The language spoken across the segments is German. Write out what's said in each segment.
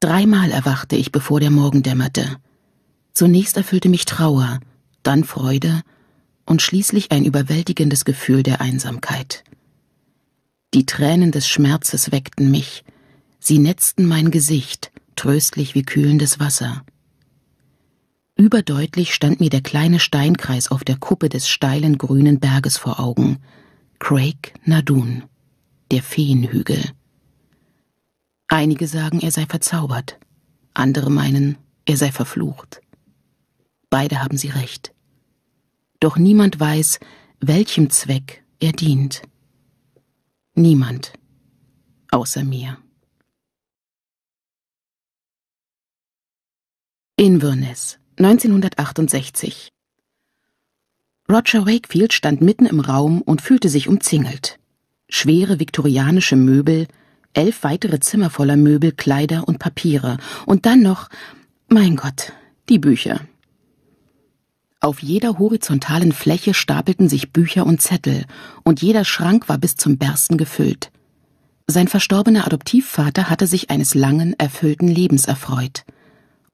Dreimal erwachte ich, bevor der Morgen dämmerte. Zunächst erfüllte mich Trauer, dann Freude und schließlich ein überwältigendes Gefühl der Einsamkeit. Die Tränen des Schmerzes weckten mich, sie netzten mein Gesicht, tröstlich wie kühlendes Wasser. Überdeutlich stand mir der kleine Steinkreis auf der Kuppe des steilen grünen Berges vor Augen, Craig Nadun, der Feenhügel. Einige sagen, er sei verzaubert, andere meinen, er sei verflucht. Beide haben sie recht. Doch niemand weiß, welchem Zweck er dient. Niemand außer mir. Inverness, 1968. Roger Wakefield stand mitten im Raum und fühlte sich umzingelt. Schwere viktorianische Möbel, elf weitere Zimmer voller Möbel, Kleider und Papiere, und dann noch, mein Gott, die Bücher. Auf jeder horizontalen Fläche stapelten sich Bücher und Zettel, und jeder Schrank war bis zum Bersten gefüllt. Sein verstorbener Adoptivvater hatte sich eines langen, erfüllten Lebens erfreut.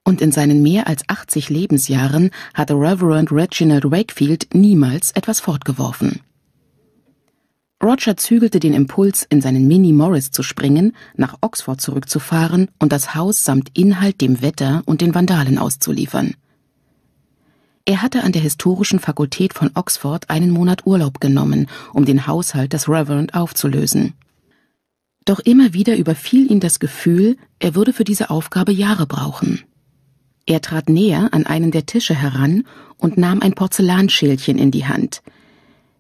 Und in seinen mehr als 80 Lebensjahren hatte Reverend Reginald Wakefield niemals etwas fortgeworfen. Roger zügelte den Impuls, in seinen Mini Morris zu springen, nach Oxford zurückzufahren und das Haus samt Inhalt dem Wetter und den Vandalen auszuliefern. Er hatte an der historischen Fakultät von Oxford einen Monat Urlaub genommen, um den Haushalt des Reverend aufzulösen. Doch immer wieder überfiel ihn das Gefühl, er würde für diese Aufgabe Jahre brauchen. Er trat näher an einen der Tische heran und nahm ein Porzellanschälchen in die Hand –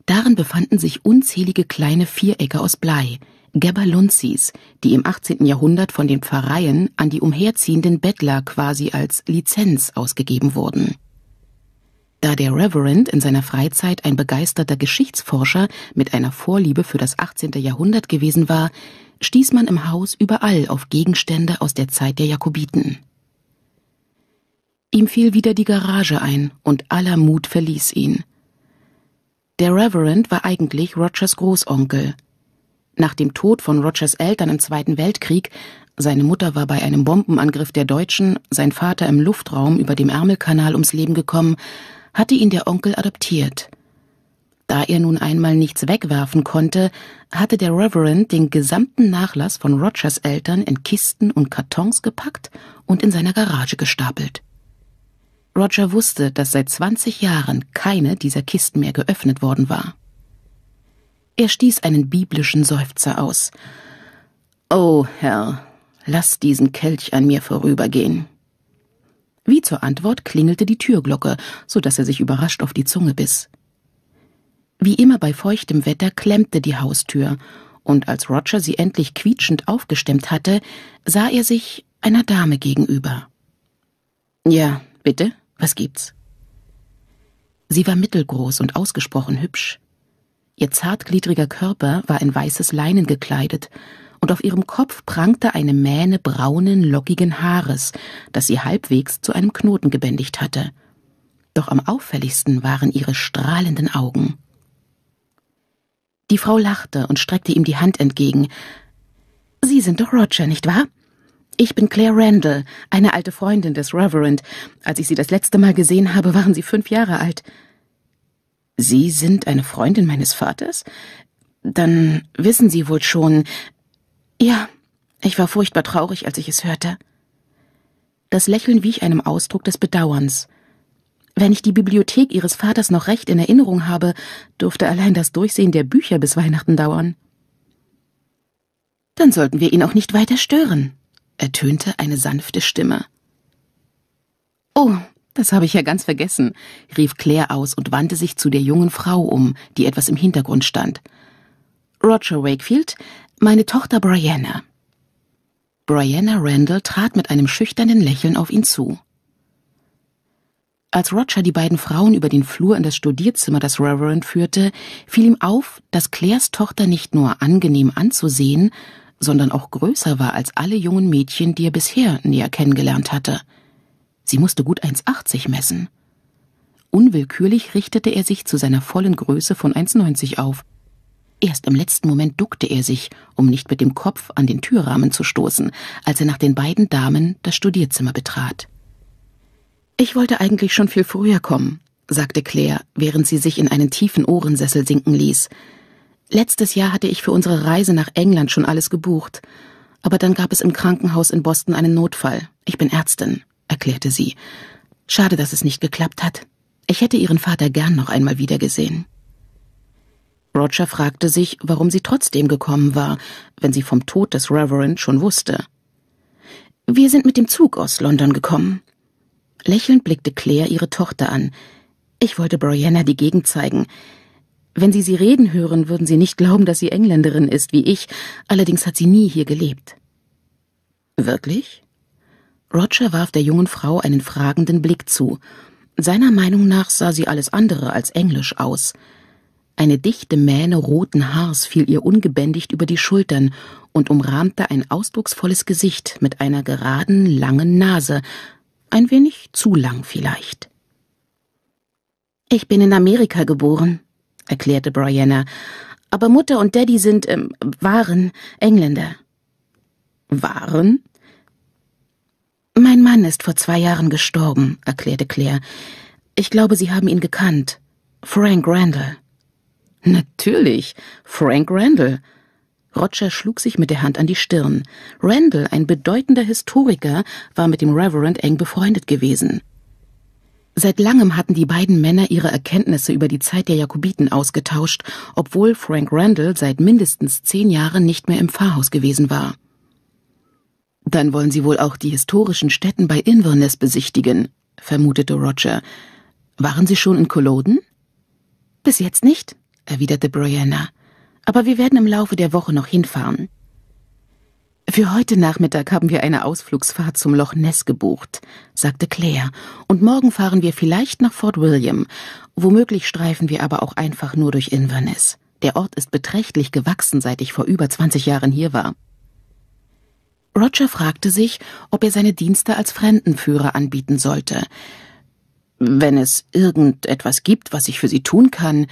Darin befanden sich unzählige kleine Vierecke aus Blei, Gebalunzis, die im 18. Jahrhundert von den Pfarreien an die umherziehenden Bettler quasi als Lizenz ausgegeben wurden. Da der Reverend in seiner Freizeit ein begeisterter Geschichtsforscher mit einer Vorliebe für das 18. Jahrhundert gewesen war, stieß man im Haus überall auf Gegenstände aus der Zeit der Jakobiten. Ihm fiel wieder die Garage ein und aller Mut verließ ihn. Der Reverend war eigentlich Rogers Großonkel. Nach dem Tod von Rogers Eltern im Zweiten Weltkrieg, seine Mutter war bei einem Bombenangriff der Deutschen, sein Vater im Luftraum über dem Ärmelkanal ums Leben gekommen, hatte ihn der Onkel adoptiert. Da er nun einmal nichts wegwerfen konnte, hatte der Reverend den gesamten Nachlass von Rogers Eltern in Kisten und Kartons gepackt und in seiner Garage gestapelt. Roger wusste, dass seit 20 Jahren keine dieser Kisten mehr geöffnet worden war. Er stieß einen biblischen Seufzer aus. Oh Herr, lass diesen Kelch an mir vorübergehen. Wie zur Antwort klingelte die Türglocke, so dass er sich überrascht auf die Zunge biss. Wie immer bei feuchtem Wetter klemmte die Haustür, und als Roger sie endlich quietschend aufgestemmt hatte, sah er sich einer Dame gegenüber. Ja, bitte? Was gibt's? Sie war mittelgroß und ausgesprochen hübsch. Ihr zartgliedriger Körper war in weißes Leinen gekleidet, und auf ihrem Kopf prangte eine Mähne braunen, lockigen Haares, das sie halbwegs zu einem Knoten gebändigt hatte. Doch am auffälligsten waren ihre strahlenden Augen. Die Frau lachte und streckte ihm die Hand entgegen. Sie sind doch Roger, nicht wahr? Ich bin Claire Randall, eine alte Freundin des Reverend. Als ich Sie das letzte Mal gesehen habe, waren Sie fünf Jahre alt. Sie sind eine Freundin meines Vaters? Dann wissen Sie wohl schon. Ja, ich war furchtbar traurig, als ich es hörte. Das Lächeln wich einem Ausdruck des Bedauerns. Wenn ich die Bibliothek Ihres Vaters noch recht in Erinnerung habe, durfte allein das Durchsehen der Bücher bis Weihnachten dauern. Dann sollten wir ihn auch nicht weiter stören, ertönte eine sanfte Stimme. Oh, das habe ich ja ganz vergessen, rief Claire aus und wandte sich zu der jungen Frau um, die etwas im Hintergrund stand. Roger Wakefield, meine Tochter Brianna. Brianna Randall trat mit einem schüchternen Lächeln auf ihn zu. Als Roger die beiden Frauen über den Flur in das Studierzimmer des Reverend führte, fiel ihm auf, dass Claires Tochter nicht nur angenehm anzusehen, sondern auch größer war als alle jungen Mädchen, die er bisher näher kennengelernt hatte. Sie musste gut 1,80 messen. Unwillkürlich richtete er sich zu seiner vollen Größe von 1,90 auf. Erst im letzten Moment duckte er sich, um nicht mit dem Kopf an den Türrahmen zu stoßen, als er nach den beiden Damen das Studierzimmer betrat. Ich wollte eigentlich schon viel früher kommen, sagte Claire, während sie sich in einen tiefen Ohrensessel sinken ließ. Letztes Jahr hatte ich für unsere Reise nach England schon alles gebucht, aber dann gab es im Krankenhaus in Boston einen Notfall. Ich bin Ärztin, erklärte sie. Schade, dass es nicht geklappt hat. Ich hätte ihren Vater gern noch einmal wiedergesehen. Roger fragte sich, warum sie trotzdem gekommen war, wenn sie vom Tod des Reverend schon wusste. Wir sind mit dem Zug aus London gekommen. Lächelnd blickte Claire ihre Tochter an. Ich wollte Brianna die Gegend zeigen. Wenn Sie sie reden hören, würden Sie nicht glauben, dass sie Engländerin ist, wie ich, allerdings hat sie nie hier gelebt. Wirklich? Roger warf der jungen Frau einen fragenden Blick zu. Seiner Meinung nach sah sie alles andere als englisch aus. Eine dichte Mähne roten Haars fiel ihr ungebändigt über die Schultern und umrahmte ein ausdrucksvolles Gesicht mit einer geraden, langen Nase, ein wenig zu lang vielleicht. Ich bin in Amerika geboren, erklärte Brianna. Aber Mutter und Daddy sind, ähm, waren Engländer. Waren? Mein Mann ist vor zwei Jahren gestorben, erklärte Claire. Ich glaube, Sie haben ihn gekannt. Frank Randall. Natürlich, Frank Randall. Roger schlug sich mit der Hand an die Stirn. Randall, ein bedeutender Historiker, war mit dem Reverend eng befreundet gewesen. Seit langem hatten die beiden Männer ihre Erkenntnisse über die Zeit der Jakobiten ausgetauscht, obwohl Frank Randall seit mindestens zehn Jahren nicht mehr im Pfarrhaus gewesen war. Dann wollen Sie wohl auch die historischen Stätten bei Inverness besichtigen, vermutete Roger. Waren Sie schon in Culloden? Bis jetzt nicht, erwiderte Brianna. Aber wir werden im Laufe der Woche noch hinfahren. Für heute Nachmittag haben wir eine Ausflugsfahrt zum Loch Ness gebucht, sagte Claire, und morgen fahren wir vielleicht nach Fort William. Womöglich streifen wir aber auch einfach nur durch Inverness. Der Ort ist beträchtlich gewachsen, seit ich vor über 20 Jahren hier war. Roger fragte sich, ob er seine Dienste als Fremdenführer anbieten sollte. Wenn es irgendetwas gibt, was ich für sie tun kann.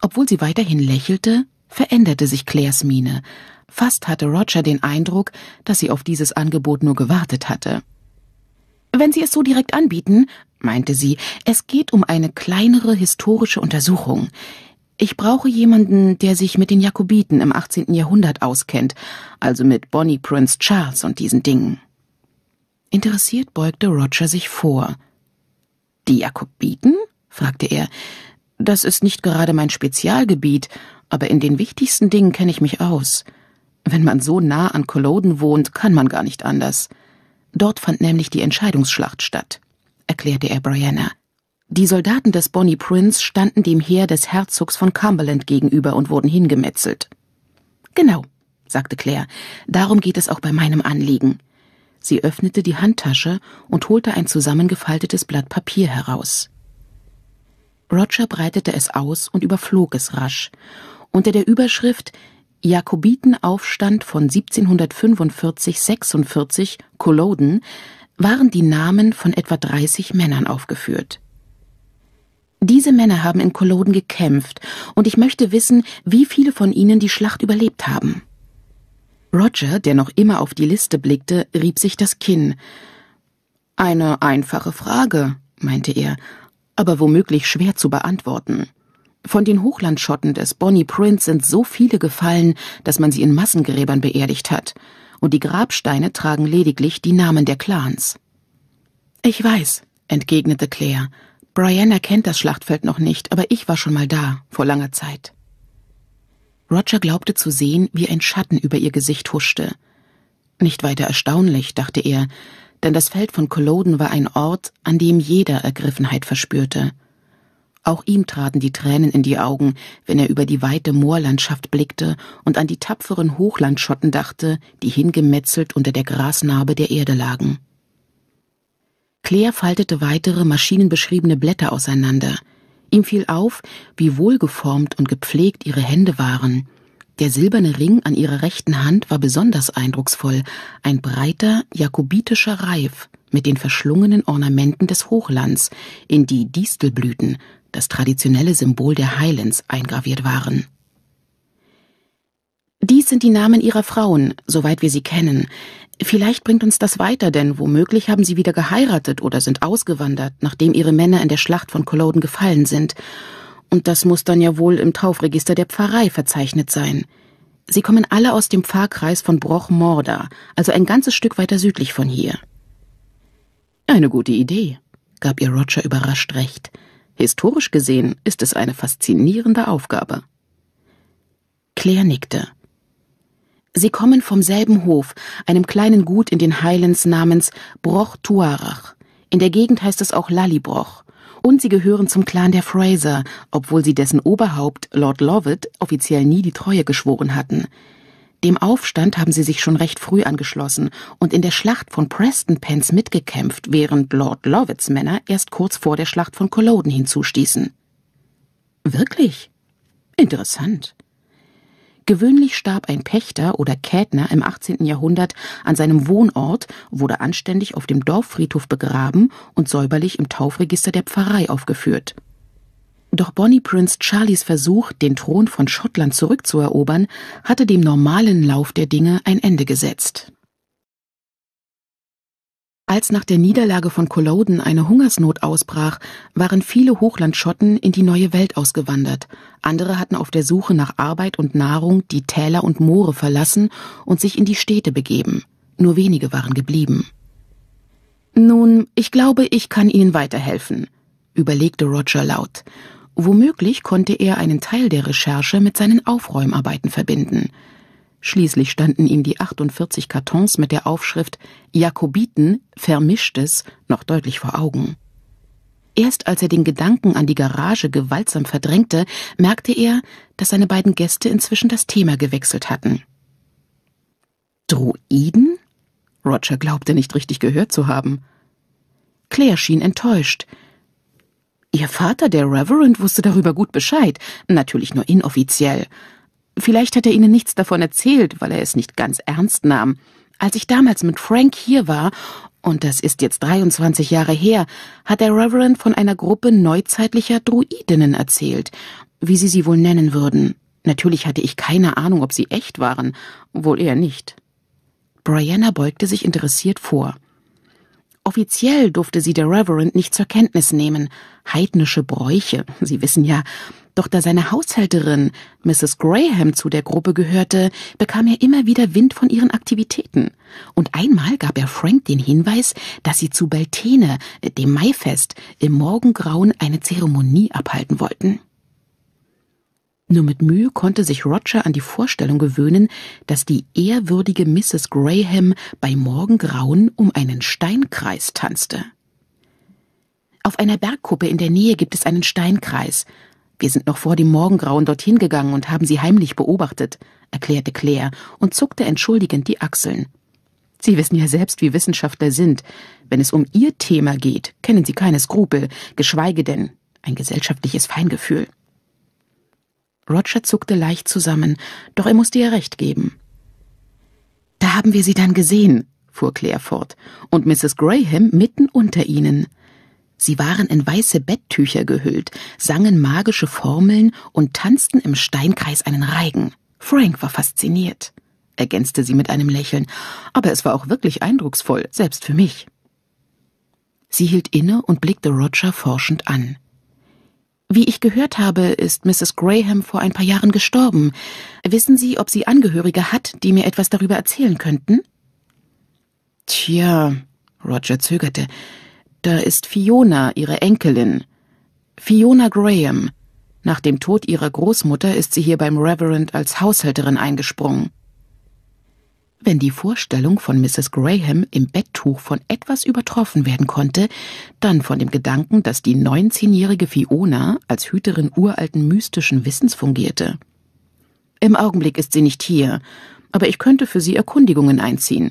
Obwohl sie weiterhin lächelte, veränderte sich Claires Miene, Fast hatte Roger den Eindruck, dass sie auf dieses Angebot nur gewartet hatte. Wenn Sie es so direkt anbieten, meinte sie, es geht um eine kleinere historische Untersuchung. Ich brauche jemanden, der sich mit den Jakobiten im 18. Jahrhundert auskennt, also mit Bonnie Prince Charles und diesen Dingen. Interessiert beugte Roger sich vor. Die Jakobiten? fragte er. Das ist nicht gerade mein Spezialgebiet, aber in den wichtigsten Dingen kenne ich mich aus. Wenn man so nah an Culloden wohnt, kann man gar nicht anders. Dort fand nämlich die Entscheidungsschlacht statt, erklärte er Brianna. Die Soldaten des Bonnie Prince standen dem Heer des Herzogs von Cumberland gegenüber und wurden hingemetzelt. Genau, sagte Claire, darum geht es auch bei meinem Anliegen. Sie öffnete die Handtasche und holte ein zusammengefaltetes Blatt Papier heraus. Roger breitete es aus und überflog es rasch. Unter der Überschrift Jakobitenaufstand von 1745/46 Culloden waren die Namen von etwa 30 Männern aufgeführt. Diese Männer haben in Culloden gekämpft, und ich möchte wissen, wie viele von ihnen die Schlacht überlebt haben. Roger, der noch immer auf die Liste blickte, rieb sich das Kinn. Eine einfache Frage, meinte er, aber womöglich schwer zu beantworten. Von den Hochlandschotten des Bonnie Prince sind so viele gefallen, dass man sie in Massengräbern beerdigt hat, und die Grabsteine tragen lediglich die Namen der Clans. Ich weiß, entgegnete Claire. Brianna kennt das Schlachtfeld noch nicht, aber ich war schon mal da, vor langer Zeit. Roger glaubte zu sehen, wie ein Schatten über ihr Gesicht huschte. Nicht weiter erstaunlich, dachte er, denn das Feld von Culloden war ein Ort, an dem jeder Ergriffenheit verspürte. Auch ihm traten die Tränen in die Augen, wenn er über die weite Moorlandschaft blickte und an die tapferen Hochlandschotten dachte, die hingemetzelt unter der Grasnarbe der Erde lagen. Claire faltete weitere maschinenbeschriebene Blätter auseinander. Ihm fiel auf, wie wohlgeformt und gepflegt ihre Hände waren. Der silberne Ring an ihrer rechten Hand war besonders eindrucksvoll, ein breiter jakobitischer Reif mit den verschlungenen Ornamenten des Hochlands, in die Distelblüten, das traditionelle Symbol der Highlands, eingraviert waren. Dies sind die Namen ihrer Frauen, soweit wir sie kennen. Vielleicht bringt uns das weiter, denn womöglich haben sie wieder geheiratet oder sind ausgewandert, nachdem ihre Männer in der Schlacht von Culloden gefallen sind. Und das muss dann ja wohl im Taufregister der Pfarrei verzeichnet sein. Sie kommen alle aus dem Pfarrkreis von Broch-Morda, also ein ganzes Stück weiter südlich von hier. Eine gute Idee, gab ihr Roger überrascht recht. Historisch gesehen ist es eine faszinierende Aufgabe. Claire nickte. Sie kommen vom selben Hof, einem kleinen Gut in den Highlands namens Broch Tuarach. In der Gegend heißt es auch Lallybroch. Und sie gehören zum Clan der Fraser, obwohl sie dessen Oberhaupt, Lord Lovett, offiziell nie die Treue geschworen hatten. Dem Aufstand haben sie sich schon recht früh angeschlossen und in der Schlacht von Preston Pence mitgekämpft, während Lord Lovets Männer erst kurz vor der Schlacht von Culloden hinzustießen. Wirklich? Interessant. Gewöhnlich starb ein Pächter oder Kätner im 18. Jahrhundert an seinem Wohnort, wurde anständig auf dem Dorffriedhof begraben und säuberlich im Taufregister der Pfarrei aufgeführt. Doch Bonnie Prince Charlies Versuch, den Thron von Schottland zurückzuerobern, hatte dem normalen Lauf der Dinge ein Ende gesetzt. Als nach der Niederlage von Culloden eine Hungersnot ausbrach, waren viele Hochlandschotten in die neue Welt ausgewandert. Andere hatten auf der Suche nach Arbeit und Nahrung die Täler und Moore verlassen und sich in die Städte begeben. Nur wenige waren geblieben. Nun, ich glaube, ich kann Ihnen weiterhelfen, überlegte Roger laut Womöglich konnte er einen Teil der Recherche mit seinen Aufräumarbeiten verbinden. Schließlich standen ihm die 48 Kartons mit der Aufschrift Jakobiten vermischtes noch deutlich vor Augen. Erst als er den Gedanken an die Garage gewaltsam verdrängte, merkte er, dass seine beiden Gäste inzwischen das Thema gewechselt hatten. Druiden? Roger glaubte nicht richtig gehört zu haben. Claire schien enttäuscht, Ihr Vater, der Reverend, wusste darüber gut Bescheid, natürlich nur inoffiziell. Vielleicht hat er Ihnen nichts davon erzählt, weil er es nicht ganz ernst nahm. Als ich damals mit Frank hier war, und das ist jetzt 23 Jahre her, hat der Reverend von einer Gruppe neuzeitlicher Druidinnen erzählt, wie Sie sie wohl nennen würden. Natürlich hatte ich keine Ahnung, ob sie echt waren, wohl eher nicht. Brianna beugte sich interessiert vor. Offiziell durfte sie der Reverend nicht zur Kenntnis nehmen. Heidnische Bräuche, Sie wissen ja. Doch da seine Haushälterin, Mrs. Graham, zu der Gruppe gehörte, bekam er immer wieder Wind von ihren Aktivitäten. Und einmal gab er Frank den Hinweis, dass sie zu Beltene, äh, dem Maifest, im Morgengrauen eine Zeremonie abhalten wollten. Nur mit Mühe konnte sich Roger an die Vorstellung gewöhnen, dass die ehrwürdige Mrs. Graham bei Morgengrauen um einen Steinkreis tanzte. Auf einer Bergkuppe in der Nähe gibt es einen Steinkreis. Wir sind noch vor dem Morgengrauen dorthin gegangen und haben sie heimlich beobachtet, erklärte Claire und zuckte entschuldigend die Achseln. Sie wissen ja selbst, wie Wissenschaftler sind. Wenn es um Ihr Thema geht, kennen Sie keine Skrupel, geschweige denn ein gesellschaftliches Feingefühl. Roger zuckte leicht zusammen, doch er musste ihr recht geben. Da haben wir sie dann gesehen, fuhr Claire fort, und Mrs. Graham mitten unter ihnen. Sie waren in weiße Betttücher gehüllt, sangen magische Formeln und tanzten im Steinkreis einen Reigen. Frank war fasziniert, ergänzte sie mit einem Lächeln, aber es war auch wirklich eindrucksvoll, selbst für mich. Sie hielt inne und blickte Roger forschend an. Wie ich gehört habe, ist Mrs. Graham vor ein paar Jahren gestorben. Wissen Sie, ob sie Angehörige hat, die mir etwas darüber erzählen könnten? Tja, Roger zögerte. Da ist Fiona, ihre Enkelin. Fiona Graham. Nach dem Tod ihrer Großmutter ist sie hier beim Reverend als Haushälterin eingesprungen. Wenn die Vorstellung von Mrs. Graham im Betttuch von etwas übertroffen werden konnte, dann von dem Gedanken, dass die 19-jährige Fiona als Hüterin uralten mystischen Wissens fungierte. Im Augenblick ist sie nicht hier, aber ich könnte für sie Erkundigungen einziehen.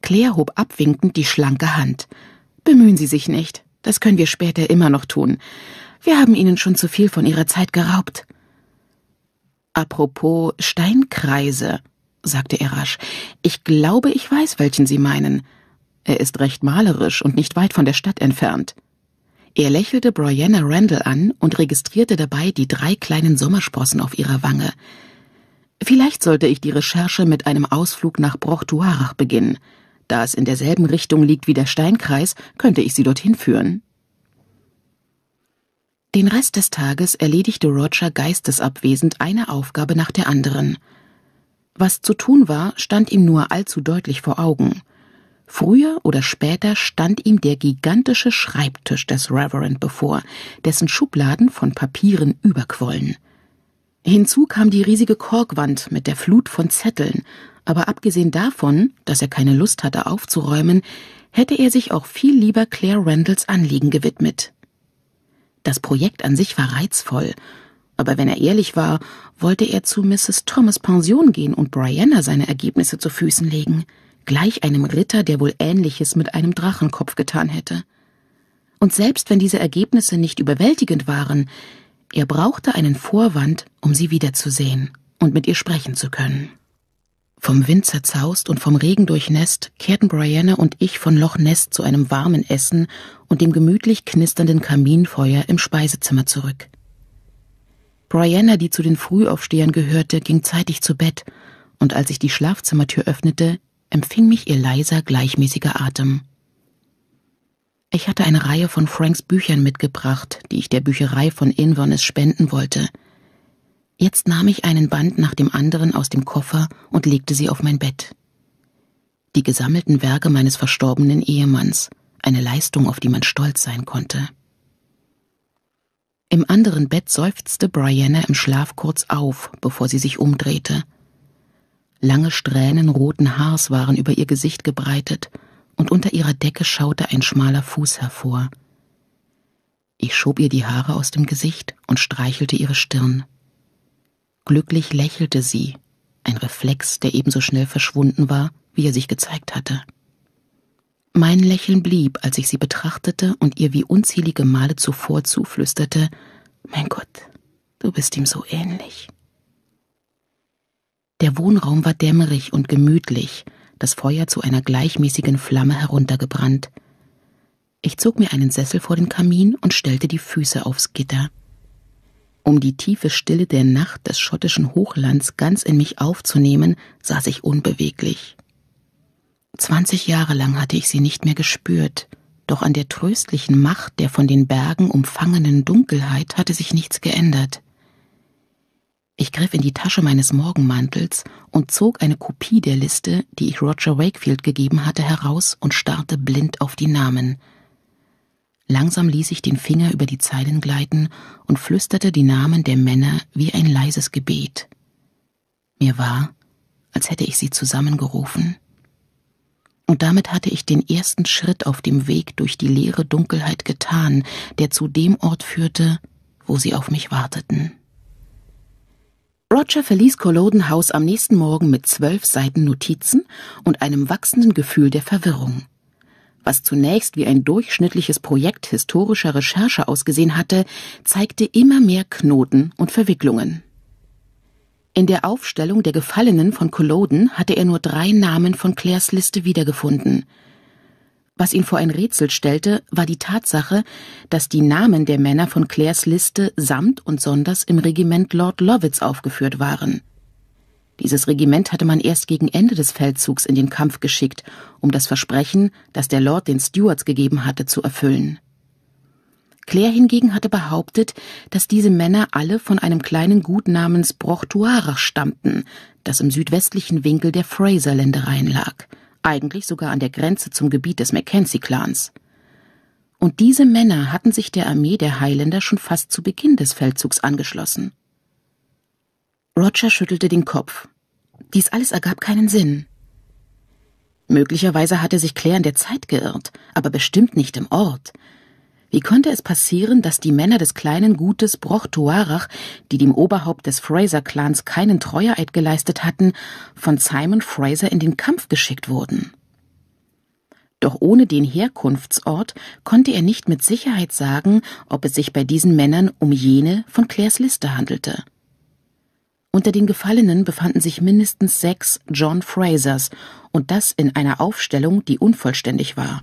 Claire hob abwinkend die schlanke Hand. Bemühen Sie sich nicht. Das können wir später immer noch tun. Wir haben Ihnen schon zu viel von Ihrer Zeit geraubt. Apropos Steinkreise, sagte er rasch. Ich glaube, ich weiß, welchen Sie meinen. Er ist recht malerisch und nicht weit von der Stadt entfernt. Er lächelte Brianna Randall an und registrierte dabei die drei kleinen Sommersprossen auf ihrer Wange. Vielleicht sollte ich die Recherche mit einem Ausflug nach Brochtuarach beginnen. Da es in derselben Richtung liegt wie der Steinkreis, könnte ich sie dorthin führen. Den Rest des Tages erledigte Roger geistesabwesend eine Aufgabe nach der anderen. Was zu tun war, stand ihm nur allzu deutlich vor Augen. Früher oder später stand ihm der gigantische Schreibtisch des Reverend bevor, dessen Schubladen von Papieren überquollen. Hinzu kam die riesige Korkwand mit der Flut von Zetteln, aber abgesehen davon, dass er keine Lust hatte aufzuräumen, hätte er sich auch viel lieber Claire Randalls Anliegen gewidmet. Das Projekt an sich war reizvoll aber wenn er ehrlich war, wollte er zu Mrs. Thomas Pension gehen und Brianna seine Ergebnisse zu Füßen legen, gleich einem Ritter, der wohl Ähnliches mit einem Drachenkopf getan hätte. Und selbst wenn diese Ergebnisse nicht überwältigend waren, er brauchte einen Vorwand, um sie wiederzusehen und mit ihr sprechen zu können. Vom Wind zerzaust und vom Regen durchnässt kehrten Brianna und ich von Loch Ness zu einem warmen Essen und dem gemütlich knisternden Kaminfeuer im Speisezimmer zurück. Brianna, die zu den Frühaufstehern gehörte, ging zeitig zu Bett, und als ich die Schlafzimmertür öffnete, empfing mich ihr leiser, gleichmäßiger Atem. Ich hatte eine Reihe von Franks Büchern mitgebracht, die ich der Bücherei von Inverness spenden wollte. Jetzt nahm ich einen Band nach dem anderen aus dem Koffer und legte sie auf mein Bett. Die gesammelten Werke meines verstorbenen Ehemanns, eine Leistung, auf die man stolz sein konnte. Im anderen Bett seufzte Brianna im Schlaf kurz auf, bevor sie sich umdrehte. Lange Strähnen roten Haars waren über ihr Gesicht gebreitet, und unter ihrer Decke schaute ein schmaler Fuß hervor. Ich schob ihr die Haare aus dem Gesicht und streichelte ihre Stirn. Glücklich lächelte sie, ein Reflex, der ebenso schnell verschwunden war, wie er sich gezeigt hatte. Mein Lächeln blieb, als ich sie betrachtete und ihr wie unzählige Male zuvor zuflüsterte Mein Gott, du bist ihm so ähnlich. Der Wohnraum war dämmerig und gemütlich, das Feuer zu einer gleichmäßigen Flamme heruntergebrannt. Ich zog mir einen Sessel vor den Kamin und stellte die Füße aufs Gitter. Um die tiefe Stille der Nacht des schottischen Hochlands ganz in mich aufzunehmen, saß ich unbeweglich. 20 Jahre lang hatte ich sie nicht mehr gespürt, doch an der tröstlichen Macht der von den Bergen umfangenen Dunkelheit hatte sich nichts geändert. Ich griff in die Tasche meines Morgenmantels und zog eine Kopie der Liste, die ich Roger Wakefield gegeben hatte, heraus und starrte blind auf die Namen. Langsam ließ ich den Finger über die Zeilen gleiten und flüsterte die Namen der Männer wie ein leises Gebet. Mir war, als hätte ich sie zusammengerufen und damit hatte ich den ersten Schritt auf dem Weg durch die leere Dunkelheit getan, der zu dem Ort führte, wo sie auf mich warteten. Roger verließ Culloden House am nächsten Morgen mit zwölf Seiten Notizen und einem wachsenden Gefühl der Verwirrung. Was zunächst wie ein durchschnittliches Projekt historischer Recherche ausgesehen hatte, zeigte immer mehr Knoten und Verwicklungen. In der Aufstellung der Gefallenen von Culloden hatte er nur drei Namen von Claires Liste wiedergefunden. Was ihn vor ein Rätsel stellte, war die Tatsache, dass die Namen der Männer von Claires Liste samt und sonders im Regiment Lord Lovitz aufgeführt waren. Dieses Regiment hatte man erst gegen Ende des Feldzugs in den Kampf geschickt, um das Versprechen, das der Lord den Stewards gegeben hatte, zu erfüllen Claire hingegen hatte behauptet, dass diese Männer alle von einem kleinen Gut namens Brochtuara stammten, das im südwestlichen Winkel der Fraser-Ländereien lag, eigentlich sogar an der Grenze zum Gebiet des Mackenzie-Clans. Und diese Männer hatten sich der Armee der Highlander schon fast zu Beginn des Feldzugs angeschlossen. Roger schüttelte den Kopf. Dies alles ergab keinen Sinn. Möglicherweise hatte sich Claire in der Zeit geirrt, aber bestimmt nicht im Ort. Wie konnte es passieren, dass die Männer des kleinen Gutes Broch Tuarach, die dem Oberhaupt des Fraser-Clans keinen Treueeid geleistet hatten, von Simon Fraser in den Kampf geschickt wurden? Doch ohne den Herkunftsort konnte er nicht mit Sicherheit sagen, ob es sich bei diesen Männern um jene von Claires Liste handelte. Unter den Gefallenen befanden sich mindestens sechs John Frasers, und das in einer Aufstellung, die unvollständig war.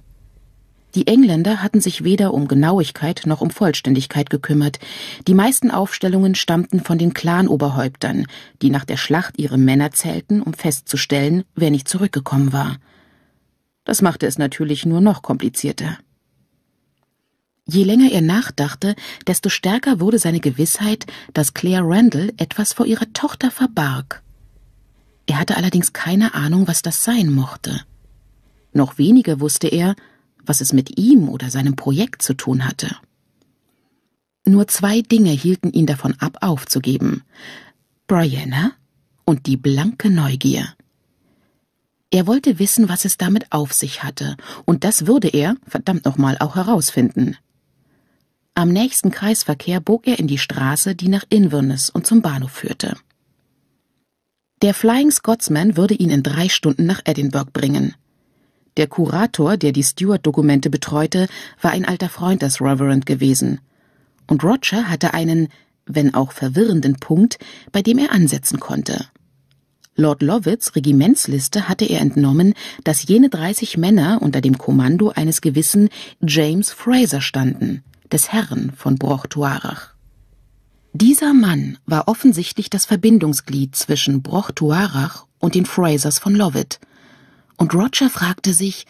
Die Engländer hatten sich weder um Genauigkeit noch um Vollständigkeit gekümmert. Die meisten Aufstellungen stammten von den Clanoberhäuptern, die nach der Schlacht ihre Männer zählten, um festzustellen, wer nicht zurückgekommen war. Das machte es natürlich nur noch komplizierter. Je länger er nachdachte, desto stärker wurde seine Gewissheit, dass Claire Randall etwas vor ihrer Tochter verbarg. Er hatte allerdings keine Ahnung, was das sein mochte. Noch weniger wusste er, was es mit ihm oder seinem Projekt zu tun hatte. Nur zwei Dinge hielten ihn davon ab, aufzugeben. Brianna und die blanke Neugier. Er wollte wissen, was es damit auf sich hatte, und das würde er, verdammt nochmal, auch herausfinden. Am nächsten Kreisverkehr bog er in die Straße, die nach Inverness und zum Bahnhof führte. Der Flying Scotsman würde ihn in drei Stunden nach Edinburgh bringen. Der Kurator, der die Stewart-Dokumente betreute, war ein alter Freund des Reverend gewesen. Und Roger hatte einen, wenn auch verwirrenden Punkt, bei dem er ansetzen konnte. Lord Lovitz Regimentsliste hatte er entnommen, dass jene 30 Männer unter dem Kommando eines gewissen James Fraser standen, des Herren von Brochtuarach. Dieser Mann war offensichtlich das Verbindungsglied zwischen Brochtuarach und den Frasers von Lovett und Roger fragte sich,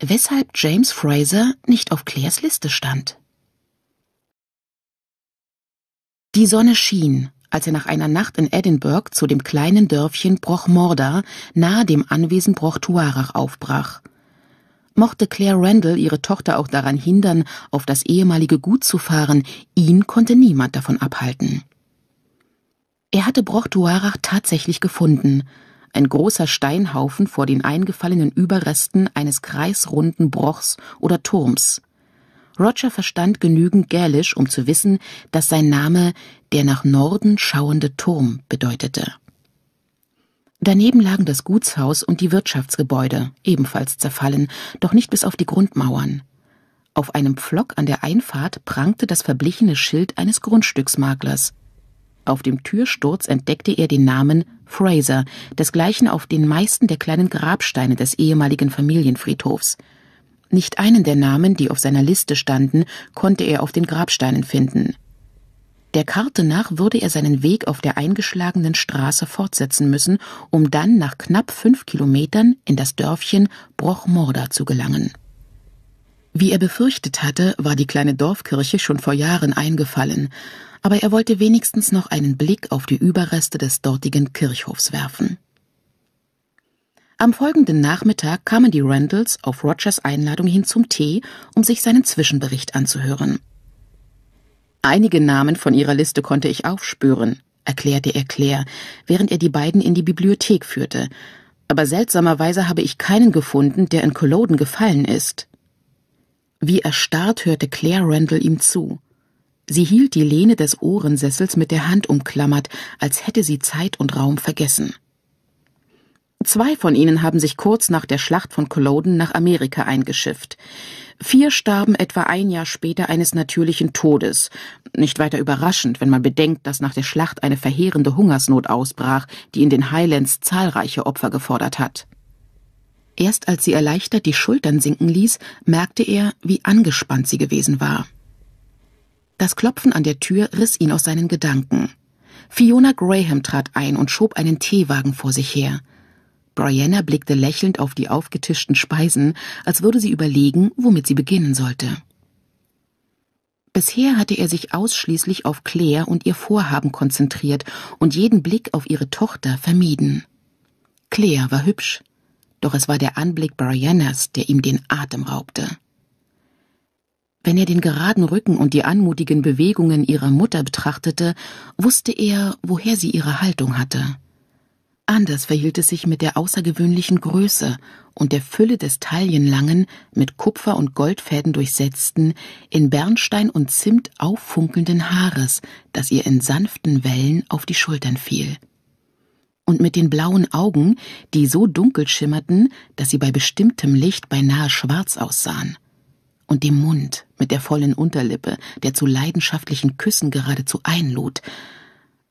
weshalb James Fraser nicht auf Claires Liste stand. Die Sonne schien, als er nach einer Nacht in Edinburgh zu dem kleinen Dörfchen Brochmorda nahe dem Anwesen Brochtuarach aufbrach. Mochte Claire Randall ihre Tochter auch daran hindern, auf das ehemalige Gut zu fahren, ihn konnte niemand davon abhalten. Er hatte Brochtuarach tatsächlich gefunden – ein großer Steinhaufen vor den eingefallenen Überresten eines kreisrunden Brochs oder Turms. Roger verstand genügend Gälisch, um zu wissen, dass sein Name der nach Norden schauende Turm bedeutete. Daneben lagen das Gutshaus und die Wirtschaftsgebäude, ebenfalls zerfallen, doch nicht bis auf die Grundmauern. Auf einem Pflock an der Einfahrt prangte das verblichene Schild eines Grundstücksmaklers. Auf dem Türsturz entdeckte er den Namen Fraser, desgleichen auf den meisten der kleinen Grabsteine des ehemaligen Familienfriedhofs. Nicht einen der Namen, die auf seiner Liste standen, konnte er auf den Grabsteinen finden. Der Karte nach würde er seinen Weg auf der eingeschlagenen Straße fortsetzen müssen, um dann nach knapp fünf Kilometern in das Dörfchen Brochmorda zu gelangen. Wie er befürchtet hatte, war die kleine Dorfkirche schon vor Jahren eingefallen aber er wollte wenigstens noch einen Blick auf die Überreste des dortigen Kirchhofs werfen. Am folgenden Nachmittag kamen die Randalls auf Rogers Einladung hin zum Tee, um sich seinen Zwischenbericht anzuhören. Einige Namen von ihrer Liste konnte ich aufspüren, erklärte er Claire, während er die beiden in die Bibliothek führte, aber seltsamerweise habe ich keinen gefunden, der in Culloden gefallen ist. Wie erstarrt hörte Claire Randall ihm zu. Sie hielt die Lehne des Ohrensessels mit der Hand umklammert, als hätte sie Zeit und Raum vergessen. Zwei von ihnen haben sich kurz nach der Schlacht von Culloden nach Amerika eingeschifft. Vier starben etwa ein Jahr später eines natürlichen Todes. Nicht weiter überraschend, wenn man bedenkt, dass nach der Schlacht eine verheerende Hungersnot ausbrach, die in den Highlands zahlreiche Opfer gefordert hat. Erst als sie erleichtert die Schultern sinken ließ, merkte er, wie angespannt sie gewesen war. Das Klopfen an der Tür riss ihn aus seinen Gedanken. Fiona Graham trat ein und schob einen Teewagen vor sich her. Brianna blickte lächelnd auf die aufgetischten Speisen, als würde sie überlegen, womit sie beginnen sollte. Bisher hatte er sich ausschließlich auf Claire und ihr Vorhaben konzentriert und jeden Blick auf ihre Tochter vermieden. Claire war hübsch, doch es war der Anblick Briannas, der ihm den Atem raubte. Wenn er den geraden Rücken und die anmutigen Bewegungen ihrer Mutter betrachtete, wusste er, woher sie ihre Haltung hatte. Anders verhielt es sich mit der außergewöhnlichen Größe und der Fülle des taillenlangen, mit Kupfer und Goldfäden durchsetzten, in Bernstein und Zimt auffunkelnden Haares, das ihr in sanften Wellen auf die Schultern fiel. Und mit den blauen Augen, die so dunkel schimmerten, dass sie bei bestimmtem Licht beinahe schwarz aussahen. Und dem Mund, mit der vollen Unterlippe, der zu leidenschaftlichen Küssen geradezu einlud.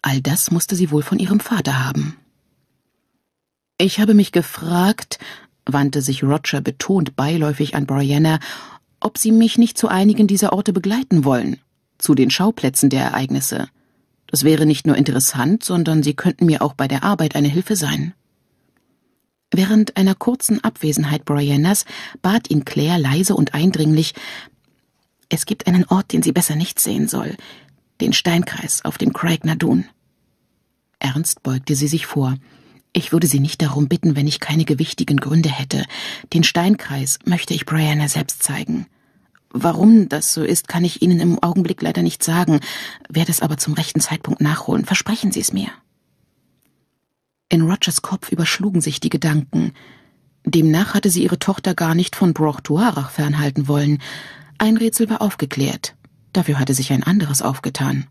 All das musste sie wohl von ihrem Vater haben. Ich habe mich gefragt, wandte sich Roger betont beiläufig an Brianna, ob Sie mich nicht zu einigen dieser Orte begleiten wollen, zu den Schauplätzen der Ereignisse. Das wäre nicht nur interessant, sondern Sie könnten mir auch bei der Arbeit eine Hilfe sein. Während einer kurzen Abwesenheit Briannas bat ihn Claire leise und eindringlich, es gibt einen Ort, den sie besser nicht sehen soll, den Steinkreis auf dem Craig Nadun. Ernst beugte sie sich vor. Ich würde sie nicht darum bitten, wenn ich keine gewichtigen Gründe hätte. Den Steinkreis möchte ich Brianna selbst zeigen. Warum das so ist, kann ich Ihnen im Augenblick leider nicht sagen, werde es aber zum rechten Zeitpunkt nachholen. Versprechen Sie es mir. In Rogers Kopf überschlugen sich die Gedanken. Demnach hatte sie ihre Tochter gar nicht von Broch Tuarach fernhalten wollen, ein Rätsel war aufgeklärt. Dafür hatte sich ein anderes aufgetan.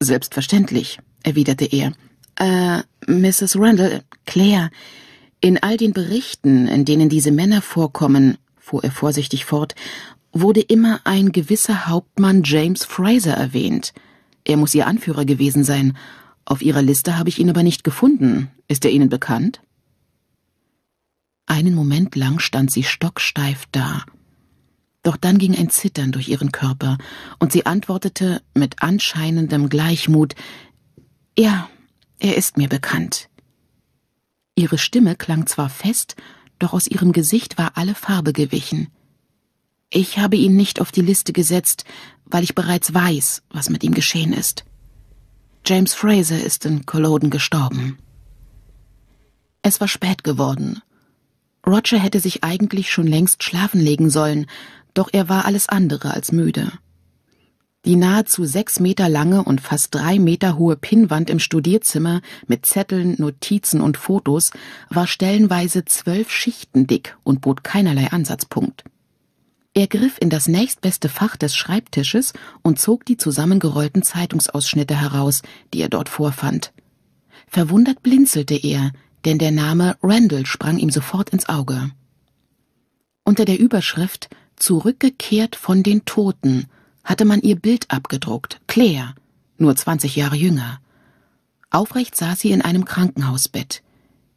Selbstverständlich, erwiderte er. Äh, Mrs. Randall, Claire, in all den Berichten, in denen diese Männer vorkommen, fuhr er vorsichtig fort, wurde immer ein gewisser Hauptmann James Fraser erwähnt. Er muss ihr Anführer gewesen sein. Auf ihrer Liste habe ich ihn aber nicht gefunden. Ist er Ihnen bekannt? Einen Moment lang stand sie stocksteif da. Doch dann ging ein Zittern durch ihren Körper, und sie antwortete mit anscheinendem Gleichmut Ja, er ist mir bekannt. Ihre Stimme klang zwar fest, doch aus ihrem Gesicht war alle Farbe gewichen. Ich habe ihn nicht auf die Liste gesetzt, weil ich bereits weiß, was mit ihm geschehen ist. James Fraser ist in Culloden gestorben. Es war spät geworden. Roger hätte sich eigentlich schon längst schlafen legen sollen, doch er war alles andere als müde. Die nahezu sechs Meter lange und fast drei Meter hohe Pinnwand im Studierzimmer mit Zetteln, Notizen und Fotos war stellenweise zwölf Schichten dick und bot keinerlei Ansatzpunkt. Er griff in das nächstbeste Fach des Schreibtisches und zog die zusammengerollten Zeitungsausschnitte heraus, die er dort vorfand. Verwundert blinzelte er, denn der Name Randall sprang ihm sofort ins Auge. Unter der Überschrift Zurückgekehrt von den Toten hatte man ihr Bild abgedruckt, Claire, nur 20 Jahre jünger. Aufrecht saß sie in einem Krankenhausbett.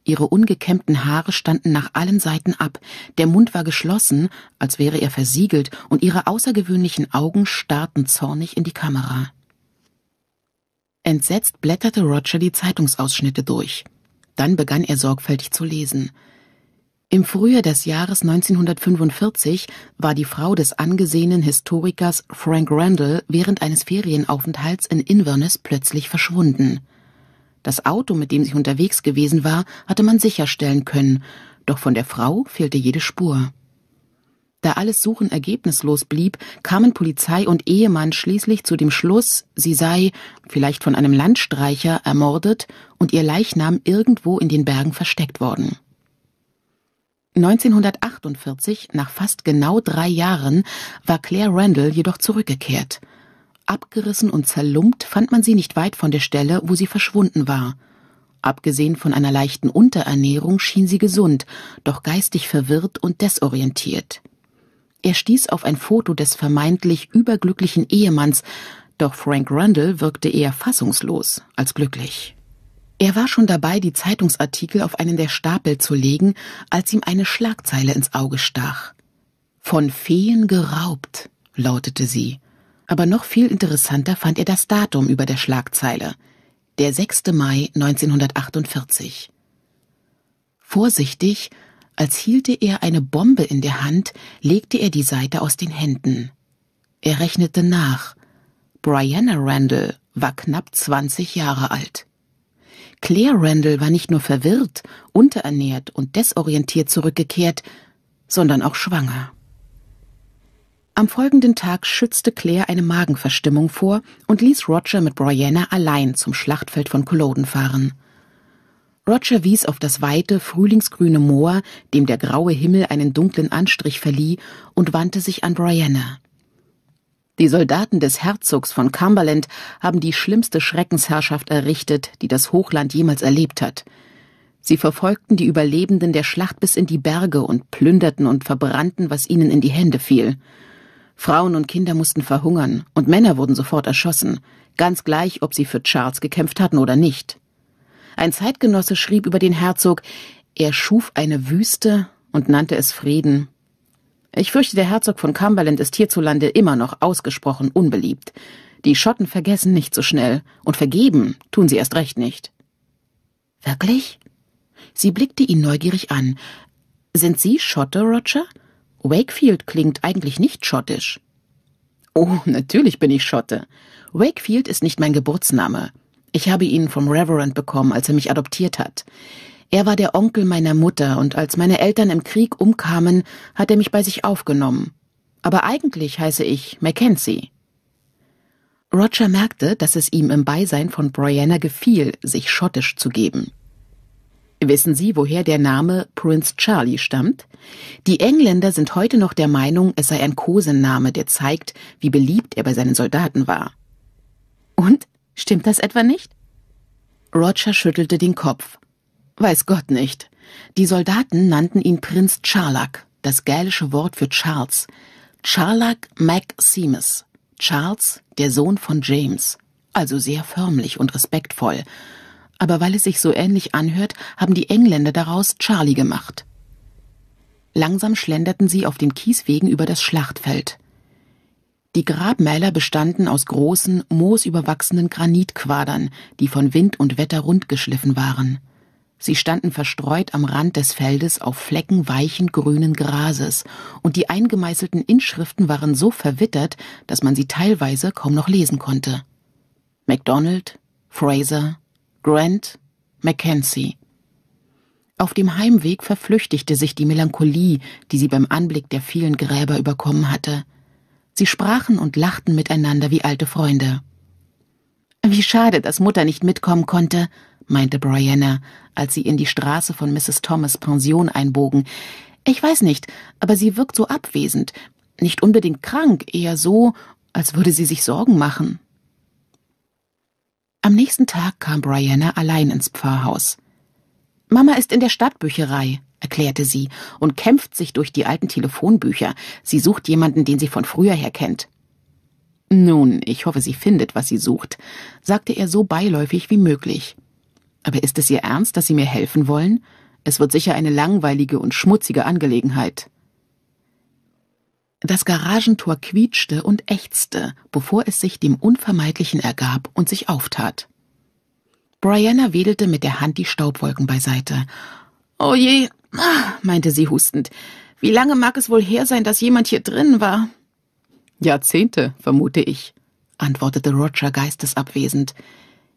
Ihre ungekämmten Haare standen nach allen Seiten ab, der Mund war geschlossen, als wäre er versiegelt, und ihre außergewöhnlichen Augen starrten zornig in die Kamera. Entsetzt blätterte Roger die Zeitungsausschnitte durch. Dann begann er sorgfältig zu lesen. Im Frühjahr des Jahres 1945 war die Frau des angesehenen Historikers Frank Randall während eines Ferienaufenthalts in Inverness plötzlich verschwunden. Das Auto, mit dem sie unterwegs gewesen war, hatte man sicherstellen können, doch von der Frau fehlte jede Spur. Da alles Suchen ergebnislos blieb, kamen Polizei und Ehemann schließlich zu dem Schluss, sie sei, vielleicht von einem Landstreicher, ermordet und ihr Leichnam irgendwo in den Bergen versteckt worden 1948, nach fast genau drei Jahren, war Claire Randall jedoch zurückgekehrt. Abgerissen und zerlumpt fand man sie nicht weit von der Stelle, wo sie verschwunden war. Abgesehen von einer leichten Unterernährung schien sie gesund, doch geistig verwirrt und desorientiert. Er stieß auf ein Foto des vermeintlich überglücklichen Ehemanns, doch Frank Randall wirkte eher fassungslos als glücklich. Er war schon dabei, die Zeitungsartikel auf einen der Stapel zu legen, als ihm eine Schlagzeile ins Auge stach. Von Feen geraubt, lautete sie. Aber noch viel interessanter fand er das Datum über der Schlagzeile. Der 6. Mai 1948. Vorsichtig, als hielte er eine Bombe in der Hand, legte er die Seite aus den Händen. Er rechnete nach. Brianna Randall war knapp 20 Jahre alt. Claire Randall war nicht nur verwirrt, unterernährt und desorientiert zurückgekehrt, sondern auch schwanger. Am folgenden Tag schützte Claire eine Magenverstimmung vor und ließ Roger mit Brianna allein zum Schlachtfeld von Culloden fahren. Roger wies auf das weite, frühlingsgrüne Moor, dem der graue Himmel einen dunklen Anstrich verlieh, und wandte sich an Brianna. Die Soldaten des Herzogs von Cumberland haben die schlimmste Schreckensherrschaft errichtet, die das Hochland jemals erlebt hat. Sie verfolgten die Überlebenden der Schlacht bis in die Berge und plünderten und verbrannten, was ihnen in die Hände fiel. Frauen und Kinder mussten verhungern, und Männer wurden sofort erschossen, ganz gleich, ob sie für Charles gekämpft hatten oder nicht. Ein Zeitgenosse schrieb über den Herzog, er schuf eine Wüste und nannte es Frieden, ich fürchte, der Herzog von Cumberland ist hierzulande immer noch ausgesprochen unbeliebt. Die Schotten vergessen nicht so schnell, und vergeben tun sie erst recht nicht. Wirklich? Sie blickte ihn neugierig an. Sind Sie Schotte, Roger? Wakefield klingt eigentlich nicht schottisch. Oh, natürlich bin ich Schotte. Wakefield ist nicht mein Geburtsname. Ich habe ihn vom Reverend bekommen, als er mich adoptiert hat. Er war der Onkel meiner Mutter, und als meine Eltern im Krieg umkamen, hat er mich bei sich aufgenommen. Aber eigentlich heiße ich Mackenzie. Roger merkte, dass es ihm im Beisein von Brianna gefiel, sich schottisch zu geben. Wissen Sie, woher der Name Prince Charlie stammt? Die Engländer sind heute noch der Meinung, es sei ein Kosenname, der zeigt, wie beliebt er bei seinen Soldaten war. Und? Stimmt das etwa nicht? Roger schüttelte den Kopf. Weiß Gott nicht. Die Soldaten nannten ihn Prinz Charlak, das gälische Wort für Charles. Charlak Mac Seamus. Charles, der Sohn von James. Also sehr förmlich und respektvoll. Aber weil es sich so ähnlich anhört, haben die Engländer daraus Charlie gemacht. Langsam schlenderten sie auf den Kieswegen über das Schlachtfeld. Die Grabmäler bestanden aus großen, moosüberwachsenen Granitquadern, die von Wind und Wetter rundgeschliffen waren. Sie standen verstreut am Rand des Feldes auf Flecken weichen grünen Grases, und die eingemeißelten Inschriften waren so verwittert, dass man sie teilweise kaum noch lesen konnte. MacDonald, Fraser, Grant, Mackenzie. Auf dem Heimweg verflüchtigte sich die Melancholie, die sie beim Anblick der vielen Gräber überkommen hatte. Sie sprachen und lachten miteinander wie alte Freunde. Wie schade, dass Mutter nicht mitkommen konnte, meinte Brianna, als sie in die Straße von Mrs. Thomas Pension einbogen. Ich weiß nicht, aber sie wirkt so abwesend, nicht unbedingt krank, eher so, als würde sie sich Sorgen machen. Am nächsten Tag kam Brianna allein ins Pfarrhaus. Mama ist in der Stadtbücherei, erklärte sie und kämpft sich durch die alten Telefonbücher. Sie sucht jemanden, den sie von früher her kennt. Nun, ich hoffe, sie findet, was sie sucht, sagte er so beiläufig wie möglich. Aber ist es Ihr Ernst, dass Sie mir helfen wollen? Es wird sicher eine langweilige und schmutzige Angelegenheit. Das Garagentor quietschte und ächzte, bevor es sich dem Unvermeidlichen ergab und sich auftat. Brianna wedelte mit der Hand die Staubwolken beiseite. Oh je, meinte sie hustend. Wie lange mag es wohl her sein, dass jemand hier drin war? Jahrzehnte, vermute ich, antwortete Roger geistesabwesend.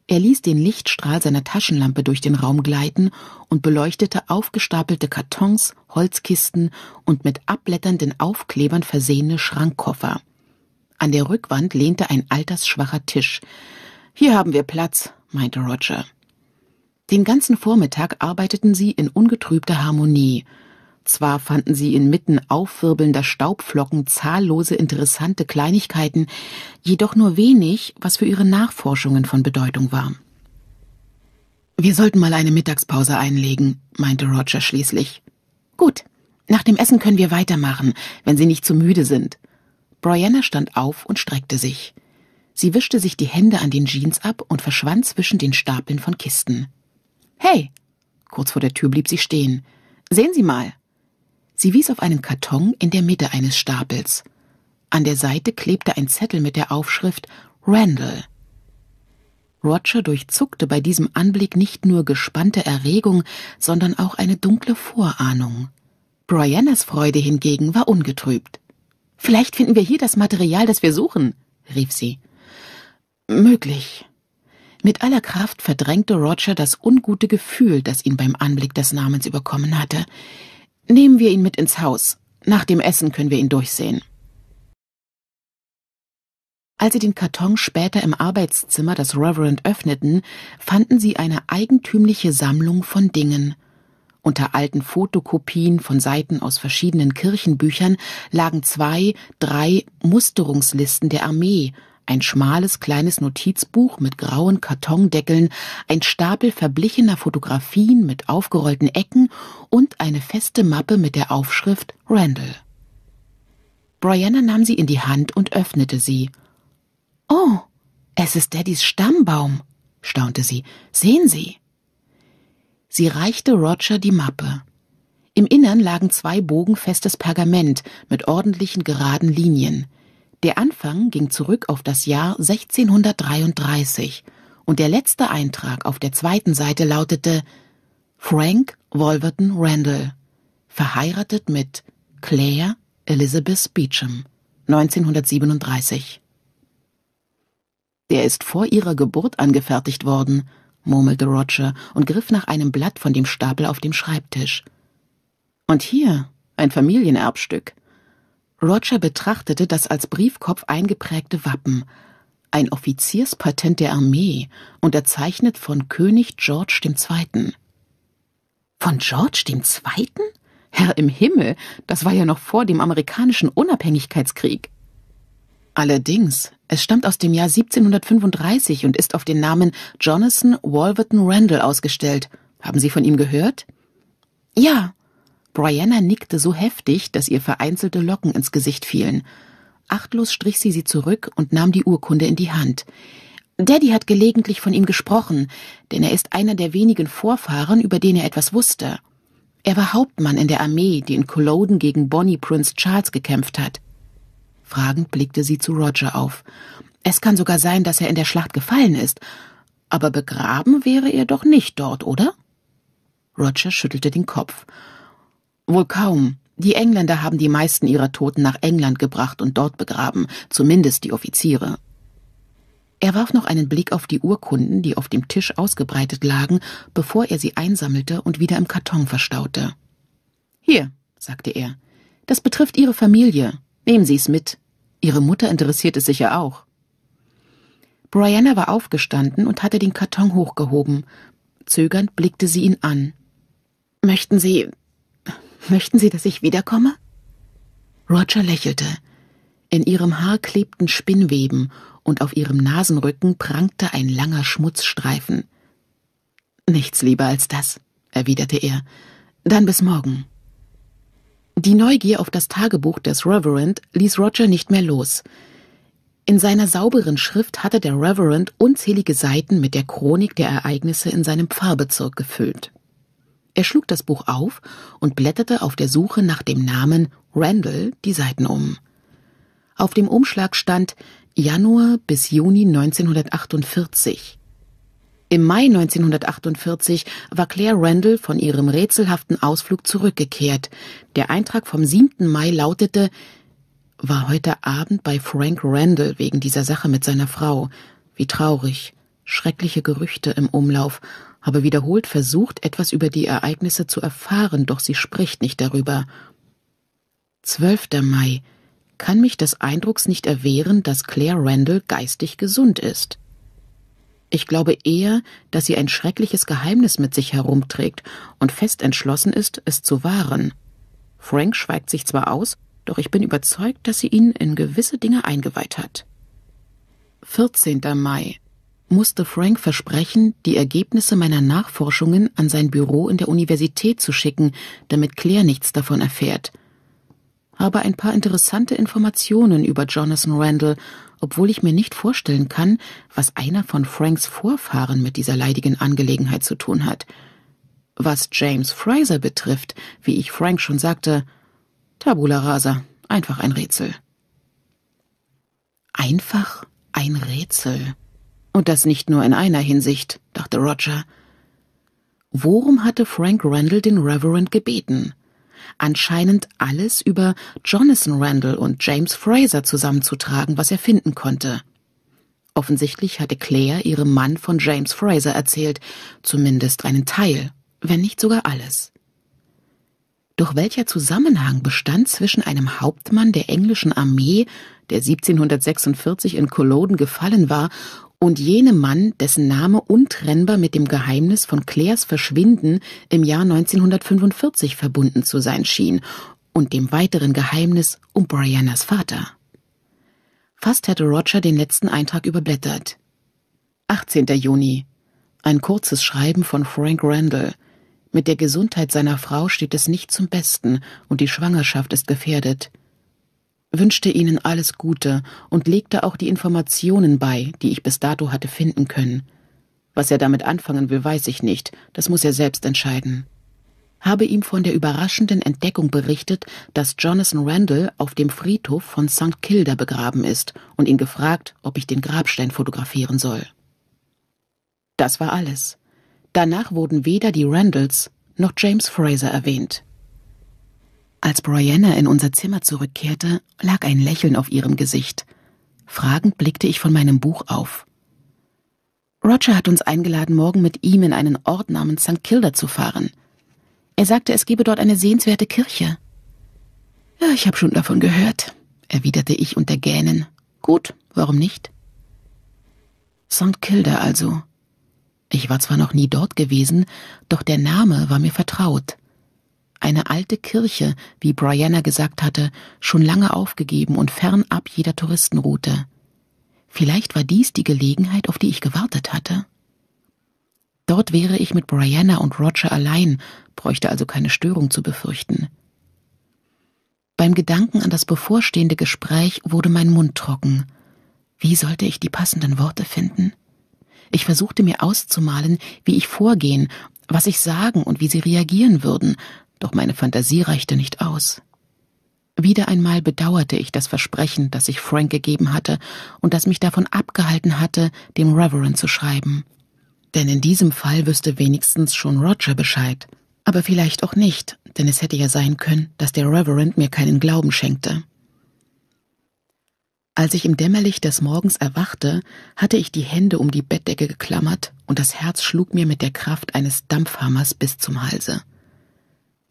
Er ließ den Lichtstrahl seiner Taschenlampe durch den Raum gleiten und beleuchtete aufgestapelte Kartons, Holzkisten und mit abblätternden Aufklebern versehene Schrankkoffer. An der Rückwand lehnte ein altersschwacher Tisch. Hier haben wir Platz, meinte Roger. Den ganzen Vormittag arbeiteten sie in ungetrübter Harmonie. Zwar fanden sie inmitten aufwirbelnder Staubflocken zahllose interessante Kleinigkeiten, jedoch nur wenig, was für ihre Nachforschungen von Bedeutung war. Wir sollten mal eine Mittagspause einlegen, meinte Roger schließlich. Gut, nach dem Essen können wir weitermachen, wenn Sie nicht zu müde sind. Brianna stand auf und streckte sich. Sie wischte sich die Hände an den Jeans ab und verschwand zwischen den Stapeln von Kisten. Hey! Kurz vor der Tür blieb sie stehen. Sehen Sie mal! Sie wies auf einen Karton in der Mitte eines Stapels. An der Seite klebte ein Zettel mit der Aufschrift Randall. Roger durchzuckte bei diesem Anblick nicht nur gespannte Erregung, sondern auch eine dunkle Vorahnung. Briannas Freude hingegen war ungetrübt. Vielleicht finden wir hier das Material, das wir suchen, rief sie. Möglich. Mit aller Kraft verdrängte Roger das ungute Gefühl, das ihn beim Anblick des Namens überkommen hatte. Nehmen wir ihn mit ins Haus. Nach dem Essen können wir ihn durchsehen. Als sie den Karton später im Arbeitszimmer des Reverend öffneten, fanden sie eine eigentümliche Sammlung von Dingen. Unter alten Fotokopien von Seiten aus verschiedenen Kirchenbüchern lagen zwei, drei Musterungslisten der Armee, ein schmales kleines Notizbuch mit grauen Kartondeckeln, ein Stapel verblichener Fotografien mit aufgerollten Ecken und eine feste Mappe mit der Aufschrift Randall. Brianna nahm sie in die Hand und öffnete sie. Oh, es ist Daddys Stammbaum, staunte sie. Sehen Sie. Sie reichte Roger die Mappe. Im Innern lagen zwei Bogen festes Pergament mit ordentlichen geraden Linien. Der Anfang ging zurück auf das Jahr 1633 und der letzte Eintrag auf der zweiten Seite lautete Frank Wolverton Randall, verheiratet mit Claire Elizabeth Beecham, 1937. Der ist vor ihrer Geburt angefertigt worden, murmelte Roger und griff nach einem Blatt von dem Stapel auf dem Schreibtisch. Und hier ein Familienerbstück. Roger betrachtete das als Briefkopf eingeprägte Wappen, ein Offizierspatent der Armee, unterzeichnet von König George II. Von George II.? Herr im Himmel, das war ja noch vor dem amerikanischen Unabhängigkeitskrieg. Allerdings, es stammt aus dem Jahr 1735 und ist auf den Namen Jonathan Wolverton Randall ausgestellt. Haben Sie von ihm gehört? Ja, Brianna nickte so heftig, dass ihr vereinzelte Locken ins Gesicht fielen. Achtlos strich sie sie zurück und nahm die Urkunde in die Hand. Daddy hat gelegentlich von ihm gesprochen, denn er ist einer der wenigen Vorfahren, über den er etwas wusste. Er war Hauptmann in der Armee, die in Culloden gegen Bonnie Prince Charles gekämpft hat. Fragend blickte sie zu Roger auf. Es kann sogar sein, dass er in der Schlacht gefallen ist. Aber begraben wäre er doch nicht dort, oder? Roger schüttelte den Kopf. Wohl kaum. Die Engländer haben die meisten ihrer Toten nach England gebracht und dort begraben, zumindest die Offiziere. Er warf noch einen Blick auf die Urkunden, die auf dem Tisch ausgebreitet lagen, bevor er sie einsammelte und wieder im Karton verstaute. Hier, sagte er, das betrifft Ihre Familie. Nehmen Sie es mit. Ihre Mutter interessiert es sicher auch. Brianna war aufgestanden und hatte den Karton hochgehoben. Zögernd blickte sie ihn an. Möchten Sie, Möchten Sie, dass ich wiederkomme? Roger lächelte. In ihrem Haar klebten Spinnweben und auf ihrem Nasenrücken prangte ein langer Schmutzstreifen. Nichts lieber als das, erwiderte er. Dann bis morgen. Die Neugier auf das Tagebuch des Reverend ließ Roger nicht mehr los. In seiner sauberen Schrift hatte der Reverend unzählige Seiten mit der Chronik der Ereignisse in seinem Pfarrbezirk gefüllt. Er schlug das Buch auf und blätterte auf der Suche nach dem Namen Randall die Seiten um. Auf dem Umschlag stand Januar bis Juni 1948. Im Mai 1948 war Claire Randall von ihrem rätselhaften Ausflug zurückgekehrt. Der Eintrag vom 7. Mai lautete war heute Abend bei Frank Randall wegen dieser Sache mit seiner Frau. Wie traurig. Schreckliche Gerüchte im Umlauf habe wiederholt versucht, etwas über die Ereignisse zu erfahren, doch sie spricht nicht darüber. 12. Mai. Kann mich des Eindrucks nicht erwehren, dass Claire Randall geistig gesund ist. Ich glaube eher, dass sie ein schreckliches Geheimnis mit sich herumträgt und fest entschlossen ist, es zu wahren. Frank schweigt sich zwar aus, doch ich bin überzeugt, dass sie ihn in gewisse Dinge eingeweiht hat. 14. Mai musste Frank versprechen, die Ergebnisse meiner Nachforschungen an sein Büro in der Universität zu schicken, damit Claire nichts davon erfährt. Habe ein paar interessante Informationen über Jonathan Randall, obwohl ich mir nicht vorstellen kann, was einer von Franks Vorfahren mit dieser leidigen Angelegenheit zu tun hat. Was James Fraser betrifft, wie ich Frank schon sagte, Tabula rasa, einfach ein Rätsel. Einfach ein Rätsel. Und das nicht nur in einer Hinsicht, dachte Roger. Worum hatte Frank Randall den Reverend gebeten? Anscheinend alles über Jonathan Randall und James Fraser zusammenzutragen, was er finden konnte. Offensichtlich hatte Claire ihrem Mann von James Fraser erzählt, zumindest einen Teil, wenn nicht sogar alles. Doch welcher Zusammenhang bestand zwischen einem Hauptmann der englischen Armee, der 1746 in Culloden gefallen war, und jenem Mann, dessen Name untrennbar mit dem Geheimnis von Claires Verschwinden im Jahr 1945 verbunden zu sein schien und dem weiteren Geheimnis um Briannas Vater. Fast hätte Roger den letzten Eintrag überblättert. 18. Juni. Ein kurzes Schreiben von Frank Randall. Mit der Gesundheit seiner Frau steht es nicht zum Besten und die Schwangerschaft ist gefährdet wünschte ihnen alles Gute und legte auch die Informationen bei, die ich bis dato hatte finden können. Was er damit anfangen will, weiß ich nicht, das muss er selbst entscheiden. Habe ihm von der überraschenden Entdeckung berichtet, dass Jonathan Randall auf dem Friedhof von St. Kilda begraben ist und ihn gefragt, ob ich den Grabstein fotografieren soll. Das war alles. Danach wurden weder die Randalls noch James Fraser erwähnt. Als Brianna in unser Zimmer zurückkehrte, lag ein Lächeln auf ihrem Gesicht. Fragend blickte ich von meinem Buch auf. Roger hat uns eingeladen, morgen mit ihm in einen Ort namens St. Kilda zu fahren. Er sagte, es gebe dort eine sehenswerte Kirche. Ja, ich habe schon davon gehört, erwiderte ich unter Gähnen. Gut, warum nicht? St. Kilda also. Ich war zwar noch nie dort gewesen, doch der Name war mir vertraut eine alte Kirche, wie Brianna gesagt hatte, schon lange aufgegeben und fernab jeder Touristenroute. Vielleicht war dies die Gelegenheit, auf die ich gewartet hatte. Dort wäre ich mit Brianna und Roger allein, bräuchte also keine Störung zu befürchten. Beim Gedanken an das bevorstehende Gespräch wurde mein Mund trocken. Wie sollte ich die passenden Worte finden? Ich versuchte mir auszumalen, wie ich vorgehen, was ich sagen und wie sie reagieren würden, doch meine Fantasie reichte nicht aus. Wieder einmal bedauerte ich das Versprechen, das ich Frank gegeben hatte und das mich davon abgehalten hatte, dem Reverend zu schreiben. Denn in diesem Fall wüsste wenigstens schon Roger Bescheid. Aber vielleicht auch nicht, denn es hätte ja sein können, dass der Reverend mir keinen Glauben schenkte. Als ich im Dämmerlicht des Morgens erwachte, hatte ich die Hände um die Bettdecke geklammert und das Herz schlug mir mit der Kraft eines Dampfhammers bis zum Halse.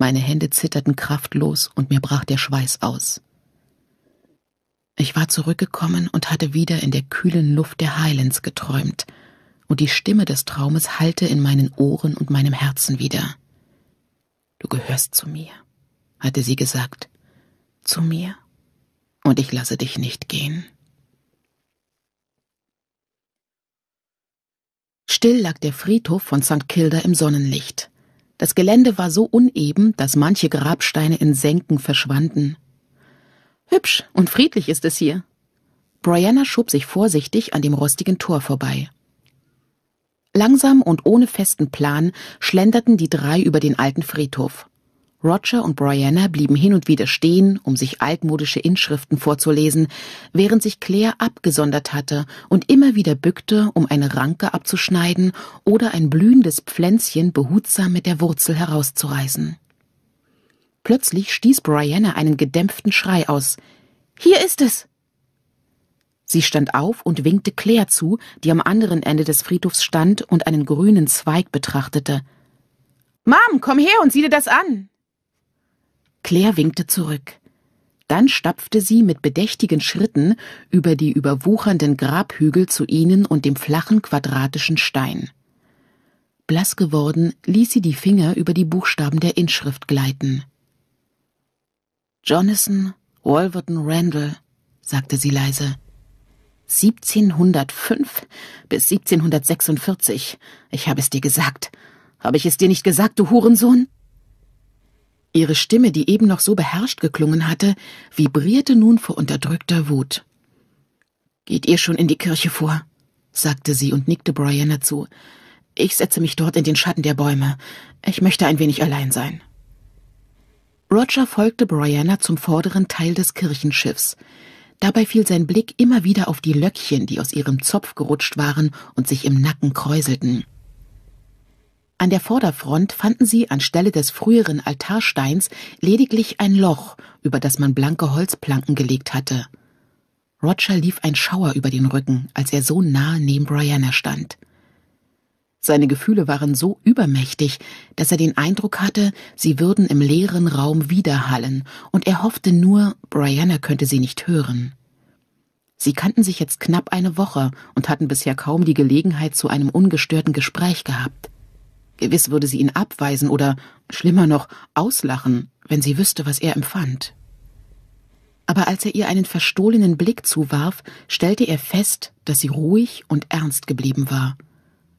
Meine Hände zitterten kraftlos und mir brach der Schweiß aus. Ich war zurückgekommen und hatte wieder in der kühlen Luft der Highlands geträumt, und die Stimme des Traumes hallte in meinen Ohren und meinem Herzen wieder. Du gehörst zu mir, hatte sie gesagt, zu mir, und ich lasse dich nicht gehen. Still lag der Friedhof von St. Kilda im Sonnenlicht. Das Gelände war so uneben, dass manche Grabsteine in Senken verschwanden. Hübsch und friedlich ist es hier. Brianna schob sich vorsichtig an dem rostigen Tor vorbei. Langsam und ohne festen Plan schlenderten die drei über den alten Friedhof. Roger und Brianna blieben hin und wieder stehen, um sich altmodische Inschriften vorzulesen, während sich Claire abgesondert hatte und immer wieder bückte, um eine Ranke abzuschneiden oder ein blühendes Pflänzchen behutsam mit der Wurzel herauszureißen. Plötzlich stieß Brianna einen gedämpften Schrei aus. Hier ist es! Sie stand auf und winkte Claire zu, die am anderen Ende des Friedhofs stand und einen grünen Zweig betrachtete. Mom, komm her und sieh dir das an! Claire winkte zurück. Dann stapfte sie mit bedächtigen Schritten über die überwuchernden Grabhügel zu ihnen und dem flachen quadratischen Stein. Blass geworden, ließ sie die Finger über die Buchstaben der Inschrift gleiten. Jonathan Wolverton Randall, sagte sie leise. 1705 bis 1746. Ich habe es dir gesagt. Habe ich es dir nicht gesagt, du Hurensohn? Ihre Stimme, die eben noch so beherrscht geklungen hatte, vibrierte nun vor unterdrückter Wut. Geht ihr schon in die Kirche vor, sagte sie und nickte Brianna zu. Ich setze mich dort in den Schatten der Bäume. Ich möchte ein wenig allein sein. Roger folgte Brianna zum vorderen Teil des Kirchenschiffs. Dabei fiel sein Blick immer wieder auf die Löckchen, die aus ihrem Zopf gerutscht waren und sich im Nacken kräuselten. An der Vorderfront fanden sie anstelle des früheren Altarsteins lediglich ein Loch, über das man blanke Holzplanken gelegt hatte. Roger lief ein Schauer über den Rücken, als er so nahe neben Brianna stand. Seine Gefühle waren so übermächtig, dass er den Eindruck hatte, sie würden im leeren Raum widerhallen, und er hoffte nur, Brianna könnte sie nicht hören. Sie kannten sich jetzt knapp eine Woche und hatten bisher kaum die Gelegenheit zu einem ungestörten Gespräch gehabt. Gewiss würde sie ihn abweisen oder, schlimmer noch, auslachen, wenn sie wüsste, was er empfand. Aber als er ihr einen verstohlenen Blick zuwarf, stellte er fest, dass sie ruhig und ernst geblieben war.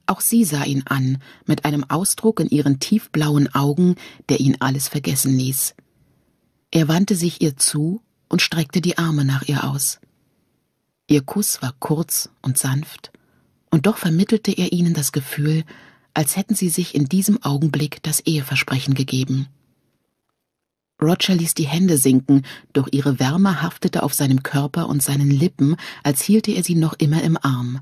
Auch sie sah ihn an, mit einem Ausdruck in ihren tiefblauen Augen, der ihn alles vergessen ließ. Er wandte sich ihr zu und streckte die Arme nach ihr aus. Ihr Kuss war kurz und sanft, und doch vermittelte er ihnen das Gefühl, als hätten sie sich in diesem Augenblick das Eheversprechen gegeben. Roger ließ die Hände sinken, doch ihre Wärme haftete auf seinem Körper und seinen Lippen, als hielte er sie noch immer im Arm.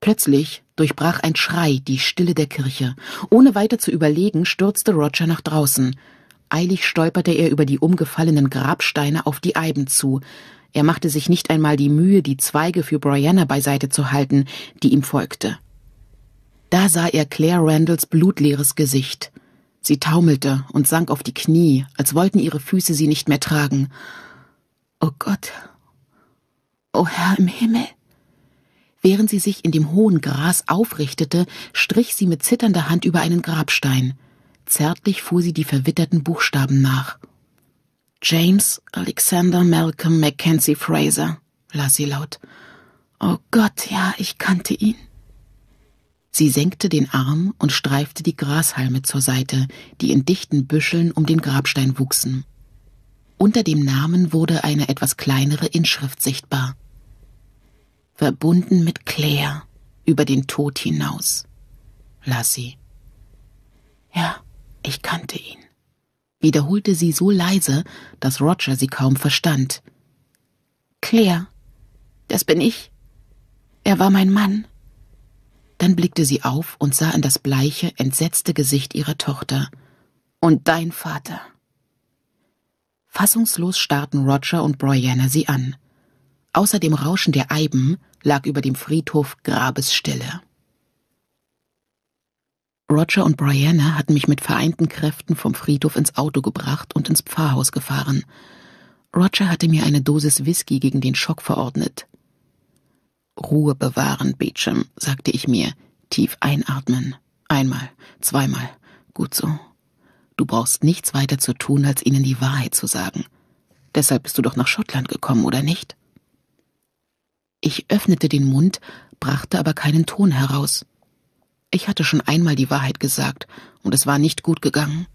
Plötzlich durchbrach ein Schrei die Stille der Kirche. Ohne weiter zu überlegen, stürzte Roger nach draußen. Eilig stolperte er über die umgefallenen Grabsteine auf die Eiben zu. Er machte sich nicht einmal die Mühe, die Zweige für Brianna beiseite zu halten, die ihm folgte. Da sah er Claire Randalls blutleeres Gesicht. Sie taumelte und sank auf die Knie, als wollten ihre Füße sie nicht mehr tragen. Oh Gott. oh Herr im Himmel. Während sie sich in dem hohen Gras aufrichtete, strich sie mit zitternder Hand über einen Grabstein. Zärtlich fuhr sie die verwitterten Buchstaben nach. James Alexander Malcolm Mackenzie Fraser, las sie laut. Oh Gott, ja, ich kannte ihn. Sie senkte den Arm und streifte die Grashalme zur Seite, die in dichten Büscheln um den Grabstein wuchsen. Unter dem Namen wurde eine etwas kleinere Inschrift sichtbar. Verbunden mit Claire, über den Tod hinaus, las sie. Ja, ich kannte ihn, wiederholte sie so leise, dass Roger sie kaum verstand. Claire, das bin ich. Er war mein Mann, dann blickte sie auf und sah in das bleiche, entsetzte Gesicht ihrer Tochter. Und dein Vater. Fassungslos starrten Roger und Brianna sie an. Außer dem Rauschen der Eiben lag über dem Friedhof Grabesstille. Roger und Brianna hatten mich mit vereinten Kräften vom Friedhof ins Auto gebracht und ins Pfarrhaus gefahren. Roger hatte mir eine Dosis Whisky gegen den Schock verordnet. Ruhe bewahren, Beecham, sagte ich mir. Tief einatmen. Einmal, zweimal. Gut so. Du brauchst nichts weiter zu tun, als ihnen die Wahrheit zu sagen. Deshalb bist du doch nach Schottland gekommen, oder nicht? Ich öffnete den Mund, brachte aber keinen Ton heraus. Ich hatte schon einmal die Wahrheit gesagt, und es war nicht gut gegangen.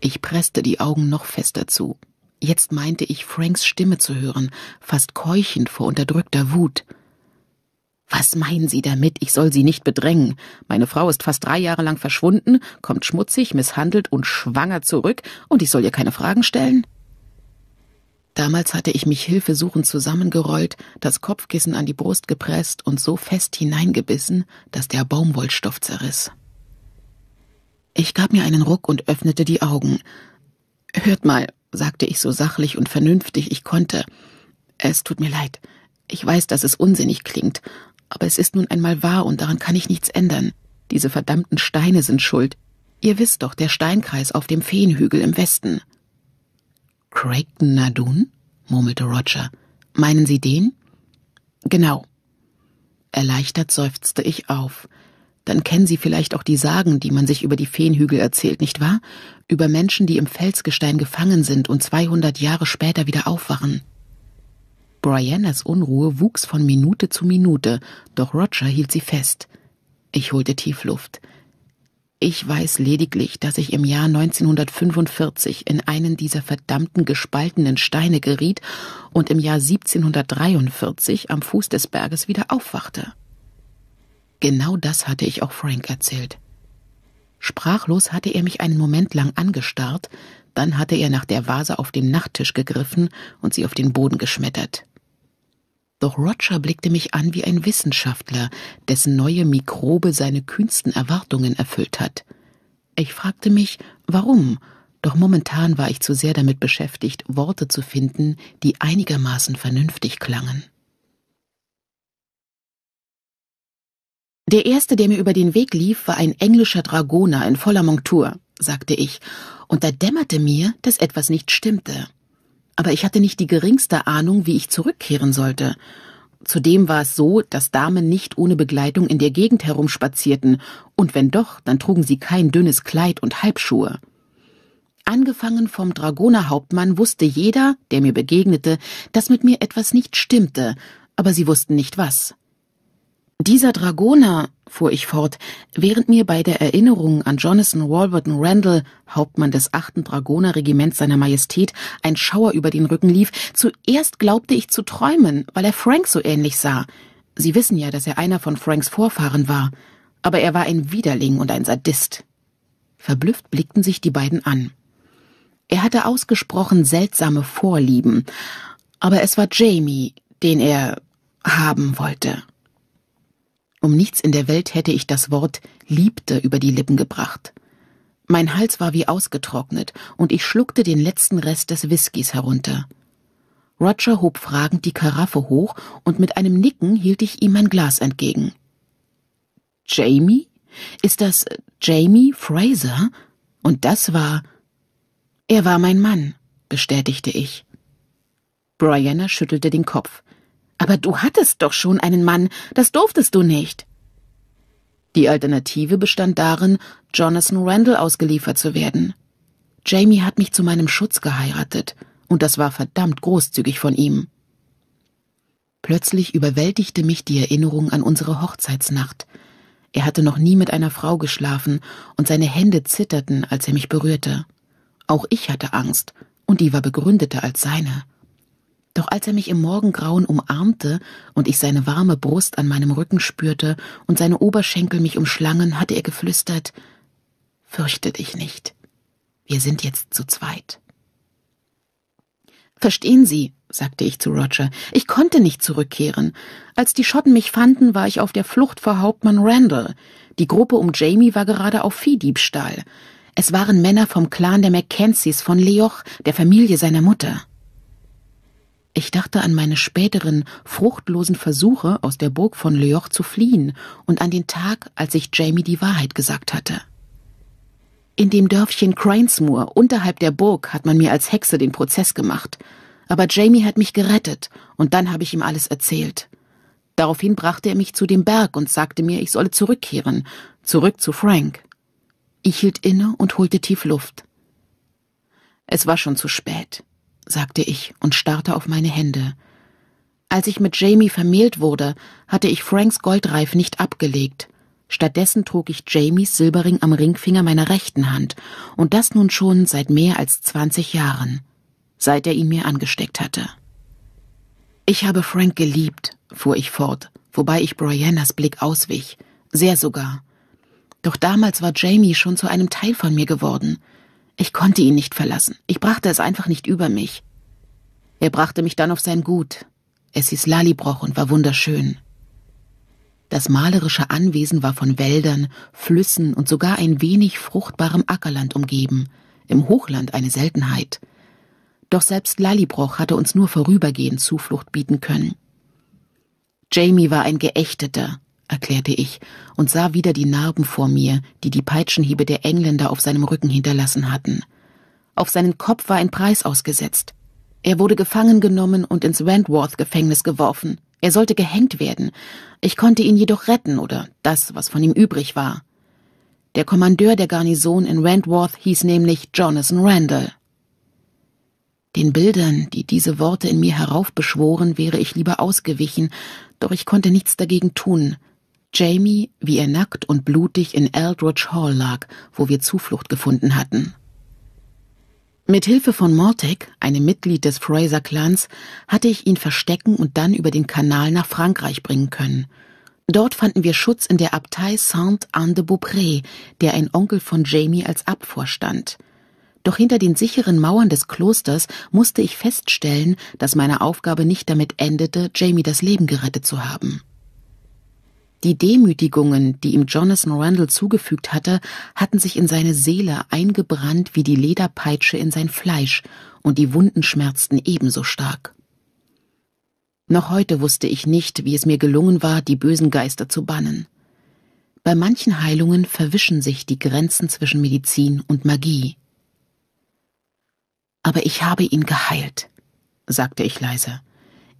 Ich presste die Augen noch fester zu. Jetzt meinte ich, Franks Stimme zu hören, fast keuchend vor unterdrückter Wut. Was meinen Sie damit? Ich soll Sie nicht bedrängen. Meine Frau ist fast drei Jahre lang verschwunden, kommt schmutzig, misshandelt und schwanger zurück, und ich soll ihr keine Fragen stellen? Damals hatte ich mich hilfesuchend zusammengerollt, das Kopfkissen an die Brust gepresst und so fest hineingebissen, dass der Baumwollstoff zerriss. Ich gab mir einen Ruck und öffnete die Augen. Hört mal, sagte ich so sachlich und vernünftig ich konnte. Es tut mir leid. Ich weiß, dass es unsinnig klingt, aber es ist nun einmal wahr und daran kann ich nichts ändern. Diese verdammten Steine sind schuld. Ihr wisst doch, der Steinkreis auf dem Feenhügel im Westen. Creighton Nadun? murmelte Roger. Meinen Sie den? Genau. Erleichtert seufzte ich auf. Dann kennen Sie vielleicht auch die Sagen, die man sich über die Feenhügel erzählt, nicht wahr? Über Menschen, die im Felsgestein gefangen sind und 200 Jahre später wieder aufwachen. Briannas Unruhe wuchs von Minute zu Minute, doch Roger hielt sie fest. Ich holte tief Luft. Ich weiß lediglich, dass ich im Jahr 1945 in einen dieser verdammten gespaltenen Steine geriet und im Jahr 1743 am Fuß des Berges wieder aufwachte. Genau das hatte ich auch Frank erzählt. Sprachlos hatte er mich einen Moment lang angestarrt, dann hatte er nach der Vase auf dem Nachttisch gegriffen und sie auf den Boden geschmettert. Doch Roger blickte mich an wie ein Wissenschaftler, dessen neue Mikrobe seine kühnsten Erwartungen erfüllt hat. Ich fragte mich, warum, doch momentan war ich zu sehr damit beschäftigt, Worte zu finden, die einigermaßen vernünftig klangen. Der erste, der mir über den Weg lief, war ein englischer Dragoner in voller Montur, sagte ich, und da dämmerte mir, dass etwas nicht stimmte aber ich hatte nicht die geringste Ahnung, wie ich zurückkehren sollte. Zudem war es so, dass Damen nicht ohne Begleitung in der Gegend herumspazierten, und wenn doch, dann trugen sie kein dünnes Kleid und Halbschuhe. Angefangen vom Dragonerhauptmann wusste jeder, der mir begegnete, dass mit mir etwas nicht stimmte, aber sie wussten nicht was. Dieser Dragoner, fuhr ich fort, während mir bei der Erinnerung an Jonathan Walberton Randall, Hauptmann des achten Dragonerregiments seiner Majestät, ein Schauer über den Rücken lief, zuerst glaubte ich zu träumen, weil er Frank so ähnlich sah. Sie wissen ja, dass er einer von Franks Vorfahren war. Aber er war ein Widerling und ein Sadist. Verblüfft blickten sich die beiden an. Er hatte ausgesprochen seltsame Vorlieben, aber es war Jamie, den er haben wollte. Um nichts in der Welt hätte ich das Wort liebte über die Lippen gebracht. Mein Hals war wie ausgetrocknet, und ich schluckte den letzten Rest des Whiskys herunter. Roger hob fragend die Karaffe hoch, und mit einem Nicken hielt ich ihm mein Glas entgegen. Jamie? Ist das Jamie Fraser? Und das war. Er war mein Mann, bestätigte ich. Brianna schüttelte den Kopf. Aber du hattest doch schon einen Mann, das durftest du nicht. Die Alternative bestand darin, Jonathan Randall ausgeliefert zu werden. Jamie hat mich zu meinem Schutz geheiratet, und das war verdammt großzügig von ihm. Plötzlich überwältigte mich die Erinnerung an unsere Hochzeitsnacht. Er hatte noch nie mit einer Frau geschlafen, und seine Hände zitterten, als er mich berührte. Auch ich hatte Angst, und die war begründeter als seine. Doch als er mich im Morgengrauen umarmte und ich seine warme Brust an meinem Rücken spürte und seine Oberschenkel mich umschlangen, hatte er geflüstert Fürchte dich nicht. Wir sind jetzt zu zweit. Verstehen Sie, sagte ich zu Roger, ich konnte nicht zurückkehren. Als die Schotten mich fanden, war ich auf der Flucht vor Hauptmann Randall. Die Gruppe um Jamie war gerade auf Viehdiebstahl. Es waren Männer vom Clan der Mackenzies von Leoch, der Familie seiner Mutter. Ich dachte an meine späteren, fruchtlosen Versuche, aus der Burg von Leoch zu fliehen und an den Tag, als ich Jamie die Wahrheit gesagt hatte. In dem Dörfchen Cranesmoor, unterhalb der Burg, hat man mir als Hexe den Prozess gemacht. Aber Jamie hat mich gerettet und dann habe ich ihm alles erzählt. Daraufhin brachte er mich zu dem Berg und sagte mir, ich solle zurückkehren, zurück zu Frank. Ich hielt inne und holte tief Luft. Es war schon zu spät sagte ich und starrte auf meine Hände. Als ich mit Jamie vermählt wurde, hatte ich Franks Goldreif nicht abgelegt. Stattdessen trug ich Jamies Silberring am Ringfinger meiner rechten Hand, und das nun schon seit mehr als 20 Jahren, seit er ihn mir angesteckt hatte. Ich habe Frank geliebt, fuhr ich fort, wobei ich Briannas Blick auswich, sehr sogar. Doch damals war Jamie schon zu einem Teil von mir geworden. Ich konnte ihn nicht verlassen. Ich brachte es einfach nicht über mich. Er brachte mich dann auf sein Gut. Es hieß Lalibroch und war wunderschön. Das malerische Anwesen war von Wäldern, Flüssen und sogar ein wenig fruchtbarem Ackerland umgeben, im Hochland eine Seltenheit. Doch selbst Lalibroch hatte uns nur vorübergehend Zuflucht bieten können. Jamie war ein Geächteter, erklärte ich und sah wieder die Narben vor mir, die die Peitschenhiebe der Engländer auf seinem Rücken hinterlassen hatten. Auf seinen Kopf war ein Preis ausgesetzt. Er wurde gefangen genommen und ins Wentworth-Gefängnis geworfen. Er sollte gehängt werden. Ich konnte ihn jedoch retten oder das, was von ihm übrig war. Der Kommandeur der Garnison in Wentworth hieß nämlich Jonathan Randall. Den Bildern, die diese Worte in mir heraufbeschworen, wäre ich lieber ausgewichen, doch ich konnte nichts dagegen tun. Jamie, wie er nackt und blutig in Eldridge Hall lag, wo wir Zuflucht gefunden hatten. Mit Hilfe von Mortek, einem Mitglied des Fraser Clans, hatte ich ihn verstecken und dann über den Kanal nach Frankreich bringen können. Dort fanden wir Schutz in der Abtei Saint-Anne-de-Beaupré, der ein Onkel von Jamie als Abt vorstand. Doch hinter den sicheren Mauern des Klosters musste ich feststellen, dass meine Aufgabe nicht damit endete, Jamie das Leben gerettet zu haben. Die Demütigungen, die ihm Jonathan Randall zugefügt hatte, hatten sich in seine Seele eingebrannt wie die Lederpeitsche in sein Fleisch, und die Wunden schmerzten ebenso stark. Noch heute wusste ich nicht, wie es mir gelungen war, die bösen Geister zu bannen. Bei manchen Heilungen verwischen sich die Grenzen zwischen Medizin und Magie. Aber ich habe ihn geheilt, sagte ich leise.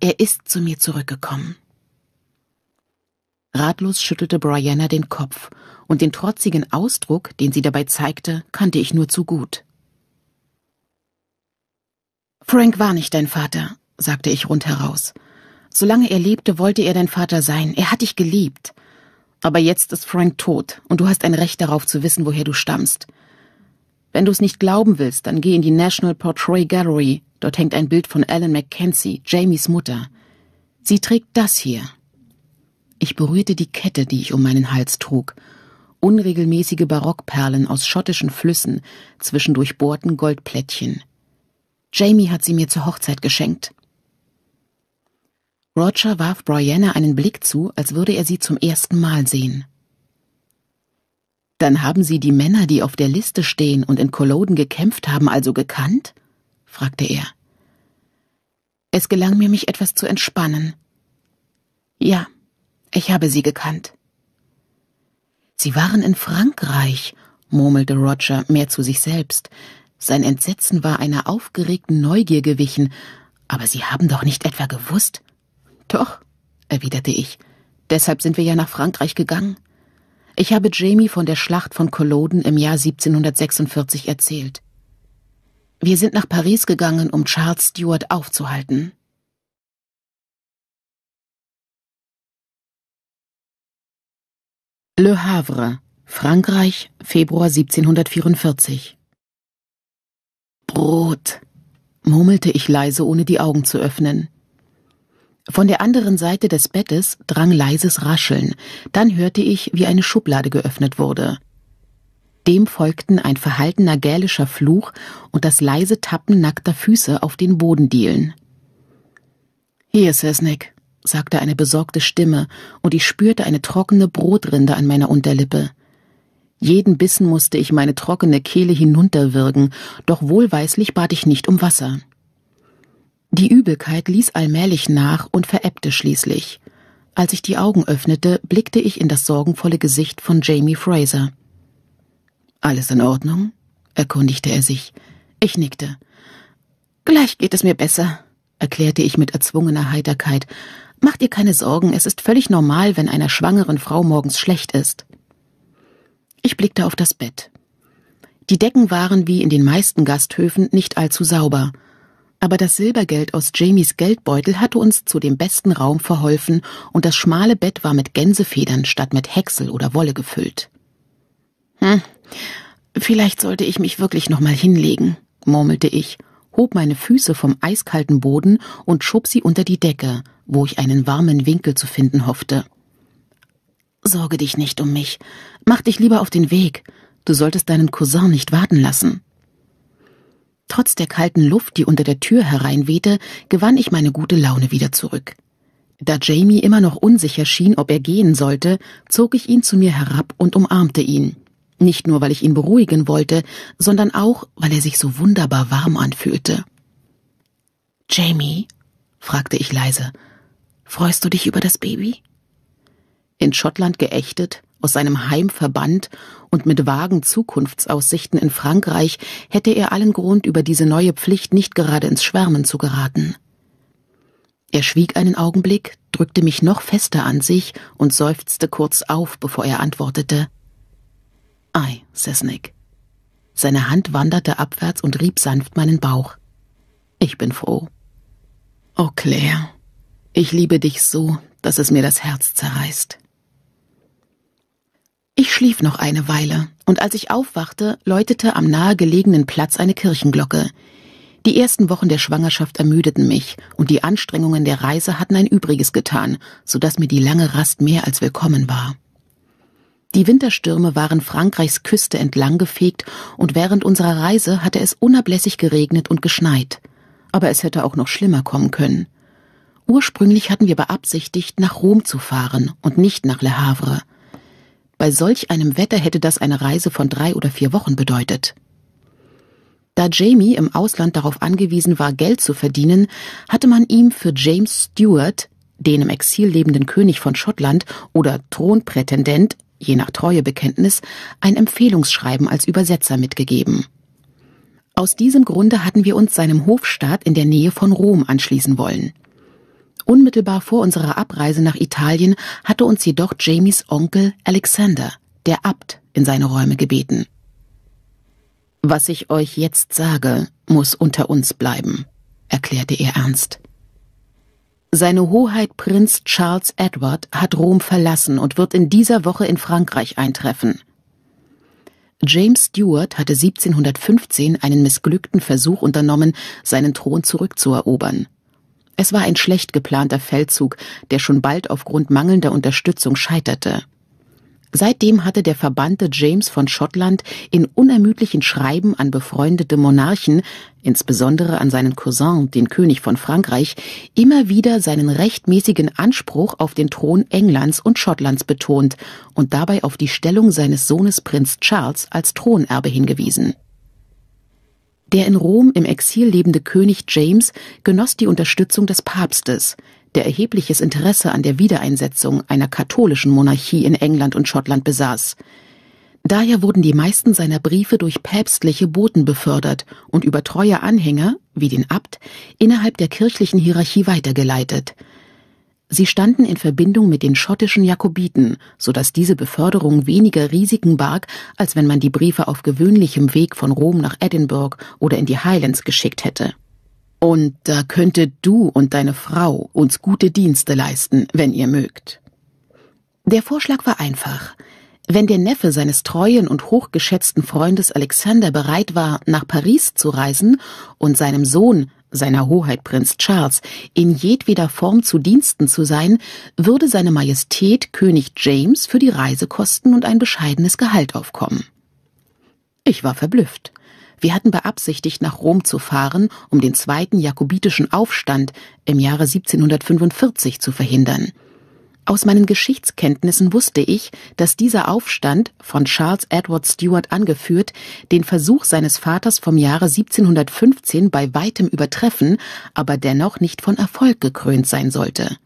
Er ist zu mir zurückgekommen. Ratlos schüttelte Brianna den Kopf, und den trotzigen Ausdruck, den sie dabei zeigte, kannte ich nur zu gut. Frank war nicht dein Vater, sagte ich rundheraus. Solange er lebte, wollte er dein Vater sein. Er hat dich geliebt. Aber jetzt ist Frank tot, und du hast ein Recht darauf zu wissen, woher du stammst. Wenn du es nicht glauben willst, dann geh in die National Portrait Gallery. Dort hängt ein Bild von Alan Mackenzie, Jamies Mutter. Sie trägt das hier. Ich berührte die Kette, die ich um meinen Hals trug. Unregelmäßige Barockperlen aus schottischen Flüssen, zwischendurch bohrten Goldplättchen. Jamie hat sie mir zur Hochzeit geschenkt. Roger warf Brianna einen Blick zu, als würde er sie zum ersten Mal sehen. Dann haben Sie die Männer, die auf der Liste stehen und in Culloden gekämpft haben, also gekannt? fragte er. Es gelang mir, mich etwas zu entspannen. Ja, ich habe sie gekannt. Sie waren in Frankreich, murmelte Roger mehr zu sich selbst. Sein Entsetzen war einer aufgeregten Neugier gewichen. Aber Sie haben doch nicht etwa gewusst? Doch, erwiderte ich. Deshalb sind wir ja nach Frankreich gegangen. Ich habe Jamie von der Schlacht von Culloden im Jahr 1746 erzählt. Wir sind nach Paris gegangen, um Charles Stuart aufzuhalten. Le Havre, Frankreich, Februar 1744. Brot, murmelte ich leise, ohne die Augen zu öffnen. Von der anderen Seite des Bettes drang leises Rascheln, dann hörte ich, wie eine Schublade geöffnet wurde. Dem folgten ein verhaltener gälischer Fluch und das leise Tappen nackter Füße auf den Bodendielen. Hier, Sesnick, sagte eine besorgte Stimme, und ich spürte eine trockene Brotrinde an meiner Unterlippe. Jeden Bissen musste ich meine trockene Kehle hinunterwirken, doch wohlweislich bat ich nicht um Wasser. Die Übelkeit ließ allmählich nach und verebbte schließlich. Als ich die Augen öffnete, blickte ich in das sorgenvolle Gesicht von Jamie Fraser. Alles in Ordnung? erkundigte er sich. Ich nickte. Gleich geht es mir besser, erklärte ich mit erzwungener Heiterkeit, Macht ihr keine Sorgen, es ist völlig normal, wenn einer schwangeren Frau morgens schlecht ist. Ich blickte auf das Bett. Die Decken waren wie in den meisten Gasthöfen nicht allzu sauber, aber das Silbergeld aus Jamies Geldbeutel hatte uns zu dem besten Raum verholfen, und das schmale Bett war mit Gänsefedern statt mit Häcksel oder Wolle gefüllt. Hm, vielleicht sollte ich mich wirklich nochmal hinlegen, murmelte ich hob meine Füße vom eiskalten Boden und schob sie unter die Decke, wo ich einen warmen Winkel zu finden hoffte. Sorge dich nicht um mich. Mach dich lieber auf den Weg. Du solltest deinen Cousin nicht warten lassen. Trotz der kalten Luft, die unter der Tür hereinwehte, gewann ich meine gute Laune wieder zurück. Da Jamie immer noch unsicher schien, ob er gehen sollte, zog ich ihn zu mir herab und umarmte ihn. Nicht nur, weil ich ihn beruhigen wollte, sondern auch, weil er sich so wunderbar warm anfühlte. Jamie, fragte ich leise, freust du dich über das Baby? In Schottland geächtet, aus seinem Heim verbannt und mit vagen Zukunftsaussichten in Frankreich hätte er allen Grund, über diese neue Pflicht nicht gerade ins Schwärmen zu geraten. Er schwieg einen Augenblick, drückte mich noch fester an sich und seufzte kurz auf, bevor er antwortete. Ei, Sesnick. Seine Hand wanderte abwärts und rieb sanft meinen Bauch. Ich bin froh. Oh, Claire, ich liebe dich so, dass es mir das Herz zerreißt. Ich schlief noch eine Weile, und als ich aufwachte, läutete am nahegelegenen Platz eine Kirchenglocke. Die ersten Wochen der Schwangerschaft ermüdeten mich, und die Anstrengungen der Reise hatten ein Übriges getan, so dass mir die lange Rast mehr als willkommen war. Die Winterstürme waren Frankreichs Küste entlang gefegt, und während unserer Reise hatte es unablässig geregnet und geschneit. Aber es hätte auch noch schlimmer kommen können. Ursprünglich hatten wir beabsichtigt, nach Rom zu fahren und nicht nach Le Havre. Bei solch einem Wetter hätte das eine Reise von drei oder vier Wochen bedeutet. Da Jamie im Ausland darauf angewiesen war, Geld zu verdienen, hatte man ihm für James Stuart, den im Exil lebenden König von Schottland oder Thronprätendent, je nach Treuebekenntnis, ein Empfehlungsschreiben als Übersetzer mitgegeben. Aus diesem Grunde hatten wir uns seinem Hofstaat in der Nähe von Rom anschließen wollen. Unmittelbar vor unserer Abreise nach Italien hatte uns jedoch Jamies Onkel Alexander, der Abt, in seine Räume gebeten. Was ich euch jetzt sage, muss unter uns bleiben, erklärte er ernst. Seine Hoheit Prinz Charles Edward hat Rom verlassen und wird in dieser Woche in Frankreich eintreffen. James Stuart hatte 1715 einen missglückten Versuch unternommen, seinen Thron zurückzuerobern. Es war ein schlecht geplanter Feldzug, der schon bald aufgrund mangelnder Unterstützung scheiterte. Seitdem hatte der verbannte James von Schottland in unermüdlichen Schreiben an befreundete Monarchen, insbesondere an seinen Cousin, den König von Frankreich, immer wieder seinen rechtmäßigen Anspruch auf den Thron Englands und Schottlands betont und dabei auf die Stellung seines Sohnes Prinz Charles als Thronerbe hingewiesen. Der in Rom im Exil lebende König James genoss die Unterstützung des Papstes, der erhebliches Interesse an der Wiedereinsetzung einer katholischen Monarchie in England und Schottland besaß. Daher wurden die meisten seiner Briefe durch päpstliche Boten befördert und über treue Anhänger, wie den Abt, innerhalb der kirchlichen Hierarchie weitergeleitet. Sie standen in Verbindung mit den schottischen Jakobiten, so dass diese Beförderung weniger Risiken barg, als wenn man die Briefe auf gewöhnlichem Weg von Rom nach Edinburgh oder in die Highlands geschickt hätte. Und da könntet du und deine Frau uns gute Dienste leisten, wenn ihr mögt. Der Vorschlag war einfach. Wenn der Neffe seines treuen und hochgeschätzten Freundes Alexander bereit war, nach Paris zu reisen und seinem Sohn, seiner Hoheit Prinz Charles, in jedweder Form zu Diensten zu sein, würde seine Majestät König James für die Reisekosten und ein bescheidenes Gehalt aufkommen. Ich war verblüfft. Wir hatten beabsichtigt, nach Rom zu fahren, um den zweiten jakobitischen Aufstand im Jahre 1745 zu verhindern. Aus meinen Geschichtskenntnissen wusste ich, dass dieser Aufstand, von Charles Edward Stuart angeführt, den Versuch seines Vaters vom Jahre 1715 bei weitem übertreffen, aber dennoch nicht von Erfolg gekrönt sein sollte.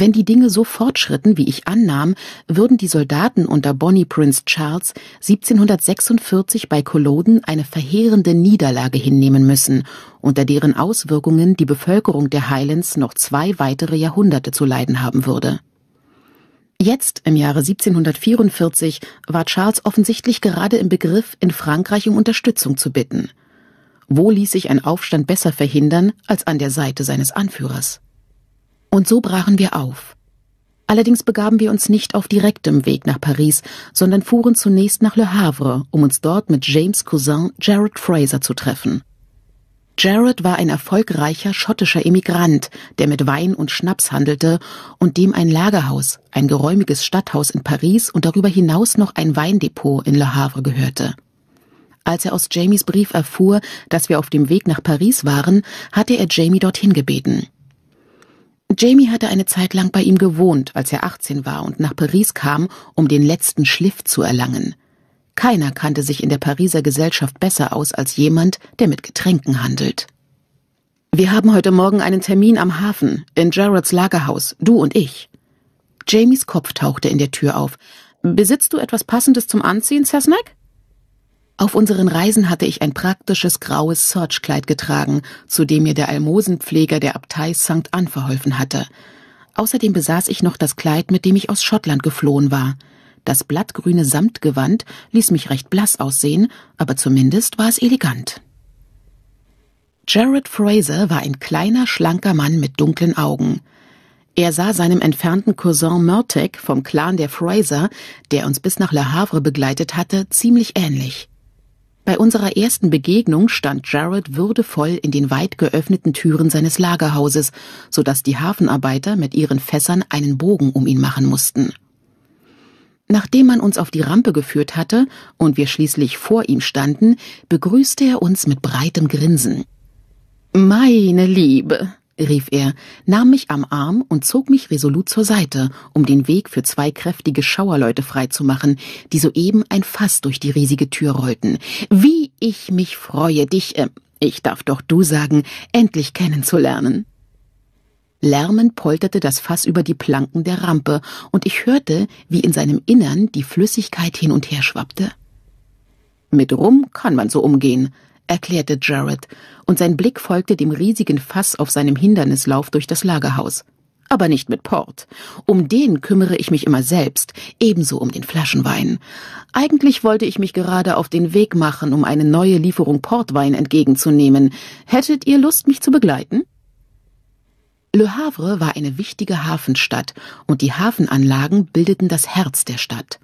Wenn die Dinge so fortschritten, wie ich annahm, würden die Soldaten unter Bonnie Prince Charles 1746 bei Culloden eine verheerende Niederlage hinnehmen müssen, unter deren Auswirkungen die Bevölkerung der Highlands noch zwei weitere Jahrhunderte zu leiden haben würde. Jetzt, im Jahre 1744, war Charles offensichtlich gerade im Begriff, in Frankreich um Unterstützung zu bitten. Wo ließ sich ein Aufstand besser verhindern als an der Seite seines Anführers? Und so brachen wir auf. Allerdings begaben wir uns nicht auf direktem Weg nach Paris, sondern fuhren zunächst nach Le Havre, um uns dort mit James Cousin Jared Fraser zu treffen. Jared war ein erfolgreicher schottischer Emigrant, der mit Wein und Schnaps handelte und dem ein Lagerhaus, ein geräumiges Stadthaus in Paris und darüber hinaus noch ein Weindepot in Le Havre gehörte. Als er aus Jamies Brief erfuhr, dass wir auf dem Weg nach Paris waren, hatte er Jamie dorthin gebeten. Jamie hatte eine Zeit lang bei ihm gewohnt, als er 18 war und nach Paris kam, um den letzten Schliff zu erlangen. Keiner kannte sich in der Pariser Gesellschaft besser aus als jemand, der mit Getränken handelt. Wir haben heute Morgen einen Termin am Hafen, in Jarrets Lagerhaus, du und ich. Jamies Kopf tauchte in der Tür auf. Besitzt du etwas Passendes zum Anziehen, Sasnack? Auf unseren Reisen hatte ich ein praktisches graues Searchkleid getragen, zu dem mir der Almosenpfleger der Abtei St. Ann verholfen hatte. Außerdem besaß ich noch das Kleid, mit dem ich aus Schottland geflohen war. Das blattgrüne Samtgewand ließ mich recht blass aussehen, aber zumindest war es elegant. Jared Fraser war ein kleiner, schlanker Mann mit dunklen Augen. Er sah seinem entfernten Cousin Murtek vom Clan der Fraser, der uns bis nach Le Havre begleitet hatte, ziemlich ähnlich. Bei unserer ersten Begegnung stand Jared würdevoll in den weit geöffneten Türen seines Lagerhauses, so dass die Hafenarbeiter mit ihren Fässern einen Bogen um ihn machen mussten. Nachdem man uns auf die Rampe geführt hatte und wir schließlich vor ihm standen, begrüßte er uns mit breitem Grinsen. Meine Liebe, rief er, nahm mich am Arm und zog mich resolut zur Seite, um den Weg für zwei kräftige Schauerleute freizumachen, die soeben ein Fass durch die riesige Tür rollten. Wie ich mich freue, dich, äh, ich darf doch du sagen, endlich kennenzulernen. Lärmend polterte das Fass über die Planken der Rampe, und ich hörte, wie in seinem Innern die Flüssigkeit hin und her schwappte. Mit Rum kann man so umgehen, erklärte Jared, und sein Blick folgte dem riesigen Fass auf seinem Hindernislauf durch das Lagerhaus. Aber nicht mit Port. Um den kümmere ich mich immer selbst, ebenso um den Flaschenwein. Eigentlich wollte ich mich gerade auf den Weg machen, um eine neue Lieferung Portwein entgegenzunehmen. Hättet ihr Lust, mich zu begleiten? Le Havre war eine wichtige Hafenstadt, und die Hafenanlagen bildeten das Herz der Stadt.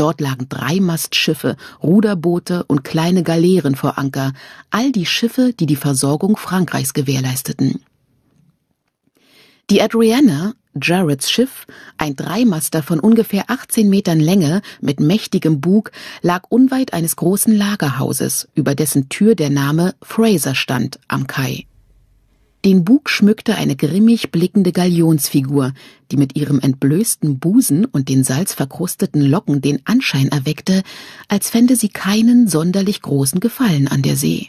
Dort lagen Dreimastschiffe, Ruderboote und kleine Galeeren vor Anker, all die Schiffe, die die Versorgung Frankreichs gewährleisteten. Die Adriana, Jareds Schiff, ein Dreimaster von ungefähr 18 Metern Länge mit mächtigem Bug, lag unweit eines großen Lagerhauses, über dessen Tür der Name Fraser stand, am Kai. Den Bug schmückte eine grimmig blickende Galionsfigur, die mit ihrem entblößten Busen und den salzverkrusteten Locken den Anschein erweckte, als fände sie keinen sonderlich großen Gefallen an der See.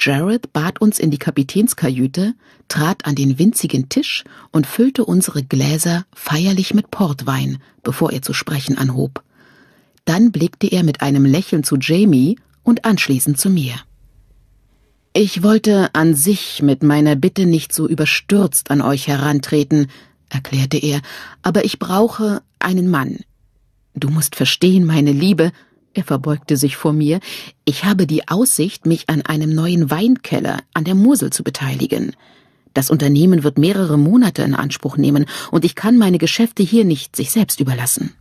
Jared bat uns in die Kapitänskajüte, trat an den winzigen Tisch und füllte unsere Gläser feierlich mit Portwein, bevor er zu sprechen anhob. Dann blickte er mit einem Lächeln zu Jamie und anschließend zu mir. Ich wollte an sich mit meiner Bitte nicht so überstürzt an euch herantreten, erklärte er, aber ich brauche einen Mann. Du musst verstehen, meine Liebe, er verbeugte sich vor mir, ich habe die Aussicht, mich an einem neuen Weinkeller an der Mosel zu beteiligen. Das Unternehmen wird mehrere Monate in Anspruch nehmen, und ich kann meine Geschäfte hier nicht sich selbst überlassen.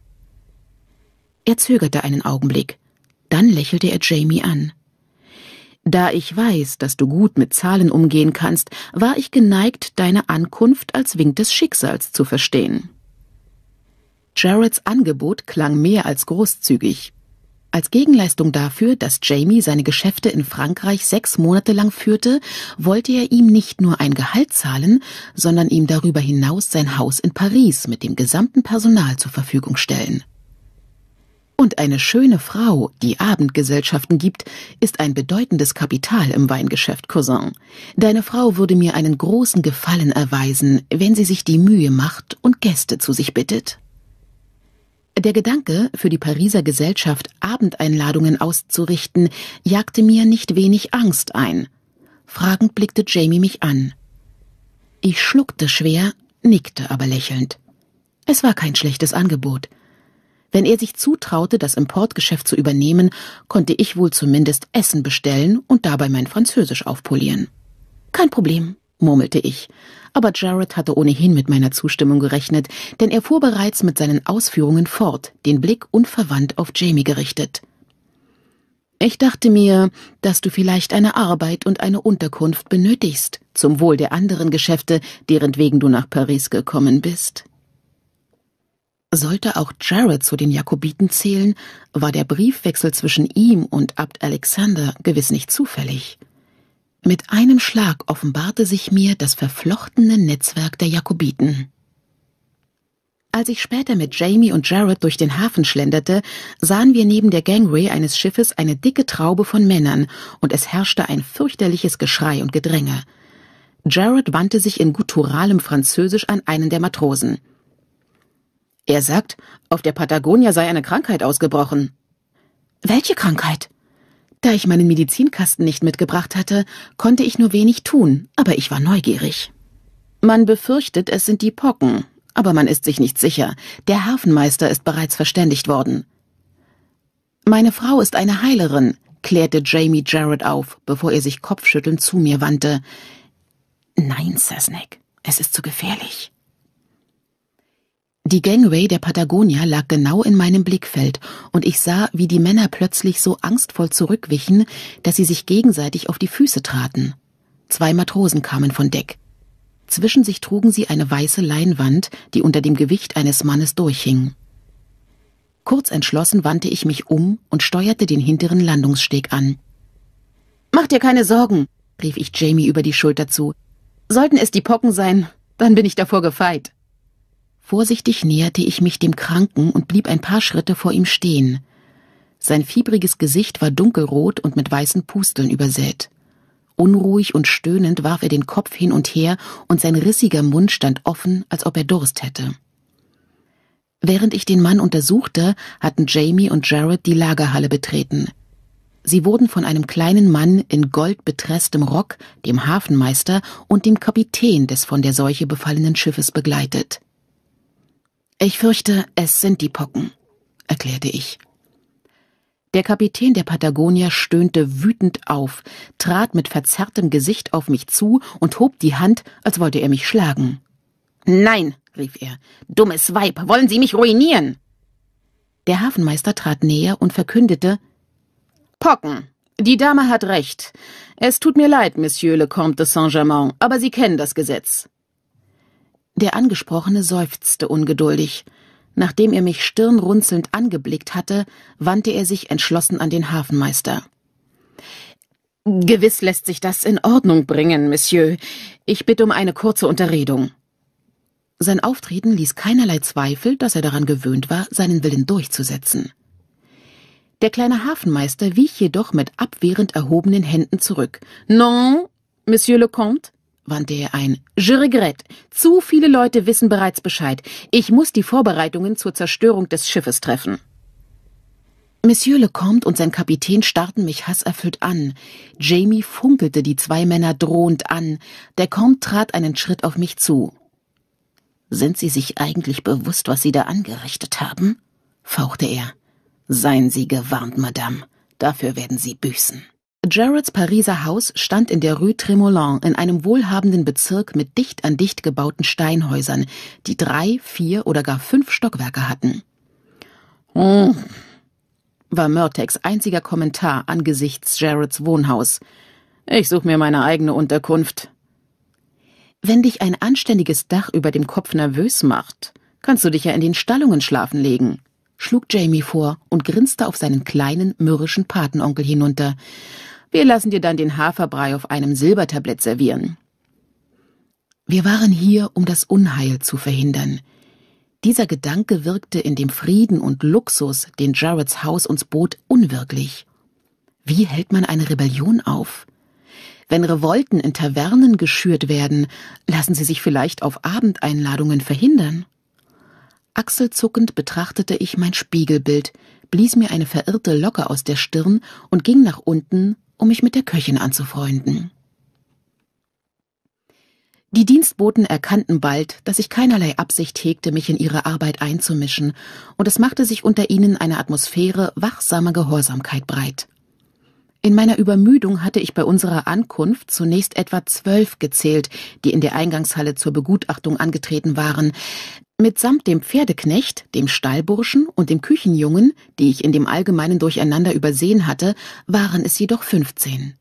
Er zögerte einen Augenblick, dann lächelte er Jamie an. Da ich weiß, dass du gut mit Zahlen umgehen kannst, war ich geneigt, deine Ankunft als Wink des Schicksals zu verstehen. Jareds Angebot klang mehr als großzügig. Als Gegenleistung dafür, dass Jamie seine Geschäfte in Frankreich sechs Monate lang führte, wollte er ihm nicht nur ein Gehalt zahlen, sondern ihm darüber hinaus sein Haus in Paris mit dem gesamten Personal zur Verfügung stellen. Und eine schöne Frau, die Abendgesellschaften gibt, ist ein bedeutendes Kapital im Weingeschäft, Cousin. Deine Frau würde mir einen großen Gefallen erweisen, wenn sie sich die Mühe macht und Gäste zu sich bittet. Der Gedanke, für die Pariser Gesellschaft Abendeinladungen auszurichten, jagte mir nicht wenig Angst ein. Fragend blickte Jamie mich an. Ich schluckte schwer, nickte aber lächelnd. Es war kein schlechtes Angebot. Wenn er sich zutraute, das Importgeschäft zu übernehmen, konnte ich wohl zumindest Essen bestellen und dabei mein Französisch aufpolieren. Kein Problem, murmelte ich. Aber Jared hatte ohnehin mit meiner Zustimmung gerechnet, denn er fuhr bereits mit seinen Ausführungen fort, den Blick unverwandt auf Jamie gerichtet. Ich dachte mir, dass du vielleicht eine Arbeit und eine Unterkunft benötigst, zum Wohl der anderen Geschäfte, deren wegen du nach Paris gekommen bist. Sollte auch Jared zu den Jakobiten zählen, war der Briefwechsel zwischen ihm und Abt Alexander gewiss nicht zufällig. Mit einem Schlag offenbarte sich mir das verflochtene Netzwerk der Jakobiten. Als ich später mit Jamie und Jared durch den Hafen schlenderte, sahen wir neben der Gangway eines Schiffes eine dicke Traube von Männern, und es herrschte ein fürchterliches Geschrei und Gedränge. Jared wandte sich in gutturalem Französisch an einen der Matrosen. Er sagt, auf der Patagonia sei eine Krankheit ausgebrochen. Welche Krankheit? Da ich meinen Medizinkasten nicht mitgebracht hatte, konnte ich nur wenig tun, aber ich war neugierig. Man befürchtet, es sind die Pocken, aber man ist sich nicht sicher. Der Hafenmeister ist bereits verständigt worden. Meine Frau ist eine Heilerin, klärte Jamie Jarrett auf, bevor er sich kopfschüttelnd zu mir wandte. Nein, Sasnek, es ist zu gefährlich. Die Gangway der Patagonia lag genau in meinem Blickfeld, und ich sah, wie die Männer plötzlich so angstvoll zurückwichen, dass sie sich gegenseitig auf die Füße traten. Zwei Matrosen kamen von Deck. Zwischen sich trugen sie eine weiße Leinwand, die unter dem Gewicht eines Mannes durchhing. Kurz entschlossen wandte ich mich um und steuerte den hinteren Landungssteg an. Mach dir keine Sorgen, rief ich Jamie über die Schulter zu. Sollten es die Pocken sein, dann bin ich davor gefeit. Vorsichtig näherte ich mich dem Kranken und blieb ein paar Schritte vor ihm stehen. Sein fiebriges Gesicht war dunkelrot und mit weißen Pusteln übersät. Unruhig und stöhnend warf er den Kopf hin und her, und sein rissiger Mund stand offen, als ob er Durst hätte. Während ich den Mann untersuchte, hatten Jamie und Jared die Lagerhalle betreten. Sie wurden von einem kleinen Mann in goldbetresstem Rock, dem Hafenmeister und dem Kapitän des von der Seuche befallenen Schiffes begleitet. Ich fürchte, es sind die Pocken, erklärte ich. Der Kapitän der Patagonia stöhnte wütend auf, trat mit verzerrtem Gesicht auf mich zu und hob die Hand, als wollte er mich schlagen. Nein, rief er, dummes Weib, wollen Sie mich ruinieren? Der Hafenmeister trat näher und verkündete Pocken. Die Dame hat recht. Es tut mir leid, Monsieur le Comte de Saint-Germain, aber Sie kennen das Gesetz. Der Angesprochene seufzte ungeduldig. Nachdem er mich stirnrunzelnd angeblickt hatte, wandte er sich entschlossen an den Hafenmeister. Gewiss lässt sich das in Ordnung bringen, Monsieur. Ich bitte um eine kurze Unterredung. Sein Auftreten ließ keinerlei Zweifel, dass er daran gewöhnt war, seinen Willen durchzusetzen. Der kleine Hafenmeister wich jedoch mit abwehrend erhobenen Händen zurück. Non, Monsieur le Comte, wandte er ein. Je regrette. Zu viele Leute wissen bereits Bescheid. Ich muss die Vorbereitungen zur Zerstörung des Schiffes treffen. Monsieur Lecomte und sein Kapitän starrten mich hasserfüllt an. Jamie funkelte die zwei Männer drohend an. Der Comte trat einen Schritt auf mich zu. Sind Sie sich eigentlich bewusst, was Sie da angerichtet haben? fauchte er. Seien Sie gewarnt, Madame. Dafür werden Sie büßen. Jarretts Pariser Haus stand in der Rue Tremolin in einem wohlhabenden Bezirk mit dicht an dicht gebauten Steinhäusern, die drei, vier oder gar fünf Stockwerke hatten. Hm, war Murtecks einziger Kommentar angesichts Jarretts Wohnhaus. Ich suche mir meine eigene Unterkunft. Wenn dich ein anständiges Dach über dem Kopf nervös macht, kannst du dich ja in den Stallungen schlafen legen schlug Jamie vor und grinste auf seinen kleinen, mürrischen Patenonkel hinunter. Wir lassen dir dann den Haferbrei auf einem Silbertablett servieren. Wir waren hier, um das Unheil zu verhindern. Dieser Gedanke wirkte in dem Frieden und Luxus, den Jareds Haus uns bot, unwirklich. Wie hält man eine Rebellion auf? Wenn Revolten in Tavernen geschürt werden, lassen sie sich vielleicht auf Abendeinladungen verhindern? Achselzuckend betrachtete ich mein Spiegelbild, blies mir eine verirrte Locke aus der Stirn und ging nach unten, um mich mit der Köchin anzufreunden. Die Dienstboten erkannten bald, dass ich keinerlei Absicht hegte, mich in ihre Arbeit einzumischen, und es machte sich unter ihnen eine Atmosphäre wachsamer Gehorsamkeit breit. In meiner Übermüdung hatte ich bei unserer Ankunft zunächst etwa zwölf gezählt, die in der Eingangshalle zur Begutachtung angetreten waren, Mitsamt dem Pferdeknecht, dem Stallburschen und dem Küchenjungen, die ich in dem allgemeinen Durcheinander übersehen hatte, waren es jedoch fünfzehn.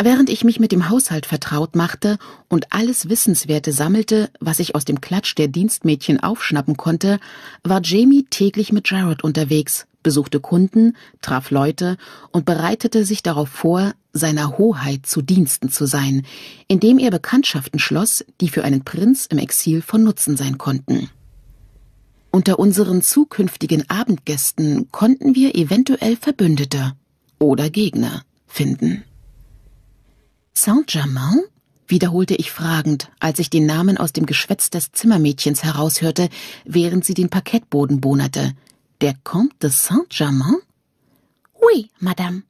Während ich mich mit dem Haushalt vertraut machte und alles Wissenswerte sammelte, was ich aus dem Klatsch der Dienstmädchen aufschnappen konnte, war Jamie täglich mit Jared unterwegs, besuchte Kunden, traf Leute und bereitete sich darauf vor, seiner Hoheit zu Diensten zu sein, indem er Bekanntschaften schloss, die für einen Prinz im Exil von Nutzen sein konnten. Unter unseren zukünftigen Abendgästen konnten wir eventuell Verbündete oder Gegner finden. Saint-Germain? wiederholte ich fragend, als ich den Namen aus dem Geschwätz des Zimmermädchens heraushörte, während sie den Parkettboden bonerte. Der Comte de Saint-Germain? Oui, Madame.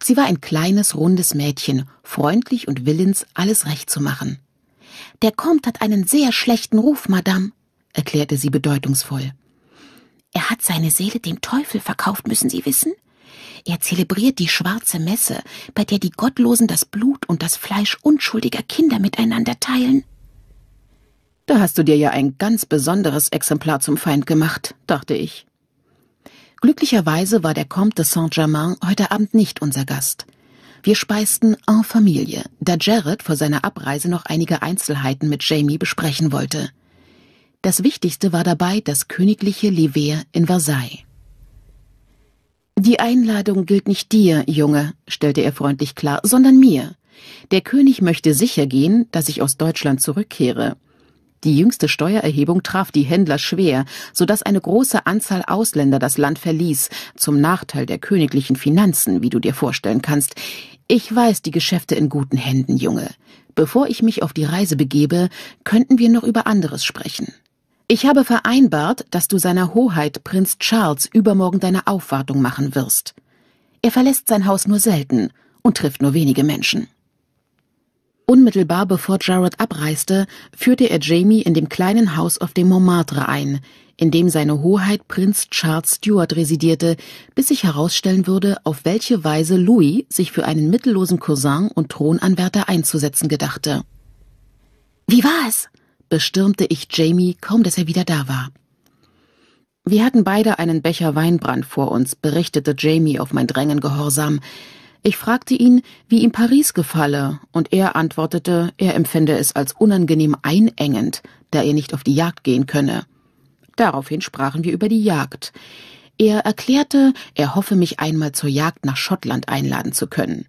Sie war ein kleines, rundes Mädchen, freundlich und willens, alles recht zu machen. Der Comte hat einen sehr schlechten Ruf, Madame, erklärte sie bedeutungsvoll. Er hat seine Seele dem Teufel verkauft, müssen Sie wissen. Er zelebriert die schwarze Messe, bei der die Gottlosen das Blut und das Fleisch unschuldiger Kinder miteinander teilen. Da hast du dir ja ein ganz besonderes Exemplar zum Feind gemacht, dachte ich. Glücklicherweise war der Comte de Saint-Germain heute Abend nicht unser Gast. Wir speisten en Familie, da Jared vor seiner Abreise noch einige Einzelheiten mit Jamie besprechen wollte. Das Wichtigste war dabei das königliche Lever in Versailles. Die Einladung gilt nicht dir, Junge, stellte er freundlich klar, sondern mir. Der König möchte sicher gehen, dass ich aus Deutschland zurückkehre. Die jüngste Steuererhebung traf die Händler schwer, so dass eine große Anzahl Ausländer das Land verließ, zum Nachteil der königlichen Finanzen, wie du dir vorstellen kannst. Ich weiß die Geschäfte in guten Händen, Junge. Bevor ich mich auf die Reise begebe, könnten wir noch über anderes sprechen. Ich habe vereinbart, dass du seiner Hoheit Prinz Charles übermorgen deine Aufwartung machen wirst. Er verlässt sein Haus nur selten und trifft nur wenige Menschen. Unmittelbar bevor Jared abreiste, führte er Jamie in dem kleinen Haus auf dem Montmartre ein, in dem seine Hoheit Prinz Charles Stuart residierte, bis sich herausstellen würde, auf welche Weise Louis sich für einen mittellosen Cousin und Thronanwärter einzusetzen gedachte. Wie war es? bestürmte ich Jamie, kaum dass er wieder da war. Wir hatten beide einen Becher Weinbrand vor uns, berichtete Jamie auf mein Drängen gehorsam. Ich fragte ihn, wie ihm Paris gefalle, und er antwortete, er empfände es als unangenehm einengend, da er nicht auf die Jagd gehen könne. Daraufhin sprachen wir über die Jagd. Er erklärte, er hoffe mich einmal zur Jagd nach Schottland einladen zu können.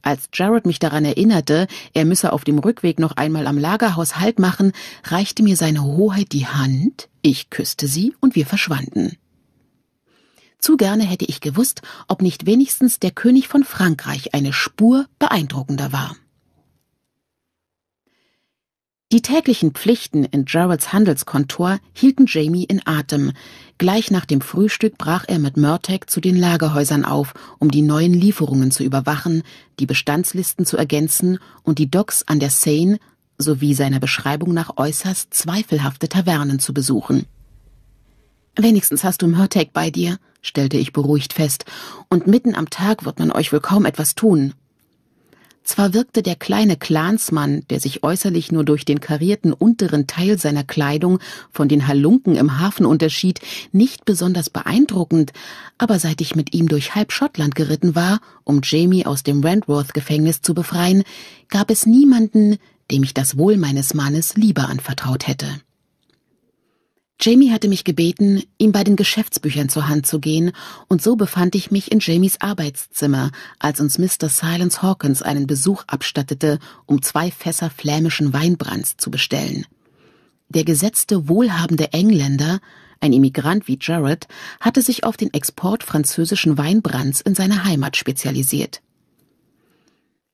Als Jared mich daran erinnerte, er müsse auf dem Rückweg noch einmal am Lagerhaus Halt machen, reichte mir seine Hoheit die Hand, ich küsste sie und wir verschwanden. Zu gerne hätte ich gewusst, ob nicht wenigstens der König von Frankreich eine Spur beeindruckender war. Die täglichen Pflichten in Geralds Handelskontor hielten Jamie in Atem. Gleich nach dem Frühstück brach er mit Murtagh zu den Lagerhäusern auf, um die neuen Lieferungen zu überwachen, die Bestandslisten zu ergänzen und die Docks an der Seine sowie seiner Beschreibung nach äußerst zweifelhafte Tavernen zu besuchen. Wenigstens hast du Murtagh bei dir, stellte ich beruhigt fest, und mitten am Tag wird man euch wohl kaum etwas tun. Zwar wirkte der kleine Clansmann, der sich äußerlich nur durch den karierten unteren Teil seiner Kleidung von den Halunken im Hafen unterschied, nicht besonders beeindruckend, aber seit ich mit ihm durch halb Schottland geritten war, um Jamie aus dem Wentworth-Gefängnis zu befreien, gab es niemanden, dem ich das Wohl meines Mannes lieber anvertraut hätte. Jamie hatte mich gebeten, ihm bei den Geschäftsbüchern zur Hand zu gehen, und so befand ich mich in Jamies Arbeitszimmer, als uns Mr. Silence Hawkins einen Besuch abstattete, um zwei Fässer flämischen Weinbrands zu bestellen. Der gesetzte, wohlhabende Engländer, ein Immigrant wie Jared, hatte sich auf den Export französischen Weinbrands in seine Heimat spezialisiert.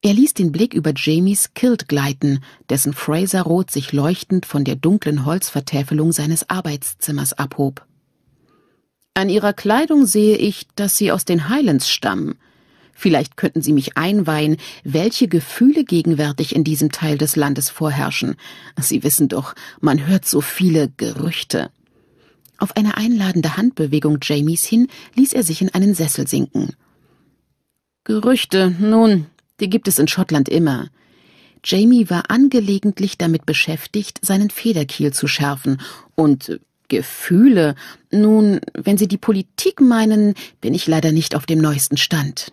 Er ließ den Blick über Jamies Kilt gleiten, dessen Fraserrot sich leuchtend von der dunklen Holzvertäfelung seines Arbeitszimmers abhob. An Ihrer Kleidung sehe ich, dass Sie aus den Highlands stammen. Vielleicht könnten Sie mich einweihen, welche Gefühle gegenwärtig in diesem Teil des Landes vorherrschen. Sie wissen doch, man hört so viele Gerüchte. Auf eine einladende Handbewegung Jamies hin ließ er sich in einen Sessel sinken. Gerüchte, nun, die gibt es in Schottland immer. Jamie war angelegentlich damit beschäftigt, seinen Federkiel zu schärfen und äh, Gefühle. Nun, wenn Sie die Politik meinen, bin ich leider nicht auf dem neuesten Stand.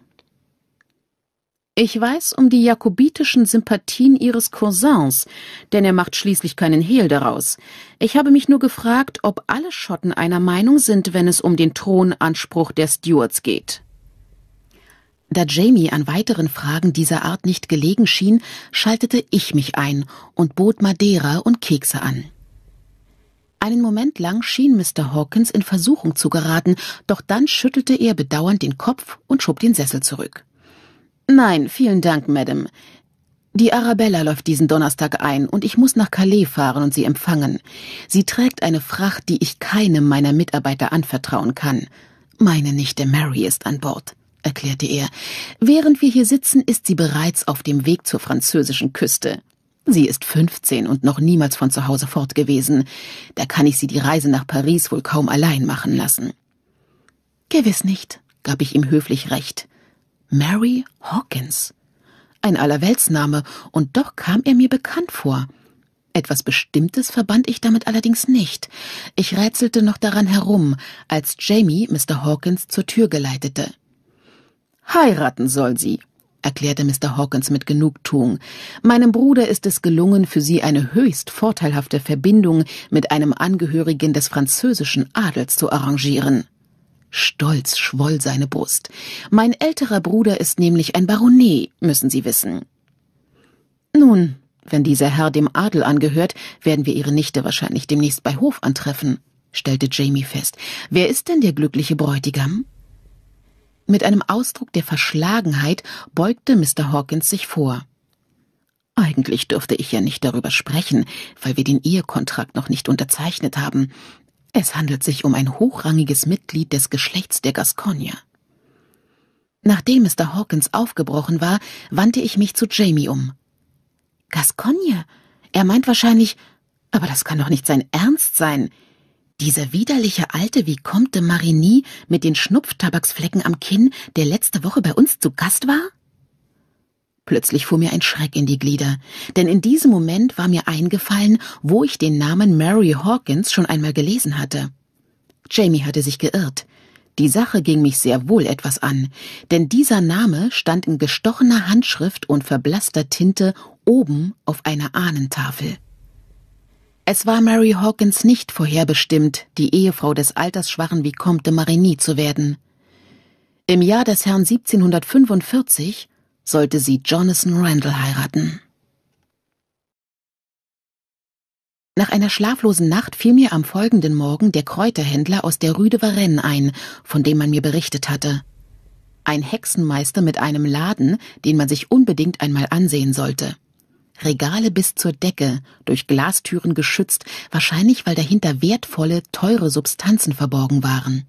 Ich weiß um die jakobitischen Sympathien Ihres Cousins, denn er macht schließlich keinen Hehl daraus. Ich habe mich nur gefragt, ob alle Schotten einer Meinung sind, wenn es um den Thronanspruch der Stuarts geht. Da Jamie an weiteren Fragen dieser Art nicht gelegen schien, schaltete ich mich ein und bot Madeira und Kekse an. Einen Moment lang schien Mr. Hawkins in Versuchung zu geraten, doch dann schüttelte er bedauernd den Kopf und schob den Sessel zurück. Nein, vielen Dank, Madame. Die Arabella läuft diesen Donnerstag ein und ich muss nach Calais fahren und sie empfangen. Sie trägt eine Fracht, die ich keinem meiner Mitarbeiter anvertrauen kann. Meine Nichte Mary ist an Bord erklärte er. Während wir hier sitzen, ist sie bereits auf dem Weg zur französischen Küste. Sie ist 15 und noch niemals von zu Hause fort gewesen. Da kann ich sie die Reise nach Paris wohl kaum allein machen lassen. Gewiss nicht, gab ich ihm höflich recht. Mary Hawkins. Ein Allerweltsname, und doch kam er mir bekannt vor. Etwas Bestimmtes verband ich damit allerdings nicht. Ich rätselte noch daran herum, als Jamie Mr. Hawkins zur Tür geleitete. Heiraten soll sie, erklärte Mr. Hawkins mit Genugtuung. Meinem Bruder ist es gelungen, für sie eine höchst vorteilhafte Verbindung mit einem Angehörigen des französischen Adels zu arrangieren. Stolz schwoll seine Brust. Mein älterer Bruder ist nämlich ein Baronet, müssen Sie wissen. Nun, wenn dieser Herr dem Adel angehört, werden wir Ihre Nichte wahrscheinlich demnächst bei Hof antreffen, stellte Jamie fest. Wer ist denn der glückliche Bräutigam? Mit einem Ausdruck der Verschlagenheit beugte Mr. Hawkins sich vor. Eigentlich dürfte ich ja nicht darüber sprechen, weil wir den Ehekontrakt noch nicht unterzeichnet haben. Es handelt sich um ein hochrangiges Mitglied des Geschlechts der Gascogner. Nachdem Mr. Hawkins aufgebrochen war, wandte ich mich zu Jamie um. Gascogne? Er meint wahrscheinlich, aber das kann doch nicht sein Ernst sein. Dieser widerliche alte wie Comte Marigny mit den Schnupftabaksflecken am Kinn, der letzte Woche bei uns zu Gast war? Plötzlich fuhr mir ein Schreck in die Glieder, denn in diesem Moment war mir eingefallen, wo ich den Namen Mary Hawkins schon einmal gelesen hatte. Jamie hatte sich geirrt. Die Sache ging mich sehr wohl etwas an, denn dieser Name stand in gestochener Handschrift und verblasster Tinte oben auf einer Ahnentafel. Es war Mary Hawkins nicht vorherbestimmt, die Ehefrau des altersschwachen Vicomte de Marigny zu werden. Im Jahr des Herrn 1745 sollte sie Jonathan Randall heiraten. Nach einer schlaflosen Nacht fiel mir am folgenden Morgen der Kräuterhändler aus der Rue de Varenne ein, von dem man mir berichtet hatte. Ein Hexenmeister mit einem Laden, den man sich unbedingt einmal ansehen sollte. Regale bis zur Decke, durch Glastüren geschützt, wahrscheinlich weil dahinter wertvolle, teure Substanzen verborgen waren.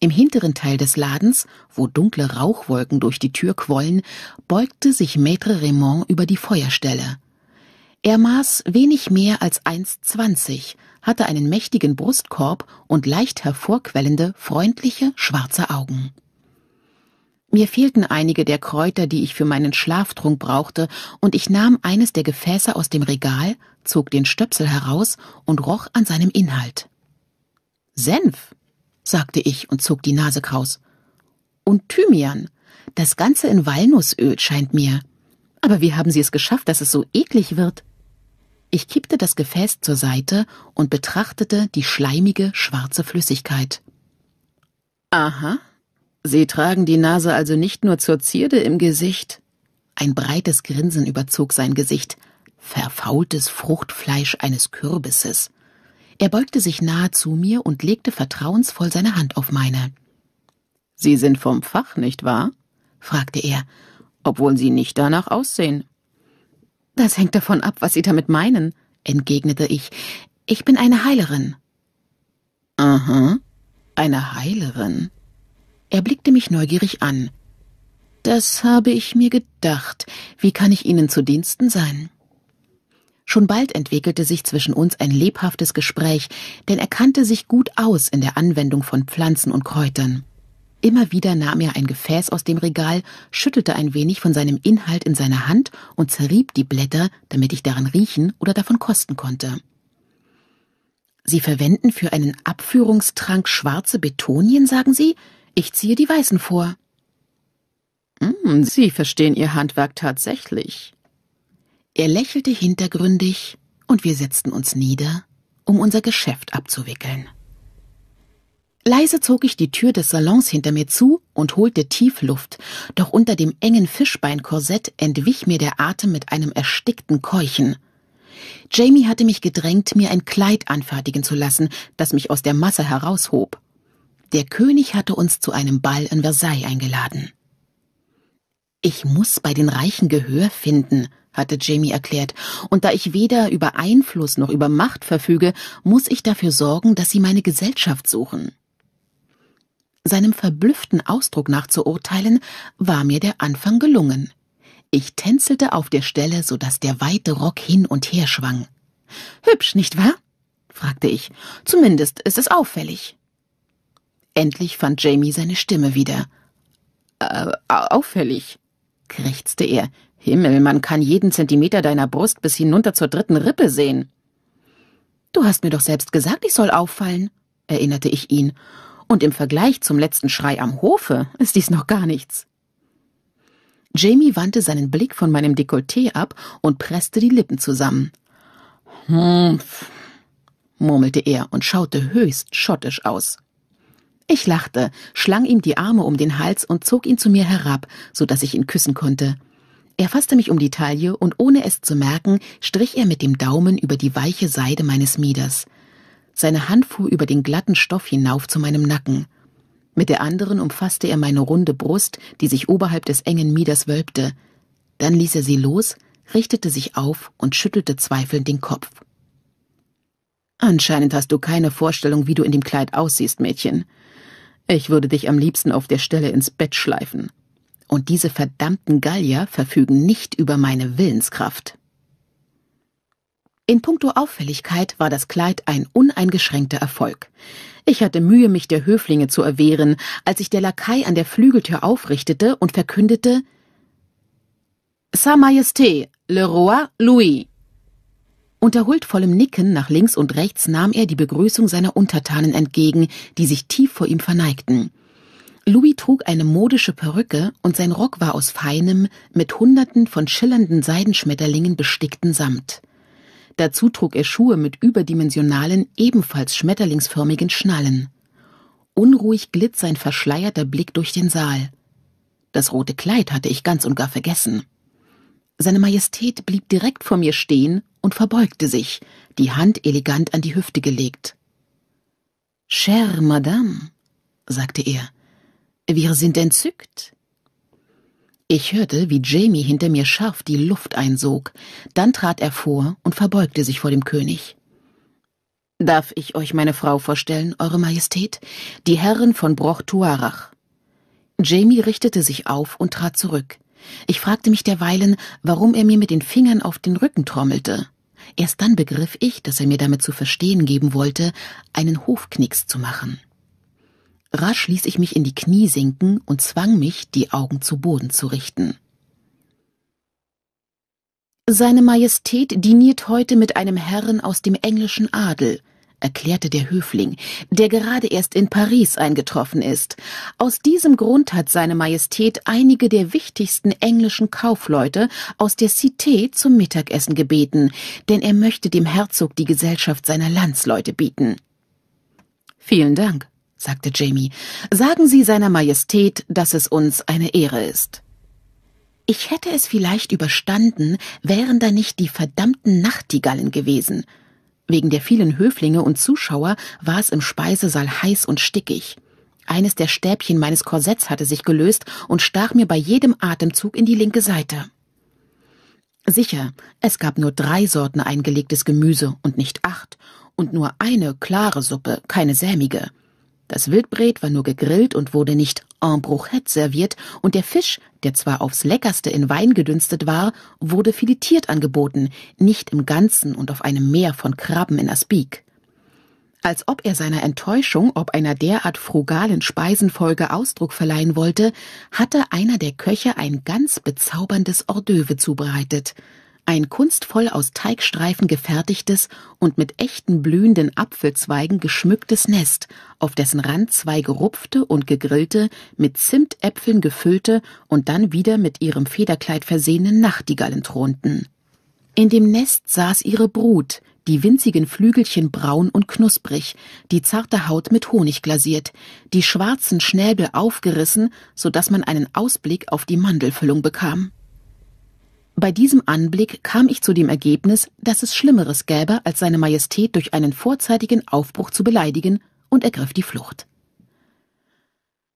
Im hinteren Teil des Ladens, wo dunkle Rauchwolken durch die Tür quollen, beugte sich Maître Raymond über die Feuerstelle. Er maß wenig mehr als 1,20, hatte einen mächtigen Brustkorb und leicht hervorquellende, freundliche, schwarze Augen. Mir fehlten einige der Kräuter, die ich für meinen Schlaftrunk brauchte, und ich nahm eines der Gefäße aus dem Regal, zog den Stöpsel heraus und roch an seinem Inhalt. Senf, sagte ich und zog die Nase kraus. Und Thymian. Das Ganze in Walnussöl scheint mir. Aber wie haben Sie es geschafft, dass es so eklig wird? Ich kippte das Gefäß zur Seite und betrachtete die schleimige, schwarze Flüssigkeit. Aha, Sie tragen die Nase also nicht nur zur Zierde im Gesicht. Ein breites Grinsen überzog sein Gesicht, verfaultes Fruchtfleisch eines Kürbisses. Er beugte sich nahe zu mir und legte vertrauensvoll seine Hand auf meine. Sie sind vom Fach, nicht wahr? fragte er, obwohl Sie nicht danach aussehen. Das hängt davon ab, was Sie damit meinen, entgegnete ich. Ich bin eine Heilerin. Aha, eine Heilerin. Er blickte mich neugierig an. Das habe ich mir gedacht. Wie kann ich Ihnen zu Diensten sein? Schon bald entwickelte sich zwischen uns ein lebhaftes Gespräch, denn er kannte sich gut aus in der Anwendung von Pflanzen und Kräutern. Immer wieder nahm er ein Gefäß aus dem Regal, schüttelte ein wenig von seinem Inhalt in seine Hand und zerrieb die Blätter, damit ich daran riechen oder davon kosten konnte. Sie verwenden für einen Abführungstrank schwarze Betonien, sagen Sie? Ich ziehe die Weißen vor. Mm, Sie verstehen Ihr Handwerk tatsächlich. Er lächelte hintergründig, und wir setzten uns nieder, um unser Geschäft abzuwickeln. Leise zog ich die Tür des Salons hinter mir zu und holte Tiefluft, doch unter dem engen Fischbeinkorsett entwich mir der Atem mit einem erstickten Keuchen. Jamie hatte mich gedrängt, mir ein Kleid anfertigen zu lassen, das mich aus der Masse heraushob. Der König hatte uns zu einem Ball in Versailles eingeladen. Ich muss bei den Reichen Gehör finden, hatte Jamie erklärt, und da ich weder über Einfluss noch über Macht verfüge, muss ich dafür sorgen, dass sie meine Gesellschaft suchen. Seinem verblüfften Ausdruck nach zu urteilen, war mir der Anfang gelungen. Ich tänzelte auf der Stelle, so dass der weite Rock hin und her schwang. Hübsch, nicht wahr? fragte ich. Zumindest ist es auffällig. Endlich fand Jamie seine Stimme wieder. Äh, auffällig, krächzte er. Himmel, man kann jeden Zentimeter deiner Brust bis hinunter zur dritten Rippe sehen. Du hast mir doch selbst gesagt, ich soll auffallen, erinnerte ich ihn. Und im Vergleich zum letzten Schrei am Hofe ist dies noch gar nichts. Jamie wandte seinen Blick von meinem Dekolleté ab und presste die Lippen zusammen. Hm, murmelte er und schaute höchst schottisch aus. Ich lachte, schlang ihm die Arme um den Hals und zog ihn zu mir herab, so dass ich ihn küssen konnte. Er fasste mich um die Taille und ohne es zu merken, strich er mit dem Daumen über die weiche Seide meines Mieders. Seine Hand fuhr über den glatten Stoff hinauf zu meinem Nacken. Mit der anderen umfasste er meine runde Brust, die sich oberhalb des engen Mieders wölbte. Dann ließ er sie los, richtete sich auf und schüttelte zweifelnd den Kopf. Anscheinend hast du keine Vorstellung, wie du in dem Kleid aussiehst, Mädchen. Ich würde dich am liebsten auf der Stelle ins Bett schleifen. Und diese verdammten Gallier verfügen nicht über meine Willenskraft. In puncto Auffälligkeit war das Kleid ein uneingeschränkter Erfolg. Ich hatte Mühe, mich der Höflinge zu erwehren, als sich der Lakai an der Flügeltür aufrichtete und verkündete Sa Majesté, le Roi Louis. Unter huldvollem Nicken nach links und rechts nahm er die Begrüßung seiner Untertanen entgegen, die sich tief vor ihm verneigten. Louis trug eine modische Perücke und sein Rock war aus feinem, mit hunderten von schillernden Seidenschmetterlingen bestickten Samt. Dazu trug er Schuhe mit überdimensionalen, ebenfalls schmetterlingsförmigen Schnallen. Unruhig glitt sein verschleierter Blick durch den Saal. Das rote Kleid hatte ich ganz und gar vergessen. Seine Majestät blieb direkt vor mir stehen und verbeugte sich, die Hand elegant an die Hüfte gelegt. Chère Madame, sagte er, wir sind entzückt. Ich hörte, wie Jamie hinter mir scharf die Luft einsog, dann trat er vor und verbeugte sich vor dem König. Darf ich euch meine Frau vorstellen, Eure Majestät, die Herrin von Broch Tuarach? Jamie richtete sich auf und trat zurück. Ich fragte mich derweilen, warum er mir mit den Fingern auf den Rücken trommelte. Erst dann begriff ich, dass er mir damit zu verstehen geben wollte, einen Hofknicks zu machen. Rasch ließ ich mich in die Knie sinken und zwang mich, die Augen zu Boden zu richten. Seine Majestät diniert heute mit einem Herrn aus dem englischen Adel, erklärte der Höfling, der gerade erst in Paris eingetroffen ist. Aus diesem Grund hat seine Majestät einige der wichtigsten englischen Kaufleute aus der Cité zum Mittagessen gebeten, denn er möchte dem Herzog die Gesellschaft seiner Landsleute bieten. Vielen Dank, sagte Jamie. Sagen Sie seiner Majestät, dass es uns eine Ehre ist. Ich hätte es vielleicht überstanden, wären da nicht die verdammten Nachtigallen gewesen, Wegen der vielen Höflinge und Zuschauer war es im Speisesaal heiß und stickig. Eines der Stäbchen meines Korsetts hatte sich gelöst und stach mir bei jedem Atemzug in die linke Seite. Sicher, es gab nur drei Sorten eingelegtes Gemüse und nicht acht, und nur eine klare Suppe, keine sämige. Das Wildbret war nur gegrillt und wurde nicht en brochette serviert, und der Fisch, der zwar aufs leckerste in Wein gedünstet war, wurde filetiert angeboten, nicht im Ganzen und auf einem Meer von Krabben in Aspik. Als ob er seiner Enttäuschung ob einer derart frugalen Speisenfolge Ausdruck verleihen wollte, hatte einer der Köche ein ganz bezauberndes Hors d'oeuvre zubereitet – ein kunstvoll aus Teigstreifen gefertigtes und mit echten blühenden Apfelzweigen geschmücktes Nest, auf dessen Rand zwei gerupfte und gegrillte, mit Zimtäpfeln gefüllte und dann wieder mit ihrem Federkleid versehene Nachtigallen thronten. In dem Nest saß ihre Brut, die winzigen Flügelchen braun und knusprig, die zarte Haut mit Honig glasiert, die schwarzen Schnäbel aufgerissen, so dass man einen Ausblick auf die Mandelfüllung bekam. Bei diesem Anblick kam ich zu dem Ergebnis, dass es Schlimmeres gäbe, als seine Majestät durch einen vorzeitigen Aufbruch zu beleidigen, und ergriff die Flucht.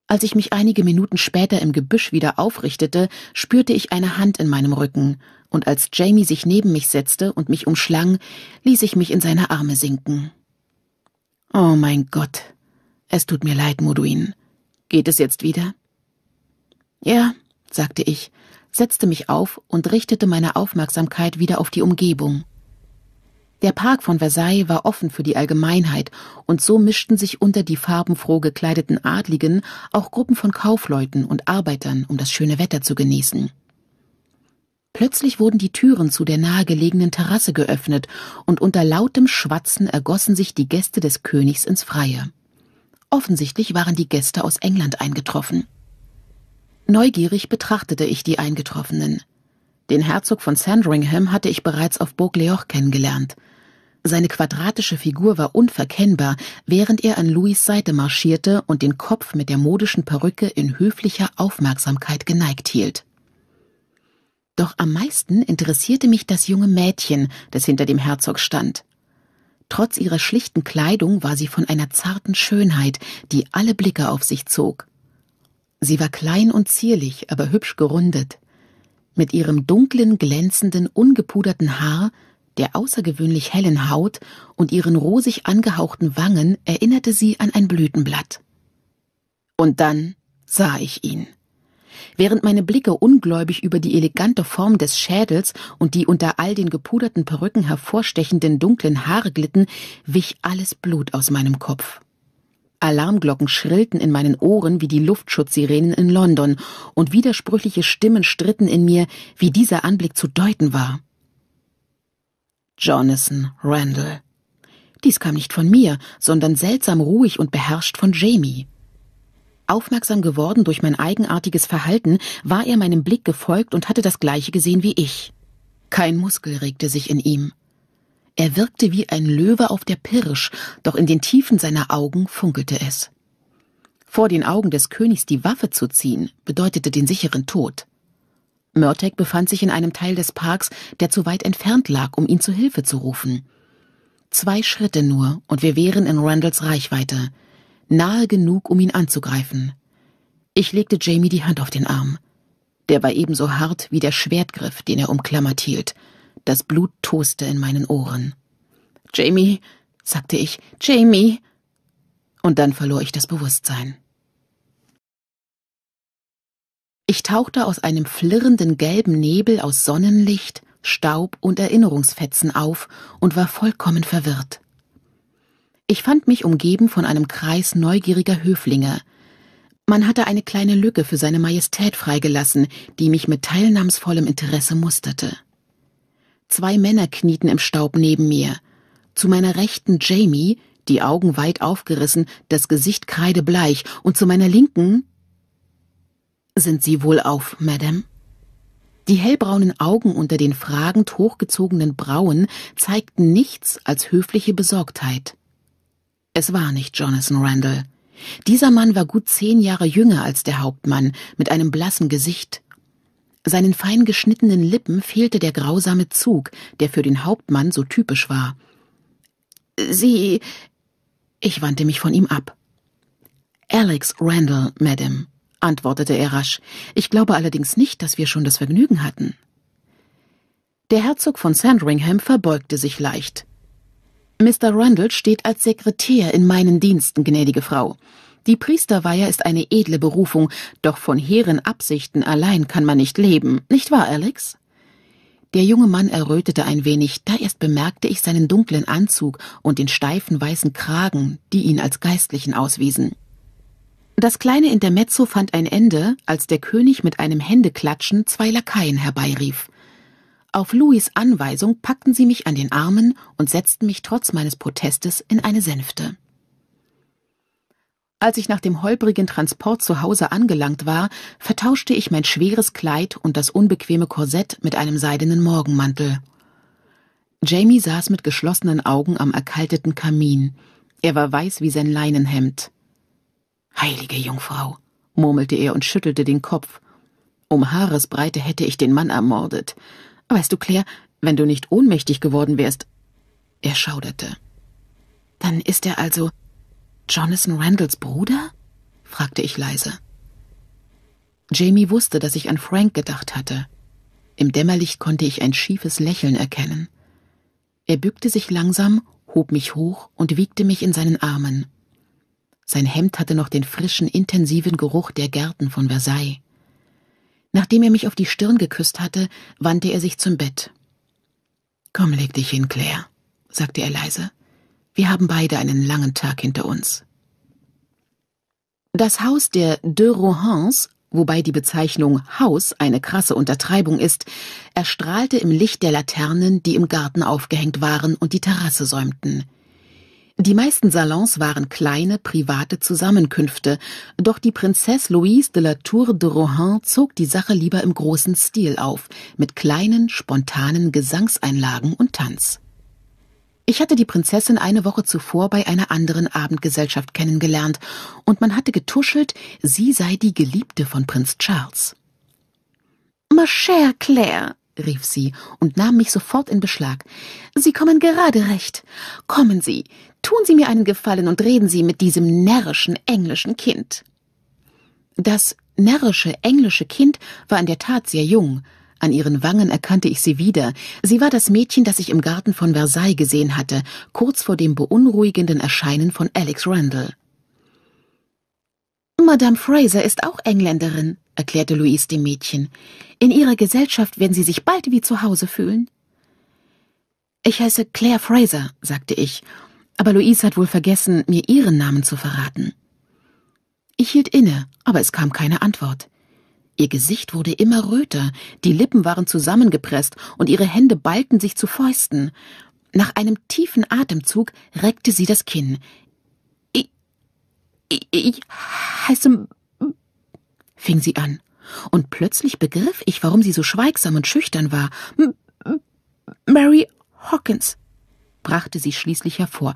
Als ich mich einige Minuten später im Gebüsch wieder aufrichtete, spürte ich eine Hand in meinem Rücken, und als Jamie sich neben mich setzte und mich umschlang, ließ ich mich in seine Arme sinken. Oh mein Gott. Es tut mir leid, Moduin. Geht es jetzt wieder? Ja, sagte ich, setzte mich auf und richtete meine Aufmerksamkeit wieder auf die Umgebung. Der Park von Versailles war offen für die Allgemeinheit, und so mischten sich unter die farbenfroh gekleideten Adligen auch Gruppen von Kaufleuten und Arbeitern, um das schöne Wetter zu genießen. Plötzlich wurden die Türen zu der nahegelegenen Terrasse geöffnet, und unter lautem Schwatzen ergossen sich die Gäste des Königs ins Freie. Offensichtlich waren die Gäste aus England eingetroffen. Neugierig betrachtete ich die Eingetroffenen. Den Herzog von Sandringham hatte ich bereits auf Burg Leoch kennengelernt. Seine quadratische Figur war unverkennbar, während er an Louis Seite marschierte und den Kopf mit der modischen Perücke in höflicher Aufmerksamkeit geneigt hielt. Doch am meisten interessierte mich das junge Mädchen, das hinter dem Herzog stand. Trotz ihrer schlichten Kleidung war sie von einer zarten Schönheit, die alle Blicke auf sich zog. Sie war klein und zierlich, aber hübsch gerundet. Mit ihrem dunklen, glänzenden, ungepuderten Haar, der außergewöhnlich hellen Haut und ihren rosig angehauchten Wangen erinnerte sie an ein Blütenblatt. Und dann sah ich ihn. Während meine Blicke ungläubig über die elegante Form des Schädels und die unter all den gepuderten Perücken hervorstechenden dunklen Haare glitten, wich alles Blut aus meinem Kopf. Alarmglocken schrillten in meinen Ohren wie die Luftschutzsirenen in London, und widersprüchliche Stimmen stritten in mir, wie dieser Anblick zu deuten war. Jonathan Randall. Dies kam nicht von mir, sondern seltsam ruhig und beherrscht von Jamie. Aufmerksam geworden durch mein eigenartiges Verhalten, war er meinem Blick gefolgt und hatte das gleiche gesehen wie ich. Kein Muskel regte sich in ihm. Er wirkte wie ein Löwe auf der Pirsch, doch in den Tiefen seiner Augen funkelte es. Vor den Augen des Königs die Waffe zu ziehen, bedeutete den sicheren Tod. Mörtek befand sich in einem Teil des Parks, der zu weit entfernt lag, um ihn zu Hilfe zu rufen. Zwei Schritte nur, und wir wären in Randalls Reichweite. Nahe genug, um ihn anzugreifen. Ich legte Jamie die Hand auf den Arm. Der war ebenso hart wie der Schwertgriff, den er umklammert hielt. Das Blut toste in meinen Ohren. Jamie, sagte ich, Jamie. Und dann verlor ich das Bewusstsein. Ich tauchte aus einem flirrenden gelben Nebel aus Sonnenlicht, Staub und Erinnerungsfetzen auf und war vollkommen verwirrt. Ich fand mich umgeben von einem Kreis neugieriger Höflinge. Man hatte eine kleine Lücke für seine Majestät freigelassen, die mich mit teilnahmsvollem Interesse musterte. Zwei Männer knieten im Staub neben mir. Zu meiner Rechten Jamie, die Augen weit aufgerissen, das Gesicht kreidebleich, und zu meiner Linken. Sind Sie wohl auf, Madame? Die hellbraunen Augen unter den fragend hochgezogenen Brauen zeigten nichts als höfliche Besorgtheit. Es war nicht Jonathan Randall. Dieser Mann war gut zehn Jahre jünger als der Hauptmann, mit einem blassen Gesicht. Seinen fein geschnittenen Lippen fehlte der grausame Zug, der für den Hauptmann so typisch war. Sie. Ich wandte mich von ihm ab. Alex Randall, Madame, antwortete er rasch. Ich glaube allerdings nicht, dass wir schon das Vergnügen hatten. Der Herzog von Sandringham verbeugte sich leicht. Mr. Randall steht als Sekretär in meinen Diensten, gnädige Frau. Die Priesterweihe ist eine edle Berufung, doch von hehren Absichten allein kann man nicht leben, nicht wahr, Alex? Der junge Mann errötete ein wenig, da erst bemerkte ich seinen dunklen Anzug und den steifen weißen Kragen, die ihn als Geistlichen auswiesen. Das kleine Intermezzo fand ein Ende, als der König mit einem Händeklatschen zwei Lakaien herbeirief. Auf Louis Anweisung packten sie mich an den Armen und setzten mich trotz meines Protestes in eine Sänfte. Als ich nach dem holprigen Transport zu Hause angelangt war, vertauschte ich mein schweres Kleid und das unbequeme Korsett mit einem seidenen Morgenmantel. Jamie saß mit geschlossenen Augen am erkalteten Kamin. Er war weiß wie sein Leinenhemd. Heilige Jungfrau, murmelte er und schüttelte den Kopf. Um Haaresbreite hätte ich den Mann ermordet. Weißt du, Claire, wenn du nicht ohnmächtig geworden wärst. Er schauderte. Dann ist er also Jonathan Randalls Bruder? fragte ich leise. Jamie wusste, dass ich an Frank gedacht hatte. Im Dämmerlicht konnte ich ein schiefes Lächeln erkennen. Er bückte sich langsam, hob mich hoch und wiegte mich in seinen Armen. Sein Hemd hatte noch den frischen, intensiven Geruch der Gärten von Versailles. Nachdem er mich auf die Stirn geküsst hatte, wandte er sich zum Bett. Komm, leg dich hin, Claire, sagte er leise. Wir haben beide einen langen Tag hinter uns. Das Haus der De Rohans, wobei die Bezeichnung Haus eine krasse Untertreibung ist, erstrahlte im Licht der Laternen, die im Garten aufgehängt waren und die Terrasse säumten. Die meisten Salons waren kleine, private Zusammenkünfte, doch die Prinzess Louise de la Tour de Rohan zog die Sache lieber im großen Stil auf, mit kleinen, spontanen Gesangseinlagen und Tanz. Ich hatte die Prinzessin eine Woche zuvor bei einer anderen Abendgesellschaft kennengelernt, und man hatte getuschelt, sie sei die Geliebte von Prinz Charles. Ma chère Claire, rief sie und nahm mich sofort in Beschlag. Sie kommen gerade recht. Kommen Sie, tun Sie mir einen Gefallen und reden Sie mit diesem närrischen englischen Kind. Das närrische englische Kind war in der Tat sehr jung, an ihren Wangen erkannte ich sie wieder. Sie war das Mädchen, das ich im Garten von Versailles gesehen hatte, kurz vor dem beunruhigenden Erscheinen von Alex Randall. Madame Fraser ist auch Engländerin, erklärte Louise dem Mädchen. In ihrer Gesellschaft werden Sie sich bald wie zu Hause fühlen. Ich heiße Claire Fraser, sagte ich, aber Louise hat wohl vergessen, mir ihren Namen zu verraten. Ich hielt inne, aber es kam keine Antwort. Ihr Gesicht wurde immer röter, die Lippen waren zusammengepresst und ihre Hände ballten sich zu Fäusten. Nach einem tiefen Atemzug reckte sie das Kinn. Ich, ich, ich heiße, fing sie an. Und plötzlich begriff ich, warum sie so schweigsam und schüchtern war. Mary Hawkins, brachte sie schließlich hervor.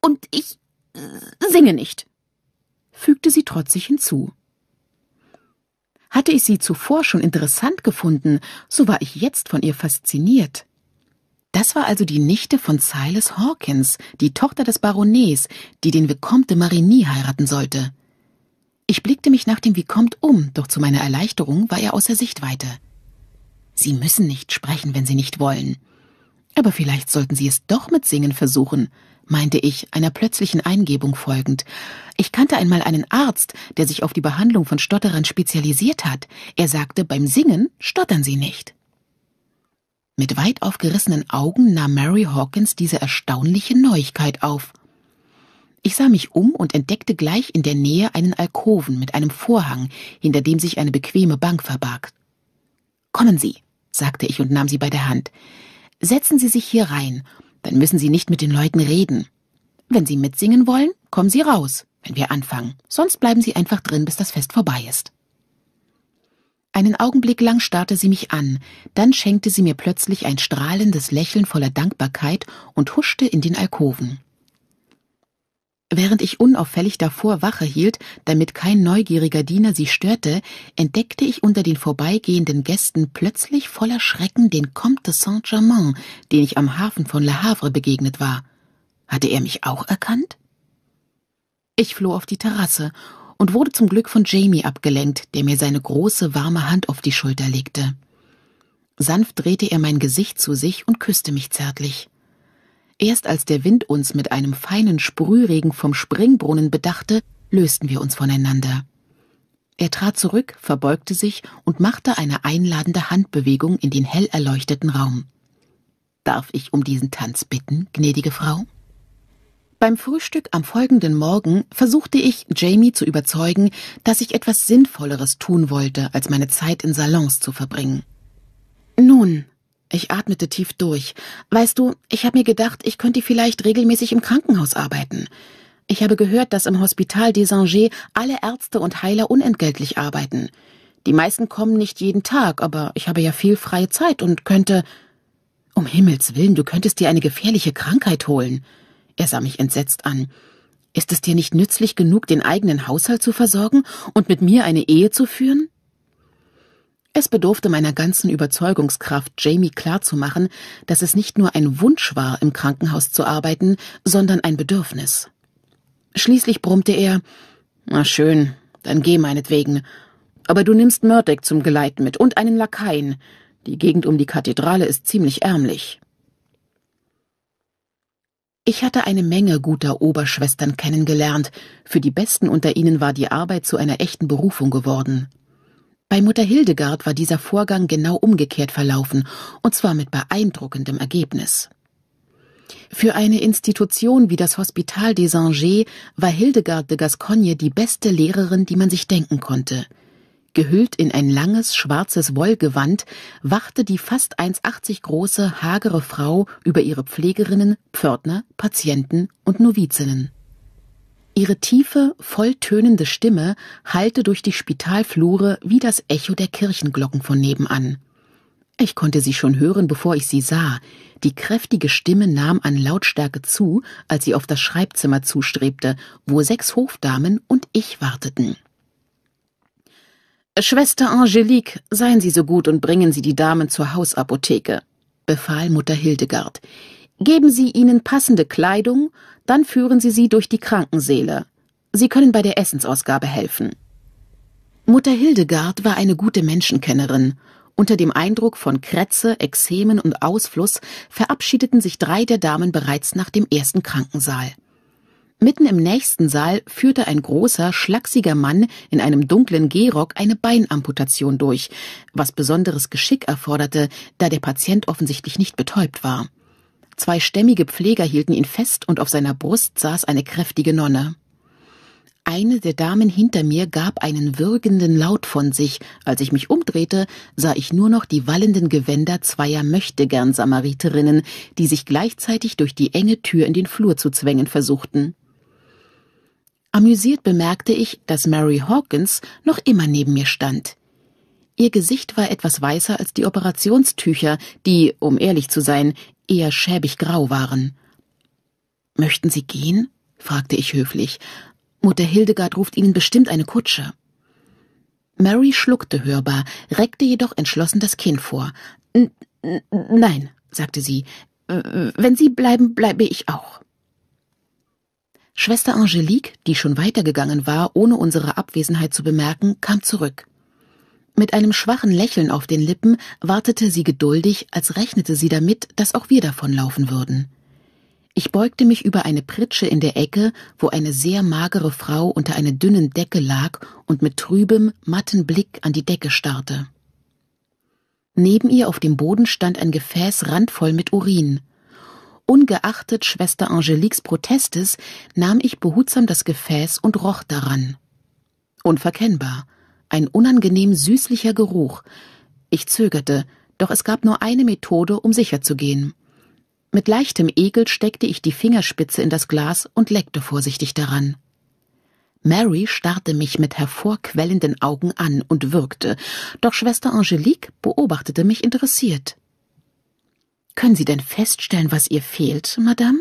Und ich äh, singe nicht, fügte sie trotzig hinzu. Hatte ich sie zuvor schon interessant gefunden, so war ich jetzt von ihr fasziniert. Das war also die Nichte von Silas Hawkins, die Tochter des Baronets, die den Vicomte Marigny heiraten sollte. Ich blickte mich nach dem Vicomte um, doch zu meiner Erleichterung war er außer Sichtweite. Sie müssen nicht sprechen, wenn Sie nicht wollen. Aber vielleicht sollten Sie es doch mit Singen versuchen meinte ich, einer plötzlichen Eingebung folgend. Ich kannte einmal einen Arzt, der sich auf die Behandlung von Stotterern spezialisiert hat. Er sagte, beim Singen stottern sie nicht. Mit weit aufgerissenen Augen nahm Mary Hawkins diese erstaunliche Neuigkeit auf. Ich sah mich um und entdeckte gleich in der Nähe einen Alkoven mit einem Vorhang, hinter dem sich eine bequeme Bank verbarg. Kommen Sie, sagte ich und nahm sie bei der Hand. Setzen Sie sich hier rein dann müssen Sie nicht mit den Leuten reden. Wenn Sie mitsingen wollen, kommen Sie raus, wenn wir anfangen, sonst bleiben Sie einfach drin, bis das Fest vorbei ist. Einen Augenblick lang starrte sie mich an, dann schenkte sie mir plötzlich ein strahlendes Lächeln voller Dankbarkeit und huschte in den Alkoven. Während ich unauffällig davor Wache hielt, damit kein neugieriger Diener sie störte, entdeckte ich unter den vorbeigehenden Gästen plötzlich voller Schrecken den Comte de Saint-Germain, den ich am Hafen von Le Havre begegnet war. Hatte er mich auch erkannt? Ich floh auf die Terrasse und wurde zum Glück von Jamie abgelenkt, der mir seine große, warme Hand auf die Schulter legte. Sanft drehte er mein Gesicht zu sich und küsste mich zärtlich. Erst als der Wind uns mit einem feinen Sprühregen vom Springbrunnen bedachte, lösten wir uns voneinander. Er trat zurück, verbeugte sich und machte eine einladende Handbewegung in den hell erleuchteten Raum. Darf ich um diesen Tanz bitten, gnädige Frau? Beim Frühstück am folgenden Morgen versuchte ich, Jamie zu überzeugen, dass ich etwas Sinnvolleres tun wollte, als meine Zeit in Salons zu verbringen. Nun, ich atmete tief durch. Weißt du, ich habe mir gedacht, ich könnte vielleicht regelmäßig im Krankenhaus arbeiten. Ich habe gehört, dass im Hospital des Angers alle Ärzte und Heiler unentgeltlich arbeiten. Die meisten kommen nicht jeden Tag, aber ich habe ja viel freie Zeit und könnte. Um Himmels willen, du könntest dir eine gefährliche Krankheit holen. Er sah mich entsetzt an. Ist es dir nicht nützlich genug, den eigenen Haushalt zu versorgen und mit mir eine Ehe zu führen? Es bedurfte meiner ganzen Überzeugungskraft, Jamie klarzumachen, dass es nicht nur ein Wunsch war, im Krankenhaus zu arbeiten, sondern ein Bedürfnis. Schließlich brummte er Na schön, dann geh meinetwegen. Aber du nimmst Murdock zum Geleit mit und einen Lakaien. Die Gegend um die Kathedrale ist ziemlich ärmlich. Ich hatte eine Menge guter Oberschwestern kennengelernt. Für die besten unter ihnen war die Arbeit zu einer echten Berufung geworden. Bei Mutter Hildegard war dieser Vorgang genau umgekehrt verlaufen, und zwar mit beeindruckendem Ergebnis. Für eine Institution wie das Hospital des Angers war Hildegard de Gascogne die beste Lehrerin, die man sich denken konnte. Gehüllt in ein langes, schwarzes Wollgewand, wachte die fast 1,80 große, hagere Frau über ihre Pflegerinnen, Pförtner, Patienten und Novizinnen. Ihre tiefe, volltönende Stimme hallte durch die Spitalflure wie das Echo der Kirchenglocken von nebenan. Ich konnte sie schon hören, bevor ich sie sah. Die kräftige Stimme nahm an Lautstärke zu, als sie auf das Schreibzimmer zustrebte, wo sechs Hofdamen und ich warteten. Schwester Angelique, seien Sie so gut und bringen Sie die Damen zur Hausapotheke, befahl Mutter Hildegard. Geben Sie ihnen passende Kleidung, dann führen Sie sie durch die Krankenseele. Sie können bei der Essensausgabe helfen. Mutter Hildegard war eine gute Menschenkennerin. Unter dem Eindruck von Krätze, Exhemen und Ausfluss verabschiedeten sich drei der Damen bereits nach dem ersten Krankensaal. Mitten im nächsten Saal führte ein großer, schlacksiger Mann in einem dunklen Gehrock eine Beinamputation durch, was besonderes Geschick erforderte, da der Patient offensichtlich nicht betäubt war. Zwei stämmige Pfleger hielten ihn fest und auf seiner Brust saß eine kräftige Nonne. Eine der Damen hinter mir gab einen würgenden Laut von sich. Als ich mich umdrehte, sah ich nur noch die wallenden Gewänder zweier möchtegern Samariterinnen, die sich gleichzeitig durch die enge Tür in den Flur zu zwängen versuchten. Amüsiert bemerkte ich, dass Mary Hawkins noch immer neben mir stand. Ihr Gesicht war etwas weißer als die Operationstücher, die, um ehrlich zu sein, eher schäbig grau waren. Möchten Sie gehen? fragte ich höflich. Mutter Hildegard ruft Ihnen bestimmt eine Kutsche. Mary schluckte hörbar, reckte jedoch entschlossen das Kinn vor. nein, sagte sie, wenn Sie bleiben, bleibe ich auch. Schwester Angelique, die schon weitergegangen war, ohne unsere Abwesenheit zu bemerken, kam zurück. Mit einem schwachen Lächeln auf den Lippen wartete sie geduldig, als rechnete sie damit, dass auch wir davonlaufen würden. Ich beugte mich über eine Pritsche in der Ecke, wo eine sehr magere Frau unter einer dünnen Decke lag und mit trübem, matten Blick an die Decke starrte. Neben ihr auf dem Boden stand ein Gefäß randvoll mit Urin. Ungeachtet Schwester Angeliques Protestes nahm ich behutsam das Gefäß und roch daran. Unverkennbar, ein unangenehm süßlicher Geruch. Ich zögerte, doch es gab nur eine Methode, um sicher zu gehen. Mit leichtem Ekel steckte ich die Fingerspitze in das Glas und leckte vorsichtig daran. Mary starrte mich mit hervorquellenden Augen an und würgte, doch Schwester Angelique beobachtete mich interessiert. Können Sie denn feststellen, was ihr fehlt, Madame?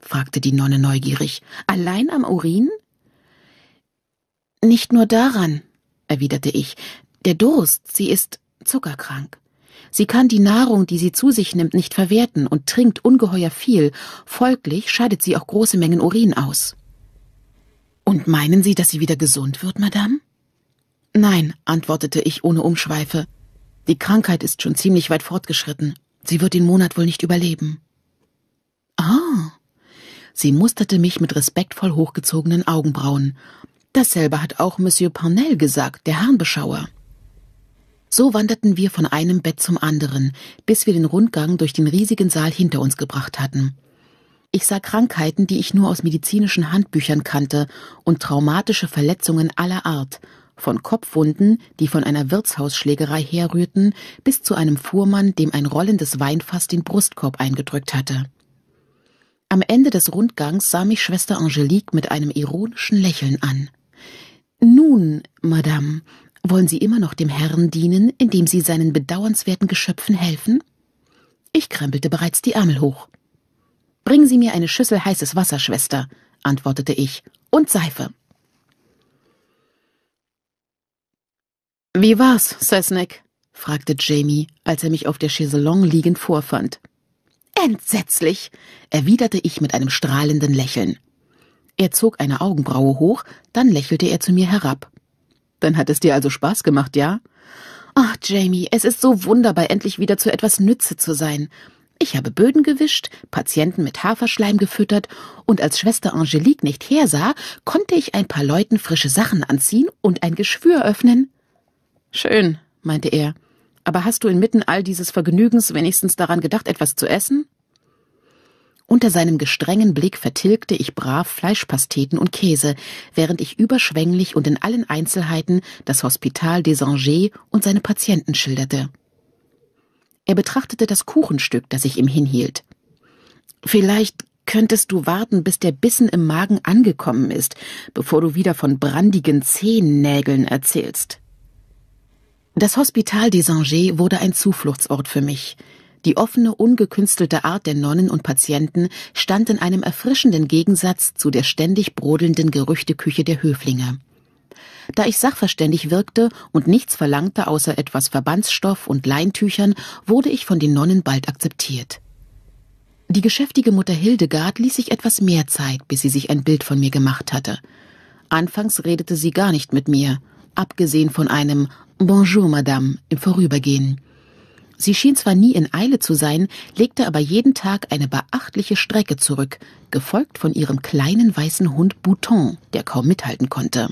fragte die Nonne neugierig. Allein am Urin? Nicht nur daran, erwiderte ich. Der Durst, sie ist zuckerkrank. Sie kann die Nahrung, die sie zu sich nimmt, nicht verwerten und trinkt ungeheuer viel, folglich scheidet sie auch große Mengen Urin aus. Und meinen Sie, dass sie wieder gesund wird, Madame? Nein, antwortete ich ohne Umschweife. Die Krankheit ist schon ziemlich weit fortgeschritten. Sie wird den Monat wohl nicht überleben. Ah. Sie musterte mich mit respektvoll hochgezogenen Augenbrauen. Dasselbe hat auch Monsieur Parnell gesagt, der Herrnbeschauer. So wanderten wir von einem Bett zum anderen, bis wir den Rundgang durch den riesigen Saal hinter uns gebracht hatten. Ich sah Krankheiten, die ich nur aus medizinischen Handbüchern kannte, und traumatische Verletzungen aller Art, von Kopfwunden, die von einer Wirtshausschlägerei herrührten, bis zu einem Fuhrmann, dem ein rollendes Weinfass den Brustkorb eingedrückt hatte. Am Ende des Rundgangs sah mich Schwester Angelique mit einem ironischen Lächeln an. Nun, Madame, wollen Sie immer noch dem Herrn dienen, indem Sie seinen bedauernswerten Geschöpfen helfen? Ich krempelte bereits die Ärmel hoch. Bringen Sie mir eine Schüssel heißes Wasser, Schwester, antwortete ich, und Seife. Wie war's, Sesnek? fragte Jamie, als er mich auf der Chaiselong liegend vorfand. Entsetzlich, erwiderte ich mit einem strahlenden Lächeln. Er zog eine Augenbraue hoch, dann lächelte er zu mir herab. Dann hat es dir also Spaß gemacht, ja? Ach, Jamie, es ist so wunderbar, endlich wieder zu etwas Nütze zu sein. Ich habe Böden gewischt, Patienten mit Haferschleim gefüttert und als Schwester Angelique nicht hersah, konnte ich ein paar Leuten frische Sachen anziehen und ein Geschwür öffnen. Schön, meinte er. Aber hast du inmitten all dieses Vergnügens wenigstens daran gedacht, etwas zu essen? Unter seinem gestrengen Blick vertilgte ich brav Fleischpasteten und Käse, während ich überschwänglich und in allen Einzelheiten das Hospital des Angers und seine Patienten schilderte. Er betrachtete das Kuchenstück, das ich ihm hinhielt. Vielleicht könntest du warten, bis der Bissen im Magen angekommen ist, bevor du wieder von brandigen Zehennägeln erzählst. Das Hospital des Angers wurde ein Zufluchtsort für mich. Die offene, ungekünstelte Art der Nonnen und Patienten stand in einem erfrischenden Gegensatz zu der ständig brodelnden Gerüchteküche der Höflinge. Da ich sachverständig wirkte und nichts verlangte außer etwas Verbandsstoff und Leintüchern, wurde ich von den Nonnen bald akzeptiert. Die geschäftige Mutter Hildegard ließ sich etwas mehr Zeit, bis sie sich ein Bild von mir gemacht hatte. Anfangs redete sie gar nicht mit mir, abgesehen von einem Bonjour, Madame im Vorübergehen. Sie schien zwar nie in Eile zu sein, legte aber jeden Tag eine beachtliche Strecke zurück, gefolgt von ihrem kleinen weißen Hund Bouton, der kaum mithalten konnte.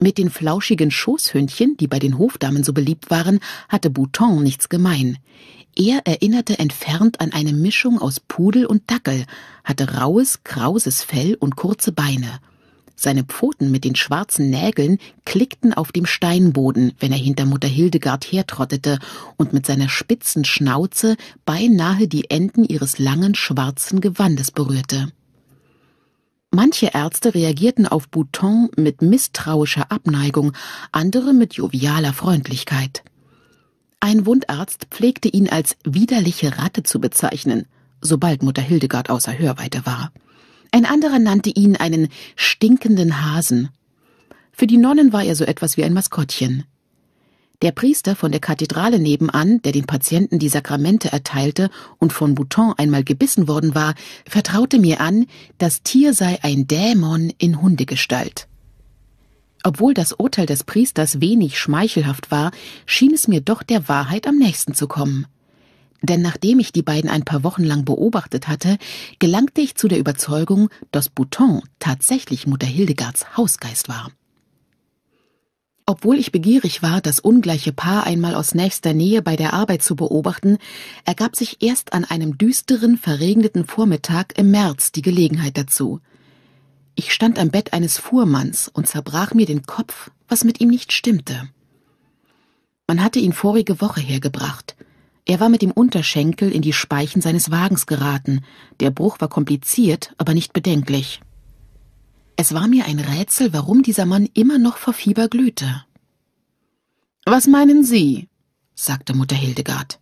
Mit den flauschigen Schoßhündchen, die bei den Hofdamen so beliebt waren, hatte Bouton nichts gemein. Er erinnerte entfernt an eine Mischung aus Pudel und Dackel, hatte raues, krauses Fell und kurze Beine. Seine Pfoten mit den schwarzen Nägeln klickten auf dem Steinboden, wenn er hinter Mutter Hildegard hertrottete und mit seiner spitzen Schnauze beinahe die Enden ihres langen schwarzen Gewandes berührte. Manche Ärzte reagierten auf Bouton mit misstrauischer Abneigung, andere mit jovialer Freundlichkeit. Ein Wundarzt pflegte ihn als widerliche Ratte zu bezeichnen, sobald Mutter Hildegard außer Hörweite war. Ein anderer nannte ihn einen stinkenden Hasen. Für die Nonnen war er so etwas wie ein Maskottchen. Der Priester von der Kathedrale nebenan, der den Patienten die Sakramente erteilte und von Bouton einmal gebissen worden war, vertraute mir an, das Tier sei ein Dämon in Hundegestalt. Obwohl das Urteil des Priesters wenig schmeichelhaft war, schien es mir doch der Wahrheit am nächsten zu kommen denn nachdem ich die beiden ein paar Wochen lang beobachtet hatte, gelangte ich zu der Überzeugung, dass Bouton tatsächlich Mutter Hildegards Hausgeist war. Obwohl ich begierig war, das ungleiche Paar einmal aus nächster Nähe bei der Arbeit zu beobachten, ergab sich erst an einem düsteren, verregneten Vormittag im März die Gelegenheit dazu. Ich stand am Bett eines Fuhrmanns und zerbrach mir den Kopf, was mit ihm nicht stimmte. Man hatte ihn vorige Woche hergebracht – er war mit dem Unterschenkel in die Speichen seines Wagens geraten. Der Bruch war kompliziert, aber nicht bedenklich. Es war mir ein Rätsel, warum dieser Mann immer noch vor Fieber glühte. Was meinen Sie? sagte Mutter Hildegard.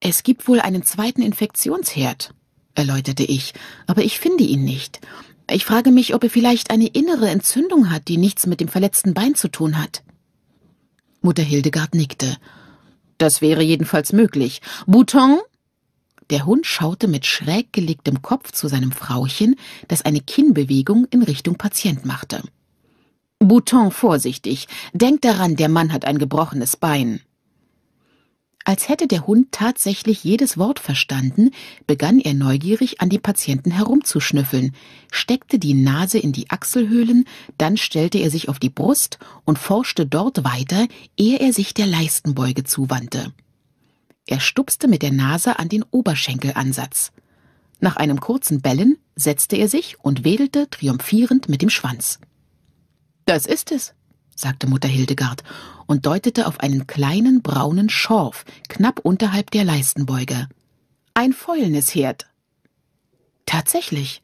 Es gibt wohl einen zweiten Infektionsherd, erläuterte ich, aber ich finde ihn nicht. Ich frage mich, ob er vielleicht eine innere Entzündung hat, die nichts mit dem verletzten Bein zu tun hat. Mutter Hildegard nickte. Das wäre jedenfalls möglich. Bouton? Der Hund schaute mit schräg gelegtem Kopf zu seinem Frauchen, das eine Kinnbewegung in Richtung Patient machte. Bouton vorsichtig. Denk daran, der Mann hat ein gebrochenes Bein. Als hätte der Hund tatsächlich jedes Wort verstanden, begann er neugierig an die Patienten herumzuschnüffeln, steckte die Nase in die Achselhöhlen, dann stellte er sich auf die Brust und forschte dort weiter, ehe er sich der Leistenbeuge zuwandte. Er stupste mit der Nase an den Oberschenkelansatz. Nach einem kurzen Bellen setzte er sich und wedelte triumphierend mit dem Schwanz. Das ist es, sagte Mutter Hildegard und deutete auf einen kleinen braunen Schorf knapp unterhalb der Leistenbeuge. Ein Fäulnisherd. Tatsächlich.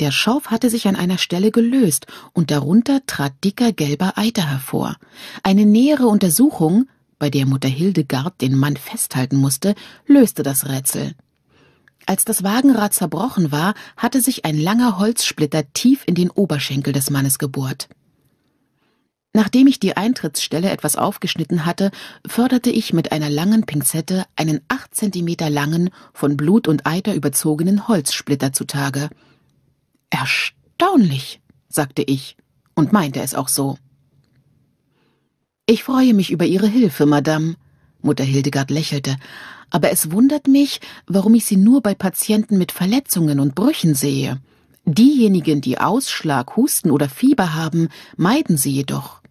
Der Schorf hatte sich an einer Stelle gelöst und darunter trat dicker gelber Eiter hervor. Eine nähere Untersuchung, bei der Mutter Hildegard den Mann festhalten musste, löste das Rätsel. Als das Wagenrad zerbrochen war, hatte sich ein langer Holzsplitter tief in den Oberschenkel des Mannes gebohrt. Nachdem ich die Eintrittsstelle etwas aufgeschnitten hatte, förderte ich mit einer langen Pinzette einen acht Zentimeter langen, von Blut und Eiter überzogenen Holzsplitter zutage. Erstaunlich, sagte ich und meinte es auch so. Ich freue mich über Ihre Hilfe, Madame. Mutter Hildegard lächelte, aber es wundert mich, warum ich sie nur bei Patienten mit Verletzungen und Brüchen sehe. Diejenigen, die Ausschlag, Husten oder Fieber haben, meiden sie jedoch.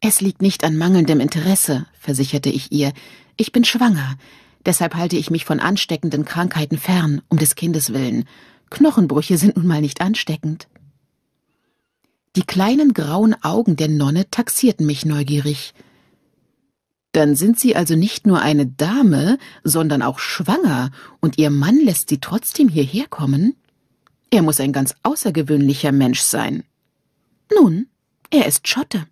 Es liegt nicht an mangelndem Interesse, versicherte ich ihr. Ich bin schwanger. Deshalb halte ich mich von ansteckenden Krankheiten fern, um des Kindes willen. Knochenbrüche sind nun mal nicht ansteckend. Die kleinen grauen Augen der Nonne taxierten mich neugierig. Dann sind Sie also nicht nur eine Dame, sondern auch schwanger, und Ihr Mann lässt Sie trotzdem hierher kommen? Er muss ein ganz außergewöhnlicher Mensch sein. Nun, er ist Schotte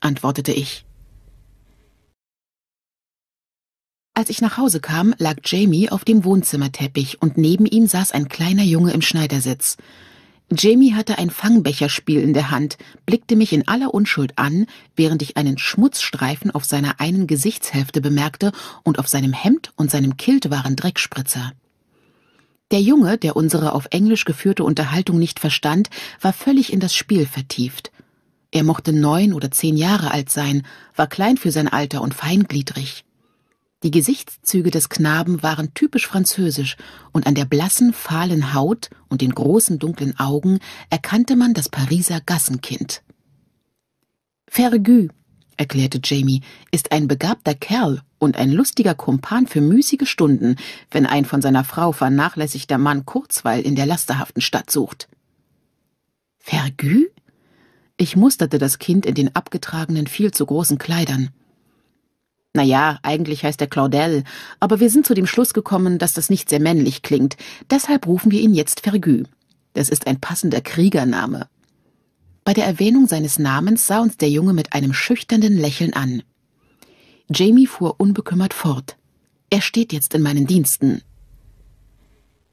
antwortete ich. Als ich nach Hause kam, lag Jamie auf dem Wohnzimmerteppich und neben ihm saß ein kleiner Junge im Schneidersitz. Jamie hatte ein Fangbecherspiel in der Hand, blickte mich in aller Unschuld an, während ich einen Schmutzstreifen auf seiner einen Gesichtshälfte bemerkte und auf seinem Hemd und seinem Kilt waren Dreckspritzer. Der Junge, der unsere auf Englisch geführte Unterhaltung nicht verstand, war völlig in das Spiel vertieft. Er mochte neun oder zehn Jahre alt sein, war klein für sein Alter und feingliedrig. Die Gesichtszüge des Knaben waren typisch französisch, und an der blassen, fahlen Haut und den großen, dunklen Augen erkannte man das Pariser Gassenkind. Fergü, erklärte Jamie, ist ein begabter Kerl und ein lustiger Kumpan für müßige Stunden, wenn ein von seiner Frau vernachlässigter Mann Kurzweil in der lasterhaften Stadt sucht. Fergü? Ich musterte das Kind in den abgetragenen, viel zu großen Kleidern. Na ja, eigentlich heißt er Claudel, aber wir sind zu dem Schluss gekommen, dass das nicht sehr männlich klingt. Deshalb rufen wir ihn jetzt Fergus. Das ist ein passender Kriegername. Bei der Erwähnung seines Namens sah uns der Junge mit einem schüchternen Lächeln an. Jamie fuhr unbekümmert fort. Er steht jetzt in meinen Diensten.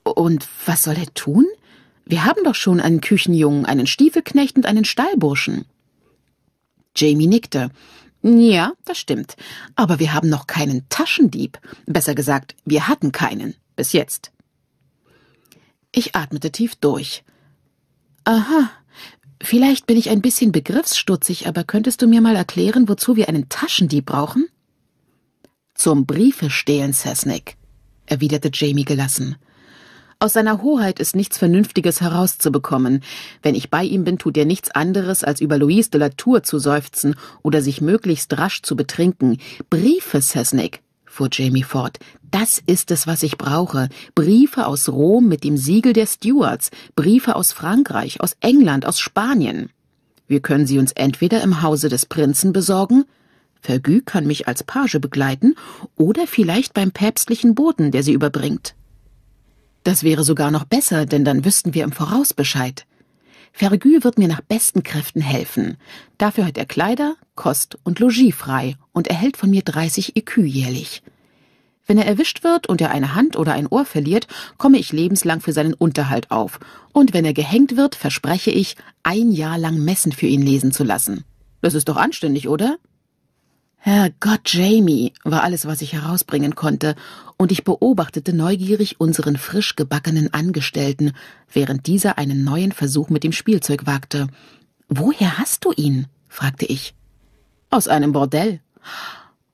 Und was soll er tun? Wir haben doch schon einen Küchenjungen, einen Stiefelknecht und einen Stallburschen. Jamie nickte. Ja, das stimmt. Aber wir haben noch keinen Taschendieb. Besser gesagt, wir hatten keinen. Bis jetzt. Ich atmete tief durch. Aha. Vielleicht bin ich ein bisschen begriffsstutzig, aber könntest du mir mal erklären, wozu wir einen Taschendieb brauchen? Zum Briefe stehlen, Sesnick, erwiderte Jamie gelassen. Aus seiner Hoheit ist nichts Vernünftiges herauszubekommen. Wenn ich bei ihm bin, tut er nichts anderes, als über Louise de la Tour zu seufzen oder sich möglichst rasch zu betrinken. Briefe, Sesnick, fuhr Jamie fort. Das ist es, was ich brauche. Briefe aus Rom mit dem Siegel der Stuarts, Briefe aus Frankreich, aus England, aus Spanien. Wir können sie uns entweder im Hause des Prinzen besorgen, Vergü kann mich als Page begleiten, oder vielleicht beim päpstlichen Boten, der sie überbringt. Das wäre sogar noch besser, denn dann wüssten wir im Voraus Bescheid. Fergü wird mir nach besten Kräften helfen. Dafür hat er Kleider, Kost und Logis frei und erhält von mir 30 EQ jährlich. Wenn er erwischt wird und er eine Hand oder ein Ohr verliert, komme ich lebenslang für seinen Unterhalt auf. Und wenn er gehängt wird, verspreche ich, ein Jahr lang Messen für ihn lesen zu lassen. Das ist doch anständig, oder? Herrgott, Jamie, war alles, was ich herausbringen konnte, und ich beobachtete neugierig unseren frisch gebackenen Angestellten, während dieser einen neuen Versuch mit dem Spielzeug wagte. Woher hast du ihn? fragte ich. Aus einem Bordell.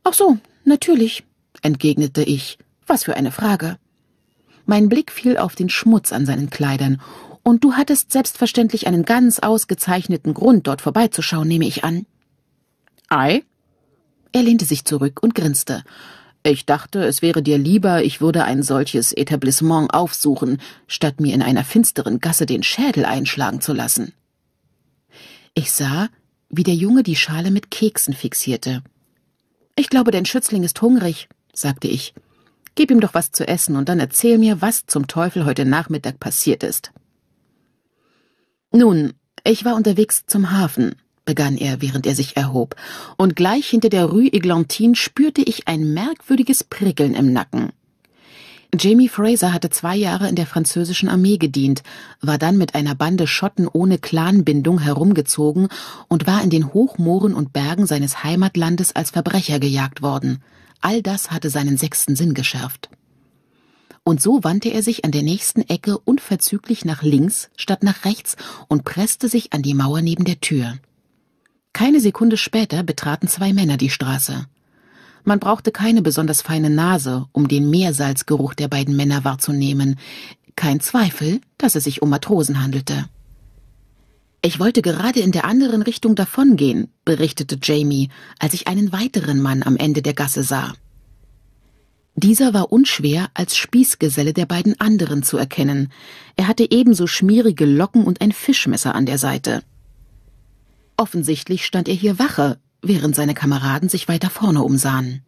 Ach so, natürlich, entgegnete ich. Was für eine Frage. Mein Blick fiel auf den Schmutz an seinen Kleidern, und du hattest selbstverständlich einen ganz ausgezeichneten Grund, dort vorbeizuschauen, nehme ich an. Ei, er lehnte sich zurück und grinste. Ich dachte, es wäre dir lieber, ich würde ein solches Etablissement aufsuchen, statt mir in einer finsteren Gasse den Schädel einschlagen zu lassen. Ich sah, wie der Junge die Schale mit Keksen fixierte. Ich glaube, dein Schützling ist hungrig, sagte ich. Gib ihm doch was zu essen und dann erzähl mir, was zum Teufel heute Nachmittag passiert ist. Nun, ich war unterwegs zum Hafen begann er, während er sich erhob, und gleich hinter der Rue Eglantine spürte ich ein merkwürdiges Prickeln im Nacken. Jamie Fraser hatte zwei Jahre in der französischen Armee gedient, war dann mit einer Bande Schotten ohne Clanbindung herumgezogen und war in den Hochmooren und Bergen seines Heimatlandes als Verbrecher gejagt worden. All das hatte seinen sechsten Sinn geschärft. Und so wandte er sich an der nächsten Ecke unverzüglich nach links statt nach rechts und presste sich an die Mauer neben der Tür. Keine Sekunde später betraten zwei Männer die Straße. Man brauchte keine besonders feine Nase, um den Meersalzgeruch der beiden Männer wahrzunehmen. Kein Zweifel, dass es sich um Matrosen handelte. Ich wollte gerade in der anderen Richtung davongehen, berichtete Jamie, als ich einen weiteren Mann am Ende der Gasse sah. Dieser war unschwer als Spießgeselle der beiden anderen zu erkennen. Er hatte ebenso schmierige Locken und ein Fischmesser an der Seite. Offensichtlich stand er hier Wache, während seine Kameraden sich weiter vorne umsahen.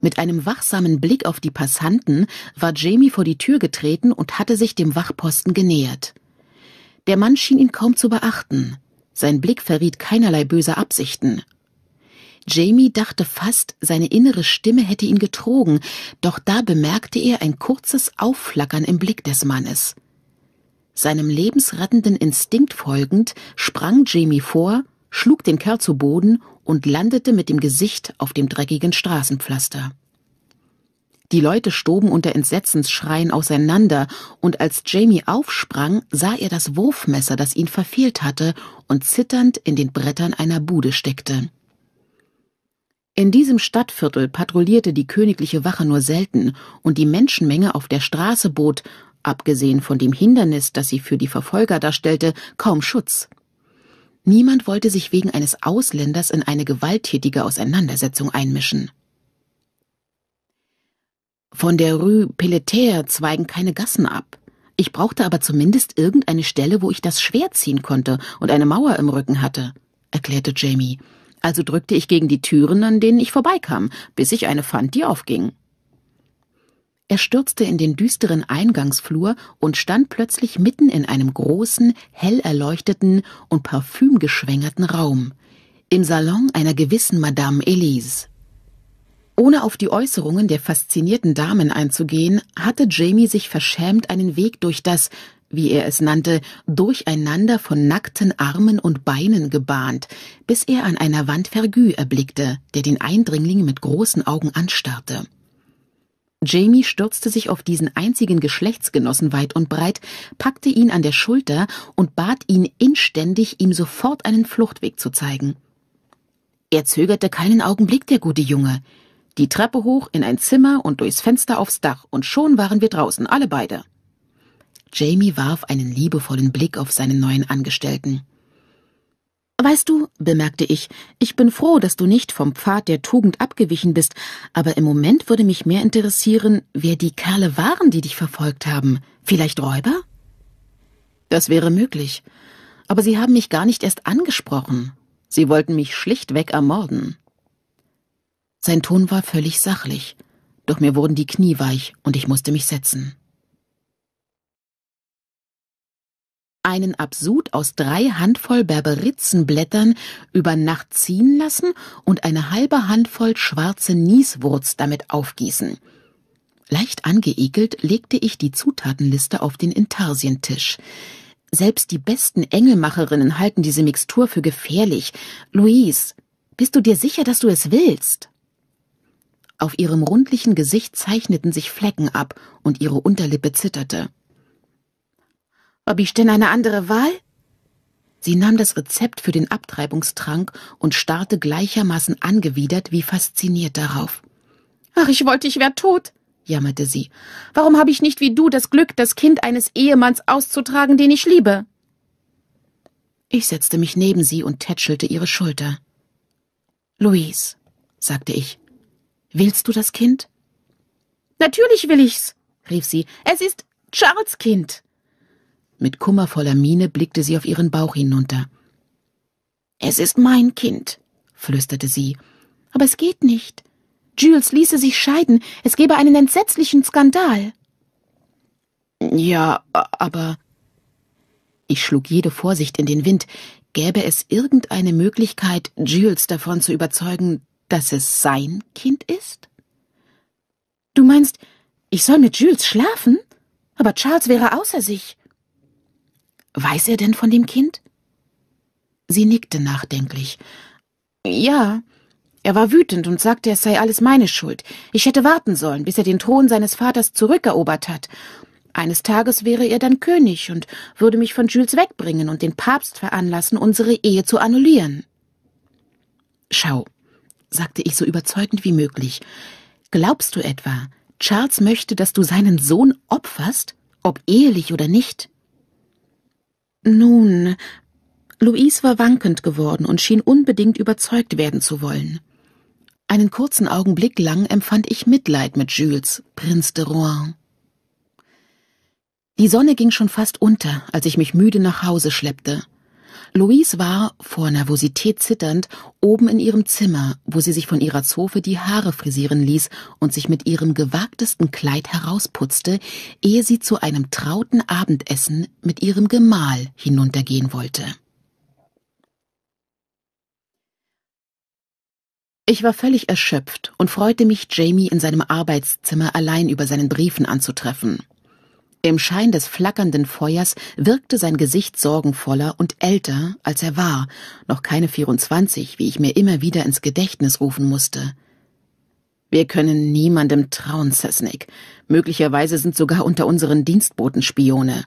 Mit einem wachsamen Blick auf die Passanten war Jamie vor die Tür getreten und hatte sich dem Wachposten genähert. Der Mann schien ihn kaum zu beachten. Sein Blick verriet keinerlei böse Absichten. Jamie dachte fast, seine innere Stimme hätte ihn getrogen, doch da bemerkte er ein kurzes Aufflackern im Blick des Mannes. Seinem lebensrettenden Instinkt folgend sprang Jamie vor, schlug den Kerl zu Boden und landete mit dem Gesicht auf dem dreckigen Straßenpflaster. Die Leute stoben unter Entsetzensschreien auseinander, und als Jamie aufsprang, sah er das Wurfmesser, das ihn verfehlt hatte und zitternd in den Brettern einer Bude steckte. In diesem Stadtviertel patrouillierte die königliche Wache nur selten, und die Menschenmenge auf der Straße bot, abgesehen von dem Hindernis, das sie für die Verfolger darstellte, kaum Schutz. Niemand wollte sich wegen eines Ausländers in eine gewalttätige Auseinandersetzung einmischen. Von der Rue Pelletier zweigen keine Gassen ab. Ich brauchte aber zumindest irgendeine Stelle, wo ich das Schwert ziehen konnte und eine Mauer im Rücken hatte, erklärte Jamie. Also drückte ich gegen die Türen, an denen ich vorbeikam, bis ich eine fand, die aufging. Er stürzte in den düsteren Eingangsflur und stand plötzlich mitten in einem großen, hell erleuchteten und parfümgeschwängerten Raum, im Salon einer gewissen Madame Elise. Ohne auf die Äußerungen der faszinierten Damen einzugehen, hatte Jamie sich verschämt einen Weg durch das, wie er es nannte, Durcheinander von nackten Armen und Beinen gebahnt, bis er an einer Wand Vergü erblickte, der den Eindringling mit großen Augen anstarrte. Jamie stürzte sich auf diesen einzigen Geschlechtsgenossen weit und breit, packte ihn an der Schulter und bat ihn inständig, ihm sofort einen Fluchtweg zu zeigen. Er zögerte keinen Augenblick, der gute Junge. Die Treppe hoch in ein Zimmer und durchs Fenster aufs Dach, und schon waren wir draußen, alle beide. Jamie warf einen liebevollen Blick auf seinen neuen Angestellten. Weißt du, bemerkte ich, ich bin froh, dass du nicht vom Pfad der Tugend abgewichen bist, aber im Moment würde mich mehr interessieren, wer die Kerle waren, die dich verfolgt haben. Vielleicht Räuber? Das wäre möglich. Aber sie haben mich gar nicht erst angesprochen. Sie wollten mich schlichtweg ermorden. Sein Ton war völlig sachlich, doch mir wurden die Knie weich und ich musste mich setzen. einen Absud aus drei Handvoll Berberitzenblättern über Nacht ziehen lassen und eine halbe Handvoll schwarze Nieswurz damit aufgießen. Leicht angeekelt legte ich die Zutatenliste auf den Intarsientisch. Selbst die besten Engelmacherinnen halten diese Mixtur für gefährlich. Louise, bist du dir sicher, dass du es willst? Auf ihrem rundlichen Gesicht zeichneten sich Flecken ab und ihre Unterlippe zitterte. Ob ich denn eine andere Wahl? Sie nahm das Rezept für den Abtreibungstrank und starrte gleichermaßen angewidert wie fasziniert darauf. Ach, ich wollte, ich wäre tot, jammerte sie. Warum habe ich nicht wie du das Glück, das Kind eines Ehemanns auszutragen, den ich liebe? Ich setzte mich neben sie und tätschelte ihre Schulter. Louise, sagte ich, willst du das Kind? Natürlich will ich's, rief sie. Es ist Charles Kind. Mit kummervoller Miene blickte sie auf ihren Bauch hinunter. Es ist mein Kind, flüsterte sie. Aber es geht nicht. Jules ließe sich scheiden. Es gäbe einen entsetzlichen Skandal. Ja, aber. Ich schlug jede Vorsicht in den Wind. Gäbe es irgendeine Möglichkeit, Jules davon zu überzeugen, dass es sein Kind ist? Du meinst, ich soll mit Jules schlafen? Aber Charles wäre außer sich. Weiß er denn von dem Kind? Sie nickte nachdenklich. Ja, er war wütend und sagte, es sei alles meine Schuld. Ich hätte warten sollen, bis er den Thron seines Vaters zurückerobert hat. Eines Tages wäre er dann König und würde mich von Jules wegbringen und den Papst veranlassen, unsere Ehe zu annullieren. Schau, sagte ich so überzeugend wie möglich. Glaubst du etwa, Charles möchte, dass du seinen Sohn opferst, ob ehelich oder nicht? Nun, Louise war wankend geworden und schien unbedingt überzeugt werden zu wollen. Einen kurzen Augenblick lang empfand ich Mitleid mit Jules, Prinz de Rouen. Die Sonne ging schon fast unter, als ich mich müde nach Hause schleppte. Louise war, vor Nervosität zitternd, oben in ihrem Zimmer, wo sie sich von ihrer Zofe die Haare frisieren ließ und sich mit ihrem gewagtesten Kleid herausputzte, ehe sie zu einem trauten Abendessen mit ihrem Gemahl hinuntergehen wollte. Ich war völlig erschöpft und freute mich, Jamie in seinem Arbeitszimmer allein über seinen Briefen anzutreffen. Im Schein des flackernden Feuers wirkte sein Gesicht sorgenvoller und älter, als er war, noch keine 24, wie ich mir immer wieder ins Gedächtnis rufen musste. Wir können niemandem trauen, Sesnick. Möglicherweise sind sogar unter unseren Dienstboten Spione.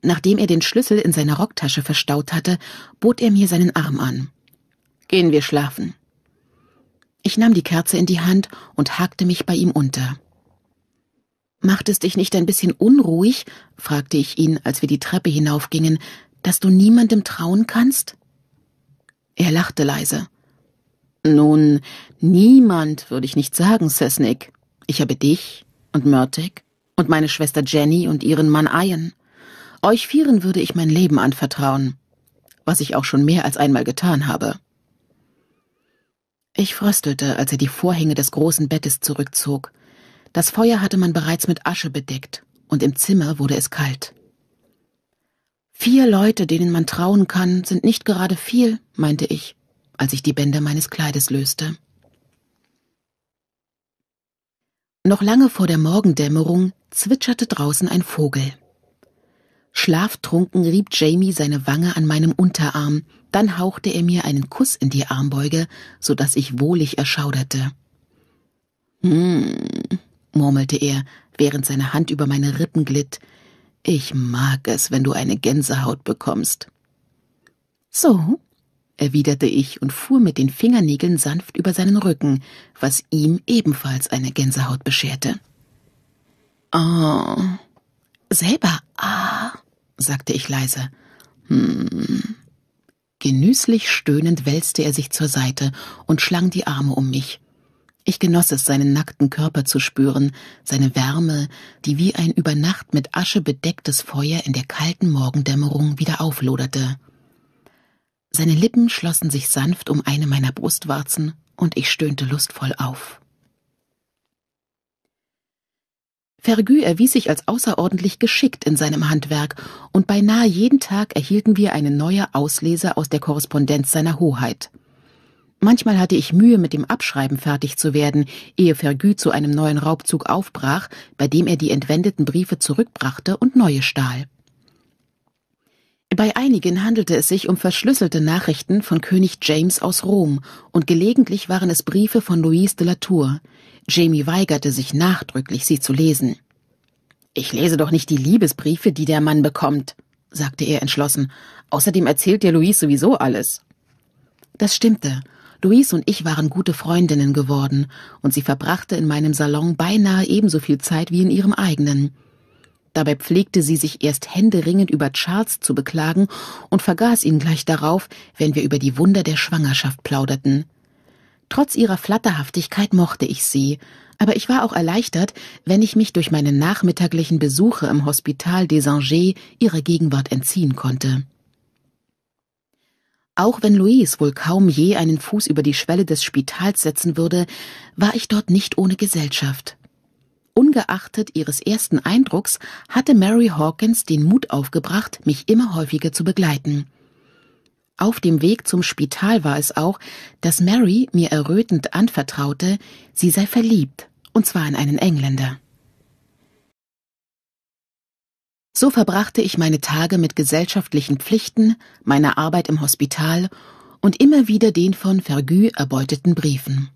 Nachdem er den Schlüssel in seiner Rocktasche verstaut hatte, bot er mir seinen Arm an. Gehen wir schlafen. Ich nahm die Kerze in die Hand und hakte mich bei ihm unter. Macht es dich nicht ein bisschen unruhig, fragte ich ihn, als wir die Treppe hinaufgingen, dass du niemandem trauen kannst? Er lachte leise. Nun, niemand würde ich nicht sagen, Sesnick. Ich habe dich und Mörtig und meine Schwester Jenny und ihren Mann Ian. Euch vieren würde ich mein Leben anvertrauen, was ich auch schon mehr als einmal getan habe. Ich fröstelte, als er die Vorhänge des großen Bettes zurückzog. Das Feuer hatte man bereits mit Asche bedeckt, und im Zimmer wurde es kalt. Vier Leute, denen man trauen kann, sind nicht gerade viel, meinte ich, als ich die Bänder meines Kleides löste. Noch lange vor der Morgendämmerung zwitscherte draußen ein Vogel. Schlaftrunken rieb Jamie seine Wange an meinem Unterarm, dann hauchte er mir einen Kuss in die Armbeuge, so dass ich wohlig erschauderte. Hm, murmelte er, während seine Hand über meine Rippen glitt. Ich mag es, wenn du eine Gänsehaut bekommst. So, erwiderte ich und fuhr mit den Fingernägeln sanft über seinen Rücken, was ihm ebenfalls eine Gänsehaut bescherte. Oh, selber ah, sagte ich leise. Hm. Genüsslich stöhnend wälzte er sich zur Seite und schlang die Arme um mich. Ich genoss es, seinen nackten Körper zu spüren, seine Wärme, die wie ein über Nacht mit Asche bedecktes Feuer in der kalten Morgendämmerung wieder aufloderte. Seine Lippen schlossen sich sanft um eine meiner Brustwarzen und ich stöhnte lustvoll auf. Fergü erwies sich als außerordentlich geschickt in seinem Handwerk, und beinahe jeden Tag erhielten wir eine neue Auslese aus der Korrespondenz seiner Hoheit. Manchmal hatte ich Mühe, mit dem Abschreiben fertig zu werden, ehe Vergü zu einem neuen Raubzug aufbrach, bei dem er die entwendeten Briefe zurückbrachte und neue stahl. Bei einigen handelte es sich um verschlüsselte Nachrichten von König James aus Rom, und gelegentlich waren es Briefe von Louise de la Tour. Jamie weigerte sich nachdrücklich, sie zu lesen. Ich lese doch nicht die Liebesbriefe, die der Mann bekommt, sagte er entschlossen. Außerdem erzählt dir Louise sowieso alles. Das stimmte, Louise und ich waren gute Freundinnen geworden, und sie verbrachte in meinem Salon beinahe ebenso viel Zeit wie in ihrem eigenen. Dabei pflegte sie sich erst händeringend über Charles zu beklagen und vergaß ihn gleich darauf, wenn wir über die Wunder der Schwangerschaft plauderten. Trotz ihrer Flatterhaftigkeit mochte ich sie, aber ich war auch erleichtert, wenn ich mich durch meine nachmittaglichen Besuche im Hospital des Angers ihrer Gegenwart entziehen konnte. Auch wenn Louise wohl kaum je einen Fuß über die Schwelle des Spitals setzen würde, war ich dort nicht ohne Gesellschaft. Ungeachtet ihres ersten Eindrucks hatte Mary Hawkins den Mut aufgebracht, mich immer häufiger zu begleiten. Auf dem Weg zum Spital war es auch, dass Mary mir errötend anvertraute, sie sei verliebt, und zwar in einen Engländer. So verbrachte ich meine Tage mit gesellschaftlichen Pflichten, meiner Arbeit im Hospital und immer wieder den von Vergü erbeuteten Briefen.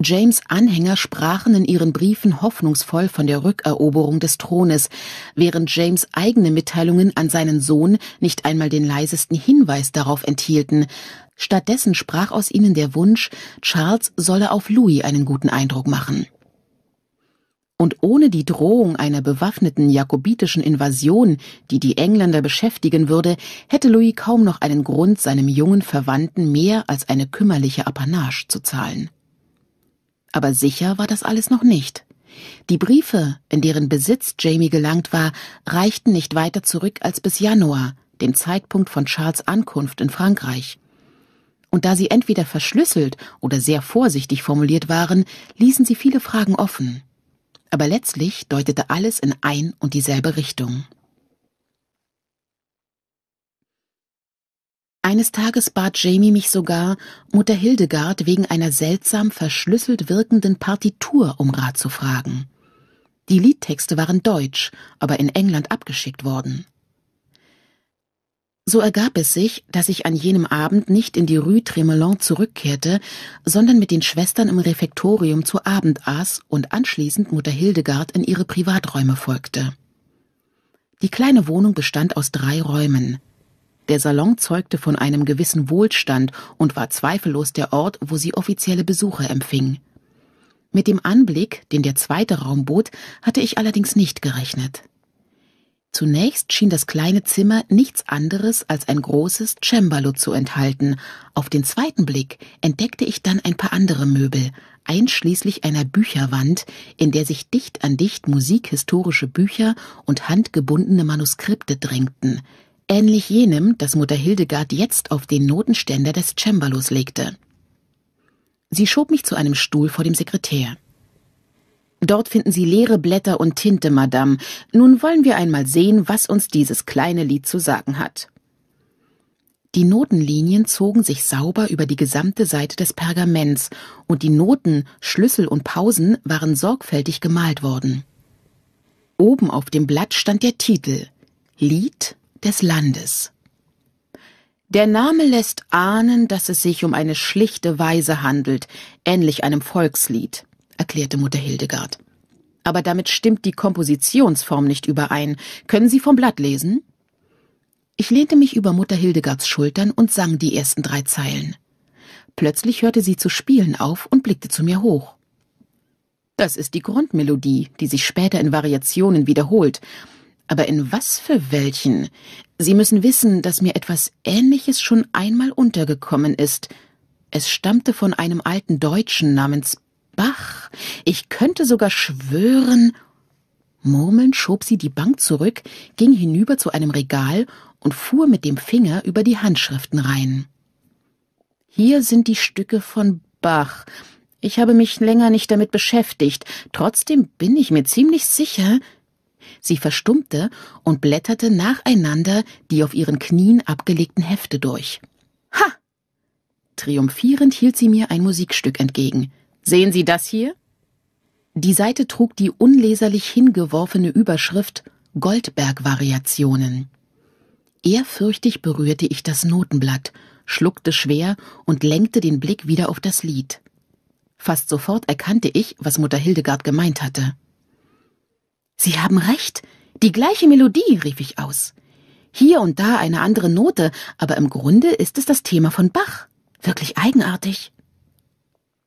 James Anhänger sprachen in ihren Briefen hoffnungsvoll von der Rückeroberung des Thrones, während James eigene Mitteilungen an seinen Sohn nicht einmal den leisesten Hinweis darauf enthielten. Stattdessen sprach aus ihnen der Wunsch, Charles solle auf Louis einen guten Eindruck machen und ohne die Drohung einer bewaffneten jakobitischen Invasion, die die Engländer beschäftigen würde, hätte Louis kaum noch einen Grund, seinem jungen Verwandten mehr als eine kümmerliche Apanage zu zahlen. Aber sicher war das alles noch nicht. Die Briefe, in deren Besitz Jamie gelangt war, reichten nicht weiter zurück als bis Januar, dem Zeitpunkt von Charles Ankunft in Frankreich. Und da sie entweder verschlüsselt oder sehr vorsichtig formuliert waren, ließen sie viele Fragen offen aber letztlich deutete alles in ein und dieselbe Richtung. Eines Tages bat Jamie mich sogar, Mutter Hildegard wegen einer seltsam verschlüsselt wirkenden Partitur um Rat zu fragen. Die Liedtexte waren deutsch, aber in England abgeschickt worden. So ergab es sich, dass ich an jenem Abend nicht in die Rue Tremelon zurückkehrte, sondern mit den Schwestern im Refektorium zu Abend aß und anschließend Mutter Hildegard in ihre Privaträume folgte. Die kleine Wohnung bestand aus drei Räumen. Der Salon zeugte von einem gewissen Wohlstand und war zweifellos der Ort, wo sie offizielle Besuche empfing. Mit dem Anblick, den der zweite Raum bot, hatte ich allerdings nicht gerechnet. Zunächst schien das kleine Zimmer nichts anderes als ein großes Cembalo zu enthalten. Auf den zweiten Blick entdeckte ich dann ein paar andere Möbel, einschließlich einer Bücherwand, in der sich dicht an dicht musikhistorische Bücher und handgebundene Manuskripte drängten. Ähnlich jenem, das Mutter Hildegard jetzt auf den Notenständer des Cembalos legte. Sie schob mich zu einem Stuhl vor dem Sekretär. Dort finden Sie leere Blätter und Tinte, Madame. Nun wollen wir einmal sehen, was uns dieses kleine Lied zu sagen hat. Die Notenlinien zogen sich sauber über die gesamte Seite des Pergaments, und die Noten, Schlüssel und Pausen waren sorgfältig gemalt worden. Oben auf dem Blatt stand der Titel Lied des Landes. Der Name lässt ahnen, dass es sich um eine schlichte Weise handelt, ähnlich einem Volkslied erklärte Mutter Hildegard. Aber damit stimmt die Kompositionsform nicht überein. Können Sie vom Blatt lesen? Ich lehnte mich über Mutter Hildegards Schultern und sang die ersten drei Zeilen. Plötzlich hörte sie zu spielen auf und blickte zu mir hoch. Das ist die Grundmelodie, die sich später in Variationen wiederholt. Aber in was für welchen? Sie müssen wissen, dass mir etwas Ähnliches schon einmal untergekommen ist. Es stammte von einem alten Deutschen namens Bach. Ich könnte sogar schwören. Murmelnd schob sie die Bank zurück, ging hinüber zu einem Regal und fuhr mit dem Finger über die Handschriftenreihen. Hier sind die Stücke von Bach. Ich habe mich länger nicht damit beschäftigt, trotzdem bin ich mir ziemlich sicher. Sie verstummte und blätterte nacheinander die auf ihren Knien abgelegten Hefte durch. Ha! Triumphierend hielt sie mir ein Musikstück entgegen. Sehen Sie das hier? Die Seite trug die unleserlich hingeworfene Überschrift Goldberg-Variationen. Ehrfürchtig berührte ich das Notenblatt, schluckte schwer und lenkte den Blick wieder auf das Lied. Fast sofort erkannte ich, was Mutter Hildegard gemeint hatte. Sie haben recht, die gleiche Melodie, rief ich aus. Hier und da eine andere Note, aber im Grunde ist es das Thema von Bach. Wirklich eigenartig.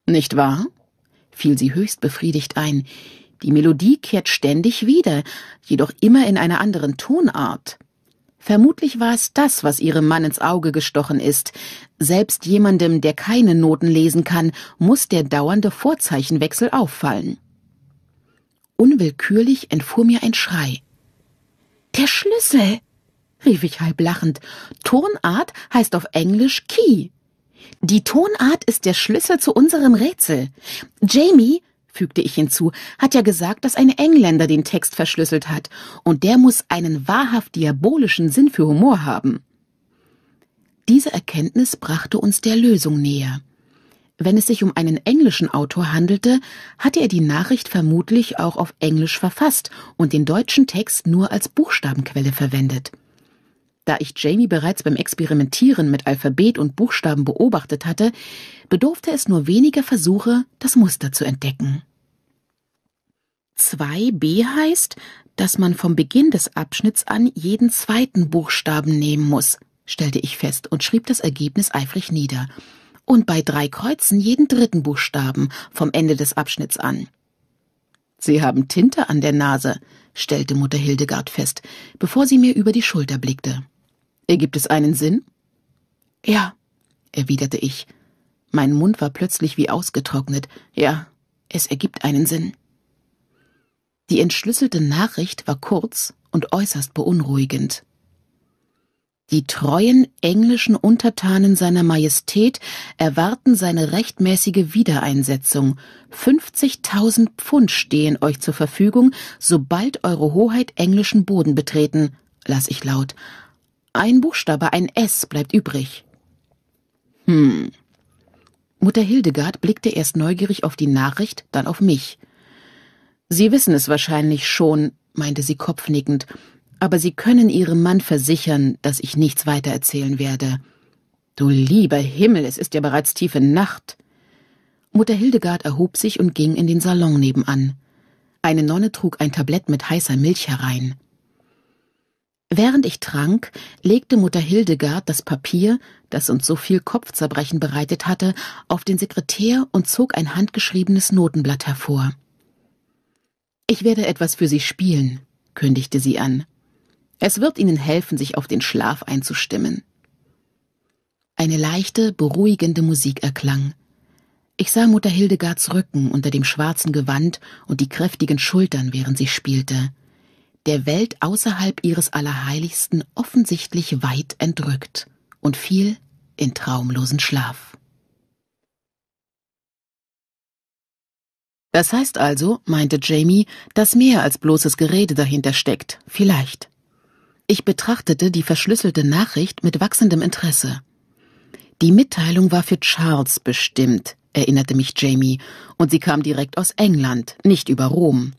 Nicht wahr? fiel sie höchst befriedigt ein. Die Melodie kehrt ständig wieder, jedoch immer in einer anderen Tonart. Vermutlich war es das, was ihrem Mann ins Auge gestochen ist. Selbst jemandem, der keine Noten lesen kann, muss der dauernde Vorzeichenwechsel auffallen. Unwillkürlich entfuhr mir ein Schrei. Der Schlüssel! rief ich halb lachend. Tonart heißt auf Englisch Key. Die Tonart ist der Schlüssel zu unserem Rätsel. Jamie, fügte ich hinzu, hat ja gesagt, dass ein Engländer den Text verschlüsselt hat, und der muss einen wahrhaft diabolischen Sinn für Humor haben. Diese Erkenntnis brachte uns der Lösung näher. Wenn es sich um einen englischen Autor handelte, hatte er die Nachricht vermutlich auch auf Englisch verfasst und den deutschen Text nur als Buchstabenquelle verwendet. Da ich Jamie bereits beim Experimentieren mit Alphabet und Buchstaben beobachtet hatte, bedurfte es nur weniger Versuche, das Muster zu entdecken. 2b heißt, dass man vom Beginn des Abschnitts an jeden zweiten Buchstaben nehmen muss, stellte ich fest und schrieb das Ergebnis eifrig nieder. Und bei drei Kreuzen jeden dritten Buchstaben vom Ende des Abschnitts an. Sie haben Tinte an der Nase, stellte Mutter Hildegard fest, bevor sie mir über die Schulter blickte. Ergibt es einen Sinn? Ja, erwiderte ich. Mein Mund war plötzlich wie ausgetrocknet. Ja, es ergibt einen Sinn. Die entschlüsselte Nachricht war kurz und äußerst beunruhigend. Die treuen englischen Untertanen seiner Majestät erwarten seine rechtmäßige Wiedereinsetzung. 50.000 Pfund stehen euch zur Verfügung, sobald eure Hoheit englischen Boden betreten, las ich laut. Ein Buchstabe, ein S bleibt übrig. Hm. Mutter Hildegard blickte erst neugierig auf die Nachricht, dann auf mich. Sie wissen es wahrscheinlich schon, meinte sie kopfnickend, aber Sie können Ihrem Mann versichern, dass ich nichts weiter erzählen werde. Du lieber Himmel, es ist ja bereits tiefe Nacht. Mutter Hildegard erhob sich und ging in den Salon nebenan. Eine Nonne trug ein Tablett mit heißer Milch herein. Während ich trank, legte Mutter Hildegard das Papier, das uns so viel Kopfzerbrechen bereitet hatte, auf den Sekretär und zog ein handgeschriebenes Notenblatt hervor. Ich werde etwas für Sie spielen, kündigte sie an. Es wird Ihnen helfen, sich auf den Schlaf einzustimmen. Eine leichte, beruhigende Musik erklang. Ich sah Mutter Hildegards Rücken unter dem schwarzen Gewand und die kräftigen Schultern, während sie spielte der Welt außerhalb ihres Allerheiligsten offensichtlich weit entrückt und fiel in traumlosen Schlaf. Das heißt also, meinte Jamie, dass mehr als bloßes Gerede dahinter steckt, vielleicht. Ich betrachtete die verschlüsselte Nachricht mit wachsendem Interesse. Die Mitteilung war für Charles bestimmt, erinnerte mich Jamie, und sie kam direkt aus England, nicht über Rom.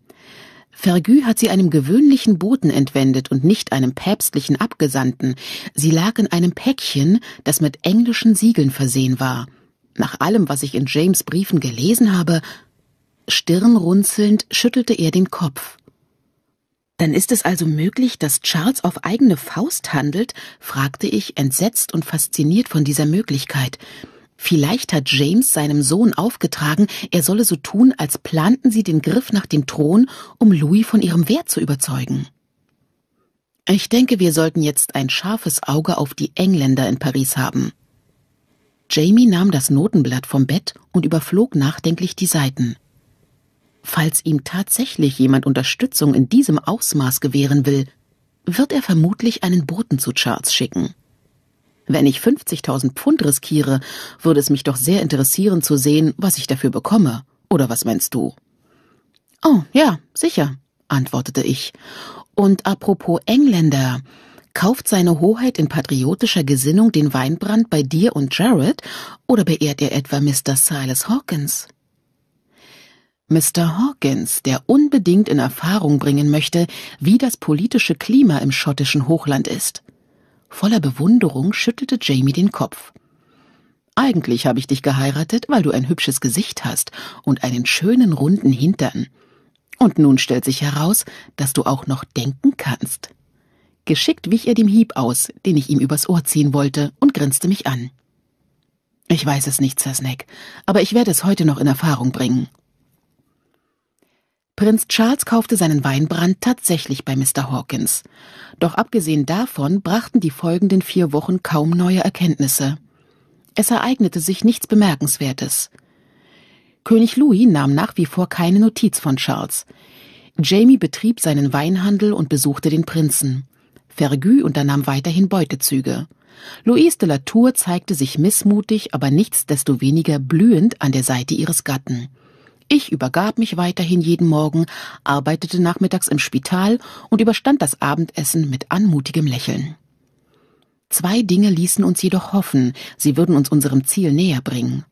Vergü hat sie einem gewöhnlichen Boten entwendet und nicht einem päpstlichen Abgesandten. Sie lag in einem Päckchen, das mit englischen Siegeln versehen war. Nach allem, was ich in James Briefen gelesen habe, stirnrunzelnd schüttelte er den Kopf. Dann ist es also möglich, dass Charles auf eigene Faust handelt? fragte ich, entsetzt und fasziniert von dieser Möglichkeit. Vielleicht hat James seinem Sohn aufgetragen, er solle so tun, als planten sie den Griff nach dem Thron, um Louis von ihrem Wert zu überzeugen. Ich denke, wir sollten jetzt ein scharfes Auge auf die Engländer in Paris haben. Jamie nahm das Notenblatt vom Bett und überflog nachdenklich die Seiten. Falls ihm tatsächlich jemand Unterstützung in diesem Ausmaß gewähren will, wird er vermutlich einen Boten zu Charles schicken. Wenn ich 50.000 Pfund riskiere, würde es mich doch sehr interessieren zu sehen, was ich dafür bekomme. Oder was meinst du? Oh, ja, sicher, antwortete ich. Und apropos Engländer, kauft seine Hoheit in patriotischer Gesinnung den Weinbrand bei dir und Jared oder beehrt er etwa Mr. Silas Hawkins? Mr. Hawkins, der unbedingt in Erfahrung bringen möchte, wie das politische Klima im schottischen Hochland ist. Voller Bewunderung schüttelte Jamie den Kopf. Eigentlich habe ich dich geheiratet, weil du ein hübsches Gesicht hast und einen schönen runden Hintern. Und nun stellt sich heraus, dass du auch noch denken kannst. Geschickt wich er dem Hieb aus, den ich ihm übers Ohr ziehen wollte, und grinste mich an. Ich weiß es nicht, Sir Snack, aber ich werde es heute noch in Erfahrung bringen. Prinz Charles kaufte seinen Weinbrand tatsächlich bei Mr. Hawkins. Doch abgesehen davon brachten die folgenden vier Wochen kaum neue Erkenntnisse. Es ereignete sich nichts Bemerkenswertes. König Louis nahm nach wie vor keine Notiz von Charles. Jamie betrieb seinen Weinhandel und besuchte den Prinzen. Fergus unternahm weiterhin Beutezüge. Louise de la Tour zeigte sich missmutig, aber nichtsdestoweniger blühend an der Seite ihres Gatten. Ich übergab mich weiterhin jeden Morgen, arbeitete nachmittags im Spital und überstand das Abendessen mit anmutigem Lächeln. Zwei Dinge ließen uns jedoch hoffen, sie würden uns unserem Ziel näher bringen.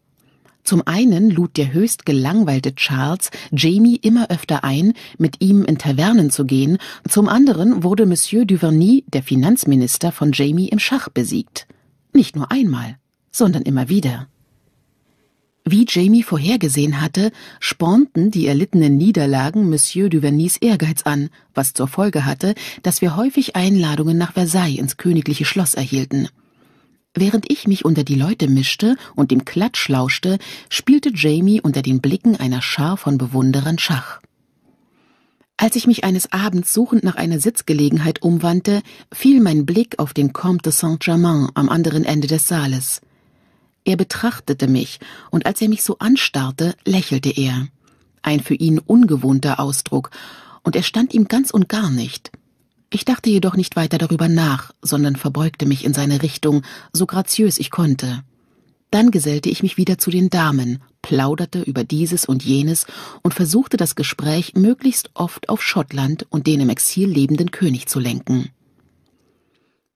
Zum einen lud der höchst gelangweilte Charles Jamie immer öfter ein, mit ihm in Tavernen zu gehen, zum anderen wurde Monsieur Duvernay, der Finanzminister von Jamie, im Schach besiegt. Nicht nur einmal, sondern immer wieder. Wie Jamie vorhergesehen hatte, spornten die erlittenen Niederlagen Monsieur Duvernys Ehrgeiz an, was zur Folge hatte, dass wir häufig Einladungen nach Versailles ins königliche Schloss erhielten. Während ich mich unter die Leute mischte und dem Klatsch lauschte, spielte Jamie unter den Blicken einer Schar von Bewunderern Schach. Als ich mich eines Abends suchend nach einer Sitzgelegenheit umwandte, fiel mein Blick auf den Comte de Saint-Germain am anderen Ende des Saales. Er betrachtete mich, und als er mich so anstarrte, lächelte er. Ein für ihn ungewohnter Ausdruck, und er stand ihm ganz und gar nicht. Ich dachte jedoch nicht weiter darüber nach, sondern verbeugte mich in seine Richtung, so graziös ich konnte. Dann gesellte ich mich wieder zu den Damen, plauderte über dieses und jenes und versuchte das Gespräch möglichst oft auf Schottland und den im Exil lebenden König zu lenken.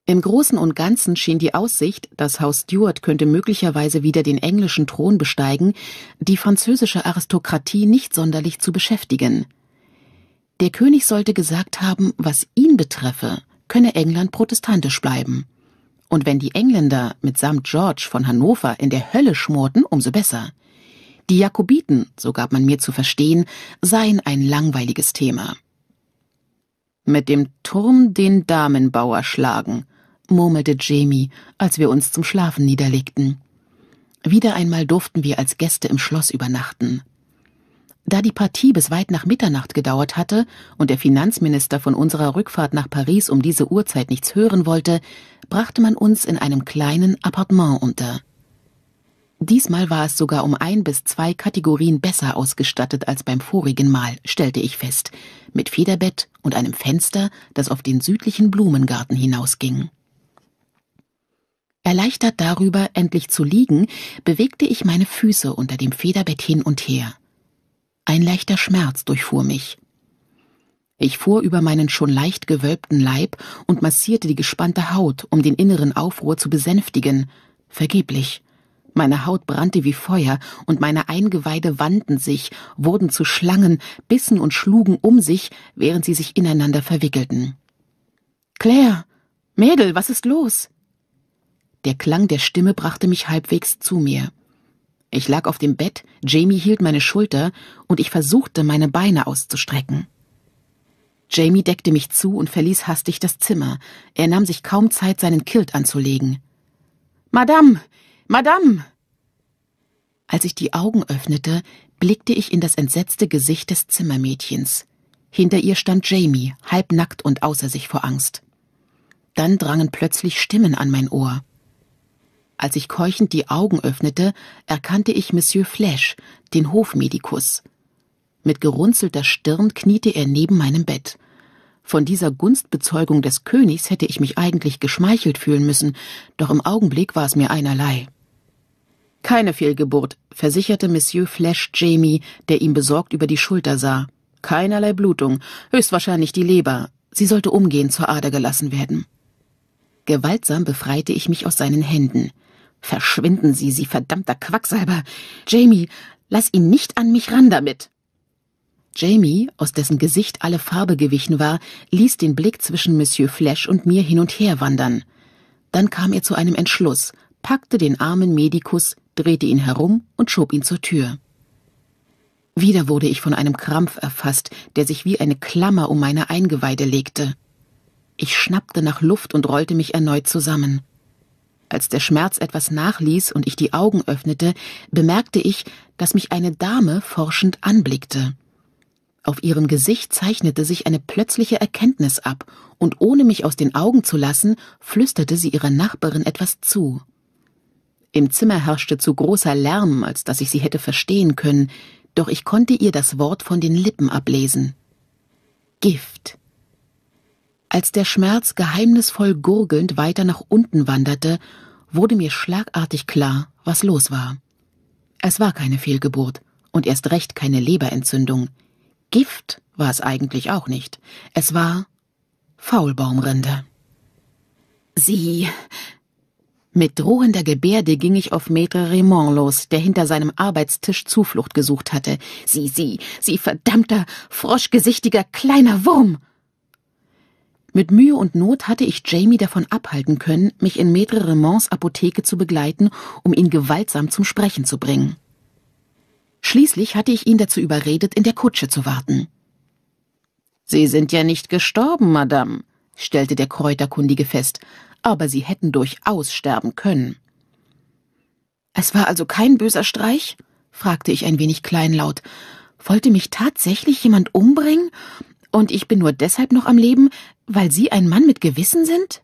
Im Großen und Ganzen schien die Aussicht, das Haus Stuart könnte möglicherweise wieder den englischen Thron besteigen, die französische Aristokratie nicht sonderlich zu beschäftigen. Der König sollte gesagt haben, was ihn betreffe, könne England protestantisch bleiben. Und wenn die Engländer mitsamt George von Hannover in der Hölle schmorten, umso besser. Die Jakobiten, so gab man mir zu verstehen, seien ein langweiliges Thema. Mit dem Turm den Damenbauer schlagen, murmelte Jamie, als wir uns zum Schlafen niederlegten. Wieder einmal durften wir als Gäste im Schloss übernachten. Da die Partie bis weit nach Mitternacht gedauert hatte und der Finanzminister von unserer Rückfahrt nach Paris um diese Uhrzeit nichts hören wollte, brachte man uns in einem kleinen Appartement unter. Diesmal war es sogar um ein bis zwei Kategorien besser ausgestattet als beim vorigen Mal, stellte ich fest, mit Federbett und einem Fenster, das auf den südlichen Blumengarten hinausging. Erleichtert darüber, endlich zu liegen, bewegte ich meine Füße unter dem Federbett hin und her. Ein leichter Schmerz durchfuhr mich. Ich fuhr über meinen schon leicht gewölbten Leib und massierte die gespannte Haut, um den inneren Aufruhr zu besänftigen. Vergeblich. Meine Haut brannte wie Feuer und meine Eingeweide wandten sich, wurden zu Schlangen, bissen und schlugen um sich, während sie sich ineinander verwickelten. Claire! Mädel, was ist los? Der Klang der Stimme brachte mich halbwegs zu mir. Ich lag auf dem Bett, Jamie hielt meine Schulter und ich versuchte, meine Beine auszustrecken. Jamie deckte mich zu und verließ hastig das Zimmer. Er nahm sich kaum Zeit, seinen Kilt anzulegen. Madame! Madame! Als ich die Augen öffnete, blickte ich in das entsetzte Gesicht des Zimmermädchens. Hinter ihr stand Jamie, halbnackt und außer sich vor Angst. Dann drangen plötzlich Stimmen an mein Ohr. Als ich keuchend die Augen öffnete, erkannte ich Monsieur Flash, den Hofmedikus. Mit gerunzelter Stirn kniete er neben meinem Bett. Von dieser Gunstbezeugung des Königs hätte ich mich eigentlich geschmeichelt fühlen müssen, doch im Augenblick war es mir einerlei. Keine Fehlgeburt, versicherte Monsieur Flash Jamie, der ihm besorgt über die Schulter sah. Keinerlei Blutung, höchstwahrscheinlich die Leber. Sie sollte umgehend zur Ader gelassen werden. Gewaltsam befreite ich mich aus seinen Händen. Verschwinden Sie, Sie verdammter Quacksalber. Jamie, lass ihn nicht an mich ran damit. Jamie, aus dessen Gesicht alle Farbe gewichen war, ließ den Blick zwischen Monsieur Flash und mir hin und her wandern. Dann kam er zu einem Entschluss, packte den armen Medikus, drehte ihn herum und schob ihn zur Tür. Wieder wurde ich von einem Krampf erfasst, der sich wie eine Klammer um meine Eingeweide legte. Ich schnappte nach Luft und rollte mich erneut zusammen. Als der Schmerz etwas nachließ und ich die Augen öffnete, bemerkte ich, dass mich eine Dame forschend anblickte. Auf ihrem Gesicht zeichnete sich eine plötzliche Erkenntnis ab, und ohne mich aus den Augen zu lassen, flüsterte sie ihrer Nachbarin etwas zu. Im Zimmer herrschte zu großer Lärm, als dass ich sie hätte verstehen können, doch ich konnte ihr das Wort von den Lippen ablesen. Gift. Als der Schmerz geheimnisvoll gurgelnd weiter nach unten wanderte, wurde mir schlagartig klar, was los war. Es war keine Fehlgeburt und erst recht keine Leberentzündung. Gift war es eigentlich auch nicht. Es war Faulbaumrinde. Sie. Mit drohender Gebärde ging ich auf Maître Raymond los, der hinter seinem Arbeitstisch Zuflucht gesucht hatte. Sie, sie, sie verdammter, froschgesichtiger kleiner Wurm! Mit Mühe und Not hatte ich Jamie davon abhalten können, mich in Maître Remons Apotheke zu begleiten, um ihn gewaltsam zum Sprechen zu bringen. Schließlich hatte ich ihn dazu überredet, in der Kutsche zu warten. Sie sind ja nicht gestorben, Madame, stellte der Kräuterkundige fest, aber Sie hätten durchaus sterben können. Es war also kein böser Streich? fragte ich ein wenig kleinlaut. Wollte mich tatsächlich jemand umbringen? Und ich bin nur deshalb noch am Leben, weil Sie ein Mann mit Gewissen sind?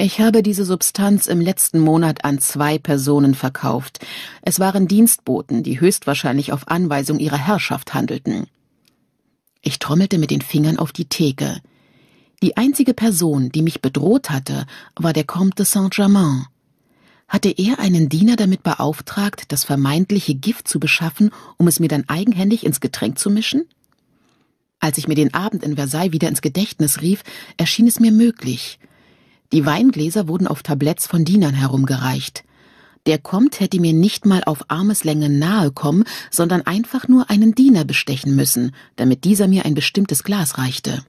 Ich habe diese Substanz im letzten Monat an zwei Personen verkauft. Es waren Dienstboten, die höchstwahrscheinlich auf Anweisung ihrer Herrschaft handelten. Ich trommelte mit den Fingern auf die Theke. Die einzige Person, die mich bedroht hatte, war der Comte de Saint-Germain. Hatte er einen Diener damit beauftragt, das vermeintliche Gift zu beschaffen, um es mir dann eigenhändig ins Getränk zu mischen? Als ich mir den Abend in Versailles wieder ins Gedächtnis rief, erschien es mir möglich. Die Weingläser wurden auf Tabletts von Dienern herumgereicht. Der Kommt hätte mir nicht mal auf Armeslänge nahe kommen, sondern einfach nur einen Diener bestechen müssen, damit dieser mir ein bestimmtes Glas reichte.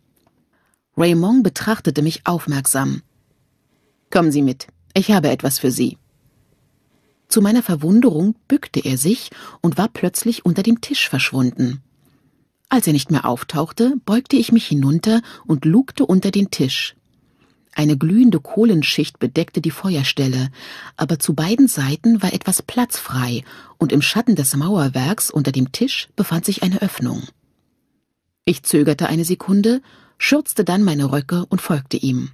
Raymond betrachtete mich aufmerksam. Kommen Sie mit, ich habe etwas für Sie. Zu meiner Verwunderung bückte er sich und war plötzlich unter dem Tisch verschwunden. Als er nicht mehr auftauchte, beugte ich mich hinunter und lugte unter den Tisch. Eine glühende Kohlenschicht bedeckte die Feuerstelle, aber zu beiden Seiten war etwas Platz frei, und im Schatten des Mauerwerks unter dem Tisch befand sich eine Öffnung. Ich zögerte eine Sekunde, schürzte dann meine Röcke und folgte ihm.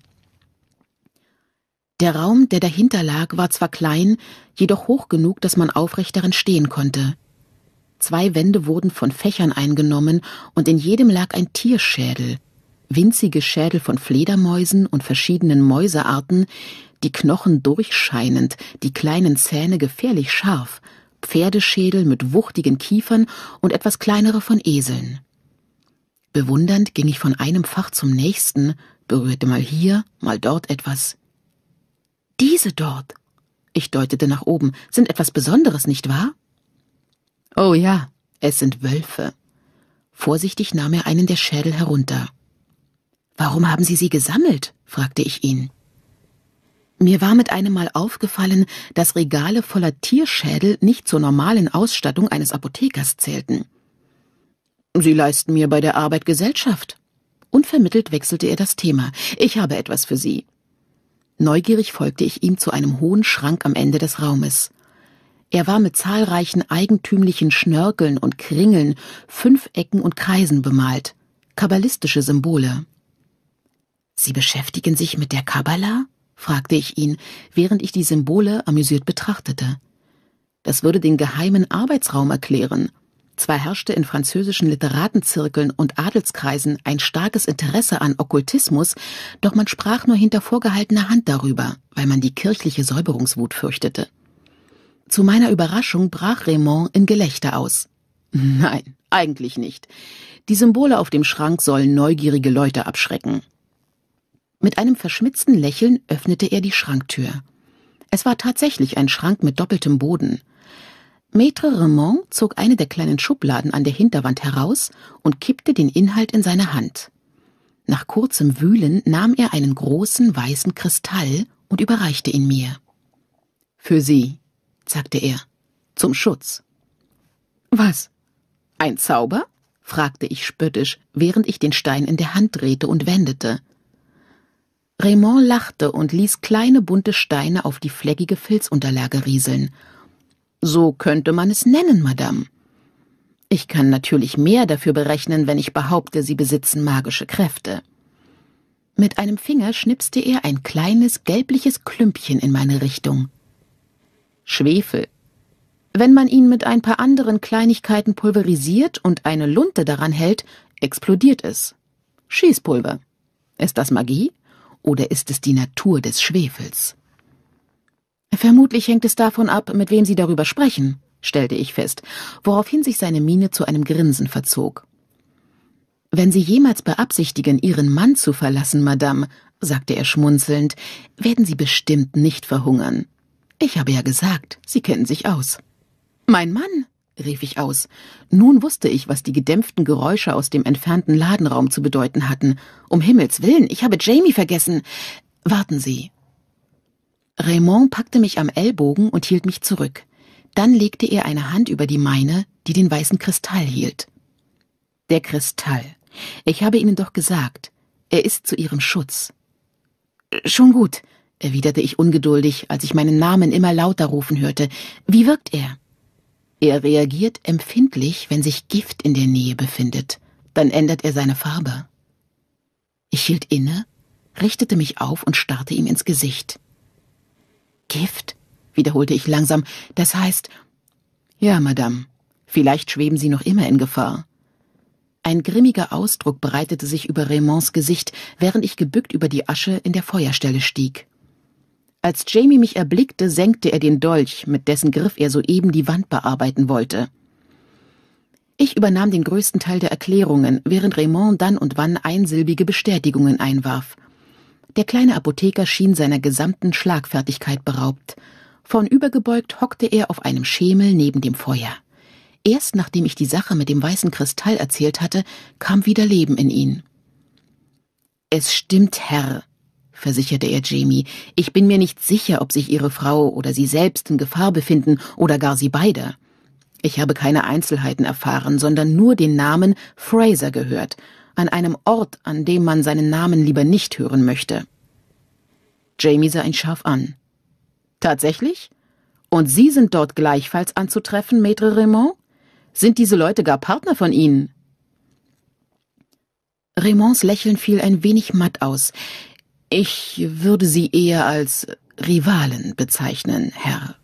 Der Raum, der dahinter lag, war zwar klein, jedoch hoch genug, dass man aufrecht darin stehen konnte. Zwei Wände wurden von Fächern eingenommen, und in jedem lag ein Tierschädel, winzige Schädel von Fledermäusen und verschiedenen Mäusearten, die Knochen durchscheinend, die kleinen Zähne gefährlich scharf, Pferdeschädel mit wuchtigen Kiefern und etwas kleinere von Eseln. Bewundernd ging ich von einem Fach zum nächsten, berührte mal hier, mal dort etwas. Diese dort, ich deutete nach oben, sind etwas Besonderes, nicht wahr? Oh ja, es sind Wölfe. Vorsichtig nahm er einen der Schädel herunter. Warum haben Sie sie gesammelt? fragte ich ihn. Mir war mit einem Mal aufgefallen, dass Regale voller Tierschädel nicht zur normalen Ausstattung eines Apothekers zählten. Sie leisten mir bei der Arbeit Gesellschaft. Unvermittelt wechselte er das Thema. Ich habe etwas für Sie. Neugierig folgte ich ihm zu einem hohen Schrank am Ende des Raumes. Er war mit zahlreichen eigentümlichen Schnörkeln und Kringeln, Fünfecken und Kreisen bemalt, kabbalistische Symbole. Sie beschäftigen sich mit der Kabbala? fragte ich ihn, während ich die Symbole amüsiert betrachtete. Das würde den geheimen Arbeitsraum erklären. Zwar herrschte in französischen Literatenzirkeln und Adelskreisen ein starkes Interesse an Okkultismus, doch man sprach nur hinter vorgehaltener Hand darüber, weil man die kirchliche Säuberungswut fürchtete. Zu meiner Überraschung brach Raymond in Gelächter aus. Nein, eigentlich nicht. Die Symbole auf dem Schrank sollen neugierige Leute abschrecken. Mit einem verschmitzten Lächeln öffnete er die Schranktür. Es war tatsächlich ein Schrank mit doppeltem Boden. Maître Raymond zog eine der kleinen Schubladen an der Hinterwand heraus und kippte den Inhalt in seine Hand. Nach kurzem Wühlen nahm er einen großen weißen Kristall und überreichte ihn mir. Für Sie, sagte er. Zum Schutz. Was? Ein Zauber? fragte ich spöttisch, während ich den Stein in der Hand drehte und wendete. Raymond lachte und ließ kleine bunte Steine auf die fleckige Filzunterlage rieseln. So könnte man es nennen, Madame. Ich kann natürlich mehr dafür berechnen, wenn ich behaupte, sie besitzen magische Kräfte. Mit einem Finger schnipste er ein kleines gelbliches Klümpchen in meine Richtung. Schwefel. Wenn man ihn mit ein paar anderen Kleinigkeiten pulverisiert und eine Lunte daran hält, explodiert es. Schießpulver. Ist das Magie oder ist es die Natur des Schwefels? Vermutlich hängt es davon ab, mit wem Sie darüber sprechen, stellte ich fest, woraufhin sich seine Miene zu einem Grinsen verzog. Wenn Sie jemals beabsichtigen, Ihren Mann zu verlassen, Madame, sagte er schmunzelnd, werden Sie bestimmt nicht verhungern. Ich habe ja gesagt, Sie kennen sich aus. Mein Mann, rief ich aus. Nun wusste ich, was die gedämpften Geräusche aus dem entfernten Ladenraum zu bedeuten hatten. Um Himmels willen, ich habe Jamie vergessen. Warten Sie. Raymond packte mich am Ellbogen und hielt mich zurück. Dann legte er eine Hand über die meine, die den weißen Kristall hielt. Der Kristall. Ich habe Ihnen doch gesagt, er ist zu Ihrem Schutz. Äh, schon gut, erwiderte ich ungeduldig, als ich meinen Namen immer lauter rufen hörte. Wie wirkt er? Er reagiert empfindlich, wenn sich Gift in der Nähe befindet. Dann ändert er seine Farbe. Ich hielt inne, richtete mich auf und starrte ihm ins Gesicht. Gift? wiederholte ich langsam. Das heißt. Ja, Madame. Vielleicht schweben Sie noch immer in Gefahr. Ein grimmiger Ausdruck breitete sich über Raymonds Gesicht, während ich gebückt über die Asche in der Feuerstelle stieg. Als Jamie mich erblickte, senkte er den Dolch, mit dessen Griff er soeben die Wand bearbeiten wollte. Ich übernahm den größten Teil der Erklärungen, während Raymond dann und wann einsilbige Bestätigungen einwarf. Der kleine Apotheker schien seiner gesamten Schlagfertigkeit beraubt. Vornübergebeugt hockte er auf einem Schemel neben dem Feuer. Erst nachdem ich die Sache mit dem weißen Kristall erzählt hatte, kam wieder Leben in ihn. Es stimmt, Herr, versicherte er Jamie, ich bin mir nicht sicher, ob sich Ihre Frau oder Sie selbst in Gefahr befinden oder gar Sie beide. Ich habe keine Einzelheiten erfahren, sondern nur den Namen Fraser gehört, an einem Ort, an dem man seinen Namen lieber nicht hören möchte. Jamie sah ihn scharf an. Tatsächlich? Und Sie sind dort gleichfalls anzutreffen, Maître Raymond? Sind diese Leute gar Partner von Ihnen? Raymonds Lächeln fiel ein wenig matt aus. Ich würde Sie eher als Rivalen bezeichnen, Herr.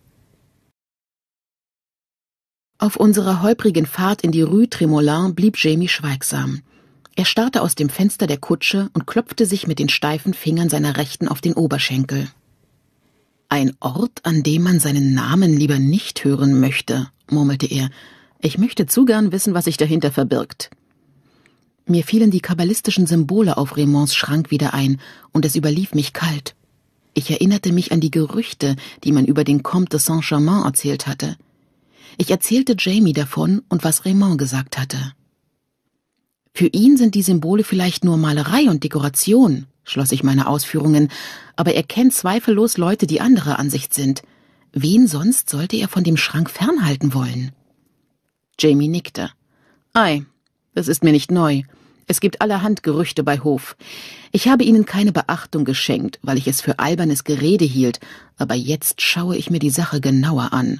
Auf unserer holprigen Fahrt in die Rue Tremolin blieb Jamie schweigsam. Er starrte aus dem Fenster der Kutsche und klopfte sich mit den steifen Fingern seiner Rechten auf den Oberschenkel. Ein Ort, an dem man seinen Namen lieber nicht hören möchte, murmelte er. Ich möchte zu gern wissen, was sich dahinter verbirgt. Mir fielen die kabbalistischen Symbole auf Raymonds Schrank wieder ein, und es überlief mich kalt. Ich erinnerte mich an die Gerüchte, die man über den Comte de Saint-Germain erzählt hatte. Ich erzählte Jamie davon und was Raymond gesagt hatte. Für ihn sind die Symbole vielleicht nur Malerei und Dekoration, schloss ich meine Ausführungen, aber er kennt zweifellos Leute, die anderer Ansicht sind. Wen sonst sollte er von dem Schrank fernhalten wollen? Jamie nickte. Ei, das ist mir nicht neu. Es gibt allerhand Gerüchte bei Hof. Ich habe ihnen keine Beachtung geschenkt, weil ich es für albernes Gerede hielt, aber jetzt schaue ich mir die Sache genauer an.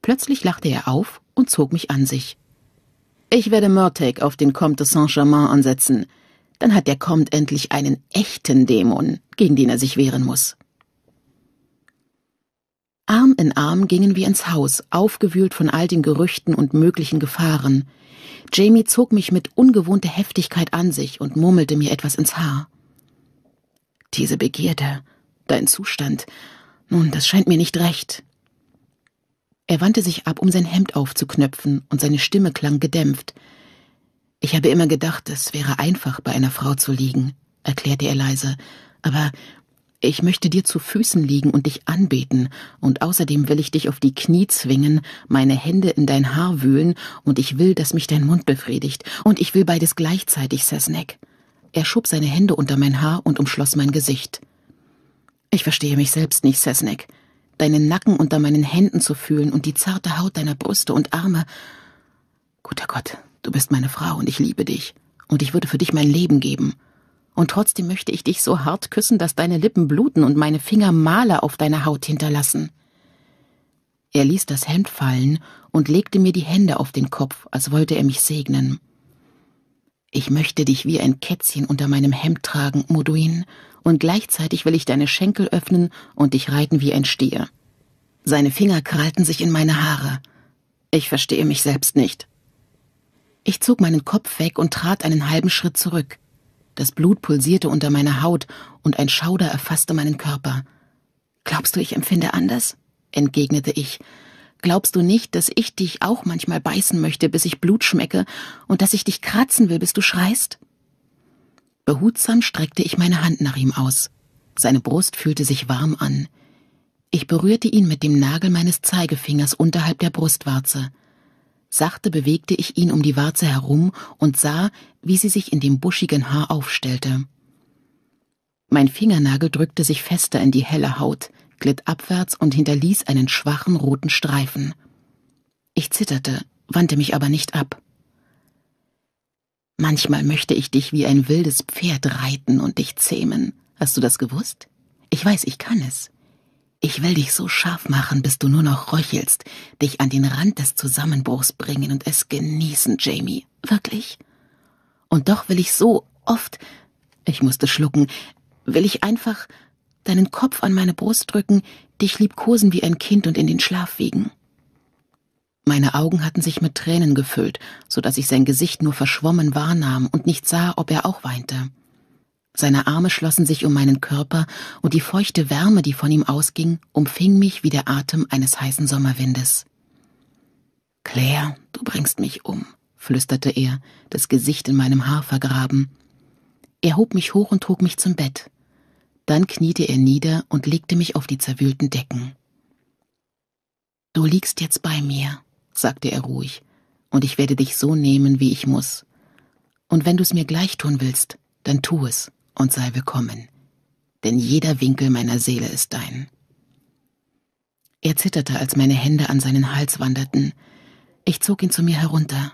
Plötzlich lachte er auf und zog mich an sich. Ich werde Murtagh auf den Comte de Saint-Germain ansetzen. Dann hat der Comte endlich einen echten Dämon, gegen den er sich wehren muss. Arm in Arm gingen wir ins Haus, aufgewühlt von all den Gerüchten und möglichen Gefahren. Jamie zog mich mit ungewohnter Heftigkeit an sich und murmelte mir etwas ins Haar. Diese Begierde, dein Zustand, nun, das scheint mir nicht recht. Er wandte sich ab, um sein Hemd aufzuknöpfen, und seine Stimme klang gedämpft. Ich habe immer gedacht, es wäre einfach, bei einer Frau zu liegen, erklärte er leise, aber ich möchte dir zu Füßen liegen und dich anbeten, und außerdem will ich dich auf die Knie zwingen, meine Hände in dein Haar wühlen, und ich will, dass mich dein Mund befriedigt, und ich will beides gleichzeitig, Sesnek. Er schob seine Hände unter mein Haar und umschloss mein Gesicht. Ich verstehe mich selbst nicht, Sesnek. Deinen Nacken unter meinen Händen zu fühlen und die zarte Haut deiner Brüste und Arme. Guter Gott, du bist meine Frau und ich liebe dich, und ich würde für dich mein Leben geben und trotzdem möchte ich dich so hart küssen, dass deine Lippen bluten und meine Finger Male auf deiner Haut hinterlassen. Er ließ das Hemd fallen und legte mir die Hände auf den Kopf, als wollte er mich segnen. Ich möchte dich wie ein Kätzchen unter meinem Hemd tragen, Moduin, und gleichzeitig will ich deine Schenkel öffnen und dich reiten wie ein Stier. Seine Finger krallten sich in meine Haare. Ich verstehe mich selbst nicht. Ich zog meinen Kopf weg und trat einen halben Schritt zurück. Das Blut pulsierte unter meiner Haut und ein Schauder erfasste meinen Körper. Glaubst du, ich empfinde anders? entgegnete ich. Glaubst du nicht, dass ich dich auch manchmal beißen möchte, bis ich Blut schmecke, und dass ich dich kratzen will, bis du schreist? Behutsam streckte ich meine Hand nach ihm aus. Seine Brust fühlte sich warm an. Ich berührte ihn mit dem Nagel meines Zeigefingers unterhalb der Brustwarze. Sachte bewegte ich ihn um die Warze herum und sah, wie sie sich in dem buschigen Haar aufstellte. Mein Fingernagel drückte sich fester in die helle Haut, glitt abwärts und hinterließ einen schwachen roten Streifen. Ich zitterte, wandte mich aber nicht ab. Manchmal möchte ich dich wie ein wildes Pferd reiten und dich zähmen. Hast du das gewusst? Ich weiß, ich kann es. Ich will dich so scharf machen, bis du nur noch röchelst, dich an den Rand des Zusammenbruchs bringen und es genießen, Jamie. Wirklich? Und doch will ich so oft, ich musste schlucken, will ich einfach deinen Kopf an meine Brust drücken, dich liebkosen wie ein Kind und in den Schlaf wiegen. Meine Augen hatten sich mit Tränen gefüllt, so dass ich sein Gesicht nur verschwommen wahrnahm und nicht sah, ob er auch weinte. Seine Arme schlossen sich um meinen Körper, und die feuchte Wärme, die von ihm ausging, umfing mich wie der Atem eines heißen Sommerwindes. Claire, du bringst mich um, flüsterte er, das Gesicht in meinem Haar vergraben. Er hob mich hoch und trug mich zum Bett. Dann kniete er nieder und legte mich auf die zerwühlten Decken. Du liegst jetzt bei mir, sagte er ruhig, und ich werde dich so nehmen, wie ich muss. Und wenn du es mir gleich tun willst, dann tu es und sei willkommen, denn jeder Winkel meiner Seele ist dein. Er zitterte, als meine Hände an seinen Hals wanderten. Ich zog ihn zu mir herunter.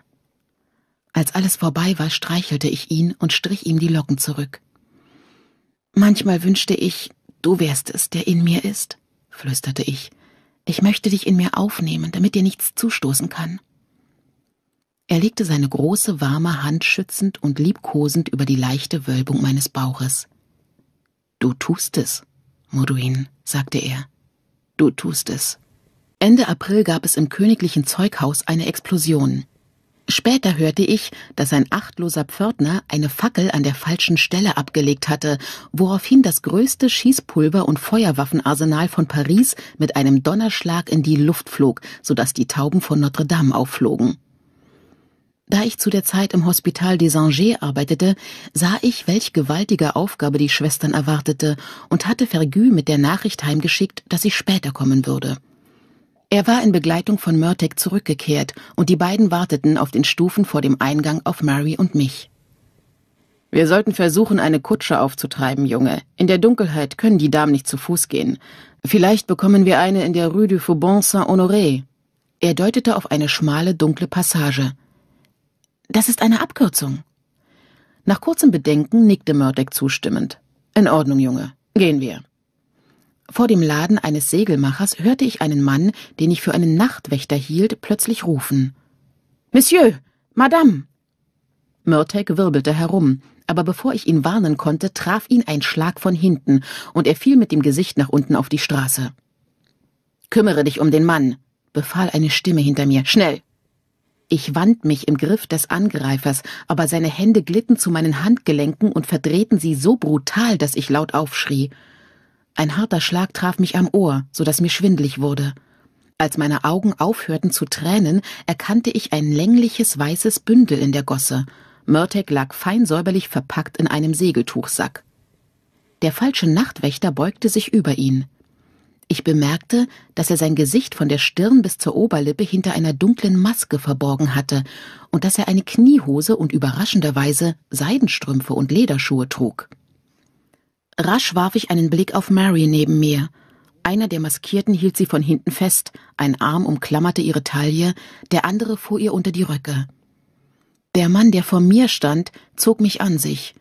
Als alles vorbei war, streichelte ich ihn und strich ihm die Locken zurück. Manchmal wünschte ich, du wärst es, der in mir ist, flüsterte ich. Ich möchte dich in mir aufnehmen, damit dir nichts zustoßen kann. Er legte seine große, warme Hand schützend und liebkosend über die leichte Wölbung meines Bauches. Du tust es, Moduin, sagte er. Du tust es. Ende April gab es im königlichen Zeughaus eine Explosion. Später hörte ich, dass ein achtloser Pförtner eine Fackel an der falschen Stelle abgelegt hatte, woraufhin das größte Schießpulver und Feuerwaffenarsenal von Paris mit einem Donnerschlag in die Luft flog, sodass die Tauben von Notre Dame aufflogen. Da ich zu der Zeit im Hospital des Angers arbeitete, sah ich, welch gewaltige Aufgabe die Schwestern erwartete und hatte Vergü mit der Nachricht heimgeschickt, dass ich später kommen würde. Er war in Begleitung von Murtek zurückgekehrt und die beiden warteten auf den Stufen vor dem Eingang auf Mary und mich. Wir sollten versuchen, eine Kutsche aufzutreiben, Junge. In der Dunkelheit können die Damen nicht zu Fuß gehen. Vielleicht bekommen wir eine in der Rue du Faubon Saint-Honoré. Er deutete auf eine schmale, dunkle Passage. Das ist eine Abkürzung. Nach kurzem Bedenken nickte Murdock zustimmend. In Ordnung, Junge. Gehen wir. Vor dem Laden eines Segelmachers hörte ich einen Mann, den ich für einen Nachtwächter hielt, plötzlich rufen. Monsieur! Madame! Murdock wirbelte herum, aber bevor ich ihn warnen konnte, traf ihn ein Schlag von hinten, und er fiel mit dem Gesicht nach unten auf die Straße. Kümmere dich um den Mann, befahl eine Stimme hinter mir. Schnell! Ich wand mich im Griff des Angreifers, aber seine Hände glitten zu meinen Handgelenken und verdrehten sie so brutal, dass ich laut aufschrie. Ein harter Schlag traf mich am Ohr, so dass mir schwindlig wurde. Als meine Augen aufhörten zu tränen, erkannte ich ein längliches weißes Bündel in der Gosse. Mörtek lag fein säuberlich verpackt in einem Segeltuchsack. Der falsche Nachtwächter beugte sich über ihn. Ich bemerkte, dass er sein Gesicht von der Stirn bis zur Oberlippe hinter einer dunklen Maske verborgen hatte und dass er eine Kniehose und überraschenderweise Seidenstrümpfe und Lederschuhe trug. Rasch warf ich einen Blick auf Mary neben mir. Einer der Maskierten hielt sie von hinten fest, ein Arm umklammerte ihre Taille, der andere fuhr ihr unter die Röcke. Der Mann, der vor mir stand, zog mich an sich.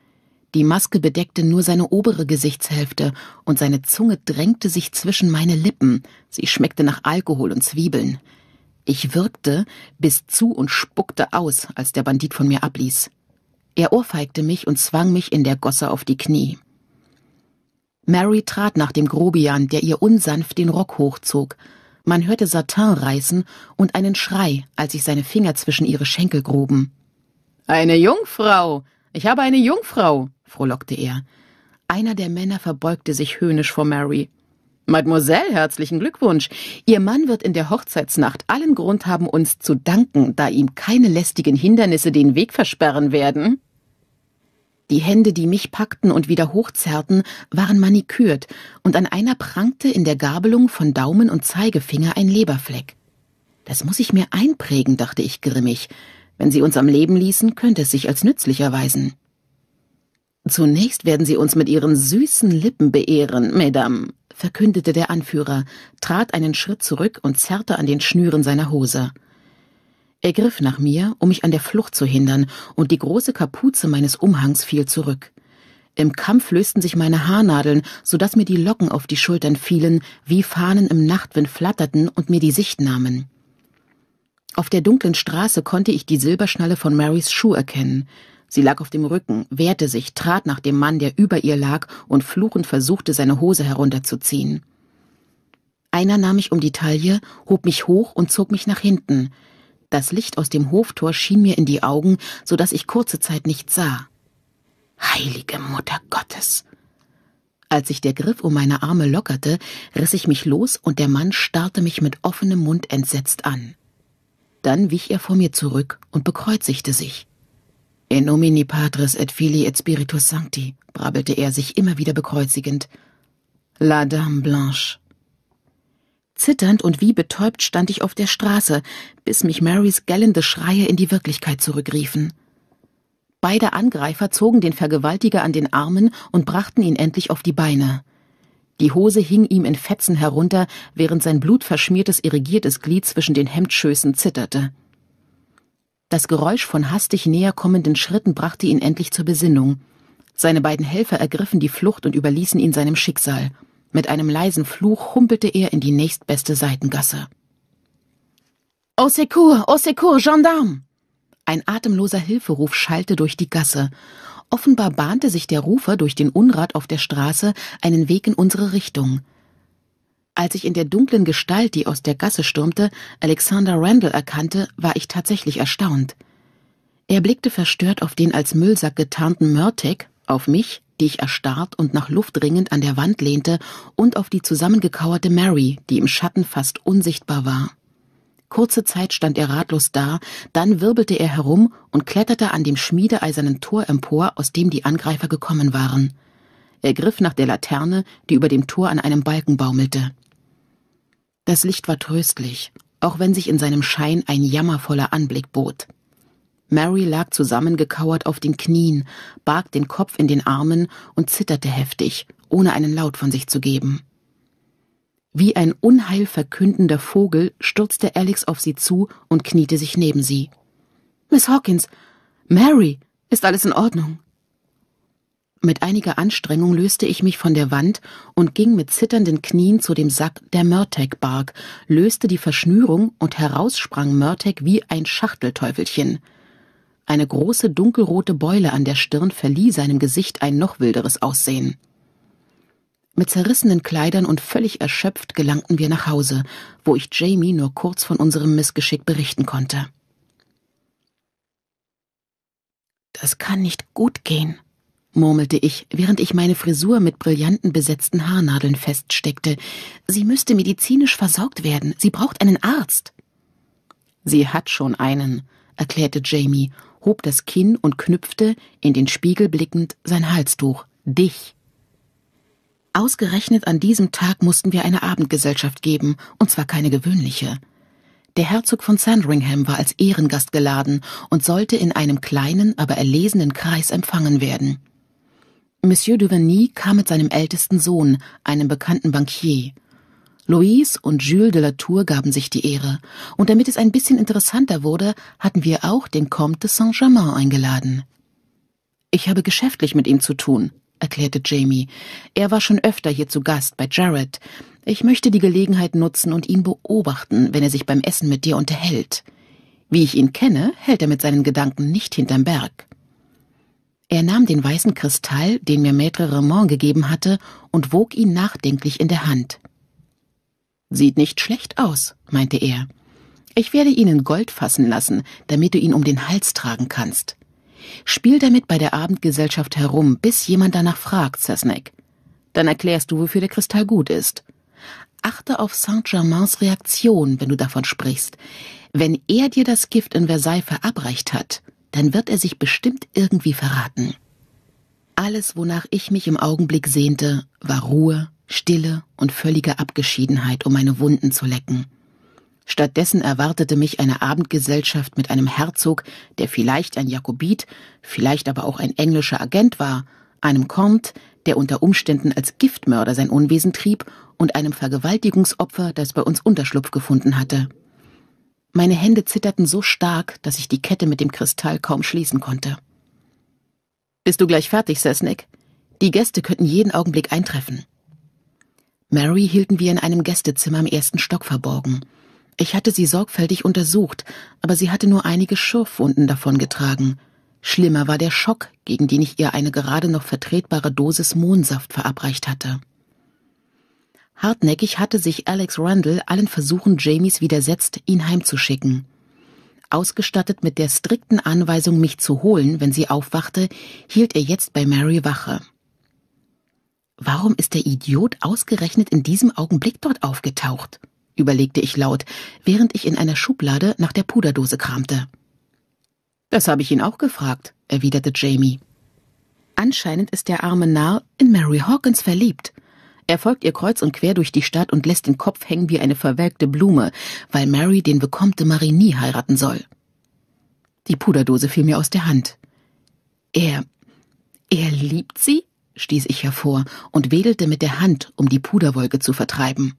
Die Maske bedeckte nur seine obere Gesichtshälfte und seine Zunge drängte sich zwischen meine Lippen. Sie schmeckte nach Alkohol und Zwiebeln. Ich wirkte bis zu und spuckte aus, als der Bandit von mir abließ. Er ohrfeigte mich und zwang mich in der Gosse auf die Knie. Mary trat nach dem Grobian, der ihr unsanft den Rock hochzog. Man hörte Satin reißen und einen Schrei, als sich seine Finger zwischen ihre Schenkel gruben. Eine Jungfrau! Ich habe eine Jungfrau! frohlockte er. Einer der Männer verbeugte sich höhnisch vor Mary. Mademoiselle, herzlichen Glückwunsch. Ihr Mann wird in der Hochzeitsnacht allen Grund haben, uns zu danken, da ihm keine lästigen Hindernisse den Weg versperren werden. Die Hände, die mich packten und wieder hochzerrten, waren manikürt, und an einer prangte in der Gabelung von Daumen und Zeigefinger ein Leberfleck. Das muss ich mir einprägen, dachte ich grimmig. Wenn sie uns am Leben ließen, könnte es sich als nützlich erweisen. Zunächst werden Sie uns mit Ihren süßen Lippen beehren, Madame, verkündete der Anführer, trat einen Schritt zurück und zerrte an den Schnüren seiner Hose. Er griff nach mir, um mich an der Flucht zu hindern, und die große Kapuze meines Umhangs fiel zurück. Im Kampf lösten sich meine Haarnadeln, so dass mir die Locken auf die Schultern fielen, wie Fahnen im Nachtwind flatterten und mir die Sicht nahmen. Auf der dunklen Straße konnte ich die Silberschnalle von Marys Schuh erkennen. Sie lag auf dem Rücken, wehrte sich, trat nach dem Mann, der über ihr lag, und fluchend versuchte, seine Hose herunterzuziehen. Einer nahm mich um die Taille, hob mich hoch und zog mich nach hinten. Das Licht aus dem Hoftor schien mir in die Augen, so dass ich kurze Zeit nichts sah. Heilige Mutter Gottes! Als sich der Griff um meine Arme lockerte, riss ich mich los und der Mann starrte mich mit offenem Mund entsetzt an. Dann wich er vor mir zurück und bekreuzigte sich. In nomini patris et filii et spiritus sancti, brabbelte er sich immer wieder bekreuzigend. La Dame Blanche. Zitternd und wie betäubt stand ich auf der Straße, bis mich Marys gellende Schreie in die Wirklichkeit zurückriefen. Beide Angreifer zogen den Vergewaltiger an den Armen und brachten ihn endlich auf die Beine. Die Hose hing ihm in Fetzen herunter, während sein blutverschmiertes, irrigiertes Glied zwischen den Hemdschößen zitterte. Das Geräusch von hastig näher kommenden Schritten brachte ihn endlich zur Besinnung. Seine beiden Helfer ergriffen die Flucht und überließen ihn seinem Schicksal. Mit einem leisen Fluch humpelte er in die nächstbeste Seitengasse. Au secours, au secours, Gendarme! Ein atemloser Hilferuf schallte durch die Gasse. Offenbar bahnte sich der Rufer durch den Unrat auf der Straße einen Weg in unsere Richtung. Als ich in der dunklen Gestalt, die aus der Gasse stürmte, Alexander Randall erkannte, war ich tatsächlich erstaunt. Er blickte verstört auf den als Müllsack getarnten Murtagh, auf mich, die ich erstarrt und nach Luft ringend an der Wand lehnte, und auf die zusammengekauerte Mary, die im Schatten fast unsichtbar war. Kurze Zeit stand er ratlos da, dann wirbelte er herum und kletterte an dem schmiedeeisernen Tor empor, aus dem die Angreifer gekommen waren. Er griff nach der Laterne, die über dem Tor an einem Balken baumelte. Das Licht war tröstlich, auch wenn sich in seinem Schein ein jammervoller Anblick bot. Mary lag zusammengekauert auf den Knien, barg den Kopf in den Armen und zitterte heftig, ohne einen Laut von sich zu geben. Wie ein unheilverkündender Vogel stürzte Alex auf sie zu und kniete sich neben sie. Miss Hawkins, Mary, ist alles in Ordnung? Mit einiger Anstrengung löste ich mich von der Wand und ging mit zitternden Knien zu dem Sack der murtag barg, löste die Verschnürung und heraus sprang Murtag wie ein Schachtelteufelchen. Eine große dunkelrote Beule an der Stirn verlieh seinem Gesicht ein noch wilderes Aussehen. Mit zerrissenen Kleidern und völlig erschöpft gelangten wir nach Hause, wo ich Jamie nur kurz von unserem Missgeschick berichten konnte. Das kann nicht gut gehen, murmelte ich, während ich meine Frisur mit brillanten besetzten Haarnadeln feststeckte. Sie müsste medizinisch versorgt werden. Sie braucht einen Arzt. Sie hat schon einen, erklärte Jamie, hob das Kinn und knüpfte, in den Spiegel blickend, sein Halstuch. Dich. Ausgerechnet an diesem Tag mussten wir eine Abendgesellschaft geben, und zwar keine gewöhnliche. Der Herzog von Sandringham war als Ehrengast geladen und sollte in einem kleinen, aber erlesenen Kreis empfangen werden. Monsieur Duvernay kam mit seinem ältesten Sohn, einem bekannten Bankier. Louise und Jules de la Tour gaben sich die Ehre, und damit es ein bisschen interessanter wurde, hatten wir auch den Comte de Saint-Germain eingeladen. Ich habe geschäftlich mit ihm zu tun, erklärte Jamie. Er war schon öfter hier zu Gast bei Jared. Ich möchte die Gelegenheit nutzen und ihn beobachten, wenn er sich beim Essen mit dir unterhält. Wie ich ihn kenne, hält er mit seinen Gedanken nicht hinterm Berg. Er nahm den weißen Kristall, den mir Maître Raymond gegeben hatte, und wog ihn nachdenklich in der Hand. Sieht nicht schlecht aus, meinte er. Ich werde ihn in Gold fassen lassen, damit du ihn um den Hals tragen kannst. Spiel damit bei der Abendgesellschaft herum, bis jemand danach fragt, Cessnack. Dann erklärst du, wofür der Kristall gut ist. Achte auf Saint-Germains Reaktion, wenn du davon sprichst. Wenn er dir das Gift in Versailles verabreicht hat, dann wird er sich bestimmt irgendwie verraten. Alles, wonach ich mich im Augenblick sehnte, war Ruhe, Stille und völlige Abgeschiedenheit, um meine Wunden zu lecken. Stattdessen erwartete mich eine Abendgesellschaft mit einem Herzog, der vielleicht ein Jakobit, vielleicht aber auch ein englischer Agent war, einem Comte, der unter Umständen als Giftmörder sein Unwesen trieb, und einem Vergewaltigungsopfer, das bei uns Unterschlupf gefunden hatte. Meine Hände zitterten so stark, dass ich die Kette mit dem Kristall kaum schließen konnte. Bist du gleich fertig, Sesnick? Die Gäste könnten jeden Augenblick eintreffen. Mary hielten wir in einem Gästezimmer im ersten Stock verborgen. Ich hatte sie sorgfältig untersucht, aber sie hatte nur einige Schürfwunden davongetragen. Schlimmer war der Schock, gegen den ich ihr eine gerade noch vertretbare Dosis Mohnsaft verabreicht hatte. Hartnäckig hatte sich Alex Rundle allen Versuchen Jamies widersetzt, ihn heimzuschicken. Ausgestattet mit der strikten Anweisung, mich zu holen, wenn sie aufwachte, hielt er jetzt bei Mary Wache. Warum ist der Idiot ausgerechnet in diesem Augenblick dort aufgetaucht? überlegte ich laut, während ich in einer Schublade nach der Puderdose kramte. Das habe ich ihn auch gefragt, erwiderte Jamie. Anscheinend ist der arme Narr in Mary Hawkins verliebt. Er folgt ihr kreuz und quer durch die Stadt und lässt den Kopf hängen wie eine verwelkte Blume, weil Mary den bekommte Marie nie heiraten soll. Die Puderdose fiel mir aus der Hand. Er. er liebt sie? stieß ich hervor und wedelte mit der Hand, um die Puderwolke zu vertreiben.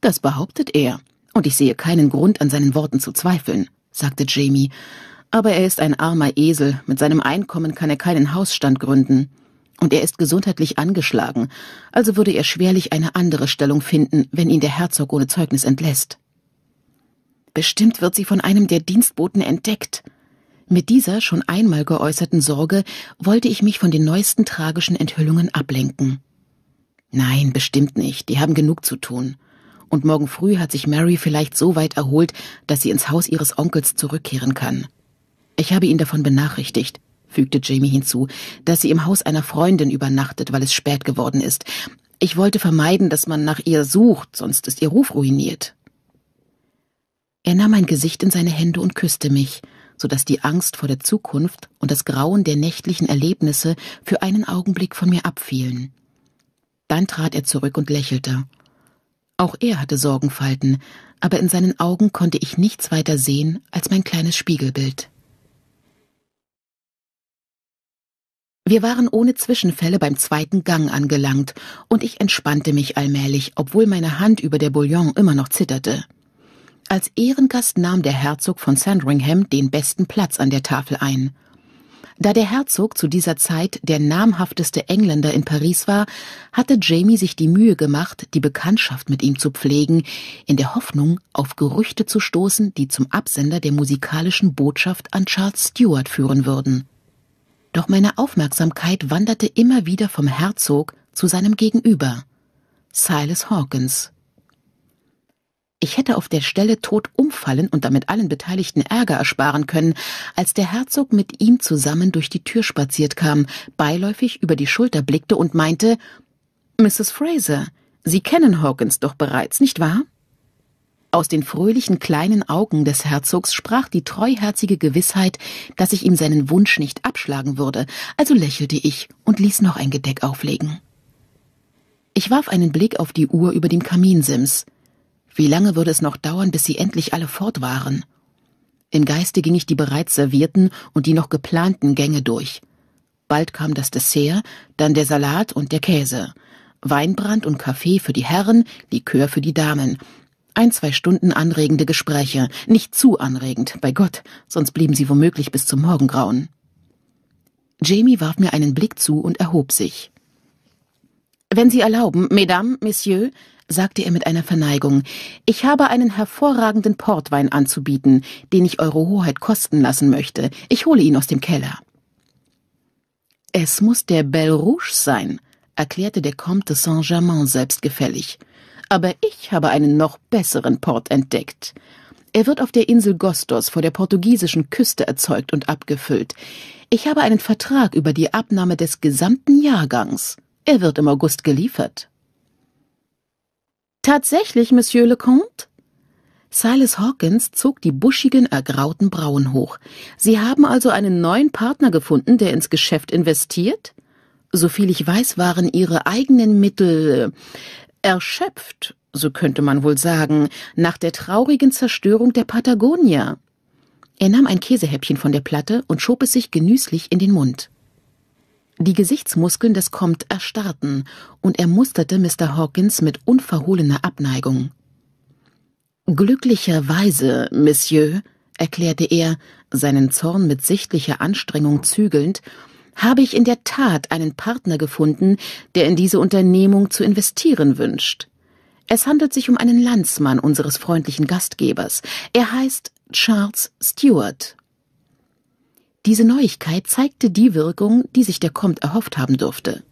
Das behauptet er, und ich sehe keinen Grund, an seinen Worten zu zweifeln, sagte Jamie. Aber er ist ein armer Esel, mit seinem Einkommen kann er keinen Hausstand gründen. Und er ist gesundheitlich angeschlagen, also würde er schwerlich eine andere Stellung finden, wenn ihn der Herzog ohne Zeugnis entlässt. Bestimmt wird sie von einem der Dienstboten entdeckt. Mit dieser schon einmal geäußerten Sorge wollte ich mich von den neuesten tragischen Enthüllungen ablenken. Nein, bestimmt nicht, die haben genug zu tun. Und morgen früh hat sich Mary vielleicht so weit erholt, dass sie ins Haus ihres Onkels zurückkehren kann. Ich habe ihn davon benachrichtigt, fügte Jamie hinzu, dass sie im Haus einer Freundin übernachtet, weil es spät geworden ist. Ich wollte vermeiden, dass man nach ihr sucht, sonst ist ihr Ruf ruiniert. Er nahm mein Gesicht in seine Hände und küsste mich, so dass die Angst vor der Zukunft und das Grauen der nächtlichen Erlebnisse für einen Augenblick von mir abfielen. Dann trat er zurück und lächelte. Auch er hatte Sorgenfalten, aber in seinen Augen konnte ich nichts weiter sehen als mein kleines Spiegelbild. Wir waren ohne Zwischenfälle beim zweiten Gang angelangt, und ich entspannte mich allmählich, obwohl meine Hand über der Bouillon immer noch zitterte. Als Ehrengast nahm der Herzog von Sandringham den besten Platz an der Tafel ein. Da der Herzog zu dieser Zeit der namhafteste Engländer in Paris war, hatte Jamie sich die Mühe gemacht, die Bekanntschaft mit ihm zu pflegen, in der Hoffnung, auf Gerüchte zu stoßen, die zum Absender der musikalischen Botschaft an Charles Stewart führen würden. Doch meine Aufmerksamkeit wanderte immer wieder vom Herzog zu seinem Gegenüber, Silas Hawkins. Ich hätte auf der Stelle tot umfallen und damit allen Beteiligten Ärger ersparen können, als der Herzog mit ihm zusammen durch die Tür spaziert kam, beiläufig über die Schulter blickte und meinte Mrs. Fraser, Sie kennen Hawkins doch bereits, nicht wahr? Aus den fröhlichen kleinen Augen des Herzogs sprach die treuherzige Gewissheit, dass ich ihm seinen Wunsch nicht abschlagen würde, also lächelte ich und ließ noch ein Gedeck auflegen. Ich warf einen Blick auf die Uhr über dem Kaminsims. Wie lange würde es noch dauern, bis sie endlich alle fort waren? Im Geiste ging ich die bereits servierten und die noch geplanten Gänge durch. Bald kam das Dessert, dann der Salat und der Käse. Weinbrand und Kaffee für die Herren, Likör für die Damen, ein, zwei Stunden anregende Gespräche, nicht zu anregend, bei Gott, sonst blieben sie womöglich bis zum Morgengrauen. Jamie warf mir einen Blick zu und erhob sich. Wenn Sie erlauben, Mesdames, Messieurs, sagte er mit einer Verneigung, ich habe einen hervorragenden Portwein anzubieten, den ich Eure Hoheit kosten lassen möchte. Ich hole ihn aus dem Keller. Es muss der Belle Rouge sein, erklärte der Comte de Saint-Germain selbstgefällig. Aber ich habe einen noch besseren Port entdeckt. Er wird auf der Insel Gostos vor der portugiesischen Küste erzeugt und abgefüllt. Ich habe einen Vertrag über die Abnahme des gesamten Jahrgangs. Er wird im August geliefert. Tatsächlich, Monsieur le Comte? Silas Hawkins zog die buschigen, ergrauten Brauen hoch. Sie haben also einen neuen Partner gefunden, der ins Geschäft investiert? Soviel ich weiß, waren Ihre eigenen Mittel äh, erschöpft, so könnte man wohl sagen, nach der traurigen Zerstörung der Patagonia. Er nahm ein Käsehäppchen von der Platte und schob es sich genüsslich in den Mund. Die Gesichtsmuskeln des Comte erstarrten, und er musterte Mr. Hawkins mit unverhohlener Abneigung. Glücklicherweise, Monsieur, erklärte er, seinen Zorn mit sichtlicher Anstrengung zügelnd, habe ich in der Tat einen Partner gefunden, der in diese Unternehmung zu investieren wünscht. Es handelt sich um einen Landsmann unseres freundlichen Gastgebers. Er heißt Charles Stewart. Diese Neuigkeit zeigte die Wirkung, die sich der Comte erhofft haben durfte.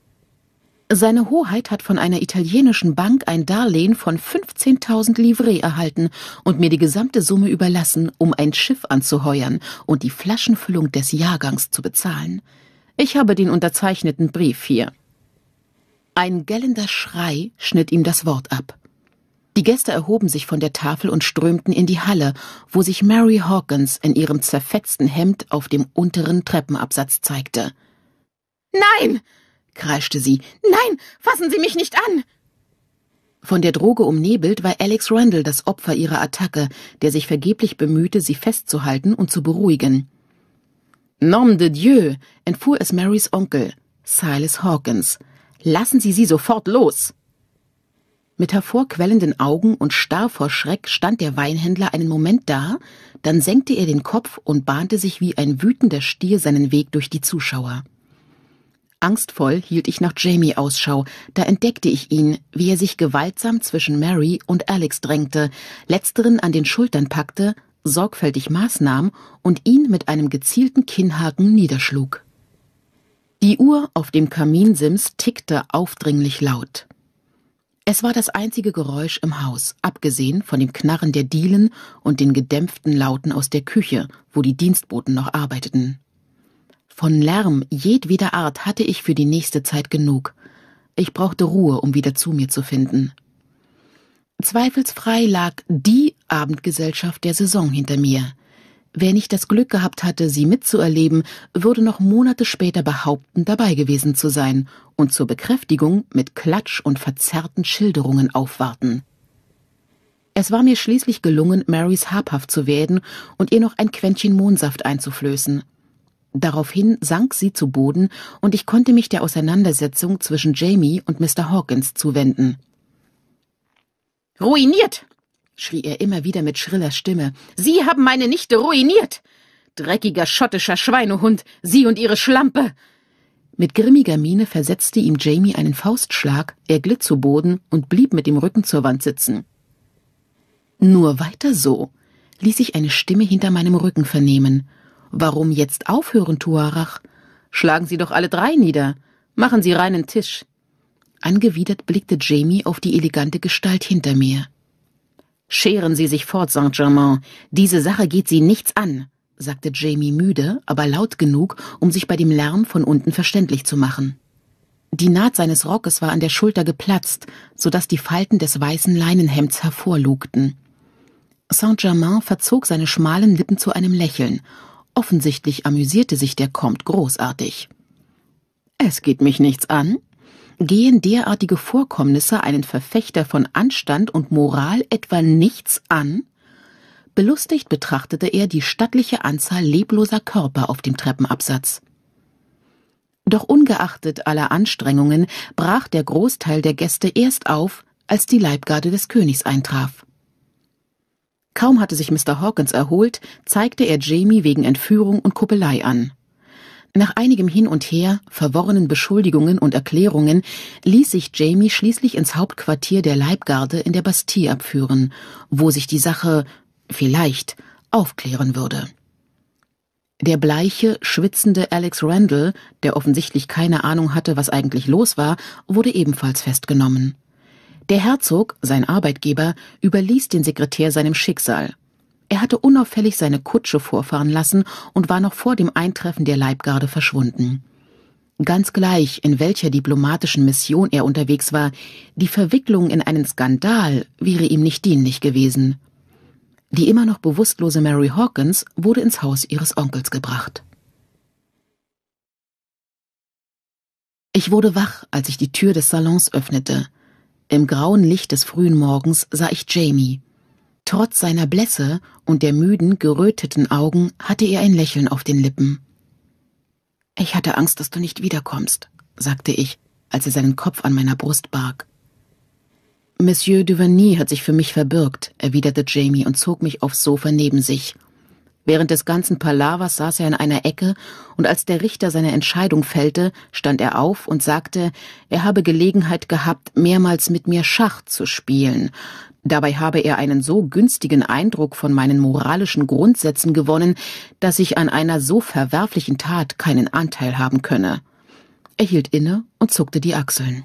Seine Hoheit hat von einer italienischen Bank ein Darlehen von 15.000 Livres erhalten und mir die gesamte Summe überlassen, um ein Schiff anzuheuern und die Flaschenfüllung des Jahrgangs zu bezahlen. Ich habe den unterzeichneten Brief hier. Ein gellender Schrei schnitt ihm das Wort ab. Die Gäste erhoben sich von der Tafel und strömten in die Halle, wo sich Mary Hawkins in ihrem zerfetzten Hemd auf dem unteren Treppenabsatz zeigte. Nein! kreischte sie. Nein, fassen Sie mich nicht an! Von der Droge umnebelt war Alex Randall das Opfer ihrer Attacke, der sich vergeblich bemühte, sie festzuhalten und zu beruhigen. Nom de Dieu, entfuhr es Marys Onkel, Silas Hawkins. Lassen Sie sie sofort los! Mit hervorquellenden Augen und starr vor Schreck stand der Weinhändler einen Moment da, dann senkte er den Kopf und bahnte sich wie ein wütender Stier seinen Weg durch die Zuschauer. Angstvoll hielt ich nach Jamie Ausschau, da entdeckte ich ihn, wie er sich gewaltsam zwischen Mary und Alex drängte, letzteren an den Schultern packte sorgfältig maßnahm und ihn mit einem gezielten Kinnhaken niederschlug. Die Uhr auf dem Kaminsims tickte aufdringlich laut. Es war das einzige Geräusch im Haus, abgesehen von dem Knarren der Dielen und den gedämpften Lauten aus der Küche, wo die Dienstboten noch arbeiteten. Von Lärm jedweder Art hatte ich für die nächste Zeit genug. Ich brauchte Ruhe, um wieder zu mir zu finden. Zweifelsfrei lag die Abendgesellschaft der Saison hinter mir. Wer nicht das Glück gehabt hatte, sie mitzuerleben, würde noch Monate später behaupten, dabei gewesen zu sein und zur Bekräftigung mit Klatsch und verzerrten Schilderungen aufwarten. Es war mir schließlich gelungen, Marys habhaft zu werden und ihr noch ein Quäntchen Mohnsaft einzuflößen. Daraufhin sank sie zu Boden und ich konnte mich der Auseinandersetzung zwischen Jamie und Mr. Hawkins zuwenden. Ruiniert! schrie er immer wieder mit schriller Stimme. Sie haben meine Nichte ruiniert! Dreckiger schottischer Schweinehund, Sie und Ihre Schlampe! Mit grimmiger Miene versetzte ihm Jamie einen Faustschlag, er glitt zu Boden und blieb mit dem Rücken zur Wand sitzen. Nur weiter so, ließ ich eine Stimme hinter meinem Rücken vernehmen. Warum jetzt aufhören, Tuarach? Schlagen Sie doch alle drei nieder. Machen Sie reinen Tisch. Angewidert blickte Jamie auf die elegante Gestalt hinter mir. Scheren Sie sich fort, Saint Germain. Diese Sache geht Sie nichts an, sagte Jamie müde, aber laut genug, um sich bei dem Lärm von unten verständlich zu machen. Die Naht seines Rockes war an der Schulter geplatzt, so dass die Falten des weißen Leinenhemds hervorlugten. Saint-Germain verzog seine schmalen Lippen zu einem Lächeln. Offensichtlich amüsierte sich der Comte großartig. Es geht mich nichts an, gehen derartige Vorkommnisse einen Verfechter von Anstand und Moral etwa nichts an? Belustigt betrachtete er die stattliche Anzahl lebloser Körper auf dem Treppenabsatz. Doch ungeachtet aller Anstrengungen brach der Großteil der Gäste erst auf, als die Leibgarde des Königs eintraf. Kaum hatte sich Mr. Hawkins erholt, zeigte er Jamie wegen Entführung und Kuppelei an. Nach einigem Hin und Her, verworrenen Beschuldigungen und Erklärungen ließ sich Jamie schließlich ins Hauptquartier der Leibgarde in der Bastille abführen, wo sich die Sache vielleicht aufklären würde. Der bleiche, schwitzende Alex Randall, der offensichtlich keine Ahnung hatte, was eigentlich los war, wurde ebenfalls festgenommen. Der Herzog, sein Arbeitgeber, überließ den Sekretär seinem Schicksal. Er hatte unauffällig seine Kutsche vorfahren lassen und war noch vor dem Eintreffen der Leibgarde verschwunden. Ganz gleich, in welcher diplomatischen Mission er unterwegs war, die Verwicklung in einen Skandal wäre ihm nicht dienlich gewesen. Die immer noch bewusstlose Mary Hawkins wurde ins Haus ihres Onkels gebracht. Ich wurde wach, als ich die Tür des Salons öffnete. Im grauen Licht des frühen Morgens sah ich Jamie. Trotz seiner Blässe und der müden, geröteten Augen hatte er ein Lächeln auf den Lippen. Ich hatte Angst, dass du nicht wiederkommst, sagte ich, als er seinen Kopf an meiner Brust barg. Monsieur Duvernier hat sich für mich verbürgt, erwiderte Jamie und zog mich aufs Sofa neben sich Während des ganzen Palavers saß er in einer Ecke, und als der Richter seine Entscheidung fällte, stand er auf und sagte, er habe Gelegenheit gehabt, mehrmals mit mir Schach zu spielen. Dabei habe er einen so günstigen Eindruck von meinen moralischen Grundsätzen gewonnen, dass ich an einer so verwerflichen Tat keinen Anteil haben könne. Er hielt inne und zuckte die Achseln.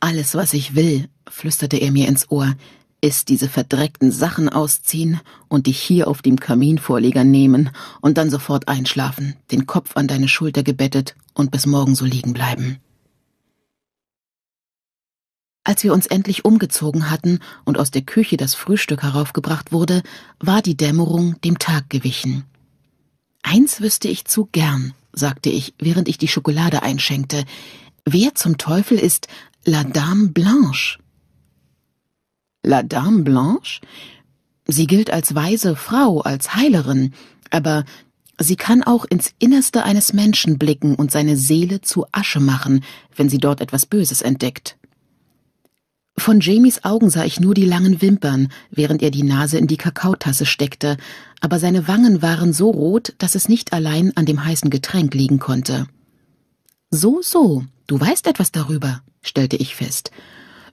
Alles, was ich will, flüsterte er mir ins Ohr, ist diese verdreckten Sachen ausziehen und dich hier auf dem Kaminvorleger nehmen und dann sofort einschlafen, den Kopf an deine Schulter gebettet und bis morgen so liegen bleiben. Als wir uns endlich umgezogen hatten und aus der Küche das Frühstück heraufgebracht wurde, war die Dämmerung dem Tag gewichen. Eins wüsste ich zu gern, sagte ich, während ich die Schokolade einschenkte. Wer zum Teufel ist La Dame Blanche? La Dame Blanche? Sie gilt als weise Frau, als Heilerin, aber sie kann auch ins Innerste eines Menschen blicken und seine Seele zu Asche machen, wenn sie dort etwas Böses entdeckt. Von Jamies Augen sah ich nur die langen Wimpern, während er die Nase in die Kakaotasse steckte, aber seine Wangen waren so rot, dass es nicht allein an dem heißen Getränk liegen konnte. So, so, du weißt etwas darüber, stellte ich fest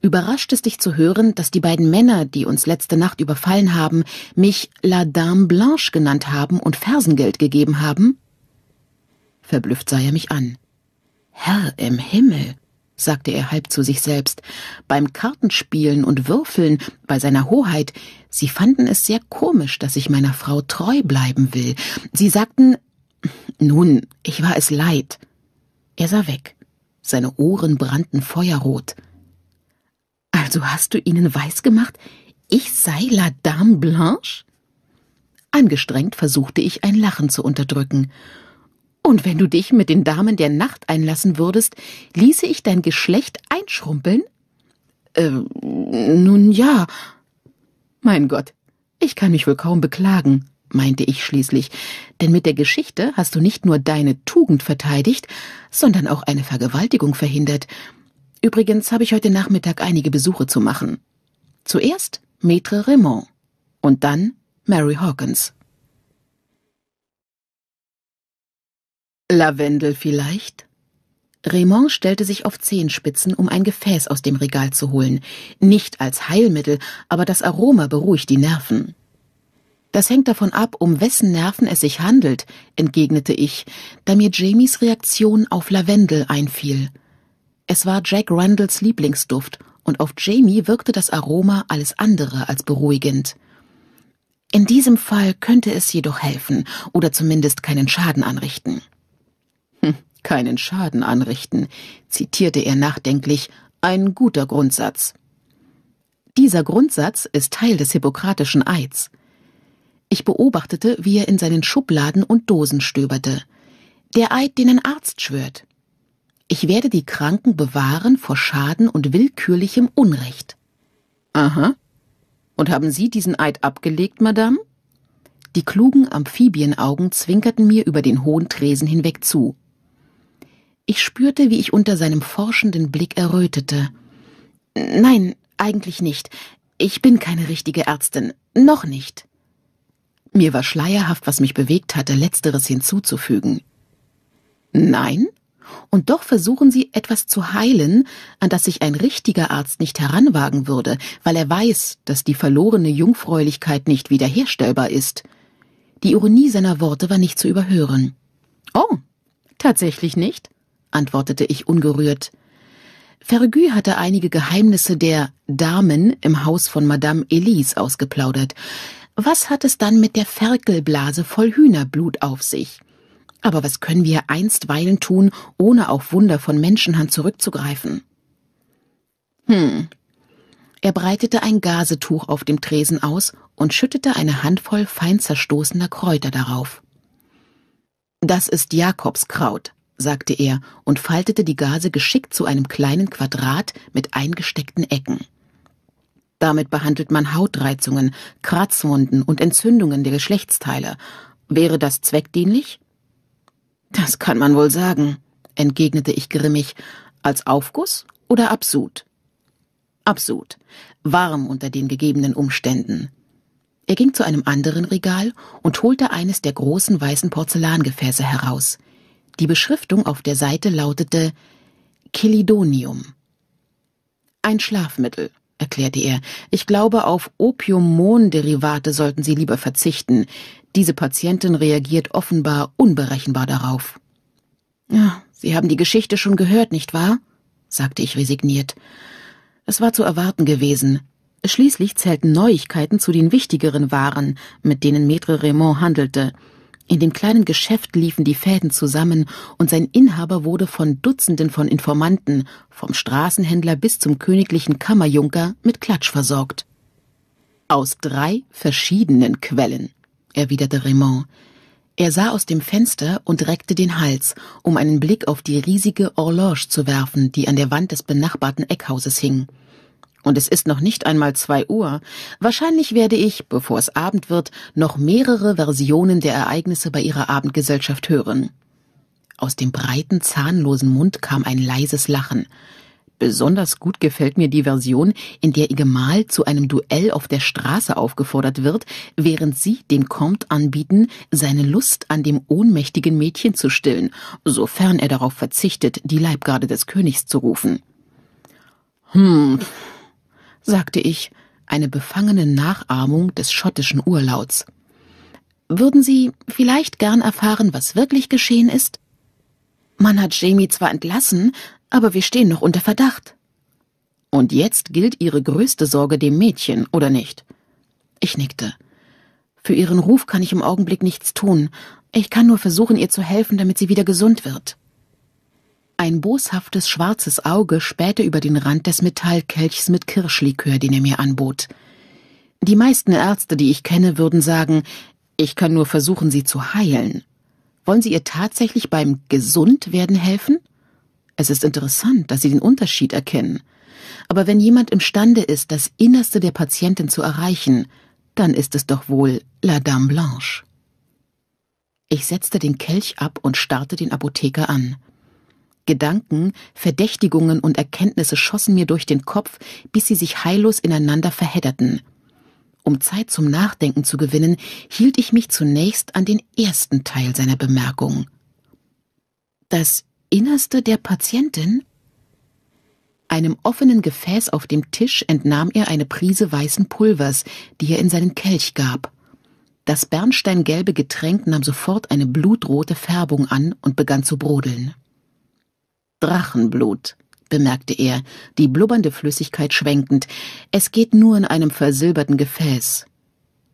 überrascht es dich zu hören, dass die beiden Männer, die uns letzte Nacht überfallen haben, mich La Dame Blanche genannt haben und Fersengeld gegeben haben? Verblüfft sah er mich an. Herr im Himmel, sagte er halb zu sich selbst, beim Kartenspielen und Würfeln, bei seiner Hoheit, sie fanden es sehr komisch, dass ich meiner Frau treu bleiben will. Sie sagten, nun, ich war es leid. Er sah weg. Seine Ohren brannten feuerrot. Also hast du ihnen weisgemacht, ich sei La Dame Blanche? Angestrengt versuchte ich ein Lachen zu unterdrücken. Und wenn du dich mit den Damen der Nacht einlassen würdest, ließe ich dein Geschlecht einschrumpeln? Äh, nun ja. Mein Gott, ich kann mich wohl kaum beklagen, meinte ich schließlich, denn mit der Geschichte hast du nicht nur deine Tugend verteidigt, sondern auch eine Vergewaltigung verhindert, Übrigens habe ich heute Nachmittag einige Besuche zu machen. Zuerst Maitre Raymond und dann Mary Hawkins. Lavendel vielleicht? Raymond stellte sich auf Zehenspitzen, um ein Gefäß aus dem Regal zu holen. Nicht als Heilmittel, aber das Aroma beruhigt die Nerven. Das hängt davon ab, um wessen Nerven es sich handelt, entgegnete ich, da mir Jamies Reaktion auf Lavendel einfiel. Es war Jack Randalls Lieblingsduft, und auf Jamie wirkte das Aroma alles andere als beruhigend. In diesem Fall könnte es jedoch helfen oder zumindest keinen Schaden anrichten. Hm, keinen Schaden anrichten, zitierte er nachdenklich, ein guter Grundsatz. Dieser Grundsatz ist Teil des hippokratischen Eids. Ich beobachtete, wie er in seinen Schubladen und Dosen stöberte. Der Eid, den ein Arzt schwört. Ich werde die Kranken bewahren vor Schaden und willkürlichem Unrecht. Aha. Und haben Sie diesen Eid abgelegt, Madame? Die klugen Amphibienaugen zwinkerten mir über den hohen Tresen hinweg zu. Ich spürte, wie ich unter seinem forschenden Blick errötete. Nein, eigentlich nicht. Ich bin keine richtige Ärztin. Noch nicht. Mir war schleierhaft, was mich bewegt hatte, letzteres hinzuzufügen. Nein? und doch versuchen sie etwas zu heilen, an das sich ein richtiger Arzt nicht heranwagen würde, weil er weiß, dass die verlorene Jungfräulichkeit nicht wiederherstellbar ist. Die Ironie seiner Worte war nicht zu überhören. Oh, tatsächlich nicht, antwortete ich ungerührt. Fergü hatte einige Geheimnisse der Damen im Haus von Madame Elise ausgeplaudert. Was hat es dann mit der Ferkelblase voll Hühnerblut auf sich? Aber was können wir einstweilen tun, ohne auf Wunder von Menschenhand zurückzugreifen? Hm. Er breitete ein Gasetuch auf dem Tresen aus und schüttete eine Handvoll fein zerstoßener Kräuter darauf. Das ist Jakobskraut, sagte er und faltete die Gase geschickt zu einem kleinen Quadrat mit eingesteckten Ecken. Damit behandelt man Hautreizungen, Kratzwunden und Entzündungen der Geschlechtsteile. Wäre das zweckdienlich? Das kann man wohl sagen, entgegnete ich grimmig. Als Aufguss oder Absud? Absud. Warm unter den gegebenen Umständen. Er ging zu einem anderen Regal und holte eines der großen weißen Porzellangefäße heraus. Die Beschriftung auf der Seite lautete Kilidonium. Ein Schlafmittel, erklärte er. Ich glaube, auf opium Opiumonderivate sollten Sie lieber verzichten. Diese Patientin reagiert offenbar unberechenbar darauf. Ja, Sie haben die Geschichte schon gehört, nicht wahr? sagte ich resigniert. Es war zu erwarten gewesen. Schließlich zählten Neuigkeiten zu den wichtigeren Waren, mit denen Maître Raymond handelte. In dem kleinen Geschäft liefen die Fäden zusammen und sein Inhaber wurde von Dutzenden von Informanten, vom Straßenhändler bis zum königlichen Kammerjunker, mit Klatsch versorgt. Aus drei verschiedenen Quellen erwiderte Raymond. Er sah aus dem Fenster und reckte den Hals, um einen Blick auf die riesige Horloge zu werfen, die an der Wand des benachbarten Eckhauses hing. Und es ist noch nicht einmal zwei Uhr. Wahrscheinlich werde ich, bevor es Abend wird, noch mehrere Versionen der Ereignisse bei ihrer Abendgesellschaft hören. Aus dem breiten, zahnlosen Mund kam ein leises Lachen. Besonders gut gefällt mir die Version, in der ihr Gemahl zu einem Duell auf der Straße aufgefordert wird, während sie dem Comte anbieten, seine Lust an dem ohnmächtigen Mädchen zu stillen, sofern er darauf verzichtet, die Leibgarde des Königs zu rufen. Hm, sagte ich, eine befangene Nachahmung des schottischen Urlauts. Würden Sie vielleicht gern erfahren, was wirklich geschehen ist? Man hat Jamie zwar entlassen, aber wir stehen noch unter Verdacht. Und jetzt gilt Ihre größte Sorge dem Mädchen, oder nicht? Ich nickte. Für ihren Ruf kann ich im Augenblick nichts tun. Ich kann nur versuchen, ihr zu helfen, damit sie wieder gesund wird. Ein boshaftes schwarzes Auge spähte über den Rand des Metallkelchs mit Kirschlikör, den er mir anbot. Die meisten Ärzte, die ich kenne, würden sagen, ich kann nur versuchen, sie zu heilen. Wollen Sie ihr tatsächlich beim Gesundwerden helfen? Es ist interessant, dass Sie den Unterschied erkennen. Aber wenn jemand imstande ist, das Innerste der Patientin zu erreichen, dann ist es doch wohl La Dame Blanche. Ich setzte den Kelch ab und starrte den Apotheker an. Gedanken, Verdächtigungen und Erkenntnisse schossen mir durch den Kopf, bis sie sich heillos ineinander verhedderten. Um Zeit zum Nachdenken zu gewinnen, hielt ich mich zunächst an den ersten Teil seiner Bemerkung. Das Innerste der Patientin? Einem offenen Gefäß auf dem Tisch entnahm er eine Prise weißen Pulvers, die er in seinen Kelch gab. Das bernsteingelbe Getränk nahm sofort eine blutrote Färbung an und begann zu brodeln. Drachenblut, bemerkte er, die blubbernde Flüssigkeit schwenkend. Es geht nur in einem versilberten Gefäß.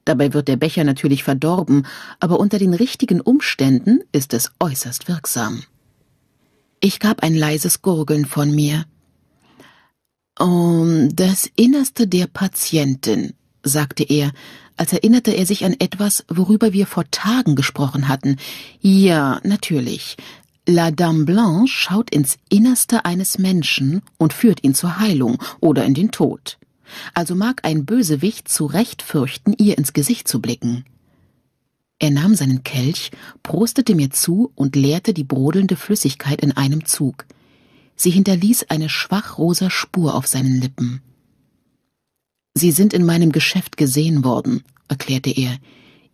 Dabei wird der Becher natürlich verdorben, aber unter den richtigen Umständen ist es äußerst wirksam. Ich gab ein leises Gurgeln von mir. Um, das Innerste der Patientin, sagte er, als erinnerte er sich an etwas, worüber wir vor Tagen gesprochen hatten. Ja, natürlich. La Dame Blanche schaut ins Innerste eines Menschen und führt ihn zur Heilung oder in den Tod. Also mag ein Bösewicht zu Recht fürchten, ihr ins Gesicht zu blicken. Er nahm seinen Kelch, prostete mir zu und leerte die brodelnde Flüssigkeit in einem Zug. Sie hinterließ eine schwach rosa Spur auf seinen Lippen. Sie sind in meinem Geschäft gesehen worden, erklärte er.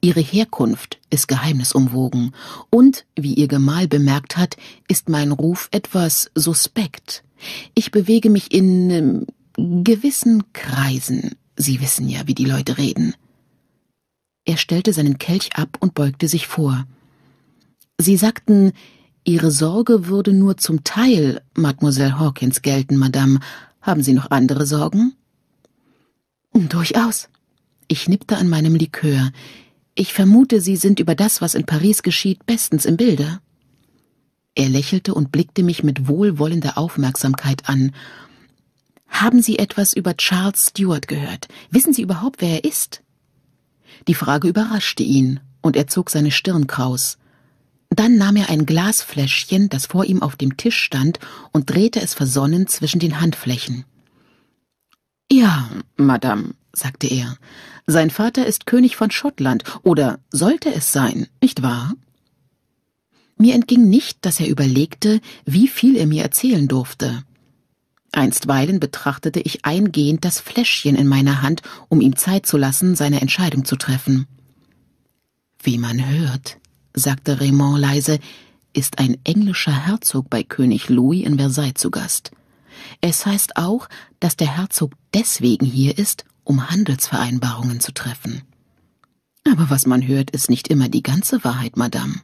Ihre Herkunft ist geheimnisumwogen, und, wie Ihr Gemahl bemerkt hat, ist mein Ruf etwas suspekt. Ich bewege mich in ähm, gewissen Kreisen. Sie wissen ja, wie die Leute reden. Er stellte seinen Kelch ab und beugte sich vor. Sie sagten, Ihre Sorge würde nur zum Teil Mademoiselle Hawkins gelten, Madame. Haben Sie noch andere Sorgen? Durchaus. Ich nippte an meinem Likör. Ich vermute, Sie sind über das, was in Paris geschieht, bestens im Bilde. Er lächelte und blickte mich mit wohlwollender Aufmerksamkeit an. Haben Sie etwas über Charles Stewart gehört? Wissen Sie überhaupt, wer er ist? Die Frage überraschte ihn, und er zog seine Stirn kraus. Dann nahm er ein Glasfläschchen, das vor ihm auf dem Tisch stand, und drehte es versonnen zwischen den Handflächen. Ja, Madame, sagte er, sein Vater ist König von Schottland, oder sollte es sein, nicht wahr? Mir entging nicht, dass er überlegte, wie viel er mir erzählen durfte. Einstweilen betrachtete ich eingehend das Fläschchen in meiner Hand, um ihm Zeit zu lassen, seine Entscheidung zu treffen. Wie man hört, sagte Raymond leise, ist ein englischer Herzog bei König Louis in Versailles zu Gast. Es heißt auch, dass der Herzog deswegen hier ist, um Handelsvereinbarungen zu treffen. Aber was man hört, ist nicht immer die ganze Wahrheit, Madame.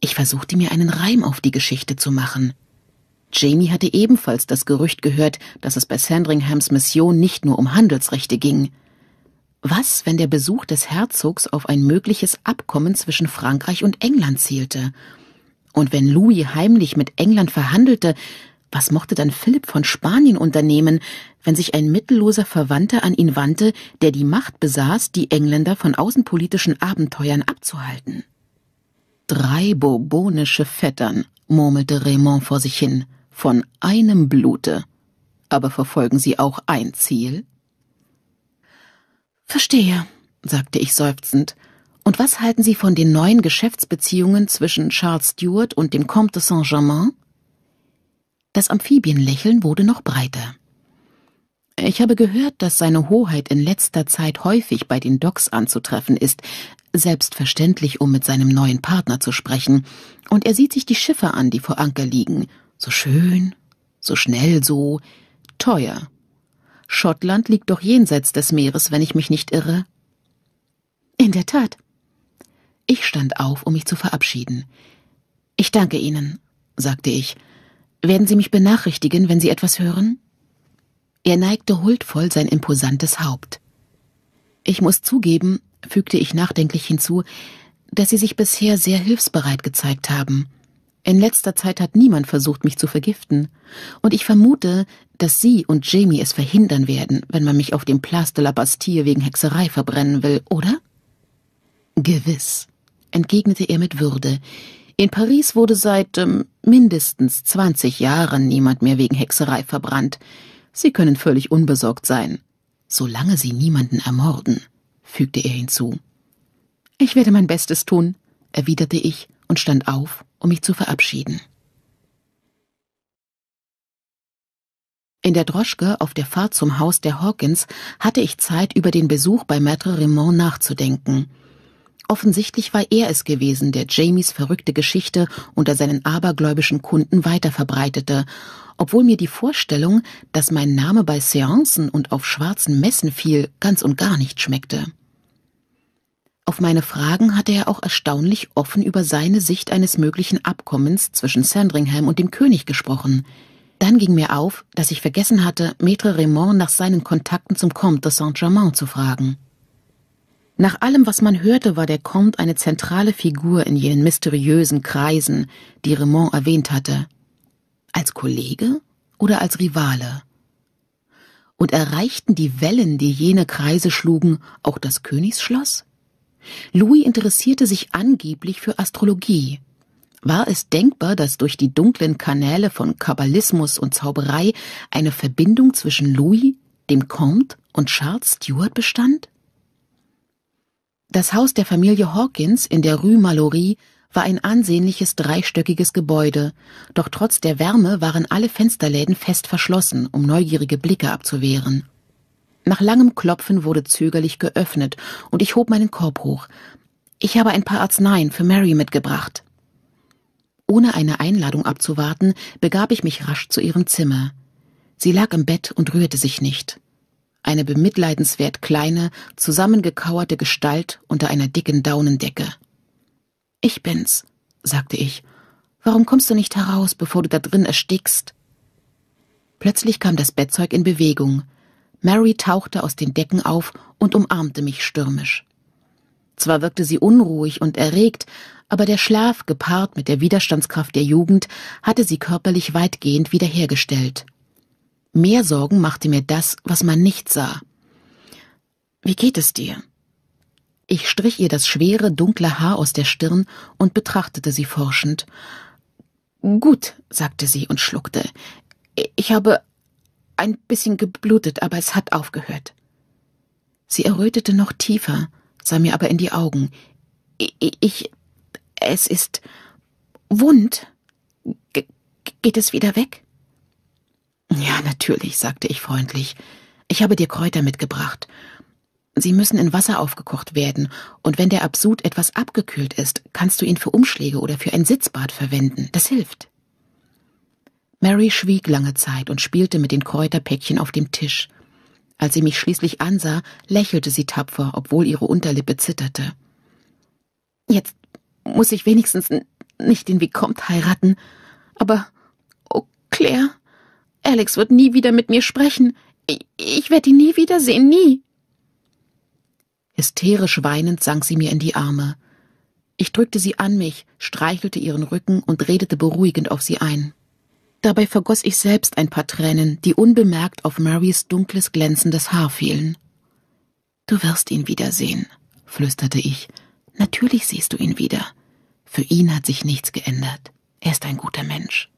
Ich versuchte mir einen Reim auf die Geschichte zu machen. Jamie hatte ebenfalls das Gerücht gehört, dass es bei Sandringhams Mission nicht nur um Handelsrechte ging. Was, wenn der Besuch des Herzogs auf ein mögliches Abkommen zwischen Frankreich und England zielte? Und wenn Louis heimlich mit England verhandelte, was mochte dann Philipp von Spanien unternehmen, wenn sich ein mittelloser Verwandter an ihn wandte, der die Macht besaß, die Engländer von außenpolitischen Abenteuern abzuhalten? Drei bourbonische Vettern, murmelte Raymond vor sich hin von einem Blute. Aber verfolgen Sie auch ein Ziel? Verstehe, sagte ich seufzend. Und was halten Sie von den neuen Geschäftsbeziehungen zwischen Charles Stuart und dem Comte de Saint-Germain? Das Amphibienlächeln wurde noch breiter. Ich habe gehört, dass seine Hoheit in letzter Zeit häufig bei den Docks anzutreffen ist, selbstverständlich um mit seinem neuen Partner zu sprechen, und er sieht sich die Schiffe an, die vor Anker liegen, so schön, so schnell, so teuer. Schottland liegt doch jenseits des Meeres, wenn ich mich nicht irre. In der Tat. Ich stand auf, um mich zu verabschieden. Ich danke Ihnen, sagte ich. Werden Sie mich benachrichtigen, wenn Sie etwas hören? Er neigte huldvoll sein imposantes Haupt. Ich muss zugeben, fügte ich nachdenklich hinzu, dass Sie sich bisher sehr hilfsbereit gezeigt haben. In letzter Zeit hat niemand versucht, mich zu vergiften. Und ich vermute, dass Sie und Jamie es verhindern werden, wenn man mich auf dem Place de la Bastille wegen Hexerei verbrennen will, oder? Gewiss, entgegnete er mit Würde. In Paris wurde seit ähm, mindestens zwanzig Jahren niemand mehr wegen Hexerei verbrannt. Sie können völlig unbesorgt sein. Solange Sie niemanden ermorden, fügte er hinzu. Ich werde mein Bestes tun, erwiderte ich und stand auf um mich zu verabschieden. In der Droschke auf der Fahrt zum Haus der Hawkins hatte ich Zeit, über den Besuch bei Maître Raymond nachzudenken. Offensichtlich war er es gewesen, der Jamies verrückte Geschichte unter seinen abergläubischen Kunden weiterverbreitete, obwohl mir die Vorstellung, dass mein Name bei Seancen und auf schwarzen Messen fiel, ganz und gar nicht schmeckte. Auf meine Fragen hatte er auch erstaunlich offen über seine Sicht eines möglichen Abkommens zwischen Sandringham und dem König gesprochen. Dann ging mir auf, dass ich vergessen hatte, Maître Raymond nach seinen Kontakten zum Comte de Saint-Germain zu fragen. Nach allem, was man hörte, war der Comte eine zentrale Figur in jenen mysteriösen Kreisen, die Raymond erwähnt hatte. Als Kollege oder als Rivale? Und erreichten die Wellen, die jene Kreise schlugen, auch das Königsschloss? Louis interessierte sich angeblich für Astrologie. War es denkbar, dass durch die dunklen Kanäle von Kabbalismus und Zauberei eine Verbindung zwischen Louis, dem Comte und Charles Stuart bestand? Das Haus der Familie Hawkins in der Rue Mallory war ein ansehnliches dreistöckiges Gebäude, doch trotz der Wärme waren alle Fensterläden fest verschlossen, um neugierige Blicke abzuwehren. Nach langem Klopfen wurde zögerlich geöffnet, und ich hob meinen Korb hoch. Ich habe ein paar Arzneien für Mary mitgebracht. Ohne eine Einladung abzuwarten, begab ich mich rasch zu ihrem Zimmer. Sie lag im Bett und rührte sich nicht. Eine bemitleidenswert kleine, zusammengekauerte Gestalt unter einer dicken Daunendecke. Ich bin's, sagte ich. Warum kommst du nicht heraus, bevor du da drin erstickst? Plötzlich kam das Bettzeug in Bewegung. Mary tauchte aus den Decken auf und umarmte mich stürmisch. Zwar wirkte sie unruhig und erregt, aber der Schlaf gepaart mit der Widerstandskraft der Jugend hatte sie körperlich weitgehend wiederhergestellt. Mehr Sorgen machte mir das, was man nicht sah. Wie geht es dir? Ich strich ihr das schwere, dunkle Haar aus der Stirn und betrachtete sie forschend. Gut, sagte sie und schluckte. Ich habe ein bisschen geblutet, aber es hat aufgehört. Sie errötete noch tiefer, sah mir aber in die Augen. Ich, ich es ist wund. Ge geht es wieder weg? Ja, natürlich, sagte ich freundlich. Ich habe dir Kräuter mitgebracht. Sie müssen in Wasser aufgekocht werden, und wenn der Absud etwas abgekühlt ist, kannst du ihn für Umschläge oder für ein Sitzbad verwenden. Das hilft. Mary schwieg lange Zeit und spielte mit den Kräuterpäckchen auf dem Tisch. Als sie mich schließlich ansah, lächelte sie tapfer, obwohl ihre Unterlippe zitterte. Jetzt muss ich wenigstens nicht den Vicomte heiraten. Aber, oh Claire, Alex wird nie wieder mit mir sprechen. Ich, ich werde ihn nie wiedersehen, nie. Hysterisch weinend sank sie mir in die Arme. Ich drückte sie an mich, streichelte ihren Rücken und redete beruhigend auf sie ein. Dabei vergoss ich selbst ein paar Tränen, die unbemerkt auf Marys dunkles, glänzendes Haar fielen. Du wirst ihn wiedersehen, flüsterte ich. Natürlich siehst du ihn wieder. Für ihn hat sich nichts geändert. Er ist ein guter Mensch.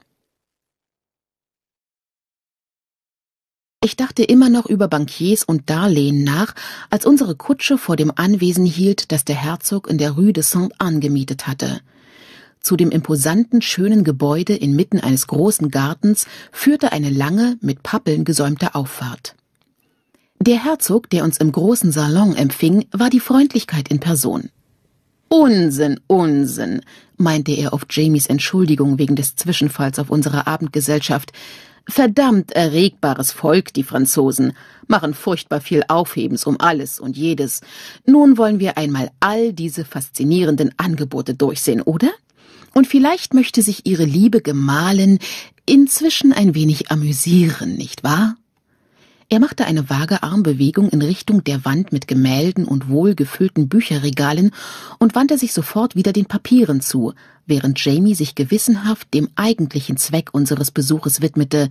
Ich dachte immer noch über Bankiers und Darlehen nach, als unsere Kutsche vor dem Anwesen hielt, das der Herzog in der Rue de Saint-Anne gemietet hatte. Zu dem imposanten, schönen Gebäude inmitten eines großen Gartens führte eine lange, mit Pappeln gesäumte Auffahrt. Der Herzog, der uns im großen Salon empfing, war die Freundlichkeit in Person. Unsinn, Unsinn, meinte er auf Jamies Entschuldigung wegen des Zwischenfalls auf unserer Abendgesellschaft. Verdammt erregbares Volk, die Franzosen, machen furchtbar viel Aufhebens um alles und jedes. Nun wollen wir einmal all diese faszinierenden Angebote durchsehen, oder? und vielleicht möchte sich ihre liebe Gemahlin inzwischen ein wenig amüsieren, nicht wahr? Er machte eine vage Armbewegung in Richtung der Wand mit Gemälden und wohlgefüllten Bücherregalen und wandte sich sofort wieder den Papieren zu, während Jamie sich gewissenhaft dem eigentlichen Zweck unseres Besuches widmete,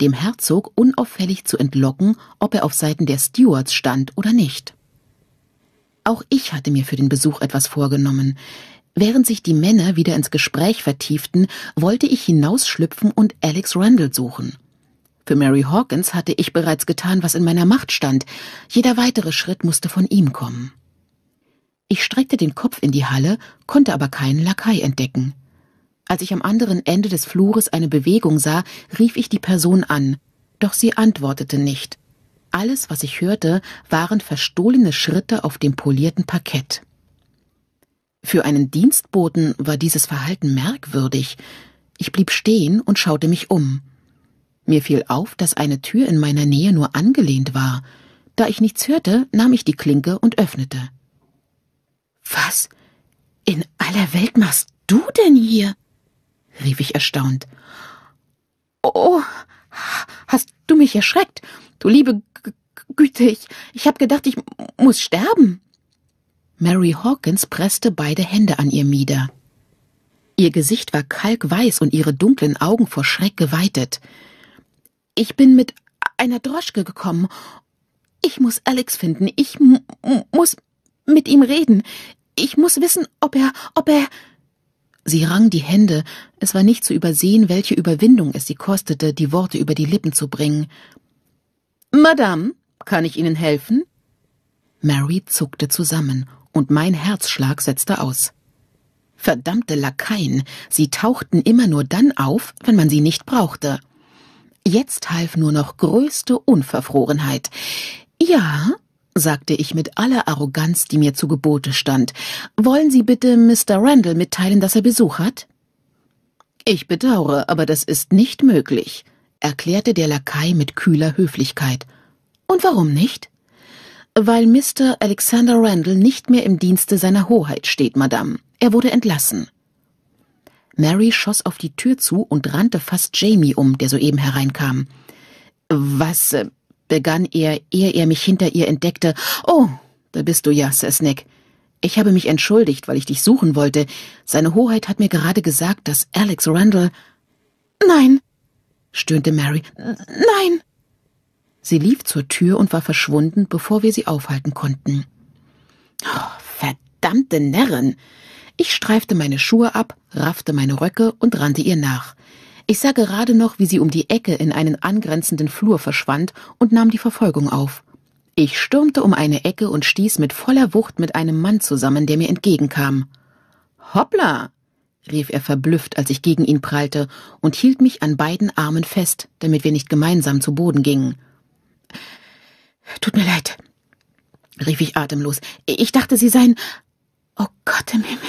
dem Herzog unauffällig zu entlocken, ob er auf Seiten der Stewards stand oder nicht. Auch ich hatte mir für den Besuch etwas vorgenommen. Während sich die Männer wieder ins Gespräch vertieften, wollte ich hinausschlüpfen und Alex Randall suchen. Für Mary Hawkins hatte ich bereits getan, was in meiner Macht stand. Jeder weitere Schritt musste von ihm kommen. Ich streckte den Kopf in die Halle, konnte aber keinen Lakai entdecken. Als ich am anderen Ende des Flures eine Bewegung sah, rief ich die Person an, doch sie antwortete nicht. Alles, was ich hörte, waren verstohlene Schritte auf dem polierten Parkett. Für einen Dienstboten war dieses Verhalten merkwürdig. Ich blieb stehen und schaute mich um. Mir fiel auf, dass eine Tür in meiner Nähe nur angelehnt war. Da ich nichts hörte, nahm ich die Klinke und öffnete. Was in aller Welt machst du denn hier? rief ich erstaunt. Oh, hast du mich erschreckt, du liebe G Güte, ich, ich hab gedacht, ich muss sterben. Mary Hawkins presste beide Hände an ihr Mieder. Ihr Gesicht war kalkweiß und ihre dunklen Augen vor Schreck geweitet. Ich bin mit einer Droschke gekommen. Ich muss Alex finden. Ich muss mit ihm reden. Ich muss wissen, ob er, ob er. Sie rang die Hände. Es war nicht zu übersehen, welche Überwindung es sie kostete, die Worte über die Lippen zu bringen. Madame, kann ich Ihnen helfen? Mary zuckte zusammen und mein Herzschlag setzte aus. Verdammte Lakaien, sie tauchten immer nur dann auf, wenn man sie nicht brauchte. Jetzt half nur noch größte Unverfrorenheit. Ja, sagte ich mit aller Arroganz, die mir zu Gebote stand, wollen Sie bitte Mr. Randall mitteilen, dass er Besuch hat? Ich bedauere, aber das ist nicht möglich, erklärte der Lakai mit kühler Höflichkeit. Und warum nicht? Weil Mr. Alexander Randall nicht mehr im Dienste seiner Hoheit steht, Madame. Er wurde entlassen. Mary schoss auf die Tür zu und rannte fast Jamie um, der soeben hereinkam. Was, äh, begann er, ehe er mich hinter ihr entdeckte. Oh, da bist du ja, Sir Snack. Ich habe mich entschuldigt, weil ich dich suchen wollte. Seine Hoheit hat mir gerade gesagt, dass Alex Randall. Nein, stöhnte Mary. Nein. Sie lief zur Tür und war verschwunden, bevor wir sie aufhalten konnten. Oh, verdammte Nerren! Ich streifte meine Schuhe ab, raffte meine Röcke und rannte ihr nach. Ich sah gerade noch, wie sie um die Ecke in einen angrenzenden Flur verschwand und nahm die Verfolgung auf. Ich stürmte um eine Ecke und stieß mit voller Wucht mit einem Mann zusammen, der mir entgegenkam. Hoppla! rief er verblüfft, als ich gegen ihn prallte, und hielt mich an beiden Armen fest, damit wir nicht gemeinsam zu Boden gingen. Tut mir leid, rief ich atemlos. Ich dachte, Sie seien. Oh Gott im Himmel.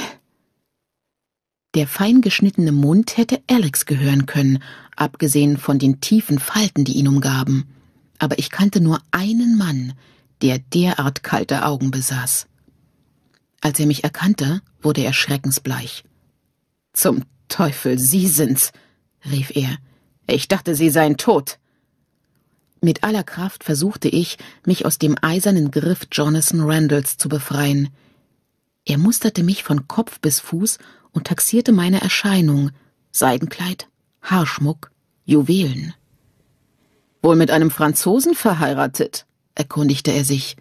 Der fein geschnittene Mund hätte Alex gehören können, abgesehen von den tiefen Falten, die ihn umgaben. Aber ich kannte nur einen Mann, der derart kalte Augen besaß. Als er mich erkannte, wurde er schreckensbleich. Zum Teufel, Sie sind's, rief er. Ich dachte, Sie seien tot. Mit aller Kraft versuchte ich, mich aus dem eisernen Griff Jonathan Randalls zu befreien. Er musterte mich von Kopf bis Fuß und taxierte meine Erscheinung, Seidenkleid, Haarschmuck, Juwelen. Wohl mit einem Franzosen verheiratet, erkundigte er sich.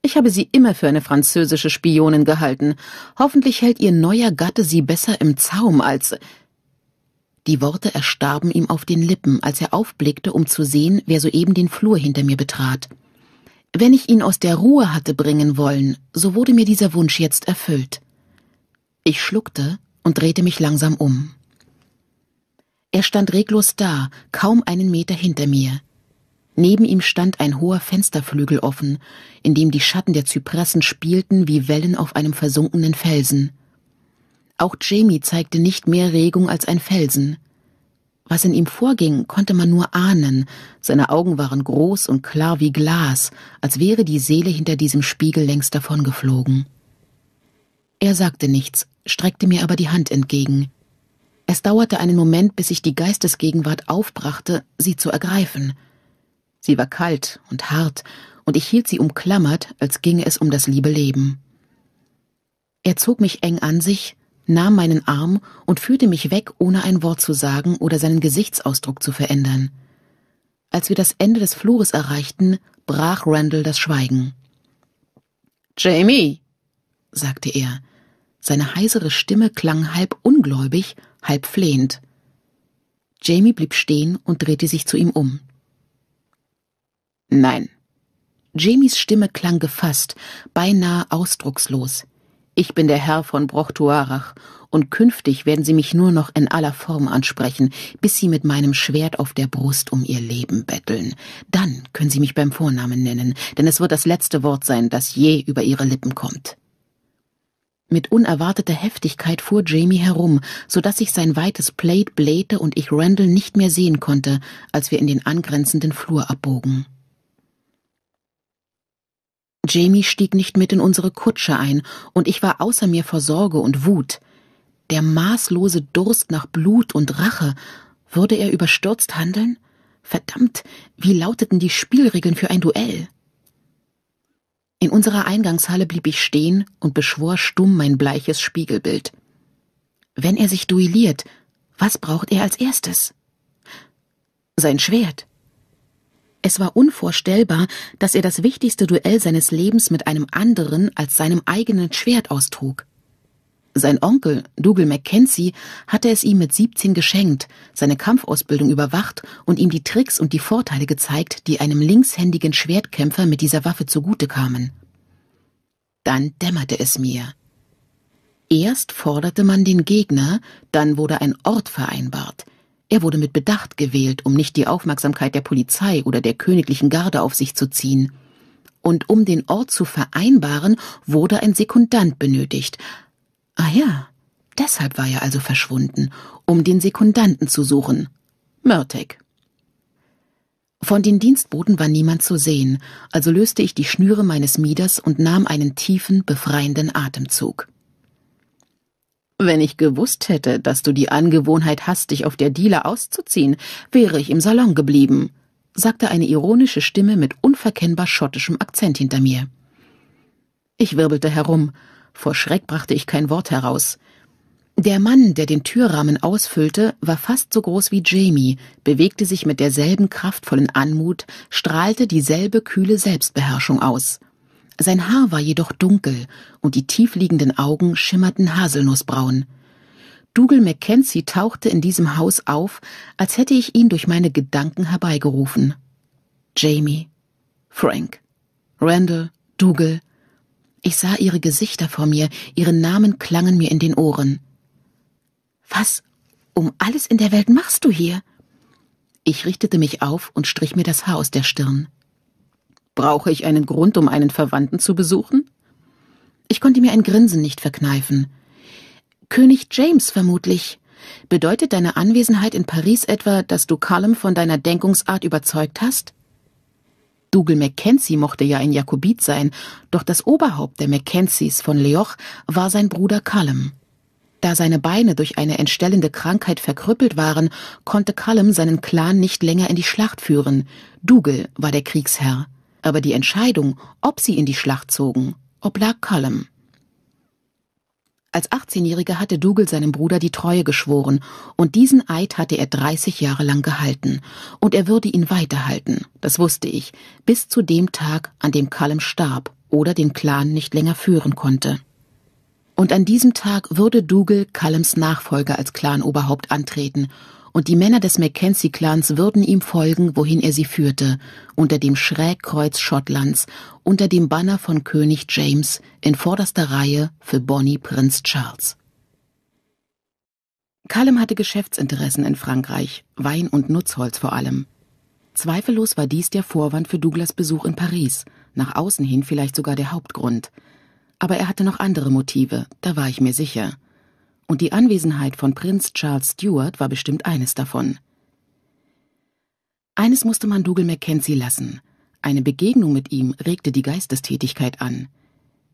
Ich habe sie immer für eine französische Spionin gehalten. Hoffentlich hält ihr neuer Gatte sie besser im Zaum als die Worte erstarben ihm auf den Lippen, als er aufblickte, um zu sehen, wer soeben den Flur hinter mir betrat. Wenn ich ihn aus der Ruhe hatte bringen wollen, so wurde mir dieser Wunsch jetzt erfüllt. Ich schluckte und drehte mich langsam um. Er stand reglos da, kaum einen Meter hinter mir. Neben ihm stand ein hoher Fensterflügel offen, in dem die Schatten der Zypressen spielten wie Wellen auf einem versunkenen Felsen. Auch Jamie zeigte nicht mehr Regung als ein Felsen. Was in ihm vorging, konnte man nur ahnen. Seine Augen waren groß und klar wie Glas, als wäre die Seele hinter diesem Spiegel längst davongeflogen. Er sagte nichts, streckte mir aber die Hand entgegen. Es dauerte einen Moment, bis ich die Geistesgegenwart aufbrachte, sie zu ergreifen. Sie war kalt und hart, und ich hielt sie umklammert, als ginge es um das liebe Leben. Er zog mich eng an sich, nahm meinen Arm und führte mich weg, ohne ein Wort zu sagen oder seinen Gesichtsausdruck zu verändern. Als wir das Ende des Flures erreichten, brach Randall das Schweigen. Jamie, sagte er. Seine heisere Stimme klang halb ungläubig, halb flehend. Jamie blieb stehen und drehte sich zu ihm um. Nein. Jamies Stimme klang gefasst, beinahe ausdruckslos. Ich bin der Herr von Brochtuarach, und künftig werden Sie mich nur noch in aller Form ansprechen, bis Sie mit meinem Schwert auf der Brust um Ihr Leben betteln. Dann können Sie mich beim Vornamen nennen, denn es wird das letzte Wort sein, das je über Ihre Lippen kommt. Mit unerwarteter Heftigkeit fuhr Jamie herum, so dass sich sein weites Plate blähte und ich Randall nicht mehr sehen konnte, als wir in den angrenzenden Flur abbogen. Jamie stieg nicht mit in unsere Kutsche ein, und ich war außer mir vor Sorge und Wut. Der maßlose Durst nach Blut und Rache. Würde er überstürzt handeln? Verdammt, wie lauteten die Spielregeln für ein Duell? In unserer Eingangshalle blieb ich stehen und beschwor stumm mein bleiches Spiegelbild. Wenn er sich duelliert, was braucht er als erstes? Sein Schwert. Es war unvorstellbar, dass er das wichtigste Duell seines Lebens mit einem anderen als seinem eigenen Schwert austrug. Sein Onkel, Dougal Mackenzie, hatte es ihm mit 17 geschenkt, seine Kampfausbildung überwacht und ihm die Tricks und die Vorteile gezeigt, die einem linkshändigen Schwertkämpfer mit dieser Waffe zugute kamen. Dann dämmerte es mir. Erst forderte man den Gegner, dann wurde ein Ort vereinbart – er wurde mit Bedacht gewählt, um nicht die Aufmerksamkeit der Polizei oder der königlichen Garde auf sich zu ziehen. Und um den Ort zu vereinbaren, wurde ein Sekundant benötigt. Ah ja, deshalb war er also verschwunden, um den Sekundanten zu suchen. Mörtek. Von den Dienstboten war niemand zu sehen, also löste ich die Schnüre meines Mieders und nahm einen tiefen, befreienden Atemzug. Wenn ich gewusst hätte, dass du die Angewohnheit hast, dich auf der Diele auszuziehen, wäre ich im Salon geblieben, sagte eine ironische Stimme mit unverkennbar schottischem Akzent hinter mir. Ich wirbelte herum. Vor Schreck brachte ich kein Wort heraus. Der Mann, der den Türrahmen ausfüllte, war fast so groß wie Jamie, bewegte sich mit derselben kraftvollen Anmut, strahlte dieselbe kühle Selbstbeherrschung aus. Sein Haar war jedoch dunkel und die tiefliegenden Augen schimmerten haselnussbraun. Dougal Mackenzie tauchte in diesem Haus auf, als hätte ich ihn durch meine Gedanken herbeigerufen. Jamie, Frank, Randall, Dougal. Ich sah ihre Gesichter vor mir, ihre Namen klangen mir in den Ohren. Was um alles in der Welt machst du hier? Ich richtete mich auf und strich mir das Haar aus der Stirn. Brauche ich einen Grund, um einen Verwandten zu besuchen? Ich konnte mir ein Grinsen nicht verkneifen. König James vermutlich. Bedeutet deine Anwesenheit in Paris etwa, dass du Callum von deiner Denkungsart überzeugt hast? Dougal Mackenzie mochte ja ein Jakobit sein, doch das Oberhaupt der Mackenzies von Leoch war sein Bruder Callum. Da seine Beine durch eine entstellende Krankheit verkrüppelt waren, konnte Callum seinen Clan nicht länger in die Schlacht führen. Dougal war der Kriegsherr aber die Entscheidung, ob sie in die Schlacht zogen, oblag Cullum. Als 18-Jähriger hatte Dougal seinem Bruder die Treue geschworen, und diesen Eid hatte er 30 Jahre lang gehalten, und er würde ihn weiterhalten, das wusste ich, bis zu dem Tag, an dem Callum starb oder den Clan nicht länger führen konnte. Und an diesem Tag würde Dougal Callums Nachfolger als Clanoberhaupt antreten, und die Männer des Mackenzie-Clans würden ihm folgen, wohin er sie führte, unter dem Schrägkreuz Schottlands, unter dem Banner von König James, in vorderster Reihe für Bonnie Prinz Charles. Callum hatte Geschäftsinteressen in Frankreich, Wein und Nutzholz vor allem. Zweifellos war dies der Vorwand für Douglas Besuch in Paris, nach außen hin vielleicht sogar der Hauptgrund. Aber er hatte noch andere Motive, da war ich mir sicher und die Anwesenheit von Prinz Charles Stuart war bestimmt eines davon. Eines musste man Dougal Mackenzie lassen. Eine Begegnung mit ihm regte die Geistestätigkeit an.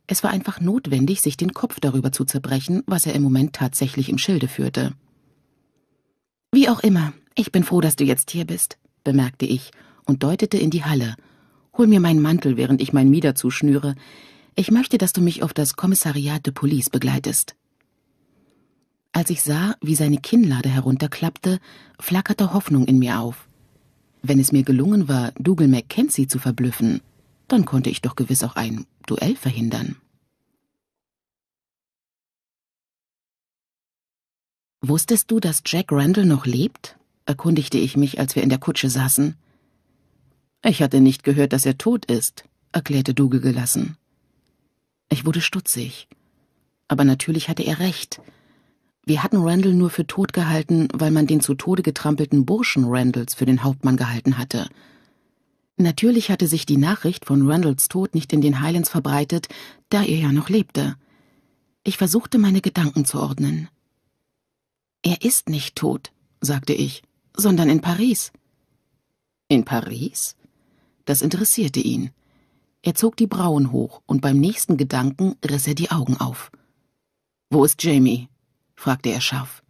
Es war einfach notwendig, sich den Kopf darüber zu zerbrechen, was er im Moment tatsächlich im Schilde führte. Wie auch immer, ich bin froh, dass du jetzt hier bist, bemerkte ich und deutete in die Halle. Hol mir meinen Mantel, während ich mein Mieder zuschnüre. Ich möchte, dass du mich auf das Kommissariat de Police begleitest. Als ich sah, wie seine Kinnlade herunterklappte, flackerte Hoffnung in mir auf. Wenn es mir gelungen war, Dougal Mackenzie zu verblüffen, dann konnte ich doch gewiss auch ein Duell verhindern. Wusstest du, dass Jack Randall noch lebt? erkundigte ich mich, als wir in der Kutsche saßen. Ich hatte nicht gehört, dass er tot ist, erklärte Dougal gelassen. Ich wurde stutzig. Aber natürlich hatte er recht. Wir hatten Randall nur für tot gehalten, weil man den zu Tode getrampelten Burschen Randalls für den Hauptmann gehalten hatte. Natürlich hatte sich die Nachricht von Randalls Tod nicht in den Highlands verbreitet, da er ja noch lebte. Ich versuchte, meine Gedanken zu ordnen. Er ist nicht tot, sagte ich, sondern in Paris. In Paris? Das interessierte ihn. Er zog die Brauen hoch und beim nächsten Gedanken riss er die Augen auf. Wo ist Jamie? fragte er scharf.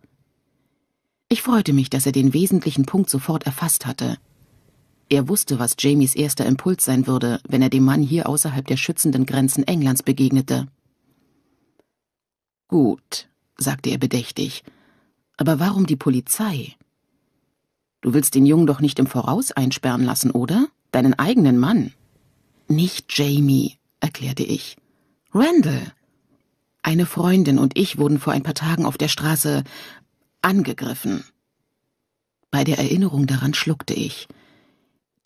Ich freute mich, dass er den wesentlichen Punkt sofort erfasst hatte. Er wusste, was Jamies erster Impuls sein würde, wenn er dem Mann hier außerhalb der schützenden Grenzen Englands begegnete. Gut, sagte er bedächtig, aber warum die Polizei? Du willst den Jungen doch nicht im Voraus einsperren lassen, oder? Deinen eigenen Mann. Nicht Jamie, erklärte ich. Randall. Eine Freundin und ich wurden vor ein paar Tagen auf der Straße angegriffen. Bei der Erinnerung daran schluckte ich.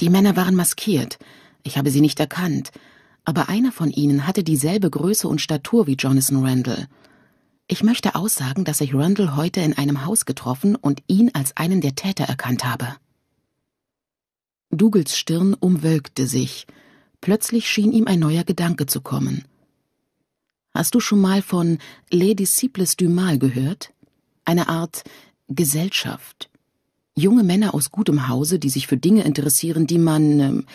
Die Männer waren maskiert. Ich habe sie nicht erkannt. Aber einer von ihnen hatte dieselbe Größe und Statur wie Jonathan Randall. Ich möchte aussagen, dass ich Randall heute in einem Haus getroffen und ihn als einen der Täter erkannt habe. Dougals Stirn umwölkte sich. Plötzlich schien ihm ein neuer Gedanke zu kommen. Hast du schon mal von Les Disciples du Mal gehört? Eine Art Gesellschaft. Junge Männer aus gutem Hause, die sich für Dinge interessieren, die man ähm,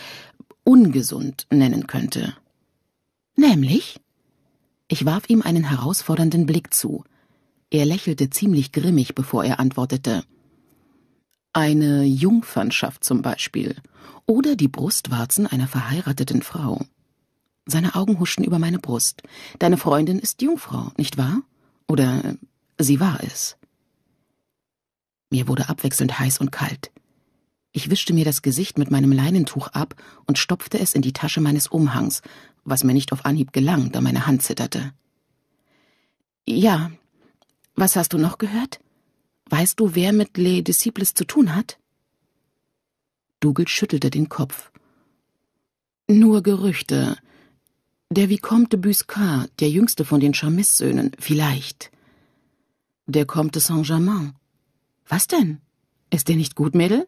ungesund nennen könnte. Nämlich? Ich warf ihm einen herausfordernden Blick zu. Er lächelte ziemlich grimmig, bevor er antwortete. Eine Jungfernschaft zum Beispiel. Oder die Brustwarzen einer verheirateten Frau. Seine Augen huschten über meine Brust. Deine Freundin ist Jungfrau, nicht wahr? Oder äh, sie war es. Mir wurde abwechselnd heiß und kalt. Ich wischte mir das Gesicht mit meinem Leinentuch ab und stopfte es in die Tasche meines Umhangs, was mir nicht auf Anhieb gelang, da meine Hand zitterte. Ja. Was hast du noch gehört? Weißt du, wer mit Les Disciples zu tun hat? Dougal schüttelte den Kopf. Nur Gerüchte. Der Vicomte de der jüngste von den chamiss söhnen vielleicht. Der Comte Saint-Germain. Was denn? Ist der nicht gut, Mädel?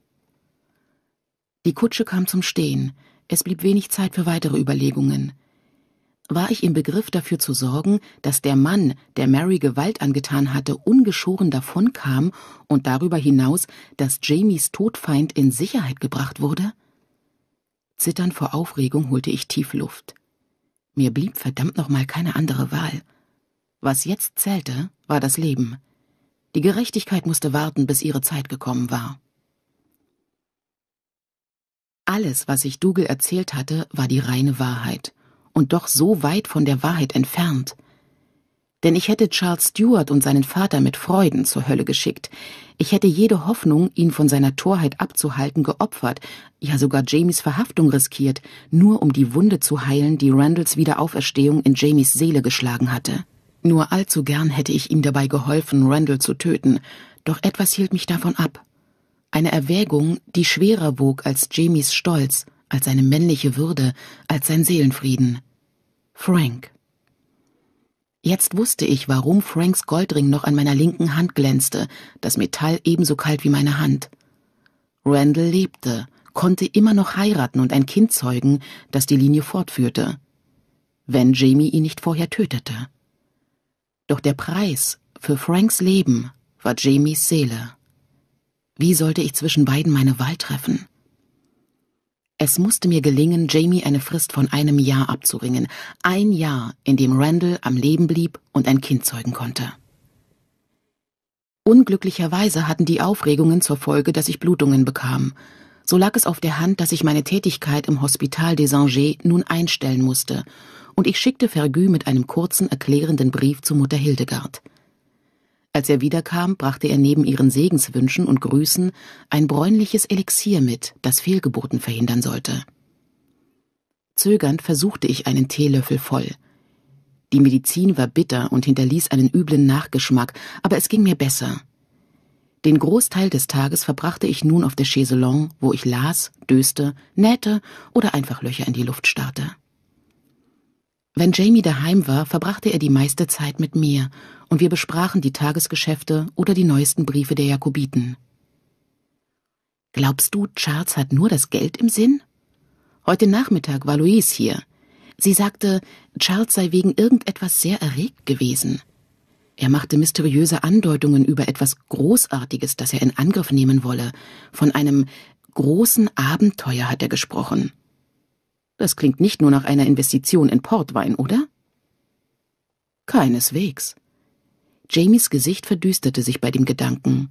Die Kutsche kam zum Stehen. Es blieb wenig Zeit für weitere Überlegungen. War ich im Begriff dafür zu sorgen, dass der Mann, der Mary Gewalt angetan hatte, ungeschoren davonkam und darüber hinaus, dass Jamies Todfeind in Sicherheit gebracht wurde? Zitternd vor Aufregung holte ich tief Luft. Mir blieb verdammt nochmal keine andere Wahl. Was jetzt zählte, war das Leben. Die Gerechtigkeit musste warten, bis ihre Zeit gekommen war. Alles, was ich Dougal erzählt hatte, war die reine Wahrheit, und doch so weit von der Wahrheit entfernt, denn ich hätte Charles Stuart und seinen Vater mit Freuden zur Hölle geschickt. Ich hätte jede Hoffnung, ihn von seiner Torheit abzuhalten, geopfert, ja sogar Jamies Verhaftung riskiert, nur um die Wunde zu heilen, die Randalls Wiederauferstehung in Jamies Seele geschlagen hatte. Nur allzu gern hätte ich ihm dabei geholfen, Randall zu töten, doch etwas hielt mich davon ab. Eine Erwägung, die schwerer wog als Jamies Stolz, als seine männliche Würde, als sein Seelenfrieden. Frank. Jetzt wusste ich, warum Franks Goldring noch an meiner linken Hand glänzte, das Metall ebenso kalt wie meine Hand. Randall lebte, konnte immer noch heiraten und ein Kind zeugen, das die Linie fortführte. Wenn Jamie ihn nicht vorher tötete. Doch der Preis für Franks Leben war Jamies Seele. Wie sollte ich zwischen beiden meine Wahl treffen? Es musste mir gelingen, Jamie eine Frist von einem Jahr abzuringen. Ein Jahr, in dem Randall am Leben blieb und ein Kind zeugen konnte. Unglücklicherweise hatten die Aufregungen zur Folge, dass ich Blutungen bekam. So lag es auf der Hand, dass ich meine Tätigkeit im Hospital des Angers nun einstellen musste, und ich schickte Vergü mit einem kurzen, erklärenden Brief zu Mutter Hildegard. Als er wiederkam, brachte er neben ihren Segenswünschen und Grüßen ein bräunliches Elixier mit, das Fehlgeburten verhindern sollte. Zögernd versuchte ich einen Teelöffel voll. Die Medizin war bitter und hinterließ einen üblen Nachgeschmack, aber es ging mir besser. Den Großteil des Tages verbrachte ich nun auf der Chaiselongue, wo ich las, döste, nähte oder einfach Löcher in die Luft starrte. Wenn Jamie daheim war, verbrachte er die meiste Zeit mit mir und wir besprachen die Tagesgeschäfte oder die neuesten Briefe der Jakobiten. Glaubst du, Charles hat nur das Geld im Sinn? Heute Nachmittag war Louise hier. Sie sagte, Charles sei wegen irgendetwas sehr erregt gewesen. Er machte mysteriöse Andeutungen über etwas Großartiges, das er in Angriff nehmen wolle. Von einem großen Abenteuer hat er gesprochen. Das klingt nicht nur nach einer Investition in Portwein, oder? Keineswegs. Jamies Gesicht verdüsterte sich bei dem Gedanken.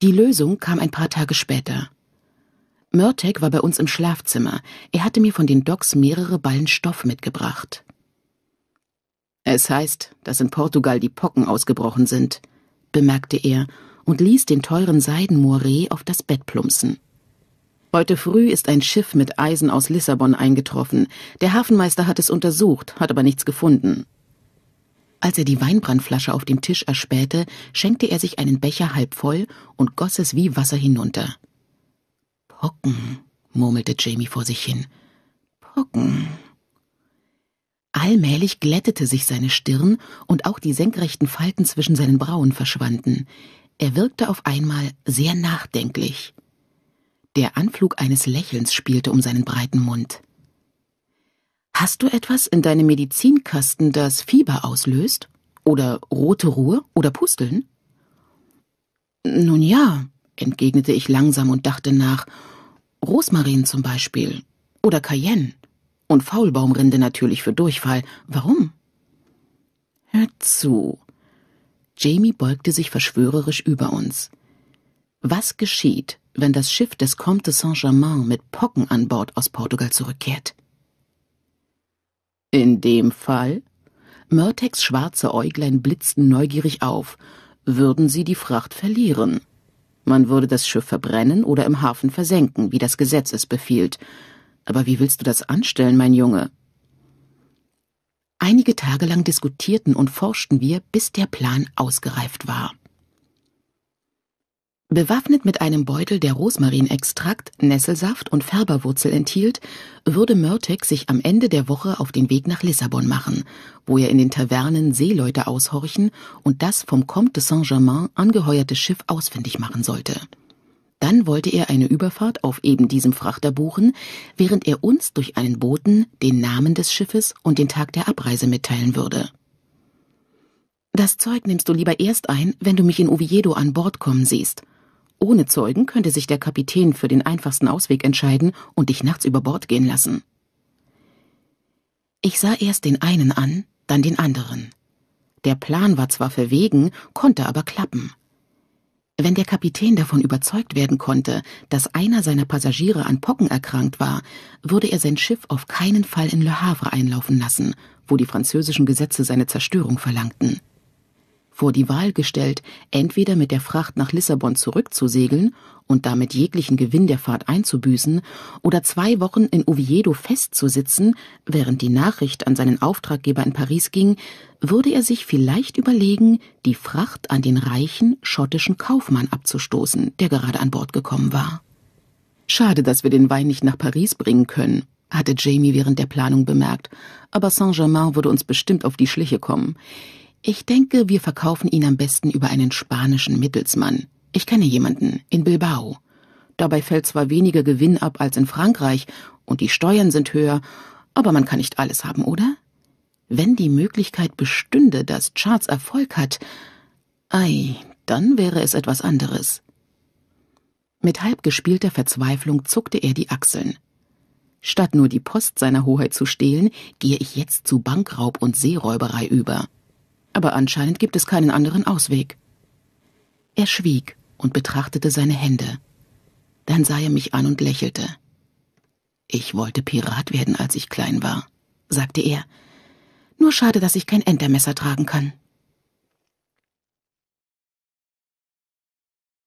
Die Lösung kam ein paar Tage später. Murtag war bei uns im Schlafzimmer. Er hatte mir von den Docks mehrere Ballen Stoff mitgebracht. Es heißt, dass in Portugal die Pocken ausgebrochen sind, bemerkte er und ließ den teuren Seidenmoiré auf das Bett plumpsen. Heute früh ist ein Schiff mit Eisen aus Lissabon eingetroffen. Der Hafenmeister hat es untersucht, hat aber nichts gefunden. Als er die Weinbrandflasche auf dem Tisch erspähte, schenkte er sich einen Becher halb voll und goss es wie Wasser hinunter. Pocken, murmelte Jamie vor sich hin. Pocken. Allmählich glättete sich seine Stirn und auch die senkrechten Falten zwischen seinen Brauen verschwanden. Er wirkte auf einmal sehr nachdenklich. Der Anflug eines Lächelns spielte um seinen breiten Mund. Hast du etwas in deinem Medizinkasten, das Fieber auslöst? Oder rote Ruhe oder Pusteln? Nun ja, entgegnete ich langsam und dachte nach. Rosmarin zum Beispiel. Oder Cayenne. Und Faulbaumrinde natürlich für Durchfall. Warum? Hör zu. Jamie beugte sich verschwörerisch über uns. Was geschieht, wenn das Schiff des Comte Saint-Germain mit Pocken an Bord aus Portugal zurückkehrt? In dem Fall? Mörteks schwarze Äuglein blitzten neugierig auf. Würden sie die Fracht verlieren? Man würde das Schiff verbrennen oder im Hafen versenken, wie das Gesetz es befiehlt. Aber wie willst du das anstellen, mein Junge? Einige Tage lang diskutierten und forschten wir, bis der Plan ausgereift war. Bewaffnet mit einem Beutel, der Rosmarinextrakt, Nesselsaft und Färberwurzel enthielt, würde Mörtek sich am Ende der Woche auf den Weg nach Lissabon machen, wo er in den Tavernen Seeleute aushorchen und das vom Comte de Saint-Germain angeheuerte Schiff ausfindig machen sollte. Dann wollte er eine Überfahrt auf eben diesem Frachter buchen, während er uns durch einen Boten den Namen des Schiffes und den Tag der Abreise mitteilen würde. Das Zeug nimmst du lieber erst ein, wenn du mich in Oviedo an Bord kommen siehst, ohne Zeugen könnte sich der Kapitän für den einfachsten Ausweg entscheiden und dich nachts über Bord gehen lassen. Ich sah erst den einen an, dann den anderen. Der Plan war zwar verwegen, konnte aber klappen. Wenn der Kapitän davon überzeugt werden konnte, dass einer seiner Passagiere an Pocken erkrankt war, würde er sein Schiff auf keinen Fall in Le Havre einlaufen lassen, wo die französischen Gesetze seine Zerstörung verlangten vor die Wahl gestellt, entweder mit der Fracht nach Lissabon zurückzusegeln und damit jeglichen Gewinn der Fahrt einzubüßen, oder zwei Wochen in Oviedo festzusitzen, während die Nachricht an seinen Auftraggeber in Paris ging, würde er sich vielleicht überlegen, die Fracht an den reichen schottischen Kaufmann abzustoßen, der gerade an Bord gekommen war. Schade, dass wir den Wein nicht nach Paris bringen können, hatte Jamie während der Planung bemerkt, aber Saint Germain würde uns bestimmt auf die Schliche kommen. Ich denke, wir verkaufen ihn am besten über einen spanischen Mittelsmann. Ich kenne jemanden in Bilbao. Dabei fällt zwar weniger Gewinn ab als in Frankreich und die Steuern sind höher, aber man kann nicht alles haben, oder? Wenn die Möglichkeit bestünde, dass Charles Erfolg hat, ei, dann wäre es etwas anderes. Mit halb gespielter Verzweiflung zuckte er die Achseln. Statt nur die Post seiner Hoheit zu stehlen, gehe ich jetzt zu Bankraub und Seeräuberei über aber anscheinend gibt es keinen anderen Ausweg. Er schwieg und betrachtete seine Hände. Dann sah er mich an und lächelte. Ich wollte Pirat werden, als ich klein war, sagte er. Nur schade, dass ich kein Entermesser tragen kann.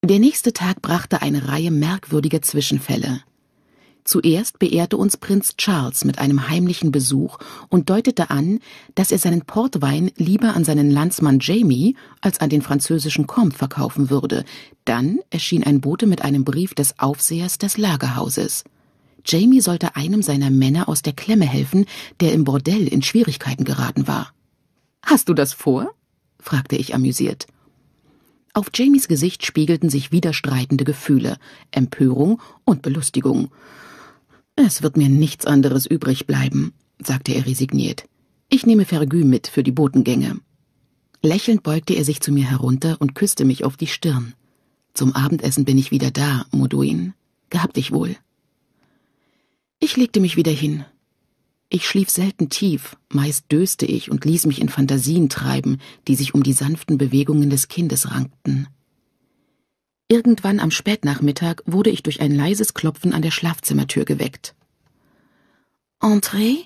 Der nächste Tag brachte eine Reihe merkwürdiger Zwischenfälle. Zuerst beehrte uns Prinz Charles mit einem heimlichen Besuch und deutete an, dass er seinen Portwein lieber an seinen Landsmann Jamie als an den französischen Comte verkaufen würde. Dann erschien ein Bote mit einem Brief des Aufsehers des Lagerhauses. Jamie sollte einem seiner Männer aus der Klemme helfen, der im Bordell in Schwierigkeiten geraten war. Hast du das vor? fragte ich amüsiert. Auf Jamies Gesicht spiegelten sich widerstreitende Gefühle, Empörung und Belustigung. Es wird mir nichts anderes übrig bleiben, sagte er resigniert. Ich nehme Fergü mit für die Botengänge. Lächelnd beugte er sich zu mir herunter und küsste mich auf die Stirn. Zum Abendessen bin ich wieder da, Moduin. Gehab dich wohl. Ich legte mich wieder hin. Ich schlief selten tief, meist döste ich und ließ mich in Fantasien treiben, die sich um die sanften Bewegungen des Kindes rankten. Irgendwann am Spätnachmittag wurde ich durch ein leises Klopfen an der Schlafzimmertür geweckt. Entrez?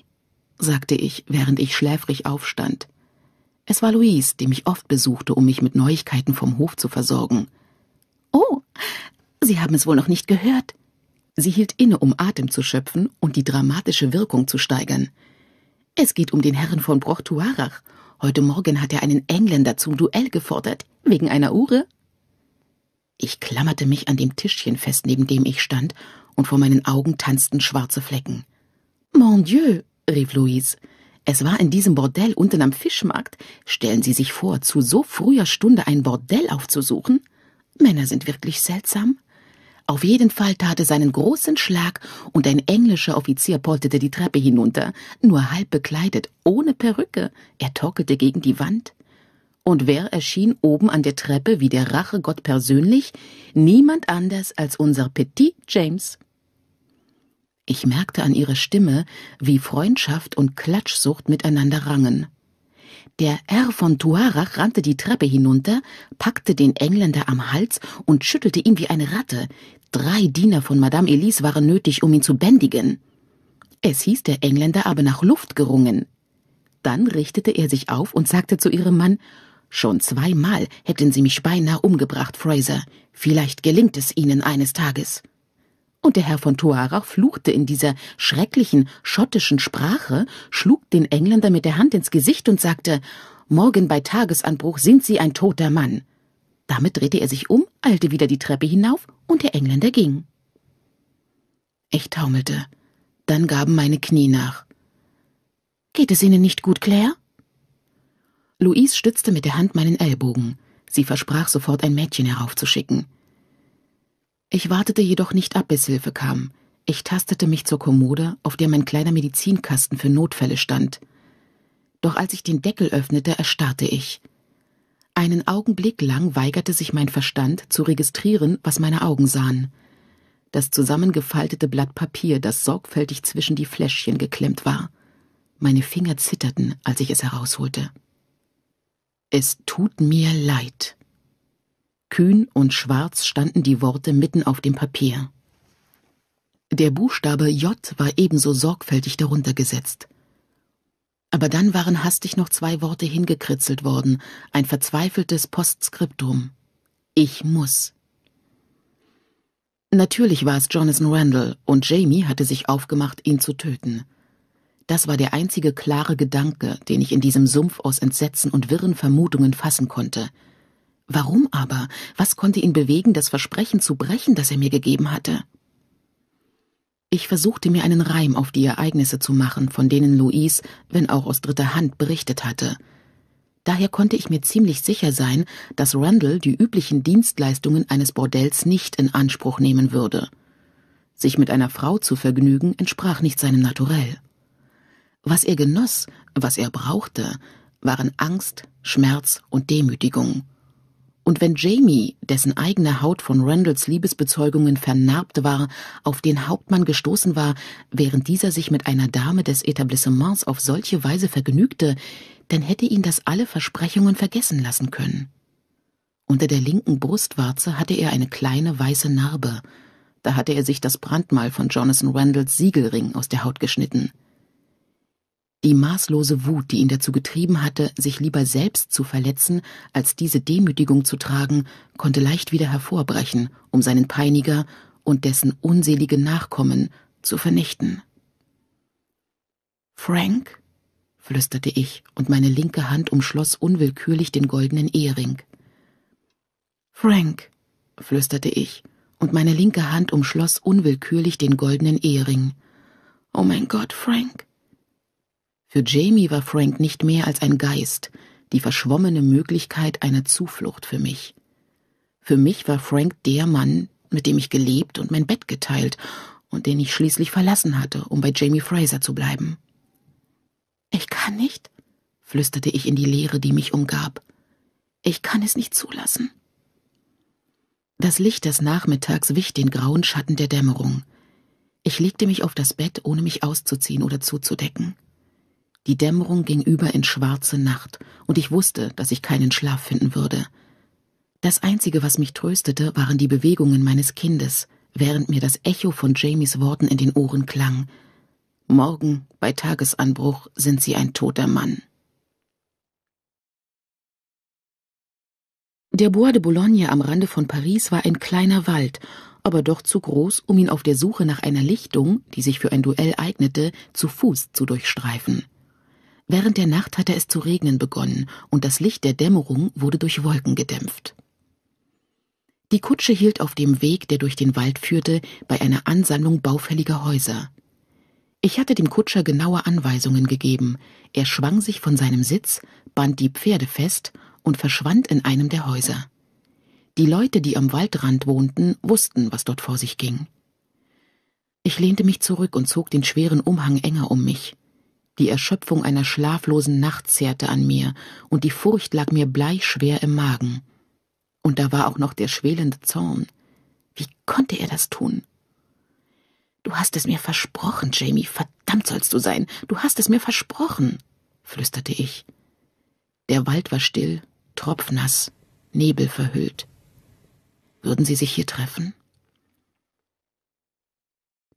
sagte ich, während ich schläfrig aufstand. Es war Louise, die mich oft besuchte, um mich mit Neuigkeiten vom Hof zu versorgen. Oh, Sie haben es wohl noch nicht gehört. Sie hielt inne, um Atem zu schöpfen und die dramatische Wirkung zu steigern. Es geht um den Herrn von Brochtuarach. Heute Morgen hat er einen Engländer zum Duell gefordert, wegen einer Uhr ich klammerte mich an dem Tischchen fest, neben dem ich stand, und vor meinen Augen tanzten schwarze Flecken. Mon Dieu, rief Louise. Es war in diesem Bordell unten am Fischmarkt. Stellen Sie sich vor, zu so früher Stunde ein Bordell aufzusuchen? Männer sind wirklich seltsam. Auf jeden Fall tat es einen großen Schlag und ein englischer Offizier polterte die Treppe hinunter, nur halb bekleidet, ohne Perücke. Er torkelte gegen die Wand und wer erschien oben an der Treppe wie der Rachegott persönlich? Niemand anders als unser Petit James. Ich merkte an ihrer Stimme, wie Freundschaft und Klatschsucht miteinander rangen. Der Herr von Tuarach rannte die Treppe hinunter, packte den Engländer am Hals und schüttelte ihn wie eine Ratte. Drei Diener von Madame Elise waren nötig, um ihn zu bändigen. Es hieß, der Engländer habe nach Luft gerungen. Dann richtete er sich auf und sagte zu ihrem Mann Schon zweimal hätten sie mich beinahe umgebracht, Fraser. Vielleicht gelingt es ihnen eines Tages. Und der Herr von Toara fluchte in dieser schrecklichen schottischen Sprache, schlug den Engländer mit der Hand ins Gesicht und sagte, Morgen bei Tagesanbruch sind Sie ein toter Mann. Damit drehte er sich um, eilte wieder die Treppe hinauf und der Engländer ging. Ich taumelte. Dann gaben meine Knie nach. Geht es Ihnen nicht gut, Claire? Louise stützte mit der Hand meinen Ellbogen. Sie versprach sofort ein Mädchen heraufzuschicken. Ich wartete jedoch nicht ab, bis Hilfe kam. Ich tastete mich zur Kommode, auf der mein kleiner Medizinkasten für Notfälle stand. Doch als ich den Deckel öffnete, erstarrte ich. Einen Augenblick lang weigerte sich mein Verstand zu registrieren, was meine Augen sahen. Das zusammengefaltete Blatt Papier, das sorgfältig zwischen die Fläschchen geklemmt war. Meine Finger zitterten, als ich es herausholte. Es tut mir leid. Kühn und schwarz standen die Worte mitten auf dem Papier. Der Buchstabe J war ebenso sorgfältig darunter gesetzt. Aber dann waren hastig noch zwei Worte hingekritzelt worden, ein verzweifeltes Postskriptum. Ich muss. Natürlich war es Jonathan Randall, und Jamie hatte sich aufgemacht, ihn zu töten. Das war der einzige klare Gedanke, den ich in diesem Sumpf aus Entsetzen und wirren Vermutungen fassen konnte. Warum aber? Was konnte ihn bewegen, das Versprechen zu brechen, das er mir gegeben hatte? Ich versuchte mir einen Reim auf die Ereignisse zu machen, von denen Louise, wenn auch aus dritter Hand, berichtet hatte. Daher konnte ich mir ziemlich sicher sein, dass Randall die üblichen Dienstleistungen eines Bordells nicht in Anspruch nehmen würde. Sich mit einer Frau zu vergnügen, entsprach nicht seinem Naturell. Was er genoss, was er brauchte, waren Angst, Schmerz und Demütigung. Und wenn Jamie, dessen eigene Haut von Randalls Liebesbezeugungen vernarbt war, auf den Hauptmann gestoßen war, während dieser sich mit einer Dame des Etablissements auf solche Weise vergnügte, dann hätte ihn das alle Versprechungen vergessen lassen können. Unter der linken Brustwarze hatte er eine kleine weiße Narbe. Da hatte er sich das Brandmal von Jonathan Randalls Siegelring aus der Haut geschnitten. Die maßlose Wut, die ihn dazu getrieben hatte, sich lieber selbst zu verletzen, als diese Demütigung zu tragen, konnte leicht wieder hervorbrechen, um seinen Peiniger und dessen unselige Nachkommen zu vernichten. Frank? flüsterte ich, und meine linke Hand umschloss unwillkürlich den goldenen Ehering. Frank, flüsterte ich, und meine linke Hand umschloss unwillkürlich den goldenen Ehering. Oh mein Gott, Frank. Für Jamie war Frank nicht mehr als ein Geist, die verschwommene Möglichkeit einer Zuflucht für mich. Für mich war Frank der Mann, mit dem ich gelebt und mein Bett geteilt und den ich schließlich verlassen hatte, um bei Jamie Fraser zu bleiben. Ich kann nicht, flüsterte ich in die Leere, die mich umgab. Ich kann es nicht zulassen. Das Licht des Nachmittags wich den grauen Schatten der Dämmerung. Ich legte mich auf das Bett, ohne mich auszuziehen oder zuzudecken. Die Dämmerung ging über in schwarze Nacht, und ich wusste, dass ich keinen Schlaf finden würde. Das Einzige, was mich tröstete, waren die Bewegungen meines Kindes, während mir das Echo von Jamies Worten in den Ohren klang. Morgen, bei Tagesanbruch, sind sie ein toter Mann. Der Bois de Boulogne am Rande von Paris war ein kleiner Wald, aber doch zu groß, um ihn auf der Suche nach einer Lichtung, die sich für ein Duell eignete, zu Fuß zu durchstreifen. Während der Nacht hatte es zu regnen begonnen und das Licht der Dämmerung wurde durch Wolken gedämpft. Die Kutsche hielt auf dem Weg, der durch den Wald führte, bei einer Ansammlung baufälliger Häuser. Ich hatte dem Kutscher genaue Anweisungen gegeben. Er schwang sich von seinem Sitz, band die Pferde fest und verschwand in einem der Häuser. Die Leute, die am Waldrand wohnten, wussten, was dort vor sich ging. Ich lehnte mich zurück und zog den schweren Umhang enger um mich. Die Erschöpfung einer schlaflosen Nacht zehrte an mir, und die Furcht lag mir bleischwer im Magen. Und da war auch noch der schwelende Zorn. Wie konnte er das tun? Du hast es mir versprochen, Jamie, verdammt sollst du sein, du hast es mir versprochen, flüsterte ich. Der Wald war still, tropfnass, Nebel verhüllt. Würden sie sich hier treffen?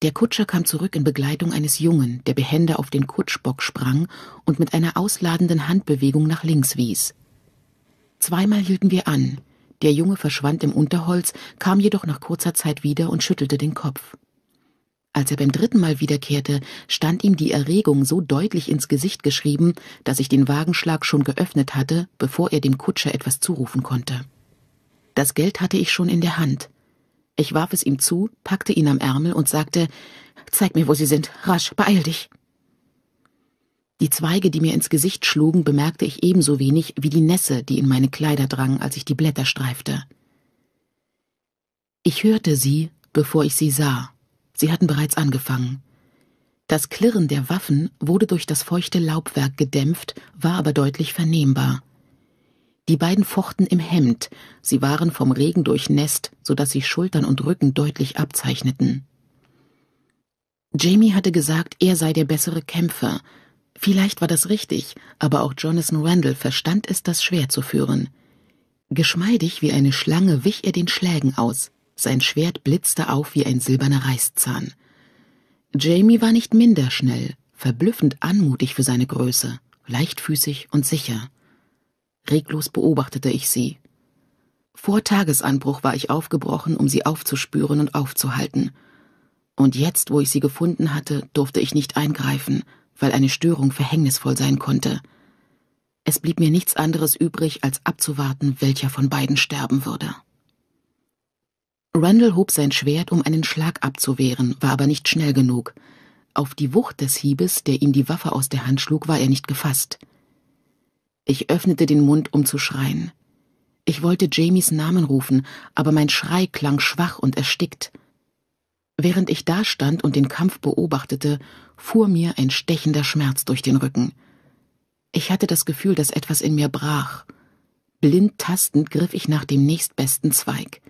Der Kutscher kam zurück in Begleitung eines Jungen, der behende auf den Kutschbock sprang und mit einer ausladenden Handbewegung nach links wies. Zweimal hielten wir an. Der Junge verschwand im Unterholz, kam jedoch nach kurzer Zeit wieder und schüttelte den Kopf. Als er beim dritten Mal wiederkehrte, stand ihm die Erregung so deutlich ins Gesicht geschrieben, dass ich den Wagenschlag schon geöffnet hatte, bevor er dem Kutscher etwas zurufen konnte. Das Geld hatte ich schon in der Hand. Ich warf es ihm zu, packte ihn am Ärmel und sagte, Zeig mir, wo sie sind. Rasch, beeil dich. Die Zweige, die mir ins Gesicht schlugen, bemerkte ich ebenso wenig wie die Nässe, die in meine Kleider drangen, als ich die Blätter streifte. Ich hörte sie, bevor ich sie sah. Sie hatten bereits angefangen. Das Klirren der Waffen wurde durch das feuchte Laubwerk gedämpft, war aber deutlich vernehmbar. Die beiden fochten im Hemd, sie waren vom Regen durchnässt, so dass sich Schultern und Rücken deutlich abzeichneten. Jamie hatte gesagt, er sei der bessere Kämpfer. Vielleicht war das richtig, aber auch Jonathan Randall verstand es, das Schwert zu führen. Geschmeidig wie eine Schlange wich er den Schlägen aus, sein Schwert blitzte auf wie ein silberner Reißzahn. Jamie war nicht minder schnell, verblüffend anmutig für seine Größe, leichtfüßig und sicher. Reglos beobachtete ich sie. Vor Tagesanbruch war ich aufgebrochen, um sie aufzuspüren und aufzuhalten. Und jetzt, wo ich sie gefunden hatte, durfte ich nicht eingreifen, weil eine Störung verhängnisvoll sein konnte. Es blieb mir nichts anderes übrig, als abzuwarten, welcher von beiden sterben würde. Randall hob sein Schwert, um einen Schlag abzuwehren, war aber nicht schnell genug. Auf die Wucht des Hiebes, der ihm die Waffe aus der Hand schlug, war er nicht gefasst. Ich öffnete den Mund, um zu schreien. Ich wollte Jamies Namen rufen, aber mein Schrei klang schwach und erstickt. Während ich dastand und den Kampf beobachtete, fuhr mir ein stechender Schmerz durch den Rücken. Ich hatte das Gefühl, dass etwas in mir brach. Blind tastend griff ich nach dem nächstbesten Zweig.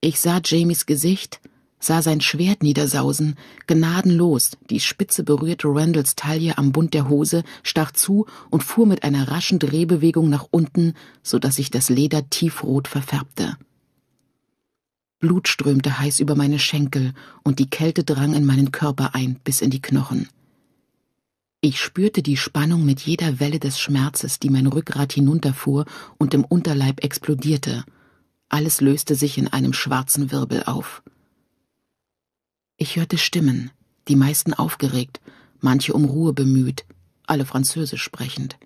Ich sah Jamies Gesicht, sah sein Schwert niedersausen, gnadenlos, die Spitze berührte Randalls Taille am Bund der Hose, stach zu und fuhr mit einer raschen Drehbewegung nach unten, so dass sich das Leder tiefrot verfärbte. Blut strömte heiß über meine Schenkel und die Kälte drang in meinen Körper ein bis in die Knochen. Ich spürte die Spannung mit jeder Welle des Schmerzes, die mein Rückgrat hinunterfuhr und im Unterleib explodierte. Alles löste sich in einem schwarzen Wirbel auf. Ich hörte Stimmen, die meisten aufgeregt, manche um Ruhe bemüht, alle Französisch sprechend.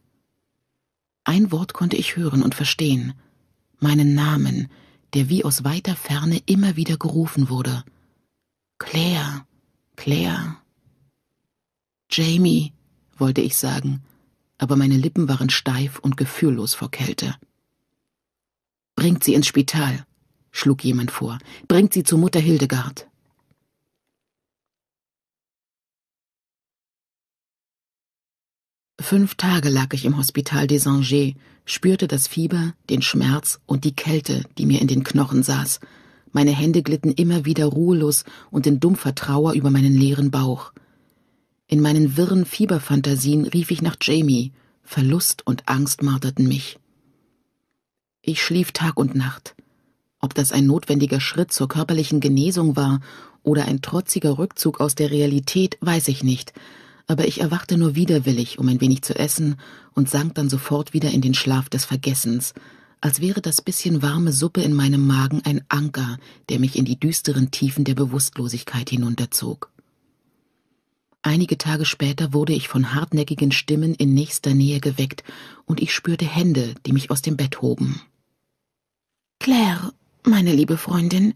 Ein Wort konnte ich hören und verstehen, meinen Namen, der wie aus weiter Ferne immer wieder gerufen wurde. Claire, Claire. Jamie, wollte ich sagen, aber meine Lippen waren steif und gefühllos vor Kälte. Bringt sie ins Spital, schlug jemand vor. Bringt sie zu Mutter Hildegard. Fünf Tage lag ich im Hospital des Angers, spürte das Fieber, den Schmerz und die Kälte, die mir in den Knochen saß. Meine Hände glitten immer wieder ruhelos und in dumpfer Trauer über meinen leeren Bauch. In meinen wirren Fieberfantasien rief ich nach Jamie. Verlust und Angst marterten mich. Ich schlief Tag und Nacht. Ob das ein notwendiger Schritt zur körperlichen Genesung war oder ein trotziger Rückzug aus der Realität, weiß ich nicht, aber ich erwachte nur widerwillig, um ein wenig zu essen, und sank dann sofort wieder in den Schlaf des Vergessens, als wäre das bisschen warme Suppe in meinem Magen ein Anker, der mich in die düsteren Tiefen der Bewusstlosigkeit hinunterzog. Einige Tage später wurde ich von hartnäckigen Stimmen in nächster Nähe geweckt, und ich spürte Hände, die mich aus dem Bett hoben. Claire, meine liebe Freundin,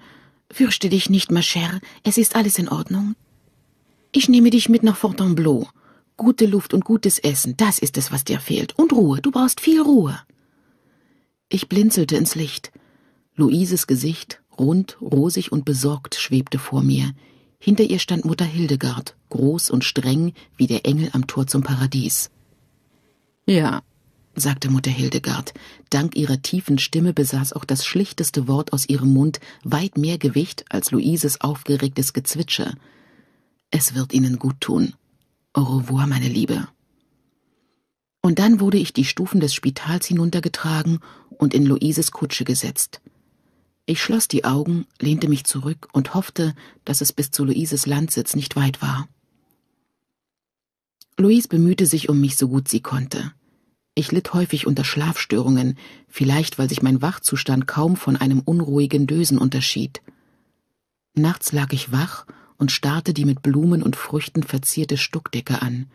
fürchte dich nicht, ma chère, es ist alles in Ordnung, ich nehme dich mit nach Fontainebleau. Gute Luft und gutes Essen, das ist es, was dir fehlt. Und Ruhe, du brauchst viel Ruhe. Ich blinzelte ins Licht. Luises Gesicht, rund, rosig und besorgt, schwebte vor mir. Hinter ihr stand Mutter Hildegard, groß und streng wie der Engel am Tor zum Paradies. Ja, sagte Mutter Hildegard. Dank ihrer tiefen Stimme besaß auch das schlichteste Wort aus ihrem Mund weit mehr Gewicht als Luises aufgeregtes Gezwitscher. Es wird Ihnen gut tun. Au revoir, meine Liebe. Und dann wurde ich die Stufen des Spitals hinuntergetragen und in Luises Kutsche gesetzt. Ich schloss die Augen, lehnte mich zurück und hoffte, dass es bis zu Luises Landsitz nicht weit war. Luise bemühte sich um mich so gut sie konnte. Ich litt häufig unter Schlafstörungen, vielleicht weil sich mein Wachzustand kaum von einem unruhigen Dösen unterschied. Nachts lag ich wach und starrte die mit Blumen und Früchten verzierte Stuckdecke an.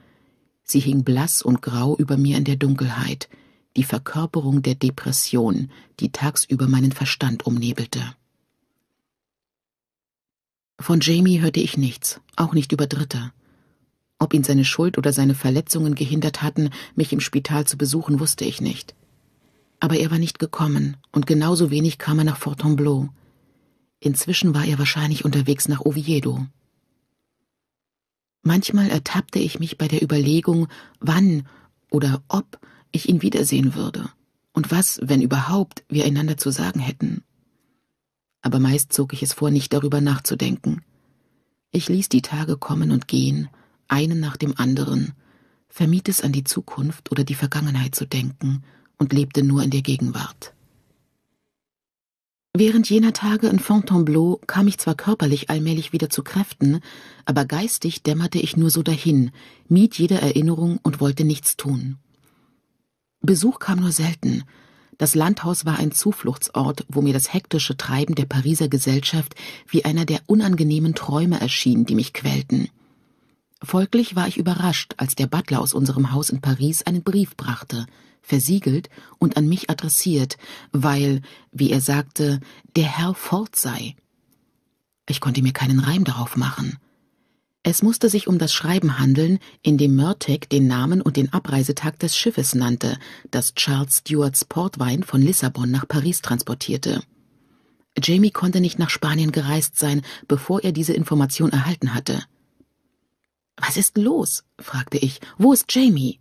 Sie hing blass und grau über mir in der Dunkelheit, die Verkörperung der Depression, die tagsüber meinen Verstand umnebelte. Von Jamie hörte ich nichts, auch nicht über Dritte. Ob ihn seine Schuld oder seine Verletzungen gehindert hatten, mich im Spital zu besuchen, wusste ich nicht. Aber er war nicht gekommen, und genauso wenig kam er nach Fontainebleau. Inzwischen war er wahrscheinlich unterwegs nach Oviedo. Manchmal ertappte ich mich bei der Überlegung, wann oder ob ich ihn wiedersehen würde und was, wenn überhaupt, wir einander zu sagen hätten. Aber meist zog ich es vor, nicht darüber nachzudenken. Ich ließ die Tage kommen und gehen, einen nach dem anderen, vermied es an die Zukunft oder die Vergangenheit zu denken und lebte nur in der Gegenwart. Während jener Tage in Fontainebleau kam ich zwar körperlich allmählich wieder zu Kräften, aber geistig dämmerte ich nur so dahin, mied jede Erinnerung und wollte nichts tun. Besuch kam nur selten. Das Landhaus war ein Zufluchtsort, wo mir das hektische Treiben der Pariser Gesellschaft wie einer der unangenehmen Träume erschien, die mich quälten. Folglich war ich überrascht, als der Butler aus unserem Haus in Paris einen Brief brachte – versiegelt und an mich adressiert, weil, wie er sagte, der Herr fort sei. Ich konnte mir keinen Reim darauf machen. Es musste sich um das Schreiben handeln, in dem Murtagh den Namen und den Abreisetag des Schiffes nannte, das Charles Stewarts Portwein von Lissabon nach Paris transportierte. Jamie konnte nicht nach Spanien gereist sein, bevor er diese Information erhalten hatte. Was ist los? fragte ich. Wo ist Jamie?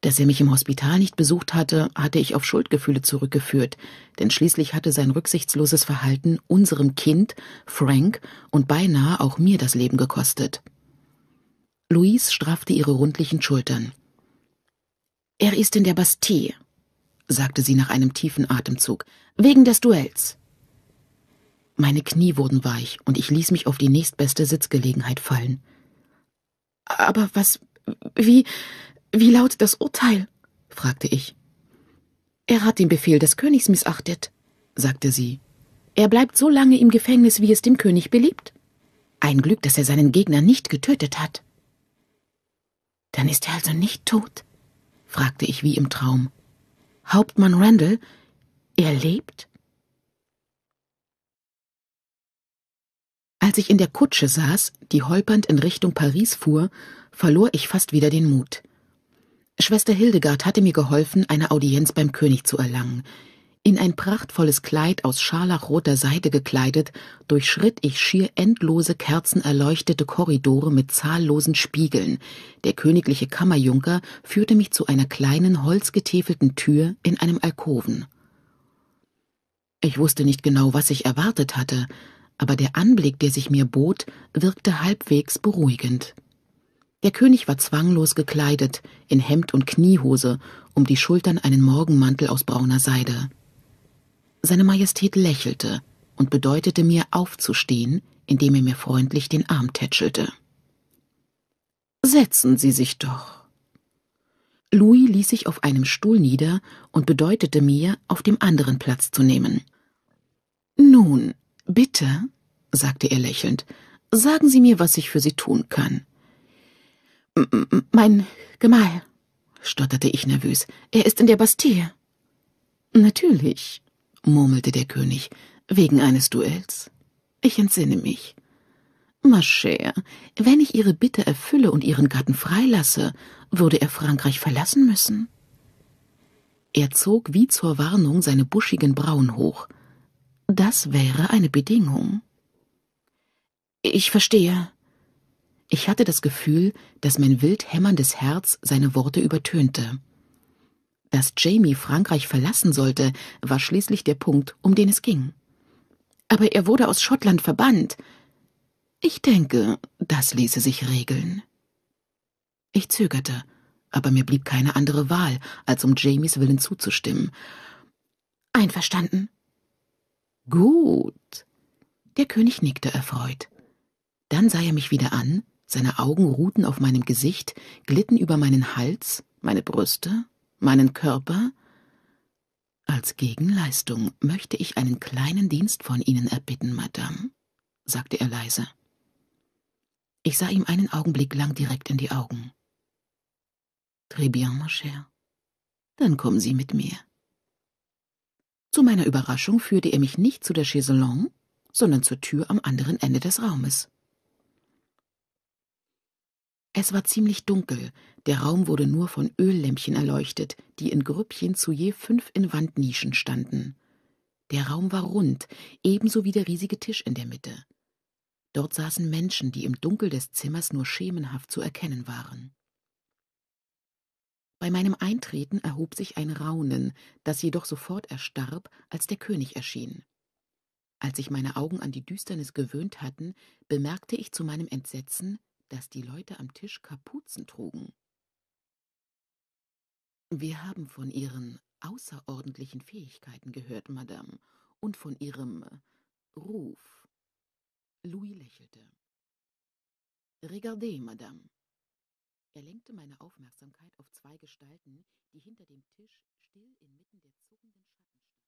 Dass er mich im Hospital nicht besucht hatte, hatte ich auf Schuldgefühle zurückgeführt, denn schließlich hatte sein rücksichtsloses Verhalten unserem Kind, Frank und beinahe auch mir das Leben gekostet. Louise straffte ihre rundlichen Schultern. Er ist in der Bastille, sagte sie nach einem tiefen Atemzug, wegen des Duells. Meine Knie wurden weich und ich ließ mich auf die nächstbeste Sitzgelegenheit fallen. Aber was, wie, wie lautet das Urteil? fragte ich. Er hat den Befehl des Königs missachtet, sagte sie. Er bleibt so lange im Gefängnis, wie es dem König beliebt. Ein Glück, dass er seinen Gegner nicht getötet hat. Dann ist er also nicht tot? fragte ich wie im Traum. Hauptmann Randall, er lebt? Als ich in der Kutsche saß, die holpernd in Richtung Paris fuhr, verlor ich fast wieder den Mut. Schwester Hildegard hatte mir geholfen, eine Audienz beim König zu erlangen. In ein prachtvolles Kleid aus scharlachroter Seide gekleidet, durchschritt ich schier endlose kerzenerleuchtete Korridore mit zahllosen Spiegeln. Der königliche Kammerjunker führte mich zu einer kleinen holzgetäfelten Tür in einem Alkoven. Ich wusste nicht genau, was ich erwartet hatte, aber der Anblick, der sich mir bot, wirkte halbwegs beruhigend. Der König war zwanglos gekleidet, in Hemd und Kniehose, um die Schultern einen Morgenmantel aus brauner Seide. Seine Majestät lächelte und bedeutete mir aufzustehen, indem er mir freundlich den Arm tätschelte. Setzen Sie sich doch. Louis ließ sich auf einem Stuhl nieder und bedeutete mir, auf dem anderen Platz zu nehmen. Nun, bitte, sagte er lächelnd, sagen Sie mir, was ich für Sie tun kann. Mein Gemahl, stotterte ich nervös. Er ist in der Bastille. Natürlich, murmelte der König, wegen eines Duells. Ich entsinne mich. Ma chère, wenn ich Ihre Bitte erfülle und Ihren Gatten freilasse, würde er Frankreich verlassen müssen. Er zog wie zur Warnung seine buschigen Brauen hoch. Das wäre eine Bedingung. Ich verstehe, ich hatte das Gefühl, dass mein wild hämmerndes Herz seine Worte übertönte. Dass Jamie Frankreich verlassen sollte, war schließlich der Punkt, um den es ging. Aber er wurde aus Schottland verbannt. Ich denke, das ließe sich regeln. Ich zögerte, aber mir blieb keine andere Wahl, als um Jamies Willen zuzustimmen. Einverstanden. Gut. Der König nickte erfreut. Dann sah er mich wieder an, seine Augen ruhten auf meinem Gesicht, glitten über meinen Hals, meine Brüste, meinen Körper. Als Gegenleistung möchte ich einen kleinen Dienst von Ihnen erbitten, Madame, sagte er leise. Ich sah ihm einen Augenblick lang direkt in die Augen. Très bien, mon cher. Dann kommen Sie mit mir. Zu meiner Überraschung führte er mich nicht zu der Chaiselongue, sondern zur Tür am anderen Ende des Raumes. Es war ziemlich dunkel, der Raum wurde nur von Öllämpchen erleuchtet, die in Grüppchen zu je fünf in Wandnischen standen. Der Raum war rund, ebenso wie der riesige Tisch in der Mitte. Dort saßen Menschen, die im Dunkel des Zimmers nur schemenhaft zu erkennen waren. Bei meinem Eintreten erhob sich ein Raunen, das jedoch sofort erstarb, als der König erschien. Als sich meine Augen an die Düsternis gewöhnt hatten, bemerkte ich zu meinem Entsetzen, dass die Leute am Tisch Kapuzen trugen. Wir haben von Ihren außerordentlichen Fähigkeiten gehört, Madame, und von Ihrem äh, Ruf. Louis lächelte. Regardez, Madame. Er lenkte meine Aufmerksamkeit auf zwei Gestalten, die hinter dem Tisch still inmitten der zuckenden Schatten standen.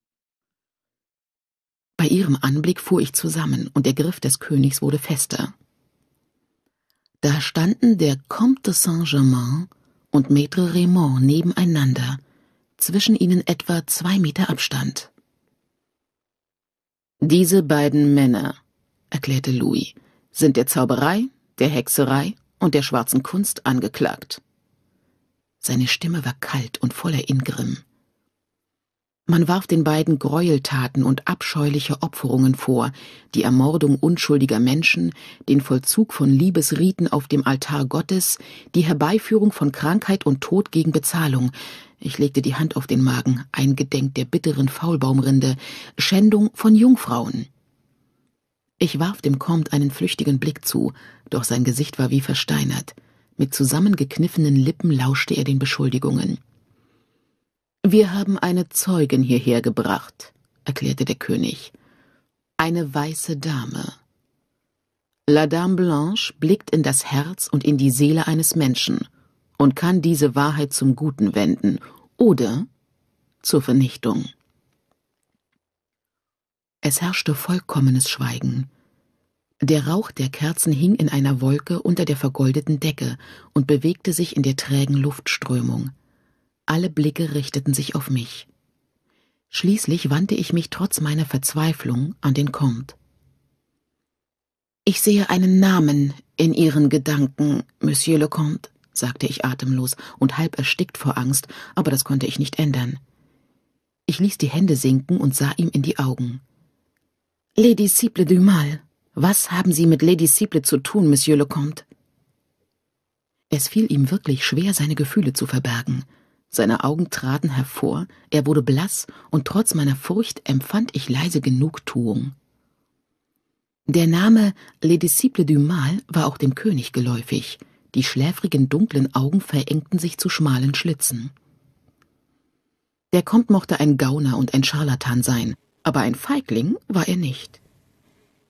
Bei ihrem Anblick fuhr ich zusammen und der Griff des Königs wurde fester. Da standen der Comte de Saint-Germain und Maître Raymond nebeneinander, zwischen ihnen etwa zwei Meter Abstand. Diese beiden Männer, erklärte Louis, sind der Zauberei, der Hexerei und der schwarzen Kunst angeklagt. Seine Stimme war kalt und voller Ingrimm. Man warf den beiden Gräueltaten und abscheuliche Opferungen vor, die Ermordung unschuldiger Menschen, den Vollzug von Liebesriten auf dem Altar Gottes, die Herbeiführung von Krankheit und Tod gegen Bezahlung. Ich legte die Hand auf den Magen, eingedenk der bitteren Faulbaumrinde, Schändung von Jungfrauen. Ich warf dem Comte einen flüchtigen Blick zu, doch sein Gesicht war wie versteinert. Mit zusammengekniffenen Lippen lauschte er den Beschuldigungen. Wir haben eine Zeugin hierher gebracht, erklärte der König. Eine weiße Dame. La Dame Blanche blickt in das Herz und in die Seele eines Menschen und kann diese Wahrheit zum Guten wenden oder zur Vernichtung. Es herrschte vollkommenes Schweigen. Der Rauch der Kerzen hing in einer Wolke unter der vergoldeten Decke und bewegte sich in der trägen Luftströmung alle Blicke richteten sich auf mich. Schließlich wandte ich mich trotz meiner Verzweiflung an den Comte. Ich sehe einen Namen in Ihren Gedanken, Monsieur le Comte, sagte ich atemlos und halb erstickt vor Angst, aber das konnte ich nicht ändern. Ich ließ die Hände sinken und sah ihm in die Augen. Les disciples du mal. Was haben Sie mit Les disciples zu tun, Monsieur le Comte? Es fiel ihm wirklich schwer, seine Gefühle zu verbergen. Seine Augen traten hervor, er wurde blass, und trotz meiner Furcht empfand ich leise Genugtuung. Der Name Les Disciples du Mal war auch dem König geläufig, die schläfrigen dunklen Augen verengten sich zu schmalen Schlitzen. Der Comte mochte ein Gauner und ein Scharlatan sein, aber ein Feigling war er nicht.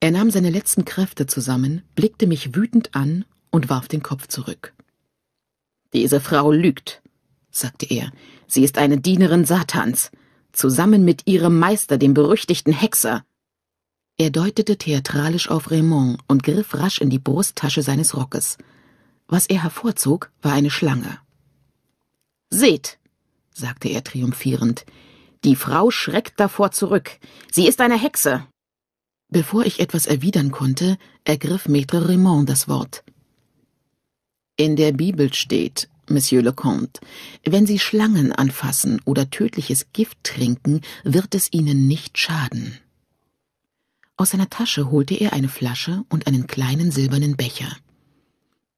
Er nahm seine letzten Kräfte zusammen, blickte mich wütend an und warf den Kopf zurück. Diese Frau lügt, sagte er, sie ist eine Dienerin Satans, zusammen mit ihrem Meister, dem berüchtigten Hexer. Er deutete theatralisch auf Raymond und griff rasch in die Brusttasche seines Rockes. Was er hervorzog, war eine Schlange. Seht, sagte er triumphierend, die Frau schreckt davor zurück. Sie ist eine Hexe. Bevor ich etwas erwidern konnte, ergriff Maître Raymond das Wort. In der Bibel steht, Monsieur le Comte, wenn Sie Schlangen anfassen oder tödliches Gift trinken, wird es Ihnen nicht schaden. Aus seiner Tasche holte er eine Flasche und einen kleinen silbernen Becher.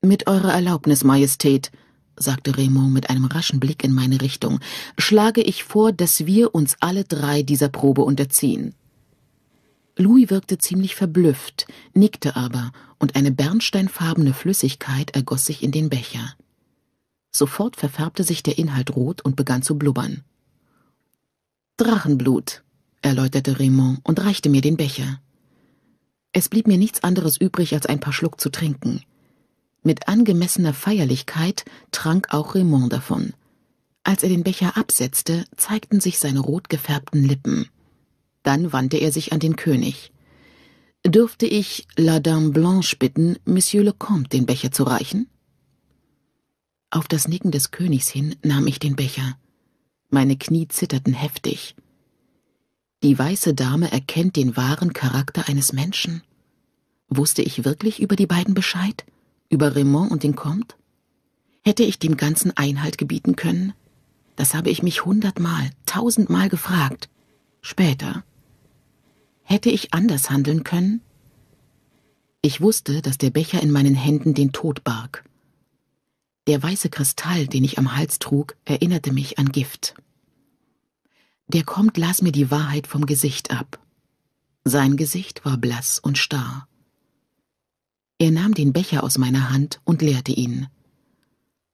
Mit eurer Erlaubnis, Majestät, sagte Raymond mit einem raschen Blick in meine Richtung, schlage ich vor, dass wir uns alle drei dieser Probe unterziehen. Louis wirkte ziemlich verblüfft, nickte aber, und eine bernsteinfarbene Flüssigkeit ergoss sich in den Becher. Sofort verfärbte sich der Inhalt rot und begann zu blubbern. Drachenblut, erläuterte Raymond und reichte mir den Becher. Es blieb mir nichts anderes übrig, als ein paar Schluck zu trinken. Mit angemessener Feierlichkeit trank auch Raymond davon. Als er den Becher absetzte, zeigten sich seine rot gefärbten Lippen. Dann wandte er sich an den König. Dürfte ich La Dame Blanche bitten, Monsieur le Comte den Becher zu reichen? Auf das Nicken des Königs hin nahm ich den Becher. Meine Knie zitterten heftig. Die weiße Dame erkennt den wahren Charakter eines Menschen. Wusste ich wirklich über die beiden Bescheid? Über Raymond und den Comte? Hätte ich dem Ganzen Einhalt gebieten können? Das habe ich mich hundertmal, tausendmal gefragt. Später. Hätte ich anders handeln können? Ich wusste, dass der Becher in meinen Händen den Tod barg. Der weiße Kristall, den ich am Hals trug, erinnerte mich an Gift. Der kommt las mir die Wahrheit vom Gesicht ab. Sein Gesicht war blass und starr. Er nahm den Becher aus meiner Hand und leerte ihn.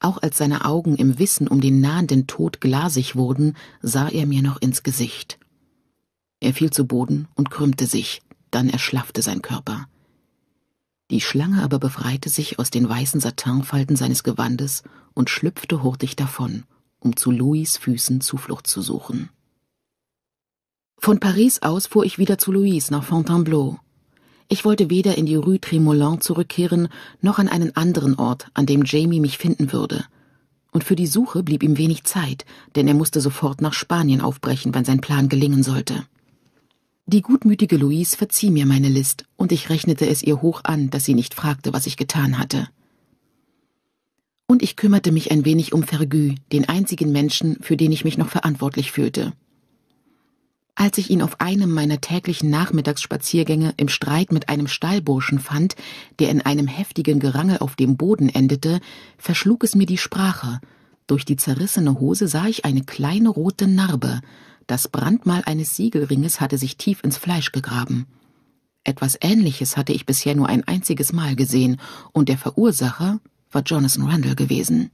Auch als seine Augen im Wissen um den nahenden Tod glasig wurden, sah er mir noch ins Gesicht. Er fiel zu Boden und krümmte sich, dann erschlaffte sein Körper. Die Schlange aber befreite sich aus den weißen Satinfalten seines Gewandes und schlüpfte hurtig davon, um zu Louis Füßen Zuflucht zu suchen. Von Paris aus fuhr ich wieder zu Louis nach Fontainebleau. Ich wollte weder in die Rue Tremolin zurückkehren, noch an einen anderen Ort, an dem Jamie mich finden würde. Und für die Suche blieb ihm wenig Zeit, denn er musste sofort nach Spanien aufbrechen, wenn sein Plan gelingen sollte. Die gutmütige Louise verzieh mir meine List, und ich rechnete es ihr hoch an, dass sie nicht fragte, was ich getan hatte. Und ich kümmerte mich ein wenig um Fergü, den einzigen Menschen, für den ich mich noch verantwortlich fühlte. Als ich ihn auf einem meiner täglichen Nachmittagsspaziergänge im Streit mit einem Stallburschen fand, der in einem heftigen Gerangel auf dem Boden endete, verschlug es mir die Sprache. Durch die zerrissene Hose sah ich eine kleine rote Narbe, das Brandmal eines Siegelringes hatte sich tief ins Fleisch gegraben. Etwas Ähnliches hatte ich bisher nur ein einziges Mal gesehen, und der Verursacher war Jonathan Randall gewesen.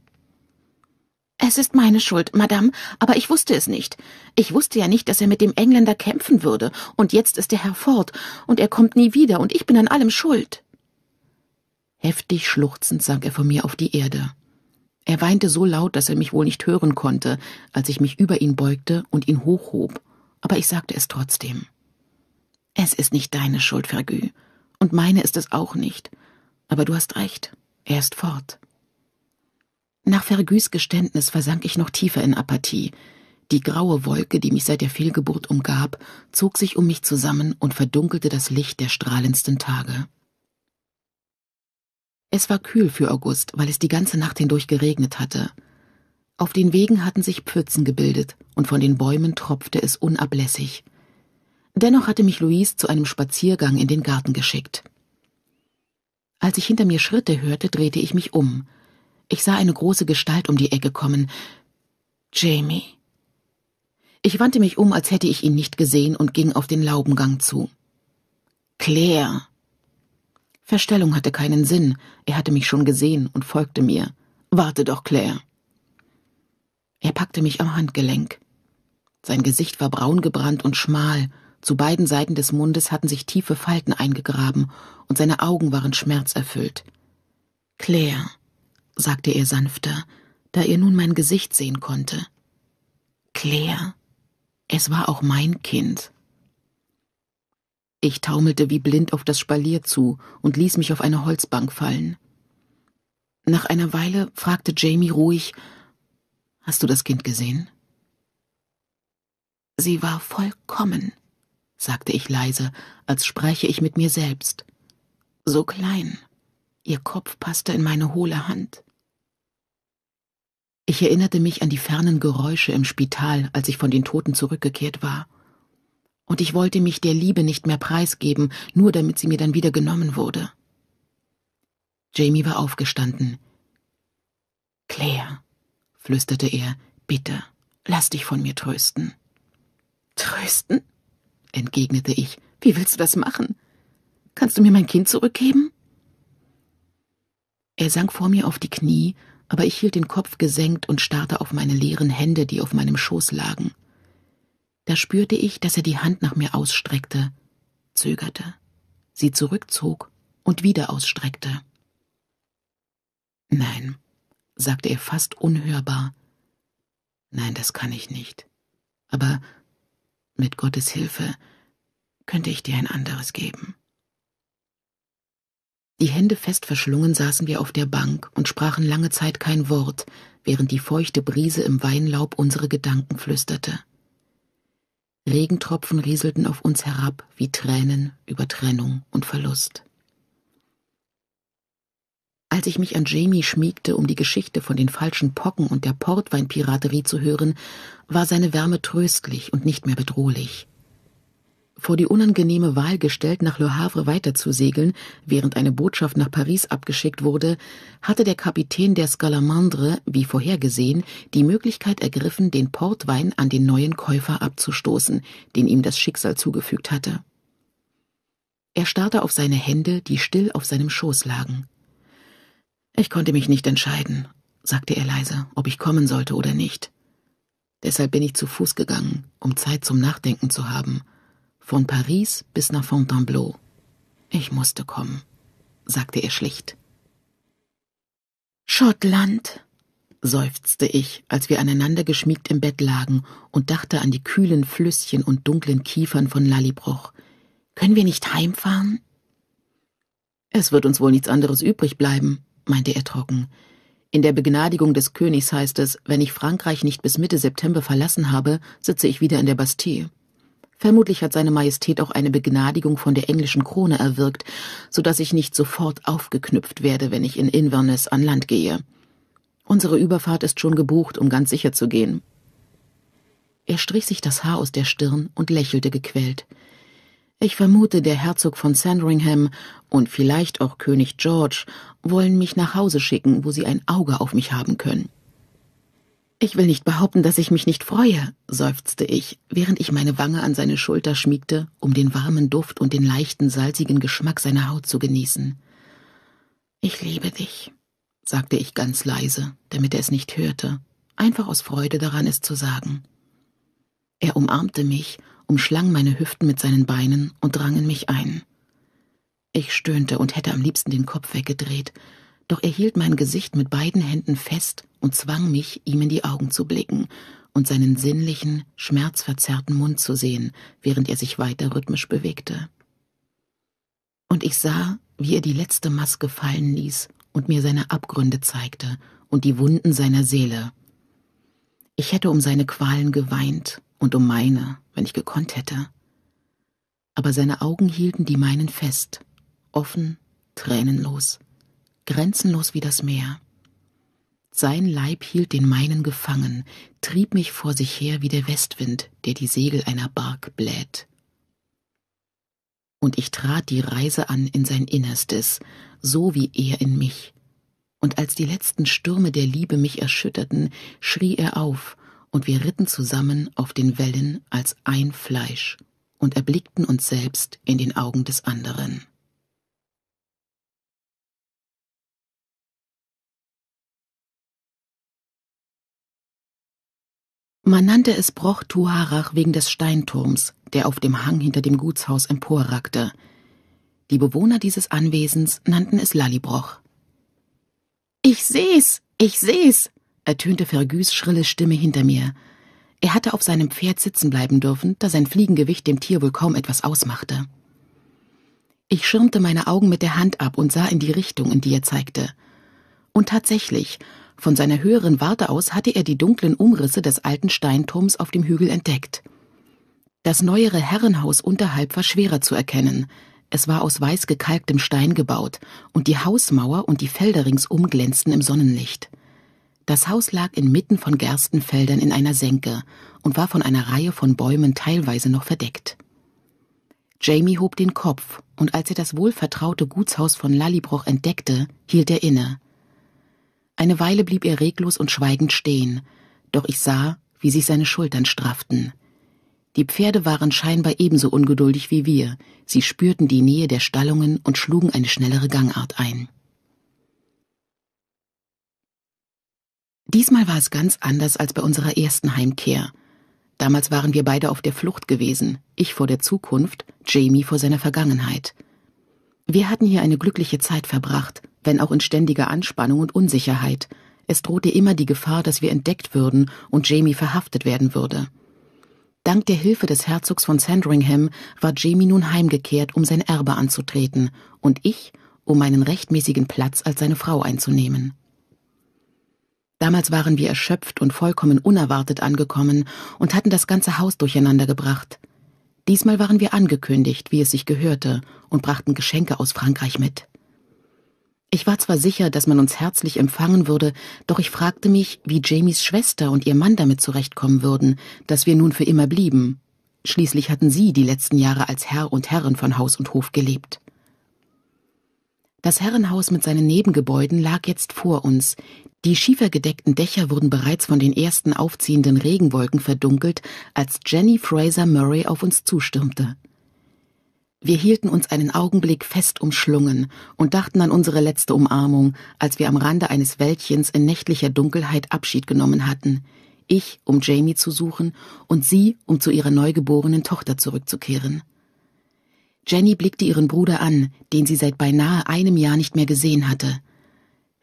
Es ist meine Schuld, Madame, aber ich wusste es nicht. Ich wusste ja nicht, dass er mit dem Engländer kämpfen würde, und jetzt ist der Herr fort, und er kommt nie wieder, und ich bin an allem schuld. Heftig schluchzend sank er vor mir auf die Erde. Er weinte so laut, dass er mich wohl nicht hören konnte, als ich mich über ihn beugte und ihn hochhob, aber ich sagte es trotzdem. Es ist nicht deine Schuld, Vergü, und meine ist es auch nicht, aber du hast recht, er ist fort. Nach Vergüs Geständnis versank ich noch tiefer in Apathie. Die graue Wolke, die mich seit der Fehlgeburt umgab, zog sich um mich zusammen und verdunkelte das Licht der strahlendsten Tage. Es war kühl für August, weil es die ganze Nacht hindurch geregnet hatte. Auf den Wegen hatten sich Pfützen gebildet und von den Bäumen tropfte es unablässig. Dennoch hatte mich Louise zu einem Spaziergang in den Garten geschickt. Als ich hinter mir Schritte hörte, drehte ich mich um. Ich sah eine große Gestalt um die Ecke kommen. Jamie. Ich wandte mich um, als hätte ich ihn nicht gesehen und ging auf den Laubengang zu. Claire, Verstellung hatte keinen Sinn, er hatte mich schon gesehen und folgte mir. Warte doch, Claire. Er packte mich am Handgelenk. Sein Gesicht war braun gebrannt und schmal, zu beiden Seiten des Mundes hatten sich tiefe Falten eingegraben, und seine Augen waren schmerzerfüllt. Claire, sagte er sanfter, da er nun mein Gesicht sehen konnte. Claire, es war auch mein Kind. Ich taumelte wie blind auf das Spalier zu und ließ mich auf eine Holzbank fallen. Nach einer Weile fragte Jamie ruhig Hast du das Kind gesehen? Sie war vollkommen, sagte ich leise, als spräche ich mit mir selbst. So klein. Ihr Kopf passte in meine hohle Hand. Ich erinnerte mich an die fernen Geräusche im Spital, als ich von den Toten zurückgekehrt war und ich wollte mich der Liebe nicht mehr preisgeben, nur damit sie mir dann wieder genommen wurde. Jamie war aufgestanden. Claire, flüsterte er, bitte, lass dich von mir trösten. Trösten? entgegnete ich. Wie willst du das machen? Kannst du mir mein Kind zurückgeben? Er sank vor mir auf die Knie, aber ich hielt den Kopf gesenkt und starrte auf meine leeren Hände, die auf meinem Schoß lagen. Da spürte ich, dass er die Hand nach mir ausstreckte, zögerte, sie zurückzog und wieder ausstreckte. Nein, sagte er fast unhörbar. Nein, das kann ich nicht. Aber mit Gottes Hilfe könnte ich dir ein anderes geben. Die Hände fest verschlungen saßen wir auf der Bank und sprachen lange Zeit kein Wort, während die feuchte Brise im Weinlaub unsere Gedanken flüsterte. Regentropfen rieselten auf uns herab wie Tränen über Trennung und Verlust. Als ich mich an Jamie schmiegte, um die Geschichte von den falschen Pocken und der Portweinpiraterie zu hören, war seine Wärme tröstlich und nicht mehr bedrohlich vor die unangenehme Wahl gestellt, nach Le Havre weiterzusegeln, während eine Botschaft nach Paris abgeschickt wurde, hatte der Kapitän der Scalamandre, wie vorhergesehen, die Möglichkeit ergriffen, den Portwein an den neuen Käufer abzustoßen, den ihm das Schicksal zugefügt hatte. Er starrte auf seine Hände, die still auf seinem Schoß lagen. Ich konnte mich nicht entscheiden, sagte er leise, ob ich kommen sollte oder nicht. Deshalb bin ich zu Fuß gegangen, um Zeit zum Nachdenken zu haben – von Paris bis nach Fontainebleau. Ich musste kommen, sagte er schlicht. Schottland, seufzte ich, als wir aneinander geschmiegt im Bett lagen und dachte an die kühlen Flüsschen und dunklen Kiefern von Lallybroch. Können wir nicht heimfahren? Es wird uns wohl nichts anderes übrig bleiben, meinte er trocken. In der Begnadigung des Königs heißt es, wenn ich Frankreich nicht bis Mitte September verlassen habe, sitze ich wieder in der Bastille. Vermutlich hat seine Majestät auch eine Begnadigung von der englischen Krone erwirkt, so dass ich nicht sofort aufgeknüpft werde, wenn ich in Inverness an Land gehe. Unsere Überfahrt ist schon gebucht, um ganz sicher zu gehen. Er strich sich das Haar aus der Stirn und lächelte gequält. Ich vermute, der Herzog von Sandringham und vielleicht auch König George wollen mich nach Hause schicken, wo sie ein Auge auf mich haben können. Ich will nicht behaupten, dass ich mich nicht freue, seufzte ich, während ich meine Wange an seine Schulter schmiegte, um den warmen Duft und den leichten, salzigen Geschmack seiner Haut zu genießen. Ich liebe dich, sagte ich ganz leise, damit er es nicht hörte, einfach aus Freude daran, es zu sagen. Er umarmte mich, umschlang meine Hüften mit seinen Beinen und drang in mich ein. Ich stöhnte und hätte am liebsten den Kopf weggedreht, doch er hielt mein Gesicht mit beiden Händen fest und zwang mich, ihm in die Augen zu blicken und seinen sinnlichen, schmerzverzerrten Mund zu sehen, während er sich weiter rhythmisch bewegte. Und ich sah, wie er die letzte Maske fallen ließ und mir seine Abgründe zeigte und die Wunden seiner Seele. Ich hätte um seine Qualen geweint und um meine, wenn ich gekonnt hätte. Aber seine Augen hielten die meinen fest, offen, tränenlos grenzenlos wie das Meer. Sein Leib hielt den meinen gefangen, trieb mich vor sich her wie der Westwind, der die Segel einer Bark bläht. Und ich trat die Reise an in sein Innerstes, so wie er in mich. Und als die letzten Stürme der Liebe mich erschütterten, schrie er auf, und wir ritten zusammen auf den Wellen als ein Fleisch und erblickten uns selbst in den Augen des anderen. Man nannte es Broch Tuarach wegen des Steinturms, der auf dem Hang hinter dem Gutshaus emporragte. Die Bewohner dieses Anwesens nannten es Lallibroch. Ich seh's, ich seh's, ertönte Fergüs schrille Stimme hinter mir. Er hatte auf seinem Pferd sitzen bleiben dürfen, da sein Fliegengewicht dem Tier wohl kaum etwas ausmachte. Ich schirmte meine Augen mit der Hand ab und sah in die Richtung, in die er zeigte. Und tatsächlich, von seiner höheren Warte aus hatte er die dunklen Umrisse des alten Steinturms auf dem Hügel entdeckt. Das neuere Herrenhaus unterhalb war schwerer zu erkennen. Es war aus weiß gekalktem Stein gebaut, und die Hausmauer und die Felder ringsum glänzten im Sonnenlicht. Das Haus lag inmitten von Gerstenfeldern in einer Senke und war von einer Reihe von Bäumen teilweise noch verdeckt. Jamie hob den Kopf, und als er das wohlvertraute Gutshaus von Lallybroch entdeckte, hielt er inne. Eine Weile blieb er reglos und schweigend stehen, doch ich sah, wie sich seine Schultern strafften. Die Pferde waren scheinbar ebenso ungeduldig wie wir, sie spürten die Nähe der Stallungen und schlugen eine schnellere Gangart ein. Diesmal war es ganz anders als bei unserer ersten Heimkehr. Damals waren wir beide auf der Flucht gewesen, ich vor der Zukunft, Jamie vor seiner Vergangenheit. Wir hatten hier eine glückliche Zeit verbracht, wenn auch in ständiger Anspannung und Unsicherheit. Es drohte immer die Gefahr, dass wir entdeckt würden und Jamie verhaftet werden würde. Dank der Hilfe des Herzogs von Sandringham war Jamie nun heimgekehrt, um sein Erbe anzutreten, und ich, um meinen rechtmäßigen Platz als seine Frau einzunehmen. Damals waren wir erschöpft und vollkommen unerwartet angekommen und hatten das ganze Haus durcheinander gebracht. Diesmal waren wir angekündigt, wie es sich gehörte, und brachten Geschenke aus Frankreich mit. Ich war zwar sicher, dass man uns herzlich empfangen würde, doch ich fragte mich, wie Jamies Schwester und ihr Mann damit zurechtkommen würden, dass wir nun für immer blieben. Schließlich hatten sie die letzten Jahre als Herr und Herrin von Haus und Hof gelebt. Das Herrenhaus mit seinen Nebengebäuden lag jetzt vor uns. Die schiefergedeckten Dächer wurden bereits von den ersten aufziehenden Regenwolken verdunkelt, als Jenny Fraser Murray auf uns zustürmte. Wir hielten uns einen Augenblick fest umschlungen und dachten an unsere letzte Umarmung, als wir am Rande eines Wäldchens in nächtlicher Dunkelheit Abschied genommen hatten. Ich, um Jamie zu suchen, und sie, um zu ihrer neugeborenen Tochter zurückzukehren. Jenny blickte ihren Bruder an, den sie seit beinahe einem Jahr nicht mehr gesehen hatte.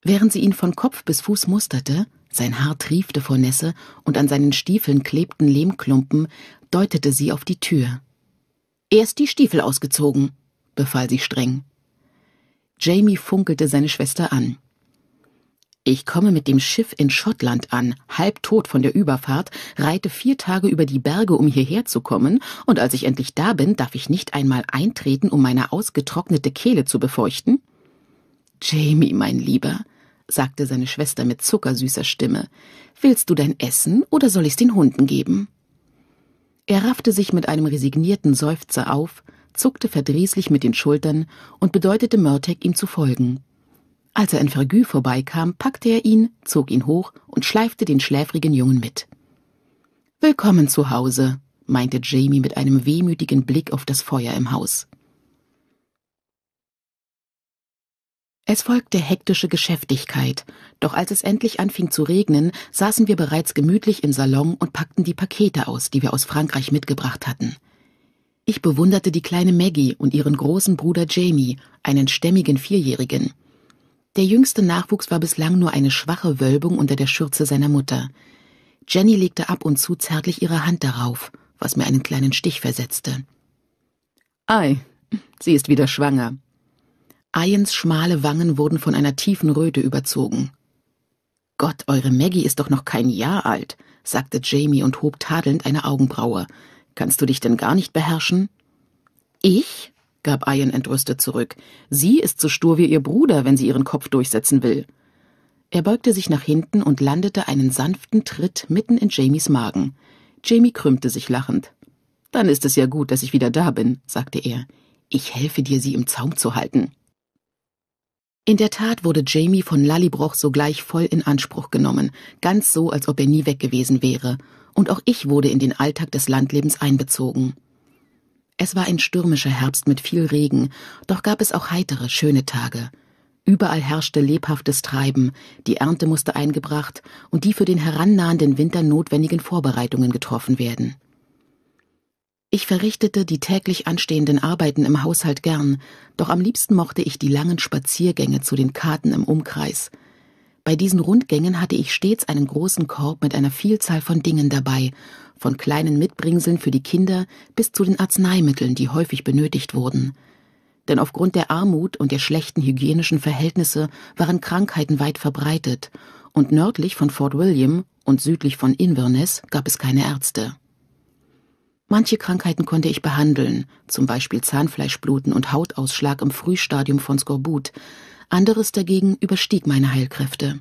Während sie ihn von Kopf bis Fuß musterte, sein Haar triefte vor Nässe und an seinen Stiefeln klebten Lehmklumpen, deutete sie auf die Tür. Erst die Stiefel ausgezogen, befahl sie streng. Jamie funkelte seine Schwester an. Ich komme mit dem Schiff in Schottland an, halbtot von der Überfahrt, reite vier Tage über die Berge, um hierher zu kommen, und als ich endlich da bin, darf ich nicht einmal eintreten, um meine ausgetrocknete Kehle zu befeuchten? Jamie, mein Lieber, sagte seine Schwester mit zuckersüßer Stimme, willst du dein Essen oder soll ich's den Hunden geben? Er raffte sich mit einem resignierten Seufzer auf, zuckte verdrießlich mit den Schultern und bedeutete Mörtek, ihm zu folgen. Als er in Vergü vorbeikam, packte er ihn, zog ihn hoch und schleifte den schläfrigen Jungen mit. Willkommen zu Hause, meinte Jamie mit einem wehmütigen Blick auf das Feuer im Haus. Es folgte hektische Geschäftigkeit, doch als es endlich anfing zu regnen, saßen wir bereits gemütlich im Salon und packten die Pakete aus, die wir aus Frankreich mitgebracht hatten. Ich bewunderte die kleine Maggie und ihren großen Bruder Jamie, einen stämmigen Vierjährigen. Der jüngste Nachwuchs war bislang nur eine schwache Wölbung unter der Schürze seiner Mutter. Jenny legte ab und zu zärtlich ihre Hand darauf, was mir einen kleinen Stich versetzte. Ei, sie ist wieder schwanger, Ayens schmale Wangen wurden von einer tiefen Röte überzogen. Gott, eure Maggie ist doch noch kein Jahr alt, sagte Jamie und hob tadelnd eine Augenbraue. Kannst du dich denn gar nicht beherrschen? Ich? gab Ian entrüstet zurück. Sie ist so stur wie ihr Bruder, wenn sie ihren Kopf durchsetzen will. Er beugte sich nach hinten und landete einen sanften Tritt mitten in Jamies Magen. Jamie krümmte sich lachend. Dann ist es ja gut, dass ich wieder da bin, sagte er. Ich helfe dir, sie im Zaum zu halten. In der Tat wurde Jamie von Lallybroch sogleich voll in Anspruch genommen, ganz so, als ob er nie weg gewesen wäre, und auch ich wurde in den Alltag des Landlebens einbezogen. Es war ein stürmischer Herbst mit viel Regen, doch gab es auch heitere, schöne Tage. Überall herrschte lebhaftes Treiben, die Ernte musste eingebracht und die für den herannahenden Winter notwendigen Vorbereitungen getroffen werden. Ich verrichtete die täglich anstehenden Arbeiten im Haushalt gern, doch am liebsten mochte ich die langen Spaziergänge zu den Karten im Umkreis. Bei diesen Rundgängen hatte ich stets einen großen Korb mit einer Vielzahl von Dingen dabei, von kleinen Mitbringseln für die Kinder bis zu den Arzneimitteln, die häufig benötigt wurden. Denn aufgrund der Armut und der schlechten hygienischen Verhältnisse waren Krankheiten weit verbreitet, und nördlich von Fort William und südlich von Inverness gab es keine Ärzte. Manche Krankheiten konnte ich behandeln, zum Beispiel Zahnfleischbluten und Hautausschlag im Frühstadium von Skorbut. Anderes dagegen überstieg meine Heilkräfte.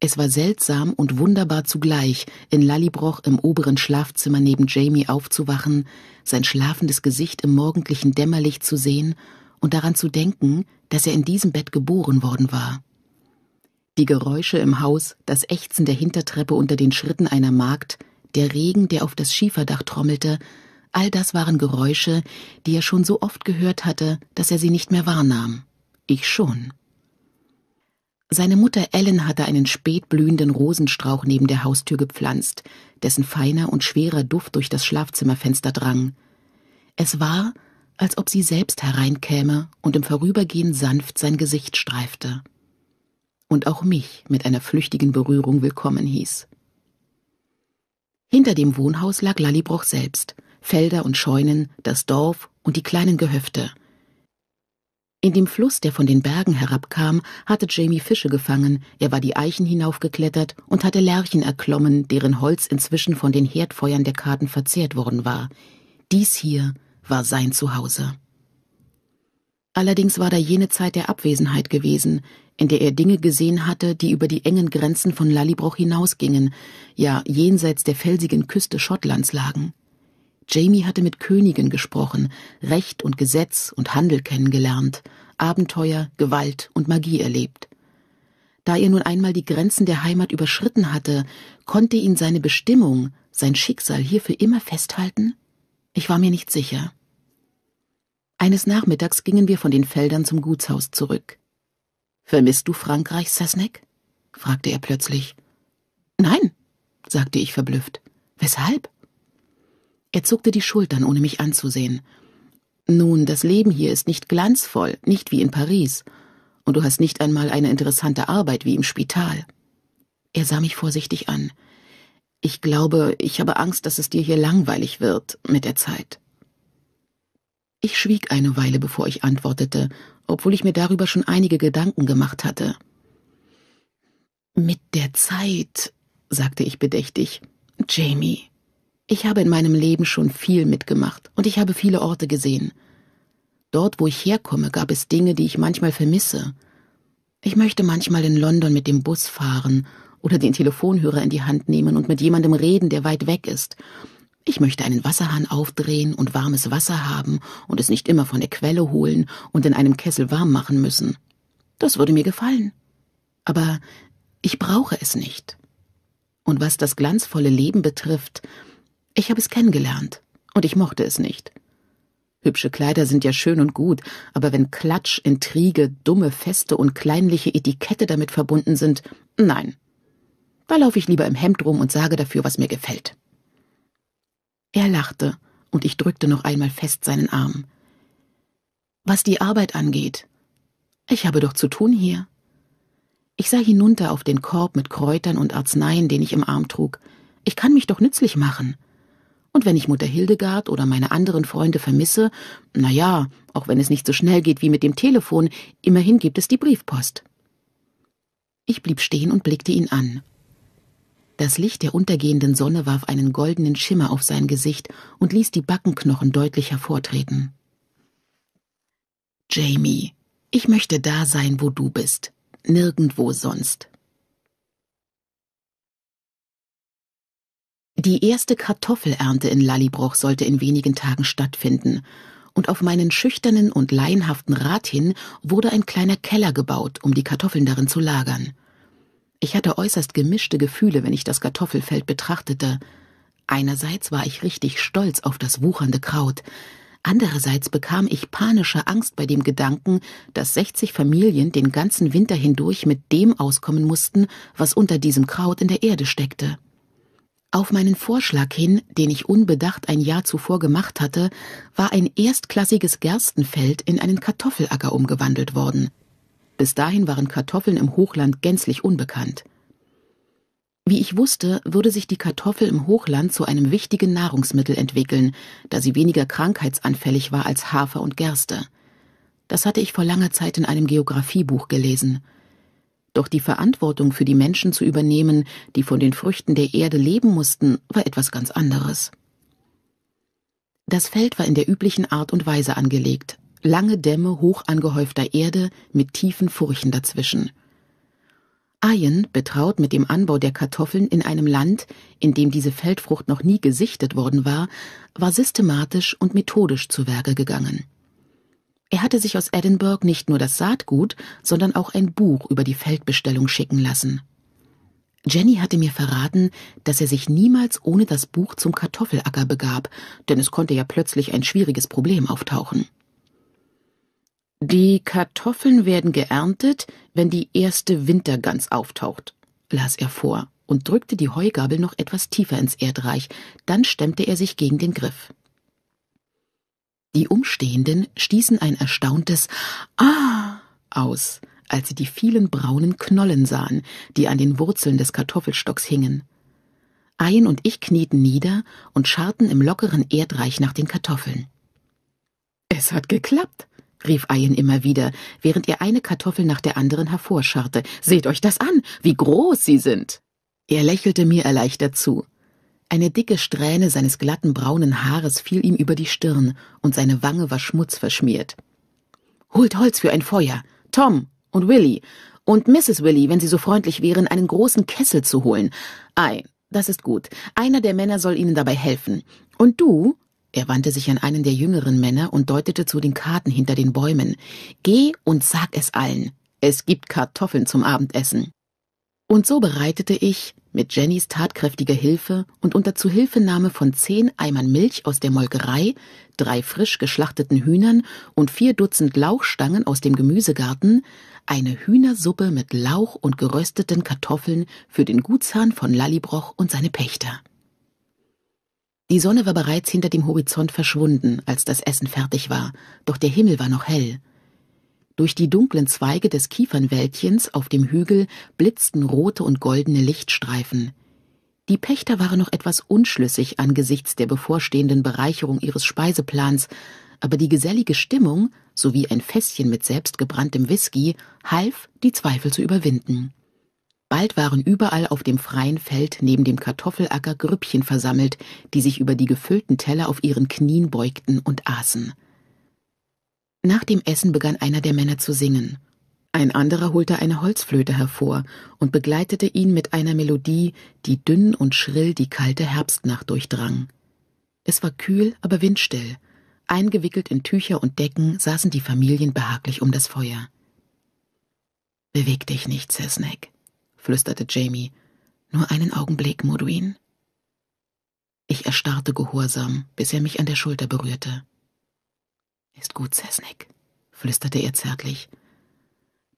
Es war seltsam und wunderbar zugleich, in Lallibroch im oberen Schlafzimmer neben Jamie aufzuwachen, sein schlafendes Gesicht im morgendlichen Dämmerlicht zu sehen und daran zu denken, dass er in diesem Bett geboren worden war. Die Geräusche im Haus, das Ächzen der Hintertreppe unter den Schritten einer Magd, der Regen, der auf das Schieferdach trommelte, all das waren Geräusche, die er schon so oft gehört hatte, dass er sie nicht mehr wahrnahm. Ich schon. Seine Mutter Ellen hatte einen spätblühenden Rosenstrauch neben der Haustür gepflanzt, dessen feiner und schwerer Duft durch das Schlafzimmerfenster drang. Es war, als ob sie selbst hereinkäme und im Vorübergehen sanft sein Gesicht streifte. Und auch mich mit einer flüchtigen Berührung willkommen hieß. Hinter dem Wohnhaus lag Lallibroch selbst, Felder und Scheunen, das Dorf und die kleinen Gehöfte. In dem Fluss, der von den Bergen herabkam, hatte Jamie Fische gefangen, er war die Eichen hinaufgeklettert und hatte Lerchen erklommen, deren Holz inzwischen von den Herdfeuern der Karten verzehrt worden war. Dies hier war sein Zuhause. Allerdings war da jene Zeit der Abwesenheit gewesen, in der er Dinge gesehen hatte, die über die engen Grenzen von Lallybroch hinausgingen, ja jenseits der felsigen Küste Schottlands lagen. Jamie hatte mit Königen gesprochen, Recht und Gesetz und Handel kennengelernt, Abenteuer, Gewalt und Magie erlebt. Da er nun einmal die Grenzen der Heimat überschritten hatte, konnte ihn seine Bestimmung, sein Schicksal hier für immer festhalten? Ich war mir nicht sicher. Eines Nachmittags gingen wir von den Feldern zum Gutshaus zurück. Vermisst du Frankreich, Sasnek? fragte er plötzlich. Nein, sagte ich verblüfft. Weshalb? Er zuckte die Schultern, ohne mich anzusehen. Nun, das Leben hier ist nicht glanzvoll, nicht wie in Paris, und du hast nicht einmal eine interessante Arbeit wie im Spital. Er sah mich vorsichtig an. Ich glaube, ich habe Angst, dass es dir hier langweilig wird mit der Zeit. Ich schwieg eine Weile, bevor ich antwortete obwohl ich mir darüber schon einige Gedanken gemacht hatte. Mit der Zeit, sagte ich bedächtig, Jamie, ich habe in meinem Leben schon viel mitgemacht und ich habe viele Orte gesehen. Dort, wo ich herkomme, gab es Dinge, die ich manchmal vermisse. Ich möchte manchmal in London mit dem Bus fahren oder den Telefonhörer in die Hand nehmen und mit jemandem reden, der weit weg ist, ich möchte einen Wasserhahn aufdrehen und warmes Wasser haben und es nicht immer von der Quelle holen und in einem Kessel warm machen müssen. Das würde mir gefallen. Aber ich brauche es nicht. Und was das glanzvolle Leben betrifft, ich habe es kennengelernt und ich mochte es nicht. Hübsche Kleider sind ja schön und gut, aber wenn Klatsch, Intrige, dumme Feste und kleinliche Etikette damit verbunden sind, nein. Da laufe ich lieber im Hemd rum und sage dafür, was mir gefällt. Er lachte, und ich drückte noch einmal fest seinen Arm. Was die Arbeit angeht, ich habe doch zu tun hier. Ich sah hinunter auf den Korb mit Kräutern und Arzneien, den ich im Arm trug. Ich kann mich doch nützlich machen. Und wenn ich Mutter Hildegard oder meine anderen Freunde vermisse, na ja, auch wenn es nicht so schnell geht wie mit dem Telefon, immerhin gibt es die Briefpost. Ich blieb stehen und blickte ihn an. Das Licht der untergehenden Sonne warf einen goldenen Schimmer auf sein Gesicht und ließ die Backenknochen deutlich hervortreten. Jamie, ich möchte da sein, wo du bist, nirgendwo sonst. Die erste Kartoffelernte in Lallibroch sollte in wenigen Tagen stattfinden, und auf meinen schüchternen und laienhaften Rat hin wurde ein kleiner Keller gebaut, um die Kartoffeln darin zu lagern. Ich hatte äußerst gemischte Gefühle, wenn ich das Kartoffelfeld betrachtete. Einerseits war ich richtig stolz auf das wuchernde Kraut, andererseits bekam ich panische Angst bei dem Gedanken, dass 60 Familien den ganzen Winter hindurch mit dem auskommen mussten, was unter diesem Kraut in der Erde steckte. Auf meinen Vorschlag hin, den ich unbedacht ein Jahr zuvor gemacht hatte, war ein erstklassiges Gerstenfeld in einen Kartoffelacker umgewandelt worden. Bis dahin waren Kartoffeln im Hochland gänzlich unbekannt. Wie ich wusste, würde sich die Kartoffel im Hochland zu einem wichtigen Nahrungsmittel entwickeln, da sie weniger krankheitsanfällig war als Hafer und Gerste. Das hatte ich vor langer Zeit in einem Geographiebuch gelesen. Doch die Verantwortung für die Menschen zu übernehmen, die von den Früchten der Erde leben mussten, war etwas ganz anderes. Das Feld war in der üblichen Art und Weise angelegt, lange Dämme hoch angehäufter Erde mit tiefen Furchen dazwischen. Ayen, betraut mit dem Anbau der Kartoffeln in einem Land, in dem diese Feldfrucht noch nie gesichtet worden war, war systematisch und methodisch zu Werke gegangen. Er hatte sich aus Edinburgh nicht nur das Saatgut, sondern auch ein Buch über die Feldbestellung schicken lassen. Jenny hatte mir verraten, dass er sich niemals ohne das Buch zum Kartoffelacker begab, denn es konnte ja plötzlich ein schwieriges Problem auftauchen. Die Kartoffeln werden geerntet, wenn die erste Wintergans auftaucht, las er vor und drückte die Heugabel noch etwas tiefer ins Erdreich, dann stemmte er sich gegen den Griff. Die Umstehenden stießen ein erstauntes Ah aus, als sie die vielen braunen Knollen sahen, die an den Wurzeln des Kartoffelstocks hingen. Ein und ich knieten nieder und scharten im lockeren Erdreich nach den Kartoffeln. Es hat geklappt, rief Ayen immer wieder, während er eine Kartoffel nach der anderen hervorscharrte. Seht euch das an, wie groß sie sind. Er lächelte mir erleichtert zu. Eine dicke Strähne seines glatten braunen Haares fiel ihm über die Stirn, und seine Wange war schmutzverschmiert. Holt Holz für ein Feuer. Tom und Willy. Und Mrs. Willy, wenn Sie so freundlich wären, einen großen Kessel zu holen. Ei, das ist gut. Einer der Männer soll Ihnen dabei helfen. Und du, er wandte sich an einen der jüngeren Männer und deutete zu den Karten hinter den Bäumen. Geh und sag es allen. Es gibt Kartoffeln zum Abendessen. Und so bereitete ich, mit Jennys tatkräftiger Hilfe und unter Zuhilfenahme von zehn Eimern Milch aus der Molkerei, drei frisch geschlachteten Hühnern und vier Dutzend Lauchstangen aus dem Gemüsegarten, eine Hühnersuppe mit Lauch und gerösteten Kartoffeln für den Gutsherrn von Lallibroch und seine Pächter. Die Sonne war bereits hinter dem Horizont verschwunden, als das Essen fertig war, doch der Himmel war noch hell. Durch die dunklen Zweige des Kiefernwäldchens auf dem Hügel blitzten rote und goldene Lichtstreifen. Die Pächter waren noch etwas unschlüssig angesichts der bevorstehenden Bereicherung ihres Speiseplans, aber die gesellige Stimmung sowie ein Fässchen mit selbstgebranntem Whisky half, die Zweifel zu überwinden. Bald waren überall auf dem freien Feld neben dem Kartoffelacker Grüppchen versammelt, die sich über die gefüllten Teller auf ihren Knien beugten und aßen. Nach dem Essen begann einer der Männer zu singen. Ein anderer holte eine Holzflöte hervor und begleitete ihn mit einer Melodie, die dünn und schrill die kalte Herbstnacht durchdrang. Es war kühl, aber windstill. Eingewickelt in Tücher und Decken saßen die Familien behaglich um das Feuer. Beweg dich nicht, Sir flüsterte Jamie. Nur einen Augenblick, Moduin. Ich erstarrte gehorsam, bis er mich an der Schulter berührte. Ist gut, Sesnick, flüsterte er zärtlich.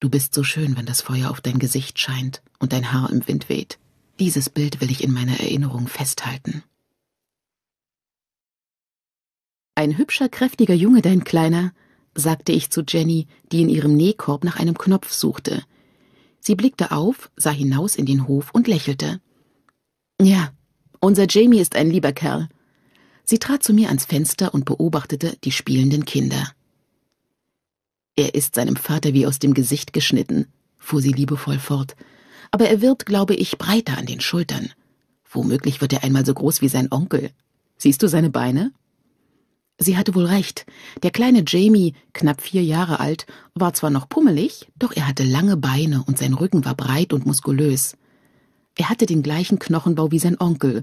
Du bist so schön, wenn das Feuer auf dein Gesicht scheint und dein Haar im Wind weht. Dieses Bild will ich in meiner Erinnerung festhalten. Ein hübscher, kräftiger Junge, dein Kleiner, sagte ich zu Jenny, die in ihrem Nähkorb nach einem Knopf suchte, Sie blickte auf, sah hinaus in den Hof und lächelte. Ja, unser Jamie ist ein lieber Kerl. Sie trat zu mir ans Fenster und beobachtete die spielenden Kinder. Er ist seinem Vater wie aus dem Gesicht geschnitten, fuhr sie liebevoll fort, aber er wird, glaube ich, breiter an den Schultern. Womöglich wird er einmal so groß wie sein Onkel. Siehst du seine Beine? Sie hatte wohl recht. Der kleine Jamie, knapp vier Jahre alt, war zwar noch pummelig, doch er hatte lange Beine und sein Rücken war breit und muskulös. Er hatte den gleichen Knochenbau wie sein Onkel,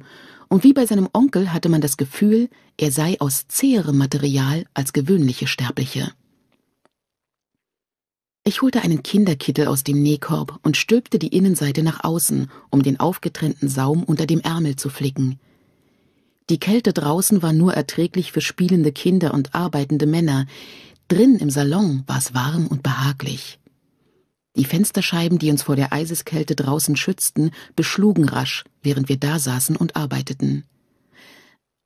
und wie bei seinem Onkel hatte man das Gefühl, er sei aus zäherem Material als gewöhnliche Sterbliche. Ich holte einen Kinderkittel aus dem Nähkorb und stülpte die Innenseite nach außen, um den aufgetrennten Saum unter dem Ärmel zu flicken. Die Kälte draußen war nur erträglich für spielende Kinder und arbeitende Männer, drin im Salon war es warm und behaglich. Die Fensterscheiben, die uns vor der Eiseskälte draußen schützten, beschlugen rasch, während wir dasaßen und arbeiteten.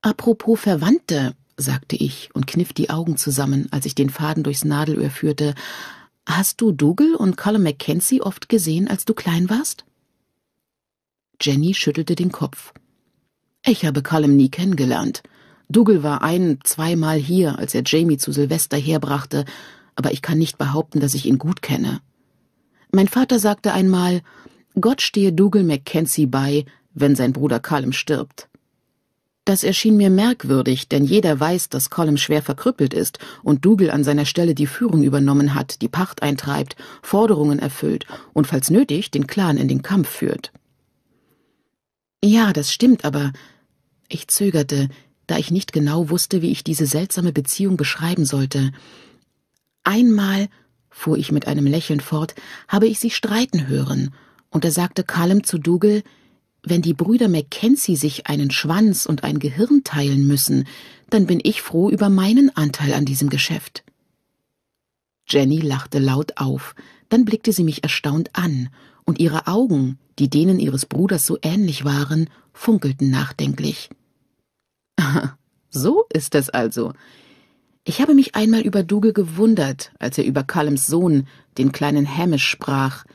Apropos Verwandte, sagte ich und kniff die Augen zusammen, als ich den Faden durchs Nadelöhr führte. Hast du Dougal und Colin Mackenzie oft gesehen, als du klein warst? Jenny schüttelte den Kopf. Ich habe Callum nie kennengelernt. Dougal war ein-, zweimal hier, als er Jamie zu Silvester herbrachte, aber ich kann nicht behaupten, dass ich ihn gut kenne. Mein Vater sagte einmal, Gott stehe Dougal Mackenzie bei, wenn sein Bruder Callum stirbt. Das erschien mir merkwürdig, denn jeder weiß, dass Colm schwer verkrüppelt ist und Dougal an seiner Stelle die Führung übernommen hat, die Pacht eintreibt, Forderungen erfüllt und falls nötig den Clan in den Kampf führt. Ja, das stimmt, aber ich zögerte, da ich nicht genau wusste, wie ich diese seltsame Beziehung beschreiben sollte. Einmal, fuhr ich mit einem Lächeln fort, habe ich sie streiten hören, und da sagte Callum zu Dougal, wenn die Brüder Mackenzie sich einen Schwanz und ein Gehirn teilen müssen, dann bin ich froh über meinen Anteil an diesem Geschäft. Jenny lachte laut auf, dann blickte sie mich erstaunt an, und ihre Augen, die denen ihres Bruders so ähnlich waren, funkelten nachdenklich. so ist es also. Ich habe mich einmal über Dougal gewundert, als er über Callums Sohn, den kleinen Hamish, sprach,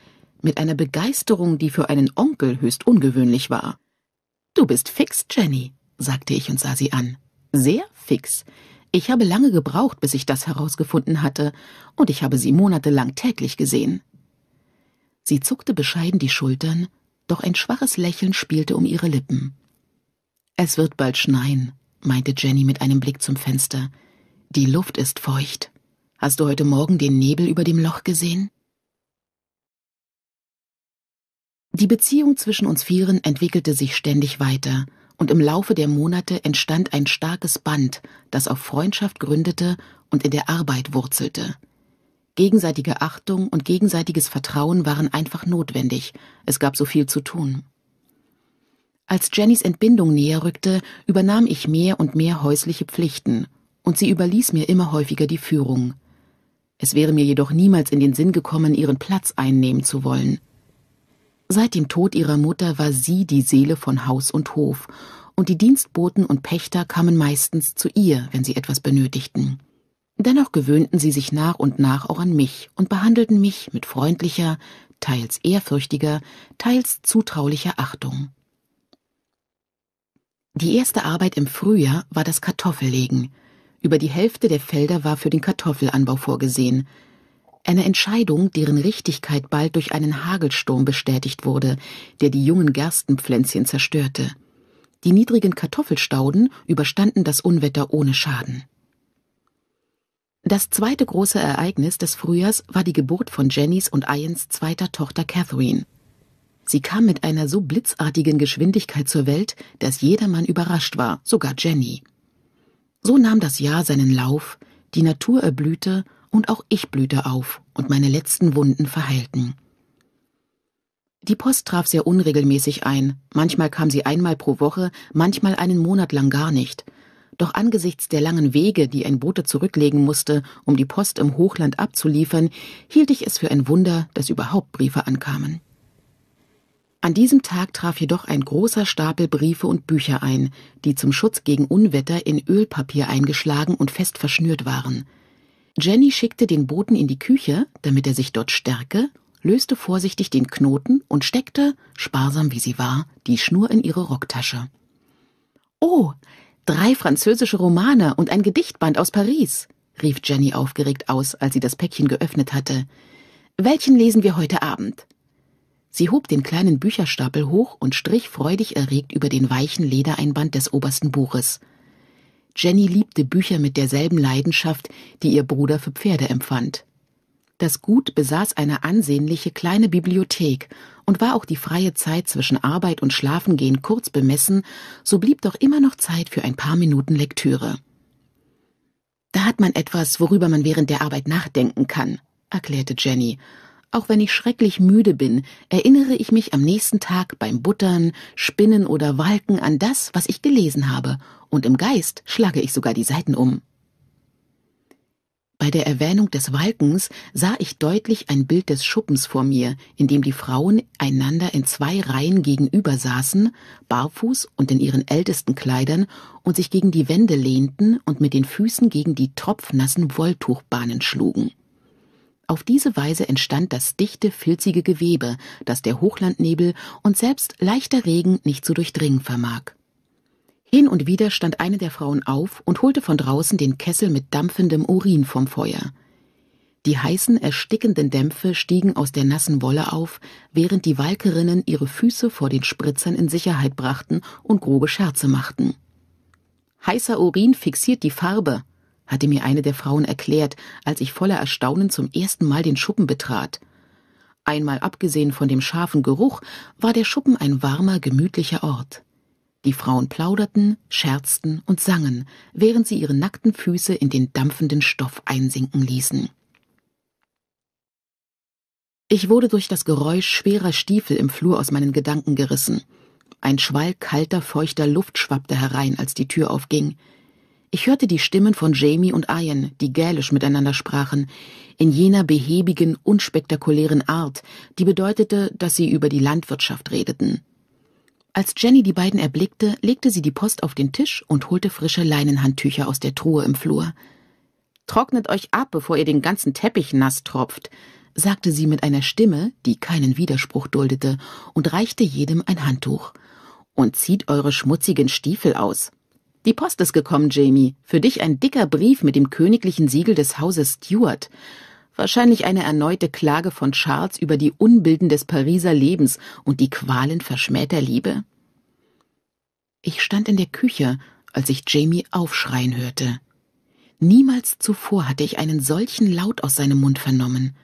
mit einer Begeisterung, die für einen Onkel höchst ungewöhnlich war. Du bist fix, Jenny, sagte ich und sah sie an. Sehr fix. Ich habe lange gebraucht, bis ich das herausgefunden hatte, und ich habe sie monatelang täglich gesehen. Sie zuckte bescheiden die Schultern, doch ein schwaches Lächeln spielte um ihre Lippen. Es wird bald schneien, meinte Jenny mit einem Blick zum Fenster. Die Luft ist feucht. Hast du heute Morgen den Nebel über dem Loch gesehen? Die Beziehung zwischen uns Vieren entwickelte sich ständig weiter, und im Laufe der Monate entstand ein starkes Band, das auf Freundschaft gründete und in der Arbeit wurzelte. Gegenseitige Achtung und gegenseitiges Vertrauen waren einfach notwendig, es gab so viel zu tun. Als Jennys Entbindung näher rückte, übernahm ich mehr und mehr häusliche Pflichten, und sie überließ mir immer häufiger die Führung. Es wäre mir jedoch niemals in den Sinn gekommen, ihren Platz einnehmen zu wollen. Seit dem Tod ihrer Mutter war sie die Seele von Haus und Hof, und die Dienstboten und Pächter kamen meistens zu ihr, wenn sie etwas benötigten. Dennoch gewöhnten sie sich nach und nach auch an mich und behandelten mich mit freundlicher, teils ehrfürchtiger, teils zutraulicher Achtung. Die erste Arbeit im Frühjahr war das Kartoffellegen. Über die Hälfte der Felder war für den Kartoffelanbau vorgesehen. Eine Entscheidung, deren Richtigkeit bald durch einen Hagelsturm bestätigt wurde, der die jungen Gerstenpflänzchen zerstörte. Die niedrigen Kartoffelstauden überstanden das Unwetter ohne Schaden. Das zweite große Ereignis des Frühjahrs war die Geburt von Jennys und Ians zweiter Tochter Catherine. Sie kam mit einer so blitzartigen Geschwindigkeit zur Welt, dass jedermann überrascht war, sogar Jenny. So nahm das Jahr seinen Lauf, die Natur erblühte und auch ich blühte auf und meine letzten Wunden verheilten. Die Post traf sehr unregelmäßig ein, manchmal kam sie einmal pro Woche, manchmal einen Monat lang gar nicht, doch angesichts der langen Wege, die ein Bote zurücklegen musste, um die Post im Hochland abzuliefern, hielt ich es für ein Wunder, dass überhaupt Briefe ankamen. An diesem Tag traf jedoch ein großer Stapel Briefe und Bücher ein, die zum Schutz gegen Unwetter in Ölpapier eingeschlagen und fest verschnürt waren. Jenny schickte den Boten in die Küche, damit er sich dort stärke, löste vorsichtig den Knoten und steckte, sparsam wie sie war, die Schnur in ihre Rocktasche. Oh, drei französische Romane und ein Gedichtband aus Paris, rief Jenny aufgeregt aus, als sie das Päckchen geöffnet hatte. Welchen lesen wir heute Abend? Sie hob den kleinen Bücherstapel hoch und strich freudig erregt über den weichen Ledereinband des obersten Buches. Jenny liebte Bücher mit derselben Leidenschaft, die ihr Bruder für Pferde empfand. Das Gut besaß eine ansehnliche kleine Bibliothek, und war auch die freie Zeit zwischen Arbeit und Schlafengehen kurz bemessen, so blieb doch immer noch Zeit für ein paar Minuten Lektüre. Da hat man etwas, worüber man während der Arbeit nachdenken kann, erklärte Jenny auch wenn ich schrecklich müde bin, erinnere ich mich am nächsten Tag beim Buttern, Spinnen oder Walken an das, was ich gelesen habe, und im Geist schlage ich sogar die Seiten um. Bei der Erwähnung des Walkens sah ich deutlich ein Bild des Schuppens vor mir, in dem die Frauen einander in zwei Reihen gegenüber saßen, barfuß und in ihren ältesten Kleidern, und sich gegen die Wände lehnten und mit den Füßen gegen die tropfnassen Wolltuchbahnen schlugen. Auf diese Weise entstand das dichte, filzige Gewebe, das der Hochlandnebel und selbst leichter Regen nicht zu durchdringen vermag. Hin und wieder stand eine der Frauen auf und holte von draußen den Kessel mit dampfendem Urin vom Feuer. Die heißen, erstickenden Dämpfe stiegen aus der nassen Wolle auf, während die Walkerinnen ihre Füße vor den Spritzern in Sicherheit brachten und grobe Scherze machten. Heißer Urin fixiert die Farbe, hatte mir eine der Frauen erklärt, als ich voller Erstaunen zum ersten Mal den Schuppen betrat. Einmal abgesehen von dem scharfen Geruch war der Schuppen ein warmer, gemütlicher Ort. Die Frauen plauderten, scherzten und sangen, während sie ihre nackten Füße in den dampfenden Stoff einsinken ließen. Ich wurde durch das Geräusch schwerer Stiefel im Flur aus meinen Gedanken gerissen. Ein Schwall kalter, feuchter Luft schwappte herein, als die Tür aufging. Ich hörte die Stimmen von Jamie und Ian, die gälisch miteinander sprachen, in jener behäbigen, unspektakulären Art, die bedeutete, dass sie über die Landwirtschaft redeten. Als Jenny die beiden erblickte, legte sie die Post auf den Tisch und holte frische Leinenhandtücher aus der Truhe im Flur. Trocknet euch ab, bevor ihr den ganzen Teppich nass tropft, sagte sie mit einer Stimme, die keinen Widerspruch duldete, und reichte jedem ein Handtuch. Und zieht eure schmutzigen Stiefel aus. Die Post ist gekommen, Jamie. Für dich ein dicker Brief mit dem königlichen Siegel des Hauses Stuart. Wahrscheinlich eine erneute Klage von Charles über die Unbilden des Pariser Lebens und die Qualen verschmähter Liebe. Ich stand in der Küche, als ich Jamie aufschreien hörte. Niemals zuvor hatte ich einen solchen Laut aus seinem Mund vernommen.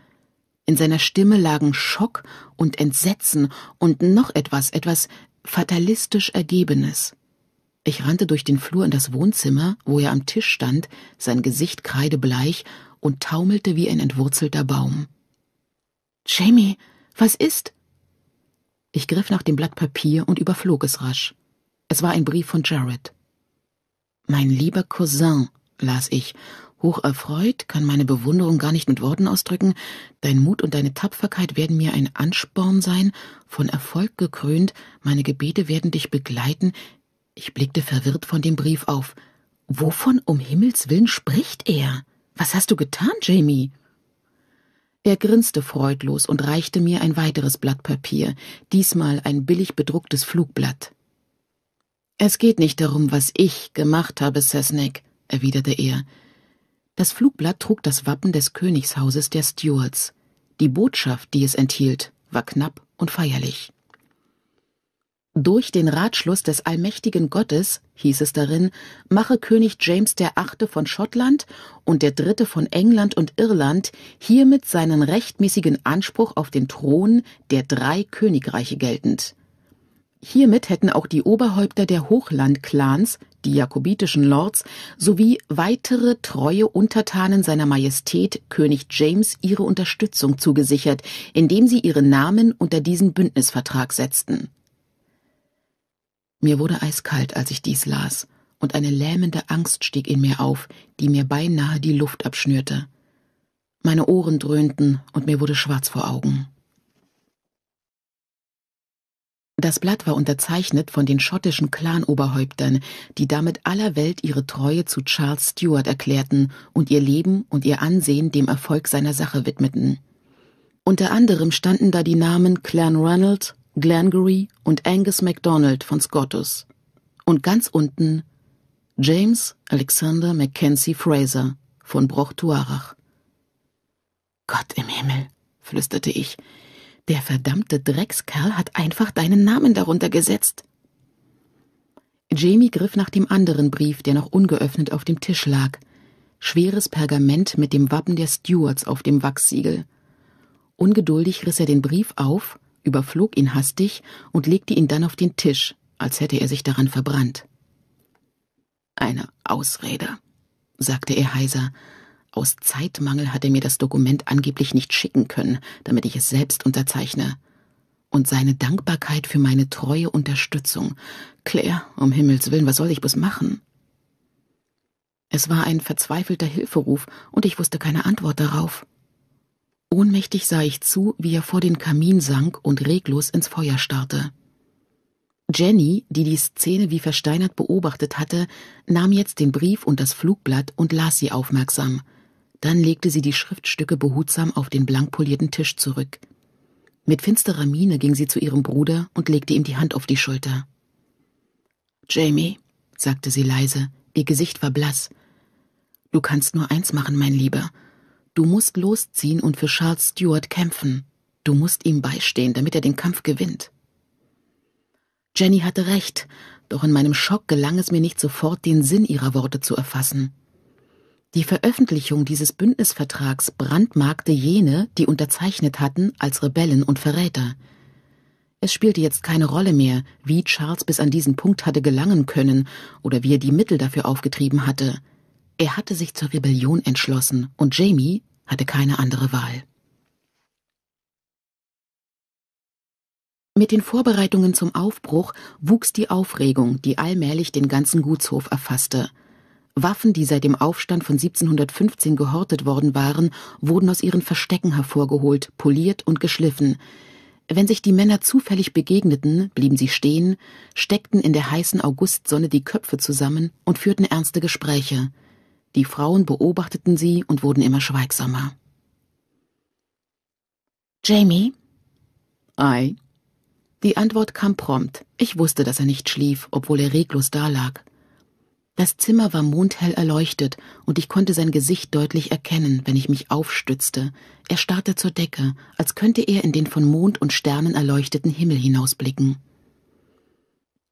In seiner Stimme lagen Schock und Entsetzen und noch etwas, etwas fatalistisch Ergebenes. Ich rannte durch den Flur in das Wohnzimmer, wo er am Tisch stand, sein Gesicht kreidebleich und taumelte wie ein entwurzelter Baum. Jamie, was ist? Ich griff nach dem Blatt Papier und überflog es rasch. Es war ein Brief von Jared. Mein lieber Cousin, las ich, hocherfreut, kann meine Bewunderung gar nicht mit Worten ausdrücken, dein Mut und deine Tapferkeit werden mir ein Ansporn sein, von Erfolg gekrönt, meine Gebete werden dich begleiten, ich blickte verwirrt von dem Brief auf. Wovon um Himmels willen spricht er? Was hast du getan, Jamie? Er grinste freudlos und reichte mir ein weiteres Blatt Papier, diesmal ein billig bedrucktes Flugblatt. Es geht nicht darum, was ich gemacht habe, Sesnek, erwiderte er. Das Flugblatt trug das Wappen des Königshauses der Stuarts. Die Botschaft, die es enthielt, war knapp und feierlich. Durch den Ratschluss des allmächtigen Gottes, hieß es darin, mache König James VIII. von Schottland und der Dritte von England und Irland hiermit seinen rechtmäßigen Anspruch auf den Thron der drei Königreiche geltend. Hiermit hätten auch die Oberhäupter der Hochlandclans, die jakobitischen Lords, sowie weitere treue Untertanen seiner Majestät König James ihre Unterstützung zugesichert, indem sie ihren Namen unter diesen Bündnisvertrag setzten mir wurde eiskalt, als ich dies las, und eine lähmende Angst stieg in mir auf, die mir beinahe die Luft abschnürte. Meine Ohren dröhnten und mir wurde schwarz vor Augen. Das Blatt war unterzeichnet von den schottischen Clanoberhäuptern, die damit aller Welt ihre Treue zu Charles Stuart erklärten und ihr Leben und ihr Ansehen dem Erfolg seiner Sache widmeten. Unter anderem standen da die Namen Clan Ronald, Glengarry und Angus MacDonald von Scottus. und ganz unten James Alexander Mackenzie Fraser von Broch-Tuarach. Gott im Himmel, flüsterte ich, der verdammte Dreckskerl hat einfach deinen Namen darunter gesetzt. Jamie griff nach dem anderen Brief, der noch ungeöffnet auf dem Tisch lag. Schweres Pergament mit dem Wappen der Stuarts auf dem Wachssiegel. Ungeduldig riss er den Brief auf überflog ihn hastig und legte ihn dann auf den Tisch, als hätte er sich daran verbrannt. Eine Ausrede, sagte er heiser. Aus Zeitmangel hat er mir das Dokument angeblich nicht schicken können, damit ich es selbst unterzeichne. Und seine Dankbarkeit für meine treue Unterstützung. Claire, um Himmels willen, was soll ich bloß machen? Es war ein verzweifelter Hilferuf, und ich wusste keine Antwort darauf. Ohnmächtig sah ich zu, wie er vor den Kamin sank und reglos ins Feuer starrte. Jenny, die die Szene wie versteinert beobachtet hatte, nahm jetzt den Brief und das Flugblatt und las sie aufmerksam. Dann legte sie die Schriftstücke behutsam auf den blank polierten Tisch zurück. Mit finsterer Miene ging sie zu ihrem Bruder und legte ihm die Hand auf die Schulter. Jamie, sagte sie leise, ihr Gesicht war blass. Du kannst nur eins machen, mein Lieber. Du musst losziehen und für Charles Stewart kämpfen. Du musst ihm beistehen, damit er den Kampf gewinnt. Jenny hatte recht, doch in meinem Schock gelang es mir nicht sofort, den Sinn ihrer Worte zu erfassen. Die Veröffentlichung dieses Bündnisvertrags brandmarkte jene, die unterzeichnet hatten, als Rebellen und Verräter. Es spielte jetzt keine Rolle mehr, wie Charles bis an diesen Punkt hatte gelangen können oder wie er die Mittel dafür aufgetrieben hatte. Er hatte sich zur Rebellion entschlossen und Jamie hatte keine andere Wahl. Mit den Vorbereitungen zum Aufbruch wuchs die Aufregung, die allmählich den ganzen Gutshof erfasste. Waffen, die seit dem Aufstand von 1715 gehortet worden waren, wurden aus ihren Verstecken hervorgeholt, poliert und geschliffen. Wenn sich die Männer zufällig begegneten, blieben sie stehen, steckten in der heißen Augustsonne die Köpfe zusammen und führten ernste Gespräche. Die Frauen beobachteten sie und wurden immer schweigsamer. Jamie? Ei. Die Antwort kam prompt. Ich wusste, dass er nicht schlief, obwohl er reglos dalag. Das Zimmer war mondhell erleuchtet und ich konnte sein Gesicht deutlich erkennen, wenn ich mich aufstützte. Er starrte zur Decke, als könnte er in den von Mond und Sternen erleuchteten Himmel hinausblicken.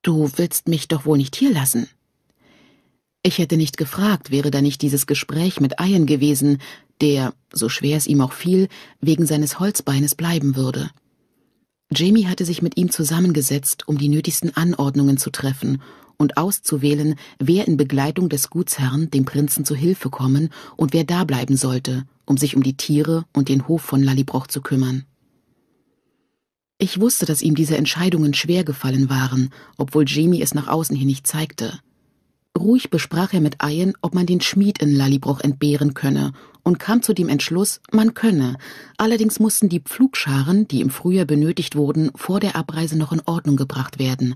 Du willst mich doch wohl nicht hier lassen? Ich hätte nicht gefragt, wäre da nicht dieses Gespräch mit Ian gewesen, der, so schwer es ihm auch fiel, wegen seines Holzbeines bleiben würde. Jamie hatte sich mit ihm zusammengesetzt, um die nötigsten Anordnungen zu treffen und auszuwählen, wer in Begleitung des Gutsherrn dem Prinzen zu Hilfe kommen und wer da bleiben sollte, um sich um die Tiere und den Hof von Lallibroch zu kümmern. Ich wusste, dass ihm diese Entscheidungen schwer gefallen waren, obwohl Jamie es nach außen hin nicht zeigte. Ruhig besprach er mit Eien, ob man den Schmied in Lallybroch entbehren könne, und kam zu dem Entschluss, man könne. Allerdings mussten die Pflugscharen, die im Frühjahr benötigt wurden, vor der Abreise noch in Ordnung gebracht werden.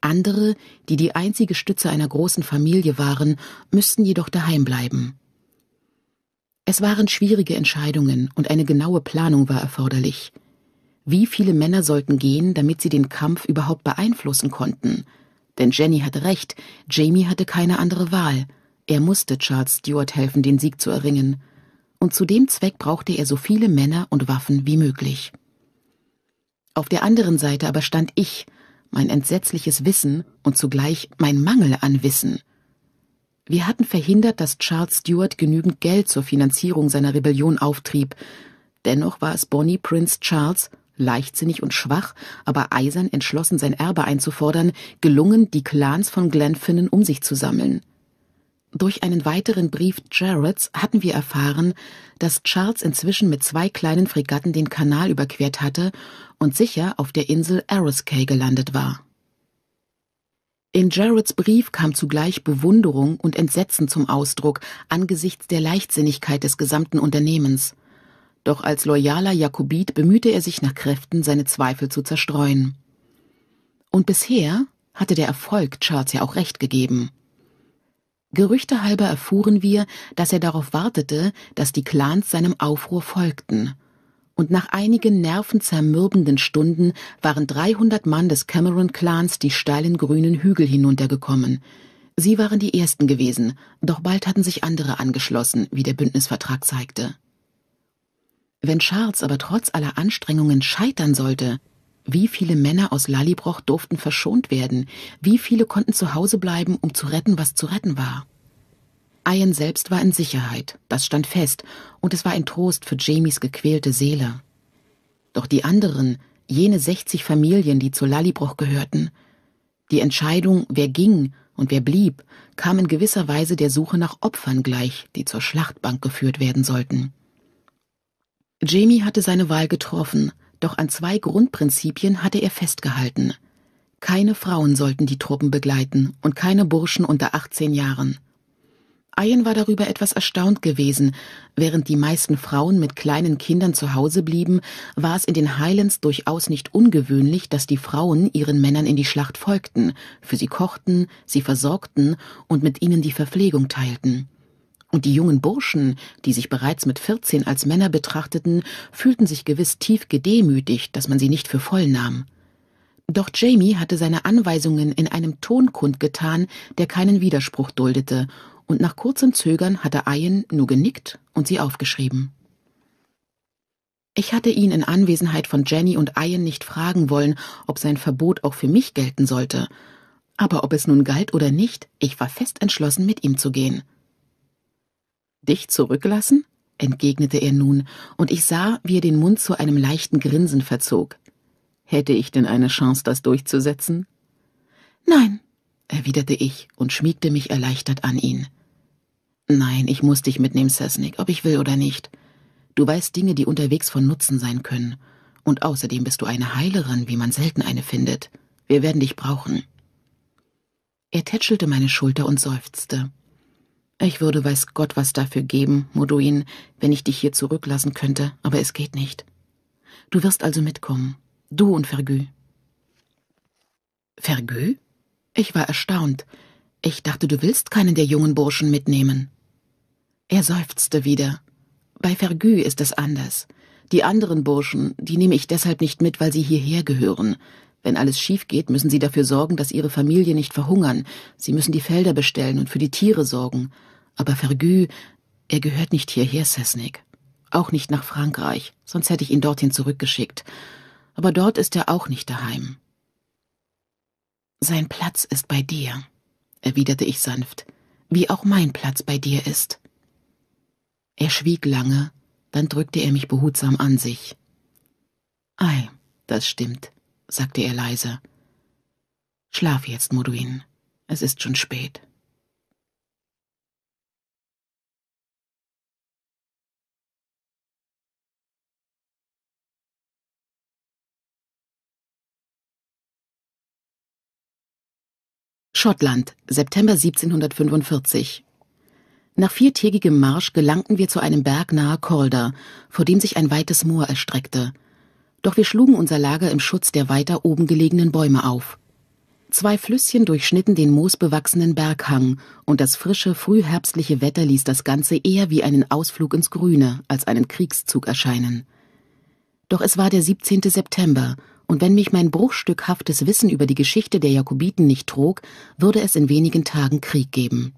Andere, die die einzige Stütze einer großen Familie waren, müssten jedoch daheim bleiben. Es waren schwierige Entscheidungen und eine genaue Planung war erforderlich. Wie viele Männer sollten gehen, damit sie den Kampf überhaupt beeinflussen konnten? Denn Jenny hatte recht, Jamie hatte keine andere Wahl. Er musste Charles Stewart helfen, den Sieg zu erringen. Und zu dem Zweck brauchte er so viele Männer und Waffen wie möglich. Auf der anderen Seite aber stand ich, mein entsetzliches Wissen und zugleich mein Mangel an Wissen. Wir hatten verhindert, dass Charles Stewart genügend Geld zur Finanzierung seiner Rebellion auftrieb. Dennoch war es Bonnie Prince Charles, leichtsinnig und schwach, aber eisern entschlossen sein Erbe einzufordern, gelungen, die Clans von Glenfinnen um sich zu sammeln. Durch einen weiteren Brief Jareds hatten wir erfahren, dass Charles inzwischen mit zwei kleinen Fregatten den Kanal überquert hatte und sicher auf der Insel Ariskay gelandet war. In Jareds Brief kam zugleich Bewunderung und Entsetzen zum Ausdruck angesichts der Leichtsinnigkeit des gesamten Unternehmens doch als loyaler Jakobit bemühte er sich nach Kräften, seine Zweifel zu zerstreuen. Und bisher hatte der Erfolg Charles ja auch recht gegeben. Gerüchte halber erfuhren wir, dass er darauf wartete, dass die Clans seinem Aufruhr folgten. Und nach einigen nervenzermürbenden Stunden waren 300 Mann des Cameron-Clans die steilen grünen Hügel hinuntergekommen. Sie waren die ersten gewesen, doch bald hatten sich andere angeschlossen, wie der Bündnisvertrag zeigte. Wenn Charles aber trotz aller Anstrengungen scheitern sollte, wie viele Männer aus Lallibroch durften verschont werden, wie viele konnten zu Hause bleiben, um zu retten, was zu retten war. Ian selbst war in Sicherheit, das stand fest, und es war ein Trost für Jamies gequälte Seele. Doch die anderen, jene 60 Familien, die zu Lallibroch gehörten, die Entscheidung, wer ging und wer blieb, kam in gewisser Weise der Suche nach Opfern gleich, die zur Schlachtbank geführt werden sollten. Jamie hatte seine Wahl getroffen, doch an zwei Grundprinzipien hatte er festgehalten. Keine Frauen sollten die Truppen begleiten und keine Burschen unter 18 Jahren. Ian war darüber etwas erstaunt gewesen. Während die meisten Frauen mit kleinen Kindern zu Hause blieben, war es in den Highlands durchaus nicht ungewöhnlich, dass die Frauen ihren Männern in die Schlacht folgten, für sie kochten, sie versorgten und mit ihnen die Verpflegung teilten und die jungen Burschen, die sich bereits mit 14 als Männer betrachteten, fühlten sich gewiss tief gedemütigt, dass man sie nicht für voll nahm. Doch Jamie hatte seine Anweisungen in einem Ton kundgetan, der keinen Widerspruch duldete, und nach kurzem Zögern hatte Ian nur genickt und sie aufgeschrieben. Ich hatte ihn in Anwesenheit von Jenny und Ian nicht fragen wollen, ob sein Verbot auch für mich gelten sollte, aber ob es nun galt oder nicht, ich war fest entschlossen, mit ihm zu gehen. Dich zurücklassen? entgegnete er nun, und ich sah, wie er den Mund zu einem leichten Grinsen verzog. Hätte ich denn eine Chance, das durchzusetzen? Nein, erwiderte ich und schmiegte mich erleichtert an ihn. Nein, ich muss dich mitnehmen, Sesnick, ob ich will oder nicht. Du weißt Dinge, die unterwegs von Nutzen sein können. Und außerdem bist du eine Heilerin, wie man selten eine findet. Wir werden dich brauchen. Er tätschelte meine Schulter und seufzte. Ich würde weiß Gott was dafür geben, Moduin, wenn ich dich hier zurücklassen könnte, aber es geht nicht. Du wirst also mitkommen. Du und Vergü. Vergü? Ich war erstaunt. Ich dachte, du willst keinen der jungen Burschen mitnehmen. Er seufzte wieder. Bei Vergü ist es anders. Die anderen Burschen, die nehme ich deshalb nicht mit, weil sie hierher gehören. Wenn alles schief geht, müssen sie dafür sorgen, dass ihre Familie nicht verhungern. Sie müssen die Felder bestellen und für die Tiere sorgen. Aber Vergü, er gehört nicht hierher, Sesnik. Auch nicht nach Frankreich, sonst hätte ich ihn dorthin zurückgeschickt. Aber dort ist er auch nicht daheim. Sein Platz ist bei dir, erwiderte ich sanft, wie auch mein Platz bei dir ist. Er schwieg lange, dann drückte er mich behutsam an sich. Ei, das stimmt, sagte er leise. Schlaf jetzt, Moduin. Es ist schon spät. Schottland, September 1745. Nach viertägigem Marsch gelangten wir zu einem Berg nahe Calder, vor dem sich ein weites Moor erstreckte. Doch wir schlugen unser Lager im Schutz der weiter oben gelegenen Bäume auf. Zwei Flüsschen durchschnitten den moosbewachsenen Berghang, und das frische, frühherbstliche Wetter ließ das Ganze eher wie einen Ausflug ins Grüne als einen Kriegszug erscheinen. Doch es war der 17. September, und wenn mich mein bruchstückhaftes Wissen über die Geschichte der Jakobiten nicht trug, würde es in wenigen Tagen Krieg geben.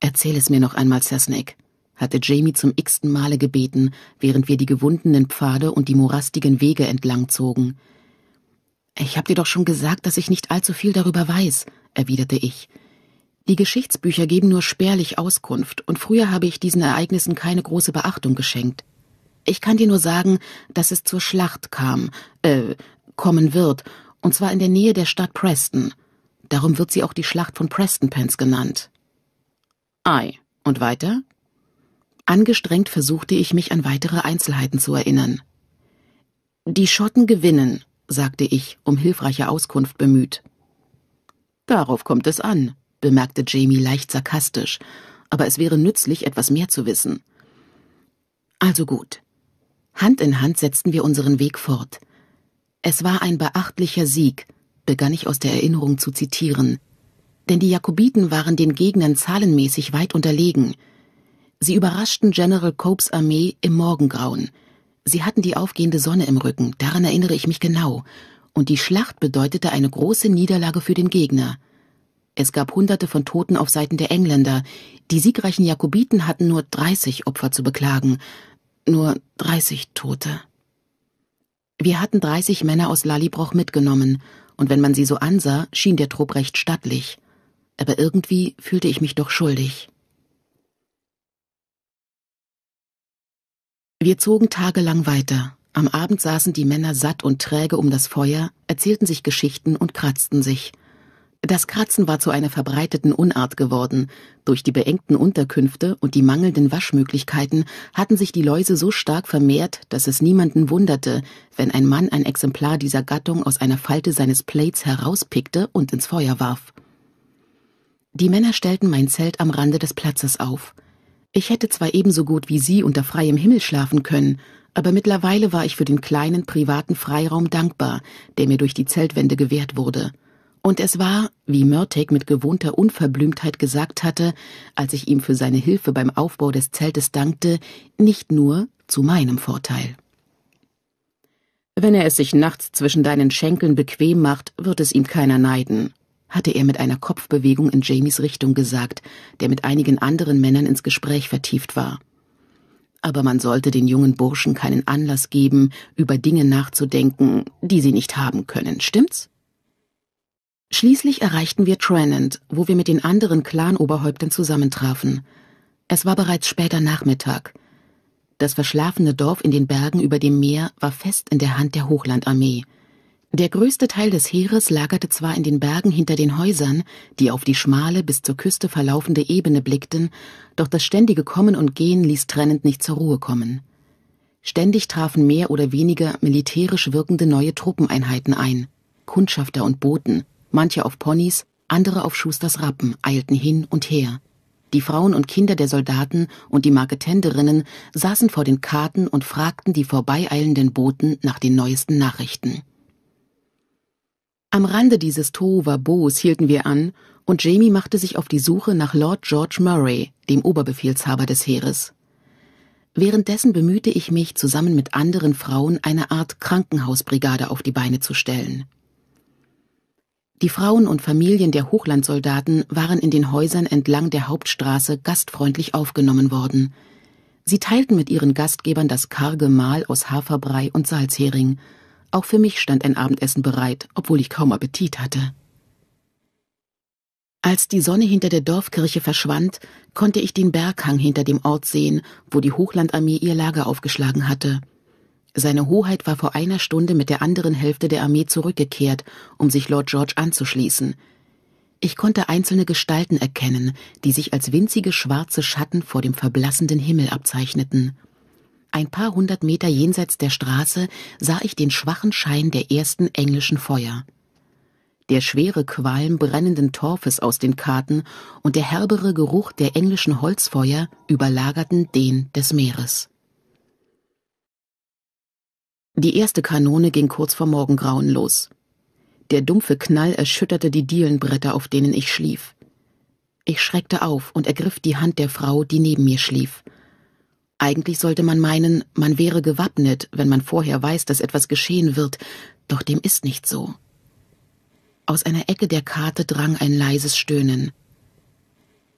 Erzähl es mir noch einmal, Cessnick, hatte Jamie zum x-ten Male gebeten, während wir die gewundenen Pfade und die morastigen Wege entlang zogen. Ich hab dir doch schon gesagt, dass ich nicht allzu viel darüber weiß, erwiderte ich. Die Geschichtsbücher geben nur spärlich Auskunft, und früher habe ich diesen Ereignissen keine große Beachtung geschenkt. Ich kann dir nur sagen, dass es zur Schlacht kam, äh, kommen wird, und zwar in der Nähe der Stadt Preston. Darum wird sie auch die Schlacht von Prestonpans genannt. Ei, und weiter? Angestrengt versuchte ich mich an weitere Einzelheiten zu erinnern. Die Schotten gewinnen, sagte ich, um hilfreiche Auskunft bemüht. Darauf kommt es an, bemerkte Jamie leicht sarkastisch, aber es wäre nützlich, etwas mehr zu wissen. Also gut. Hand in Hand setzten wir unseren Weg fort. Es war ein beachtlicher Sieg, begann ich aus der Erinnerung zu zitieren, denn die Jakobiten waren den Gegnern zahlenmäßig weit unterlegen. Sie überraschten General Copes Armee im Morgengrauen. Sie hatten die aufgehende Sonne im Rücken, daran erinnere ich mich genau, und die Schlacht bedeutete eine große Niederlage für den Gegner. Es gab Hunderte von Toten auf Seiten der Engländer, die siegreichen Jakobiten hatten nur 30 Opfer zu beklagen, nur 30 Tote. Wir hatten 30 Männer aus Lallibroch mitgenommen, und wenn man sie so ansah, schien der Trupp recht stattlich. Aber irgendwie fühlte ich mich doch schuldig. Wir zogen tagelang weiter. Am Abend saßen die Männer satt und träge um das Feuer, erzählten sich Geschichten und kratzten sich. Das Kratzen war zu einer verbreiteten Unart geworden. Durch die beengten Unterkünfte und die mangelnden Waschmöglichkeiten hatten sich die Läuse so stark vermehrt, dass es niemanden wunderte, wenn ein Mann ein Exemplar dieser Gattung aus einer Falte seines Plates herauspickte und ins Feuer warf. Die Männer stellten mein Zelt am Rande des Platzes auf. Ich hätte zwar ebenso gut wie sie unter freiem Himmel schlafen können, aber mittlerweile war ich für den kleinen privaten Freiraum dankbar, der mir durch die Zeltwände gewährt wurde. Und es war, wie Mörtek mit gewohnter Unverblümtheit gesagt hatte, als ich ihm für seine Hilfe beim Aufbau des Zeltes dankte, nicht nur zu meinem Vorteil. Wenn er es sich nachts zwischen deinen Schenkeln bequem macht, wird es ihm keiner neiden, hatte er mit einer Kopfbewegung in Jamies Richtung gesagt, der mit einigen anderen Männern ins Gespräch vertieft war. Aber man sollte den jungen Burschen keinen Anlass geben, über Dinge nachzudenken, die sie nicht haben können, stimmt's? Schließlich erreichten wir Trenant, wo wir mit den anderen Clanoberhäuptern zusammentrafen. Es war bereits später Nachmittag. Das verschlafene Dorf in den Bergen über dem Meer war fest in der Hand der Hochlandarmee. Der größte Teil des Heeres lagerte zwar in den Bergen hinter den Häusern, die auf die schmale, bis zur Küste verlaufende Ebene blickten, doch das ständige Kommen und Gehen ließ trennend nicht zur Ruhe kommen. Ständig trafen mehr oder weniger militärisch wirkende neue Truppeneinheiten ein, Kundschafter und Boten, manche auf Ponys, andere auf Schusters Rappen eilten hin und her. Die Frauen und Kinder der Soldaten und die Marketenderinnen saßen vor den Karten und fragten die vorbeieilenden Boten nach den neuesten Nachrichten. Am Rande dieses Tohuwabos hielten wir an und Jamie machte sich auf die Suche nach Lord George Murray, dem Oberbefehlshaber des Heeres. Währenddessen bemühte ich mich, zusammen mit anderen Frauen eine Art Krankenhausbrigade auf die Beine zu stellen. Die Frauen und Familien der Hochlandsoldaten waren in den Häusern entlang der Hauptstraße gastfreundlich aufgenommen worden. Sie teilten mit ihren Gastgebern das karge Mahl aus Haferbrei und Salzhering. Auch für mich stand ein Abendessen bereit, obwohl ich kaum Appetit hatte. Als die Sonne hinter der Dorfkirche verschwand, konnte ich den Berghang hinter dem Ort sehen, wo die Hochlandarmee ihr Lager aufgeschlagen hatte. Seine Hoheit war vor einer Stunde mit der anderen Hälfte der Armee zurückgekehrt, um sich Lord George anzuschließen. Ich konnte einzelne Gestalten erkennen, die sich als winzige schwarze Schatten vor dem verblassenden Himmel abzeichneten. Ein paar hundert Meter jenseits der Straße sah ich den schwachen Schein der ersten englischen Feuer. Der schwere Qualm brennenden Torfes aus den Karten und der herbere Geruch der englischen Holzfeuer überlagerten den des Meeres. Die erste Kanone ging kurz vor Morgengrauen los. Der dumpfe Knall erschütterte die Dielenbretter, auf denen ich schlief. Ich schreckte auf und ergriff die Hand der Frau, die neben mir schlief. Eigentlich sollte man meinen, man wäre gewappnet, wenn man vorher weiß, dass etwas geschehen wird, doch dem ist nicht so. Aus einer Ecke der Karte drang ein leises Stöhnen.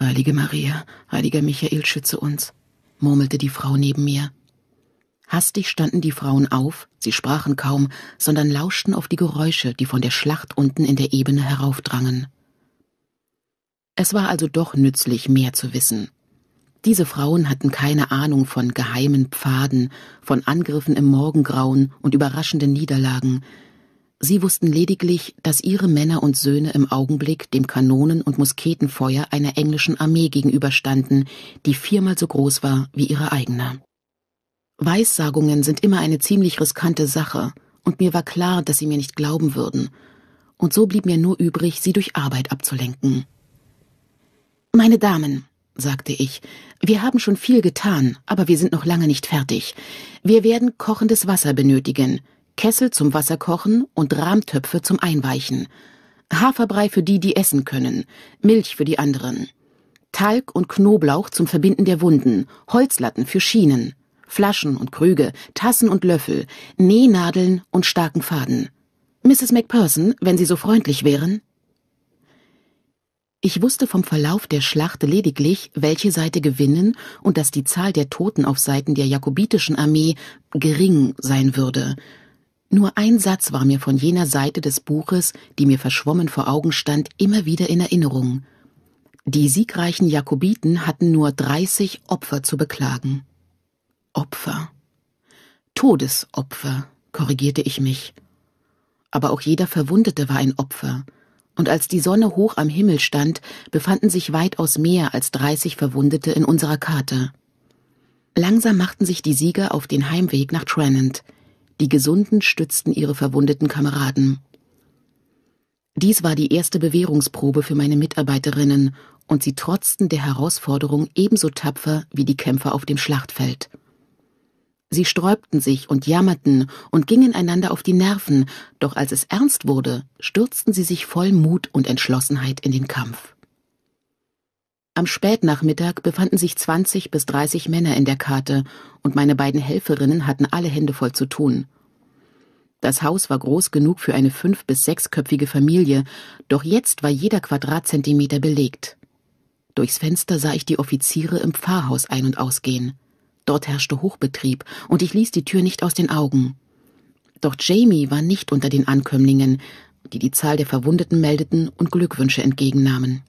Heilige Maria, heiliger Michael, schütze uns, murmelte die Frau neben mir. Hastig standen die Frauen auf, sie sprachen kaum, sondern lauschten auf die Geräusche, die von der Schlacht unten in der Ebene heraufdrangen. Es war also doch nützlich, mehr zu wissen. Diese Frauen hatten keine Ahnung von geheimen Pfaden, von Angriffen im Morgengrauen und überraschenden Niederlagen. Sie wussten lediglich, dass ihre Männer und Söhne im Augenblick dem Kanonen- und Musketenfeuer einer englischen Armee gegenüberstanden, die viermal so groß war wie ihre eigene. Weissagungen sind immer eine ziemlich riskante Sache, und mir war klar, dass sie mir nicht glauben würden, und so blieb mir nur übrig, sie durch Arbeit abzulenken. Meine Damen, sagte ich, wir haben schon viel getan, aber wir sind noch lange nicht fertig. Wir werden kochendes Wasser benötigen, Kessel zum Wasserkochen und Rahmtöpfe zum Einweichen, Haferbrei für die, die essen können, Milch für die anderen, Talg und Knoblauch zum Verbinden der Wunden, Holzlatten für Schienen, Flaschen und Krüge, Tassen und Löffel, Nähnadeln und starken Faden. Mrs. MacPherson, wenn Sie so freundlich wären? Ich wusste vom Verlauf der Schlacht lediglich, welche Seite gewinnen und dass die Zahl der Toten auf Seiten der jakobitischen Armee gering sein würde. Nur ein Satz war mir von jener Seite des Buches, die mir verschwommen vor Augen stand, immer wieder in Erinnerung. Die siegreichen Jakobiten hatten nur 30 Opfer zu beklagen. Opfer. Todesopfer, korrigierte ich mich. Aber auch jeder Verwundete war ein Opfer, und als die Sonne hoch am Himmel stand, befanden sich weitaus mehr als 30 Verwundete in unserer Karte. Langsam machten sich die Sieger auf den Heimweg nach Trenant. Die Gesunden stützten ihre verwundeten Kameraden. Dies war die erste Bewährungsprobe für meine Mitarbeiterinnen, und sie trotzten der Herausforderung ebenso tapfer wie die Kämpfer auf dem Schlachtfeld. Sie sträubten sich und jammerten und gingen einander auf die Nerven, doch als es ernst wurde, stürzten sie sich voll Mut und Entschlossenheit in den Kampf. Am Spätnachmittag befanden sich 20 bis 30 Männer in der Karte und meine beiden Helferinnen hatten alle Hände voll zu tun. Das Haus war groß genug für eine fünf- bis sechsköpfige Familie, doch jetzt war jeder Quadratzentimeter belegt. Durchs Fenster sah ich die Offiziere im Pfarrhaus ein- und ausgehen. Dort herrschte Hochbetrieb, und ich ließ die Tür nicht aus den Augen. Doch Jamie war nicht unter den Ankömmlingen, die die Zahl der Verwundeten meldeten und Glückwünsche entgegennahmen.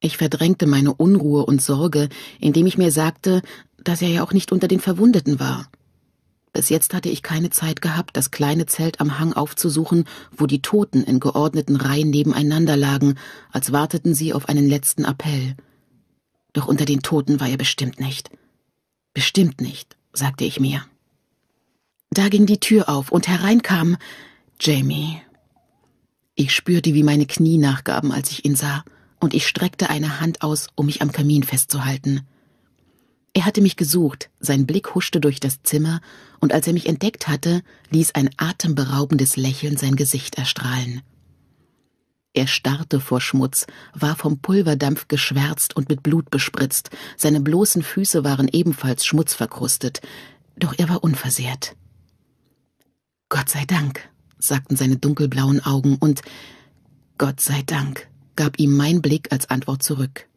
Ich verdrängte meine Unruhe und Sorge, indem ich mir sagte, dass er ja auch nicht unter den Verwundeten war. Bis jetzt hatte ich keine Zeit gehabt, das kleine Zelt am Hang aufzusuchen, wo die Toten in geordneten Reihen nebeneinander lagen, als warteten sie auf einen letzten Appell doch unter den Toten war er bestimmt nicht. Bestimmt nicht, sagte ich mir. Da ging die Tür auf und hereinkam Jamie. Ich spürte, wie meine Knie nachgaben, als ich ihn sah, und ich streckte eine Hand aus, um mich am Kamin festzuhalten. Er hatte mich gesucht, sein Blick huschte durch das Zimmer, und als er mich entdeckt hatte, ließ ein atemberaubendes Lächeln sein Gesicht erstrahlen. Er starrte vor Schmutz, war vom Pulverdampf geschwärzt und mit Blut bespritzt, seine bloßen Füße waren ebenfalls schmutzverkrustet, doch er war unversehrt. Gott sei Dank, sagten seine dunkelblauen Augen, und Gott sei Dank gab ihm mein Blick als Antwort zurück.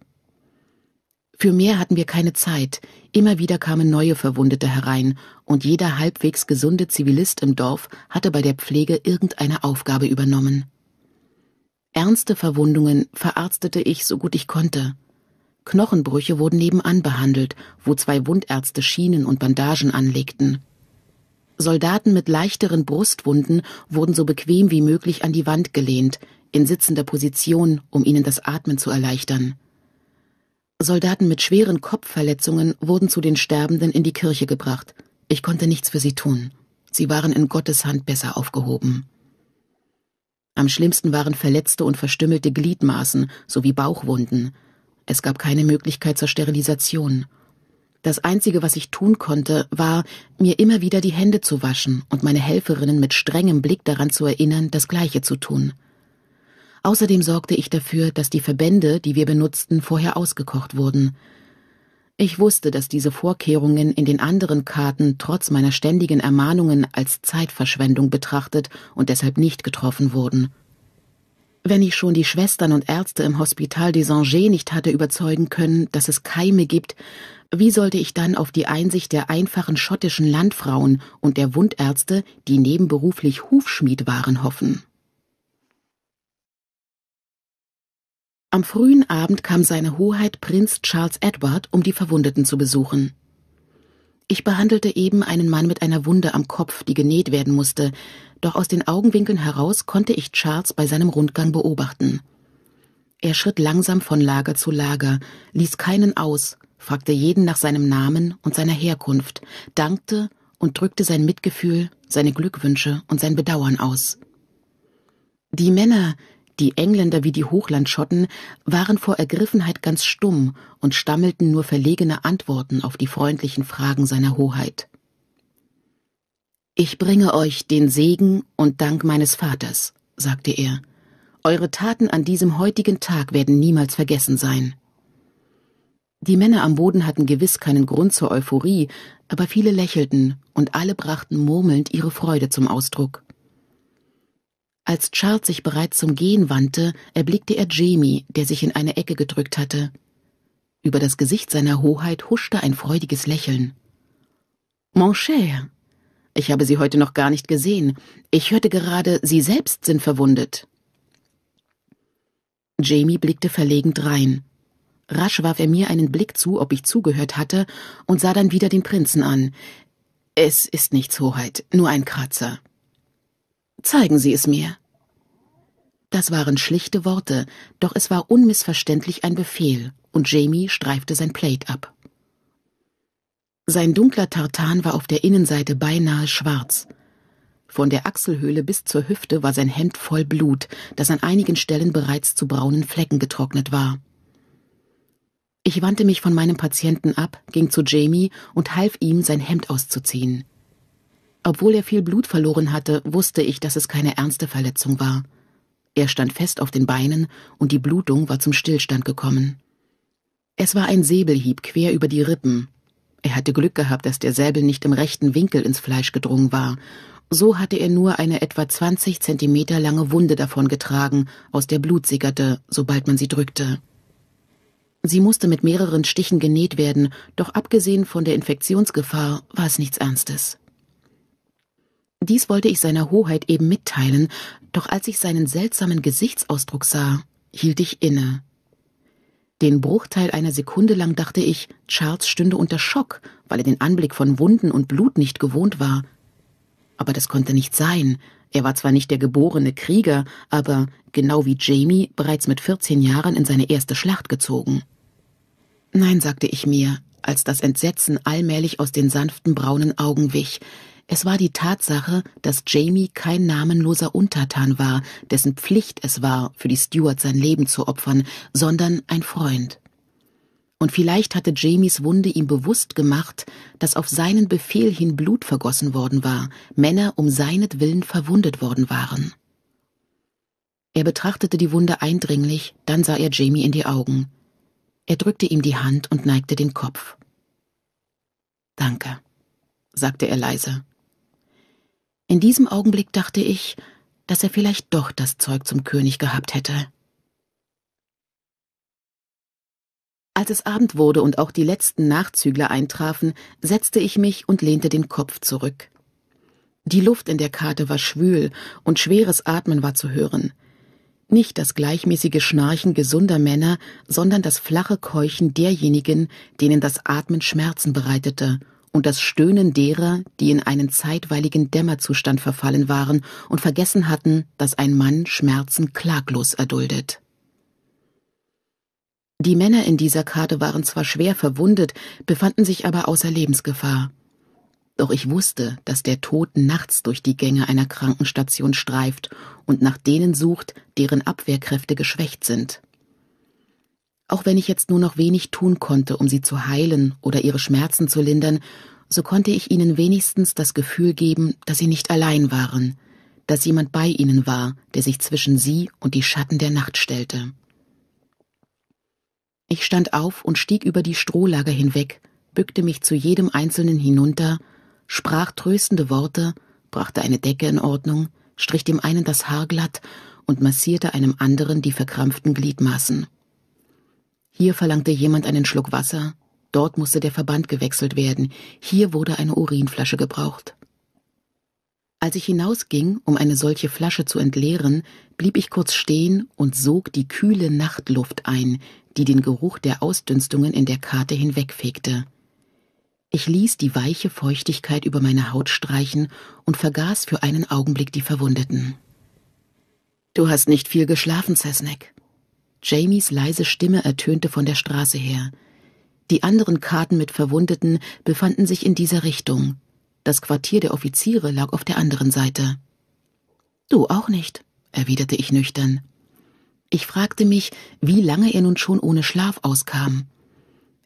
Für mehr hatten wir keine Zeit, immer wieder kamen neue Verwundete herein, und jeder halbwegs gesunde Zivilist im Dorf hatte bei der Pflege irgendeine Aufgabe übernommen. Ernste Verwundungen verarztete ich so gut ich konnte. Knochenbrüche wurden nebenan behandelt, wo zwei Wundärzte Schienen und Bandagen anlegten. Soldaten mit leichteren Brustwunden wurden so bequem wie möglich an die Wand gelehnt, in sitzender Position, um ihnen das Atmen zu erleichtern. Soldaten mit schweren Kopfverletzungen wurden zu den Sterbenden in die Kirche gebracht. Ich konnte nichts für sie tun. Sie waren in Gottes Hand besser aufgehoben. Am schlimmsten waren verletzte und verstümmelte Gliedmaßen sowie Bauchwunden. Es gab keine Möglichkeit zur Sterilisation. Das Einzige, was ich tun konnte, war, mir immer wieder die Hände zu waschen und meine Helferinnen mit strengem Blick daran zu erinnern, das Gleiche zu tun. Außerdem sorgte ich dafür, dass die Verbände, die wir benutzten, vorher ausgekocht wurden. Ich wusste, dass diese Vorkehrungen in den anderen Karten trotz meiner ständigen Ermahnungen als Zeitverschwendung betrachtet und deshalb nicht getroffen wurden. Wenn ich schon die Schwestern und Ärzte im Hospital des Angers nicht hatte überzeugen können, dass es Keime gibt, wie sollte ich dann auf die Einsicht der einfachen schottischen Landfrauen und der Wundärzte, die nebenberuflich Hufschmied waren, hoffen? Am frühen Abend kam seine Hoheit Prinz Charles Edward, um die Verwundeten zu besuchen. Ich behandelte eben einen Mann mit einer Wunde am Kopf, die genäht werden musste, doch aus den Augenwinkeln heraus konnte ich Charles bei seinem Rundgang beobachten. Er schritt langsam von Lager zu Lager, ließ keinen aus, fragte jeden nach seinem Namen und seiner Herkunft, dankte und drückte sein Mitgefühl, seine Glückwünsche und sein Bedauern aus. Die Männer, die Engländer wie die Hochlandschotten waren vor Ergriffenheit ganz stumm und stammelten nur verlegene Antworten auf die freundlichen Fragen seiner Hoheit. Ich bringe euch den Segen und Dank meines Vaters, sagte er. Eure Taten an diesem heutigen Tag werden niemals vergessen sein. Die Männer am Boden hatten gewiss keinen Grund zur Euphorie, aber viele lächelten und alle brachten murmelnd ihre Freude zum Ausdruck. Als Charles sich bereits zum Gehen wandte, erblickte er Jamie, der sich in eine Ecke gedrückt hatte. Über das Gesicht seiner Hoheit huschte ein freudiges Lächeln. Mon cher, ich habe Sie heute noch gar nicht gesehen. Ich hörte gerade, Sie selbst sind verwundet. Jamie blickte verlegen drein. Rasch warf er mir einen Blick zu, ob ich zugehört hatte, und sah dann wieder den Prinzen an. Es ist nichts, Hoheit, nur ein Kratzer. Zeigen Sie es mir. Das waren schlichte Worte, doch es war unmissverständlich ein Befehl, und Jamie streifte sein Plate ab. Sein dunkler Tartan war auf der Innenseite beinahe schwarz. Von der Achselhöhle bis zur Hüfte war sein Hemd voll Blut, das an einigen Stellen bereits zu braunen Flecken getrocknet war. Ich wandte mich von meinem Patienten ab, ging zu Jamie und half ihm, sein Hemd auszuziehen. Obwohl er viel Blut verloren hatte, wusste ich, dass es keine ernste Verletzung war. Er stand fest auf den Beinen und die Blutung war zum Stillstand gekommen. Es war ein Säbelhieb quer über die Rippen. Er hatte Glück gehabt, dass der Säbel nicht im rechten Winkel ins Fleisch gedrungen war. So hatte er nur eine etwa 20 Zentimeter lange Wunde davon getragen, aus der Blut sickerte, sobald man sie drückte. Sie musste mit mehreren Stichen genäht werden, doch abgesehen von der Infektionsgefahr war es nichts Ernstes. Dies wollte ich seiner Hoheit eben mitteilen, doch als ich seinen seltsamen Gesichtsausdruck sah, hielt ich inne. Den Bruchteil einer Sekunde lang dachte ich, Charles stünde unter Schock, weil er den Anblick von Wunden und Blut nicht gewohnt war. Aber das konnte nicht sein. Er war zwar nicht der geborene Krieger, aber, genau wie Jamie, bereits mit 14 Jahren in seine erste Schlacht gezogen. Nein, sagte ich mir, als das Entsetzen allmählich aus den sanften braunen Augen wich. Es war die Tatsache, dass Jamie kein namenloser Untertan war, dessen Pflicht es war, für die Stewart sein Leben zu opfern, sondern ein Freund. Und vielleicht hatte Jamies Wunde ihm bewusst gemacht, dass auf seinen Befehl hin Blut vergossen worden war, Männer um seinetwillen verwundet worden waren. Er betrachtete die Wunde eindringlich, dann sah er Jamie in die Augen. Er drückte ihm die Hand und neigte den Kopf. Danke, sagte er leise. In diesem Augenblick dachte ich, dass er vielleicht doch das Zeug zum König gehabt hätte. Als es Abend wurde und auch die letzten Nachzügler eintrafen, setzte ich mich und lehnte den Kopf zurück. Die Luft in der Karte war schwül und schweres Atmen war zu hören. Nicht das gleichmäßige Schnarchen gesunder Männer, sondern das flache Keuchen derjenigen, denen das Atmen Schmerzen bereitete und das Stöhnen derer, die in einen zeitweiligen Dämmerzustand verfallen waren und vergessen hatten, dass ein Mann Schmerzen klaglos erduldet. Die Männer in dieser Karte waren zwar schwer verwundet, befanden sich aber außer Lebensgefahr. Doch ich wusste, dass der Tod nachts durch die Gänge einer Krankenstation streift und nach denen sucht, deren Abwehrkräfte geschwächt sind. Auch wenn ich jetzt nur noch wenig tun konnte, um sie zu heilen oder ihre Schmerzen zu lindern, so konnte ich ihnen wenigstens das Gefühl geben, dass sie nicht allein waren, dass jemand bei ihnen war, der sich zwischen sie und die Schatten der Nacht stellte. Ich stand auf und stieg über die Strohlager hinweg, bückte mich zu jedem Einzelnen hinunter, sprach tröstende Worte, brachte eine Decke in Ordnung, strich dem einen das Haar glatt und massierte einem anderen die verkrampften Gliedmaßen. Hier verlangte jemand einen Schluck Wasser, dort musste der Verband gewechselt werden, hier wurde eine Urinflasche gebraucht. Als ich hinausging, um eine solche Flasche zu entleeren, blieb ich kurz stehen und sog die kühle Nachtluft ein, die den Geruch der Ausdünstungen in der Karte hinwegfegte. Ich ließ die weiche Feuchtigkeit über meine Haut streichen und vergaß für einen Augenblick die Verwundeten. Du hast nicht viel geschlafen, Cessnek. Jamies leise Stimme ertönte von der Straße her. Die anderen Karten mit Verwundeten befanden sich in dieser Richtung. Das Quartier der Offiziere lag auf der anderen Seite. Du auch nicht, erwiderte ich nüchtern. Ich fragte mich, wie lange er nun schon ohne Schlaf auskam.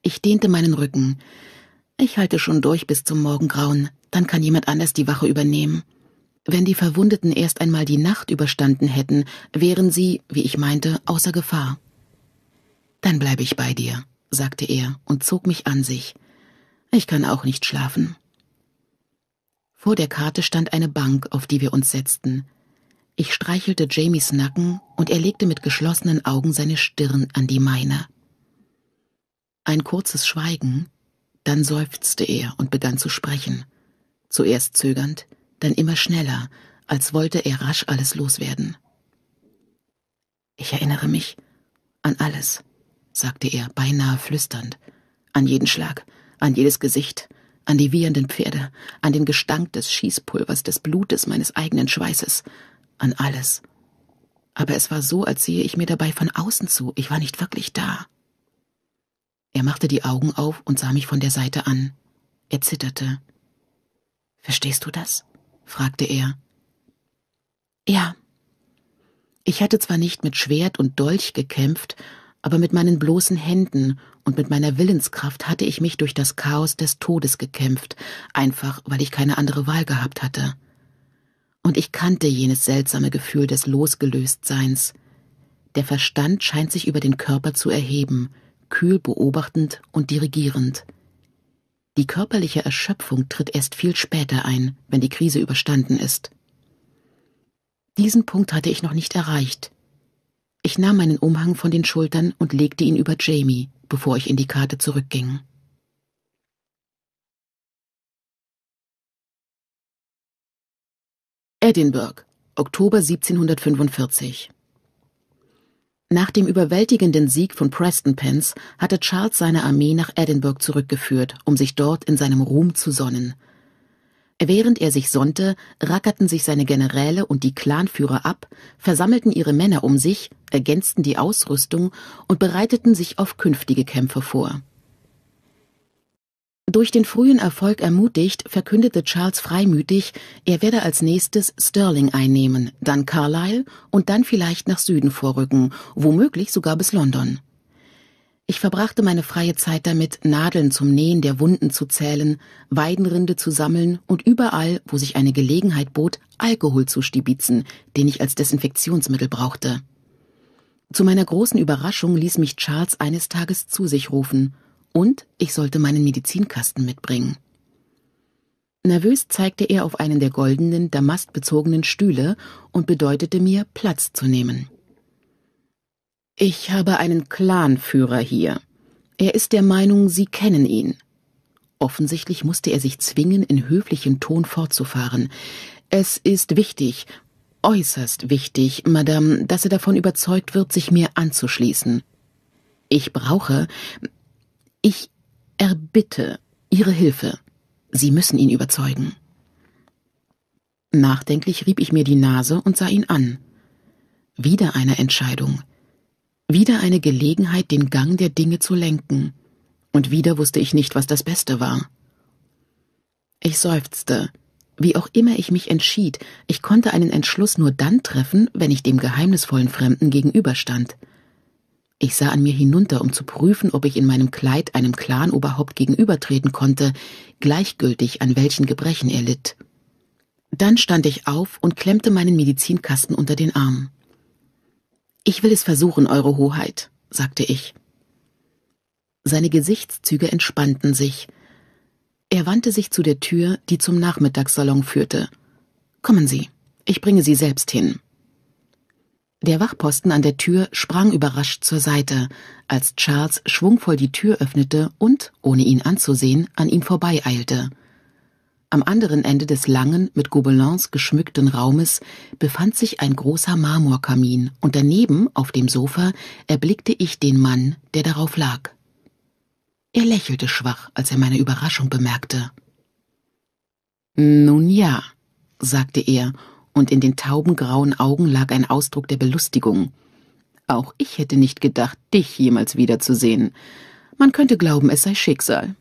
Ich dehnte meinen Rücken. Ich halte schon durch bis zum Morgengrauen, dann kann jemand anders die Wache übernehmen. Wenn die Verwundeten erst einmal die Nacht überstanden hätten, wären sie, wie ich meinte, außer Gefahr. Dann bleibe ich bei dir, sagte er und zog mich an sich. Ich kann auch nicht schlafen. Vor der Karte stand eine Bank, auf die wir uns setzten. Ich streichelte Jamies Nacken und er legte mit geschlossenen Augen seine Stirn an die meine. Ein kurzes Schweigen, dann seufzte er und begann zu sprechen. Zuerst zögernd, dann immer schneller, als wollte er rasch alles loswerden. Ich erinnere mich an alles, sagte er beinahe flüsternd, an jeden Schlag, an jedes Gesicht, an die wiehernden Pferde, an den Gestank des Schießpulvers, des Blutes meines eigenen Schweißes, an alles. Aber es war so, als sehe ich mir dabei von außen zu, ich war nicht wirklich da. Er machte die Augen auf und sah mich von der Seite an. Er zitterte. Verstehst du das? fragte er. Ja. Ich hatte zwar nicht mit Schwert und Dolch gekämpft, aber mit meinen bloßen Händen und mit meiner Willenskraft hatte ich mich durch das Chaos des Todes gekämpft, einfach weil ich keine andere Wahl gehabt hatte. Und ich kannte jenes seltsame Gefühl des Losgelöstseins. Der Verstand scheint sich über den Körper zu erheben, kühl beobachtend und dirigierend. Die körperliche Erschöpfung tritt erst viel später ein, wenn die Krise überstanden ist. Diesen Punkt hatte ich noch nicht erreicht. Ich nahm meinen Umhang von den Schultern und legte ihn über Jamie, bevor ich in die Karte zurückging. Edinburgh, Oktober 1745. Nach dem überwältigenden Sieg von Preston Pence hatte Charles seine Armee nach Edinburgh zurückgeführt, um sich dort in seinem Ruhm zu sonnen. Während er sich sonnte, rackerten sich seine Generäle und die Clanführer ab, versammelten ihre Männer um sich, ergänzten die Ausrüstung und bereiteten sich auf künftige Kämpfe vor. Durch den frühen Erfolg ermutigt, verkündete Charles freimütig, er werde als nächstes Stirling einnehmen, dann Carlisle und dann vielleicht nach Süden vorrücken, womöglich sogar bis London. Ich verbrachte meine freie Zeit damit, Nadeln zum Nähen der Wunden zu zählen, Weidenrinde zu sammeln und überall, wo sich eine Gelegenheit bot, Alkohol zu stibitzen, den ich als Desinfektionsmittel brauchte. Zu meiner großen Überraschung ließ mich Charles eines Tages zu sich rufen und ich sollte meinen Medizinkasten mitbringen. Nervös zeigte er auf einen der goldenen, damastbezogenen Stühle und bedeutete mir, Platz zu nehmen. Ich habe einen Clanführer hier. Er ist der Meinung, Sie kennen ihn. Offensichtlich musste er sich zwingen, in höflichem Ton fortzufahren. Es ist wichtig, äußerst wichtig, Madame, dass er davon überzeugt wird, sich mir anzuschließen. Ich brauche, ich erbitte Ihre Hilfe. Sie müssen ihn überzeugen. Nachdenklich rieb ich mir die Nase und sah ihn an. Wieder eine Entscheidung. Wieder eine Gelegenheit, den Gang der Dinge zu lenken. Und wieder wusste ich nicht, was das Beste war. Ich seufzte. Wie auch immer ich mich entschied, ich konnte einen Entschluss nur dann treffen, wenn ich dem geheimnisvollen Fremden gegenüberstand. Ich sah an mir hinunter, um zu prüfen, ob ich in meinem Kleid einem Clanoberhaupt gegenübertreten konnte, gleichgültig an welchen Gebrechen er litt. Dann stand ich auf und klemmte meinen Medizinkasten unter den Arm. Ich will es versuchen, Eure Hoheit, sagte ich. Seine Gesichtszüge entspannten sich. Er wandte sich zu der Tür, die zum Nachmittagssalon führte. Kommen Sie, ich bringe Sie selbst hin. Der Wachposten an der Tür sprang überrascht zur Seite, als Charles schwungvoll die Tür öffnete und, ohne ihn anzusehen, an ihm vorbeieilte. Am anderen Ende des langen, mit Gobelins geschmückten Raumes befand sich ein großer Marmorkamin, und daneben, auf dem Sofa, erblickte ich den Mann, der darauf lag. Er lächelte schwach, als er meine Überraschung bemerkte. Nun ja, sagte er und in den tauben grauen Augen lag ein Ausdruck der Belustigung. Auch ich hätte nicht gedacht, dich jemals wiederzusehen. Man könnte glauben, es sei Schicksal.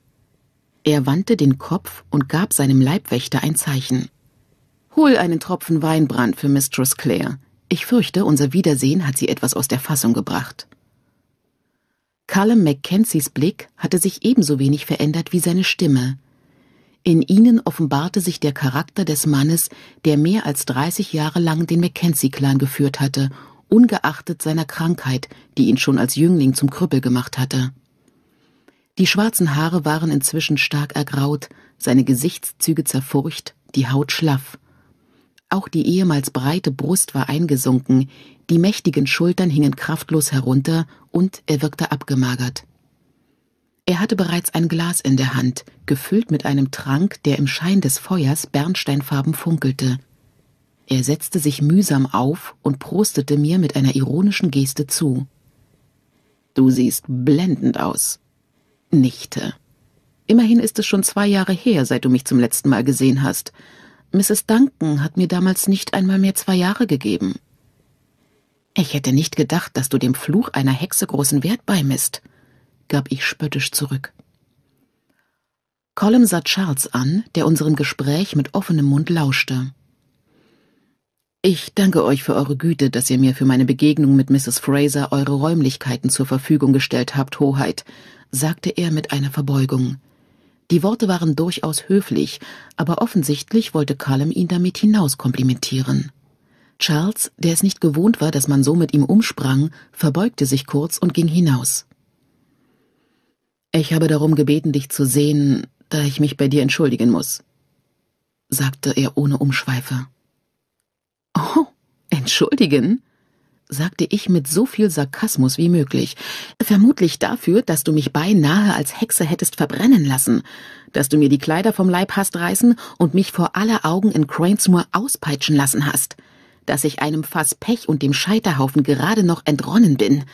Er wandte den Kopf und gab seinem Leibwächter ein Zeichen. Hol einen Tropfen Weinbrand für Mistress Clare. Ich fürchte, unser Wiedersehen hat sie etwas aus der Fassung gebracht. Callum Mackenzies Blick hatte sich ebenso wenig verändert wie seine Stimme. In ihnen offenbarte sich der Charakter des Mannes, der mehr als 30 Jahre lang den Mackenzie-Clan geführt hatte, ungeachtet seiner Krankheit, die ihn schon als Jüngling zum Krüppel gemacht hatte. Die schwarzen Haare waren inzwischen stark ergraut, seine Gesichtszüge zerfurcht, die Haut schlaff. Auch die ehemals breite Brust war eingesunken, die mächtigen Schultern hingen kraftlos herunter und er wirkte abgemagert. Er hatte bereits ein Glas in der Hand, gefüllt mit einem Trank, der im Schein des Feuers bernsteinfarben funkelte. Er setzte sich mühsam auf und prostete mir mit einer ironischen Geste zu. Du siehst blendend aus. Nichte. Immerhin ist es schon zwei Jahre her, seit du mich zum letzten Mal gesehen hast. Mrs. Duncan hat mir damals nicht einmal mehr zwei Jahre gegeben. Ich hätte nicht gedacht, dass du dem Fluch einer Hexe großen Wert beimisst gab ich spöttisch zurück. Colin sah Charles an, der unserem Gespräch mit offenem Mund lauschte. Ich danke euch für eure Güte, dass ihr mir für meine Begegnung mit Mrs. Fraser eure Räumlichkeiten zur Verfügung gestellt habt, Hoheit, sagte er mit einer Verbeugung. Die Worte waren durchaus höflich, aber offensichtlich wollte Callum ihn damit hinaus komplimentieren. Charles, der es nicht gewohnt war, dass man so mit ihm umsprang, verbeugte sich kurz und ging hinaus. Ich habe darum gebeten, dich zu sehen, da ich mich bei dir entschuldigen muss, sagte er ohne Umschweife. Oh, entschuldigen? sagte ich mit so viel Sarkasmus wie möglich. Vermutlich dafür, dass du mich beinahe als Hexe hättest verbrennen lassen, dass du mir die Kleider vom Leib hast reißen und mich vor aller Augen in Cranesmoor auspeitschen lassen hast, dass ich einem Fass Pech und dem Scheiterhaufen gerade noch entronnen bin.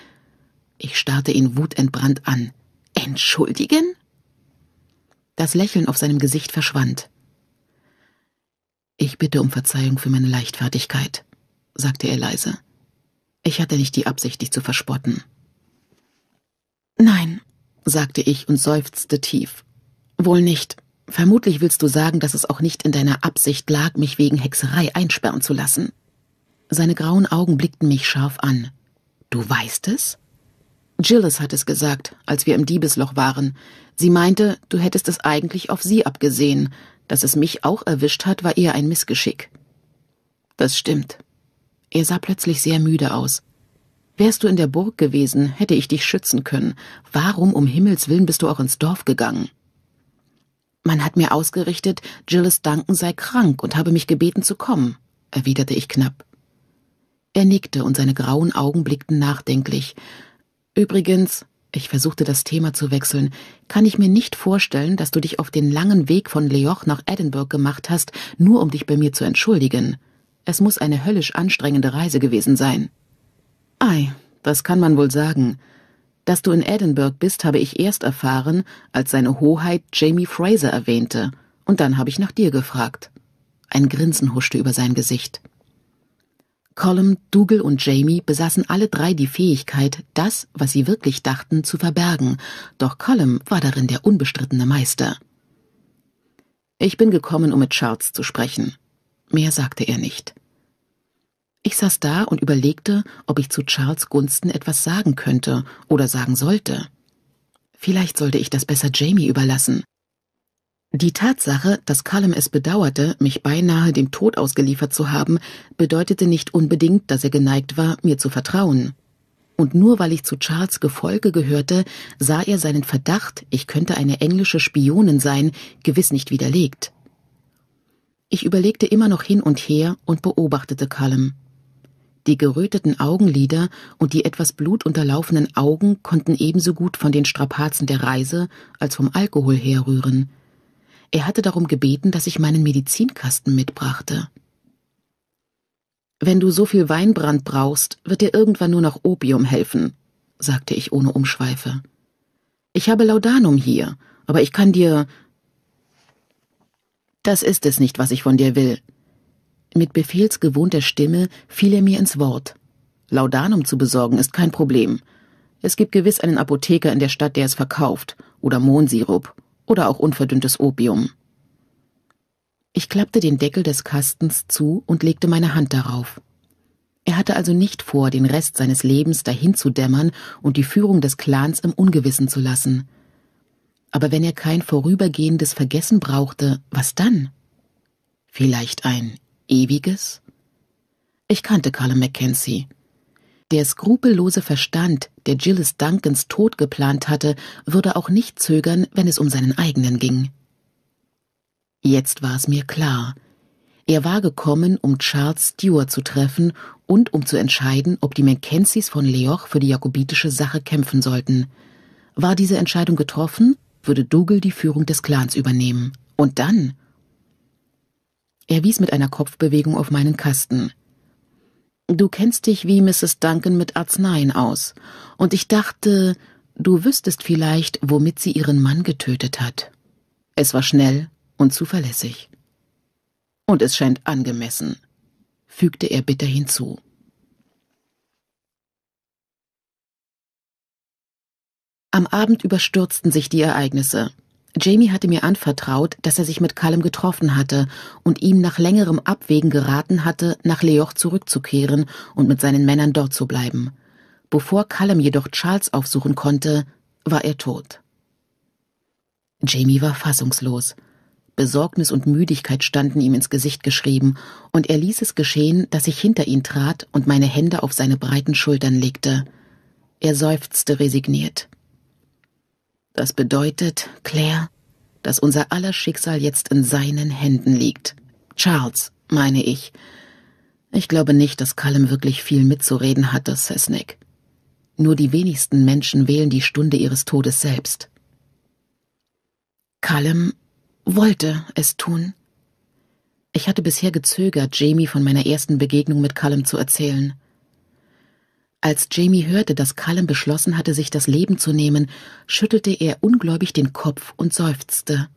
Ich starrte ihn wutentbrannt an. Entschuldigen? Das Lächeln auf seinem Gesicht verschwand. Ich bitte um Verzeihung für meine Leichtfertigkeit, sagte er leise. Ich hatte nicht die Absicht, dich zu verspotten. Nein, sagte ich und seufzte tief. Wohl nicht. Vermutlich willst du sagen, dass es auch nicht in deiner Absicht lag, mich wegen Hexerei einsperren zu lassen. Seine grauen Augen blickten mich scharf an. Du weißt es? Gillis hat es gesagt, als wir im Diebesloch waren. Sie meinte, du hättest es eigentlich auf sie abgesehen. Dass es mich auch erwischt hat, war eher ein Missgeschick. Das stimmt. Er sah plötzlich sehr müde aus. Wärst du in der Burg gewesen, hätte ich dich schützen können. Warum um Himmels willen bist du auch ins Dorf gegangen? Man hat mir ausgerichtet, Gillis Duncan sei krank und habe mich gebeten zu kommen, erwiderte ich knapp. Er nickte und seine grauen Augen blickten nachdenklich. Übrigens, ich versuchte das Thema zu wechseln, kann ich mir nicht vorstellen, dass du dich auf den langen Weg von Leoch nach Edinburgh gemacht hast, nur um dich bei mir zu entschuldigen. Es muss eine höllisch anstrengende Reise gewesen sein. Ei, das kann man wohl sagen. Dass du in Edinburgh bist, habe ich erst erfahren, als seine Hoheit Jamie Fraser erwähnte, und dann habe ich nach dir gefragt. Ein Grinsen huschte über sein Gesicht. Colum, Dougal und Jamie besaßen alle drei die Fähigkeit, das, was sie wirklich dachten, zu verbergen, doch Colum war darin der unbestrittene Meister. Ich bin gekommen, um mit Charles zu sprechen. Mehr sagte er nicht. Ich saß da und überlegte, ob ich zu Charles Gunsten etwas sagen könnte oder sagen sollte. Vielleicht sollte ich das besser Jamie überlassen. Die Tatsache, dass Callum es bedauerte, mich beinahe dem Tod ausgeliefert zu haben, bedeutete nicht unbedingt, dass er geneigt war, mir zu vertrauen. Und nur weil ich zu Charles Gefolge gehörte, sah er seinen Verdacht, ich könnte eine englische Spionin sein, gewiss nicht widerlegt. Ich überlegte immer noch hin und her und beobachtete Callum. Die geröteten Augenlider und die etwas blutunterlaufenen Augen konnten ebenso gut von den Strapazen der Reise als vom Alkohol herrühren er hatte darum gebeten, dass ich meinen Medizinkasten mitbrachte. Wenn du so viel Weinbrand brauchst, wird dir irgendwann nur noch Opium helfen, sagte ich ohne Umschweife. Ich habe Laudanum hier, aber ich kann dir. Das ist es nicht, was ich von dir will. Mit befehlsgewohnter Stimme fiel er mir ins Wort. Laudanum zu besorgen ist kein Problem. Es gibt gewiss einen Apotheker in der Stadt, der es verkauft, oder Mohnsirup oder auch unverdünntes Opium. Ich klappte den Deckel des Kastens zu und legte meine Hand darauf. Er hatte also nicht vor, den Rest seines Lebens dahin zu dämmern und die Führung des Clans im Ungewissen zu lassen. Aber wenn er kein vorübergehendes Vergessen brauchte, was dann? Vielleicht ein ewiges? Ich kannte Carla Mackenzie. Der skrupellose Verstand, der Gilles Duncans Tod geplant hatte, würde auch nicht zögern, wenn es um seinen eigenen ging. Jetzt war es mir klar. Er war gekommen, um Charles Stewart zu treffen und um zu entscheiden, ob die Mackenzies von Leoch für die jakobitische Sache kämpfen sollten. War diese Entscheidung getroffen, würde Dougal die Führung des Clans übernehmen. Und dann? Er wies mit einer Kopfbewegung auf meinen Kasten. Du kennst dich wie Mrs. Duncan mit Arzneien aus, und ich dachte, du wüsstest vielleicht, womit sie ihren Mann getötet hat. Es war schnell und zuverlässig. Und es scheint angemessen, fügte er bitter hinzu. Am Abend überstürzten sich die Ereignisse. Jamie hatte mir anvertraut, dass er sich mit Callum getroffen hatte und ihm nach längerem Abwägen geraten hatte, nach Leoch zurückzukehren und mit seinen Männern dort zu bleiben. Bevor Callum jedoch Charles aufsuchen konnte, war er tot. Jamie war fassungslos. Besorgnis und Müdigkeit standen ihm ins Gesicht geschrieben, und er ließ es geschehen, dass ich hinter ihn trat und meine Hände auf seine breiten Schultern legte. Er seufzte resigniert. Das bedeutet, Claire, dass unser aller Schicksal jetzt in seinen Händen liegt. Charles, meine ich. Ich glaube nicht, dass Callum wirklich viel mitzureden hatte, Sesnick. Nur die wenigsten Menschen wählen die Stunde ihres Todes selbst. Callum wollte es tun. Ich hatte bisher gezögert, Jamie von meiner ersten Begegnung mit Callum zu erzählen. Als Jamie hörte, dass Callum beschlossen hatte, sich das Leben zu nehmen, schüttelte er ungläubig den Kopf und seufzte.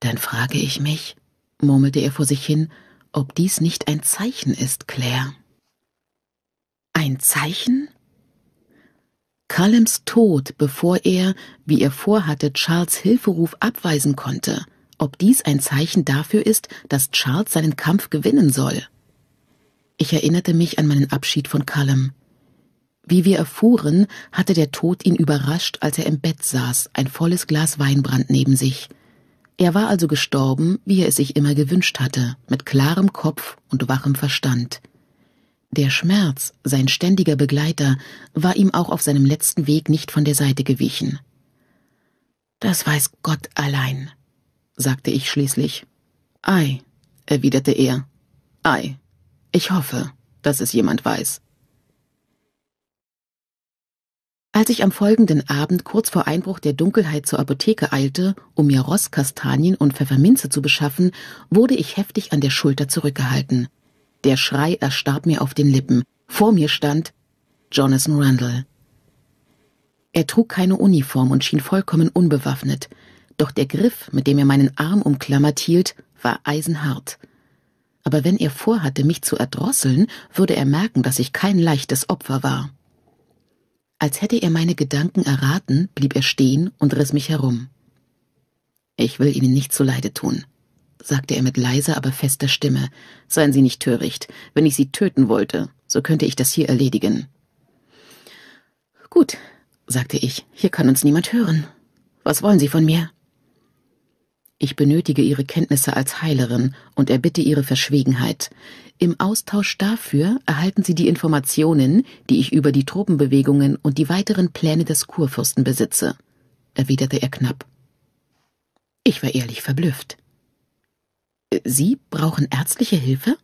Dann frage ich mich, murmelte er vor sich hin, ob dies nicht ein Zeichen ist, Claire. Ein Zeichen? Callums Tod, bevor er, wie er vorhatte, Charles Hilferuf abweisen konnte, ob dies ein Zeichen dafür ist, dass Charles seinen Kampf gewinnen soll. Ich erinnerte mich an meinen Abschied von Callum. Wie wir erfuhren, hatte der Tod ihn überrascht, als er im Bett saß, ein volles Glas Weinbrand neben sich. Er war also gestorben, wie er es sich immer gewünscht hatte, mit klarem Kopf und wachem Verstand. Der Schmerz, sein ständiger Begleiter, war ihm auch auf seinem letzten Weg nicht von der Seite gewichen. Das weiß Gott allein, sagte ich schließlich. Ei, erwiderte er. Ei. Ich hoffe, dass es jemand weiß. Als ich am folgenden Abend kurz vor Einbruch der Dunkelheit zur Apotheke eilte, um mir Rosskastanien und Pfefferminze zu beschaffen, wurde ich heftig an der Schulter zurückgehalten. Der Schrei erstarb mir auf den Lippen. Vor mir stand Jonathan Randall. Er trug keine Uniform und schien vollkommen unbewaffnet, doch der Griff, mit dem er meinen Arm umklammert hielt, war eisenhart aber wenn er vorhatte, mich zu erdrosseln, würde er merken, dass ich kein leichtes Opfer war. Als hätte er meine Gedanken erraten, blieb er stehen und riss mich herum. Ich will Ihnen nicht zuleide tun, sagte er mit leiser, aber fester Stimme. Seien Sie nicht töricht. Wenn ich Sie töten wollte, so könnte ich das hier erledigen. Gut, sagte ich, hier kann uns niemand hören. Was wollen Sie von mir? Ich benötige Ihre Kenntnisse als Heilerin und erbitte Ihre Verschwiegenheit. Im Austausch dafür erhalten Sie die Informationen, die ich über die Tropenbewegungen und die weiteren Pläne des Kurfürsten besitze, erwiderte er knapp. Ich war ehrlich verblüfft. Äh, sie brauchen ärztliche Hilfe?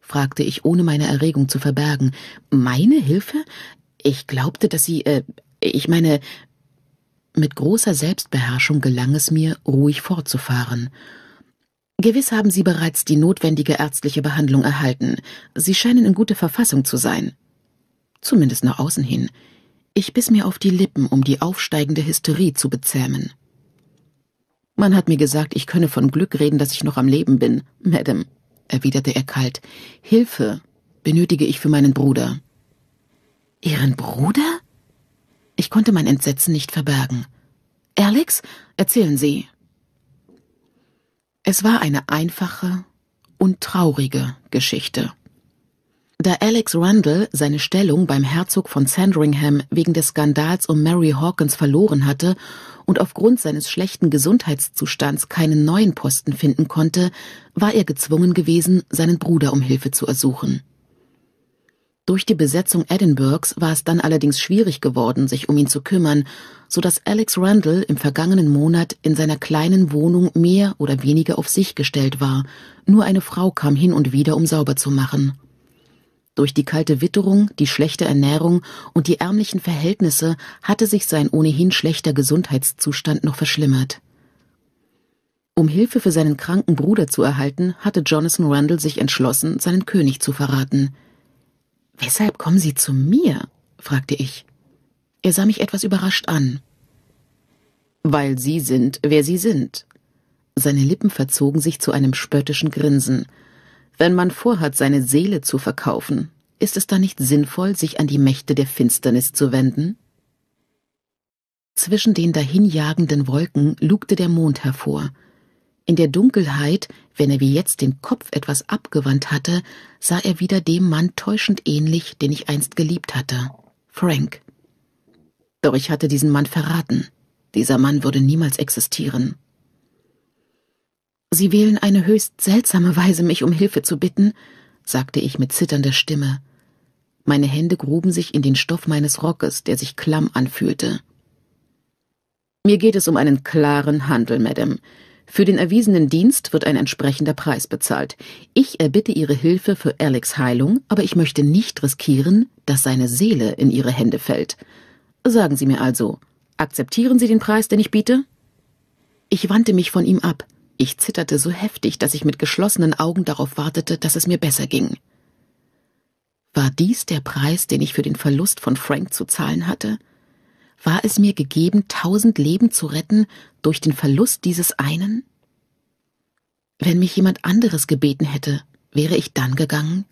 fragte ich, ohne meine Erregung zu verbergen. Meine Hilfe? Ich glaubte, dass Sie, äh, ich meine, mit großer Selbstbeherrschung gelang es mir, ruhig fortzufahren. Gewiss haben Sie bereits die notwendige ärztliche Behandlung erhalten. Sie scheinen in guter Verfassung zu sein. Zumindest nach außen hin. Ich biss mir auf die Lippen, um die aufsteigende Hysterie zu bezähmen. Man hat mir gesagt, ich könne von Glück reden, dass ich noch am Leben bin, Madame, erwiderte er kalt. Hilfe benötige ich für meinen Bruder. Ihren Bruder? Ich konnte mein Entsetzen nicht verbergen. Alex, erzählen Sie. Es war eine einfache und traurige Geschichte. Da Alex Rundle seine Stellung beim Herzog von Sandringham wegen des Skandals um Mary Hawkins verloren hatte und aufgrund seines schlechten Gesundheitszustands keinen neuen Posten finden konnte, war er gezwungen gewesen, seinen Bruder um Hilfe zu ersuchen. Durch die Besetzung Edinburghs war es dann allerdings schwierig geworden, sich um ihn zu kümmern, so dass Alex Randall im vergangenen Monat in seiner kleinen Wohnung mehr oder weniger auf sich gestellt war. Nur eine Frau kam hin und wieder, um sauber zu machen. Durch die kalte Witterung, die schlechte Ernährung und die ärmlichen Verhältnisse hatte sich sein ohnehin schlechter Gesundheitszustand noch verschlimmert. Um Hilfe für seinen kranken Bruder zu erhalten, hatte Jonathan Randall sich entschlossen, seinen König zu verraten – Weshalb kommen Sie zu mir? fragte ich. Er sah mich etwas überrascht an. Weil Sie sind, wer Sie sind. Seine Lippen verzogen sich zu einem spöttischen Grinsen. Wenn man vorhat, seine Seele zu verkaufen, ist es da nicht sinnvoll, sich an die Mächte der Finsternis zu wenden? Zwischen den dahinjagenden Wolken lugte der Mond hervor, in der Dunkelheit, wenn er wie jetzt den Kopf etwas abgewandt hatte, sah er wieder dem Mann täuschend ähnlich, den ich einst geliebt hatte, Frank. Doch ich hatte diesen Mann verraten. Dieser Mann würde niemals existieren. Sie wählen eine höchst seltsame Weise, mich um Hilfe zu bitten, sagte ich mit zitternder Stimme. Meine Hände gruben sich in den Stoff meines Rockes, der sich klamm anfühlte. Mir geht es um einen klaren Handel, Madame. Für den erwiesenen Dienst wird ein entsprechender Preis bezahlt. Ich erbitte Ihre Hilfe für Alex Heilung, aber ich möchte nicht riskieren, dass seine Seele in Ihre Hände fällt. Sagen Sie mir also, akzeptieren Sie den Preis, den ich biete? Ich wandte mich von ihm ab. Ich zitterte so heftig, dass ich mit geschlossenen Augen darauf wartete, dass es mir besser ging. War dies der Preis, den ich für den Verlust von Frank zu zahlen hatte? war es mir gegeben, tausend Leben zu retten durch den Verlust dieses einen? Wenn mich jemand anderes gebeten hätte, wäre ich dann gegangen?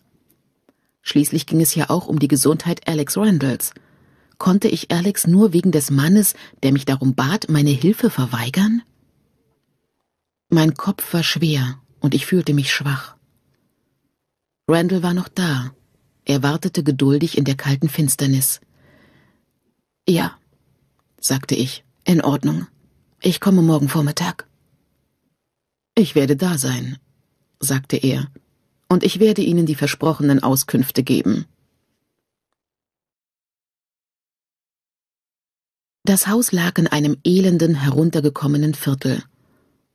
Schließlich ging es ja auch um die Gesundheit Alex Randalls. Konnte ich Alex nur wegen des Mannes, der mich darum bat, meine Hilfe verweigern? Mein Kopf war schwer und ich fühlte mich schwach. Randall war noch da. Er wartete geduldig in der kalten Finsternis. Ja, sagte ich. In Ordnung. Ich komme morgen Vormittag. Ich werde da sein, sagte er, und ich werde Ihnen die versprochenen Auskünfte geben. Das Haus lag in einem elenden, heruntergekommenen Viertel.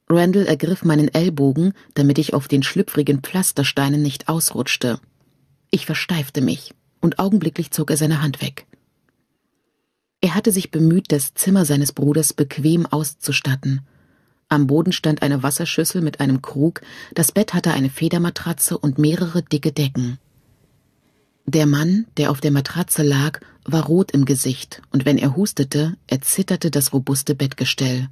Randall ergriff meinen Ellbogen, damit ich auf den schlüpfrigen Pflastersteinen nicht ausrutschte. Ich versteifte mich, und augenblicklich zog er seine Hand weg. Er hatte sich bemüht, das Zimmer seines Bruders bequem auszustatten. Am Boden stand eine Wasserschüssel mit einem Krug, das Bett hatte eine Federmatratze und mehrere dicke Decken. Der Mann, der auf der Matratze lag, war rot im Gesicht, und wenn er hustete, erzitterte das robuste Bettgestell.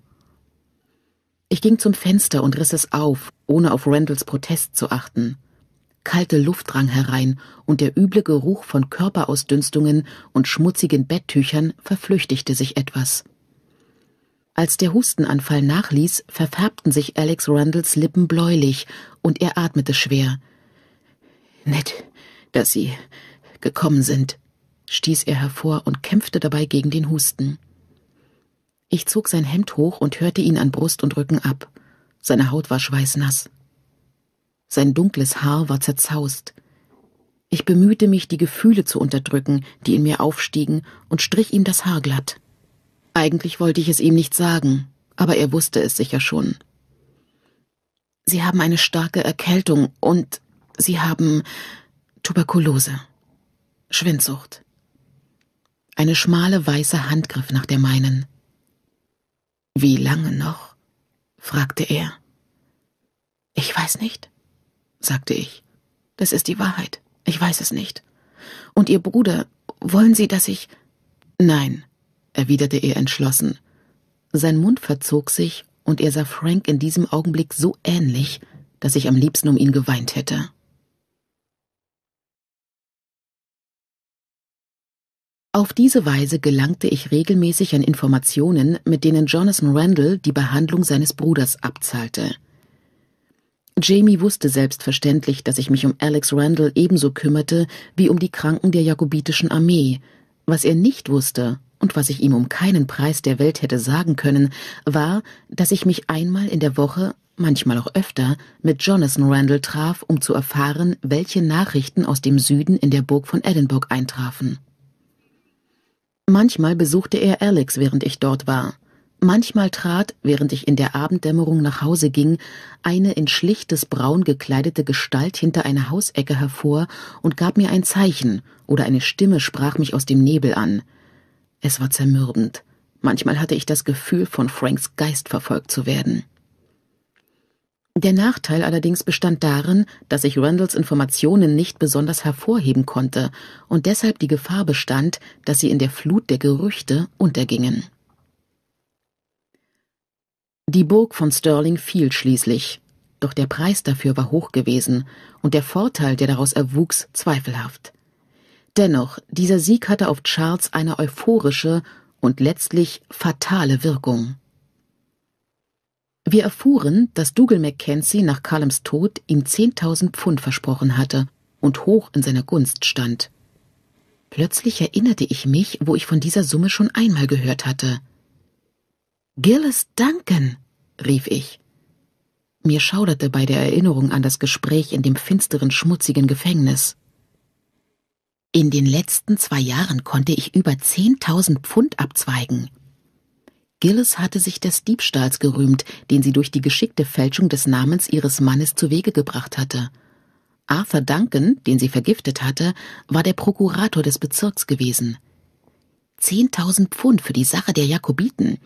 Ich ging zum Fenster und riss es auf, ohne auf Randalls Protest zu achten. Kalte Luft drang herein und der üble Geruch von Körperausdünstungen und schmutzigen Betttüchern verflüchtigte sich etwas. Als der Hustenanfall nachließ, verfärbten sich Alex Randalls Lippen bläulich und er atmete schwer. Nett, dass Sie gekommen sind, stieß er hervor und kämpfte dabei gegen den Husten. Ich zog sein Hemd hoch und hörte ihn an Brust und Rücken ab. Seine Haut war schweißnass. Sein dunkles Haar war zerzaust. Ich bemühte mich, die Gefühle zu unterdrücken, die in mir aufstiegen, und strich ihm das Haar glatt. Eigentlich wollte ich es ihm nicht sagen, aber er wusste es sicher schon. Sie haben eine starke Erkältung und Sie haben Tuberkulose, Schwindsucht. Eine schmale weiße Handgriff nach der meinen. Wie lange noch? fragte er. Ich weiß nicht sagte ich. Das ist die Wahrheit. Ich weiß es nicht. Und Ihr Bruder, wollen Sie, dass ich. Nein, erwiderte er entschlossen. Sein Mund verzog sich, und er sah Frank in diesem Augenblick so ähnlich, dass ich am liebsten um ihn geweint hätte. Auf diese Weise gelangte ich regelmäßig an Informationen, mit denen Jonathan Randall die Behandlung seines Bruders abzahlte. Jamie wusste selbstverständlich, dass ich mich um Alex Randall ebenso kümmerte wie um die Kranken der jakobitischen Armee. Was er nicht wusste und was ich ihm um keinen Preis der Welt hätte sagen können, war, dass ich mich einmal in der Woche, manchmal auch öfter, mit Jonathan Randall traf, um zu erfahren, welche Nachrichten aus dem Süden in der Burg von Edinburgh eintrafen. Manchmal besuchte er Alex, während ich dort war. Manchmal trat, während ich in der Abenddämmerung nach Hause ging, eine in schlichtes Braun gekleidete Gestalt hinter einer Hausecke hervor und gab mir ein Zeichen, oder eine Stimme sprach mich aus dem Nebel an. Es war zermürbend. Manchmal hatte ich das Gefühl, von Franks Geist verfolgt zu werden. Der Nachteil allerdings bestand darin, dass ich Randalls Informationen nicht besonders hervorheben konnte und deshalb die Gefahr bestand, dass sie in der Flut der Gerüchte untergingen. Die Burg von Stirling fiel schließlich, doch der Preis dafür war hoch gewesen und der Vorteil, der daraus erwuchs, zweifelhaft. Dennoch, dieser Sieg hatte auf Charles eine euphorische und letztlich fatale Wirkung. Wir erfuhren, dass Dougal Mackenzie nach Callums Tod ihm 10.000 Pfund versprochen hatte und hoch in seiner Gunst stand. Plötzlich erinnerte ich mich, wo ich von dieser Summe schon einmal gehört hatte – Gillis Duncan, rief ich. Mir schauderte bei der Erinnerung an das Gespräch in dem finsteren, schmutzigen Gefängnis. In den letzten zwei Jahren konnte ich über zehntausend Pfund abzweigen. Gillis hatte sich des Diebstahls gerühmt, den sie durch die geschickte Fälschung des Namens ihres Mannes zu Wege gebracht hatte. Arthur Duncan, den sie vergiftet hatte, war der Prokurator des Bezirks gewesen. Zehntausend Pfund für die Sache der Jakobiten,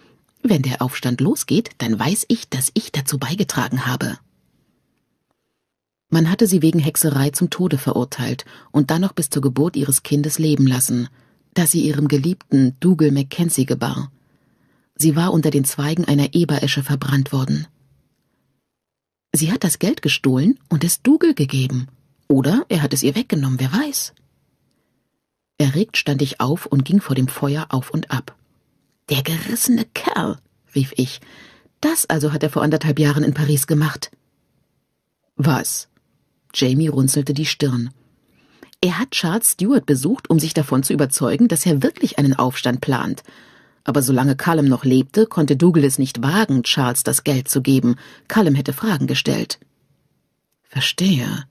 wenn der Aufstand losgeht, dann weiß ich, dass ich dazu beigetragen habe. Man hatte sie wegen Hexerei zum Tode verurteilt und dann noch bis zur Geburt ihres Kindes leben lassen, da sie ihrem Geliebten Dougal Mackenzie gebar. Sie war unter den Zweigen einer Eberesche verbrannt worden. Sie hat das Geld gestohlen und es Dougal gegeben. Oder er hat es ihr weggenommen, wer weiß. Erregt stand ich auf und ging vor dem Feuer auf und ab. Der gerissene Kerl, rief ich. Das also hat er vor anderthalb Jahren in Paris gemacht. Was? Jamie runzelte die Stirn. Er hat Charles Stewart besucht, um sich davon zu überzeugen, dass er wirklich einen Aufstand plant. Aber solange Callum noch lebte, konnte Douglas nicht wagen, Charles das Geld zu geben. Callum hätte Fragen gestellt. Verstehe,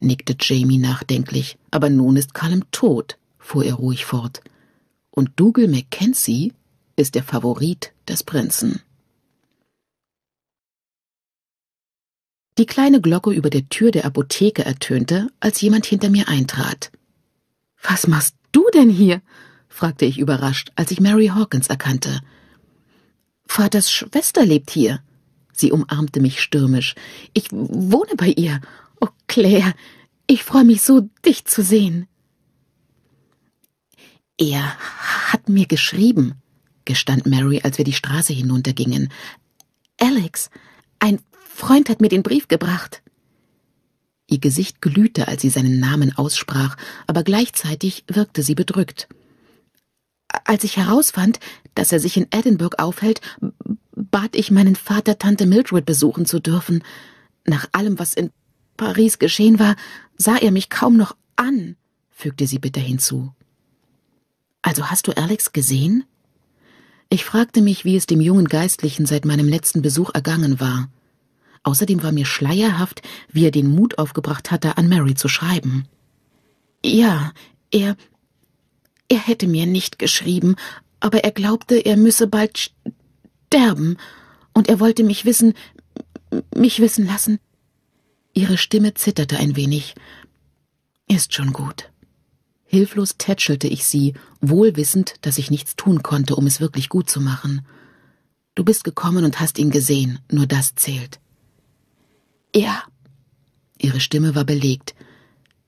nickte Jamie nachdenklich. Aber nun ist Callum tot, fuhr er ruhig fort und Dougal Mackenzie ist der Favorit des Prinzen. Die kleine Glocke über der Tür der Apotheke ertönte, als jemand hinter mir eintrat. Was machst du denn hier? fragte ich überrascht, als ich Mary Hawkins erkannte. Vaters Schwester lebt hier. Sie umarmte mich stürmisch. Ich wohne bei ihr. Oh, Claire, ich freue mich so, dich zu sehen. Er hat mir geschrieben, gestand Mary, als wir die Straße hinuntergingen. Alex, ein Freund hat mir den Brief gebracht. Ihr Gesicht glühte, als sie seinen Namen aussprach, aber gleichzeitig wirkte sie bedrückt. Als ich herausfand, dass er sich in Edinburgh aufhält, bat ich meinen Vater, Tante Mildred besuchen zu dürfen. Nach allem, was in Paris geschehen war, sah er mich kaum noch an, fügte sie bitter hinzu. Also hast du Alex gesehen? Ich fragte mich, wie es dem jungen Geistlichen seit meinem letzten Besuch ergangen war. Außerdem war mir schleierhaft, wie er den Mut aufgebracht hatte, an Mary zu schreiben. Ja, er. Er hätte mir nicht geschrieben, aber er glaubte, er müsse bald sterben, und er wollte mich wissen, mich wissen lassen. Ihre Stimme zitterte ein wenig. Ist schon gut. Hilflos tätschelte ich sie, wohlwissend, dass ich nichts tun konnte, um es wirklich gut zu machen. Du bist gekommen und hast ihn gesehen, nur das zählt. Ja. Ihre Stimme war belegt.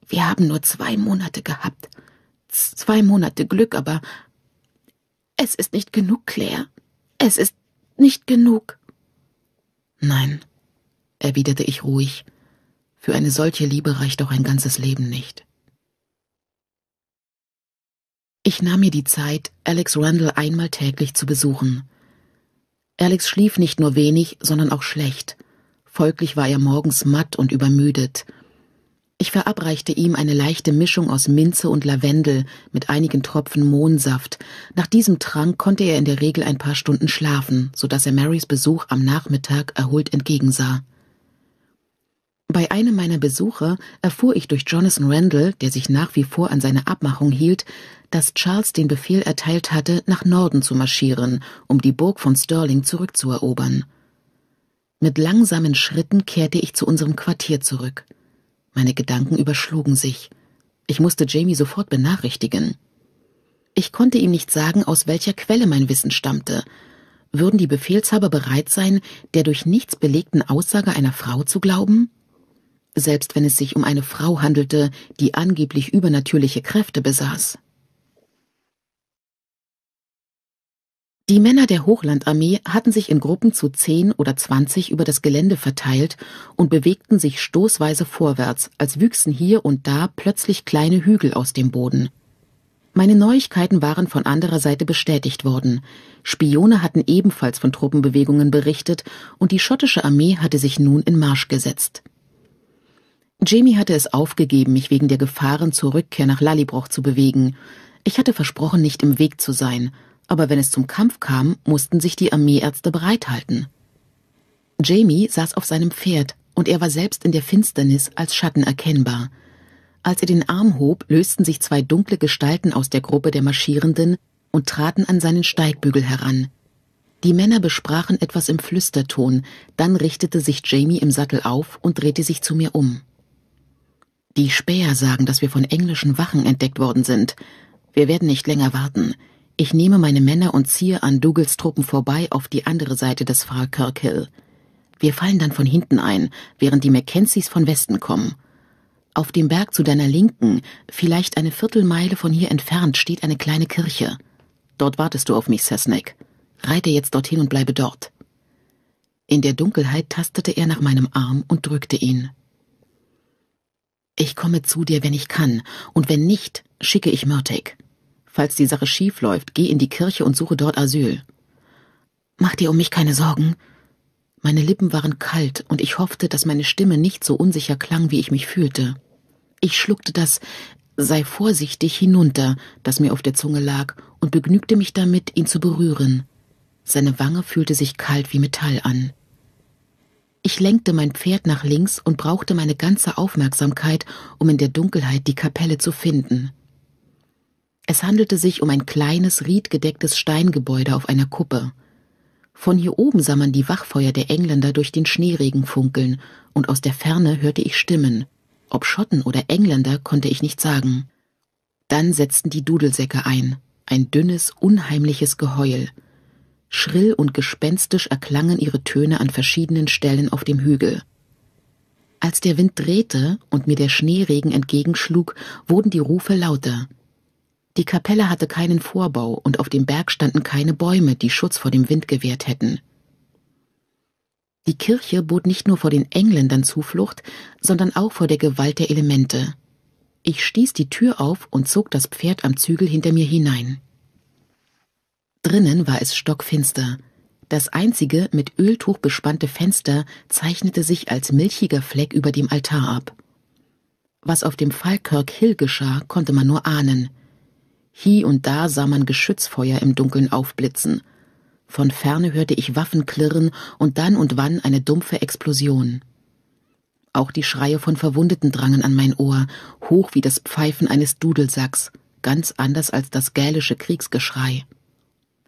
Wir haben nur zwei Monate gehabt. Z zwei Monate Glück, aber es ist nicht genug, Claire. Es ist nicht genug. Nein, erwiderte ich ruhig. Für eine solche Liebe reicht doch ein ganzes Leben nicht. Ich nahm mir die Zeit, Alex Randall einmal täglich zu besuchen. Alex schlief nicht nur wenig, sondern auch schlecht. Folglich war er morgens matt und übermüdet. Ich verabreichte ihm eine leichte Mischung aus Minze und Lavendel mit einigen Tropfen Mohnsaft. Nach diesem Trank konnte er in der Regel ein paar Stunden schlafen, so dass er Marys Besuch am Nachmittag erholt entgegensah. Bei einem meiner Besuche erfuhr ich durch Jonathan Randall, der sich nach wie vor an seine Abmachung hielt, dass Charles den Befehl erteilt hatte, nach Norden zu marschieren, um die Burg von Stirling zurückzuerobern. Mit langsamen Schritten kehrte ich zu unserem Quartier zurück. Meine Gedanken überschlugen sich. Ich musste Jamie sofort benachrichtigen. Ich konnte ihm nicht sagen, aus welcher Quelle mein Wissen stammte. Würden die Befehlshaber bereit sein, der durch nichts belegten Aussage einer Frau zu glauben? Selbst wenn es sich um eine Frau handelte, die angeblich übernatürliche Kräfte besaß. Die Männer der Hochlandarmee hatten sich in Gruppen zu zehn oder zwanzig über das Gelände verteilt und bewegten sich stoßweise vorwärts, als wüchsen hier und da plötzlich kleine Hügel aus dem Boden. Meine Neuigkeiten waren von anderer Seite bestätigt worden. Spione hatten ebenfalls von Truppenbewegungen berichtet, und die schottische Armee hatte sich nun in Marsch gesetzt. Jamie hatte es aufgegeben, mich wegen der Gefahren zur Rückkehr nach Lallybroch zu bewegen. Ich hatte versprochen, nicht im Weg zu sein, aber wenn es zum Kampf kam, mussten sich die Armeeärzte bereithalten. Jamie saß auf seinem Pferd, und er war selbst in der Finsternis als Schatten erkennbar. Als er den Arm hob, lösten sich zwei dunkle Gestalten aus der Gruppe der Marschierenden und traten an seinen Steigbügel heran. Die Männer besprachen etwas im Flüsterton, dann richtete sich Jamie im Sattel auf und drehte sich zu mir um. Die Späher sagen, dass wir von englischen Wachen entdeckt worden sind. Wir werden nicht länger warten. Ich nehme meine Männer und ziehe an Dougals Truppen vorbei auf die andere Seite des Falkirk Hill. Wir fallen dann von hinten ein, während die Mackenzies von Westen kommen. Auf dem Berg zu deiner Linken, vielleicht eine Viertelmeile von hier entfernt, steht eine kleine Kirche. Dort wartest du auf mich, Sesnek. Reite jetzt dorthin und bleibe dort. In der Dunkelheit tastete er nach meinem Arm und drückte ihn. Ich komme zu dir, wenn ich kann, und wenn nicht, schicke ich Murtig. Falls die Sache schief läuft, geh in die Kirche und suche dort Asyl. Mach dir um mich keine Sorgen. Meine Lippen waren kalt, und ich hoffte, dass meine Stimme nicht so unsicher klang, wie ich mich fühlte. Ich schluckte das Sei vorsichtig hinunter, das mir auf der Zunge lag, und begnügte mich damit, ihn zu berühren. Seine Wange fühlte sich kalt wie Metall an. Ich lenkte mein Pferd nach links und brauchte meine ganze Aufmerksamkeit, um in der Dunkelheit die Kapelle zu finden. Es handelte sich um ein kleines, riedgedecktes Steingebäude auf einer Kuppe. Von hier oben sah man die Wachfeuer der Engländer durch den Schneeregen funkeln, und aus der Ferne hörte ich Stimmen. Ob Schotten oder Engländer konnte ich nicht sagen. Dann setzten die Dudelsäcke ein, ein dünnes, unheimliches Geheul. Schrill und gespenstisch erklangen ihre Töne an verschiedenen Stellen auf dem Hügel. Als der Wind drehte und mir der Schneeregen entgegenschlug, wurden die Rufe lauter. Die Kapelle hatte keinen Vorbau und auf dem Berg standen keine Bäume, die Schutz vor dem Wind gewährt hätten. Die Kirche bot nicht nur vor den Engländern Zuflucht, sondern auch vor der Gewalt der Elemente. Ich stieß die Tür auf und zog das Pferd am Zügel hinter mir hinein. Drinnen war es stockfinster. Das einzige mit Öltuch bespannte Fenster zeichnete sich als milchiger Fleck über dem Altar ab. Was auf dem Falkirk Hill geschah, konnte man nur ahnen. Hie und da sah man Geschützfeuer im Dunkeln aufblitzen. Von ferne hörte ich Waffen klirren und dann und wann eine dumpfe Explosion. Auch die Schreie von Verwundeten drangen an mein Ohr, hoch wie das Pfeifen eines Dudelsacks, ganz anders als das gälische Kriegsgeschrei.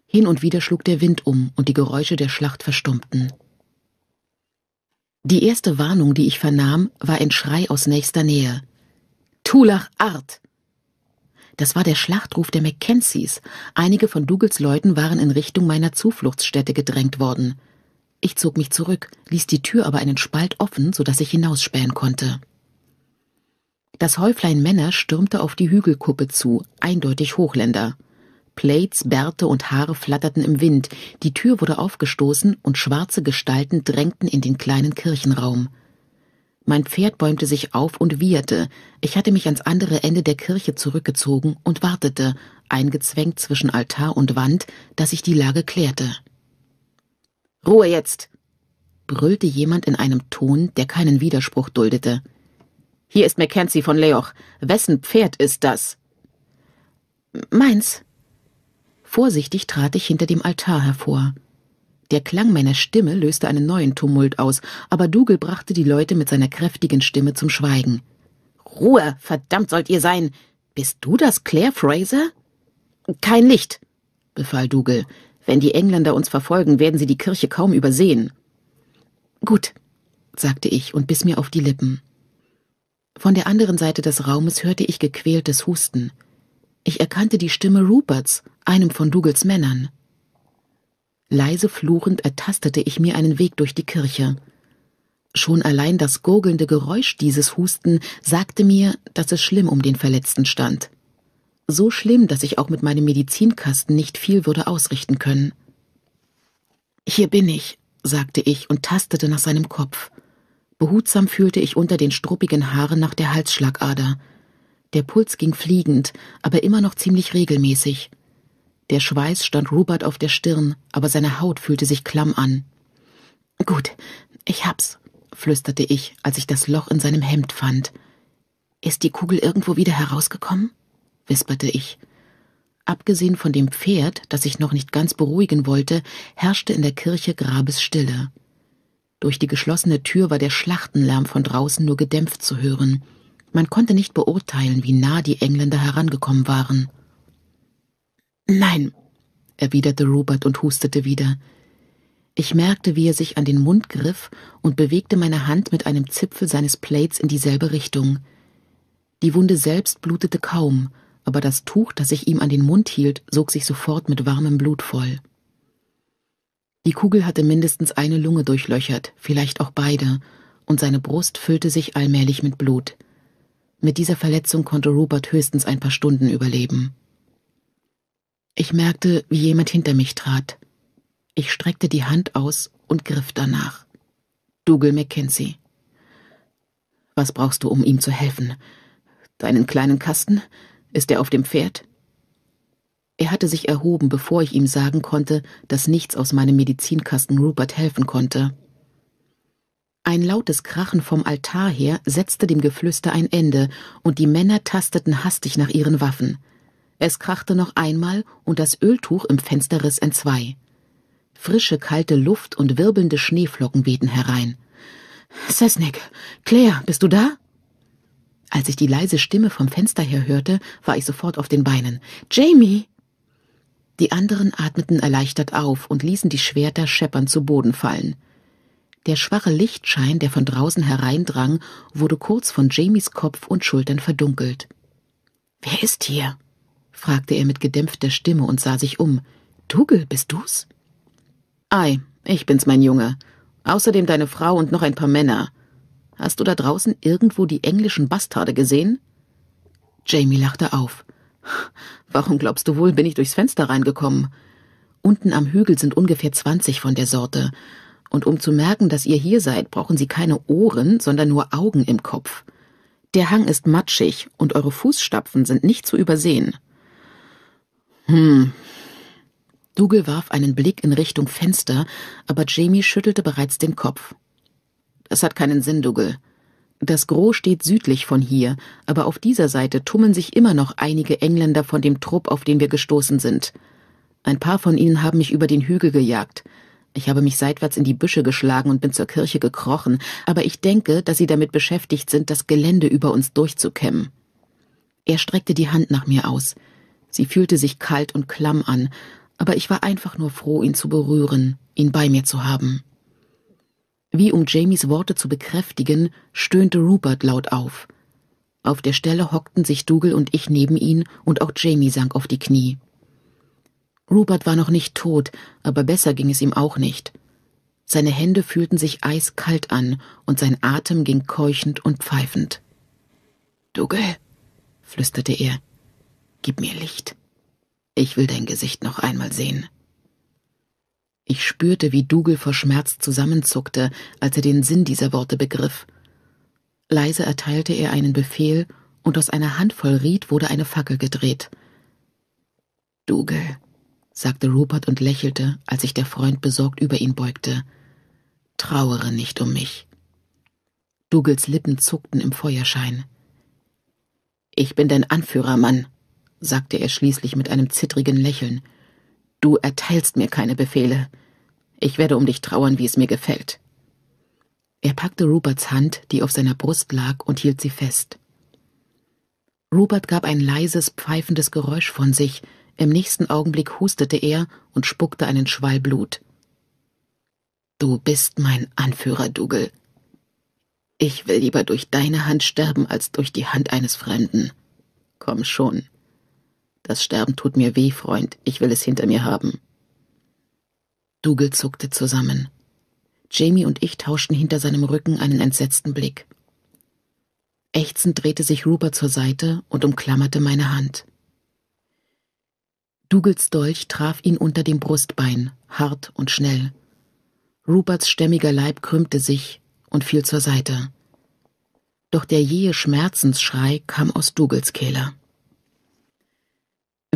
Hin und wieder schlug der Wind um und die Geräusche der Schlacht verstummten. Die erste Warnung, die ich vernahm, war ein Schrei aus nächster Nähe. Tulach Art! Das war der Schlachtruf der Mackenzies. Einige von Dougals Leuten waren in Richtung meiner Zufluchtsstätte gedrängt worden. Ich zog mich zurück, ließ die Tür aber einen Spalt offen, sodass ich hinausspähen konnte. Das Häuflein Männer stürmte auf die Hügelkuppe zu, eindeutig Hochländer. Plates, Bärte und Haare flatterten im Wind, die Tür wurde aufgestoßen und schwarze Gestalten drängten in den kleinen Kirchenraum. Mein Pferd bäumte sich auf und wieherte. Ich hatte mich ans andere Ende der Kirche zurückgezogen und wartete, eingezwängt zwischen Altar und Wand, dass sich die Lage klärte. Ruhe jetzt! brüllte jemand in einem Ton, der keinen Widerspruch duldete. Hier ist Mackenzie von Leoch. Wessen Pferd ist das? Meins. Vorsichtig trat ich hinter dem Altar hervor. Der Klang meiner Stimme löste einen neuen Tumult aus, aber Dougal brachte die Leute mit seiner kräftigen Stimme zum Schweigen. Ruhe, verdammt sollt ihr sein! Bist du das, Claire Fraser? Kein Licht, befahl Dougal. Wenn die Engländer uns verfolgen, werden sie die Kirche kaum übersehen. Gut, sagte ich und biss mir auf die Lippen. Von der anderen Seite des Raumes hörte ich gequältes Husten. Ich erkannte die Stimme Ruperts, einem von Dougals Männern. Leise fluchend ertastete ich mir einen Weg durch die Kirche. Schon allein das gurgelnde Geräusch dieses Husten sagte mir, dass es schlimm um den Verletzten stand. So schlimm, dass ich auch mit meinem Medizinkasten nicht viel würde ausrichten können. Hier bin ich, sagte ich und tastete nach seinem Kopf. Behutsam fühlte ich unter den struppigen Haaren nach der Halsschlagader. Der Puls ging fliegend, aber immer noch ziemlich regelmäßig. Der Schweiß stand Rupert auf der Stirn, aber seine Haut fühlte sich klamm an. Gut, ich hab's, flüsterte ich, als ich das Loch in seinem Hemd fand. Ist die Kugel irgendwo wieder herausgekommen? wisperte ich. Abgesehen von dem Pferd, das ich noch nicht ganz beruhigen wollte, herrschte in der Kirche Grabesstille. Durch die geschlossene Tür war der Schlachtenlärm von draußen nur gedämpft zu hören. Man konnte nicht beurteilen, wie nah die Engländer herangekommen waren. Nein, erwiderte Robert und hustete wieder. Ich merkte, wie er sich an den Mund griff und bewegte meine Hand mit einem Zipfel seines Plates in dieselbe Richtung. Die Wunde selbst blutete kaum, aber das Tuch, das ich ihm an den Mund hielt, sog sich sofort mit warmem Blut voll. Die Kugel hatte mindestens eine Lunge durchlöchert, vielleicht auch beide, und seine Brust füllte sich allmählich mit Blut. Mit dieser Verletzung konnte Robert höchstens ein paar Stunden überleben. Ich merkte, wie jemand hinter mich trat. Ich streckte die Hand aus und griff danach. Dougal McKenzie. Was brauchst du, um ihm zu helfen? Deinen kleinen Kasten? Ist er auf dem Pferd? Er hatte sich erhoben, bevor ich ihm sagen konnte, dass nichts aus meinem Medizinkasten Rupert helfen konnte. Ein lautes Krachen vom Altar her setzte dem Geflüster ein Ende, und die Männer tasteten hastig nach ihren Waffen. Es krachte noch einmal und das Öltuch im Fenster riss entzwei. Frische, kalte Luft und wirbelnde Schneeflocken wehten herein. Sesnick, Claire, bist du da? Als ich die leise Stimme vom Fenster her hörte, war ich sofort auf den Beinen. Jamie! Die anderen atmeten erleichtert auf und ließen die Schwerter scheppernd zu Boden fallen. Der schwache Lichtschein, der von draußen hereindrang, wurde kurz von Jamies Kopf und Schultern verdunkelt. Wer ist hier? fragte er mit gedämpfter Stimme und sah sich um. Dougal, bist du's? Ei, ich bin's, mein Junge. Außerdem deine Frau und noch ein paar Männer. Hast du da draußen irgendwo die englischen Bastarde gesehen? Jamie lachte auf. Warum glaubst du wohl, bin ich durchs Fenster reingekommen? Unten am Hügel sind ungefähr zwanzig von der Sorte. Und um zu merken, dass ihr hier seid, brauchen sie keine Ohren, sondern nur Augen im Kopf. Der Hang ist matschig und eure Fußstapfen sind nicht zu übersehen. Hm. Dougal warf einen Blick in Richtung Fenster, aber Jamie schüttelte bereits den Kopf. Das hat keinen Sinn, Dougal. Das Gros steht südlich von hier, aber auf dieser Seite tummeln sich immer noch einige Engländer von dem Trupp, auf den wir gestoßen sind. Ein paar von ihnen haben mich über den Hügel gejagt. Ich habe mich seitwärts in die Büsche geschlagen und bin zur Kirche gekrochen, aber ich denke, dass sie damit beschäftigt sind, das Gelände über uns durchzukämmen. Er streckte die Hand nach mir aus. Sie fühlte sich kalt und klamm an, aber ich war einfach nur froh, ihn zu berühren, ihn bei mir zu haben. Wie um Jamies Worte zu bekräftigen, stöhnte Rupert laut auf. Auf der Stelle hockten sich Dougal und ich neben ihn, und auch Jamie sank auf die Knie. Rupert war noch nicht tot, aber besser ging es ihm auch nicht. Seine Hände fühlten sich eiskalt an, und sein Atem ging keuchend und pfeifend. Dougal, flüsterte er, Gib mir Licht. Ich will dein Gesicht noch einmal sehen. Ich spürte, wie Dougal vor Schmerz zusammenzuckte, als er den Sinn dieser Worte begriff. Leise erteilte er einen Befehl, und aus einer Handvoll Ried wurde eine Fackel gedreht. Dougal, sagte Rupert und lächelte, als sich der Freund besorgt über ihn beugte. Trauere nicht um mich. Dougals Lippen zuckten im Feuerschein. Ich bin dein Anführer, Mann, sagte er schließlich mit einem zittrigen Lächeln. Du erteilst mir keine Befehle. Ich werde um dich trauern, wie es mir gefällt. Er packte Ruperts Hand, die auf seiner Brust lag, und hielt sie fest. Rupert gab ein leises, pfeifendes Geräusch von sich, im nächsten Augenblick hustete er und spuckte einen Schwall Blut. Du bist mein Anführer, Dougal. Ich will lieber durch deine Hand sterben als durch die Hand eines Fremden. Komm schon. Das Sterben tut mir weh, Freund, ich will es hinter mir haben. Dougal zuckte zusammen. Jamie und ich tauschten hinter seinem Rücken einen entsetzten Blick. Ächzend drehte sich Rupert zur Seite und umklammerte meine Hand. Dougals Dolch traf ihn unter dem Brustbein, hart und schnell. Ruperts stämmiger Leib krümmte sich und fiel zur Seite. Doch der jähe Schmerzensschrei kam aus Dougals Kehler.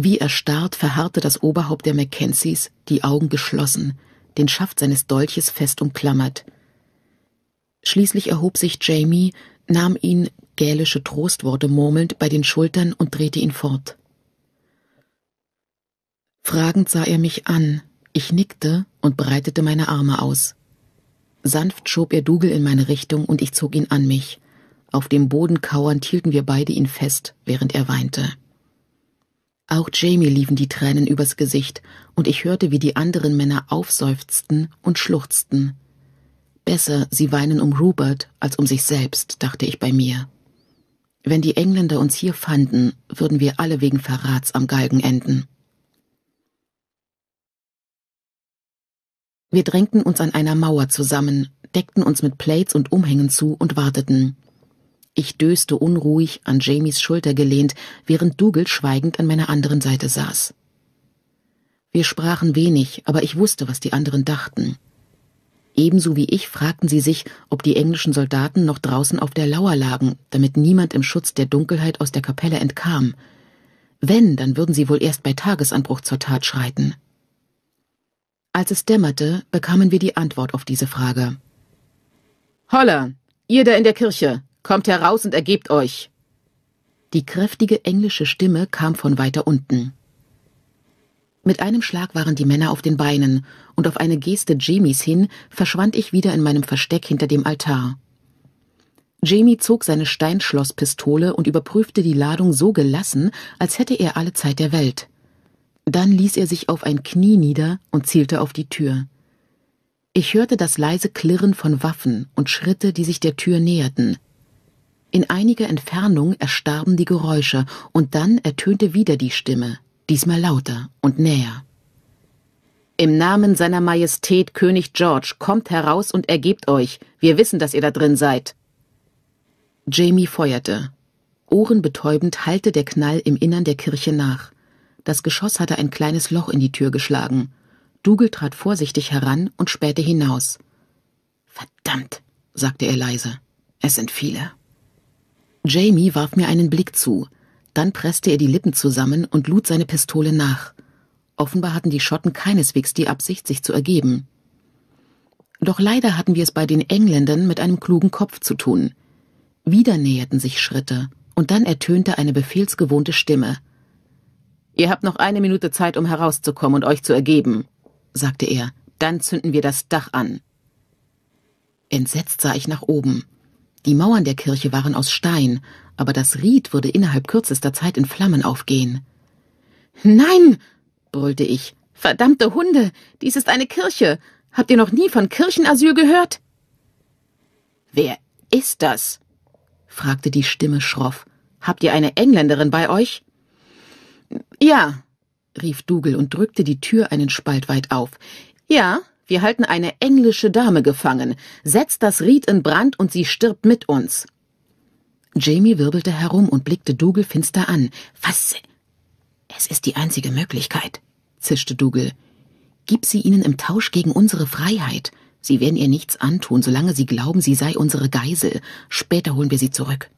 Wie erstarrt verharrte das Oberhaupt der Mackenzies, die Augen geschlossen, den Schaft seines Dolches fest umklammert. Schließlich erhob sich Jamie, nahm ihn, gälische Trostworte murmelnd, bei den Schultern und drehte ihn fort. Fragend sah er mich an, ich nickte und breitete meine Arme aus. Sanft schob er Dougal in meine Richtung und ich zog ihn an mich. Auf dem Boden kauernd hielten wir beide ihn fest, während er weinte. Auch Jamie liefen die Tränen übers Gesicht, und ich hörte, wie die anderen Männer aufseufzten und schluchzten. Besser, sie weinen um Rupert als um sich selbst, dachte ich bei mir. Wenn die Engländer uns hier fanden, würden wir alle wegen Verrats am Galgen enden. Wir drängten uns an einer Mauer zusammen, deckten uns mit Plates und Umhängen zu und warteten. Ich döste unruhig an Jamies Schulter gelehnt, während Dougal schweigend an meiner anderen Seite saß. Wir sprachen wenig, aber ich wusste, was die anderen dachten. Ebenso wie ich fragten sie sich, ob die englischen Soldaten noch draußen auf der Lauer lagen, damit niemand im Schutz der Dunkelheit aus der Kapelle entkam. Wenn, dann würden sie wohl erst bei Tagesanbruch zur Tat schreiten. Als es dämmerte, bekamen wir die Antwort auf diese Frage. Holla, ihr da in der Kirche, Kommt heraus und ergebt euch. Die kräftige englische Stimme kam von weiter unten. Mit einem Schlag waren die Männer auf den Beinen, und auf eine Geste Jamies hin verschwand ich wieder in meinem Versteck hinter dem Altar. Jamie zog seine Steinschlosspistole und überprüfte die Ladung so gelassen, als hätte er alle Zeit der Welt. Dann ließ er sich auf ein Knie nieder und zielte auf die Tür. Ich hörte das leise Klirren von Waffen und Schritte, die sich der Tür näherten. In einiger Entfernung erstarben die Geräusche, und dann ertönte wieder die Stimme, diesmal lauter und näher. Im Namen seiner Majestät König George kommt heraus und ergebt euch. Wir wissen, dass ihr da drin seid. Jamie feuerte. Ohrenbetäubend hallte der Knall im Innern der Kirche nach. Das Geschoss hatte ein kleines Loch in die Tür geschlagen. Dougal trat vorsichtig heran und spähte hinaus. Verdammt, sagte er leise. Es sind viele. Jamie warf mir einen Blick zu, dann presste er die Lippen zusammen und lud seine Pistole nach. Offenbar hatten die Schotten keineswegs die Absicht, sich zu ergeben. Doch leider hatten wir es bei den Engländern mit einem klugen Kopf zu tun. Wieder näherten sich Schritte, und dann ertönte eine befehlsgewohnte Stimme. Ihr habt noch eine Minute Zeit, um herauszukommen und euch zu ergeben, sagte er. Dann zünden wir das Dach an. Entsetzt sah ich nach oben. Die Mauern der Kirche waren aus Stein, aber das Ried würde innerhalb kürzester Zeit in Flammen aufgehen. Nein, brüllte ich. Verdammte Hunde, dies ist eine Kirche. Habt ihr noch nie von Kirchenasyl gehört? Wer ist das? fragte die Stimme schroff. Habt ihr eine Engländerin bei euch? Ja, rief Dougal und drückte die Tür einen Spalt weit auf. Ja, wir halten eine englische Dame gefangen. Setzt das Ried in Brand und sie stirbt mit uns. Jamie wirbelte herum und blickte Dougal finster an. Was? Es ist die einzige Möglichkeit, zischte Dougal. Gib sie ihnen im Tausch gegen unsere Freiheit. Sie werden ihr nichts antun, solange sie glauben, sie sei unsere Geisel. Später holen wir sie zurück.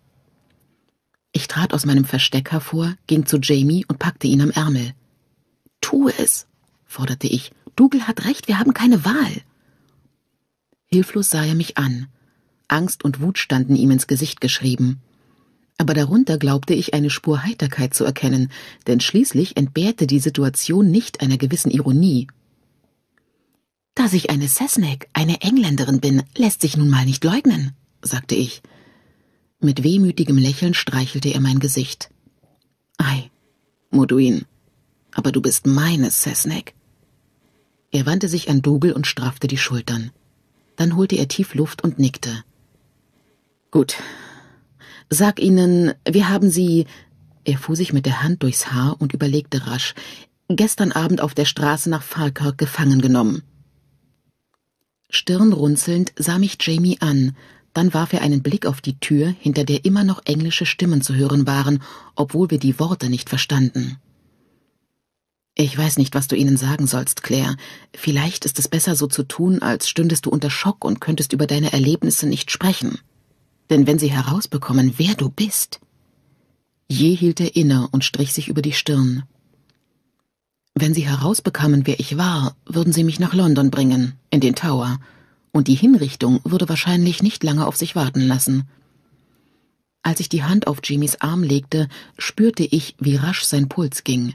Ich trat aus meinem Versteck hervor, ging zu Jamie und packte ihn am Ärmel. Tu es, forderte ich. Dougal hat recht, wir haben keine Wahl. Hilflos sah er mich an. Angst und Wut standen ihm ins Gesicht geschrieben. Aber darunter glaubte ich eine Spur Heiterkeit zu erkennen, denn schließlich entbehrte die Situation nicht einer gewissen Ironie. Dass ich eine Sesnek, eine Engländerin bin, lässt sich nun mal nicht leugnen, sagte ich. Mit wehmütigem Lächeln streichelte er mein Gesicht. Ei, Moduin, aber du bist meine Sesnek. Er wandte sich an Dougal und straffte die Schultern. Dann holte er tief Luft und nickte. Gut. Sag ihnen, wir haben sie. Er fuhr sich mit der Hand durchs Haar und überlegte rasch. Gestern Abend auf der Straße nach Falkirk gefangen genommen. Stirnrunzelnd sah mich Jamie an, dann warf er einen Blick auf die Tür, hinter der immer noch englische Stimmen zu hören waren, obwohl wir die Worte nicht verstanden. Ich weiß nicht, was du ihnen sagen sollst, Claire. Vielleicht ist es besser so zu tun, als stündest du unter Schock und könntest über deine Erlebnisse nicht sprechen. Denn wenn sie herausbekommen, wer du bist. Je hielt er inne und strich sich über die Stirn. Wenn sie herausbekamen, wer ich war, würden sie mich nach London bringen, in den Tower, und die Hinrichtung würde wahrscheinlich nicht lange auf sich warten lassen. Als ich die Hand auf Jimmys Arm legte, spürte ich, wie rasch sein Puls ging.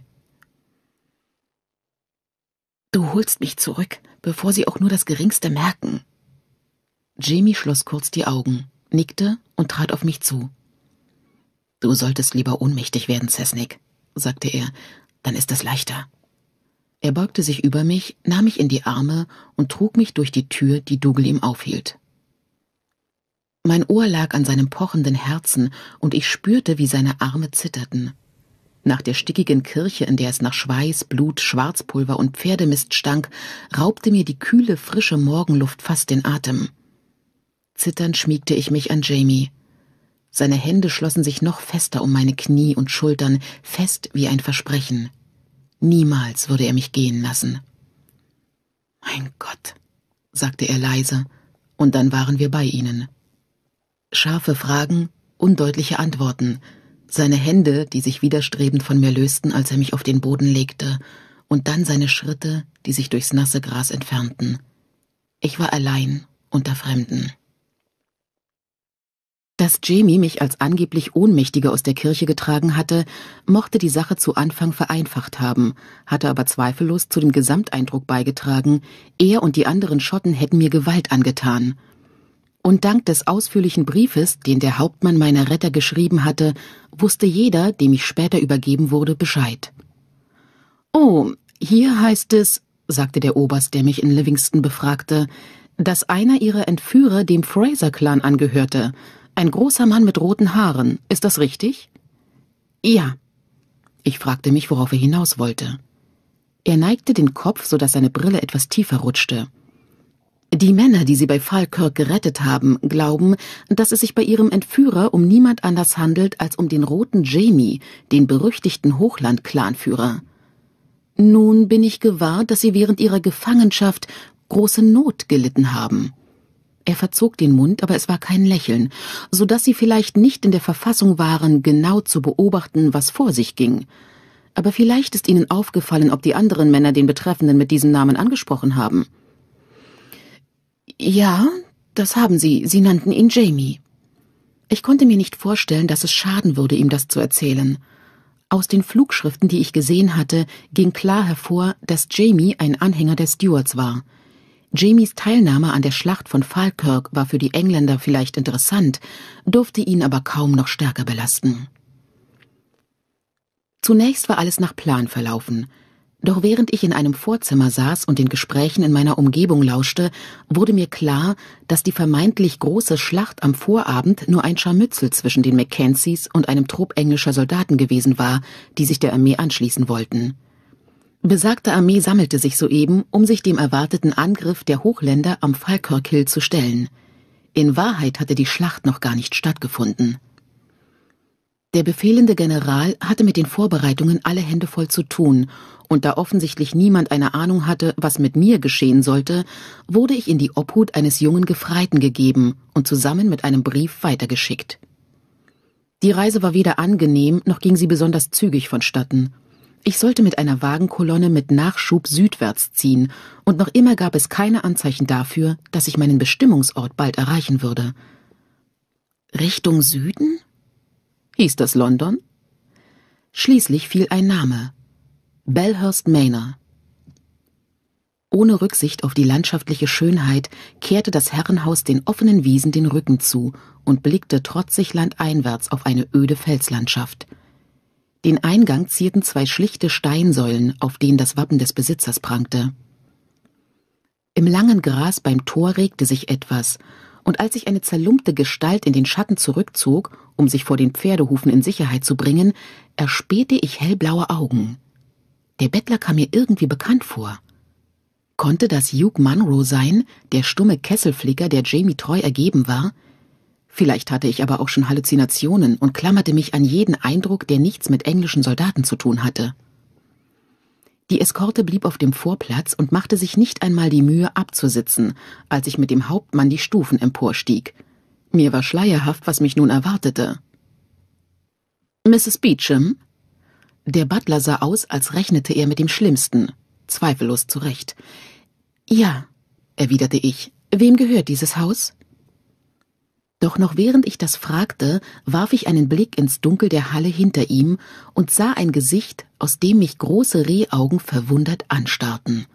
Du holst mich zurück, bevor sie auch nur das Geringste merken. Jamie schloss kurz die Augen, nickte und trat auf mich zu. Du solltest lieber ohnmächtig werden, Cessnick, sagte er, dann ist es leichter. Er beugte sich über mich, nahm mich in die Arme und trug mich durch die Tür, die Dougal ihm aufhielt. Mein Ohr lag an seinem pochenden Herzen, und ich spürte, wie seine Arme zitterten. Nach der stickigen Kirche, in der es nach Schweiß, Blut, Schwarzpulver und Pferdemist stank, raubte mir die kühle, frische Morgenluft fast den Atem. Zitternd schmiegte ich mich an Jamie. Seine Hände schlossen sich noch fester um meine Knie und Schultern, fest wie ein Versprechen. Niemals würde er mich gehen lassen. Mein Gott, sagte er leise, und dann waren wir bei ihnen. Scharfe Fragen, undeutliche Antworten, seine Hände, die sich widerstrebend von mir lösten, als er mich auf den Boden legte, und dann seine Schritte, die sich durchs nasse Gras entfernten. Ich war allein unter Fremden. Dass Jamie mich als angeblich Ohnmächtige aus der Kirche getragen hatte, mochte die Sache zu Anfang vereinfacht haben, hatte aber zweifellos zu dem Gesamteindruck beigetragen, er und die anderen Schotten hätten mir Gewalt angetan und dank des ausführlichen Briefes, den der Hauptmann meiner Retter geschrieben hatte, wusste jeder, dem ich später übergeben wurde, Bescheid. Oh, hier heißt es, sagte der Oberst, der mich in Livingston befragte, dass einer ihrer Entführer dem Fraser-Clan angehörte. Ein großer Mann mit roten Haaren. Ist das richtig? Ja. Ich fragte mich, worauf er hinaus wollte. Er neigte den Kopf, so dass seine Brille etwas tiefer rutschte. Die Männer, die sie bei Falkirk gerettet haben, glauben, dass es sich bei ihrem Entführer um niemand anders handelt als um den roten Jamie, den berüchtigten Hochland-Clanführer. Nun bin ich gewahr, dass sie während ihrer Gefangenschaft große Not gelitten haben. Er verzog den Mund, aber es war kein Lächeln, so dass sie vielleicht nicht in der Verfassung waren, genau zu beobachten, was vor sich ging. Aber vielleicht ist ihnen aufgefallen, ob die anderen Männer den Betreffenden mit diesem Namen angesprochen haben. Ja, das haben Sie. Sie nannten ihn Jamie. Ich konnte mir nicht vorstellen, dass es schaden würde, ihm das zu erzählen. Aus den Flugschriften, die ich gesehen hatte, ging klar hervor, dass Jamie ein Anhänger der Stuarts war. Jamies Teilnahme an der Schlacht von Falkirk war für die Engländer vielleicht interessant, durfte ihn aber kaum noch stärker belasten. Zunächst war alles nach Plan verlaufen. Doch während ich in einem Vorzimmer saß und den Gesprächen in meiner Umgebung lauschte, wurde mir klar, dass die vermeintlich große Schlacht am Vorabend nur ein Scharmützel zwischen den Mackenzies und einem Trupp englischer Soldaten gewesen war, die sich der Armee anschließen wollten. Besagte Armee sammelte sich soeben, um sich dem erwarteten Angriff der Hochländer am Falkirk Hill zu stellen. In Wahrheit hatte die Schlacht noch gar nicht stattgefunden. Der befehlende General hatte mit den Vorbereitungen alle Hände voll zu tun und da offensichtlich niemand eine Ahnung hatte, was mit mir geschehen sollte, wurde ich in die Obhut eines jungen Gefreiten gegeben und zusammen mit einem Brief weitergeschickt. Die Reise war weder angenehm, noch ging sie besonders zügig vonstatten. Ich sollte mit einer Wagenkolonne mit Nachschub südwärts ziehen, und noch immer gab es keine Anzeichen dafür, dass ich meinen Bestimmungsort bald erreichen würde. Richtung Süden? Hieß das London? Schließlich fiel ein Name. Bellhurst Manor. Ohne Rücksicht auf die landschaftliche Schönheit kehrte das Herrenhaus den offenen Wiesen den Rücken zu und blickte trotzig landeinwärts auf eine öde Felslandschaft. Den Eingang zierten zwei schlichte Steinsäulen, auf denen das Wappen des Besitzers prangte. Im langen Gras beim Tor regte sich etwas, und als sich eine zerlumpte Gestalt in den Schatten zurückzog, um sich vor den Pferdehufen in Sicherheit zu bringen, erspähte ich hellblaue Augen. Der Bettler kam mir irgendwie bekannt vor. Konnte das Hugh Munro sein, der stumme Kesselflicker, der Jamie treu ergeben war? Vielleicht hatte ich aber auch schon Halluzinationen und klammerte mich an jeden Eindruck, der nichts mit englischen Soldaten zu tun hatte. Die Eskorte blieb auf dem Vorplatz und machte sich nicht einmal die Mühe abzusitzen, als ich mit dem Hauptmann die Stufen emporstieg. Mir war schleierhaft, was mich nun erwartete. Mrs. Beecham? Der Butler sah aus, als rechnete er mit dem Schlimmsten, zweifellos zurecht. Ja, erwiderte ich, wem gehört dieses Haus? Doch noch während ich das fragte, warf ich einen Blick ins Dunkel der Halle hinter ihm und sah ein Gesicht, aus dem mich große Rehaugen verwundert anstarrten.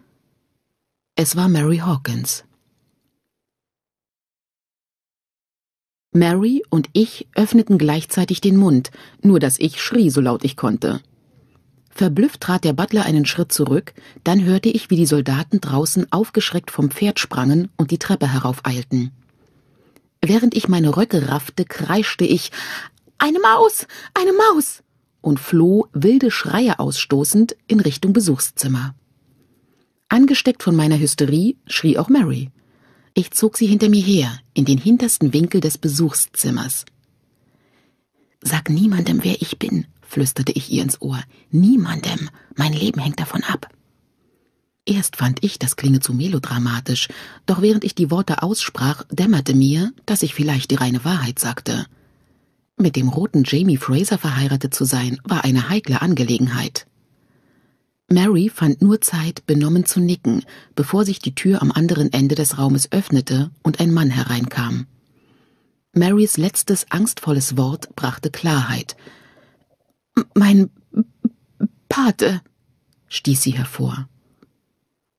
Es war Mary Hawkins. Mary und ich öffneten gleichzeitig den Mund, nur dass ich schrie, so laut ich konnte. Verblüfft trat der Butler einen Schritt zurück, dann hörte ich, wie die Soldaten draußen aufgeschreckt vom Pferd sprangen und die Treppe heraufeilten. Während ich meine Röcke raffte, kreischte ich Eine Maus. Eine Maus. und floh, wilde Schreie ausstoßend, in Richtung Besuchszimmer. Angesteckt von meiner Hysterie schrie auch Mary. Ich zog sie hinter mir her, in den hintersten Winkel des Besuchszimmers. Sag niemandem, wer ich bin, flüsterte ich ihr ins Ohr. Niemandem. Mein Leben hängt davon ab. Erst fand ich, das klinge zu melodramatisch, doch während ich die Worte aussprach, dämmerte mir, dass ich vielleicht die reine Wahrheit sagte. Mit dem roten Jamie Fraser verheiratet zu sein, war eine heikle Angelegenheit. Mary fand nur Zeit, benommen zu nicken, bevor sich die Tür am anderen Ende des Raumes öffnete und ein Mann hereinkam. Marys letztes angstvolles Wort brachte Klarheit, mein Pate, stieß sie hervor.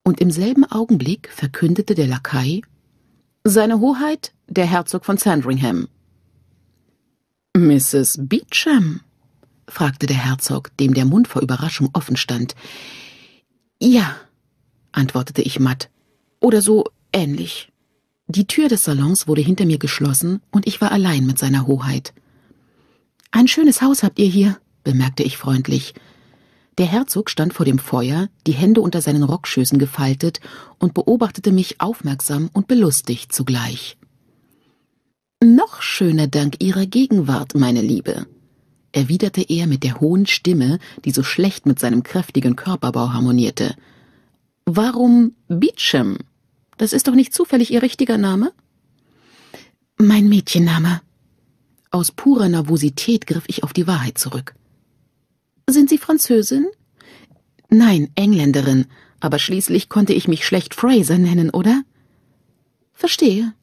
Und im selben Augenblick verkündete der Lakai Seine Hoheit, der Herzog von Sandringham. Mrs. Beecham? fragte der Herzog, dem der Mund vor Überraschung offen stand. Ja, antwortete ich matt, oder so ähnlich. Die Tür des Salons wurde hinter mir geschlossen und ich war allein mit seiner Hoheit. Ein schönes Haus habt ihr hier, bemerkte ich freundlich. Der Herzog stand vor dem Feuer, die Hände unter seinen Rockschößen gefaltet und beobachtete mich aufmerksam und belustigt zugleich. Noch schöner dank Ihrer Gegenwart, meine Liebe, erwiderte er mit der hohen Stimme, die so schlecht mit seinem kräftigen Körperbau harmonierte. Warum Beecham? Das ist doch nicht zufällig Ihr richtiger Name? Mein Mädchenname. Aus purer Nervosität griff ich auf die Wahrheit zurück. Sind Sie Französin? Nein, Engländerin, aber schließlich konnte ich mich schlecht Fraser nennen, oder? Verstehe.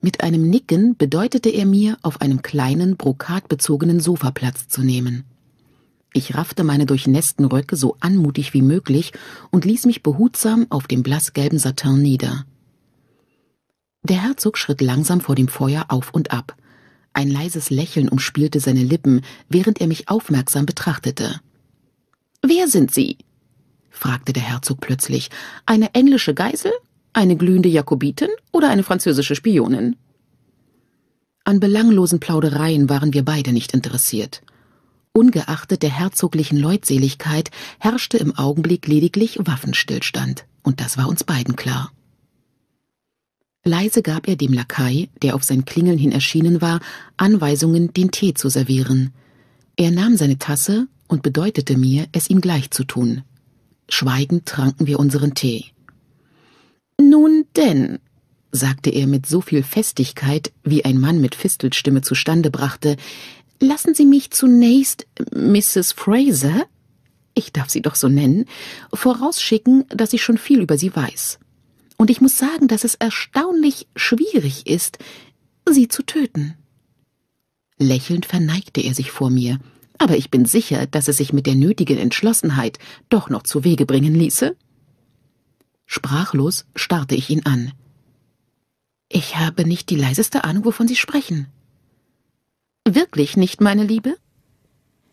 Mit einem Nicken bedeutete er mir, auf einem kleinen, brokatbezogenen Sofa Platz zu nehmen. Ich raffte meine durchnässten Röcke so anmutig wie möglich und ließ mich behutsam auf dem blassgelben Satin nieder. Der Herzog schritt langsam vor dem Feuer auf und ab. Ein leises Lächeln umspielte seine Lippen, während er mich aufmerksam betrachtete. Wer sind Sie? fragte der Herzog plötzlich. Eine englische Geisel? Eine glühende Jakobitin oder eine französische Spionin? An belanglosen Plaudereien waren wir beide nicht interessiert. Ungeachtet der herzoglichen Leutseligkeit herrschte im Augenblick lediglich Waffenstillstand, und das war uns beiden klar. Leise gab er dem Lakai, der auf sein Klingeln hin erschienen war, Anweisungen, den Tee zu servieren. Er nahm seine Tasse und bedeutete mir, es ihm gleich zu tun. Schweigend tranken wir unseren Tee. Nun denn, sagte er mit so viel Festigkeit, wie ein Mann mit Fistelstimme zustande brachte, lassen Sie mich zunächst Mrs. Fraser, ich darf sie doch so nennen, vorausschicken, dass ich schon viel über sie weiß und ich muss sagen, dass es erstaunlich schwierig ist, sie zu töten. Lächelnd verneigte er sich vor mir, aber ich bin sicher, dass es sich mit der nötigen Entschlossenheit doch noch zu Wege bringen ließe. Sprachlos starrte ich ihn an. Ich habe nicht die leiseste Ahnung, wovon Sie sprechen. Wirklich nicht, meine Liebe?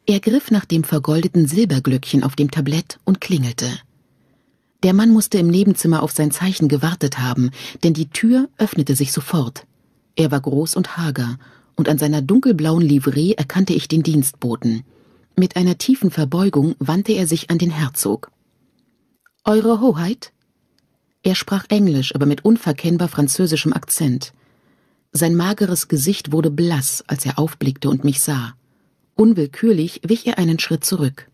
Er griff nach dem vergoldeten Silberglöckchen auf dem Tablett und klingelte. Der Mann musste im Nebenzimmer auf sein Zeichen gewartet haben, denn die Tür öffnete sich sofort. Er war groß und hager, und an seiner dunkelblauen Livree erkannte ich den Dienstboten. Mit einer tiefen Verbeugung wandte er sich an den Herzog. Eure Hoheit? Er sprach Englisch, aber mit unverkennbar französischem Akzent. Sein mageres Gesicht wurde blass, als er aufblickte und mich sah. Unwillkürlich wich er einen Schritt zurück.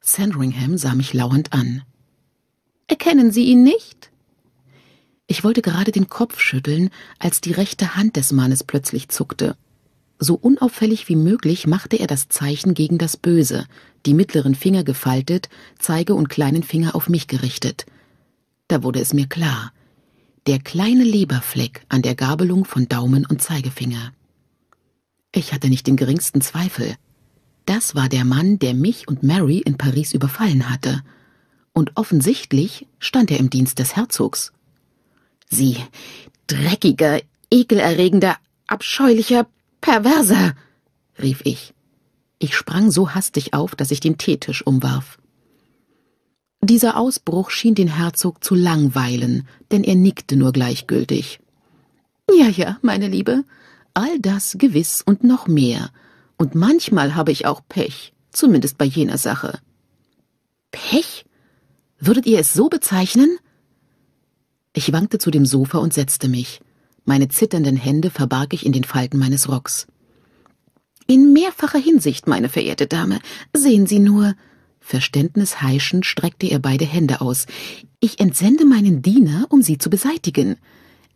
Sandringham sah mich lauernd an. Erkennen Sie ihn nicht? Ich wollte gerade den Kopf schütteln, als die rechte Hand des Mannes plötzlich zuckte. So unauffällig wie möglich machte er das Zeichen gegen das Böse, die mittleren Finger gefaltet, Zeige und kleinen Finger auf mich gerichtet. Da wurde es mir klar. Der kleine Leberfleck an der Gabelung von Daumen und Zeigefinger. Ich hatte nicht den geringsten Zweifel. Das war der Mann, der mich und Mary in Paris überfallen hatte und offensichtlich stand er im Dienst des Herzogs. Sie, dreckiger, ekelerregender, abscheulicher, perverser, rief ich. Ich sprang so hastig auf, dass ich den Teetisch umwarf. Dieser Ausbruch schien den Herzog zu langweilen, denn er nickte nur gleichgültig. Ja, ja, meine Liebe, all das gewiss und noch mehr, und manchmal habe ich auch Pech, zumindest bei jener Sache. Pech? Würdet ihr es so bezeichnen? Ich wankte zu dem Sofa und setzte mich. Meine zitternden Hände verbarg ich in den Falten meines Rocks. In mehrfacher Hinsicht, meine verehrte Dame, sehen Sie nur. Verständnis heischend streckte er beide Hände aus. Ich entsende meinen Diener, um Sie zu beseitigen.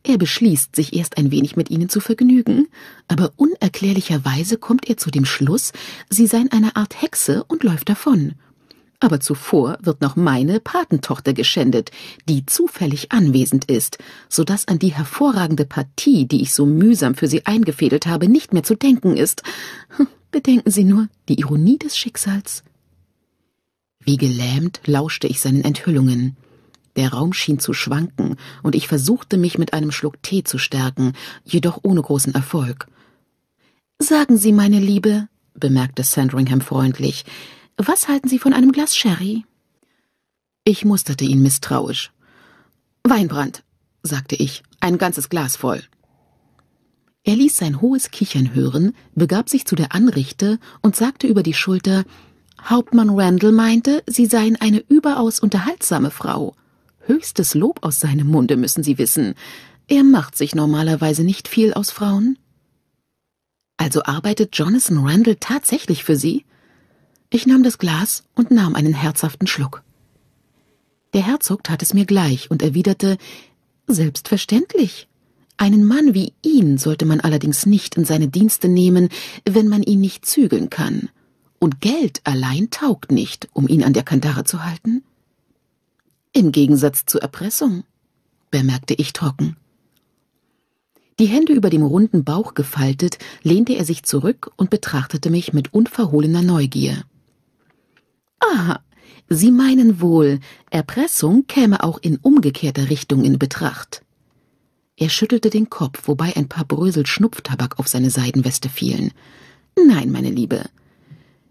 Er beschließt, sich erst ein wenig mit Ihnen zu vergnügen, aber unerklärlicherweise kommt er zu dem Schluss, Sie seien eine Art Hexe und läuft davon. Aber zuvor wird noch meine Patentochter geschändet, die zufällig anwesend ist, so dass an die hervorragende Partie, die ich so mühsam für sie eingefädelt habe, nicht mehr zu denken ist. Hm, bedenken Sie nur die Ironie des Schicksals. Wie gelähmt lauschte ich seinen Enthüllungen. Der Raum schien zu schwanken, und ich versuchte mich mit einem Schluck Tee zu stärken, jedoch ohne großen Erfolg. Sagen Sie, meine Liebe, bemerkte Sandringham freundlich, was halten Sie von einem Glas Sherry? Ich musterte ihn misstrauisch. Weinbrand, sagte ich, ein ganzes Glas voll. Er ließ sein hohes Kichern hören, begab sich zu der Anrichte und sagte über die Schulter Hauptmann Randall meinte, Sie seien eine überaus unterhaltsame Frau. Höchstes Lob aus seinem Munde müssen Sie wissen. Er macht sich normalerweise nicht viel aus Frauen. Also arbeitet Jonathan Randall tatsächlich für Sie? Ich nahm das Glas und nahm einen herzhaften Schluck. Der Herzog tat es mir gleich und erwiderte Selbstverständlich. Einen Mann wie ihn sollte man allerdings nicht in seine Dienste nehmen, wenn man ihn nicht zügeln kann. Und Geld allein taugt nicht, um ihn an der Kandare zu halten. Im Gegensatz zur Erpressung, bemerkte ich trocken. Die Hände über dem runden Bauch gefaltet, lehnte er sich zurück und betrachtete mich mit unverhohlener Neugier. Aha, Sie meinen wohl, Erpressung käme auch in umgekehrter Richtung in Betracht. Er schüttelte den Kopf, wobei ein paar Brösel Schnupftabak auf seine Seidenweste fielen. Nein, meine Liebe.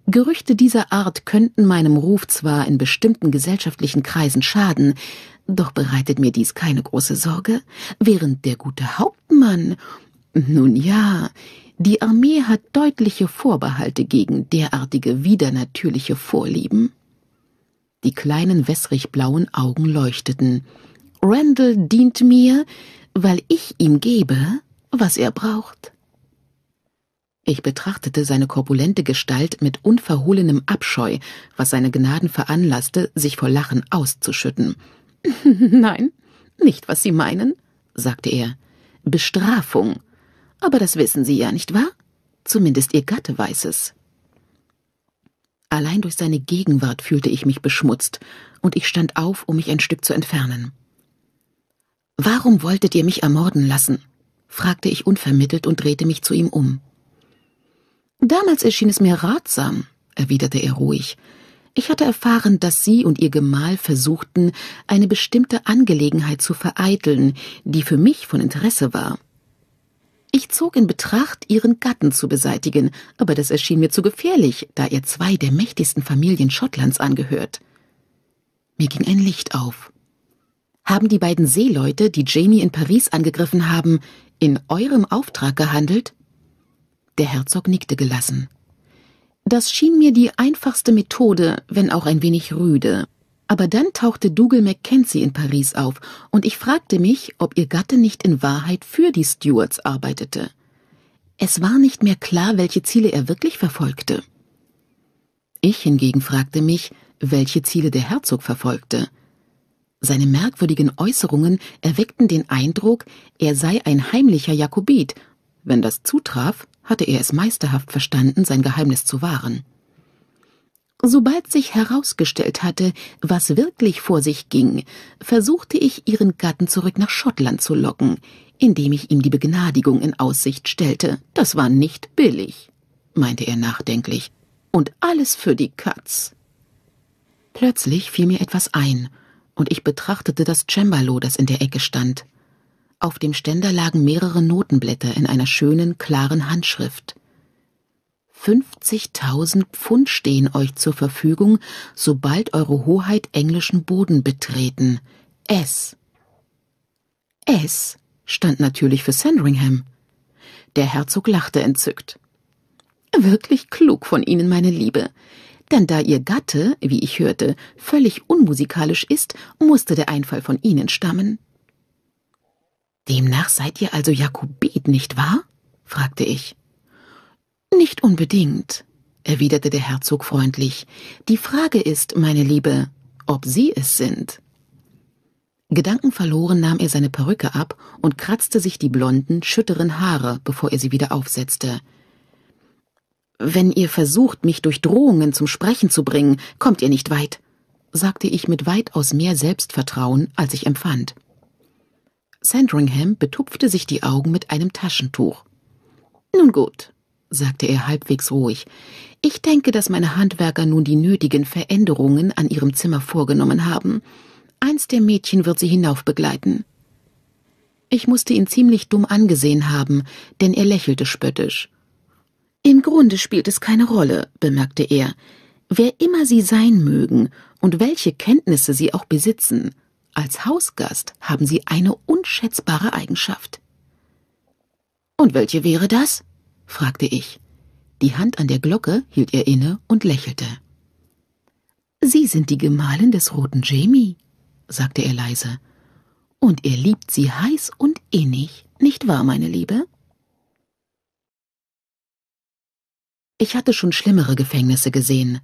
Gerüchte dieser Art könnten meinem Ruf zwar in bestimmten gesellschaftlichen Kreisen schaden, doch bereitet mir dies keine große Sorge, während der gute Hauptmann. Nun ja, die Armee hat deutliche Vorbehalte gegen derartige widernatürliche Vorlieben. Die kleinen wässrigblauen Augen leuchteten. Randall dient mir, weil ich ihm gebe, was er braucht. Ich betrachtete seine korpulente Gestalt mit unverhohlenem Abscheu, was seine Gnaden veranlasste, sich vor Lachen auszuschütten. Nein, nicht was Sie meinen, sagte er. Bestrafung aber das wissen Sie ja, nicht wahr? Zumindest Ihr Gatte weiß es. Allein durch seine Gegenwart fühlte ich mich beschmutzt, und ich stand auf, um mich ein Stück zu entfernen. Warum wolltet ihr mich ermorden lassen? fragte ich unvermittelt und drehte mich zu ihm um. Damals erschien es mir ratsam, erwiderte er ruhig. Ich hatte erfahren, dass Sie und Ihr Gemahl versuchten, eine bestimmte Angelegenheit zu vereiteln, die für mich von Interesse war. Ich zog in Betracht, ihren Gatten zu beseitigen, aber das erschien mir zu gefährlich, da ihr zwei der mächtigsten Familien Schottlands angehört. Mir ging ein Licht auf. Haben die beiden Seeleute, die Jamie in Paris angegriffen haben, in eurem Auftrag gehandelt? Der Herzog nickte gelassen. Das schien mir die einfachste Methode, wenn auch ein wenig rüde, aber dann tauchte Dougal Mackenzie in Paris auf, und ich fragte mich, ob ihr Gatte nicht in Wahrheit für die Stuarts arbeitete. Es war nicht mehr klar, welche Ziele er wirklich verfolgte. Ich hingegen fragte mich, welche Ziele der Herzog verfolgte. Seine merkwürdigen Äußerungen erweckten den Eindruck, er sei ein heimlicher Jakobit. Wenn das zutraf, hatte er es meisterhaft verstanden, sein Geheimnis zu wahren. Sobald sich herausgestellt hatte, was wirklich vor sich ging, versuchte ich, ihren Gatten zurück nach Schottland zu locken, indem ich ihm die Begnadigung in Aussicht stellte. Das war nicht billig, meinte er nachdenklich. Und alles für die Katz. Plötzlich fiel mir etwas ein, und ich betrachtete das Cembalo, das in der Ecke stand. Auf dem Ständer lagen mehrere Notenblätter in einer schönen, klaren Handschrift. 50.000 Pfund stehen euch zur Verfügung, sobald Eure Hoheit englischen Boden betreten. S. S stand natürlich für Sandringham. Der Herzog lachte entzückt. Wirklich klug von Ihnen, meine Liebe. Denn da Ihr Gatte, wie ich hörte, völlig unmusikalisch ist, musste der Einfall von Ihnen stammen. Demnach seid ihr also Jakobit, nicht wahr? fragte ich. Nicht unbedingt, erwiderte der Herzog freundlich. Die Frage ist, meine Liebe, ob Sie es sind. Gedankenverloren nahm er seine Perücke ab und kratzte sich die blonden, schütteren Haare, bevor er sie wieder aufsetzte. Wenn ihr versucht, mich durch Drohungen zum Sprechen zu bringen, kommt ihr nicht weit, sagte ich mit weitaus mehr Selbstvertrauen, als ich empfand. Sandringham betupfte sich die Augen mit einem Taschentuch. Nun gut, sagte er halbwegs ruhig, ich denke, dass meine Handwerker nun die nötigen Veränderungen an ihrem Zimmer vorgenommen haben. Eins der Mädchen wird sie hinaufbegleiten. Ich musste ihn ziemlich dumm angesehen haben, denn er lächelte spöttisch. Im Grunde spielt es keine Rolle, bemerkte er, wer immer Sie sein mögen und welche Kenntnisse Sie auch besitzen, als Hausgast haben Sie eine unschätzbare Eigenschaft. Und welche wäre das? fragte ich. Die Hand an der Glocke hielt er inne und lächelte. Sie sind die Gemahlin des roten Jamie, sagte er leise. Und er liebt sie heiß und innig, nicht wahr, meine Liebe? Ich hatte schon schlimmere Gefängnisse gesehen.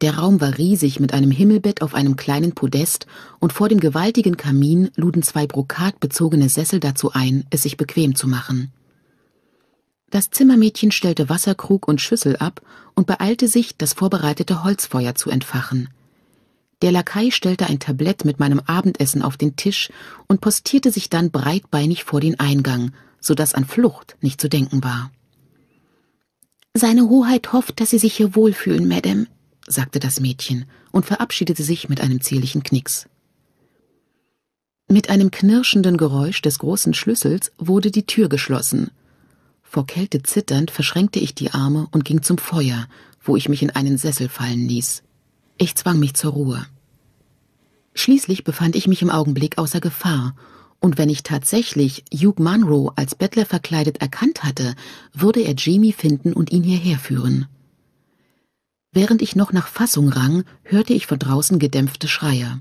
Der Raum war riesig mit einem Himmelbett auf einem kleinen Podest, und vor dem gewaltigen Kamin luden zwei brokatbezogene Sessel dazu ein, es sich bequem zu machen. Das Zimmermädchen stellte Wasserkrug und Schüssel ab und beeilte sich, das vorbereitete Holzfeuer zu entfachen. Der Lakai stellte ein Tablett mit meinem Abendessen auf den Tisch und postierte sich dann breitbeinig vor den Eingang, so dass an Flucht nicht zu denken war. Seine Hoheit hofft, dass Sie sich hier wohlfühlen, Madame, sagte das Mädchen und verabschiedete sich mit einem zierlichen Knicks. Mit einem knirschenden Geräusch des großen Schlüssels wurde die Tür geschlossen, vor Kälte zitternd verschränkte ich die Arme und ging zum Feuer, wo ich mich in einen Sessel fallen ließ. Ich zwang mich zur Ruhe. Schließlich befand ich mich im Augenblick außer Gefahr, und wenn ich tatsächlich Hugh Munro als Bettler verkleidet erkannt hatte, würde er Jamie finden und ihn hierher führen. Während ich noch nach Fassung rang, hörte ich von draußen gedämpfte Schreie.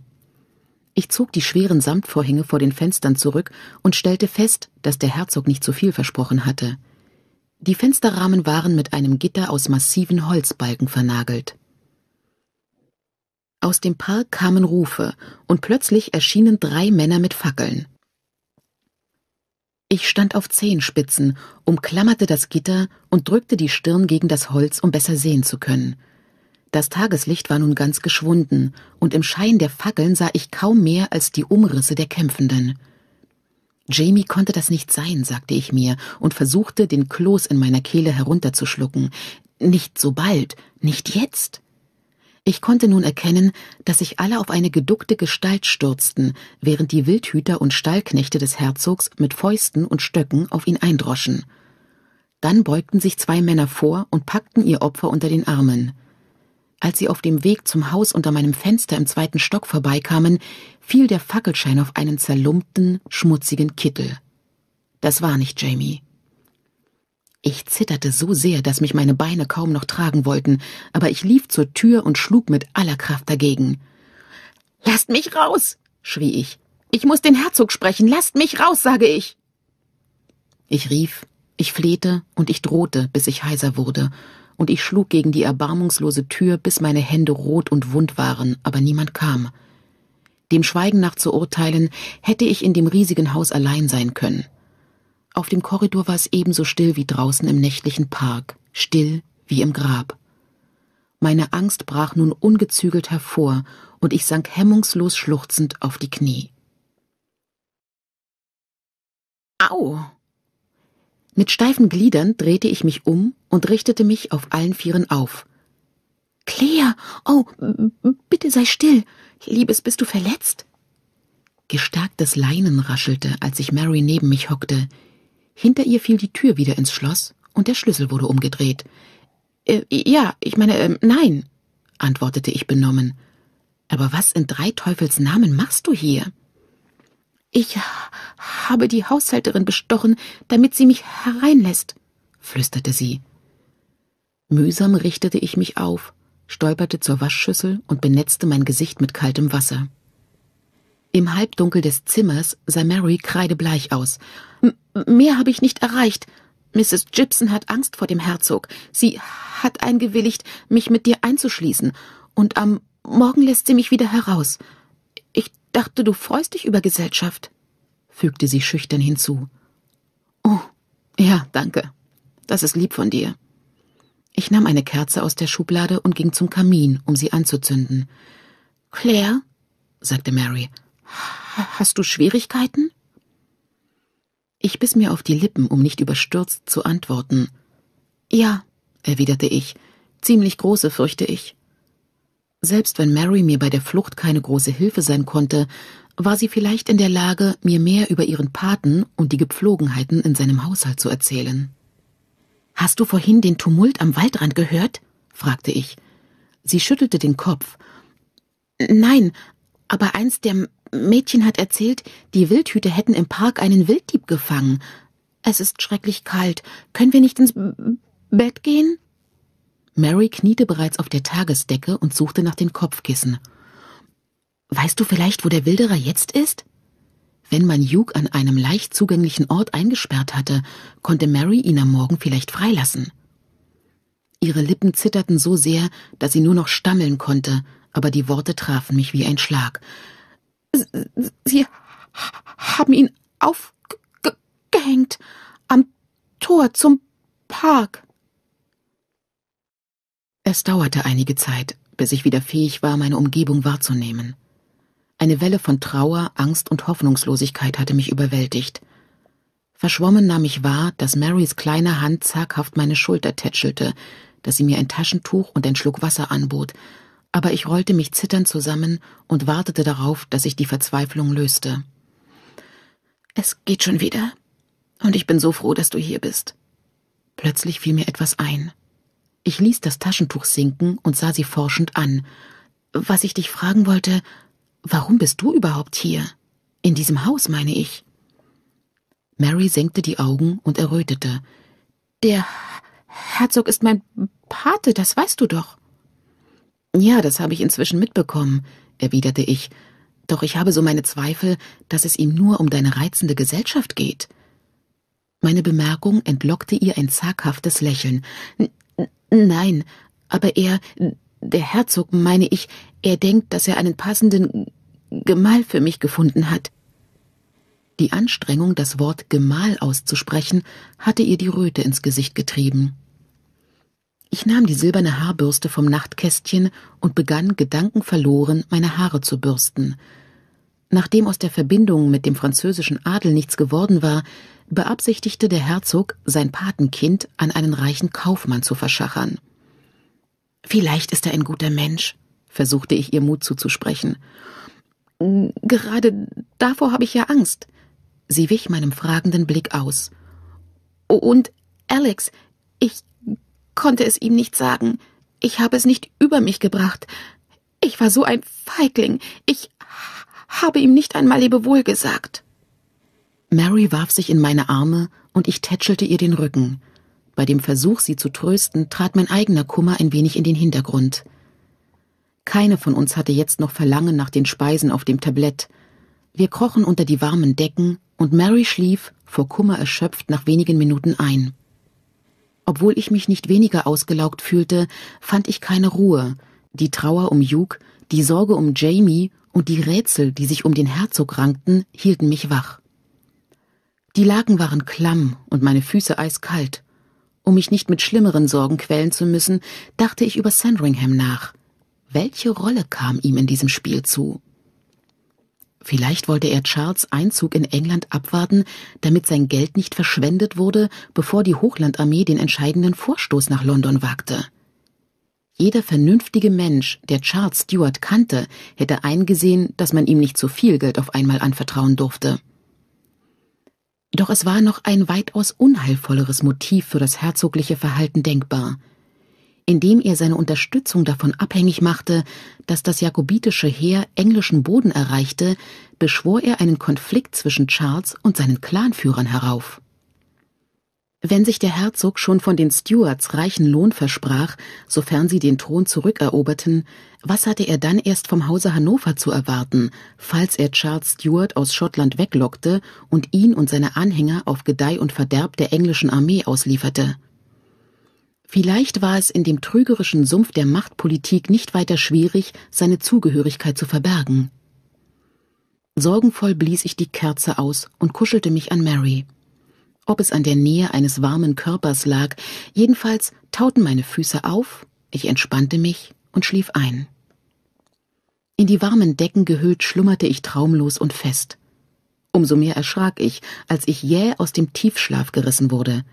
Ich zog die schweren Samtvorhänge vor den Fenstern zurück und stellte fest, dass der Herzog nicht zu viel versprochen hatte. Die Fensterrahmen waren mit einem Gitter aus massiven Holzbalken vernagelt. Aus dem Park kamen Rufe, und plötzlich erschienen drei Männer mit Fackeln. Ich stand auf Zehenspitzen, umklammerte das Gitter und drückte die Stirn gegen das Holz, um besser sehen zu können. Das Tageslicht war nun ganz geschwunden, und im Schein der Fackeln sah ich kaum mehr als die Umrisse der Kämpfenden. Jamie konnte das nicht sein, sagte ich mir und versuchte, den Kloß in meiner Kehle herunterzuschlucken. Nicht so bald, nicht jetzt. Ich konnte nun erkennen, dass sich alle auf eine geduckte Gestalt stürzten, während die Wildhüter und Stallknechte des Herzogs mit Fäusten und Stöcken auf ihn eindroschen. Dann beugten sich zwei Männer vor und packten ihr Opfer unter den Armen. Als sie auf dem Weg zum Haus unter meinem Fenster im zweiten Stock vorbeikamen, fiel der Fackelschein auf einen zerlumpten, schmutzigen Kittel. Das war nicht Jamie. Ich zitterte so sehr, dass mich meine Beine kaum noch tragen wollten, aber ich lief zur Tür und schlug mit aller Kraft dagegen. Lasst mich raus! schrie ich. Ich muss den Herzog sprechen. Lasst mich raus, sage ich. Ich rief, ich flehte und ich drohte, bis ich heiser wurde, und ich schlug gegen die erbarmungslose Tür, bis meine Hände rot und wund waren, aber niemand kam. Dem Schweigen nach zu urteilen, hätte ich in dem riesigen Haus allein sein können. Auf dem Korridor war es ebenso still wie draußen im nächtlichen Park, still wie im Grab. Meine Angst brach nun ungezügelt hervor, und ich sank hemmungslos schluchzend auf die Knie. Au! Mit steifen Gliedern drehte ich mich um und richtete mich auf allen Vieren auf. Claire, oh, bitte sei still. Liebes, bist du verletzt? Gestärktes Leinen raschelte, als sich Mary neben mich hockte. Hinter ihr fiel die Tür wieder ins Schloss und der Schlüssel wurde umgedreht. Äh, ja, ich meine, äh, nein, antwortete ich benommen. Aber was in drei Teufels Namen machst du hier? Ich habe die Haushälterin bestochen, damit sie mich hereinlässt, flüsterte sie. Mühsam richtete ich mich auf, stolperte zur Waschschüssel und benetzte mein Gesicht mit kaltem Wasser. Im Halbdunkel des Zimmers sah Mary kreidebleich aus. M mehr habe ich nicht erreicht. Mrs. Gibson hat Angst vor dem Herzog. Sie hat eingewilligt, mich mit dir einzuschließen, und am Morgen lässt sie mich wieder heraus. Ich dachte, du freust dich über Gesellschaft, fügte sie schüchtern hinzu. Oh, ja, danke. Das ist lieb von dir. Ich nahm eine Kerze aus der Schublade und ging zum Kamin, um sie anzuzünden. Claire, sagte Mary, hast du Schwierigkeiten? Ich biss mir auf die Lippen, um nicht überstürzt zu antworten. Ja, erwiderte ich, ziemlich große, fürchte ich. Selbst wenn Mary mir bei der Flucht keine große Hilfe sein konnte, war sie vielleicht in der Lage, mir mehr über ihren Paten und die Gepflogenheiten in seinem Haushalt zu erzählen. Hast du vorhin den Tumult am Waldrand gehört? fragte ich. Sie schüttelte den Kopf. Nein, aber eins der Mädchen hat erzählt, die Wildhüter hätten im Park einen Wilddieb gefangen. Es ist schrecklich kalt. Können wir nicht ins Bett gehen? Mary kniete bereits auf der Tagesdecke und suchte nach den Kopfkissen. Weißt du vielleicht, wo der Wilderer jetzt ist? Wenn man Hugh an einem leicht zugänglichen Ort eingesperrt hatte, konnte Mary ihn am Morgen vielleicht freilassen. Ihre Lippen zitterten so sehr, dass sie nur noch stammeln konnte, aber die Worte trafen mich wie ein Schlag. Sie haben ihn aufgehängt am Tor zum Park. Es dauerte einige Zeit, bis ich wieder fähig war, meine Umgebung wahrzunehmen. Eine Welle von Trauer, Angst und Hoffnungslosigkeit hatte mich überwältigt. Verschwommen nahm ich wahr, dass Marys kleine Hand zaghaft meine Schulter tätschelte, dass sie mir ein Taschentuch und ein Schluck Wasser anbot, aber ich rollte mich zitternd zusammen und wartete darauf, dass ich die Verzweiflung löste. Es geht schon wieder, und ich bin so froh, dass du hier bist. Plötzlich fiel mir etwas ein. Ich ließ das Taschentuch sinken und sah sie forschend an. Was ich dich fragen wollte, Warum bist du überhaupt hier? In diesem Haus, meine ich. Mary senkte die Augen und errötete. Der Herzog ist mein Pate, das weißt du doch. Ja, das habe ich inzwischen mitbekommen, erwiderte ich, doch ich habe so meine Zweifel, dass es ihm nur um deine reizende Gesellschaft geht. Meine Bemerkung entlockte ihr ein zaghaftes Lächeln. N nein, aber er, der Herzog, meine ich, er denkt, dass er einen passenden Gemahl für mich gefunden hat. Die Anstrengung, das Wort Gemahl auszusprechen, hatte ihr die Röte ins Gesicht getrieben. Ich nahm die silberne Haarbürste vom Nachtkästchen und begann gedankenverloren, meine Haare zu bürsten. Nachdem aus der Verbindung mit dem französischen Adel nichts geworden war, beabsichtigte der Herzog, sein Patenkind an einen reichen Kaufmann zu verschachern. Vielleicht ist er ein guter Mensch, versuchte ich ihr Mut zuzusprechen. Hm, gerade davor habe ich ja Angst. Sie wich meinem fragenden Blick aus. Und Alex, ich konnte es ihm nicht sagen. Ich habe es nicht über mich gebracht. Ich war so ein Feigling. Ich habe ihm nicht einmal Lebewohl gesagt. Mary warf sich in meine Arme und ich tätschelte ihr den Rücken. Bei dem Versuch, sie zu trösten, trat mein eigener Kummer ein wenig in den Hintergrund. Keine von uns hatte jetzt noch Verlangen nach den Speisen auf dem Tablett. Wir krochen unter die warmen Decken, und Mary schlief, vor Kummer erschöpft, nach wenigen Minuten ein. Obwohl ich mich nicht weniger ausgelaugt fühlte, fand ich keine Ruhe. Die Trauer um Hugh, die Sorge um Jamie und die Rätsel, die sich um den Herzog rankten, hielten mich wach. Die Laken waren klamm und meine Füße eiskalt. Um mich nicht mit schlimmeren Sorgen quälen zu müssen, dachte ich über Sandringham nach. Welche Rolle kam ihm in diesem Spiel zu? Vielleicht wollte er Charles Einzug in England abwarten, damit sein Geld nicht verschwendet wurde, bevor die Hochlandarmee den entscheidenden Vorstoß nach London wagte. Jeder vernünftige Mensch, der Charles Stuart kannte, hätte eingesehen, dass man ihm nicht zu viel Geld auf einmal anvertrauen durfte. Doch es war noch ein weitaus unheilvolleres Motiv für das herzogliche Verhalten denkbar, indem er seine Unterstützung davon abhängig machte, dass das jakobitische Heer englischen Boden erreichte, beschwor er einen Konflikt zwischen Charles und seinen Clanführern herauf. Wenn sich der Herzog schon von den Stuarts reichen Lohn versprach, sofern sie den Thron zurückeroberten, was hatte er dann erst vom Hause Hannover zu erwarten, falls er Charles Stuart aus Schottland weglockte und ihn und seine Anhänger auf Gedeih und Verderb der englischen Armee auslieferte? Vielleicht war es in dem trügerischen Sumpf der Machtpolitik nicht weiter schwierig, seine Zugehörigkeit zu verbergen. Sorgenvoll blies ich die Kerze aus und kuschelte mich an Mary. Ob es an der Nähe eines warmen Körpers lag, jedenfalls tauten meine Füße auf, ich entspannte mich und schlief ein. In die warmen Decken gehüllt schlummerte ich traumlos und fest. Umso mehr erschrak ich, als ich jäh aus dem Tiefschlaf gerissen wurde.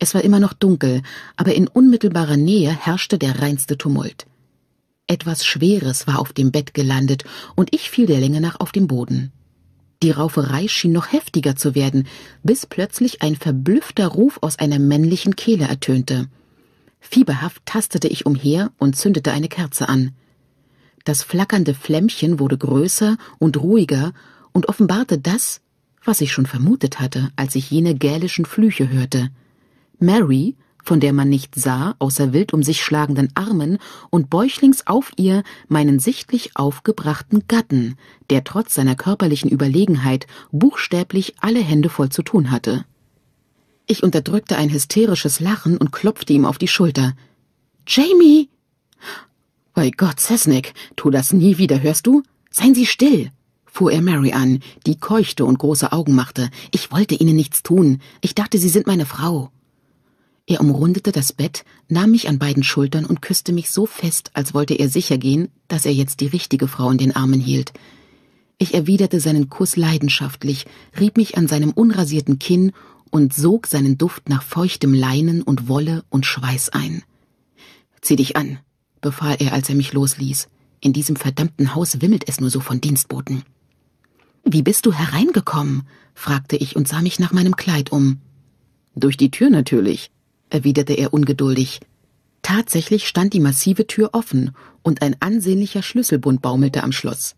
Es war immer noch dunkel, aber in unmittelbarer Nähe herrschte der reinste Tumult. Etwas Schweres war auf dem Bett gelandet, und ich fiel der Länge nach auf den Boden. Die Rauferei schien noch heftiger zu werden, bis plötzlich ein verblüffter Ruf aus einer männlichen Kehle ertönte. Fieberhaft tastete ich umher und zündete eine Kerze an. Das flackernde Flämmchen wurde größer und ruhiger und offenbarte das, was ich schon vermutet hatte, als ich jene gälischen Flüche hörte. Mary, von der man nicht sah, außer wild um sich schlagenden Armen, und bäuchlings auf ihr meinen sichtlich aufgebrachten Gatten, der trotz seiner körperlichen Überlegenheit buchstäblich alle Hände voll zu tun hatte. Ich unterdrückte ein hysterisches Lachen und klopfte ihm auf die Schulter. Jamie! Bei Gott, Cessnick, tu das nie wieder, hörst du? Seien Sie still! fuhr er Mary an, die keuchte und große Augen machte. Ich wollte Ihnen nichts tun. Ich dachte, Sie sind meine Frau. Er umrundete das Bett, nahm mich an beiden Schultern und küsste mich so fest, als wollte er sicher gehen, dass er jetzt die richtige Frau in den Armen hielt. Ich erwiderte seinen Kuss leidenschaftlich, rieb mich an seinem unrasierten Kinn und sog seinen Duft nach feuchtem Leinen und Wolle und Schweiß ein. Zieh dich an, befahl er, als er mich losließ. In diesem verdammten Haus wimmelt es nur so von Dienstboten. Wie bist du hereingekommen? fragte ich und sah mich nach meinem Kleid um. Durch die Tür natürlich, erwiderte er ungeduldig. Tatsächlich stand die massive Tür offen und ein ansehnlicher Schlüsselbund baumelte am Schloss.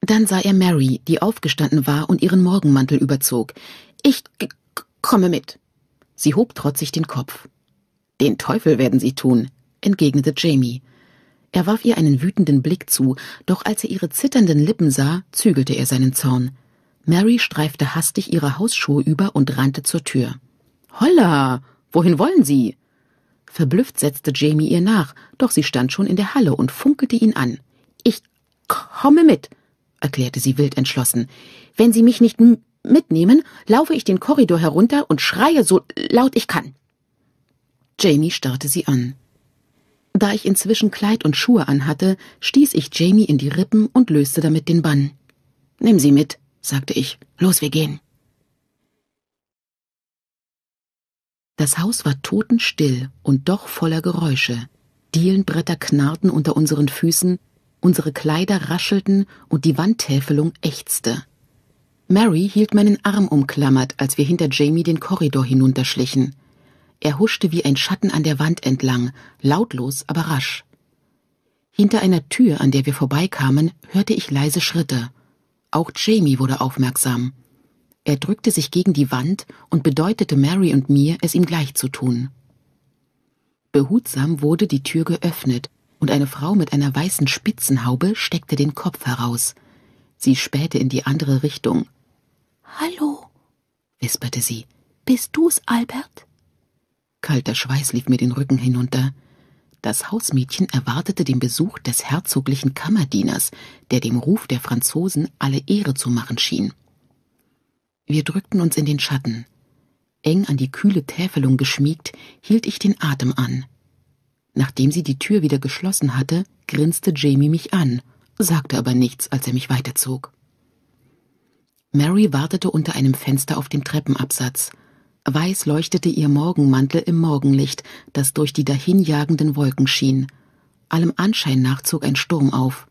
Dann sah er Mary, die aufgestanden war und ihren Morgenmantel überzog. Ich komme mit. Sie hob trotzig den Kopf. Den Teufel werden Sie tun, entgegnete Jamie. Er warf ihr einen wütenden Blick zu, doch als er ihre zitternden Lippen sah, zügelte er seinen Zorn. Mary streifte hastig ihre Hausschuhe über und rannte zur Tür. Holla! Wohin wollen Sie? Verblüfft setzte Jamie ihr nach, doch sie stand schon in der Halle und funkelte ihn an. Ich komme mit, erklärte sie wild entschlossen. Wenn Sie mich nicht mitnehmen, laufe ich den Korridor herunter und schreie so laut ich kann. Jamie starrte sie an. Da ich inzwischen Kleid und Schuhe anhatte, stieß ich Jamie in die Rippen und löste damit den Bann. Nimm sie mit, sagte ich. Los, wir gehen. Das Haus war totenstill und doch voller Geräusche. Dielenbretter knarrten unter unseren Füßen, unsere Kleider raschelten und die Wandtäfelung ächzte. Mary hielt meinen Arm umklammert, als wir hinter Jamie den Korridor hinunterschlichen. Er huschte wie ein Schatten an der Wand entlang, lautlos, aber rasch. Hinter einer Tür, an der wir vorbeikamen, hörte ich leise Schritte. Auch Jamie wurde aufmerksam. Er drückte sich gegen die Wand und bedeutete Mary und mir, es ihm gleich zu tun. Behutsam wurde die Tür geöffnet, und eine Frau mit einer weißen Spitzenhaube steckte den Kopf heraus. Sie spähte in die andere Richtung. Hallo, wisperte sie. Bist du's, Albert? Kalter Schweiß lief mir den Rücken hinunter. Das Hausmädchen erwartete den Besuch des herzoglichen Kammerdieners, der dem Ruf der Franzosen alle Ehre zu machen schien. Wir drückten uns in den Schatten. Eng an die kühle Täfelung geschmiegt, hielt ich den Atem an. Nachdem sie die Tür wieder geschlossen hatte, grinste Jamie mich an, sagte aber nichts, als er mich weiterzog. Mary wartete unter einem Fenster auf dem Treppenabsatz. Weiß leuchtete ihr Morgenmantel im Morgenlicht, das durch die dahinjagenden Wolken schien. Allem Anschein nach zog ein Sturm auf.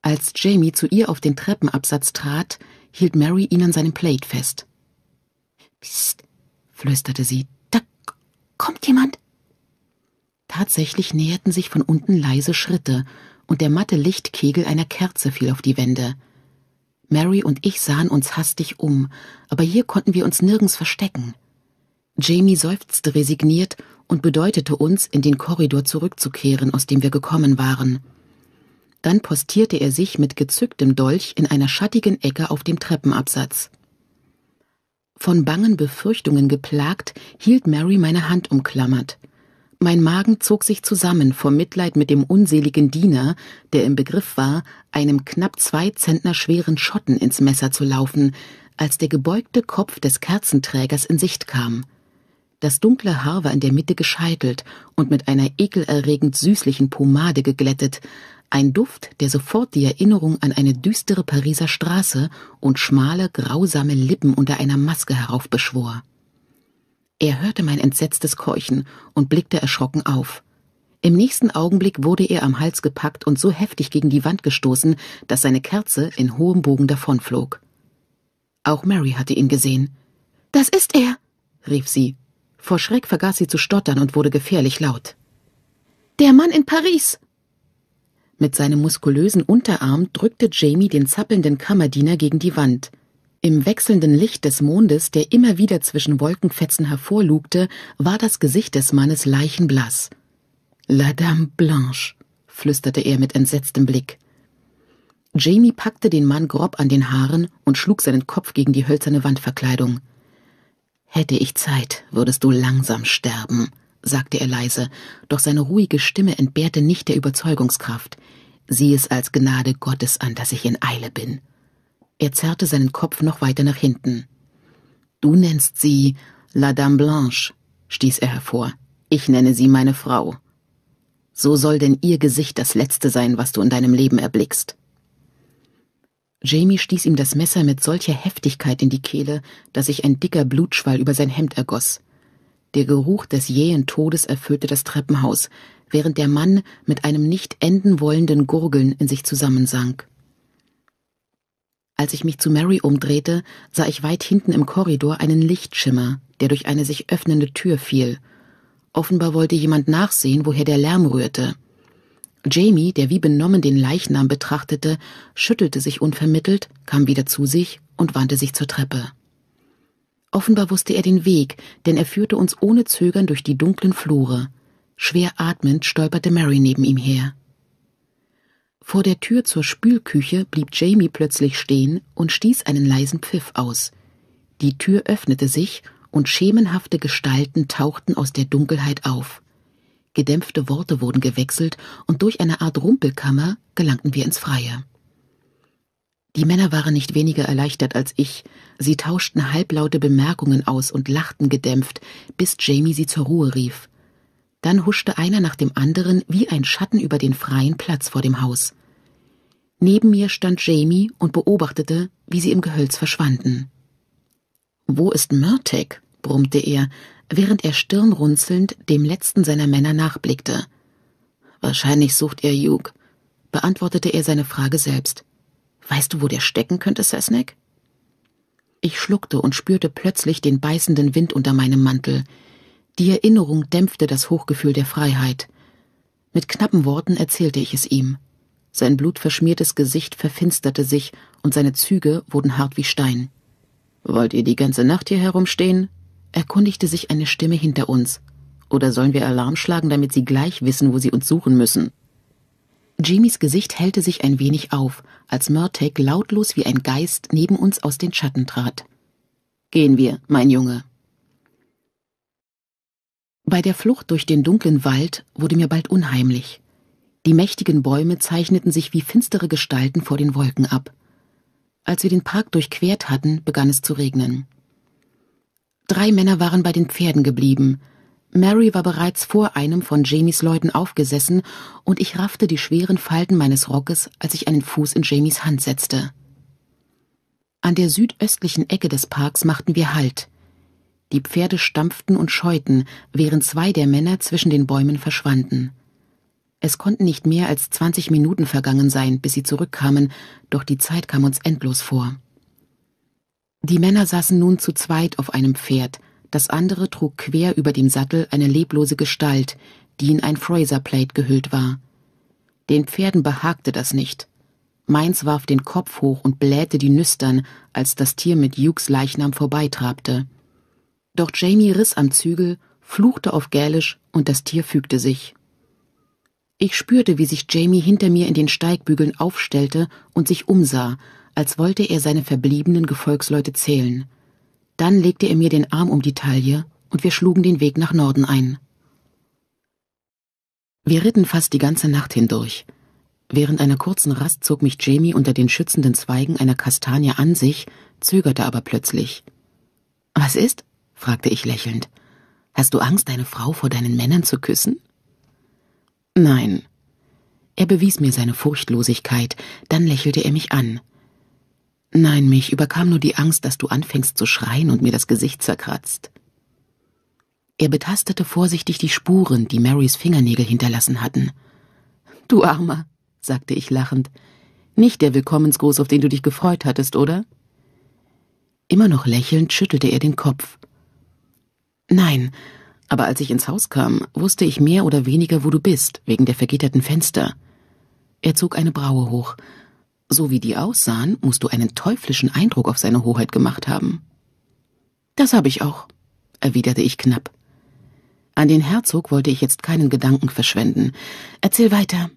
Als Jamie zu ihr auf den Treppenabsatz trat, hielt Mary ihn an seinem Plate fest. Psst, flüsterte sie. Da kommt jemand. Tatsächlich näherten sich von unten leise Schritte, und der matte Lichtkegel einer Kerze fiel auf die Wände. Mary und ich sahen uns hastig um, aber hier konnten wir uns nirgends verstecken. Jamie seufzte resigniert und bedeutete uns, in den Korridor zurückzukehren, aus dem wir gekommen waren dann postierte er sich mit gezücktem Dolch in einer schattigen Ecke auf dem Treppenabsatz. Von bangen Befürchtungen geplagt, hielt Mary meine Hand umklammert. Mein Magen zog sich zusammen vor Mitleid mit dem unseligen Diener, der im Begriff war, einem knapp zwei Zentner schweren Schotten ins Messer zu laufen, als der gebeugte Kopf des Kerzenträgers in Sicht kam. Das dunkle Haar war in der Mitte gescheitelt und mit einer ekelerregend süßlichen Pomade geglättet, ein Duft, der sofort die Erinnerung an eine düstere Pariser Straße und schmale, grausame Lippen unter einer Maske heraufbeschwor. Er hörte mein entsetztes Keuchen und blickte erschrocken auf. Im nächsten Augenblick wurde er am Hals gepackt und so heftig gegen die Wand gestoßen, dass seine Kerze in hohem Bogen davonflog. Auch Mary hatte ihn gesehen. Das ist er, rief sie. Vor Schreck vergaß sie zu stottern und wurde gefährlich laut. Der Mann in Paris, mit seinem muskulösen Unterarm drückte Jamie den zappelnden Kammerdiener gegen die Wand. Im wechselnden Licht des Mondes, der immer wieder zwischen Wolkenfetzen hervorlugte, war das Gesicht des Mannes leichenblass. La Dame Blanche, flüsterte er mit entsetztem Blick. Jamie packte den Mann grob an den Haaren und schlug seinen Kopf gegen die hölzerne Wandverkleidung. Hätte ich Zeit, würdest du langsam sterben, sagte er leise, doch seine ruhige Stimme entbehrte nicht der Überzeugungskraft. Sieh es als Gnade Gottes an, dass ich in Eile bin. Er zerrte seinen Kopf noch weiter nach hinten. Du nennst sie La Dame Blanche, stieß er hervor. Ich nenne sie meine Frau. So soll denn ihr Gesicht das Letzte sein, was du in deinem Leben erblickst. Jamie stieß ihm das Messer mit solcher Heftigkeit in die Kehle, dass sich ein dicker Blutschwall über sein Hemd ergoss. Der Geruch des jähen Todes erfüllte das Treppenhaus, während der Mann mit einem nicht enden wollenden Gurgeln in sich zusammensank. Als ich mich zu Mary umdrehte, sah ich weit hinten im Korridor einen Lichtschimmer, der durch eine sich öffnende Tür fiel. Offenbar wollte jemand nachsehen, woher der Lärm rührte. Jamie, der wie benommen den Leichnam betrachtete, schüttelte sich unvermittelt, kam wieder zu sich und wandte sich zur Treppe. Offenbar wusste er den Weg, denn er führte uns ohne Zögern durch die dunklen Flure. Schwer atmend stolperte Mary neben ihm her. Vor der Tür zur Spülküche blieb Jamie plötzlich stehen und stieß einen leisen Pfiff aus. Die Tür öffnete sich und schemenhafte Gestalten tauchten aus der Dunkelheit auf. Gedämpfte Worte wurden gewechselt und durch eine Art Rumpelkammer gelangten wir ins Freie. Die Männer waren nicht weniger erleichtert als ich. Sie tauschten halblaute Bemerkungen aus und lachten gedämpft, bis Jamie sie zur Ruhe rief. Dann huschte einer nach dem anderen wie ein Schatten über den freien Platz vor dem Haus. Neben mir stand Jamie und beobachtete, wie sie im Gehölz verschwanden. Wo ist Murtag? brummte er, während er stirnrunzelnd dem letzten seiner Männer nachblickte. Wahrscheinlich sucht er Hugh, beantwortete er seine Frage selbst. Weißt du, wo der stecken könnte, Sesnek? Ich schluckte und spürte plötzlich den beißenden Wind unter meinem Mantel. Die Erinnerung dämpfte das Hochgefühl der Freiheit. Mit knappen Worten erzählte ich es ihm. Sein blutverschmiertes Gesicht verfinsterte sich und seine Züge wurden hart wie Stein. Wollt ihr die ganze Nacht hier herumstehen? erkundigte sich eine Stimme hinter uns. Oder sollen wir Alarm schlagen, damit sie gleich wissen, wo sie uns suchen müssen? Jimmys Gesicht hellte sich ein wenig auf, als Murtagh lautlos wie ein Geist neben uns aus den Schatten trat. Gehen wir, mein Junge. Bei der Flucht durch den dunklen Wald wurde mir bald unheimlich. Die mächtigen Bäume zeichneten sich wie finstere Gestalten vor den Wolken ab. Als wir den Park durchquert hatten, begann es zu regnen. Drei Männer waren bei den Pferden geblieben, Mary war bereits vor einem von Jamies Leuten aufgesessen, und ich raffte die schweren Falten meines Rockes, als ich einen Fuß in Jamies Hand setzte. An der südöstlichen Ecke des Parks machten wir Halt. Die Pferde stampften und scheuten, während zwei der Männer zwischen den Bäumen verschwanden. Es konnten nicht mehr als zwanzig Minuten vergangen sein, bis sie zurückkamen, doch die Zeit kam uns endlos vor. Die Männer saßen nun zu zweit auf einem Pferd, das andere trug quer über dem Sattel eine leblose Gestalt, die in ein Fraser-Plate gehüllt war. Den Pferden behagte das nicht. Meins warf den Kopf hoch und blähte die Nüstern, als das Tier mit Hughes Leichnam vorbeitrabte. Doch Jamie riss am Zügel, fluchte auf Gälisch und das Tier fügte sich. Ich spürte, wie sich Jamie hinter mir in den Steigbügeln aufstellte und sich umsah, als wollte er seine verbliebenen Gefolgsleute zählen. Dann legte er mir den Arm um die Taille und wir schlugen den Weg nach Norden ein. Wir ritten fast die ganze Nacht hindurch. Während einer kurzen Rast zog mich Jamie unter den schützenden Zweigen einer Kastanie an sich, zögerte aber plötzlich. Was ist? fragte ich lächelnd. Hast du Angst, deine Frau vor deinen Männern zu küssen? Nein. Er bewies mir seine Furchtlosigkeit, dann lächelte er mich an. Nein, mich überkam nur die Angst, dass du anfängst zu schreien und mir das Gesicht zerkratzt. Er betastete vorsichtig die Spuren, die Marys Fingernägel hinterlassen hatten. Du Armer, sagte ich lachend, nicht der Willkommensgruß, auf den du dich gefreut hattest, oder? Immer noch lächelnd schüttelte er den Kopf. Nein, aber als ich ins Haus kam, wusste ich mehr oder weniger, wo du bist, wegen der vergitterten Fenster. Er zog eine Braue hoch, so wie die aussahen, musst du einen teuflischen Eindruck auf seine Hoheit gemacht haben. Das habe ich auch, erwiderte ich knapp. An den Herzog wollte ich jetzt keinen Gedanken verschwenden. Erzähl weiter.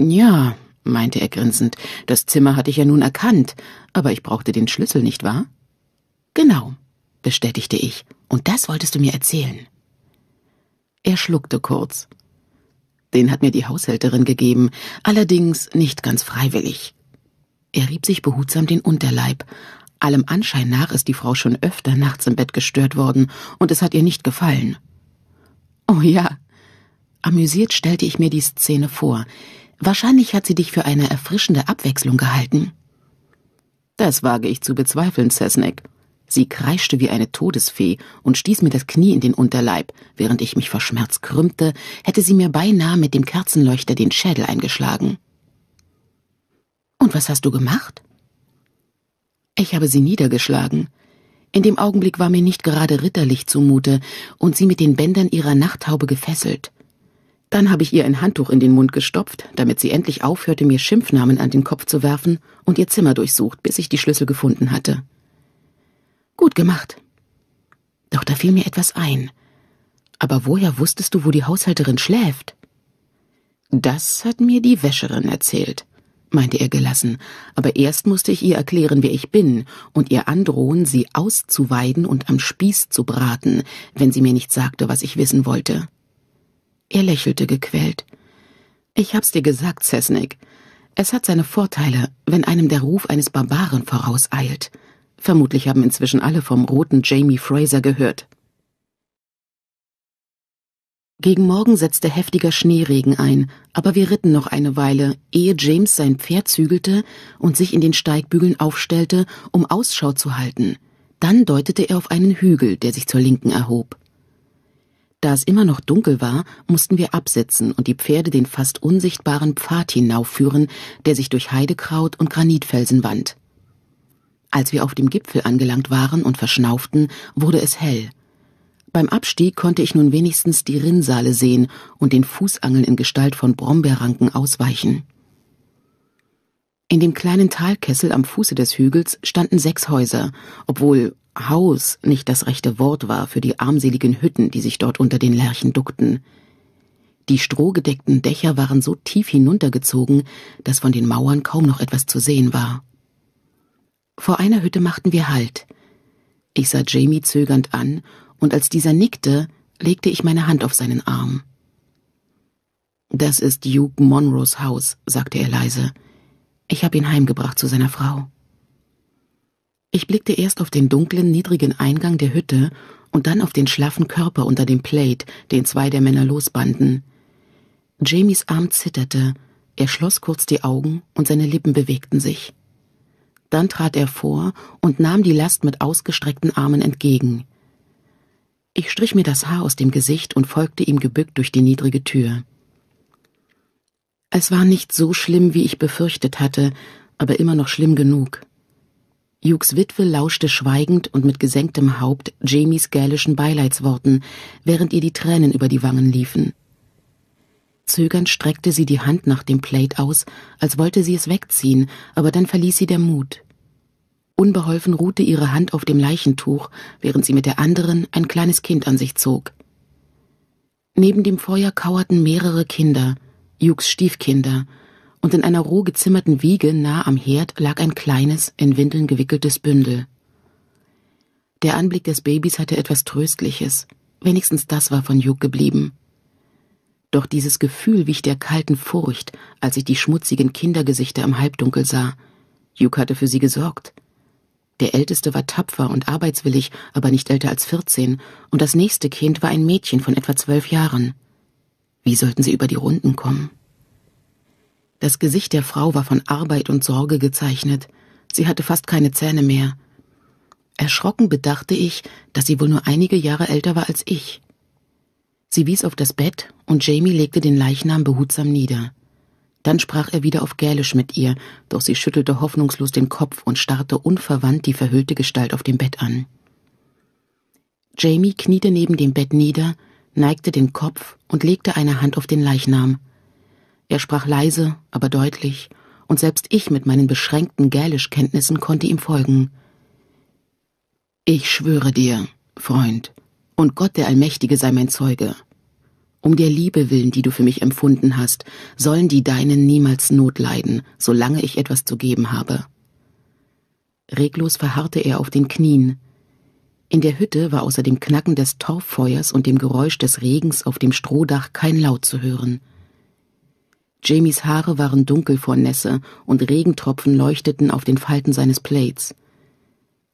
Ja, meinte er grinsend, das Zimmer hatte ich ja nun erkannt, aber ich brauchte den Schlüssel, nicht wahr? Genau, bestätigte ich, und das wolltest du mir erzählen. Er schluckte kurz. Den hat mir die Haushälterin gegeben, allerdings nicht ganz freiwillig. Er rieb sich behutsam den Unterleib. Allem Anschein nach ist die Frau schon öfter nachts im Bett gestört worden, und es hat ihr nicht gefallen. Oh ja. Amüsiert stellte ich mir die Szene vor. Wahrscheinlich hat sie dich für eine erfrischende Abwechslung gehalten. Das wage ich zu bezweifeln, Cessnick. Sie kreischte wie eine Todesfee und stieß mir das Knie in den Unterleib, während ich mich vor Schmerz krümmte, hätte sie mir beinahe mit dem Kerzenleuchter den Schädel eingeschlagen. Und was hast du gemacht? Ich habe sie niedergeschlagen. In dem Augenblick war mir nicht gerade ritterlich zumute und sie mit den Bändern ihrer Nachthaube gefesselt. Dann habe ich ihr ein Handtuch in den Mund gestopft, damit sie endlich aufhörte, mir Schimpfnamen an den Kopf zu werfen und ihr Zimmer durchsucht, bis ich die Schlüssel gefunden hatte. Gut gemacht. Doch da fiel mir etwas ein. Aber woher wusstest du, wo die Haushälterin schläft? Das hat mir die Wäscherin erzählt, meinte er gelassen, aber erst musste ich ihr erklären, wer ich bin, und ihr androhen, sie auszuweiden und am Spieß zu braten, wenn sie mir nicht sagte, was ich wissen wollte. Er lächelte gequält. Ich hab's dir gesagt, Cessnick. Es hat seine Vorteile, wenn einem der Ruf eines Barbaren vorauseilt. Vermutlich haben inzwischen alle vom roten Jamie Fraser gehört. Gegen Morgen setzte heftiger Schneeregen ein, aber wir ritten noch eine Weile, ehe James sein Pferd zügelte und sich in den Steigbügeln aufstellte, um Ausschau zu halten. Dann deutete er auf einen Hügel, der sich zur Linken erhob. Da es immer noch dunkel war, mussten wir absitzen und die Pferde den fast unsichtbaren Pfad hinaufführen, der sich durch Heidekraut und Granitfelsen wand. Als wir auf dem Gipfel angelangt waren und verschnauften, wurde es hell. Beim Abstieg konnte ich nun wenigstens die Rinnsale sehen und den Fußangeln in Gestalt von Brombeerranken ausweichen. In dem kleinen Talkessel am Fuße des Hügels standen sechs Häuser, obwohl Haus nicht das rechte Wort war für die armseligen Hütten, die sich dort unter den Lärchen duckten. Die strohgedeckten Dächer waren so tief hinuntergezogen, dass von den Mauern kaum noch etwas zu sehen war. Vor einer Hütte machten wir Halt. Ich sah Jamie zögernd an, und als dieser nickte, legte ich meine Hand auf seinen Arm. Das ist Hugh Monroes Haus, sagte er leise. Ich habe ihn heimgebracht zu seiner Frau. Ich blickte erst auf den dunklen, niedrigen Eingang der Hütte und dann auf den schlaffen Körper unter dem Plate, den zwei der Männer losbanden. Jamies Arm zitterte, er schloss kurz die Augen und seine Lippen bewegten sich. Dann trat er vor und nahm die Last mit ausgestreckten Armen entgegen. Ich strich mir das Haar aus dem Gesicht und folgte ihm gebückt durch die niedrige Tür. Es war nicht so schlimm, wie ich befürchtet hatte, aber immer noch schlimm genug. Hughes Witwe lauschte schweigend und mit gesenktem Haupt Jamies gälischen Beileidsworten, während ihr die Tränen über die Wangen liefen. Zögernd streckte sie die Hand nach dem Plate aus, als wollte sie es wegziehen, aber dann verließ sie der Mut. Unbeholfen ruhte ihre Hand auf dem Leichentuch, während sie mit der anderen ein kleines Kind an sich zog. Neben dem Feuer kauerten mehrere Kinder, Jukes Stiefkinder, und in einer roh gezimmerten Wiege nah am Herd lag ein kleines, in Windeln gewickeltes Bündel. Der Anblick des Babys hatte etwas Tröstliches, wenigstens das war von Juk geblieben. Doch dieses Gefühl wich der kalten Furcht, als ich die schmutzigen Kindergesichter im Halbdunkel sah. Duke hatte für sie gesorgt. Der Älteste war tapfer und arbeitswillig, aber nicht älter als vierzehn, und das nächste Kind war ein Mädchen von etwa zwölf Jahren. Wie sollten sie über die Runden kommen? Das Gesicht der Frau war von Arbeit und Sorge gezeichnet. Sie hatte fast keine Zähne mehr. Erschrocken bedachte ich, dass sie wohl nur einige Jahre älter war als ich. Sie wies auf das Bett, und Jamie legte den Leichnam behutsam nieder. Dann sprach er wieder auf Gälisch mit ihr, doch sie schüttelte hoffnungslos den Kopf und starrte unverwandt die verhüllte Gestalt auf dem Bett an. Jamie kniete neben dem Bett nieder, neigte den Kopf und legte eine Hand auf den Leichnam. Er sprach leise, aber deutlich, und selbst ich mit meinen beschränkten Gälischkenntnissen konnte ihm folgen. Ich schwöre dir, Freund, und Gott der Allmächtige sei mein Zeuge. Um der Liebe willen, die du für mich empfunden hast, sollen die Deinen niemals Not leiden, solange ich etwas zu geben habe. Reglos verharrte er auf den Knien. In der Hütte war außer dem Knacken des Torffeuers und dem Geräusch des Regens auf dem Strohdach kein Laut zu hören. Jamies Haare waren dunkel vor Nässe und Regentropfen leuchteten auf den Falten seines Plates.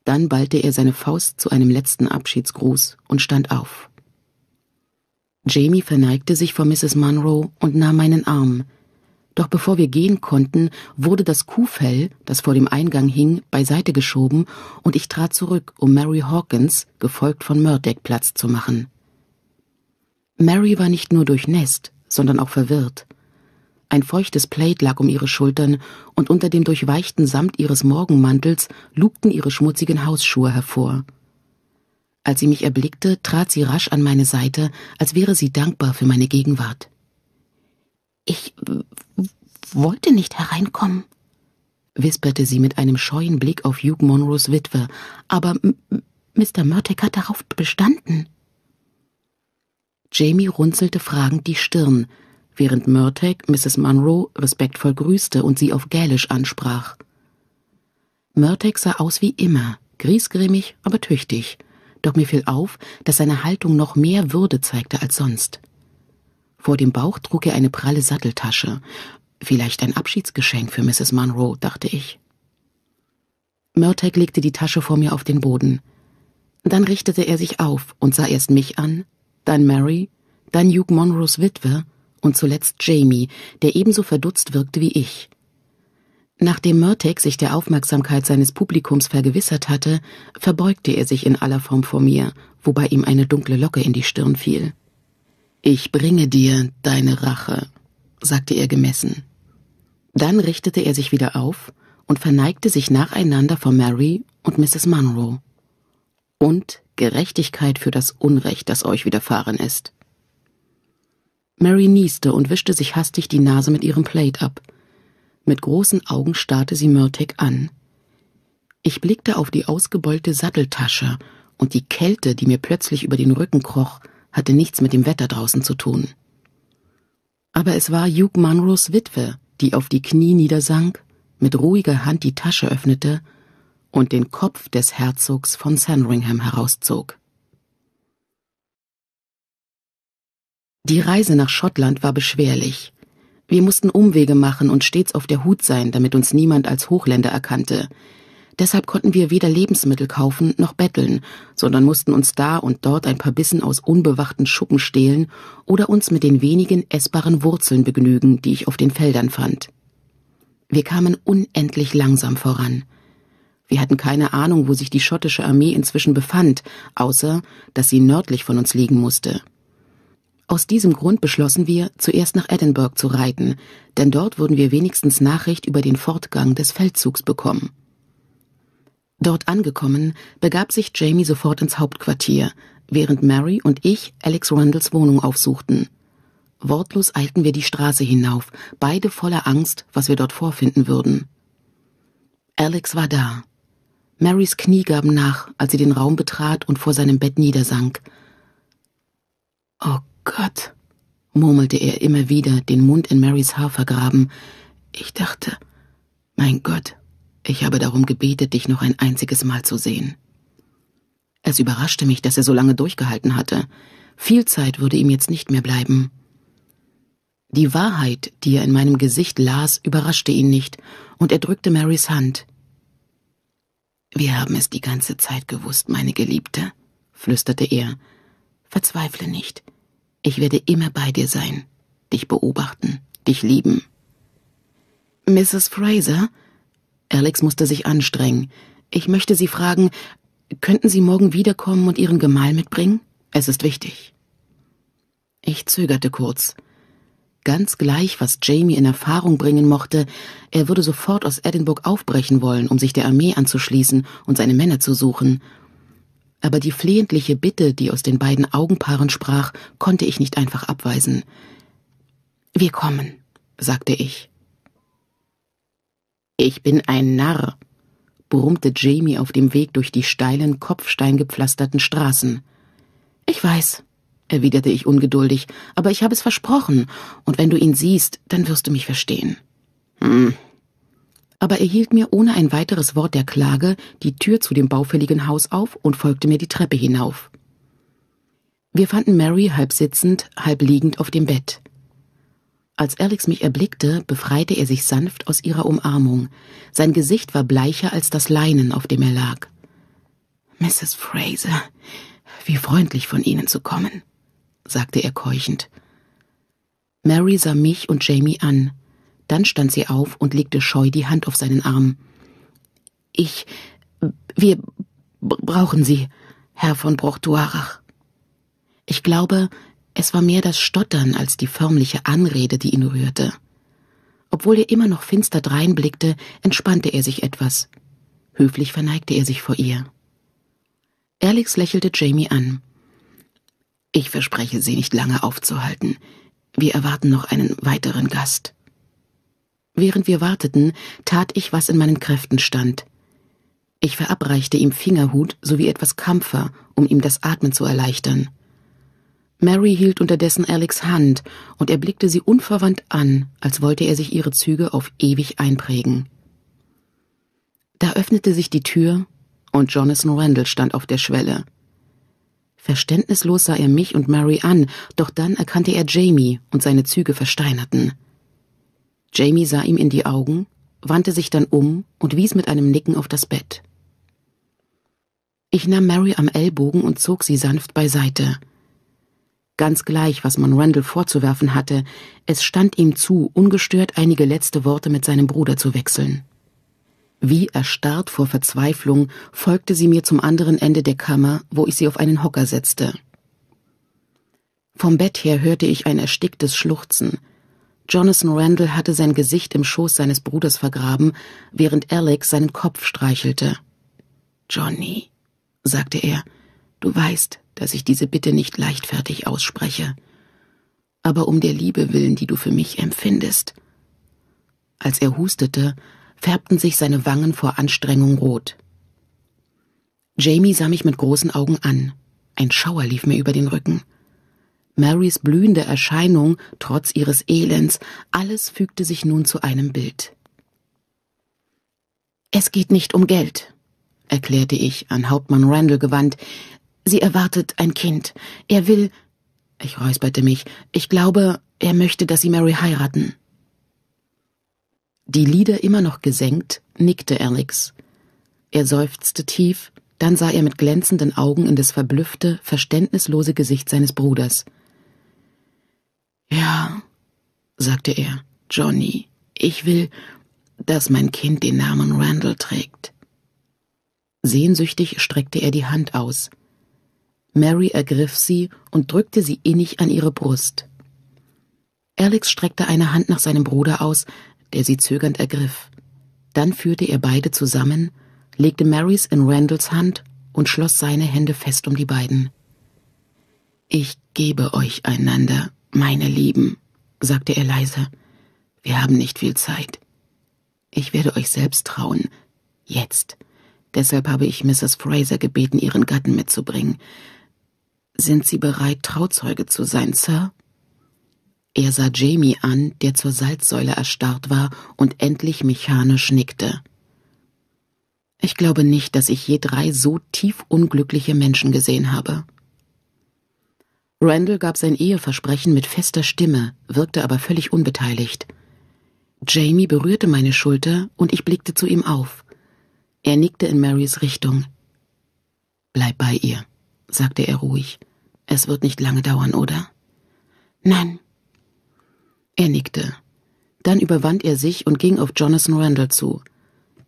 Dann ballte er seine Faust zu einem letzten Abschiedsgruß und stand auf. Jamie verneigte sich vor Mrs. Monroe und nahm meinen Arm. Doch bevor wir gehen konnten, wurde das Kuhfell, das vor dem Eingang hing, beiseite geschoben und ich trat zurück, um Mary Hawkins, gefolgt von Murdeck, Platz zu machen. Mary war nicht nur durchnässt, sondern auch verwirrt. Ein feuchtes Plaid lag um ihre Schultern, und unter dem durchweichten Samt ihres Morgenmantels lugten ihre schmutzigen Hausschuhe hervor. Als sie mich erblickte, trat sie rasch an meine Seite, als wäre sie dankbar für meine Gegenwart. Ich wollte nicht hereinkommen, wisperte sie mit einem scheuen Blick auf Hugh Monroes Witwe, aber Mr. Murdock hat darauf bestanden. Jamie runzelte fragend die Stirn, während Murtagh Mrs. Monroe respektvoll grüßte und sie auf Gälisch ansprach. Murtagh sah aus wie immer, griesgrämig, aber tüchtig, doch mir fiel auf, dass seine Haltung noch mehr Würde zeigte als sonst. Vor dem Bauch trug er eine pralle Satteltasche, vielleicht ein Abschiedsgeschenk für Mrs. Monroe, dachte ich. Murtagh legte die Tasche vor mir auf den Boden. Dann richtete er sich auf und sah erst mich an, dann Mary, dann Hugh Monroes Witwe und zuletzt Jamie, der ebenso verdutzt wirkte wie ich. Nachdem Murtek sich der Aufmerksamkeit seines Publikums vergewissert hatte, verbeugte er sich in aller Form vor mir, wobei ihm eine dunkle Locke in die Stirn fiel. Ich bringe dir deine Rache, sagte er gemessen. Dann richtete er sich wieder auf und verneigte sich nacheinander vor Mary und Mrs. Monroe. Und Gerechtigkeit für das Unrecht, das euch widerfahren ist. Mary nieste und wischte sich hastig die Nase mit ihrem Plate ab. Mit großen Augen starrte sie Murtagh an. Ich blickte auf die ausgebeulte Satteltasche, und die Kälte, die mir plötzlich über den Rücken kroch, hatte nichts mit dem Wetter draußen zu tun. Aber es war Hugh Munros Witwe, die auf die Knie niedersank, mit ruhiger Hand die Tasche öffnete und den Kopf des Herzogs von Sandringham herauszog. Die Reise nach Schottland war beschwerlich. Wir mussten Umwege machen und stets auf der Hut sein, damit uns niemand als Hochländer erkannte. Deshalb konnten wir weder Lebensmittel kaufen noch betteln, sondern mussten uns da und dort ein paar Bissen aus unbewachten Schuppen stehlen oder uns mit den wenigen essbaren Wurzeln begnügen, die ich auf den Feldern fand. Wir kamen unendlich langsam voran. Wir hatten keine Ahnung, wo sich die schottische Armee inzwischen befand, außer dass sie nördlich von uns liegen musste. Aus diesem Grund beschlossen wir, zuerst nach Edinburgh zu reiten, denn dort würden wir wenigstens Nachricht über den Fortgang des Feldzugs bekommen. Dort angekommen, begab sich Jamie sofort ins Hauptquartier, während Mary und ich Alex Randalls Wohnung aufsuchten. Wortlos eilten wir die Straße hinauf, beide voller Angst, was wir dort vorfinden würden. Alex war da. Marys Knie gaben nach, als sie den Raum betrat und vor seinem Bett niedersank. Oh Gott, murmelte er immer wieder, den Mund in Marys Haar vergraben. Ich dachte, mein Gott, ich habe darum gebetet, dich noch ein einziges Mal zu sehen. Es überraschte mich, dass er so lange durchgehalten hatte. Viel Zeit würde ihm jetzt nicht mehr bleiben. Die Wahrheit, die er in meinem Gesicht las, überraschte ihn nicht, und er drückte Marys Hand. Wir haben es die ganze Zeit gewusst, meine Geliebte, flüsterte er. Verzweifle nicht. Ich werde immer bei dir sein, dich beobachten, dich lieben. Mrs. Fraser? Alex musste sich anstrengen. Ich möchte Sie fragen, könnten Sie morgen wiederkommen und Ihren Gemahl mitbringen? Es ist wichtig. Ich zögerte kurz. Ganz gleich, was Jamie in Erfahrung bringen mochte, er würde sofort aus Edinburgh aufbrechen wollen, um sich der Armee anzuschließen und seine Männer zu suchen, aber die flehentliche Bitte, die aus den beiden Augenpaaren sprach, konnte ich nicht einfach abweisen. Wir kommen, sagte ich. Ich bin ein Narr, brummte Jamie auf dem Weg durch die steilen, kopfsteingepflasterten Straßen. Ich weiß, erwiderte ich ungeduldig, aber ich habe es versprochen, und wenn du ihn siehst, dann wirst du mich verstehen. Hm, aber er hielt mir ohne ein weiteres Wort der Klage die Tür zu dem baufälligen Haus auf und folgte mir die Treppe hinauf. Wir fanden Mary halb sitzend, halb liegend auf dem Bett. Als Alex mich erblickte, befreite er sich sanft aus ihrer Umarmung. Sein Gesicht war bleicher als das Leinen, auf dem er lag. Mrs. Fraser, wie freundlich von Ihnen zu kommen, sagte er keuchend. Mary sah mich und Jamie an. Dann stand sie auf und legte scheu die Hand auf seinen Arm. Ich. Wir brauchen Sie, Herr von Brochtuarach. Ich glaube, es war mehr das Stottern als die förmliche Anrede, die ihn rührte. Obwohl er immer noch finster dreinblickte, entspannte er sich etwas. Höflich verneigte er sich vor ihr. Alex lächelte Jamie an. Ich verspreche, Sie nicht lange aufzuhalten. Wir erwarten noch einen weiteren Gast. Während wir warteten, tat ich, was in meinen Kräften stand. Ich verabreichte ihm Fingerhut sowie etwas Kampfer, um ihm das Atmen zu erleichtern. Mary hielt unterdessen Alex Hand, und er blickte sie unverwandt an, als wollte er sich ihre Züge auf ewig einprägen. Da öffnete sich die Tür, und Jonathan Randall stand auf der Schwelle. Verständnislos sah er mich und Mary an, doch dann erkannte er Jamie, und seine Züge versteinerten. Jamie sah ihm in die Augen, wandte sich dann um und wies mit einem Nicken auf das Bett. Ich nahm Mary am Ellbogen und zog sie sanft beiseite. Ganz gleich, was man Randall vorzuwerfen hatte, es stand ihm zu, ungestört einige letzte Worte mit seinem Bruder zu wechseln. Wie erstarrt vor Verzweiflung folgte sie mir zum anderen Ende der Kammer, wo ich sie auf einen Hocker setzte. Vom Bett her hörte ich ein ersticktes Schluchzen, Jonathan Randall hatte sein Gesicht im Schoß seines Bruders vergraben, während Alex seinen Kopf streichelte. Johnny, sagte er, du weißt, dass ich diese Bitte nicht leichtfertig ausspreche. Aber um der Liebe willen, die du für mich empfindest. Als er hustete, färbten sich seine Wangen vor Anstrengung rot. Jamie sah mich mit großen Augen an. Ein Schauer lief mir über den Rücken. Marys blühende Erscheinung, trotz ihres Elends, alles fügte sich nun zu einem Bild. Es geht nicht um Geld, erklärte ich, an Hauptmann Randall gewandt. Sie erwartet ein Kind. Er will. Ich räusperte mich. Ich glaube, er möchte, dass sie Mary heiraten. Die Lieder immer noch gesenkt, nickte Alex. Er seufzte tief, dann sah er mit glänzenden Augen in das verblüffte, verständnislose Gesicht seines Bruders. Ja, sagte er, Johnny, ich will, dass mein Kind den Namen Randall trägt. Sehnsüchtig streckte er die Hand aus. Mary ergriff sie und drückte sie innig an ihre Brust. Alex streckte eine Hand nach seinem Bruder aus, der sie zögernd ergriff. Dann führte er beide zusammen, legte Marys in Randalls Hand und schloss seine Hände fest um die beiden. Ich gebe euch einander, meine Lieben, sagte er leise, wir haben nicht viel Zeit. Ich werde euch selbst trauen. Jetzt. Deshalb habe ich Mrs. Fraser gebeten, ihren Gatten mitzubringen. Sind Sie bereit, Trauzeuge zu sein, Sir? Er sah Jamie an, der zur Salzsäule erstarrt war und endlich mechanisch nickte. Ich glaube nicht, dass ich je drei so tief unglückliche Menschen gesehen habe. Randall gab sein Eheversprechen mit fester Stimme, wirkte aber völlig unbeteiligt. Jamie berührte meine Schulter und ich blickte zu ihm auf. Er nickte in Marys Richtung. Bleib bei ihr, sagte er ruhig. Es wird nicht lange dauern, oder? Nein. Er nickte. Dann überwand er sich und ging auf Jonathan Randall zu.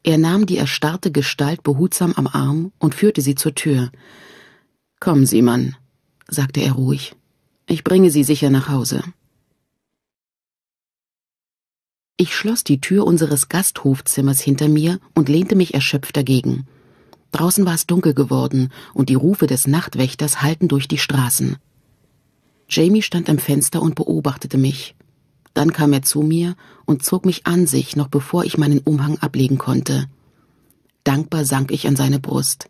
Er nahm die erstarrte Gestalt behutsam am Arm und führte sie zur Tür. Kommen Sie, Mann, sagte er ruhig. Ich bringe Sie sicher nach Hause. Ich schloss die Tür unseres Gasthofzimmers hinter mir und lehnte mich erschöpft dagegen. Draußen war es dunkel geworden und die Rufe des Nachtwächters hallten durch die Straßen. Jamie stand am Fenster und beobachtete mich. Dann kam er zu mir und zog mich an sich, noch bevor ich meinen Umhang ablegen konnte. Dankbar sank ich an seine Brust.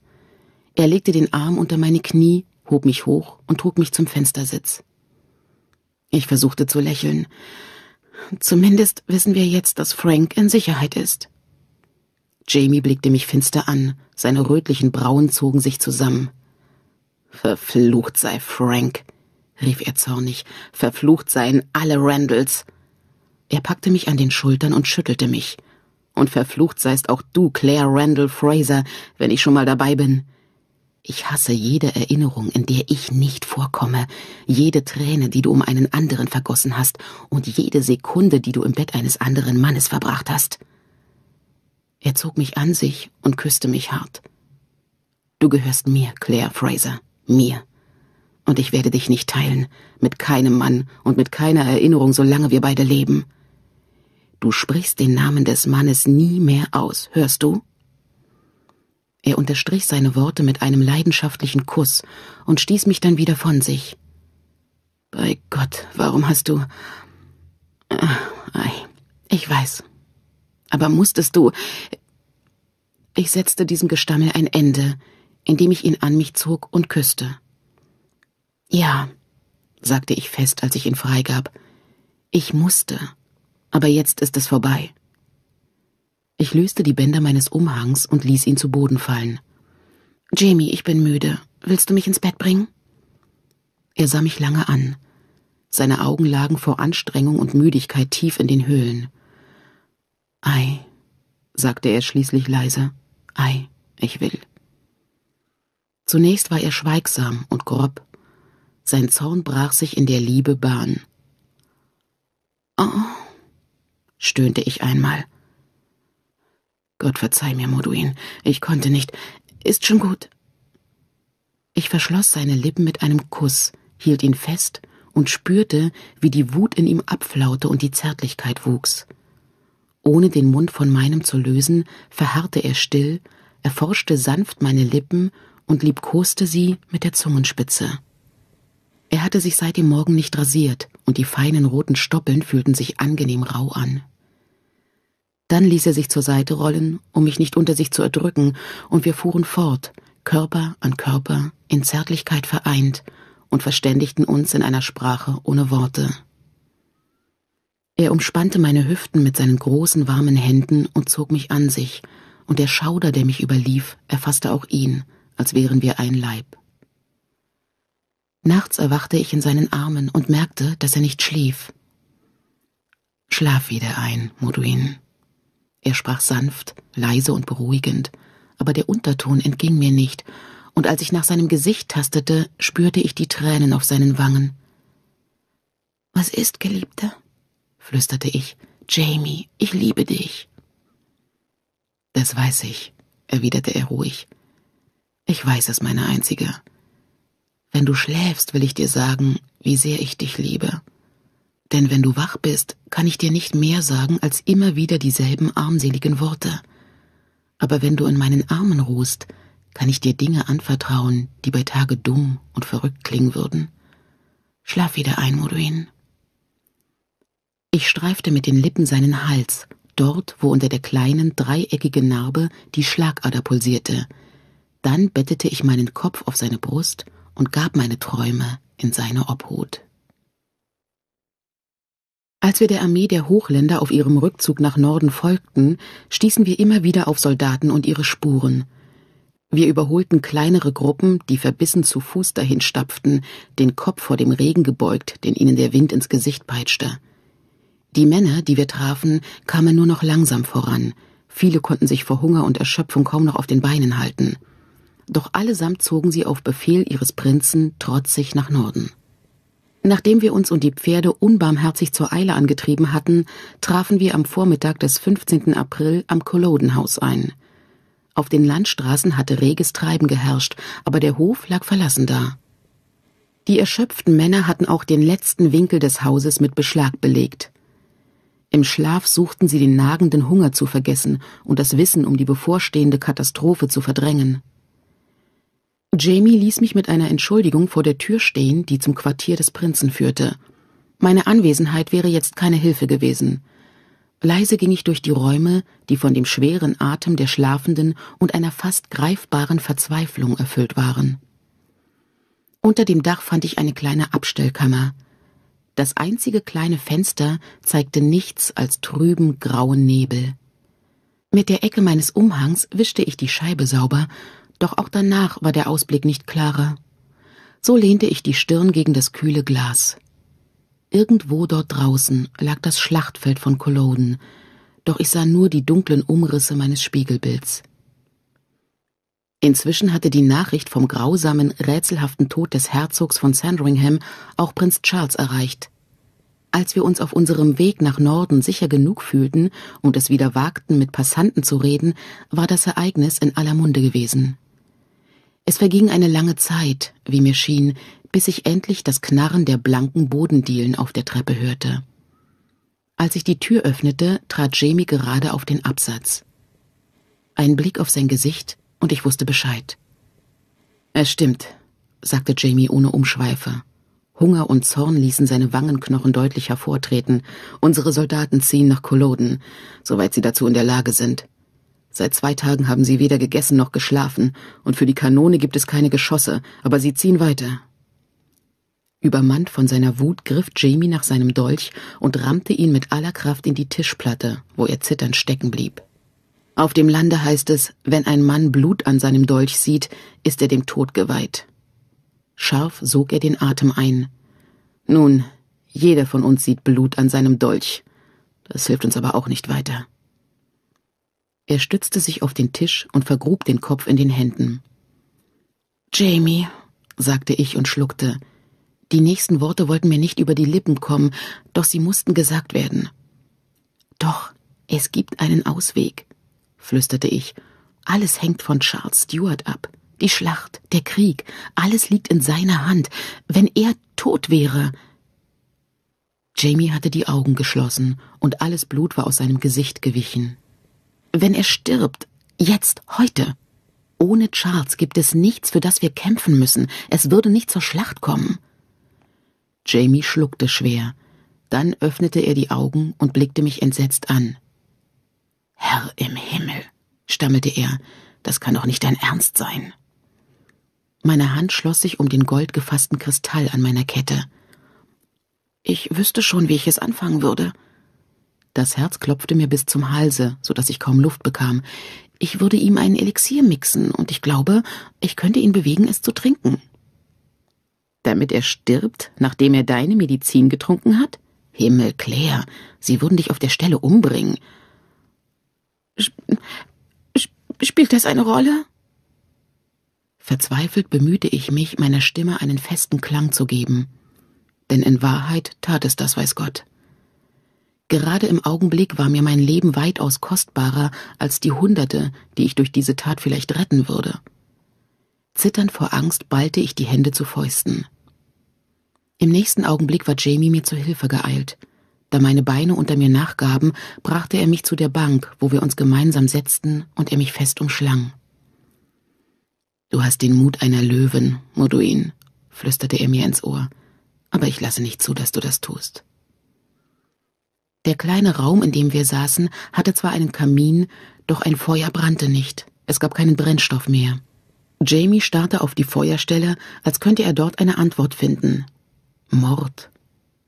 Er legte den Arm unter meine Knie hob mich hoch und trug mich zum Fenstersitz. Ich versuchte zu lächeln. Zumindest wissen wir jetzt, dass Frank in Sicherheit ist. Jamie blickte mich finster an, seine rötlichen Brauen zogen sich zusammen. Verflucht sei Frank, rief er zornig, verflucht seien alle Randalls. Er packte mich an den Schultern und schüttelte mich. Und verflucht seist auch du, Claire Randall Fraser, wenn ich schon mal dabei bin. Ich hasse jede Erinnerung, in der ich nicht vorkomme, jede Träne, die du um einen anderen vergossen hast, und jede Sekunde, die du im Bett eines anderen Mannes verbracht hast. Er zog mich an sich und küsste mich hart. Du gehörst mir, Claire Fraser, mir. Und ich werde dich nicht teilen, mit keinem Mann und mit keiner Erinnerung, solange wir beide leben. Du sprichst den Namen des Mannes nie mehr aus, hörst du? Er unterstrich seine Worte mit einem leidenschaftlichen Kuss und stieß mich dann wieder von sich. Bei Gott, warum hast du. Äh, ich weiß. Aber musstest du. Ich setzte diesem Gestammel ein Ende, indem ich ihn an mich zog und küsste. Ja, sagte ich fest, als ich ihn freigab. Ich musste. Aber jetzt ist es vorbei. Ich löste die Bänder meines Umhangs und ließ ihn zu Boden fallen. Jamie, ich bin müde. Willst du mich ins Bett bringen? Er sah mich lange an. Seine Augen lagen vor Anstrengung und Müdigkeit tief in den Höhlen. Ei, sagte er schließlich leise. Ei, ich will. Zunächst war er schweigsam und grob. Sein Zorn brach sich in der Liebe Bahn. Oh, stöhnte ich einmal. Gott verzeih mir, Moduin, ich konnte nicht. Ist schon gut. Ich verschloss seine Lippen mit einem Kuss, hielt ihn fest und spürte, wie die Wut in ihm abflaute und die Zärtlichkeit wuchs. Ohne den Mund von meinem zu lösen, verharrte er still, erforschte sanft meine Lippen und liebkoste sie mit der Zungenspitze. Er hatte sich seit dem Morgen nicht rasiert, und die feinen roten Stoppeln fühlten sich angenehm rau an. Dann ließ er sich zur Seite rollen, um mich nicht unter sich zu erdrücken, und wir fuhren fort, Körper an Körper, in Zärtlichkeit vereint, und verständigten uns in einer Sprache ohne Worte. Er umspannte meine Hüften mit seinen großen warmen Händen und zog mich an sich, und der Schauder, der mich überlief, erfasste auch ihn, als wären wir ein Leib. Nachts erwachte ich in seinen Armen und merkte, dass er nicht schlief. Schlaf wieder ein, Moduin. Er sprach sanft, leise und beruhigend, aber der Unterton entging mir nicht, und als ich nach seinem Gesicht tastete, spürte ich die Tränen auf seinen Wangen. Was ist, Geliebter? flüsterte ich. Jamie, ich liebe dich. Das weiß ich, erwiderte er ruhig. Ich weiß es, meine Einzige. Wenn du schläfst, will ich dir sagen, wie sehr ich dich liebe denn wenn du wach bist, kann ich dir nicht mehr sagen als immer wieder dieselben armseligen Worte. Aber wenn du in meinen Armen ruhst, kann ich dir Dinge anvertrauen, die bei Tage dumm und verrückt klingen würden. Schlaf wieder ein, Moduin. Ich streifte mit den Lippen seinen Hals, dort, wo unter der kleinen, dreieckigen Narbe die Schlagader pulsierte. Dann bettete ich meinen Kopf auf seine Brust und gab meine Träume in seine Obhut. Als wir der Armee der Hochländer auf ihrem Rückzug nach Norden folgten, stießen wir immer wieder auf Soldaten und ihre Spuren. Wir überholten kleinere Gruppen, die verbissen zu Fuß dahin stapften, den Kopf vor dem Regen gebeugt, den ihnen der Wind ins Gesicht peitschte. Die Männer, die wir trafen, kamen nur noch langsam voran. Viele konnten sich vor Hunger und Erschöpfung kaum noch auf den Beinen halten. Doch allesamt zogen sie auf Befehl ihres Prinzen trotzig nach Norden. Nachdem wir uns und die Pferde unbarmherzig zur Eile angetrieben hatten, trafen wir am Vormittag des 15. April am Kolodenhaus ein. Auf den Landstraßen hatte reges Treiben geherrscht, aber der Hof lag verlassen da. Die erschöpften Männer hatten auch den letzten Winkel des Hauses mit Beschlag belegt. Im Schlaf suchten sie den nagenden Hunger zu vergessen und das Wissen um die bevorstehende Katastrophe zu verdrängen. Jamie ließ mich mit einer Entschuldigung vor der Tür stehen, die zum Quartier des Prinzen führte. Meine Anwesenheit wäre jetzt keine Hilfe gewesen. Leise ging ich durch die Räume, die von dem schweren Atem der Schlafenden und einer fast greifbaren Verzweiflung erfüllt waren. Unter dem Dach fand ich eine kleine Abstellkammer. Das einzige kleine Fenster zeigte nichts als trüben grauen Nebel. Mit der Ecke meines Umhangs wischte ich die Scheibe sauber doch auch danach war der Ausblick nicht klarer. So lehnte ich die Stirn gegen das kühle Glas. Irgendwo dort draußen lag das Schlachtfeld von Culloden, doch ich sah nur die dunklen Umrisse meines Spiegelbilds. Inzwischen hatte die Nachricht vom grausamen, rätselhaften Tod des Herzogs von Sandringham auch Prinz Charles erreicht. Als wir uns auf unserem Weg nach Norden sicher genug fühlten und es wieder wagten, mit Passanten zu reden, war das Ereignis in aller Munde gewesen. Es verging eine lange Zeit, wie mir schien, bis ich endlich das Knarren der blanken Bodendielen auf der Treppe hörte. Als ich die Tür öffnete, trat Jamie gerade auf den Absatz. Ein Blick auf sein Gesicht, und ich wusste Bescheid. Es stimmt, sagte Jamie ohne Umschweife. Hunger und Zorn ließen seine Wangenknochen deutlich hervortreten. Unsere Soldaten ziehen nach Koloden, soweit sie dazu in der Lage sind. Seit zwei Tagen haben sie weder gegessen noch geschlafen, und für die Kanone gibt es keine Geschosse, aber sie ziehen weiter. Übermannt von seiner Wut griff Jamie nach seinem Dolch und rammte ihn mit aller Kraft in die Tischplatte, wo er zitternd stecken blieb. Auf dem Lande heißt es, wenn ein Mann Blut an seinem Dolch sieht, ist er dem Tod geweiht. Scharf sog er den Atem ein. Nun, jeder von uns sieht Blut an seinem Dolch. Das hilft uns aber auch nicht weiter. Er stützte sich auf den Tisch und vergrub den Kopf in den Händen. Jamie, sagte ich und schluckte. Die nächsten Worte wollten mir nicht über die Lippen kommen, doch sie mussten gesagt werden. Doch, es gibt einen Ausweg, flüsterte ich. Alles hängt von Charles Stuart ab. Die Schlacht, der Krieg, alles liegt in seiner Hand. Wenn er tot wäre. Jamie hatte die Augen geschlossen und alles Blut war aus seinem Gesicht gewichen wenn er stirbt, jetzt, heute. Ohne Charles gibt es nichts, für das wir kämpfen müssen. Es würde nicht zur Schlacht kommen. Jamie schluckte schwer. Dann öffnete er die Augen und blickte mich entsetzt an. Herr im Himmel, stammelte er, das kann doch nicht dein Ernst sein. Meine Hand schloss sich um den goldgefassten Kristall an meiner Kette. Ich wüsste schon, wie ich es anfangen würde. Das Herz klopfte mir bis zum Halse, so dass ich kaum Luft bekam. Ich würde ihm ein Elixier mixen, und ich glaube, ich könnte ihn bewegen, es zu trinken. Damit er stirbt, nachdem er deine Medizin getrunken hat? Himmel, Claire, sie würden dich auf der Stelle umbringen. Sp sp spielt das eine Rolle? Verzweifelt bemühte ich mich, meiner Stimme einen festen Klang zu geben. Denn in Wahrheit tat es das, weiß Gott. Gerade im Augenblick war mir mein Leben weitaus kostbarer als die Hunderte, die ich durch diese Tat vielleicht retten würde. Zitternd vor Angst ballte ich die Hände zu Fäusten. Im nächsten Augenblick war Jamie mir zur Hilfe geeilt. Da meine Beine unter mir nachgaben, brachte er mich zu der Bank, wo wir uns gemeinsam setzten und er mich fest umschlang. Du hast den Mut einer Löwen, Moduin, flüsterte er mir ins Ohr, aber ich lasse nicht zu, dass du das tust. Der kleine Raum, in dem wir saßen, hatte zwar einen Kamin, doch ein Feuer brannte nicht. Es gab keinen Brennstoff mehr. Jamie starrte auf die Feuerstelle, als könnte er dort eine Antwort finden. Mord.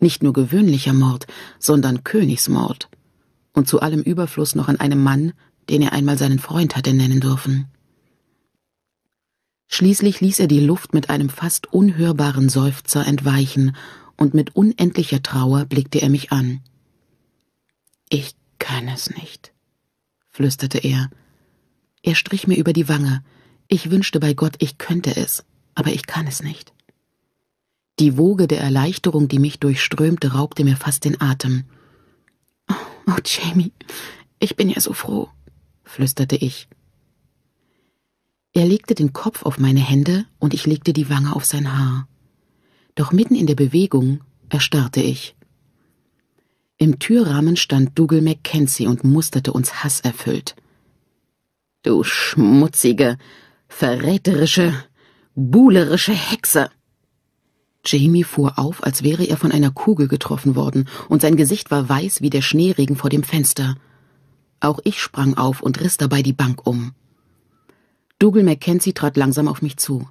Nicht nur gewöhnlicher Mord, sondern Königsmord. Und zu allem Überfluss noch an einem Mann, den er einmal seinen Freund hatte nennen dürfen. Schließlich ließ er die Luft mit einem fast unhörbaren Seufzer entweichen, und mit unendlicher Trauer blickte er mich an. Ich kann es nicht, flüsterte er. Er strich mir über die Wange. Ich wünschte bei Gott, ich könnte es, aber ich kann es nicht. Die Woge der Erleichterung, die mich durchströmte, raubte mir fast den Atem. Oh, oh Jamie, ich bin ja so froh, flüsterte ich. Er legte den Kopf auf meine Hände und ich legte die Wange auf sein Haar. Doch mitten in der Bewegung erstarrte ich. Im Türrahmen stand Dougal Mackenzie und musterte uns hasserfüllt. Du schmutzige, verräterische, buhlerische Hexe! Jamie fuhr auf, als wäre er von einer Kugel getroffen worden, und sein Gesicht war weiß wie der Schneeregen vor dem Fenster. Auch ich sprang auf und riss dabei die Bank um. Dougal Mackenzie trat langsam auf mich zu.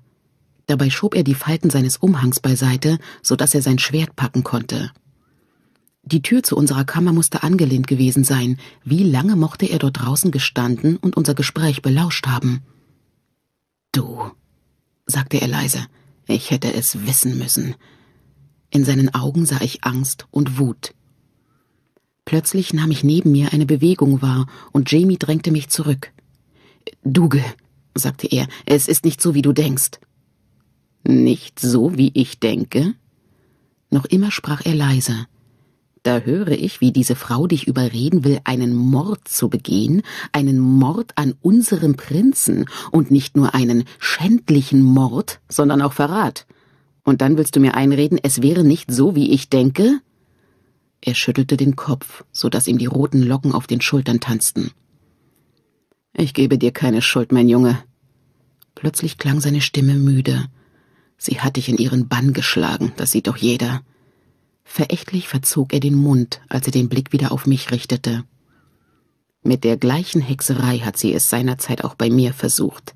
Dabei schob er die Falten seines Umhangs beiseite, so dass er sein Schwert packen konnte. Die Tür zu unserer Kammer musste angelehnt gewesen sein. Wie lange mochte er dort draußen gestanden und unser Gespräch belauscht haben? Du, sagte er leise, ich hätte es wissen müssen. In seinen Augen sah ich Angst und Wut. Plötzlich nahm ich neben mir eine Bewegung wahr und Jamie drängte mich zurück. Duge, sagte er, es ist nicht so, wie du denkst. Nicht so, wie ich denke? Noch immer sprach er leise. Da höre ich, wie diese Frau dich überreden will, einen Mord zu begehen, einen Mord an unserem Prinzen und nicht nur einen schändlichen Mord, sondern auch Verrat. Und dann willst du mir einreden, es wäre nicht so, wie ich denke? Er schüttelte den Kopf, so dass ihm die roten Locken auf den Schultern tanzten. Ich gebe dir keine Schuld, mein Junge. Plötzlich klang seine Stimme müde. Sie hat dich in ihren Bann geschlagen, das sieht doch jeder. Verächtlich verzog er den Mund, als er den Blick wieder auf mich richtete. Mit der gleichen Hexerei hat sie es seinerzeit auch bei mir versucht.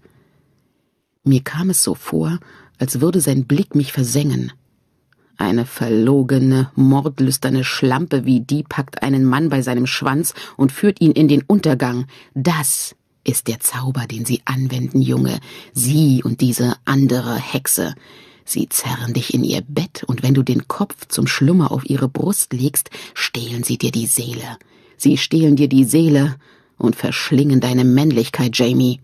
Mir kam es so vor, als würde sein Blick mich versengen. Eine verlogene, mordlüsterne Schlampe wie die packt einen Mann bei seinem Schwanz und führt ihn in den Untergang. Das ist der Zauber, den Sie anwenden, Junge, Sie und diese andere Hexe. Sie zerren dich in ihr Bett, und wenn du den Kopf zum Schlummer auf ihre Brust legst, stehlen sie dir die Seele. Sie stehlen dir die Seele und verschlingen deine Männlichkeit, Jamie.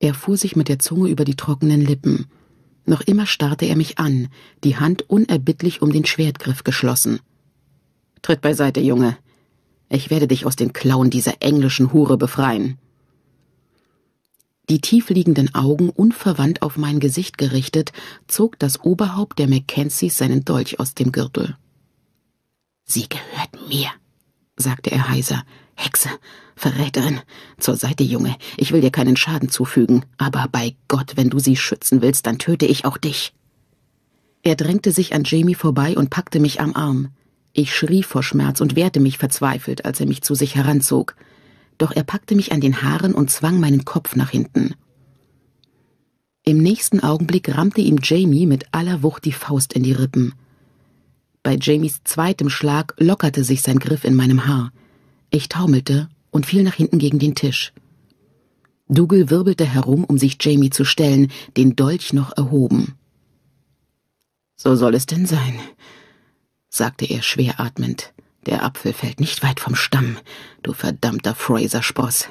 Er fuhr sich mit der Zunge über die trockenen Lippen. Noch immer starrte er mich an, die Hand unerbittlich um den Schwertgriff geschlossen. Tritt beiseite, Junge. Ich werde dich aus den Klauen dieser englischen Hure befreien die tiefliegenden Augen unverwandt auf mein Gesicht gerichtet, zog das Oberhaupt der Mackenzies seinen Dolch aus dem Gürtel. Sie gehört mir, sagte er heiser. Hexe, Verräterin, zur Seite, Junge, ich will dir keinen Schaden zufügen, aber bei Gott, wenn du sie schützen willst, dann töte ich auch dich. Er drängte sich an Jamie vorbei und packte mich am Arm. Ich schrie vor Schmerz und wehrte mich verzweifelt, als er mich zu sich heranzog doch er packte mich an den Haaren und zwang meinen Kopf nach hinten. Im nächsten Augenblick rammte ihm Jamie mit aller Wucht die Faust in die Rippen. Bei Jamies zweitem Schlag lockerte sich sein Griff in meinem Haar. Ich taumelte und fiel nach hinten gegen den Tisch. Dougal wirbelte herum, um sich Jamie zu stellen, den Dolch noch erhoben. So soll es denn sein, sagte er schwer atmend. Der Apfel fällt nicht weit vom Stamm, du verdammter Fraser-Spross.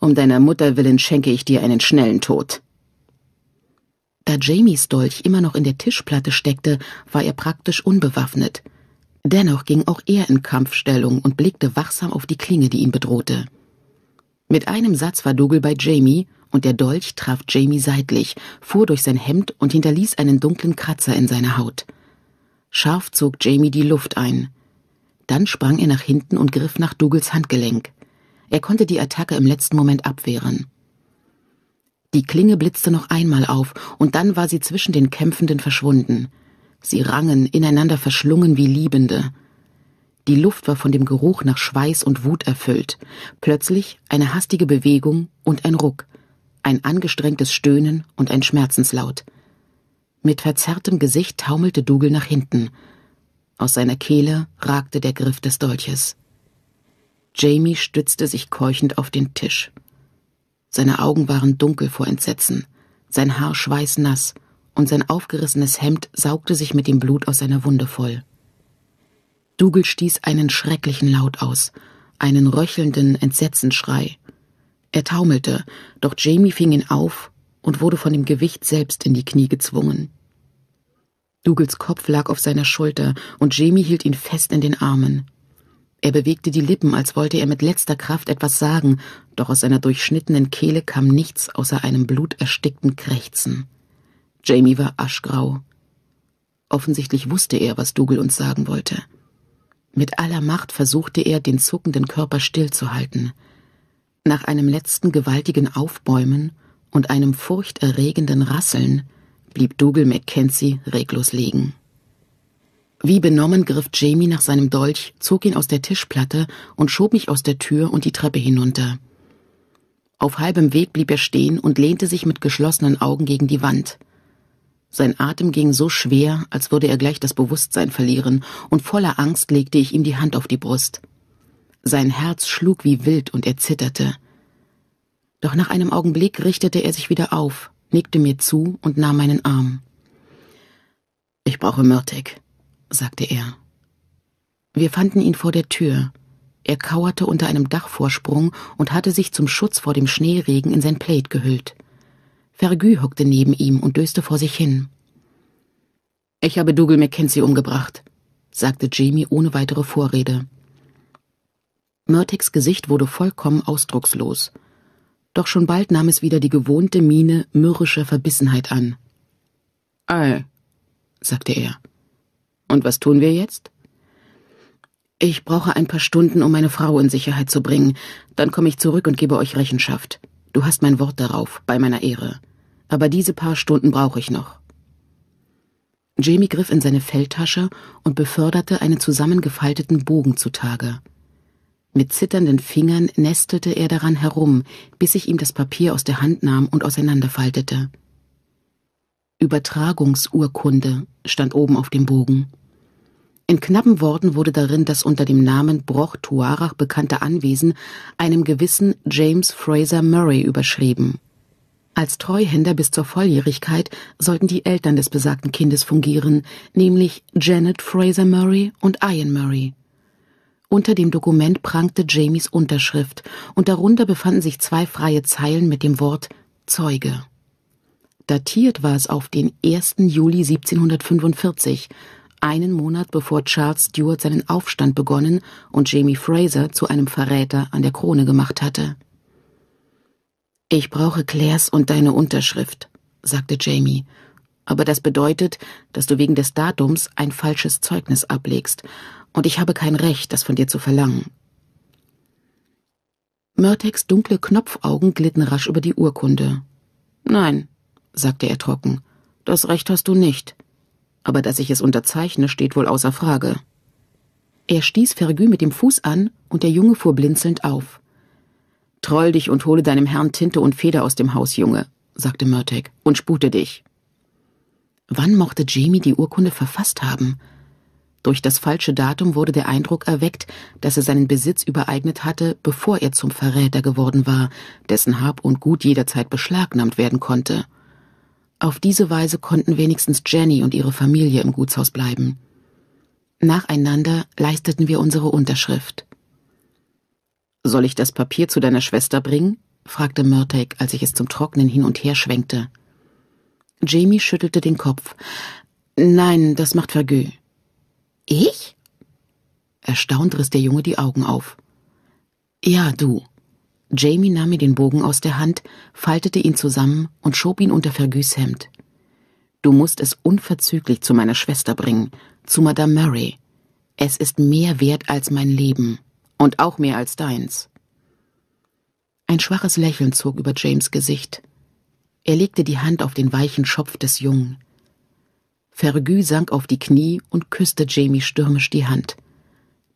Um deiner Mutter willen schenke ich dir einen schnellen Tod. Da Jamies Dolch immer noch in der Tischplatte steckte, war er praktisch unbewaffnet. Dennoch ging auch er in Kampfstellung und blickte wachsam auf die Klinge, die ihn bedrohte. Mit einem Satz war Dougal bei Jamie und der Dolch traf Jamie seitlich, fuhr durch sein Hemd und hinterließ einen dunklen Kratzer in seiner Haut. Scharf zog Jamie die Luft ein. Dann sprang er nach hinten und griff nach Dougals Handgelenk. Er konnte die Attacke im letzten Moment abwehren. Die Klinge blitzte noch einmal auf, und dann war sie zwischen den Kämpfenden verschwunden. Sie rangen, ineinander verschlungen wie Liebende. Die Luft war von dem Geruch nach Schweiß und Wut erfüllt. Plötzlich eine hastige Bewegung und ein Ruck, ein angestrengtes Stöhnen und ein Schmerzenslaut. Mit verzerrtem Gesicht taumelte Dougal nach hinten. Aus seiner Kehle ragte der Griff des Dolches. Jamie stützte sich keuchend auf den Tisch. Seine Augen waren dunkel vor Entsetzen, sein Haar schweißnass und sein aufgerissenes Hemd saugte sich mit dem Blut aus seiner Wunde voll. Dougal stieß einen schrecklichen Laut aus, einen röchelnden Entsetzensschrei. Er taumelte, doch Jamie fing ihn auf und wurde von dem Gewicht selbst in die Knie gezwungen. Dougals Kopf lag auf seiner Schulter und Jamie hielt ihn fest in den Armen. Er bewegte die Lippen, als wollte er mit letzter Kraft etwas sagen, doch aus seiner durchschnittenen Kehle kam nichts außer einem bluterstickten Krächzen. Jamie war aschgrau. Offensichtlich wusste er, was Dougal uns sagen wollte. Mit aller Macht versuchte er, den zuckenden Körper stillzuhalten. Nach einem letzten gewaltigen Aufbäumen und einem furchterregenden Rasseln blieb Dougal Mackenzie reglos liegen. Wie benommen griff Jamie nach seinem Dolch, zog ihn aus der Tischplatte und schob mich aus der Tür und die Treppe hinunter. Auf halbem Weg blieb er stehen und lehnte sich mit geschlossenen Augen gegen die Wand. Sein Atem ging so schwer, als würde er gleich das Bewusstsein verlieren, und voller Angst legte ich ihm die Hand auf die Brust. Sein Herz schlug wie wild und er zitterte. Doch nach einem Augenblick richtete er sich wieder auf, nickte mir zu und nahm meinen Arm. Ich brauche Myrtek, sagte er. Wir fanden ihn vor der Tür. Er kauerte unter einem Dachvorsprung und hatte sich zum Schutz vor dem Schneeregen in sein Plaid gehüllt. Fergü hockte neben ihm und döste vor sich hin. Ich habe Dougal McKenzie umgebracht, sagte Jamie ohne weitere Vorrede. Murtigs Gesicht wurde vollkommen ausdruckslos doch schon bald nahm es wieder die gewohnte Miene mürrischer Verbissenheit an. Ei, sagte er. Und was tun wir jetzt? Ich brauche ein paar Stunden, um meine Frau in Sicherheit zu bringen. Dann komme ich zurück und gebe euch Rechenschaft. Du hast mein Wort darauf, bei meiner Ehre. Aber diese paar Stunden brauche ich noch. Jamie griff in seine Feldtasche und beförderte einen zusammengefalteten Bogen zutage. Mit zitternden Fingern nestelte er daran herum, bis ich ihm das Papier aus der Hand nahm und auseinanderfaltete. Übertragungsurkunde stand oben auf dem Bogen. In knappen Worten wurde darin das unter dem Namen Broch Tuarach bekannte Anwesen einem gewissen James Fraser Murray überschrieben. Als Treuhänder bis zur Volljährigkeit sollten die Eltern des besagten Kindes fungieren, nämlich Janet Fraser Murray und Ian Murray. Unter dem Dokument prangte Jamies Unterschrift, und darunter befanden sich zwei freie Zeilen mit dem Wort Zeuge. Datiert war es auf den 1. Juli 1745, einen Monat bevor Charles Stuart seinen Aufstand begonnen und Jamie Fraser zu einem Verräter an der Krone gemacht hatte. Ich brauche Claires und deine Unterschrift, sagte Jamie, aber das bedeutet, dass du wegen des Datums ein falsches Zeugnis ablegst, und ich habe kein Recht, das von dir zu verlangen. Mörteks dunkle Knopfaugen glitten rasch über die Urkunde. Nein, sagte er trocken, das Recht hast du nicht. Aber dass ich es unterzeichne, steht wohl außer Frage. Er stieß Fergü mit dem Fuß an, und der Junge fuhr blinzelnd auf. Troll dich und hole deinem Herrn Tinte und Feder aus dem Haus, Junge, sagte Mörtek, und spute dich. Wann mochte Jamie die Urkunde verfasst haben? Durch das falsche Datum wurde der Eindruck erweckt, dass er seinen Besitz übereignet hatte, bevor er zum Verräter geworden war, dessen Hab und Gut jederzeit beschlagnahmt werden konnte. Auf diese Weise konnten wenigstens Jenny und ihre Familie im Gutshaus bleiben. Nacheinander leisteten wir unsere Unterschrift. Soll ich das Papier zu deiner Schwester bringen? fragte Murtagh, als ich es zum Trocknen hin und her schwenkte. Jamie schüttelte den Kopf. Nein, das macht Vergö. Ich? Erstaunt riss der Junge die Augen auf. Ja, du. Jamie nahm mir den Bogen aus der Hand, faltete ihn zusammen und schob ihn unter Fergus Hemd. Du musst es unverzüglich zu meiner Schwester bringen, zu Madame Murray. Es ist mehr wert als mein Leben und auch mehr als deins. Ein schwaches Lächeln zog über James Gesicht. Er legte die Hand auf den weichen Schopf des Jungen. Fergus sank auf die Knie und küsste Jamie stürmisch die Hand.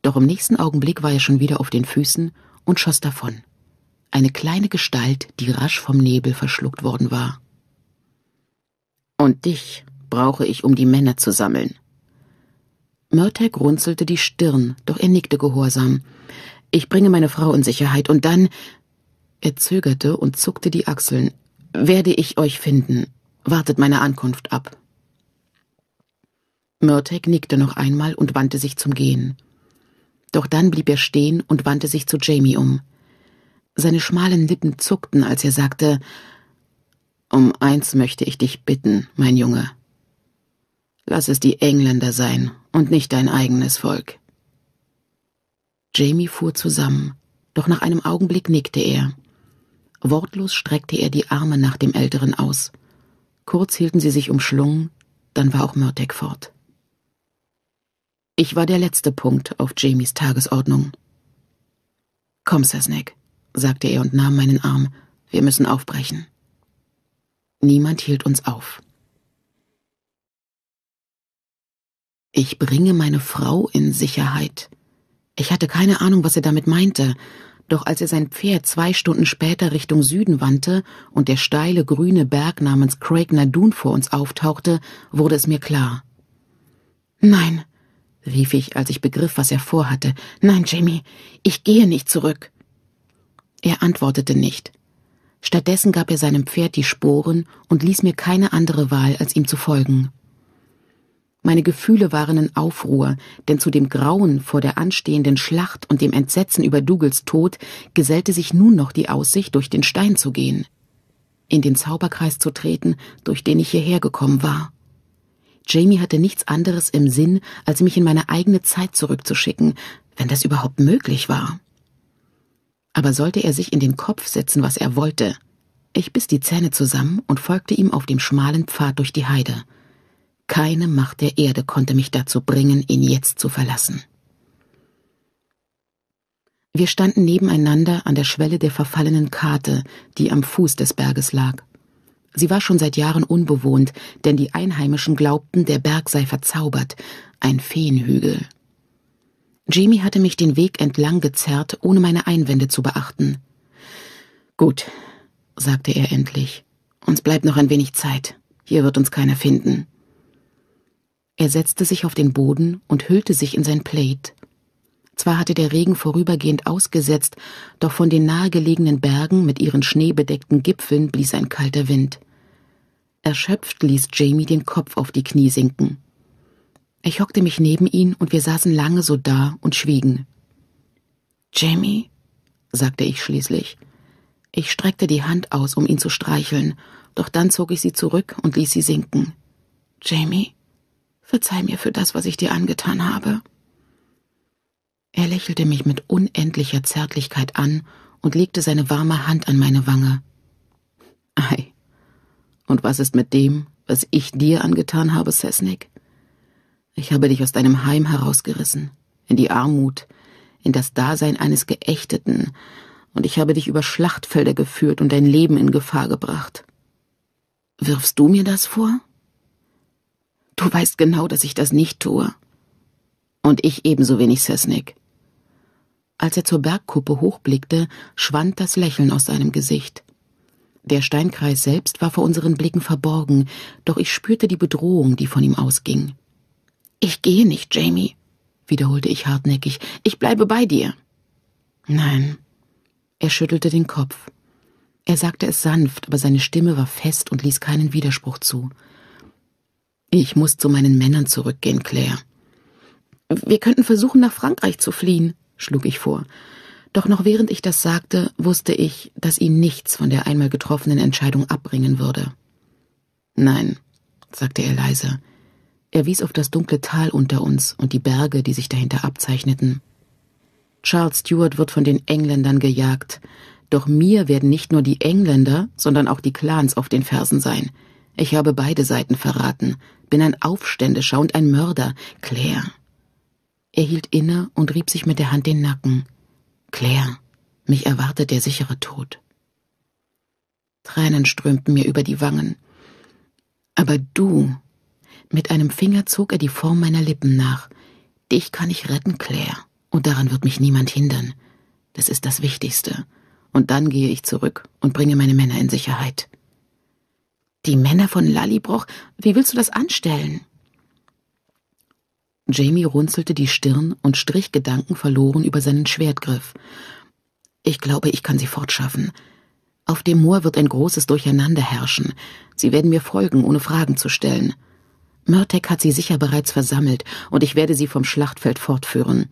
Doch im nächsten Augenblick war er schon wieder auf den Füßen und schoss davon. Eine kleine Gestalt, die rasch vom Nebel verschluckt worden war. Und dich brauche ich, um die Männer zu sammeln. Murtagh runzelte die Stirn, doch er nickte gehorsam. Ich bringe meine Frau in Sicherheit und dann. Er zögerte und zuckte die Achseln. Werde ich euch finden. Wartet meine Ankunft ab. Murtagh nickte noch einmal und wandte sich zum Gehen. Doch dann blieb er stehen und wandte sich zu Jamie um. Seine schmalen Lippen zuckten, als er sagte Um eins möchte ich dich bitten, mein Junge. Lass es die Engländer sein und nicht dein eigenes Volk. Jamie fuhr zusammen, doch nach einem Augenblick nickte er. Wortlos streckte er die Arme nach dem Älteren aus. Kurz hielten sie sich umschlungen, dann war auch Murtagh fort. Ich war der letzte Punkt auf Jamies Tagesordnung. Komm, Sasnek, sagte er und nahm meinen Arm. Wir müssen aufbrechen. Niemand hielt uns auf. Ich bringe meine Frau in Sicherheit. Ich hatte keine Ahnung, was er damit meinte, doch als er sein Pferd zwei Stunden später Richtung Süden wandte und der steile grüne Berg namens Craig Nadun vor uns auftauchte, wurde es mir klar. Nein, rief ich, als ich begriff, was er vorhatte. Nein, Jamie, ich gehe nicht zurück. Er antwortete nicht. Stattdessen gab er seinem Pferd die Sporen und ließ mir keine andere Wahl, als ihm zu folgen. Meine Gefühle waren in Aufruhr, denn zu dem Grauen vor der anstehenden Schlacht und dem Entsetzen über Dougals Tod gesellte sich nun noch die Aussicht, durch den Stein zu gehen, in den Zauberkreis zu treten, durch den ich hierher gekommen war. Jamie hatte nichts anderes im Sinn, als mich in meine eigene Zeit zurückzuschicken, wenn das überhaupt möglich war. Aber sollte er sich in den Kopf setzen, was er wollte? Ich biss die Zähne zusammen und folgte ihm auf dem schmalen Pfad durch die Heide. Keine Macht der Erde konnte mich dazu bringen, ihn jetzt zu verlassen. Wir standen nebeneinander an der Schwelle der verfallenen Karte, die am Fuß des Berges lag. Sie war schon seit Jahren unbewohnt, denn die Einheimischen glaubten, der Berg sei verzaubert, ein Feenhügel. Jamie hatte mich den Weg entlang gezerrt, ohne meine Einwände zu beachten. Gut, sagte er endlich, uns bleibt noch ein wenig Zeit. Hier wird uns keiner finden. Er setzte sich auf den Boden und hüllte sich in sein Plate. Zwar hatte der Regen vorübergehend ausgesetzt, doch von den nahegelegenen Bergen mit ihren schneebedeckten Gipfeln blies ein kalter Wind. Erschöpft ließ Jamie den Kopf auf die Knie sinken. Ich hockte mich neben ihn und wir saßen lange so da und schwiegen. Jamie, sagte ich schließlich. Ich streckte die Hand aus, um ihn zu streicheln, doch dann zog ich sie zurück und ließ sie sinken. Jamie, verzeih mir für das, was ich dir angetan habe. Er lächelte mich mit unendlicher Zärtlichkeit an und legte seine warme Hand an meine Wange. Ei. Und was ist mit dem, was ich dir angetan habe, Sesnick? Ich habe dich aus deinem Heim herausgerissen, in die Armut, in das Dasein eines Geächteten, und ich habe dich über Schlachtfelder geführt und dein Leben in Gefahr gebracht. Wirfst du mir das vor? Du weißt genau, dass ich das nicht tue. Und ich ebenso wenig, Sir Als er zur Bergkuppe hochblickte, schwand das Lächeln aus seinem Gesicht. Der Steinkreis selbst war vor unseren Blicken verborgen, doch ich spürte die Bedrohung, die von ihm ausging. Ich gehe nicht, Jamie, wiederholte ich hartnäckig. Ich bleibe bei dir. Nein. Er schüttelte den Kopf. Er sagte es sanft, aber seine Stimme war fest und ließ keinen Widerspruch zu. Ich muss zu meinen Männern zurückgehen, Claire. Wir könnten versuchen, nach Frankreich zu fliehen, schlug ich vor. Doch noch während ich das sagte, wusste ich, dass ihn nichts von der einmal getroffenen Entscheidung abbringen würde. Nein, sagte er leise. Er wies auf das dunkle Tal unter uns und die Berge, die sich dahinter abzeichneten. Charles Stuart wird von den Engländern gejagt, doch mir werden nicht nur die Engländer, sondern auch die Clans auf den Fersen sein. Ich habe beide Seiten verraten, bin ein Aufständischer und ein Mörder, Claire. Er hielt inne und rieb sich mit der Hand den Nacken. Claire, mich erwartet der sichere Tod. Tränen strömten mir über die Wangen. Aber du. Mit einem Finger zog er die Form meiner Lippen nach. Dich kann ich retten, Claire, und daran wird mich niemand hindern. Das ist das Wichtigste. Und dann gehe ich zurück und bringe meine Männer in Sicherheit. Die Männer von Lallybroch, wie willst du das anstellen? Jamie runzelte die Stirn und strich gedankenverloren über seinen Schwertgriff. Ich glaube, ich kann sie fortschaffen. Auf dem Moor wird ein großes Durcheinander herrschen. Sie werden mir folgen, ohne Fragen zu stellen. Murtek hat sie sicher bereits versammelt, und ich werde sie vom Schlachtfeld fortführen.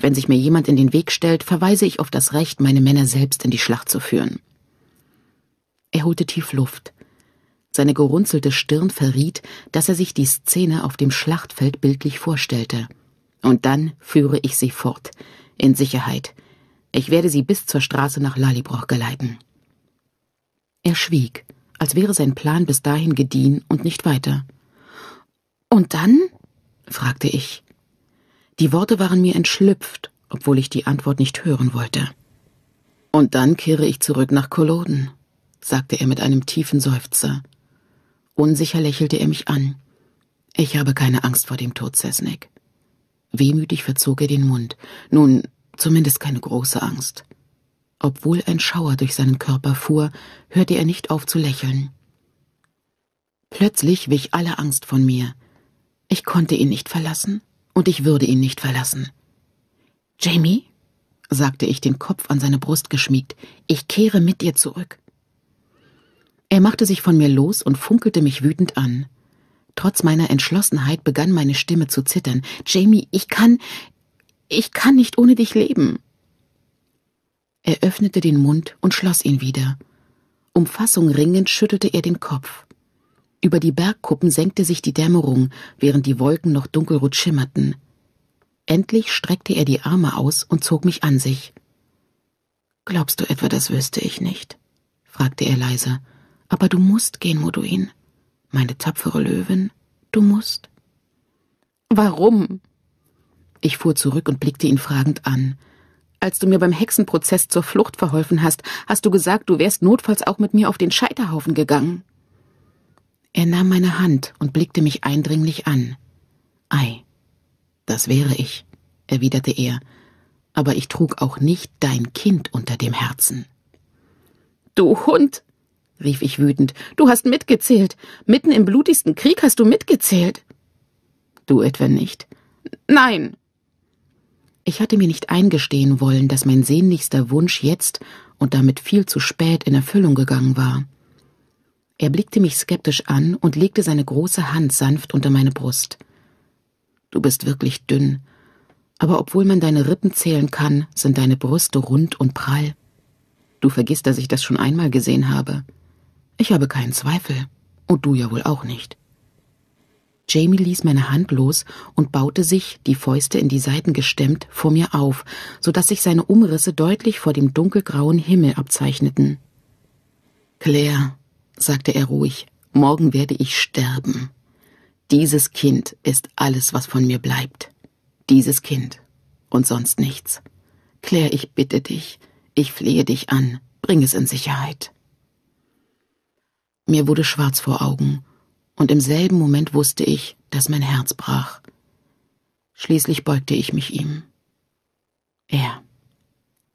Wenn sich mir jemand in den Weg stellt, verweise ich auf das Recht, meine Männer selbst in die Schlacht zu führen. Er holte tief Luft. Seine gerunzelte Stirn verriet, dass er sich die Szene auf dem Schlachtfeld bildlich vorstellte. Und dann führe ich sie fort. In Sicherheit. Ich werde sie bis zur Straße nach Lalibroch geleiten. Er schwieg, als wäre sein Plan bis dahin gediehen und nicht weiter. Und dann? fragte ich. Die Worte waren mir entschlüpft, obwohl ich die Antwort nicht hören wollte. Und dann kehre ich zurück nach Koloden, sagte er mit einem tiefen Seufzer. Unsicher lächelte er mich an. Ich habe keine Angst vor dem Tod, Sesnek. Wehmütig verzog er den Mund. Nun, zumindest keine große Angst. Obwohl ein Schauer durch seinen Körper fuhr, hörte er nicht auf zu lächeln. Plötzlich wich alle Angst von mir. Ich konnte ihn nicht verlassen und ich würde ihn nicht verlassen. Jamie, sagte ich, den Kopf an seine Brust geschmiegt, ich kehre mit dir zurück. Er machte sich von mir los und funkelte mich wütend an. Trotz meiner Entschlossenheit begann meine Stimme zu zittern. Jamie, ich kann. ich kann nicht ohne dich leben. Er öffnete den Mund und schloss ihn wieder. Um Fassung ringend schüttelte er den Kopf. Über die Bergkuppen senkte sich die Dämmerung, während die Wolken noch dunkelrot schimmerten. Endlich streckte er die Arme aus und zog mich an sich. Glaubst du etwa, das wüsste ich nicht? fragte er leiser. Aber du musst gehen, Moduin. Meine tapfere Löwin, du musst. Warum? Ich fuhr zurück und blickte ihn fragend an. Als du mir beim Hexenprozess zur Flucht verholfen hast, hast du gesagt, du wärst notfalls auch mit mir auf den Scheiterhaufen gegangen. Er nahm meine Hand und blickte mich eindringlich an. Ei, das wäre ich, erwiderte er, aber ich trug auch nicht dein Kind unter dem Herzen. Du Hund, rief ich wütend. Du hast mitgezählt. Mitten im blutigsten Krieg hast du mitgezählt. Du etwa nicht? Nein. Ich hatte mir nicht eingestehen wollen, dass mein sehnlichster Wunsch jetzt und damit viel zu spät in Erfüllung gegangen war. Er blickte mich skeptisch an und legte seine große Hand sanft unter meine Brust. Du bist wirklich dünn, aber obwohl man deine Rippen zählen kann, sind deine Brüste rund und prall. Du vergisst, dass ich das schon einmal gesehen habe. Ich habe keinen Zweifel. Und du ja wohl auch nicht. Jamie ließ meine Hand los und baute sich, die Fäuste in die Seiten gestemmt, vor mir auf, so dass sich seine Umrisse deutlich vor dem dunkelgrauen Himmel abzeichneten. Claire, sagte er ruhig, morgen werde ich sterben. Dieses Kind ist alles, was von mir bleibt. Dieses Kind und sonst nichts. Claire, ich bitte dich, ich flehe dich an, bring es in Sicherheit. Mir wurde schwarz vor Augen, und im selben Moment wusste ich, dass mein Herz brach. Schließlich beugte ich mich ihm. Er,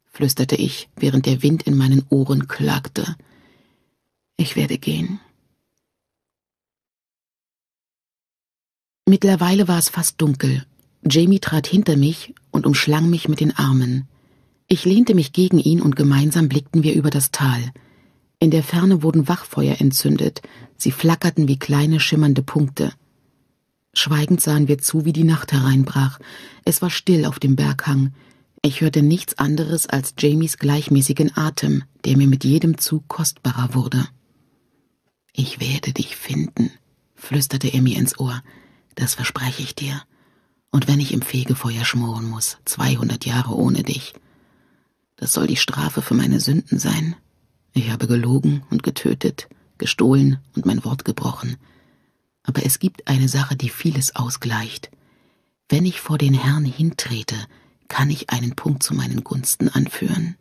flüsterte ich, während der Wind in meinen Ohren klagte. Ich werde gehen. Mittlerweile war es fast dunkel. Jamie trat hinter mich und umschlang mich mit den Armen. Ich lehnte mich gegen ihn und gemeinsam blickten wir über das Tal. In der Ferne wurden Wachfeuer entzündet, sie flackerten wie kleine schimmernde Punkte. Schweigend sahen wir zu, wie die Nacht hereinbrach. Es war still auf dem Berghang. Ich hörte nichts anderes als Jamies gleichmäßigen Atem, der mir mit jedem Zug kostbarer wurde. Ich werde dich finden, flüsterte er mir ins Ohr. Das verspreche ich dir. Und wenn ich im Fegefeuer schmoren muss, zweihundert Jahre ohne dich. Das soll die Strafe für meine Sünden sein, ich habe gelogen und getötet, gestohlen und mein Wort gebrochen. Aber es gibt eine Sache, die vieles ausgleicht. Wenn ich vor den Herrn hintrete, kann ich einen Punkt zu meinen Gunsten anführen.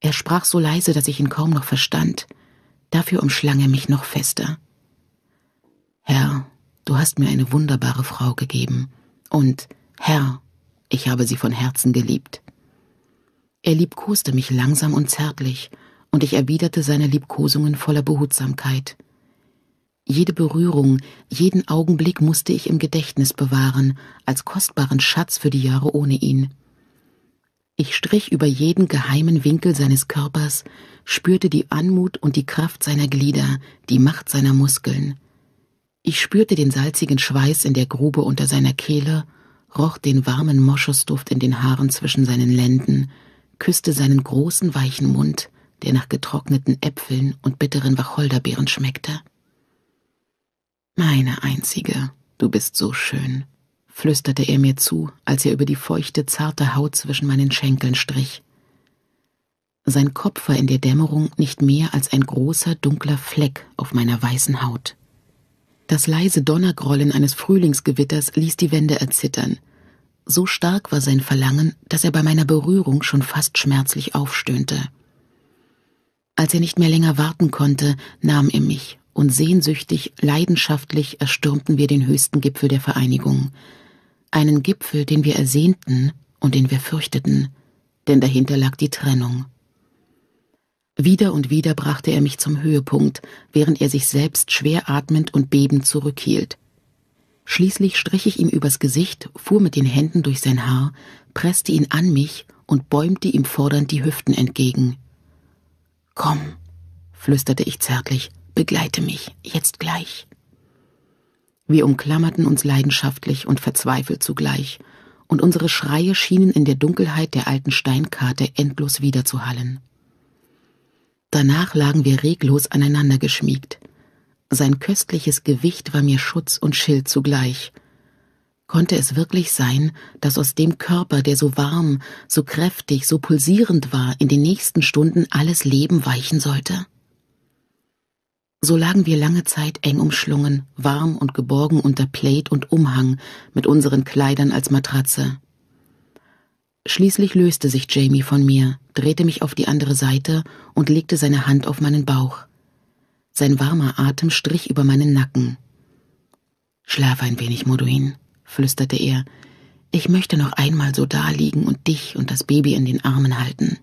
Er sprach so leise, dass ich ihn kaum noch verstand, dafür umschlang er mich noch fester. Herr, du hast mir eine wunderbare Frau gegeben, und Herr, ich habe sie von Herzen geliebt. Er liebkoste mich langsam und zärtlich, und ich erwiderte seine Liebkosungen voller Behutsamkeit. Jede Berührung, jeden Augenblick musste ich im Gedächtnis bewahren, als kostbaren Schatz für die Jahre ohne ihn. Ich strich über jeden geheimen Winkel seines Körpers, spürte die Anmut und die Kraft seiner Glieder, die Macht seiner Muskeln. Ich spürte den salzigen Schweiß in der Grube unter seiner Kehle, roch den warmen Moschusduft in den Haaren zwischen seinen Lenden, küsste seinen großen weichen Mund, der nach getrockneten Äpfeln und bitteren Wacholderbeeren schmeckte. Meine einzige, du bist so schön, flüsterte er mir zu, als er über die feuchte, zarte Haut zwischen meinen Schenkeln strich. Sein Kopf war in der Dämmerung nicht mehr als ein großer, dunkler Fleck auf meiner weißen Haut. Das leise Donnergrollen eines Frühlingsgewitters ließ die Wände erzittern, so stark war sein Verlangen, dass er bei meiner Berührung schon fast schmerzlich aufstöhnte. Als er nicht mehr länger warten konnte, nahm er mich, und sehnsüchtig, leidenschaftlich erstürmten wir den höchsten Gipfel der Vereinigung. Einen Gipfel, den wir ersehnten und den wir fürchteten, denn dahinter lag die Trennung. Wieder und wieder brachte er mich zum Höhepunkt, während er sich selbst schwer atmend und bebend zurückhielt. Schließlich strich ich ihm übers Gesicht, fuhr mit den Händen durch sein Haar, presste ihn an mich und bäumte ihm fordernd die Hüften entgegen. Komm, flüsterte ich zärtlich, begleite mich, jetzt gleich. Wir umklammerten uns leidenschaftlich und verzweifelt zugleich, und unsere Schreie schienen in der Dunkelheit der alten Steinkarte endlos wiederzuhallen. Danach lagen wir reglos aneinander geschmiegt sein köstliches Gewicht war mir Schutz und Schild zugleich. Konnte es wirklich sein, dass aus dem Körper, der so warm, so kräftig, so pulsierend war, in den nächsten Stunden alles Leben weichen sollte? So lagen wir lange Zeit eng umschlungen, warm und geborgen unter Plate und Umhang, mit unseren Kleidern als Matratze. Schließlich löste sich Jamie von mir, drehte mich auf die andere Seite und legte seine Hand auf meinen Bauch. Sein warmer Atem strich über meinen Nacken. Schlaf ein wenig, Moduin, flüsterte er. Ich möchte noch einmal so daliegen und dich und das Baby in den Armen halten.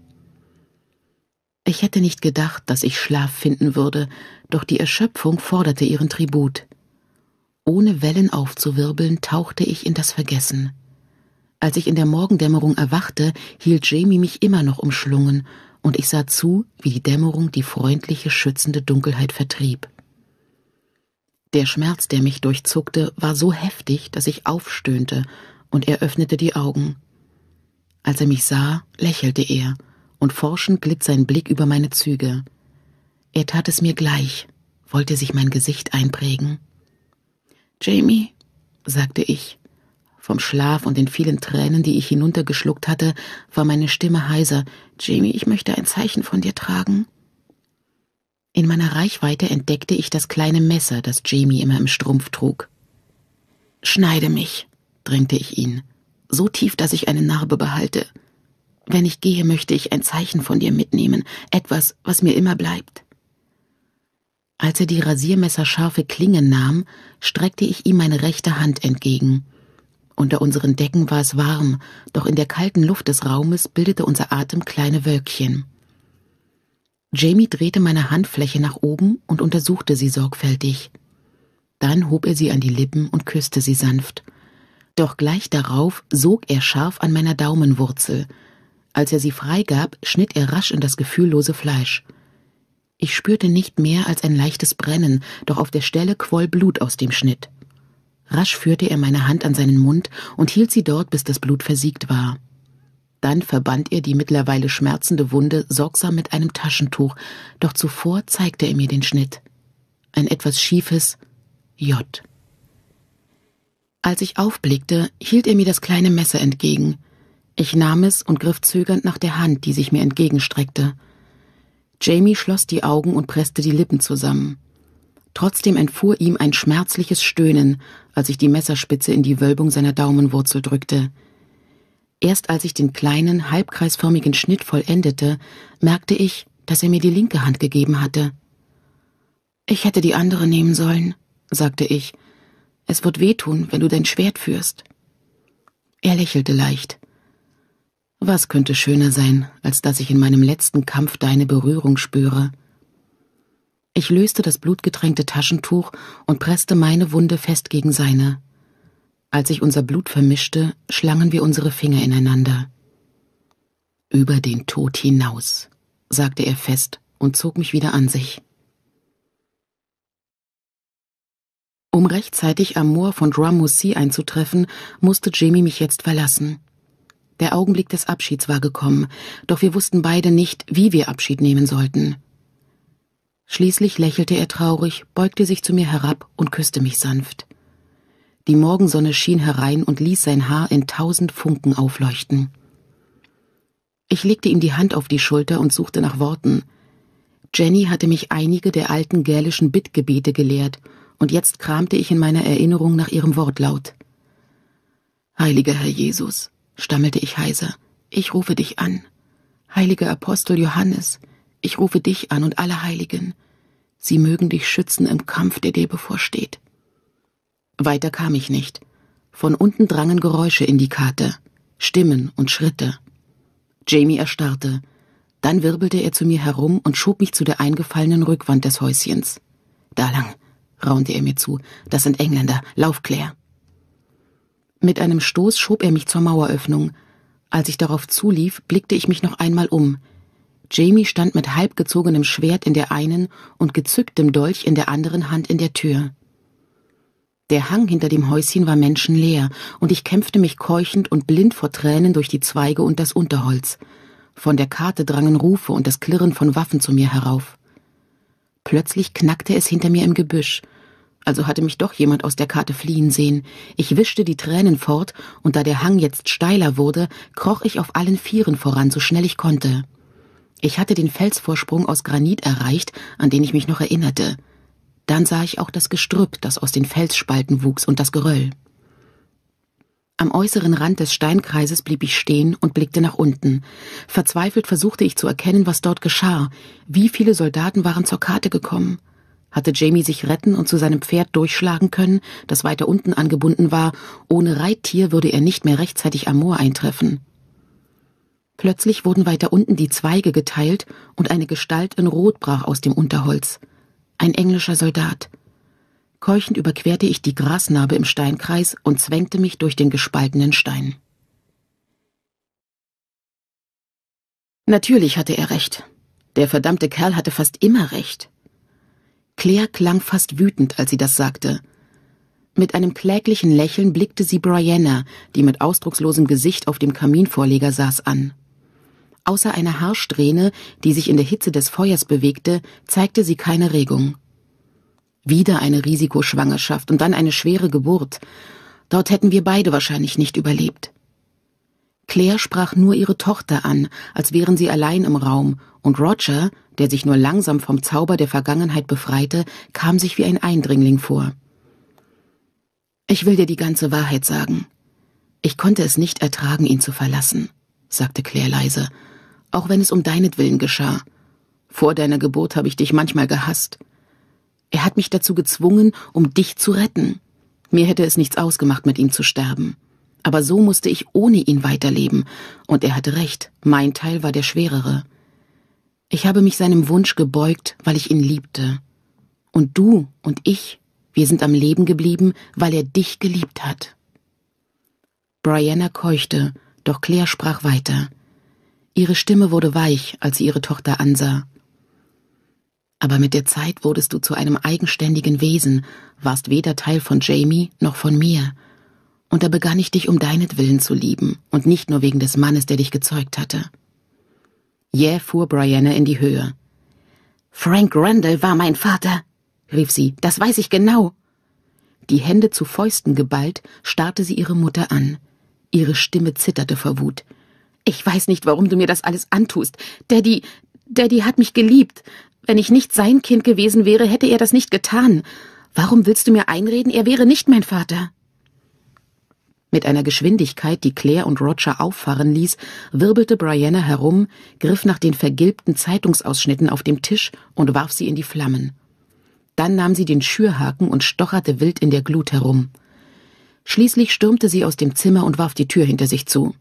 Ich hätte nicht gedacht, dass ich Schlaf finden würde, doch die Erschöpfung forderte ihren Tribut. Ohne Wellen aufzuwirbeln, tauchte ich in das Vergessen. Als ich in der Morgendämmerung erwachte, hielt Jamie mich immer noch umschlungen und ich sah zu, wie die Dämmerung die freundliche, schützende Dunkelheit vertrieb. Der Schmerz, der mich durchzuckte, war so heftig, dass ich aufstöhnte, und er öffnete die Augen. Als er mich sah, lächelte er, und forschend glitt sein Blick über meine Züge. Er tat es mir gleich, wollte sich mein Gesicht einprägen. Jamie, sagte ich, vom Schlaf und den vielen Tränen, die ich hinuntergeschluckt hatte, war meine Stimme heiser. Jamie, ich möchte ein Zeichen von dir tragen. In meiner Reichweite entdeckte ich das kleine Messer, das Jamie immer im Strumpf trug. Schneide mich, drängte ich ihn, so tief, dass ich eine Narbe behalte. Wenn ich gehe, möchte ich ein Zeichen von dir mitnehmen, etwas, was mir immer bleibt. Als er die rasiermesserscharfe Klinge nahm, streckte ich ihm meine rechte Hand entgegen. Unter unseren Decken war es warm, doch in der kalten Luft des Raumes bildete unser Atem kleine Wölkchen. Jamie drehte meine Handfläche nach oben und untersuchte sie sorgfältig. Dann hob er sie an die Lippen und küsste sie sanft. Doch gleich darauf sog er scharf an meiner Daumenwurzel. Als er sie freigab, schnitt er rasch in das gefühllose Fleisch. Ich spürte nicht mehr als ein leichtes Brennen, doch auf der Stelle quoll Blut aus dem Schnitt. Rasch führte er meine Hand an seinen Mund und hielt sie dort, bis das Blut versiegt war. Dann verband er die mittlerweile schmerzende Wunde sorgsam mit einem Taschentuch, doch zuvor zeigte er mir den Schnitt. Ein etwas schiefes J. Als ich aufblickte, hielt er mir das kleine Messer entgegen. Ich nahm es und griff zögernd nach der Hand, die sich mir entgegenstreckte. Jamie schloss die Augen und presste die Lippen zusammen. Trotzdem entfuhr ihm ein schmerzliches Stöhnen, als ich die Messerspitze in die Wölbung seiner Daumenwurzel drückte. Erst als ich den kleinen, halbkreisförmigen Schnitt vollendete, merkte ich, dass er mir die linke Hand gegeben hatte. Ich hätte die andere nehmen sollen, sagte ich. Es wird wehtun, wenn du dein Schwert führst. Er lächelte leicht. Was könnte schöner sein, als dass ich in meinem letzten Kampf deine Berührung spüre? Ich löste das blutgetränkte Taschentuch und presste meine Wunde fest gegen seine. Als ich unser Blut vermischte, schlangen wir unsere Finger ineinander. Über den Tod hinaus, sagte er fest und zog mich wieder an sich. Um rechtzeitig am Moor von Drummussy einzutreffen, musste Jamie mich jetzt verlassen. Der Augenblick des Abschieds war gekommen, doch wir wussten beide nicht, wie wir Abschied nehmen sollten. Schließlich lächelte er traurig, beugte sich zu mir herab und küsste mich sanft. Die Morgensonne schien herein und ließ sein Haar in tausend Funken aufleuchten. Ich legte ihm die Hand auf die Schulter und suchte nach Worten. Jenny hatte mich einige der alten gälischen Bittgebete gelehrt, und jetzt kramte ich in meiner Erinnerung nach ihrem Wortlaut. Heiliger Herr Jesus, stammelte ich heiser, ich rufe dich an. Heiliger Apostel Johannes, ich rufe dich an und alle Heiligen. Sie mögen dich schützen im Kampf, der dir bevorsteht. Weiter kam ich nicht. Von unten drangen Geräusche in die Karte, Stimmen und Schritte. Jamie erstarrte. Dann wirbelte er zu mir herum und schob mich zu der eingefallenen Rückwand des Häuschens. Da lang, raunte er mir zu. Das sind Engländer. Lauf, Claire. Mit einem Stoß schob er mich zur Maueröffnung. Als ich darauf zulief, blickte ich mich noch einmal um. Jamie stand mit halbgezogenem Schwert in der einen und gezücktem Dolch in der anderen Hand in der Tür. Der Hang hinter dem Häuschen war menschenleer, und ich kämpfte mich keuchend und blind vor Tränen durch die Zweige und das Unterholz. Von der Karte drangen Rufe und das Klirren von Waffen zu mir herauf. Plötzlich knackte es hinter mir im Gebüsch, also hatte mich doch jemand aus der Karte fliehen sehen. Ich wischte die Tränen fort, und da der Hang jetzt steiler wurde, kroch ich auf allen Vieren voran, so schnell ich konnte. Ich hatte den Felsvorsprung aus Granit erreicht, an den ich mich noch erinnerte. Dann sah ich auch das Gestrüpp, das aus den Felsspalten wuchs, und das Geröll. Am äußeren Rand des Steinkreises blieb ich stehen und blickte nach unten. Verzweifelt versuchte ich zu erkennen, was dort geschah. Wie viele Soldaten waren zur Karte gekommen? Hatte Jamie sich retten und zu seinem Pferd durchschlagen können, das weiter unten angebunden war, ohne Reittier würde er nicht mehr rechtzeitig am Moor eintreffen. Plötzlich wurden weiter unten die Zweige geteilt und eine Gestalt in Rot brach aus dem Unterholz. Ein englischer Soldat. Keuchend überquerte ich die Grasnarbe im Steinkreis und zwängte mich durch den gespaltenen Stein. Natürlich hatte er recht. Der verdammte Kerl hatte fast immer recht. Claire klang fast wütend, als sie das sagte. Mit einem kläglichen Lächeln blickte sie Brianna, die mit ausdruckslosem Gesicht auf dem Kaminvorleger saß, an. Außer einer Haarsträhne, die sich in der Hitze des Feuers bewegte, zeigte sie keine Regung. Wieder eine Risikoschwangerschaft und dann eine schwere Geburt. Dort hätten wir beide wahrscheinlich nicht überlebt. Claire sprach nur ihre Tochter an, als wären sie allein im Raum, und Roger, der sich nur langsam vom Zauber der Vergangenheit befreite, kam sich wie ein Eindringling vor. Ich will dir die ganze Wahrheit sagen. Ich konnte es nicht ertragen, ihn zu verlassen, sagte Claire leise, auch wenn es um deinetwillen geschah. Vor deiner Geburt habe ich dich manchmal gehasst. Er hat mich dazu gezwungen, um dich zu retten. Mir hätte es nichts ausgemacht, mit ihm zu sterben. Aber so musste ich ohne ihn weiterleben, und er hatte recht, mein Teil war der schwerere. Ich habe mich seinem Wunsch gebeugt, weil ich ihn liebte. Und du und ich, wir sind am Leben geblieben, weil er dich geliebt hat. Brianna keuchte, doch Claire sprach weiter. Ihre Stimme wurde weich, als sie ihre Tochter ansah. Aber mit der Zeit wurdest du zu einem eigenständigen Wesen, warst weder Teil von Jamie noch von mir. Und da begann ich dich um deinetwillen zu lieben und nicht nur wegen des Mannes, der dich gezeugt hatte. Jäh yeah, fuhr Brianna in die Höhe. Frank Randall war mein Vater, rief sie, das weiß ich genau. Die Hände zu Fäusten geballt, starrte sie ihre Mutter an. Ihre Stimme zitterte vor Wut. Ich weiß nicht, warum du mir das alles antust. Daddy, Daddy hat mich geliebt. Wenn ich nicht sein Kind gewesen wäre, hätte er das nicht getan. Warum willst du mir einreden, er wäre nicht mein Vater? Mit einer Geschwindigkeit, die Claire und Roger auffahren ließ, wirbelte Brianna herum, griff nach den vergilbten Zeitungsausschnitten auf dem Tisch und warf sie in die Flammen. Dann nahm sie den Schürhaken und stocherte wild in der Glut herum. Schließlich stürmte sie aus dem Zimmer und warf die Tür hinter sich zu.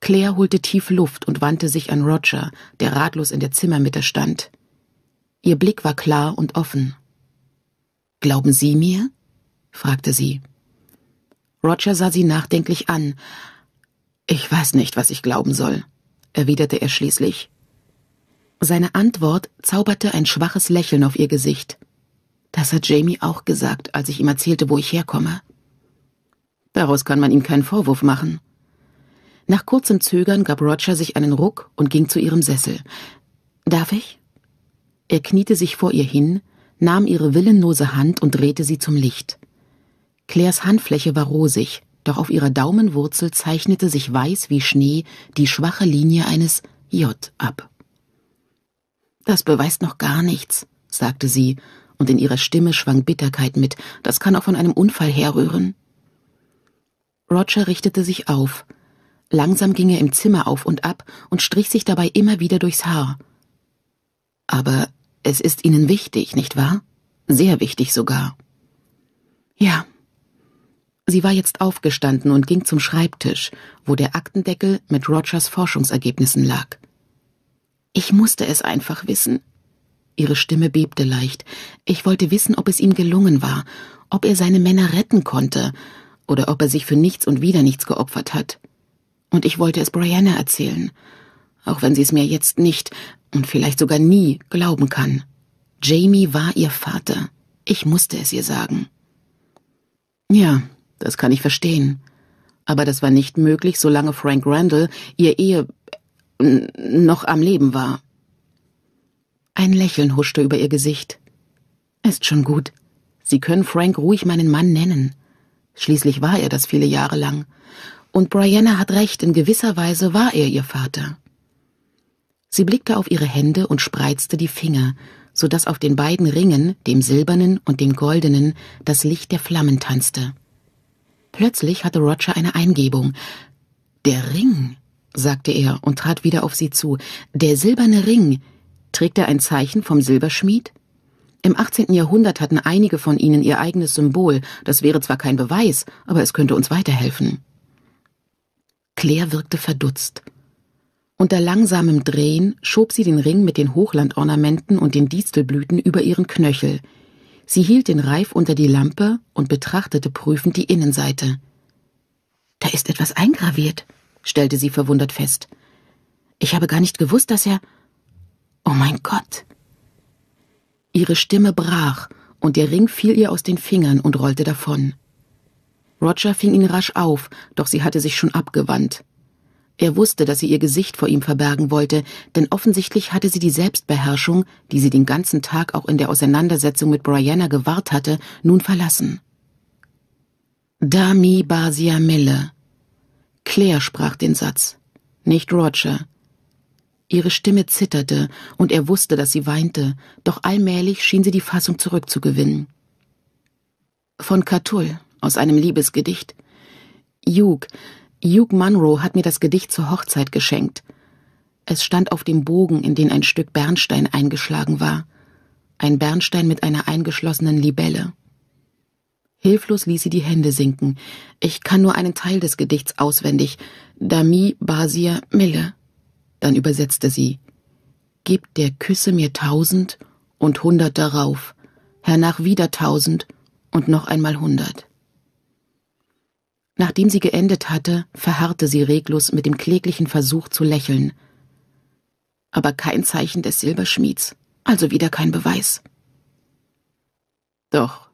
Claire holte tief Luft und wandte sich an Roger, der ratlos in der Zimmermitte stand. Ihr Blick war klar und offen. Glauben Sie mir? fragte sie. Roger sah sie nachdenklich an. Ich weiß nicht, was ich glauben soll, erwiderte er schließlich. Seine Antwort zauberte ein schwaches Lächeln auf ihr Gesicht. Das hat Jamie auch gesagt, als ich ihm erzählte, wo ich herkomme. Daraus kann man ihm keinen Vorwurf machen, nach kurzem Zögern gab Roger sich einen Ruck und ging zu ihrem Sessel. Darf ich? Er kniete sich vor ihr hin, nahm ihre willenlose Hand und drehte sie zum Licht. Claires Handfläche war rosig, doch auf ihrer Daumenwurzel zeichnete sich weiß wie Schnee die schwache Linie eines J ab. Das beweist noch gar nichts, sagte sie, und in ihrer Stimme schwang Bitterkeit mit, das kann auch von einem Unfall herrühren. Roger richtete sich auf, Langsam ging er im Zimmer auf und ab und strich sich dabei immer wieder durchs Haar. Aber es ist Ihnen wichtig, nicht wahr? Sehr wichtig sogar. Ja. Sie war jetzt aufgestanden und ging zum Schreibtisch, wo der Aktendeckel mit Rogers Forschungsergebnissen lag. Ich musste es einfach wissen. Ihre Stimme bebte leicht. Ich wollte wissen, ob es ihm gelungen war, ob er seine Männer retten konnte oder ob er sich für nichts und wieder nichts geopfert hat und ich wollte es Brianna erzählen, auch wenn sie es mir jetzt nicht und vielleicht sogar nie glauben kann. Jamie war ihr Vater. Ich musste es ihr sagen. Ja, das kann ich verstehen. Aber das war nicht möglich, solange Frank Randall ihr Ehe noch am Leben war. Ein Lächeln huschte über ihr Gesicht. Ist schon gut. Sie können Frank ruhig meinen Mann nennen. Schließlich war er das viele Jahre lang. Und Brianna hat recht, in gewisser Weise war er ihr Vater. Sie blickte auf ihre Hände und spreizte die Finger, so dass auf den beiden Ringen, dem silbernen und dem goldenen, das Licht der Flammen tanzte. Plötzlich hatte Roger eine Eingebung. Der Ring, sagte er und trat wieder auf sie zu. Der silberne Ring. Trägt er ein Zeichen vom Silberschmied? Im 18. Jahrhundert hatten einige von ihnen ihr eigenes Symbol. Das wäre zwar kein Beweis, aber es könnte uns weiterhelfen. Claire wirkte verdutzt. Unter langsamem Drehen schob sie den Ring mit den Hochlandornamenten und den Distelblüten über ihren Knöchel. Sie hielt den Reif unter die Lampe und betrachtete prüfend die Innenseite. Da ist etwas eingraviert, stellte sie verwundert fest. Ich habe gar nicht gewusst, dass er. Oh mein Gott. Ihre Stimme brach, und der Ring fiel ihr aus den Fingern und rollte davon. Roger fing ihn rasch auf, doch sie hatte sich schon abgewandt. Er wusste, dass sie ihr Gesicht vor ihm verbergen wollte, denn offensichtlich hatte sie die Selbstbeherrschung, die sie den ganzen Tag auch in der Auseinandersetzung mit Brianna gewahrt hatte, nun verlassen. Dami Basia Mille. Claire sprach den Satz, nicht Roger. Ihre Stimme zitterte, und er wusste, dass sie weinte, doch allmählich schien sie die Fassung zurückzugewinnen. Von Catull aus einem Liebesgedicht. Hugh, Hugh Munro hat mir das Gedicht zur Hochzeit geschenkt. Es stand auf dem Bogen, in den ein Stück Bernstein eingeschlagen war. Ein Bernstein mit einer eingeschlossenen Libelle. Hilflos ließ sie die Hände sinken. Ich kann nur einen Teil des Gedichts auswendig. Dami Basir Mille. Dann übersetzte sie. Gib der Küsse mir tausend und hundert darauf, hernach wieder tausend und noch einmal hundert. Nachdem sie geendet hatte, verharrte sie reglos mit dem kläglichen Versuch zu lächeln. Aber kein Zeichen des Silberschmieds, also wieder kein Beweis. Doch.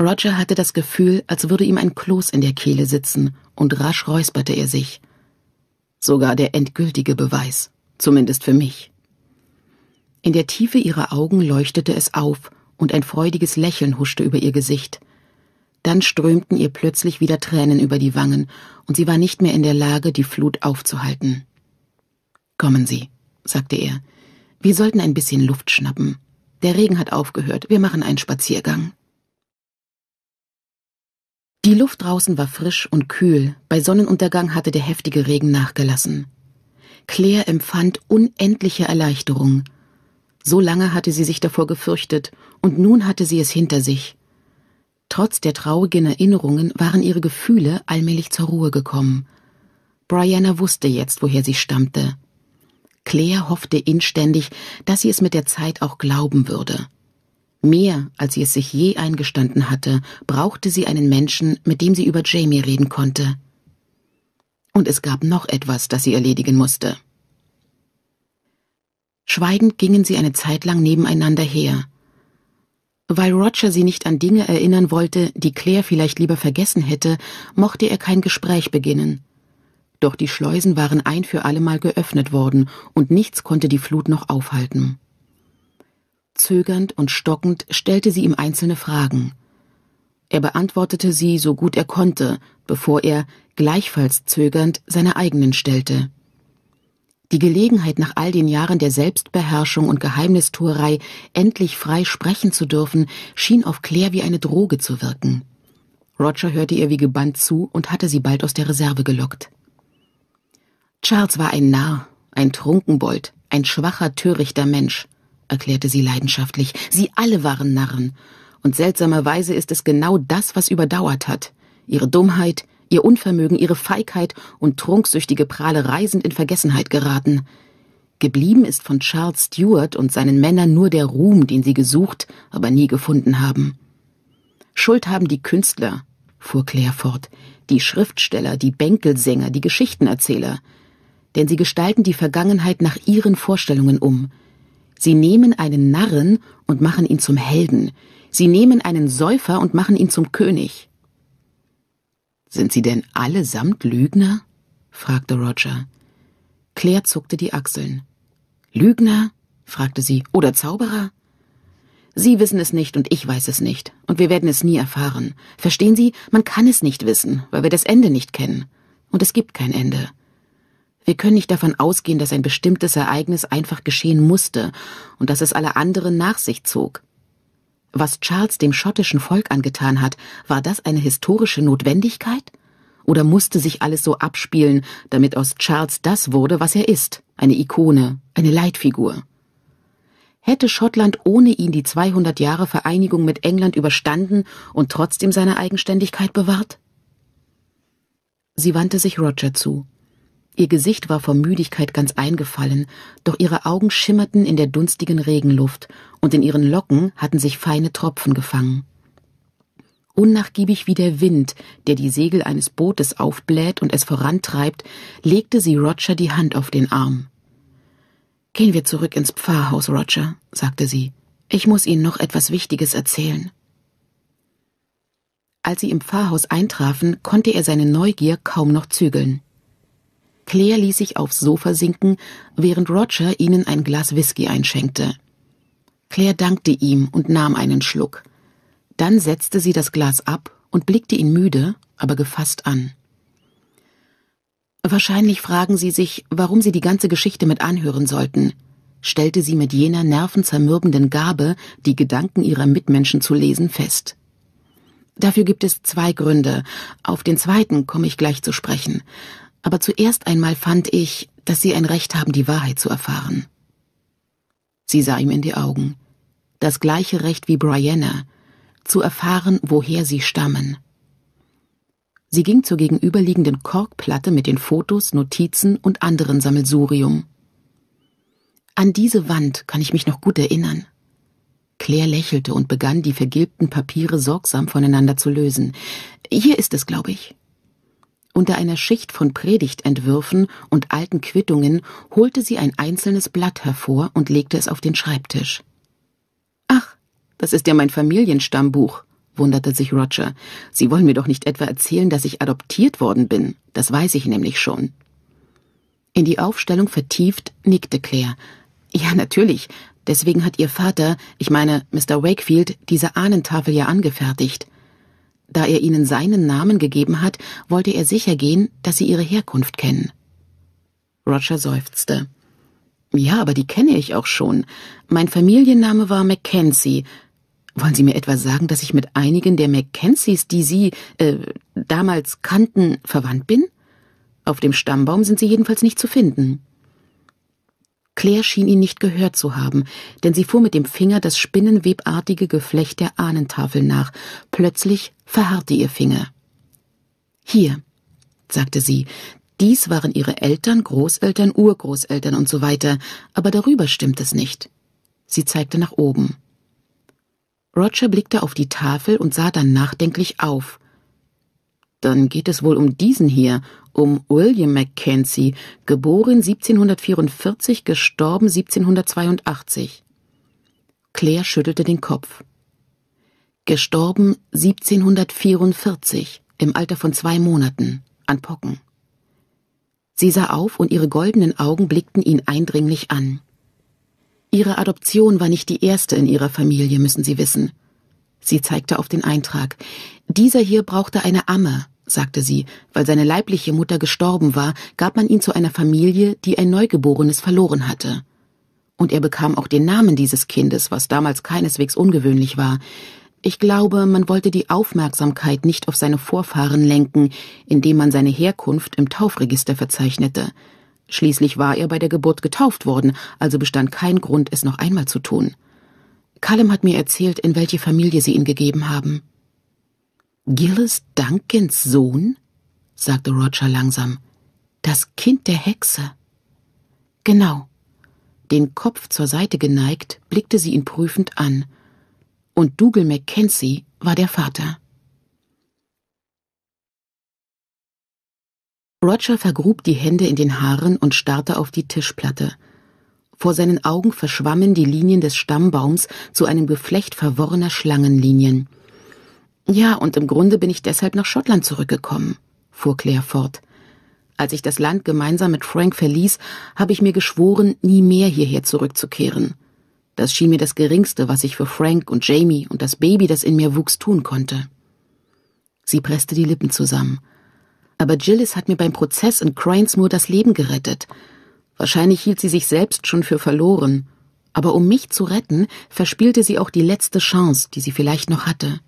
Roger hatte das Gefühl, als würde ihm ein Kloß in der Kehle sitzen, und rasch räusperte er sich. Sogar der endgültige Beweis, zumindest für mich. In der Tiefe ihrer Augen leuchtete es auf, und ein freudiges Lächeln huschte über ihr Gesicht. Dann strömten ihr plötzlich wieder Tränen über die Wangen, und sie war nicht mehr in der Lage, die Flut aufzuhalten. Kommen Sie, sagte er, wir sollten ein bisschen Luft schnappen. Der Regen hat aufgehört, wir machen einen Spaziergang. Die Luft draußen war frisch und kühl, bei Sonnenuntergang hatte der heftige Regen nachgelassen. Claire empfand unendliche Erleichterung. So lange hatte sie sich davor gefürchtet, und nun hatte sie es hinter sich, Trotz der traurigen Erinnerungen waren ihre Gefühle allmählich zur Ruhe gekommen. Brianna wusste jetzt, woher sie stammte. Claire hoffte inständig, dass sie es mit der Zeit auch glauben würde. Mehr, als sie es sich je eingestanden hatte, brauchte sie einen Menschen, mit dem sie über Jamie reden konnte. Und es gab noch etwas, das sie erledigen musste. Schweigend gingen sie eine Zeit lang nebeneinander her. Weil Roger sie nicht an Dinge erinnern wollte, die Claire vielleicht lieber vergessen hätte, mochte er kein Gespräch beginnen. Doch die Schleusen waren ein für allemal geöffnet worden, und nichts konnte die Flut noch aufhalten. Zögernd und stockend stellte sie ihm einzelne Fragen. Er beantwortete sie so gut er konnte, bevor er, gleichfalls zögernd, seine eigenen stellte die Gelegenheit, nach all den Jahren der Selbstbeherrschung und Geheimnistuerei endlich frei sprechen zu dürfen, schien auf Claire wie eine Droge zu wirken. Roger hörte ihr wie gebannt zu und hatte sie bald aus der Reserve gelockt. Charles war ein Narr, ein Trunkenbold, ein schwacher, törichter Mensch, erklärte sie leidenschaftlich. Sie alle waren Narren. Und seltsamerweise ist es genau das, was überdauert hat. Ihre Dummheit, Ihr Unvermögen, ihre Feigheit und trunksüchtige Prahlerei sind in Vergessenheit geraten. Geblieben ist von Charles Stuart und seinen Männern nur der Ruhm, den sie gesucht, aber nie gefunden haben. Schuld haben die Künstler, fuhr Claire fort, die Schriftsteller, die Bänkelsänger, die Geschichtenerzähler. Denn sie gestalten die Vergangenheit nach ihren Vorstellungen um. Sie nehmen einen Narren und machen ihn zum Helden. Sie nehmen einen Säufer und machen ihn zum König. Sind Sie denn allesamt Lügner? fragte Roger. Claire zuckte die Achseln. Lügner? fragte sie. Oder Zauberer? Sie wissen es nicht und ich weiß es nicht, und wir werden es nie erfahren. Verstehen Sie, man kann es nicht wissen, weil wir das Ende nicht kennen. Und es gibt kein Ende. Wir können nicht davon ausgehen, dass ein bestimmtes Ereignis einfach geschehen musste und dass es alle anderen nach sich zog. Was Charles dem schottischen Volk angetan hat, war das eine historische Notwendigkeit? Oder musste sich alles so abspielen, damit aus Charles das wurde, was er ist, eine Ikone, eine Leitfigur? Hätte Schottland ohne ihn die 200 Jahre Vereinigung mit England überstanden und trotzdem seine Eigenständigkeit bewahrt? Sie wandte sich Roger zu. Ihr Gesicht war vor Müdigkeit ganz eingefallen, doch ihre Augen schimmerten in der dunstigen Regenluft, und in ihren Locken hatten sich feine Tropfen gefangen. Unnachgiebig wie der Wind, der die Segel eines Bootes aufbläht und es vorantreibt, legte sie Roger die Hand auf den Arm. Gehen wir zurück ins Pfarrhaus, Roger, sagte sie. Ich muss Ihnen noch etwas Wichtiges erzählen. Als sie im Pfarrhaus eintrafen, konnte er seine Neugier kaum noch zügeln. Claire ließ sich aufs Sofa sinken, während Roger ihnen ein Glas Whisky einschenkte. Claire dankte ihm und nahm einen Schluck. Dann setzte sie das Glas ab und blickte ihn müde, aber gefasst an. Wahrscheinlich fragen Sie sich, warum Sie die ganze Geschichte mit anhören sollten, stellte sie mit jener nervenzermürbenden Gabe, die Gedanken ihrer Mitmenschen zu lesen, fest. Dafür gibt es zwei Gründe. Auf den zweiten komme ich gleich zu sprechen aber zuerst einmal fand ich, dass Sie ein Recht haben, die Wahrheit zu erfahren. Sie sah ihm in die Augen. Das gleiche Recht wie Brianna, zu erfahren, woher sie stammen. Sie ging zur gegenüberliegenden Korkplatte mit den Fotos, Notizen und anderen Sammelsurium. An diese Wand kann ich mich noch gut erinnern. Claire lächelte und begann, die vergilbten Papiere sorgsam voneinander zu lösen. Hier ist es, glaube ich. Unter einer Schicht von Predigtentwürfen und alten Quittungen holte sie ein einzelnes Blatt hervor und legte es auf den Schreibtisch. Ach, das ist ja mein Familienstammbuch, wunderte sich Roger. Sie wollen mir doch nicht etwa erzählen, dass ich adoptiert worden bin. Das weiß ich nämlich schon. In die Aufstellung vertieft, nickte Claire. Ja, natürlich. Deswegen hat ihr Vater, ich meine Mr. Wakefield, diese Ahnentafel ja angefertigt. Da er ihnen seinen Namen gegeben hat, wollte er sicher gehen, dass sie ihre Herkunft kennen. Roger seufzte. Ja, aber die kenne ich auch schon. Mein Familienname war Mackenzie. Wollen Sie mir etwas sagen, dass ich mit einigen der Mackenzies, die Sie äh, damals kannten, verwandt bin? Auf dem Stammbaum sind Sie jedenfalls nicht zu finden. Claire schien ihn nicht gehört zu haben, denn sie fuhr mit dem Finger das spinnenwebartige Geflecht der Ahnentafel nach. Plötzlich verharrte ihr Finger. Hier, sagte sie, dies waren ihre Eltern, Großeltern, Urgroßeltern und so weiter, aber darüber stimmt es nicht. Sie zeigte nach oben. Roger blickte auf die Tafel und sah dann nachdenklich auf. Dann geht es wohl um diesen hier um William Mackenzie, geboren 1744, gestorben 1782. Claire schüttelte den Kopf. Gestorben 1744, im Alter von zwei Monaten, an Pocken. Sie sah auf und ihre goldenen Augen blickten ihn eindringlich an. Ihre Adoption war nicht die erste in ihrer Familie, müssen Sie wissen. Sie zeigte auf den Eintrag. Dieser hier brauchte eine Amme, sagte sie, weil seine leibliche Mutter gestorben war, gab man ihn zu einer Familie, die ein Neugeborenes verloren hatte. Und er bekam auch den Namen dieses Kindes, was damals keineswegs ungewöhnlich war. Ich glaube, man wollte die Aufmerksamkeit nicht auf seine Vorfahren lenken, indem man seine Herkunft im Taufregister verzeichnete. Schließlich war er bei der Geburt getauft worden, also bestand kein Grund, es noch einmal zu tun. Callum hat mir erzählt, in welche Familie sie ihn gegeben haben. Gilles Duncans Sohn? sagte Roger langsam. Das Kind der Hexe. Genau. Den Kopf zur Seite geneigt, blickte sie ihn prüfend an. Und Dougal Mackenzie war der Vater. Roger vergrub die Hände in den Haaren und starrte auf die Tischplatte. Vor seinen Augen verschwammen die Linien des Stammbaums zu einem Geflecht verworrener Schlangenlinien. Ja, und im Grunde bin ich deshalb nach Schottland zurückgekommen, fuhr Claire fort. Als ich das Land gemeinsam mit Frank verließ, habe ich mir geschworen, nie mehr hierher zurückzukehren. Das schien mir das Geringste, was ich für Frank und Jamie und das Baby, das in mir wuchs, tun konnte. Sie presste die Lippen zusammen. Aber Gillis hat mir beim Prozess in Cranes Cranesmoor das Leben gerettet. Wahrscheinlich hielt sie sich selbst schon für verloren. Aber um mich zu retten, verspielte sie auch die letzte Chance, die sie vielleicht noch hatte.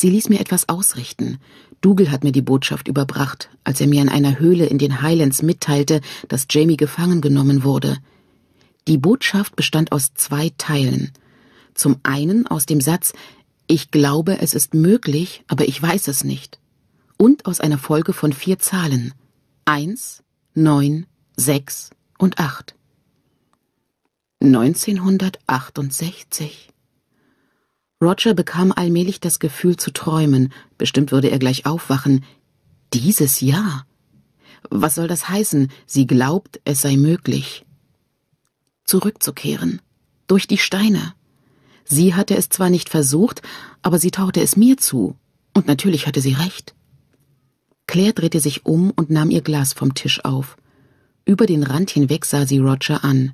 Sie ließ mir etwas ausrichten. Dougal hat mir die Botschaft überbracht, als er mir in einer Höhle in den Highlands mitteilte, dass Jamie gefangen genommen wurde. Die Botschaft bestand aus zwei Teilen. Zum einen aus dem Satz Ich glaube, es ist möglich, aber ich weiß es nicht. Und aus einer Folge von vier Zahlen. Eins, neun, sechs und acht. 1968. Roger bekam allmählich das Gefühl zu träumen, bestimmt würde er gleich aufwachen. Dieses Jahr. Was soll das heißen? Sie glaubt, es sei möglich. Zurückzukehren. Durch die Steine. Sie hatte es zwar nicht versucht, aber sie taute es mir zu. Und natürlich hatte sie recht. Claire drehte sich um und nahm ihr Glas vom Tisch auf. Über den Rand hinweg sah sie Roger an.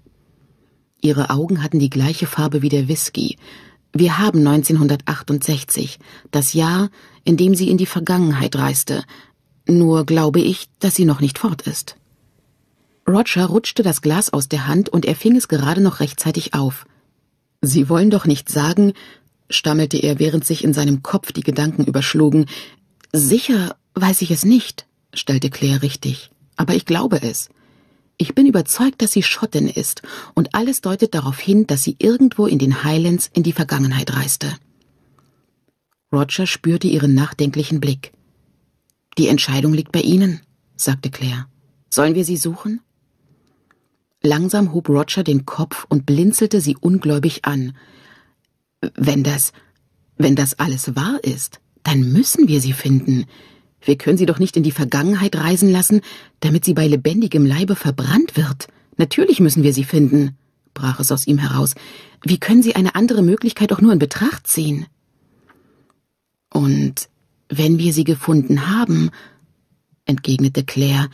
Ihre Augen hatten die gleiche Farbe wie der Whisky, wir haben 1968, das Jahr, in dem sie in die Vergangenheit reiste, nur glaube ich, dass sie noch nicht fort ist. Roger rutschte das Glas aus der Hand und er fing es gerade noch rechtzeitig auf. Sie wollen doch nicht sagen, stammelte er, während sich in seinem Kopf die Gedanken überschlugen. Sicher weiß ich es nicht, stellte Claire richtig, aber ich glaube es. Ich bin überzeugt, dass sie Schottin ist, und alles deutet darauf hin, dass sie irgendwo in den Highlands in die Vergangenheit reiste. Roger spürte ihren nachdenklichen Blick. Die Entscheidung liegt bei Ihnen, sagte Claire. Sollen wir sie suchen? Langsam hob Roger den Kopf und blinzelte sie ungläubig an. Wenn das, wenn das alles wahr ist, dann müssen wir sie finden. Wir können sie doch nicht in die Vergangenheit reisen lassen, damit sie bei lebendigem Leibe verbrannt wird. Natürlich müssen wir sie finden, brach es aus ihm heraus. Wie können Sie eine andere Möglichkeit auch nur in Betracht ziehen? Und wenn wir sie gefunden haben, entgegnete Claire.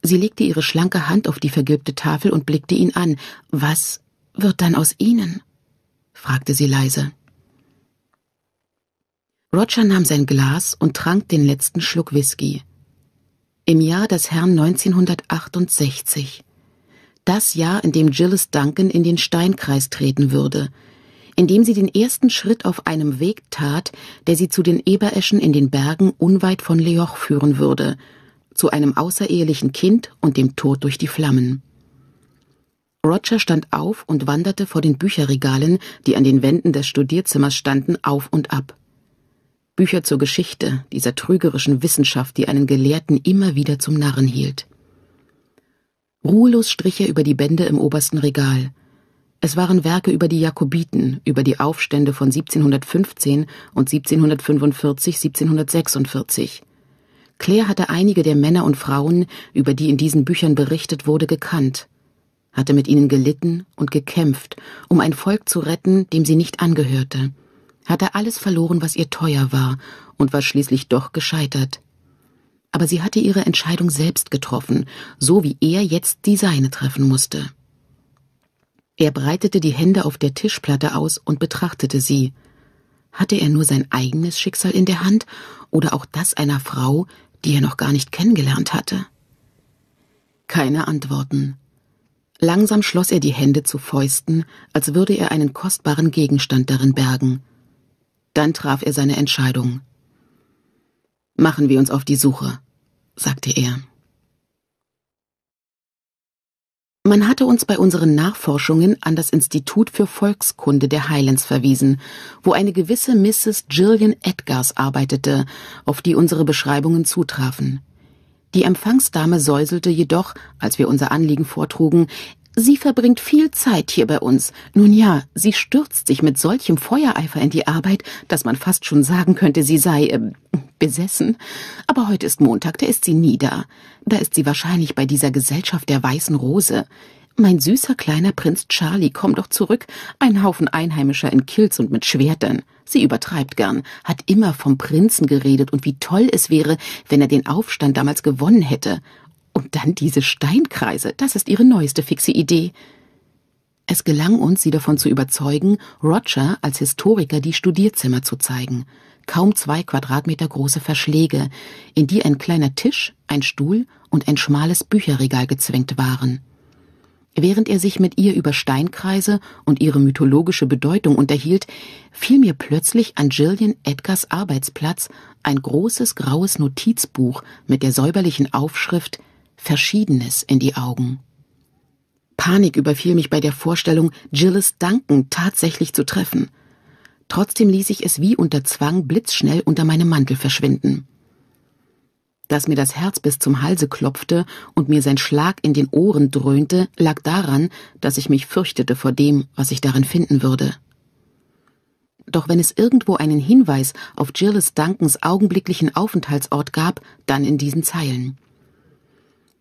Sie legte ihre schlanke Hand auf die vergilbte Tafel und blickte ihn an. Was wird dann aus Ihnen? fragte sie leise. Roger nahm sein Glas und trank den letzten Schluck Whisky. Im Jahr des Herrn 1968. Das Jahr, in dem Gilles Duncan in den Steinkreis treten würde, in dem sie den ersten Schritt auf einem Weg tat, der sie zu den Ebereschen in den Bergen unweit von Leoch führen würde, zu einem außerehelichen Kind und dem Tod durch die Flammen. Roger stand auf und wanderte vor den Bücherregalen, die an den Wänden des Studierzimmers standen, auf und ab. Bücher zur Geschichte, dieser trügerischen Wissenschaft, die einen Gelehrten immer wieder zum Narren hielt. Ruhelos strich er über die Bände im obersten Regal. Es waren Werke über die Jakobiten, über die Aufstände von 1715 und 1745, 1746. Claire hatte einige der Männer und Frauen, über die in diesen Büchern berichtet wurde, gekannt, hatte mit ihnen gelitten und gekämpft, um ein Volk zu retten, dem sie nicht angehörte hatte alles verloren, was ihr teuer war, und war schließlich doch gescheitert. Aber sie hatte ihre Entscheidung selbst getroffen, so wie er jetzt die seine treffen musste. Er breitete die Hände auf der Tischplatte aus und betrachtete sie. Hatte er nur sein eigenes Schicksal in der Hand oder auch das einer Frau, die er noch gar nicht kennengelernt hatte? Keine Antworten. Langsam schloss er die Hände zu Fäusten, als würde er einen kostbaren Gegenstand darin bergen. Dann traf er seine Entscheidung. Machen wir uns auf die Suche, sagte er. Man hatte uns bei unseren Nachforschungen an das Institut für Volkskunde der Highlands verwiesen, wo eine gewisse Mrs. Gillian Edgars arbeitete, auf die unsere Beschreibungen zutrafen. Die Empfangsdame säuselte jedoch, als wir unser Anliegen vortrugen, Sie verbringt viel Zeit hier bei uns. Nun ja, sie stürzt sich mit solchem Feuereifer in die Arbeit, dass man fast schon sagen könnte, sie sei äh, besessen. Aber heute ist Montag, da ist sie nie da. Da ist sie wahrscheinlich bei dieser Gesellschaft der weißen Rose. Mein süßer kleiner Prinz Charlie, komm doch zurück. Ein Haufen Einheimischer in Kilts und mit Schwertern. Sie übertreibt gern, hat immer vom Prinzen geredet und wie toll es wäre, wenn er den Aufstand damals gewonnen hätte. Und dann diese Steinkreise, das ist ihre neueste fixe Idee. Es gelang uns, sie davon zu überzeugen, Roger als Historiker die Studierzimmer zu zeigen. Kaum zwei Quadratmeter große Verschläge, in die ein kleiner Tisch, ein Stuhl und ein schmales Bücherregal gezwängt waren. Während er sich mit ihr über Steinkreise und ihre mythologische Bedeutung unterhielt, fiel mir plötzlich an Gillian Edgars Arbeitsplatz ein großes graues Notizbuch mit der säuberlichen Aufschrift Verschiedenes in die Augen. Panik überfiel mich bei der Vorstellung, Gilles Danken tatsächlich zu treffen. Trotzdem ließ ich es wie unter Zwang blitzschnell unter meinem Mantel verschwinden. Dass mir das Herz bis zum Halse klopfte und mir sein Schlag in den Ohren dröhnte, lag daran, dass ich mich fürchtete vor dem, was ich darin finden würde. Doch wenn es irgendwo einen Hinweis auf Gilles Dankens augenblicklichen Aufenthaltsort gab, dann in diesen Zeilen.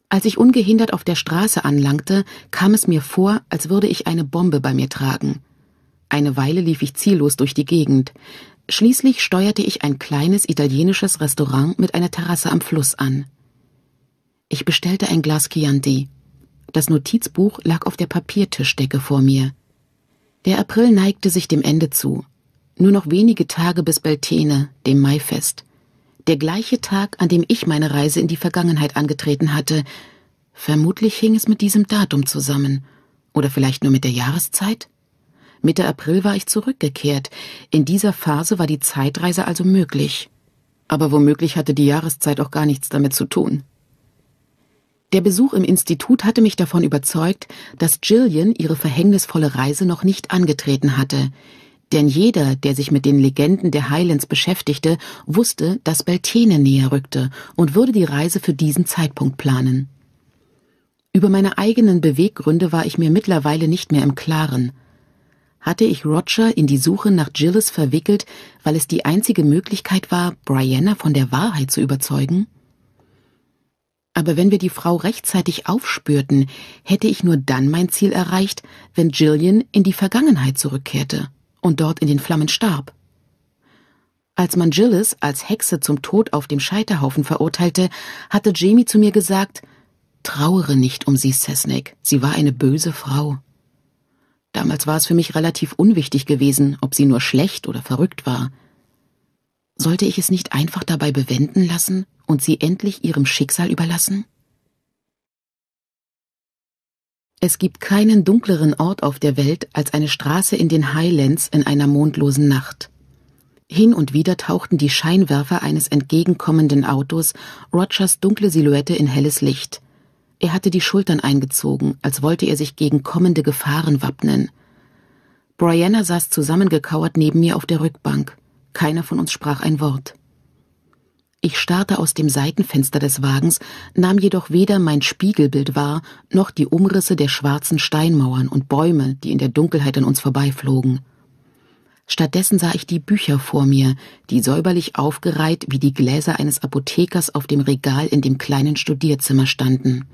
Als ich ungehindert auf der Straße anlangte, kam es mir vor, als würde ich eine Bombe bei mir tragen. Eine Weile lief ich ziellos durch die Gegend. Schließlich steuerte ich ein kleines italienisches Restaurant mit einer Terrasse am Fluss an. Ich bestellte ein Glas Chianti. Das Notizbuch lag auf der Papiertischdecke vor mir. Der April neigte sich dem Ende zu. Nur noch wenige Tage bis Beltene, dem Maifest der gleiche Tag, an dem ich meine Reise in die Vergangenheit angetreten hatte. Vermutlich hing es mit diesem Datum zusammen. Oder vielleicht nur mit der Jahreszeit? Mitte April war ich zurückgekehrt. In dieser Phase war die Zeitreise also möglich. Aber womöglich hatte die Jahreszeit auch gar nichts damit zu tun. Der Besuch im Institut hatte mich davon überzeugt, dass Jillian ihre verhängnisvolle Reise noch nicht angetreten hatte. Denn jeder, der sich mit den Legenden der Highlands beschäftigte, wusste, dass Beltane näher rückte und würde die Reise für diesen Zeitpunkt planen. Über meine eigenen Beweggründe war ich mir mittlerweile nicht mehr im Klaren. Hatte ich Roger in die Suche nach Gilles verwickelt, weil es die einzige Möglichkeit war, Brianna von der Wahrheit zu überzeugen? Aber wenn wir die Frau rechtzeitig aufspürten, hätte ich nur dann mein Ziel erreicht, wenn Gillian in die Vergangenheit zurückkehrte und dort in den Flammen starb. Als man Gillis als Hexe zum Tod auf dem Scheiterhaufen verurteilte, hatte Jamie zu mir gesagt, trauere nicht um sie, Cessnick, sie war eine böse Frau. Damals war es für mich relativ unwichtig gewesen, ob sie nur schlecht oder verrückt war. Sollte ich es nicht einfach dabei bewenden lassen und sie endlich ihrem Schicksal überlassen? Es gibt keinen dunkleren Ort auf der Welt als eine Straße in den Highlands in einer mondlosen Nacht. Hin und wieder tauchten die Scheinwerfer eines entgegenkommenden Autos Rogers dunkle Silhouette in helles Licht. Er hatte die Schultern eingezogen, als wollte er sich gegen kommende Gefahren wappnen. Brianna saß zusammengekauert neben mir auf der Rückbank. Keiner von uns sprach ein Wort. Ich starrte aus dem Seitenfenster des Wagens, nahm jedoch weder mein Spiegelbild wahr, noch die Umrisse der schwarzen Steinmauern und Bäume, die in der Dunkelheit an uns vorbeiflogen. Stattdessen sah ich die Bücher vor mir, die säuberlich aufgereiht wie die Gläser eines Apothekers auf dem Regal in dem kleinen Studierzimmer standen.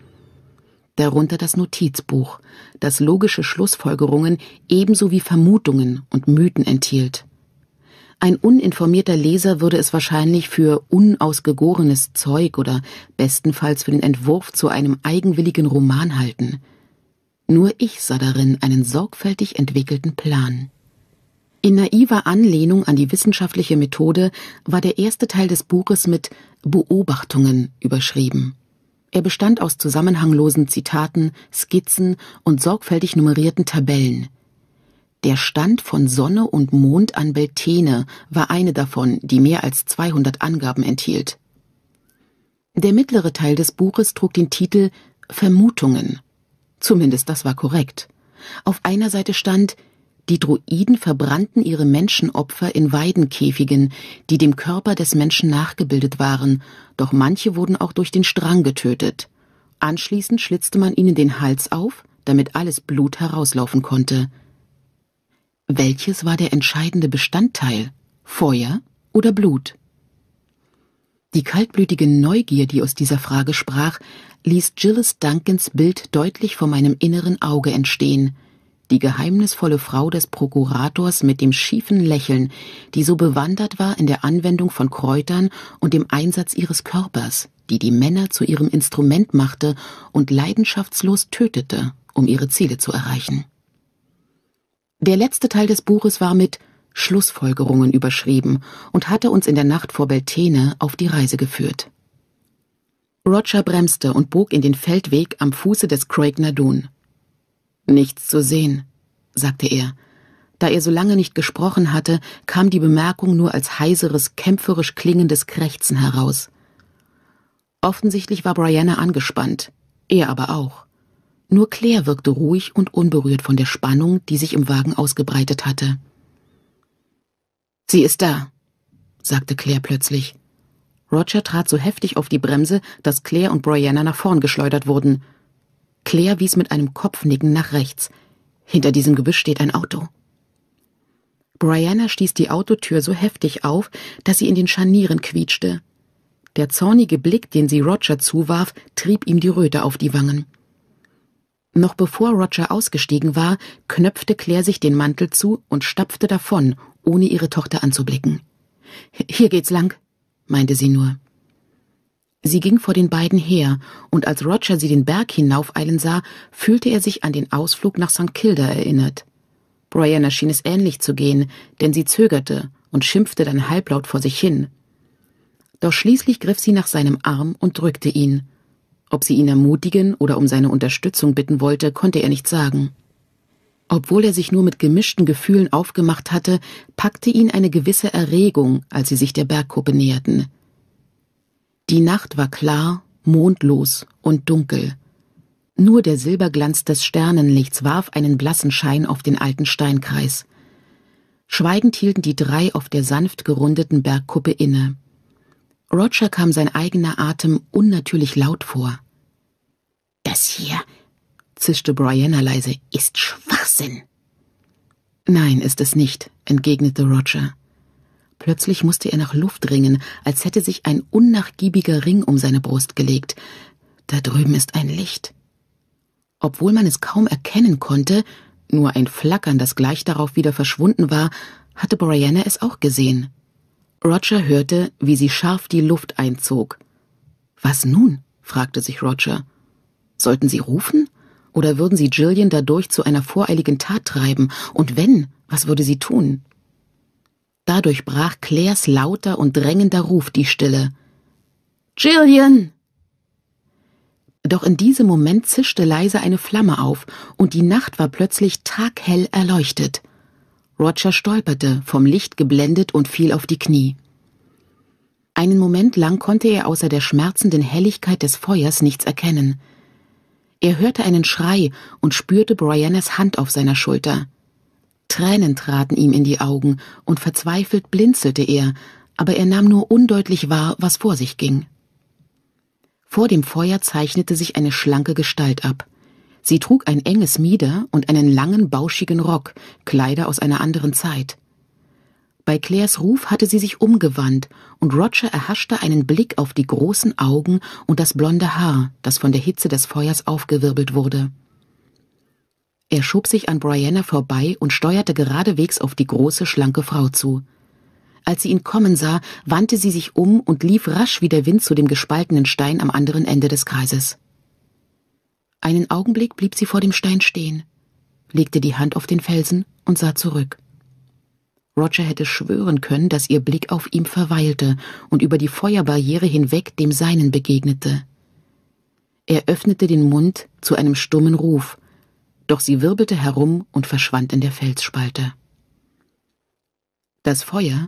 Darunter das Notizbuch, das logische Schlussfolgerungen ebenso wie Vermutungen und Mythen enthielt. Ein uninformierter Leser würde es wahrscheinlich für unausgegorenes Zeug oder bestenfalls für den Entwurf zu einem eigenwilligen Roman halten. Nur ich sah darin einen sorgfältig entwickelten Plan. In naiver Anlehnung an die wissenschaftliche Methode war der erste Teil des Buches mit Beobachtungen überschrieben. Er bestand aus zusammenhanglosen Zitaten, Skizzen und sorgfältig nummerierten Tabellen – der Stand von Sonne und Mond an Beltene war eine davon, die mehr als 200 Angaben enthielt. Der mittlere Teil des Buches trug den Titel Vermutungen. Zumindest das war korrekt. Auf einer Seite stand, die Druiden verbrannten ihre Menschenopfer in Weidenkäfigen, die dem Körper des Menschen nachgebildet waren, doch manche wurden auch durch den Strang getötet. Anschließend schlitzte man ihnen den Hals auf, damit alles Blut herauslaufen konnte. Welches war der entscheidende Bestandteil? Feuer oder Blut? Die kaltblütige Neugier, die aus dieser Frage sprach, ließ Gilles Duncans Bild deutlich vor meinem inneren Auge entstehen. Die geheimnisvolle Frau des Prokurators mit dem schiefen Lächeln, die so bewandert war in der Anwendung von Kräutern und dem Einsatz ihres Körpers, die die Männer zu ihrem Instrument machte und leidenschaftslos tötete, um ihre Ziele zu erreichen. Der letzte Teil des Buches war mit Schlussfolgerungen überschrieben und hatte uns in der Nacht vor Beltene auf die Reise geführt. Roger bremste und bog in den Feldweg am Fuße des Craig Nadun. Nichts zu sehen, sagte er. Da er so lange nicht gesprochen hatte, kam die Bemerkung nur als heiseres, kämpferisch klingendes Krächzen heraus. Offensichtlich war Brianna angespannt, er aber auch. Nur Claire wirkte ruhig und unberührt von der Spannung, die sich im Wagen ausgebreitet hatte. Sie ist da, sagte Claire plötzlich. Roger trat so heftig auf die Bremse, dass Claire und Brianna nach vorn geschleudert wurden. Claire wies mit einem Kopfnicken nach rechts. Hinter diesem Gebüsch steht ein Auto. Brianna stieß die Autotür so heftig auf, dass sie in den Scharnieren quietschte. Der zornige Blick, den sie Roger zuwarf, trieb ihm die Röte auf die Wangen. Noch bevor Roger ausgestiegen war, knöpfte Claire sich den Mantel zu und stapfte davon, ohne ihre Tochter anzublicken. Hier geht's lang, meinte sie nur. Sie ging vor den beiden her, und als Roger sie den Berg hinaufeilen sah, fühlte er sich an den Ausflug nach St. Kilda erinnert. Brianna schien es ähnlich zu gehen, denn sie zögerte und schimpfte dann halblaut vor sich hin. Doch schließlich griff sie nach seinem Arm und drückte ihn. Ob sie ihn ermutigen oder um seine Unterstützung bitten wollte, konnte er nicht sagen. Obwohl er sich nur mit gemischten Gefühlen aufgemacht hatte, packte ihn eine gewisse Erregung, als sie sich der Bergkuppe näherten. Die Nacht war klar, mondlos und dunkel. Nur der Silberglanz des Sternenlichts warf einen blassen Schein auf den alten Steinkreis. Schweigend hielten die drei auf der sanft gerundeten Bergkuppe inne. Roger kam sein eigener Atem unnatürlich laut vor. Das hier, zischte Brianna leise, ist Schwachsinn. Nein, ist es nicht, entgegnete Roger. Plötzlich musste er nach Luft ringen, als hätte sich ein unnachgiebiger Ring um seine Brust gelegt. Da drüben ist ein Licht. Obwohl man es kaum erkennen konnte, nur ein Flackern, das gleich darauf wieder verschwunden war, hatte Brianna es auch gesehen. Roger hörte, wie sie scharf die Luft einzog. Was nun? fragte sich Roger. Sollten sie rufen? Oder würden sie Jillian dadurch zu einer voreiligen Tat treiben? Und wenn, was würde sie tun? Dadurch brach Claires lauter und drängender Ruf die Stille. Jillian! Doch in diesem Moment zischte leise eine Flamme auf, und die Nacht war plötzlich taghell erleuchtet. Roger stolperte, vom Licht geblendet und fiel auf die Knie. Einen Moment lang konnte er außer der schmerzenden Helligkeit des Feuers nichts erkennen. Er hörte einen Schrei und spürte Briannas Hand auf seiner Schulter. Tränen traten ihm in die Augen und verzweifelt blinzelte er, aber er nahm nur undeutlich wahr, was vor sich ging. Vor dem Feuer zeichnete sich eine schlanke Gestalt ab. Sie trug ein enges Mieder und einen langen, bauschigen Rock, Kleider aus einer anderen Zeit. Bei Claires Ruf hatte sie sich umgewandt, und Roger erhaschte einen Blick auf die großen Augen und das blonde Haar, das von der Hitze des Feuers aufgewirbelt wurde. Er schob sich an Brianna vorbei und steuerte geradewegs auf die große, schlanke Frau zu. Als sie ihn kommen sah, wandte sie sich um und lief rasch wie der Wind zu dem gespaltenen Stein am anderen Ende des Kreises. Einen Augenblick blieb sie vor dem Stein stehen, legte die Hand auf den Felsen und sah zurück. Roger hätte schwören können, dass ihr Blick auf ihm verweilte und über die Feuerbarriere hinweg dem seinen begegnete. Er öffnete den Mund zu einem stummen Ruf, doch sie wirbelte herum und verschwand in der Felsspalte. Das Feuer,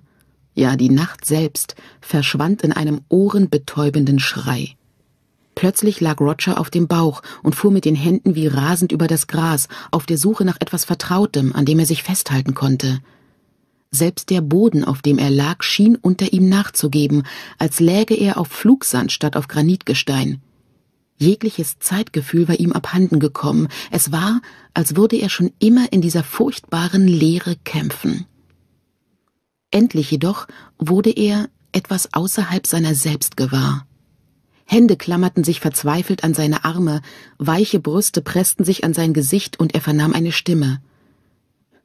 ja die Nacht selbst, verschwand in einem ohrenbetäubenden Schrei. Plötzlich lag Roger auf dem Bauch und fuhr mit den Händen wie rasend über das Gras, auf der Suche nach etwas Vertrautem, an dem er sich festhalten konnte. Selbst der Boden, auf dem er lag, schien unter ihm nachzugeben, als läge er auf Flugsand statt auf Granitgestein. Jegliches Zeitgefühl war ihm abhanden gekommen. Es war, als würde er schon immer in dieser furchtbaren Leere kämpfen. Endlich jedoch wurde er etwas außerhalb seiner selbst gewahr. Hände klammerten sich verzweifelt an seine Arme, weiche Brüste pressten sich an sein Gesicht und er vernahm eine Stimme.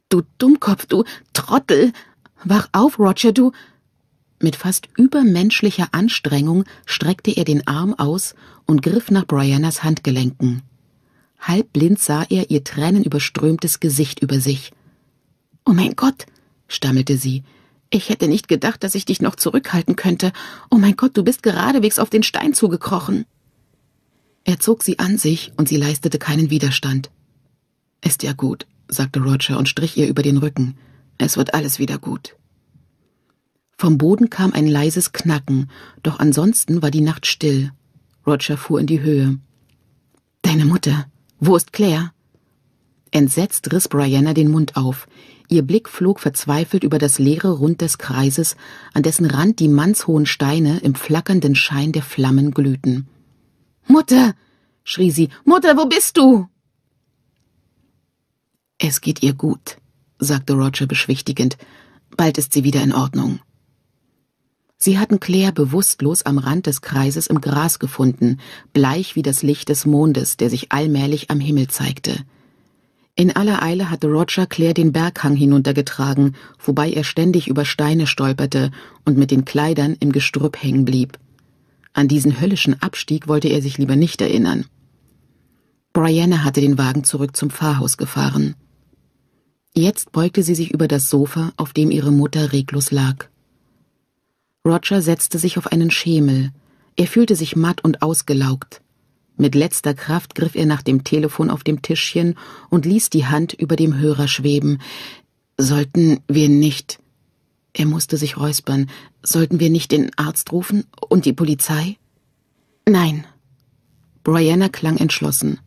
Du Dummkopf, du Trottel! Wach auf, Roger, du! Mit fast übermenschlicher Anstrengung streckte er den Arm aus und griff nach Brianas Handgelenken. Halbblind sah er ihr tränenüberströmtes Gesicht über sich. Oh mein Gott, stammelte sie, ich hätte nicht gedacht, dass ich dich noch zurückhalten könnte. Oh mein Gott, du bist geradewegs auf den Stein zugekrochen. Er zog sie an sich und sie leistete keinen Widerstand. Ist ja gut, sagte Roger und strich ihr über den Rücken. Es wird alles wieder gut. Vom Boden kam ein leises Knacken, doch ansonsten war die Nacht still. Roger fuhr in die Höhe. Deine Mutter. Wo ist Claire? Entsetzt riss Brianna den Mund auf. Ihr Blick flog verzweifelt über das leere Rund des Kreises, an dessen Rand die mannshohen Steine im flackernden Schein der Flammen glühten. Mutter! schrie sie. Mutter, wo bist du? Es geht ihr gut, sagte Roger beschwichtigend. Bald ist sie wieder in Ordnung. Sie hatten Claire bewusstlos am Rand des Kreises im Gras gefunden, bleich wie das Licht des Mondes, der sich allmählich am Himmel zeigte. In aller Eile hatte Roger Claire den Berghang hinuntergetragen, wobei er ständig über Steine stolperte und mit den Kleidern im Gestrüpp hängen blieb. An diesen höllischen Abstieg wollte er sich lieber nicht erinnern. Brianna hatte den Wagen zurück zum Pfarrhaus gefahren. Jetzt beugte sie sich über das Sofa, auf dem ihre Mutter reglos lag. Roger setzte sich auf einen Schemel. Er fühlte sich matt und ausgelaugt. Mit letzter Kraft griff er nach dem Telefon auf dem Tischchen und ließ die Hand über dem Hörer schweben. Sollten wir nicht. Er musste sich räuspern. Sollten wir nicht den Arzt rufen und die Polizei? Nein. Brianna klang entschlossen.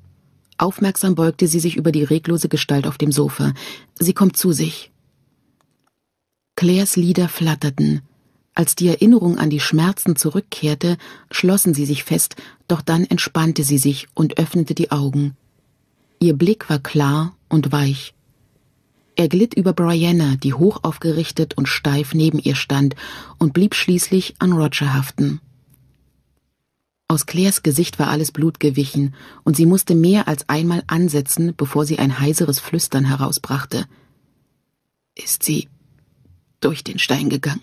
Aufmerksam beugte sie sich über die reglose Gestalt auf dem Sofa. Sie kommt zu sich. Claires Lieder flatterten. Als die Erinnerung an die Schmerzen zurückkehrte, schlossen sie sich fest, doch dann entspannte sie sich und öffnete die Augen. Ihr Blick war klar und weich. Er glitt über Brianna, die hoch aufgerichtet und steif neben ihr stand, und blieb schließlich an Roger haften. Aus Claires Gesicht war alles Blut gewichen, und sie musste mehr als einmal ansetzen, bevor sie ein heiseres Flüstern herausbrachte. Ist sie durch den Stein gegangen?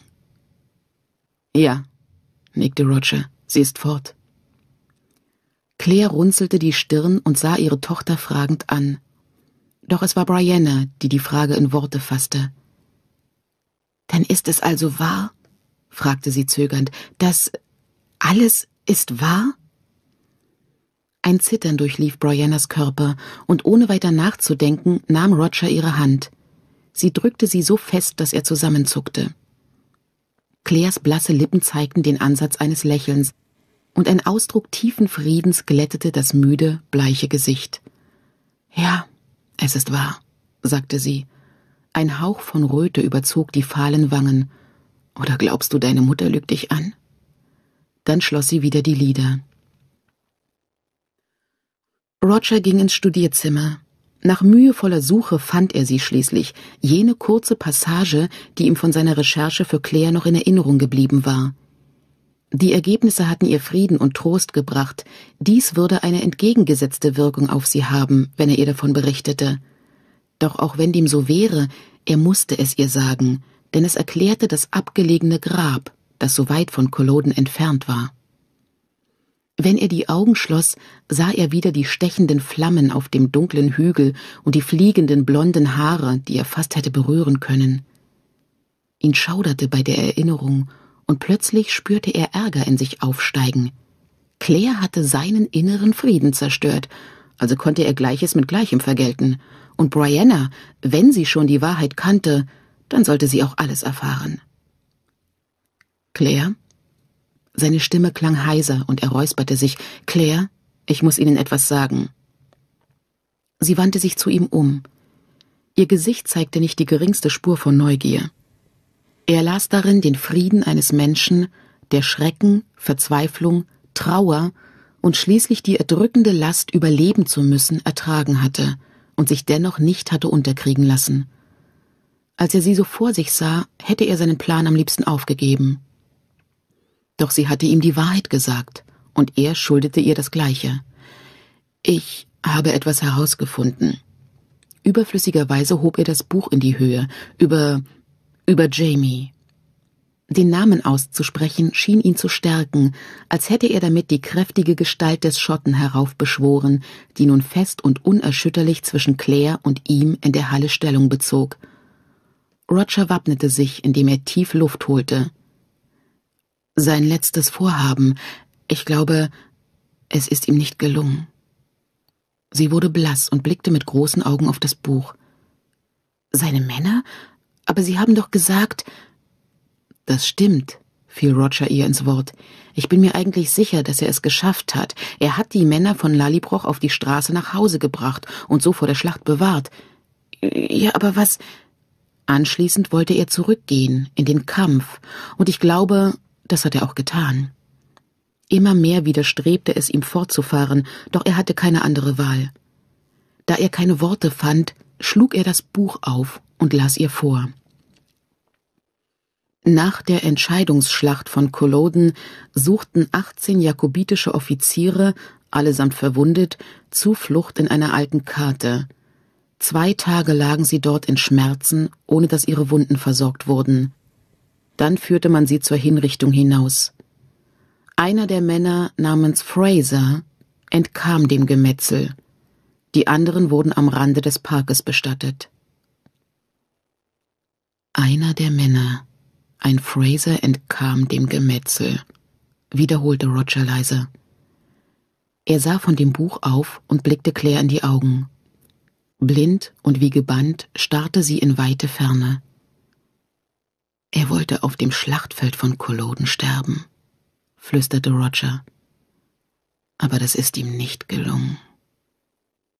Ja, nickte Roger, sie ist fort. Claire runzelte die Stirn und sah ihre Tochter fragend an. Doch es war Brianna, die die Frage in Worte fasste. Dann ist es also wahr? fragte sie zögernd. Das alles ist wahr? Ein Zittern durchlief Briannas Körper, und ohne weiter nachzudenken nahm Roger ihre Hand. Sie drückte sie so fest, dass er zusammenzuckte. Claires blasse Lippen zeigten den Ansatz eines Lächelns, und ein Ausdruck tiefen Friedens glättete das müde, bleiche Gesicht. Ja, es ist wahr, sagte sie. Ein Hauch von Röte überzog die fahlen Wangen. Oder glaubst du, deine Mutter lügt dich an? Dann schloss sie wieder die Lieder. Roger ging ins Studierzimmer. Nach mühevoller Suche fand er sie schließlich, jene kurze Passage, die ihm von seiner Recherche für Claire noch in Erinnerung geblieben war. Die Ergebnisse hatten ihr Frieden und Trost gebracht, dies würde eine entgegengesetzte Wirkung auf sie haben, wenn er ihr davon berichtete. Doch auch wenn dem so wäre, er musste es ihr sagen, denn es erklärte das abgelegene Grab, das so weit von Koloden entfernt war. Wenn er die Augen schloss, sah er wieder die stechenden Flammen auf dem dunklen Hügel und die fliegenden blonden Haare, die er fast hätte berühren können. Ihn schauderte bei der Erinnerung, und plötzlich spürte er Ärger in sich aufsteigen. Claire hatte seinen inneren Frieden zerstört, also konnte er Gleiches mit Gleichem vergelten, und Brianna, wenn sie schon die Wahrheit kannte, dann sollte sie auch alles erfahren. Claire, seine Stimme klang heiser und er räusperte sich. Claire, ich muss Ihnen etwas sagen. Sie wandte sich zu ihm um. Ihr Gesicht zeigte nicht die geringste Spur von Neugier. Er las darin den Frieden eines Menschen, der Schrecken, Verzweiflung, Trauer und schließlich die erdrückende Last, überleben zu müssen, ertragen hatte und sich dennoch nicht hatte unterkriegen lassen. Als er sie so vor sich sah, hätte er seinen Plan am liebsten aufgegeben. Doch sie hatte ihm die Wahrheit gesagt, und er schuldete ihr das Gleiche. Ich habe etwas herausgefunden. Überflüssigerweise hob er das Buch in die Höhe über über Jamie. Den Namen auszusprechen schien ihn zu stärken, als hätte er damit die kräftige Gestalt des Schotten heraufbeschworen, die nun fest und unerschütterlich zwischen Claire und ihm in der Halle Stellung bezog. Roger wappnete sich, indem er tief Luft holte sein letztes Vorhaben. Ich glaube, es ist ihm nicht gelungen. Sie wurde blass und blickte mit großen Augen auf das Buch. Seine Männer? Aber Sie haben doch gesagt. Das stimmt, fiel Roger ihr ins Wort. Ich bin mir eigentlich sicher, dass er es geschafft hat. Er hat die Männer von Lallibroch auf die Straße nach Hause gebracht und so vor der Schlacht bewahrt. Ja, aber was? Anschließend wollte er zurückgehen in den Kampf, und ich glaube, das hat er auch getan. Immer mehr widerstrebte es ihm fortzufahren, doch er hatte keine andere Wahl. Da er keine Worte fand, schlug er das Buch auf und las ihr vor. Nach der Entscheidungsschlacht von Culloden suchten 18 jakobitische Offiziere, allesamt verwundet, Zuflucht in einer alten Karte. Zwei Tage lagen sie dort in Schmerzen, ohne dass ihre Wunden versorgt wurden. Dann führte man sie zur Hinrichtung hinaus. Einer der Männer namens Fraser entkam dem Gemetzel. Die anderen wurden am Rande des Parkes bestattet. Einer der Männer, ein Fraser, entkam dem Gemetzel, wiederholte Roger leise. Er sah von dem Buch auf und blickte Claire in die Augen. Blind und wie gebannt starrte sie in weite Ferne. Er wollte auf dem Schlachtfeld von Koloden sterben, flüsterte Roger. Aber das ist ihm nicht gelungen.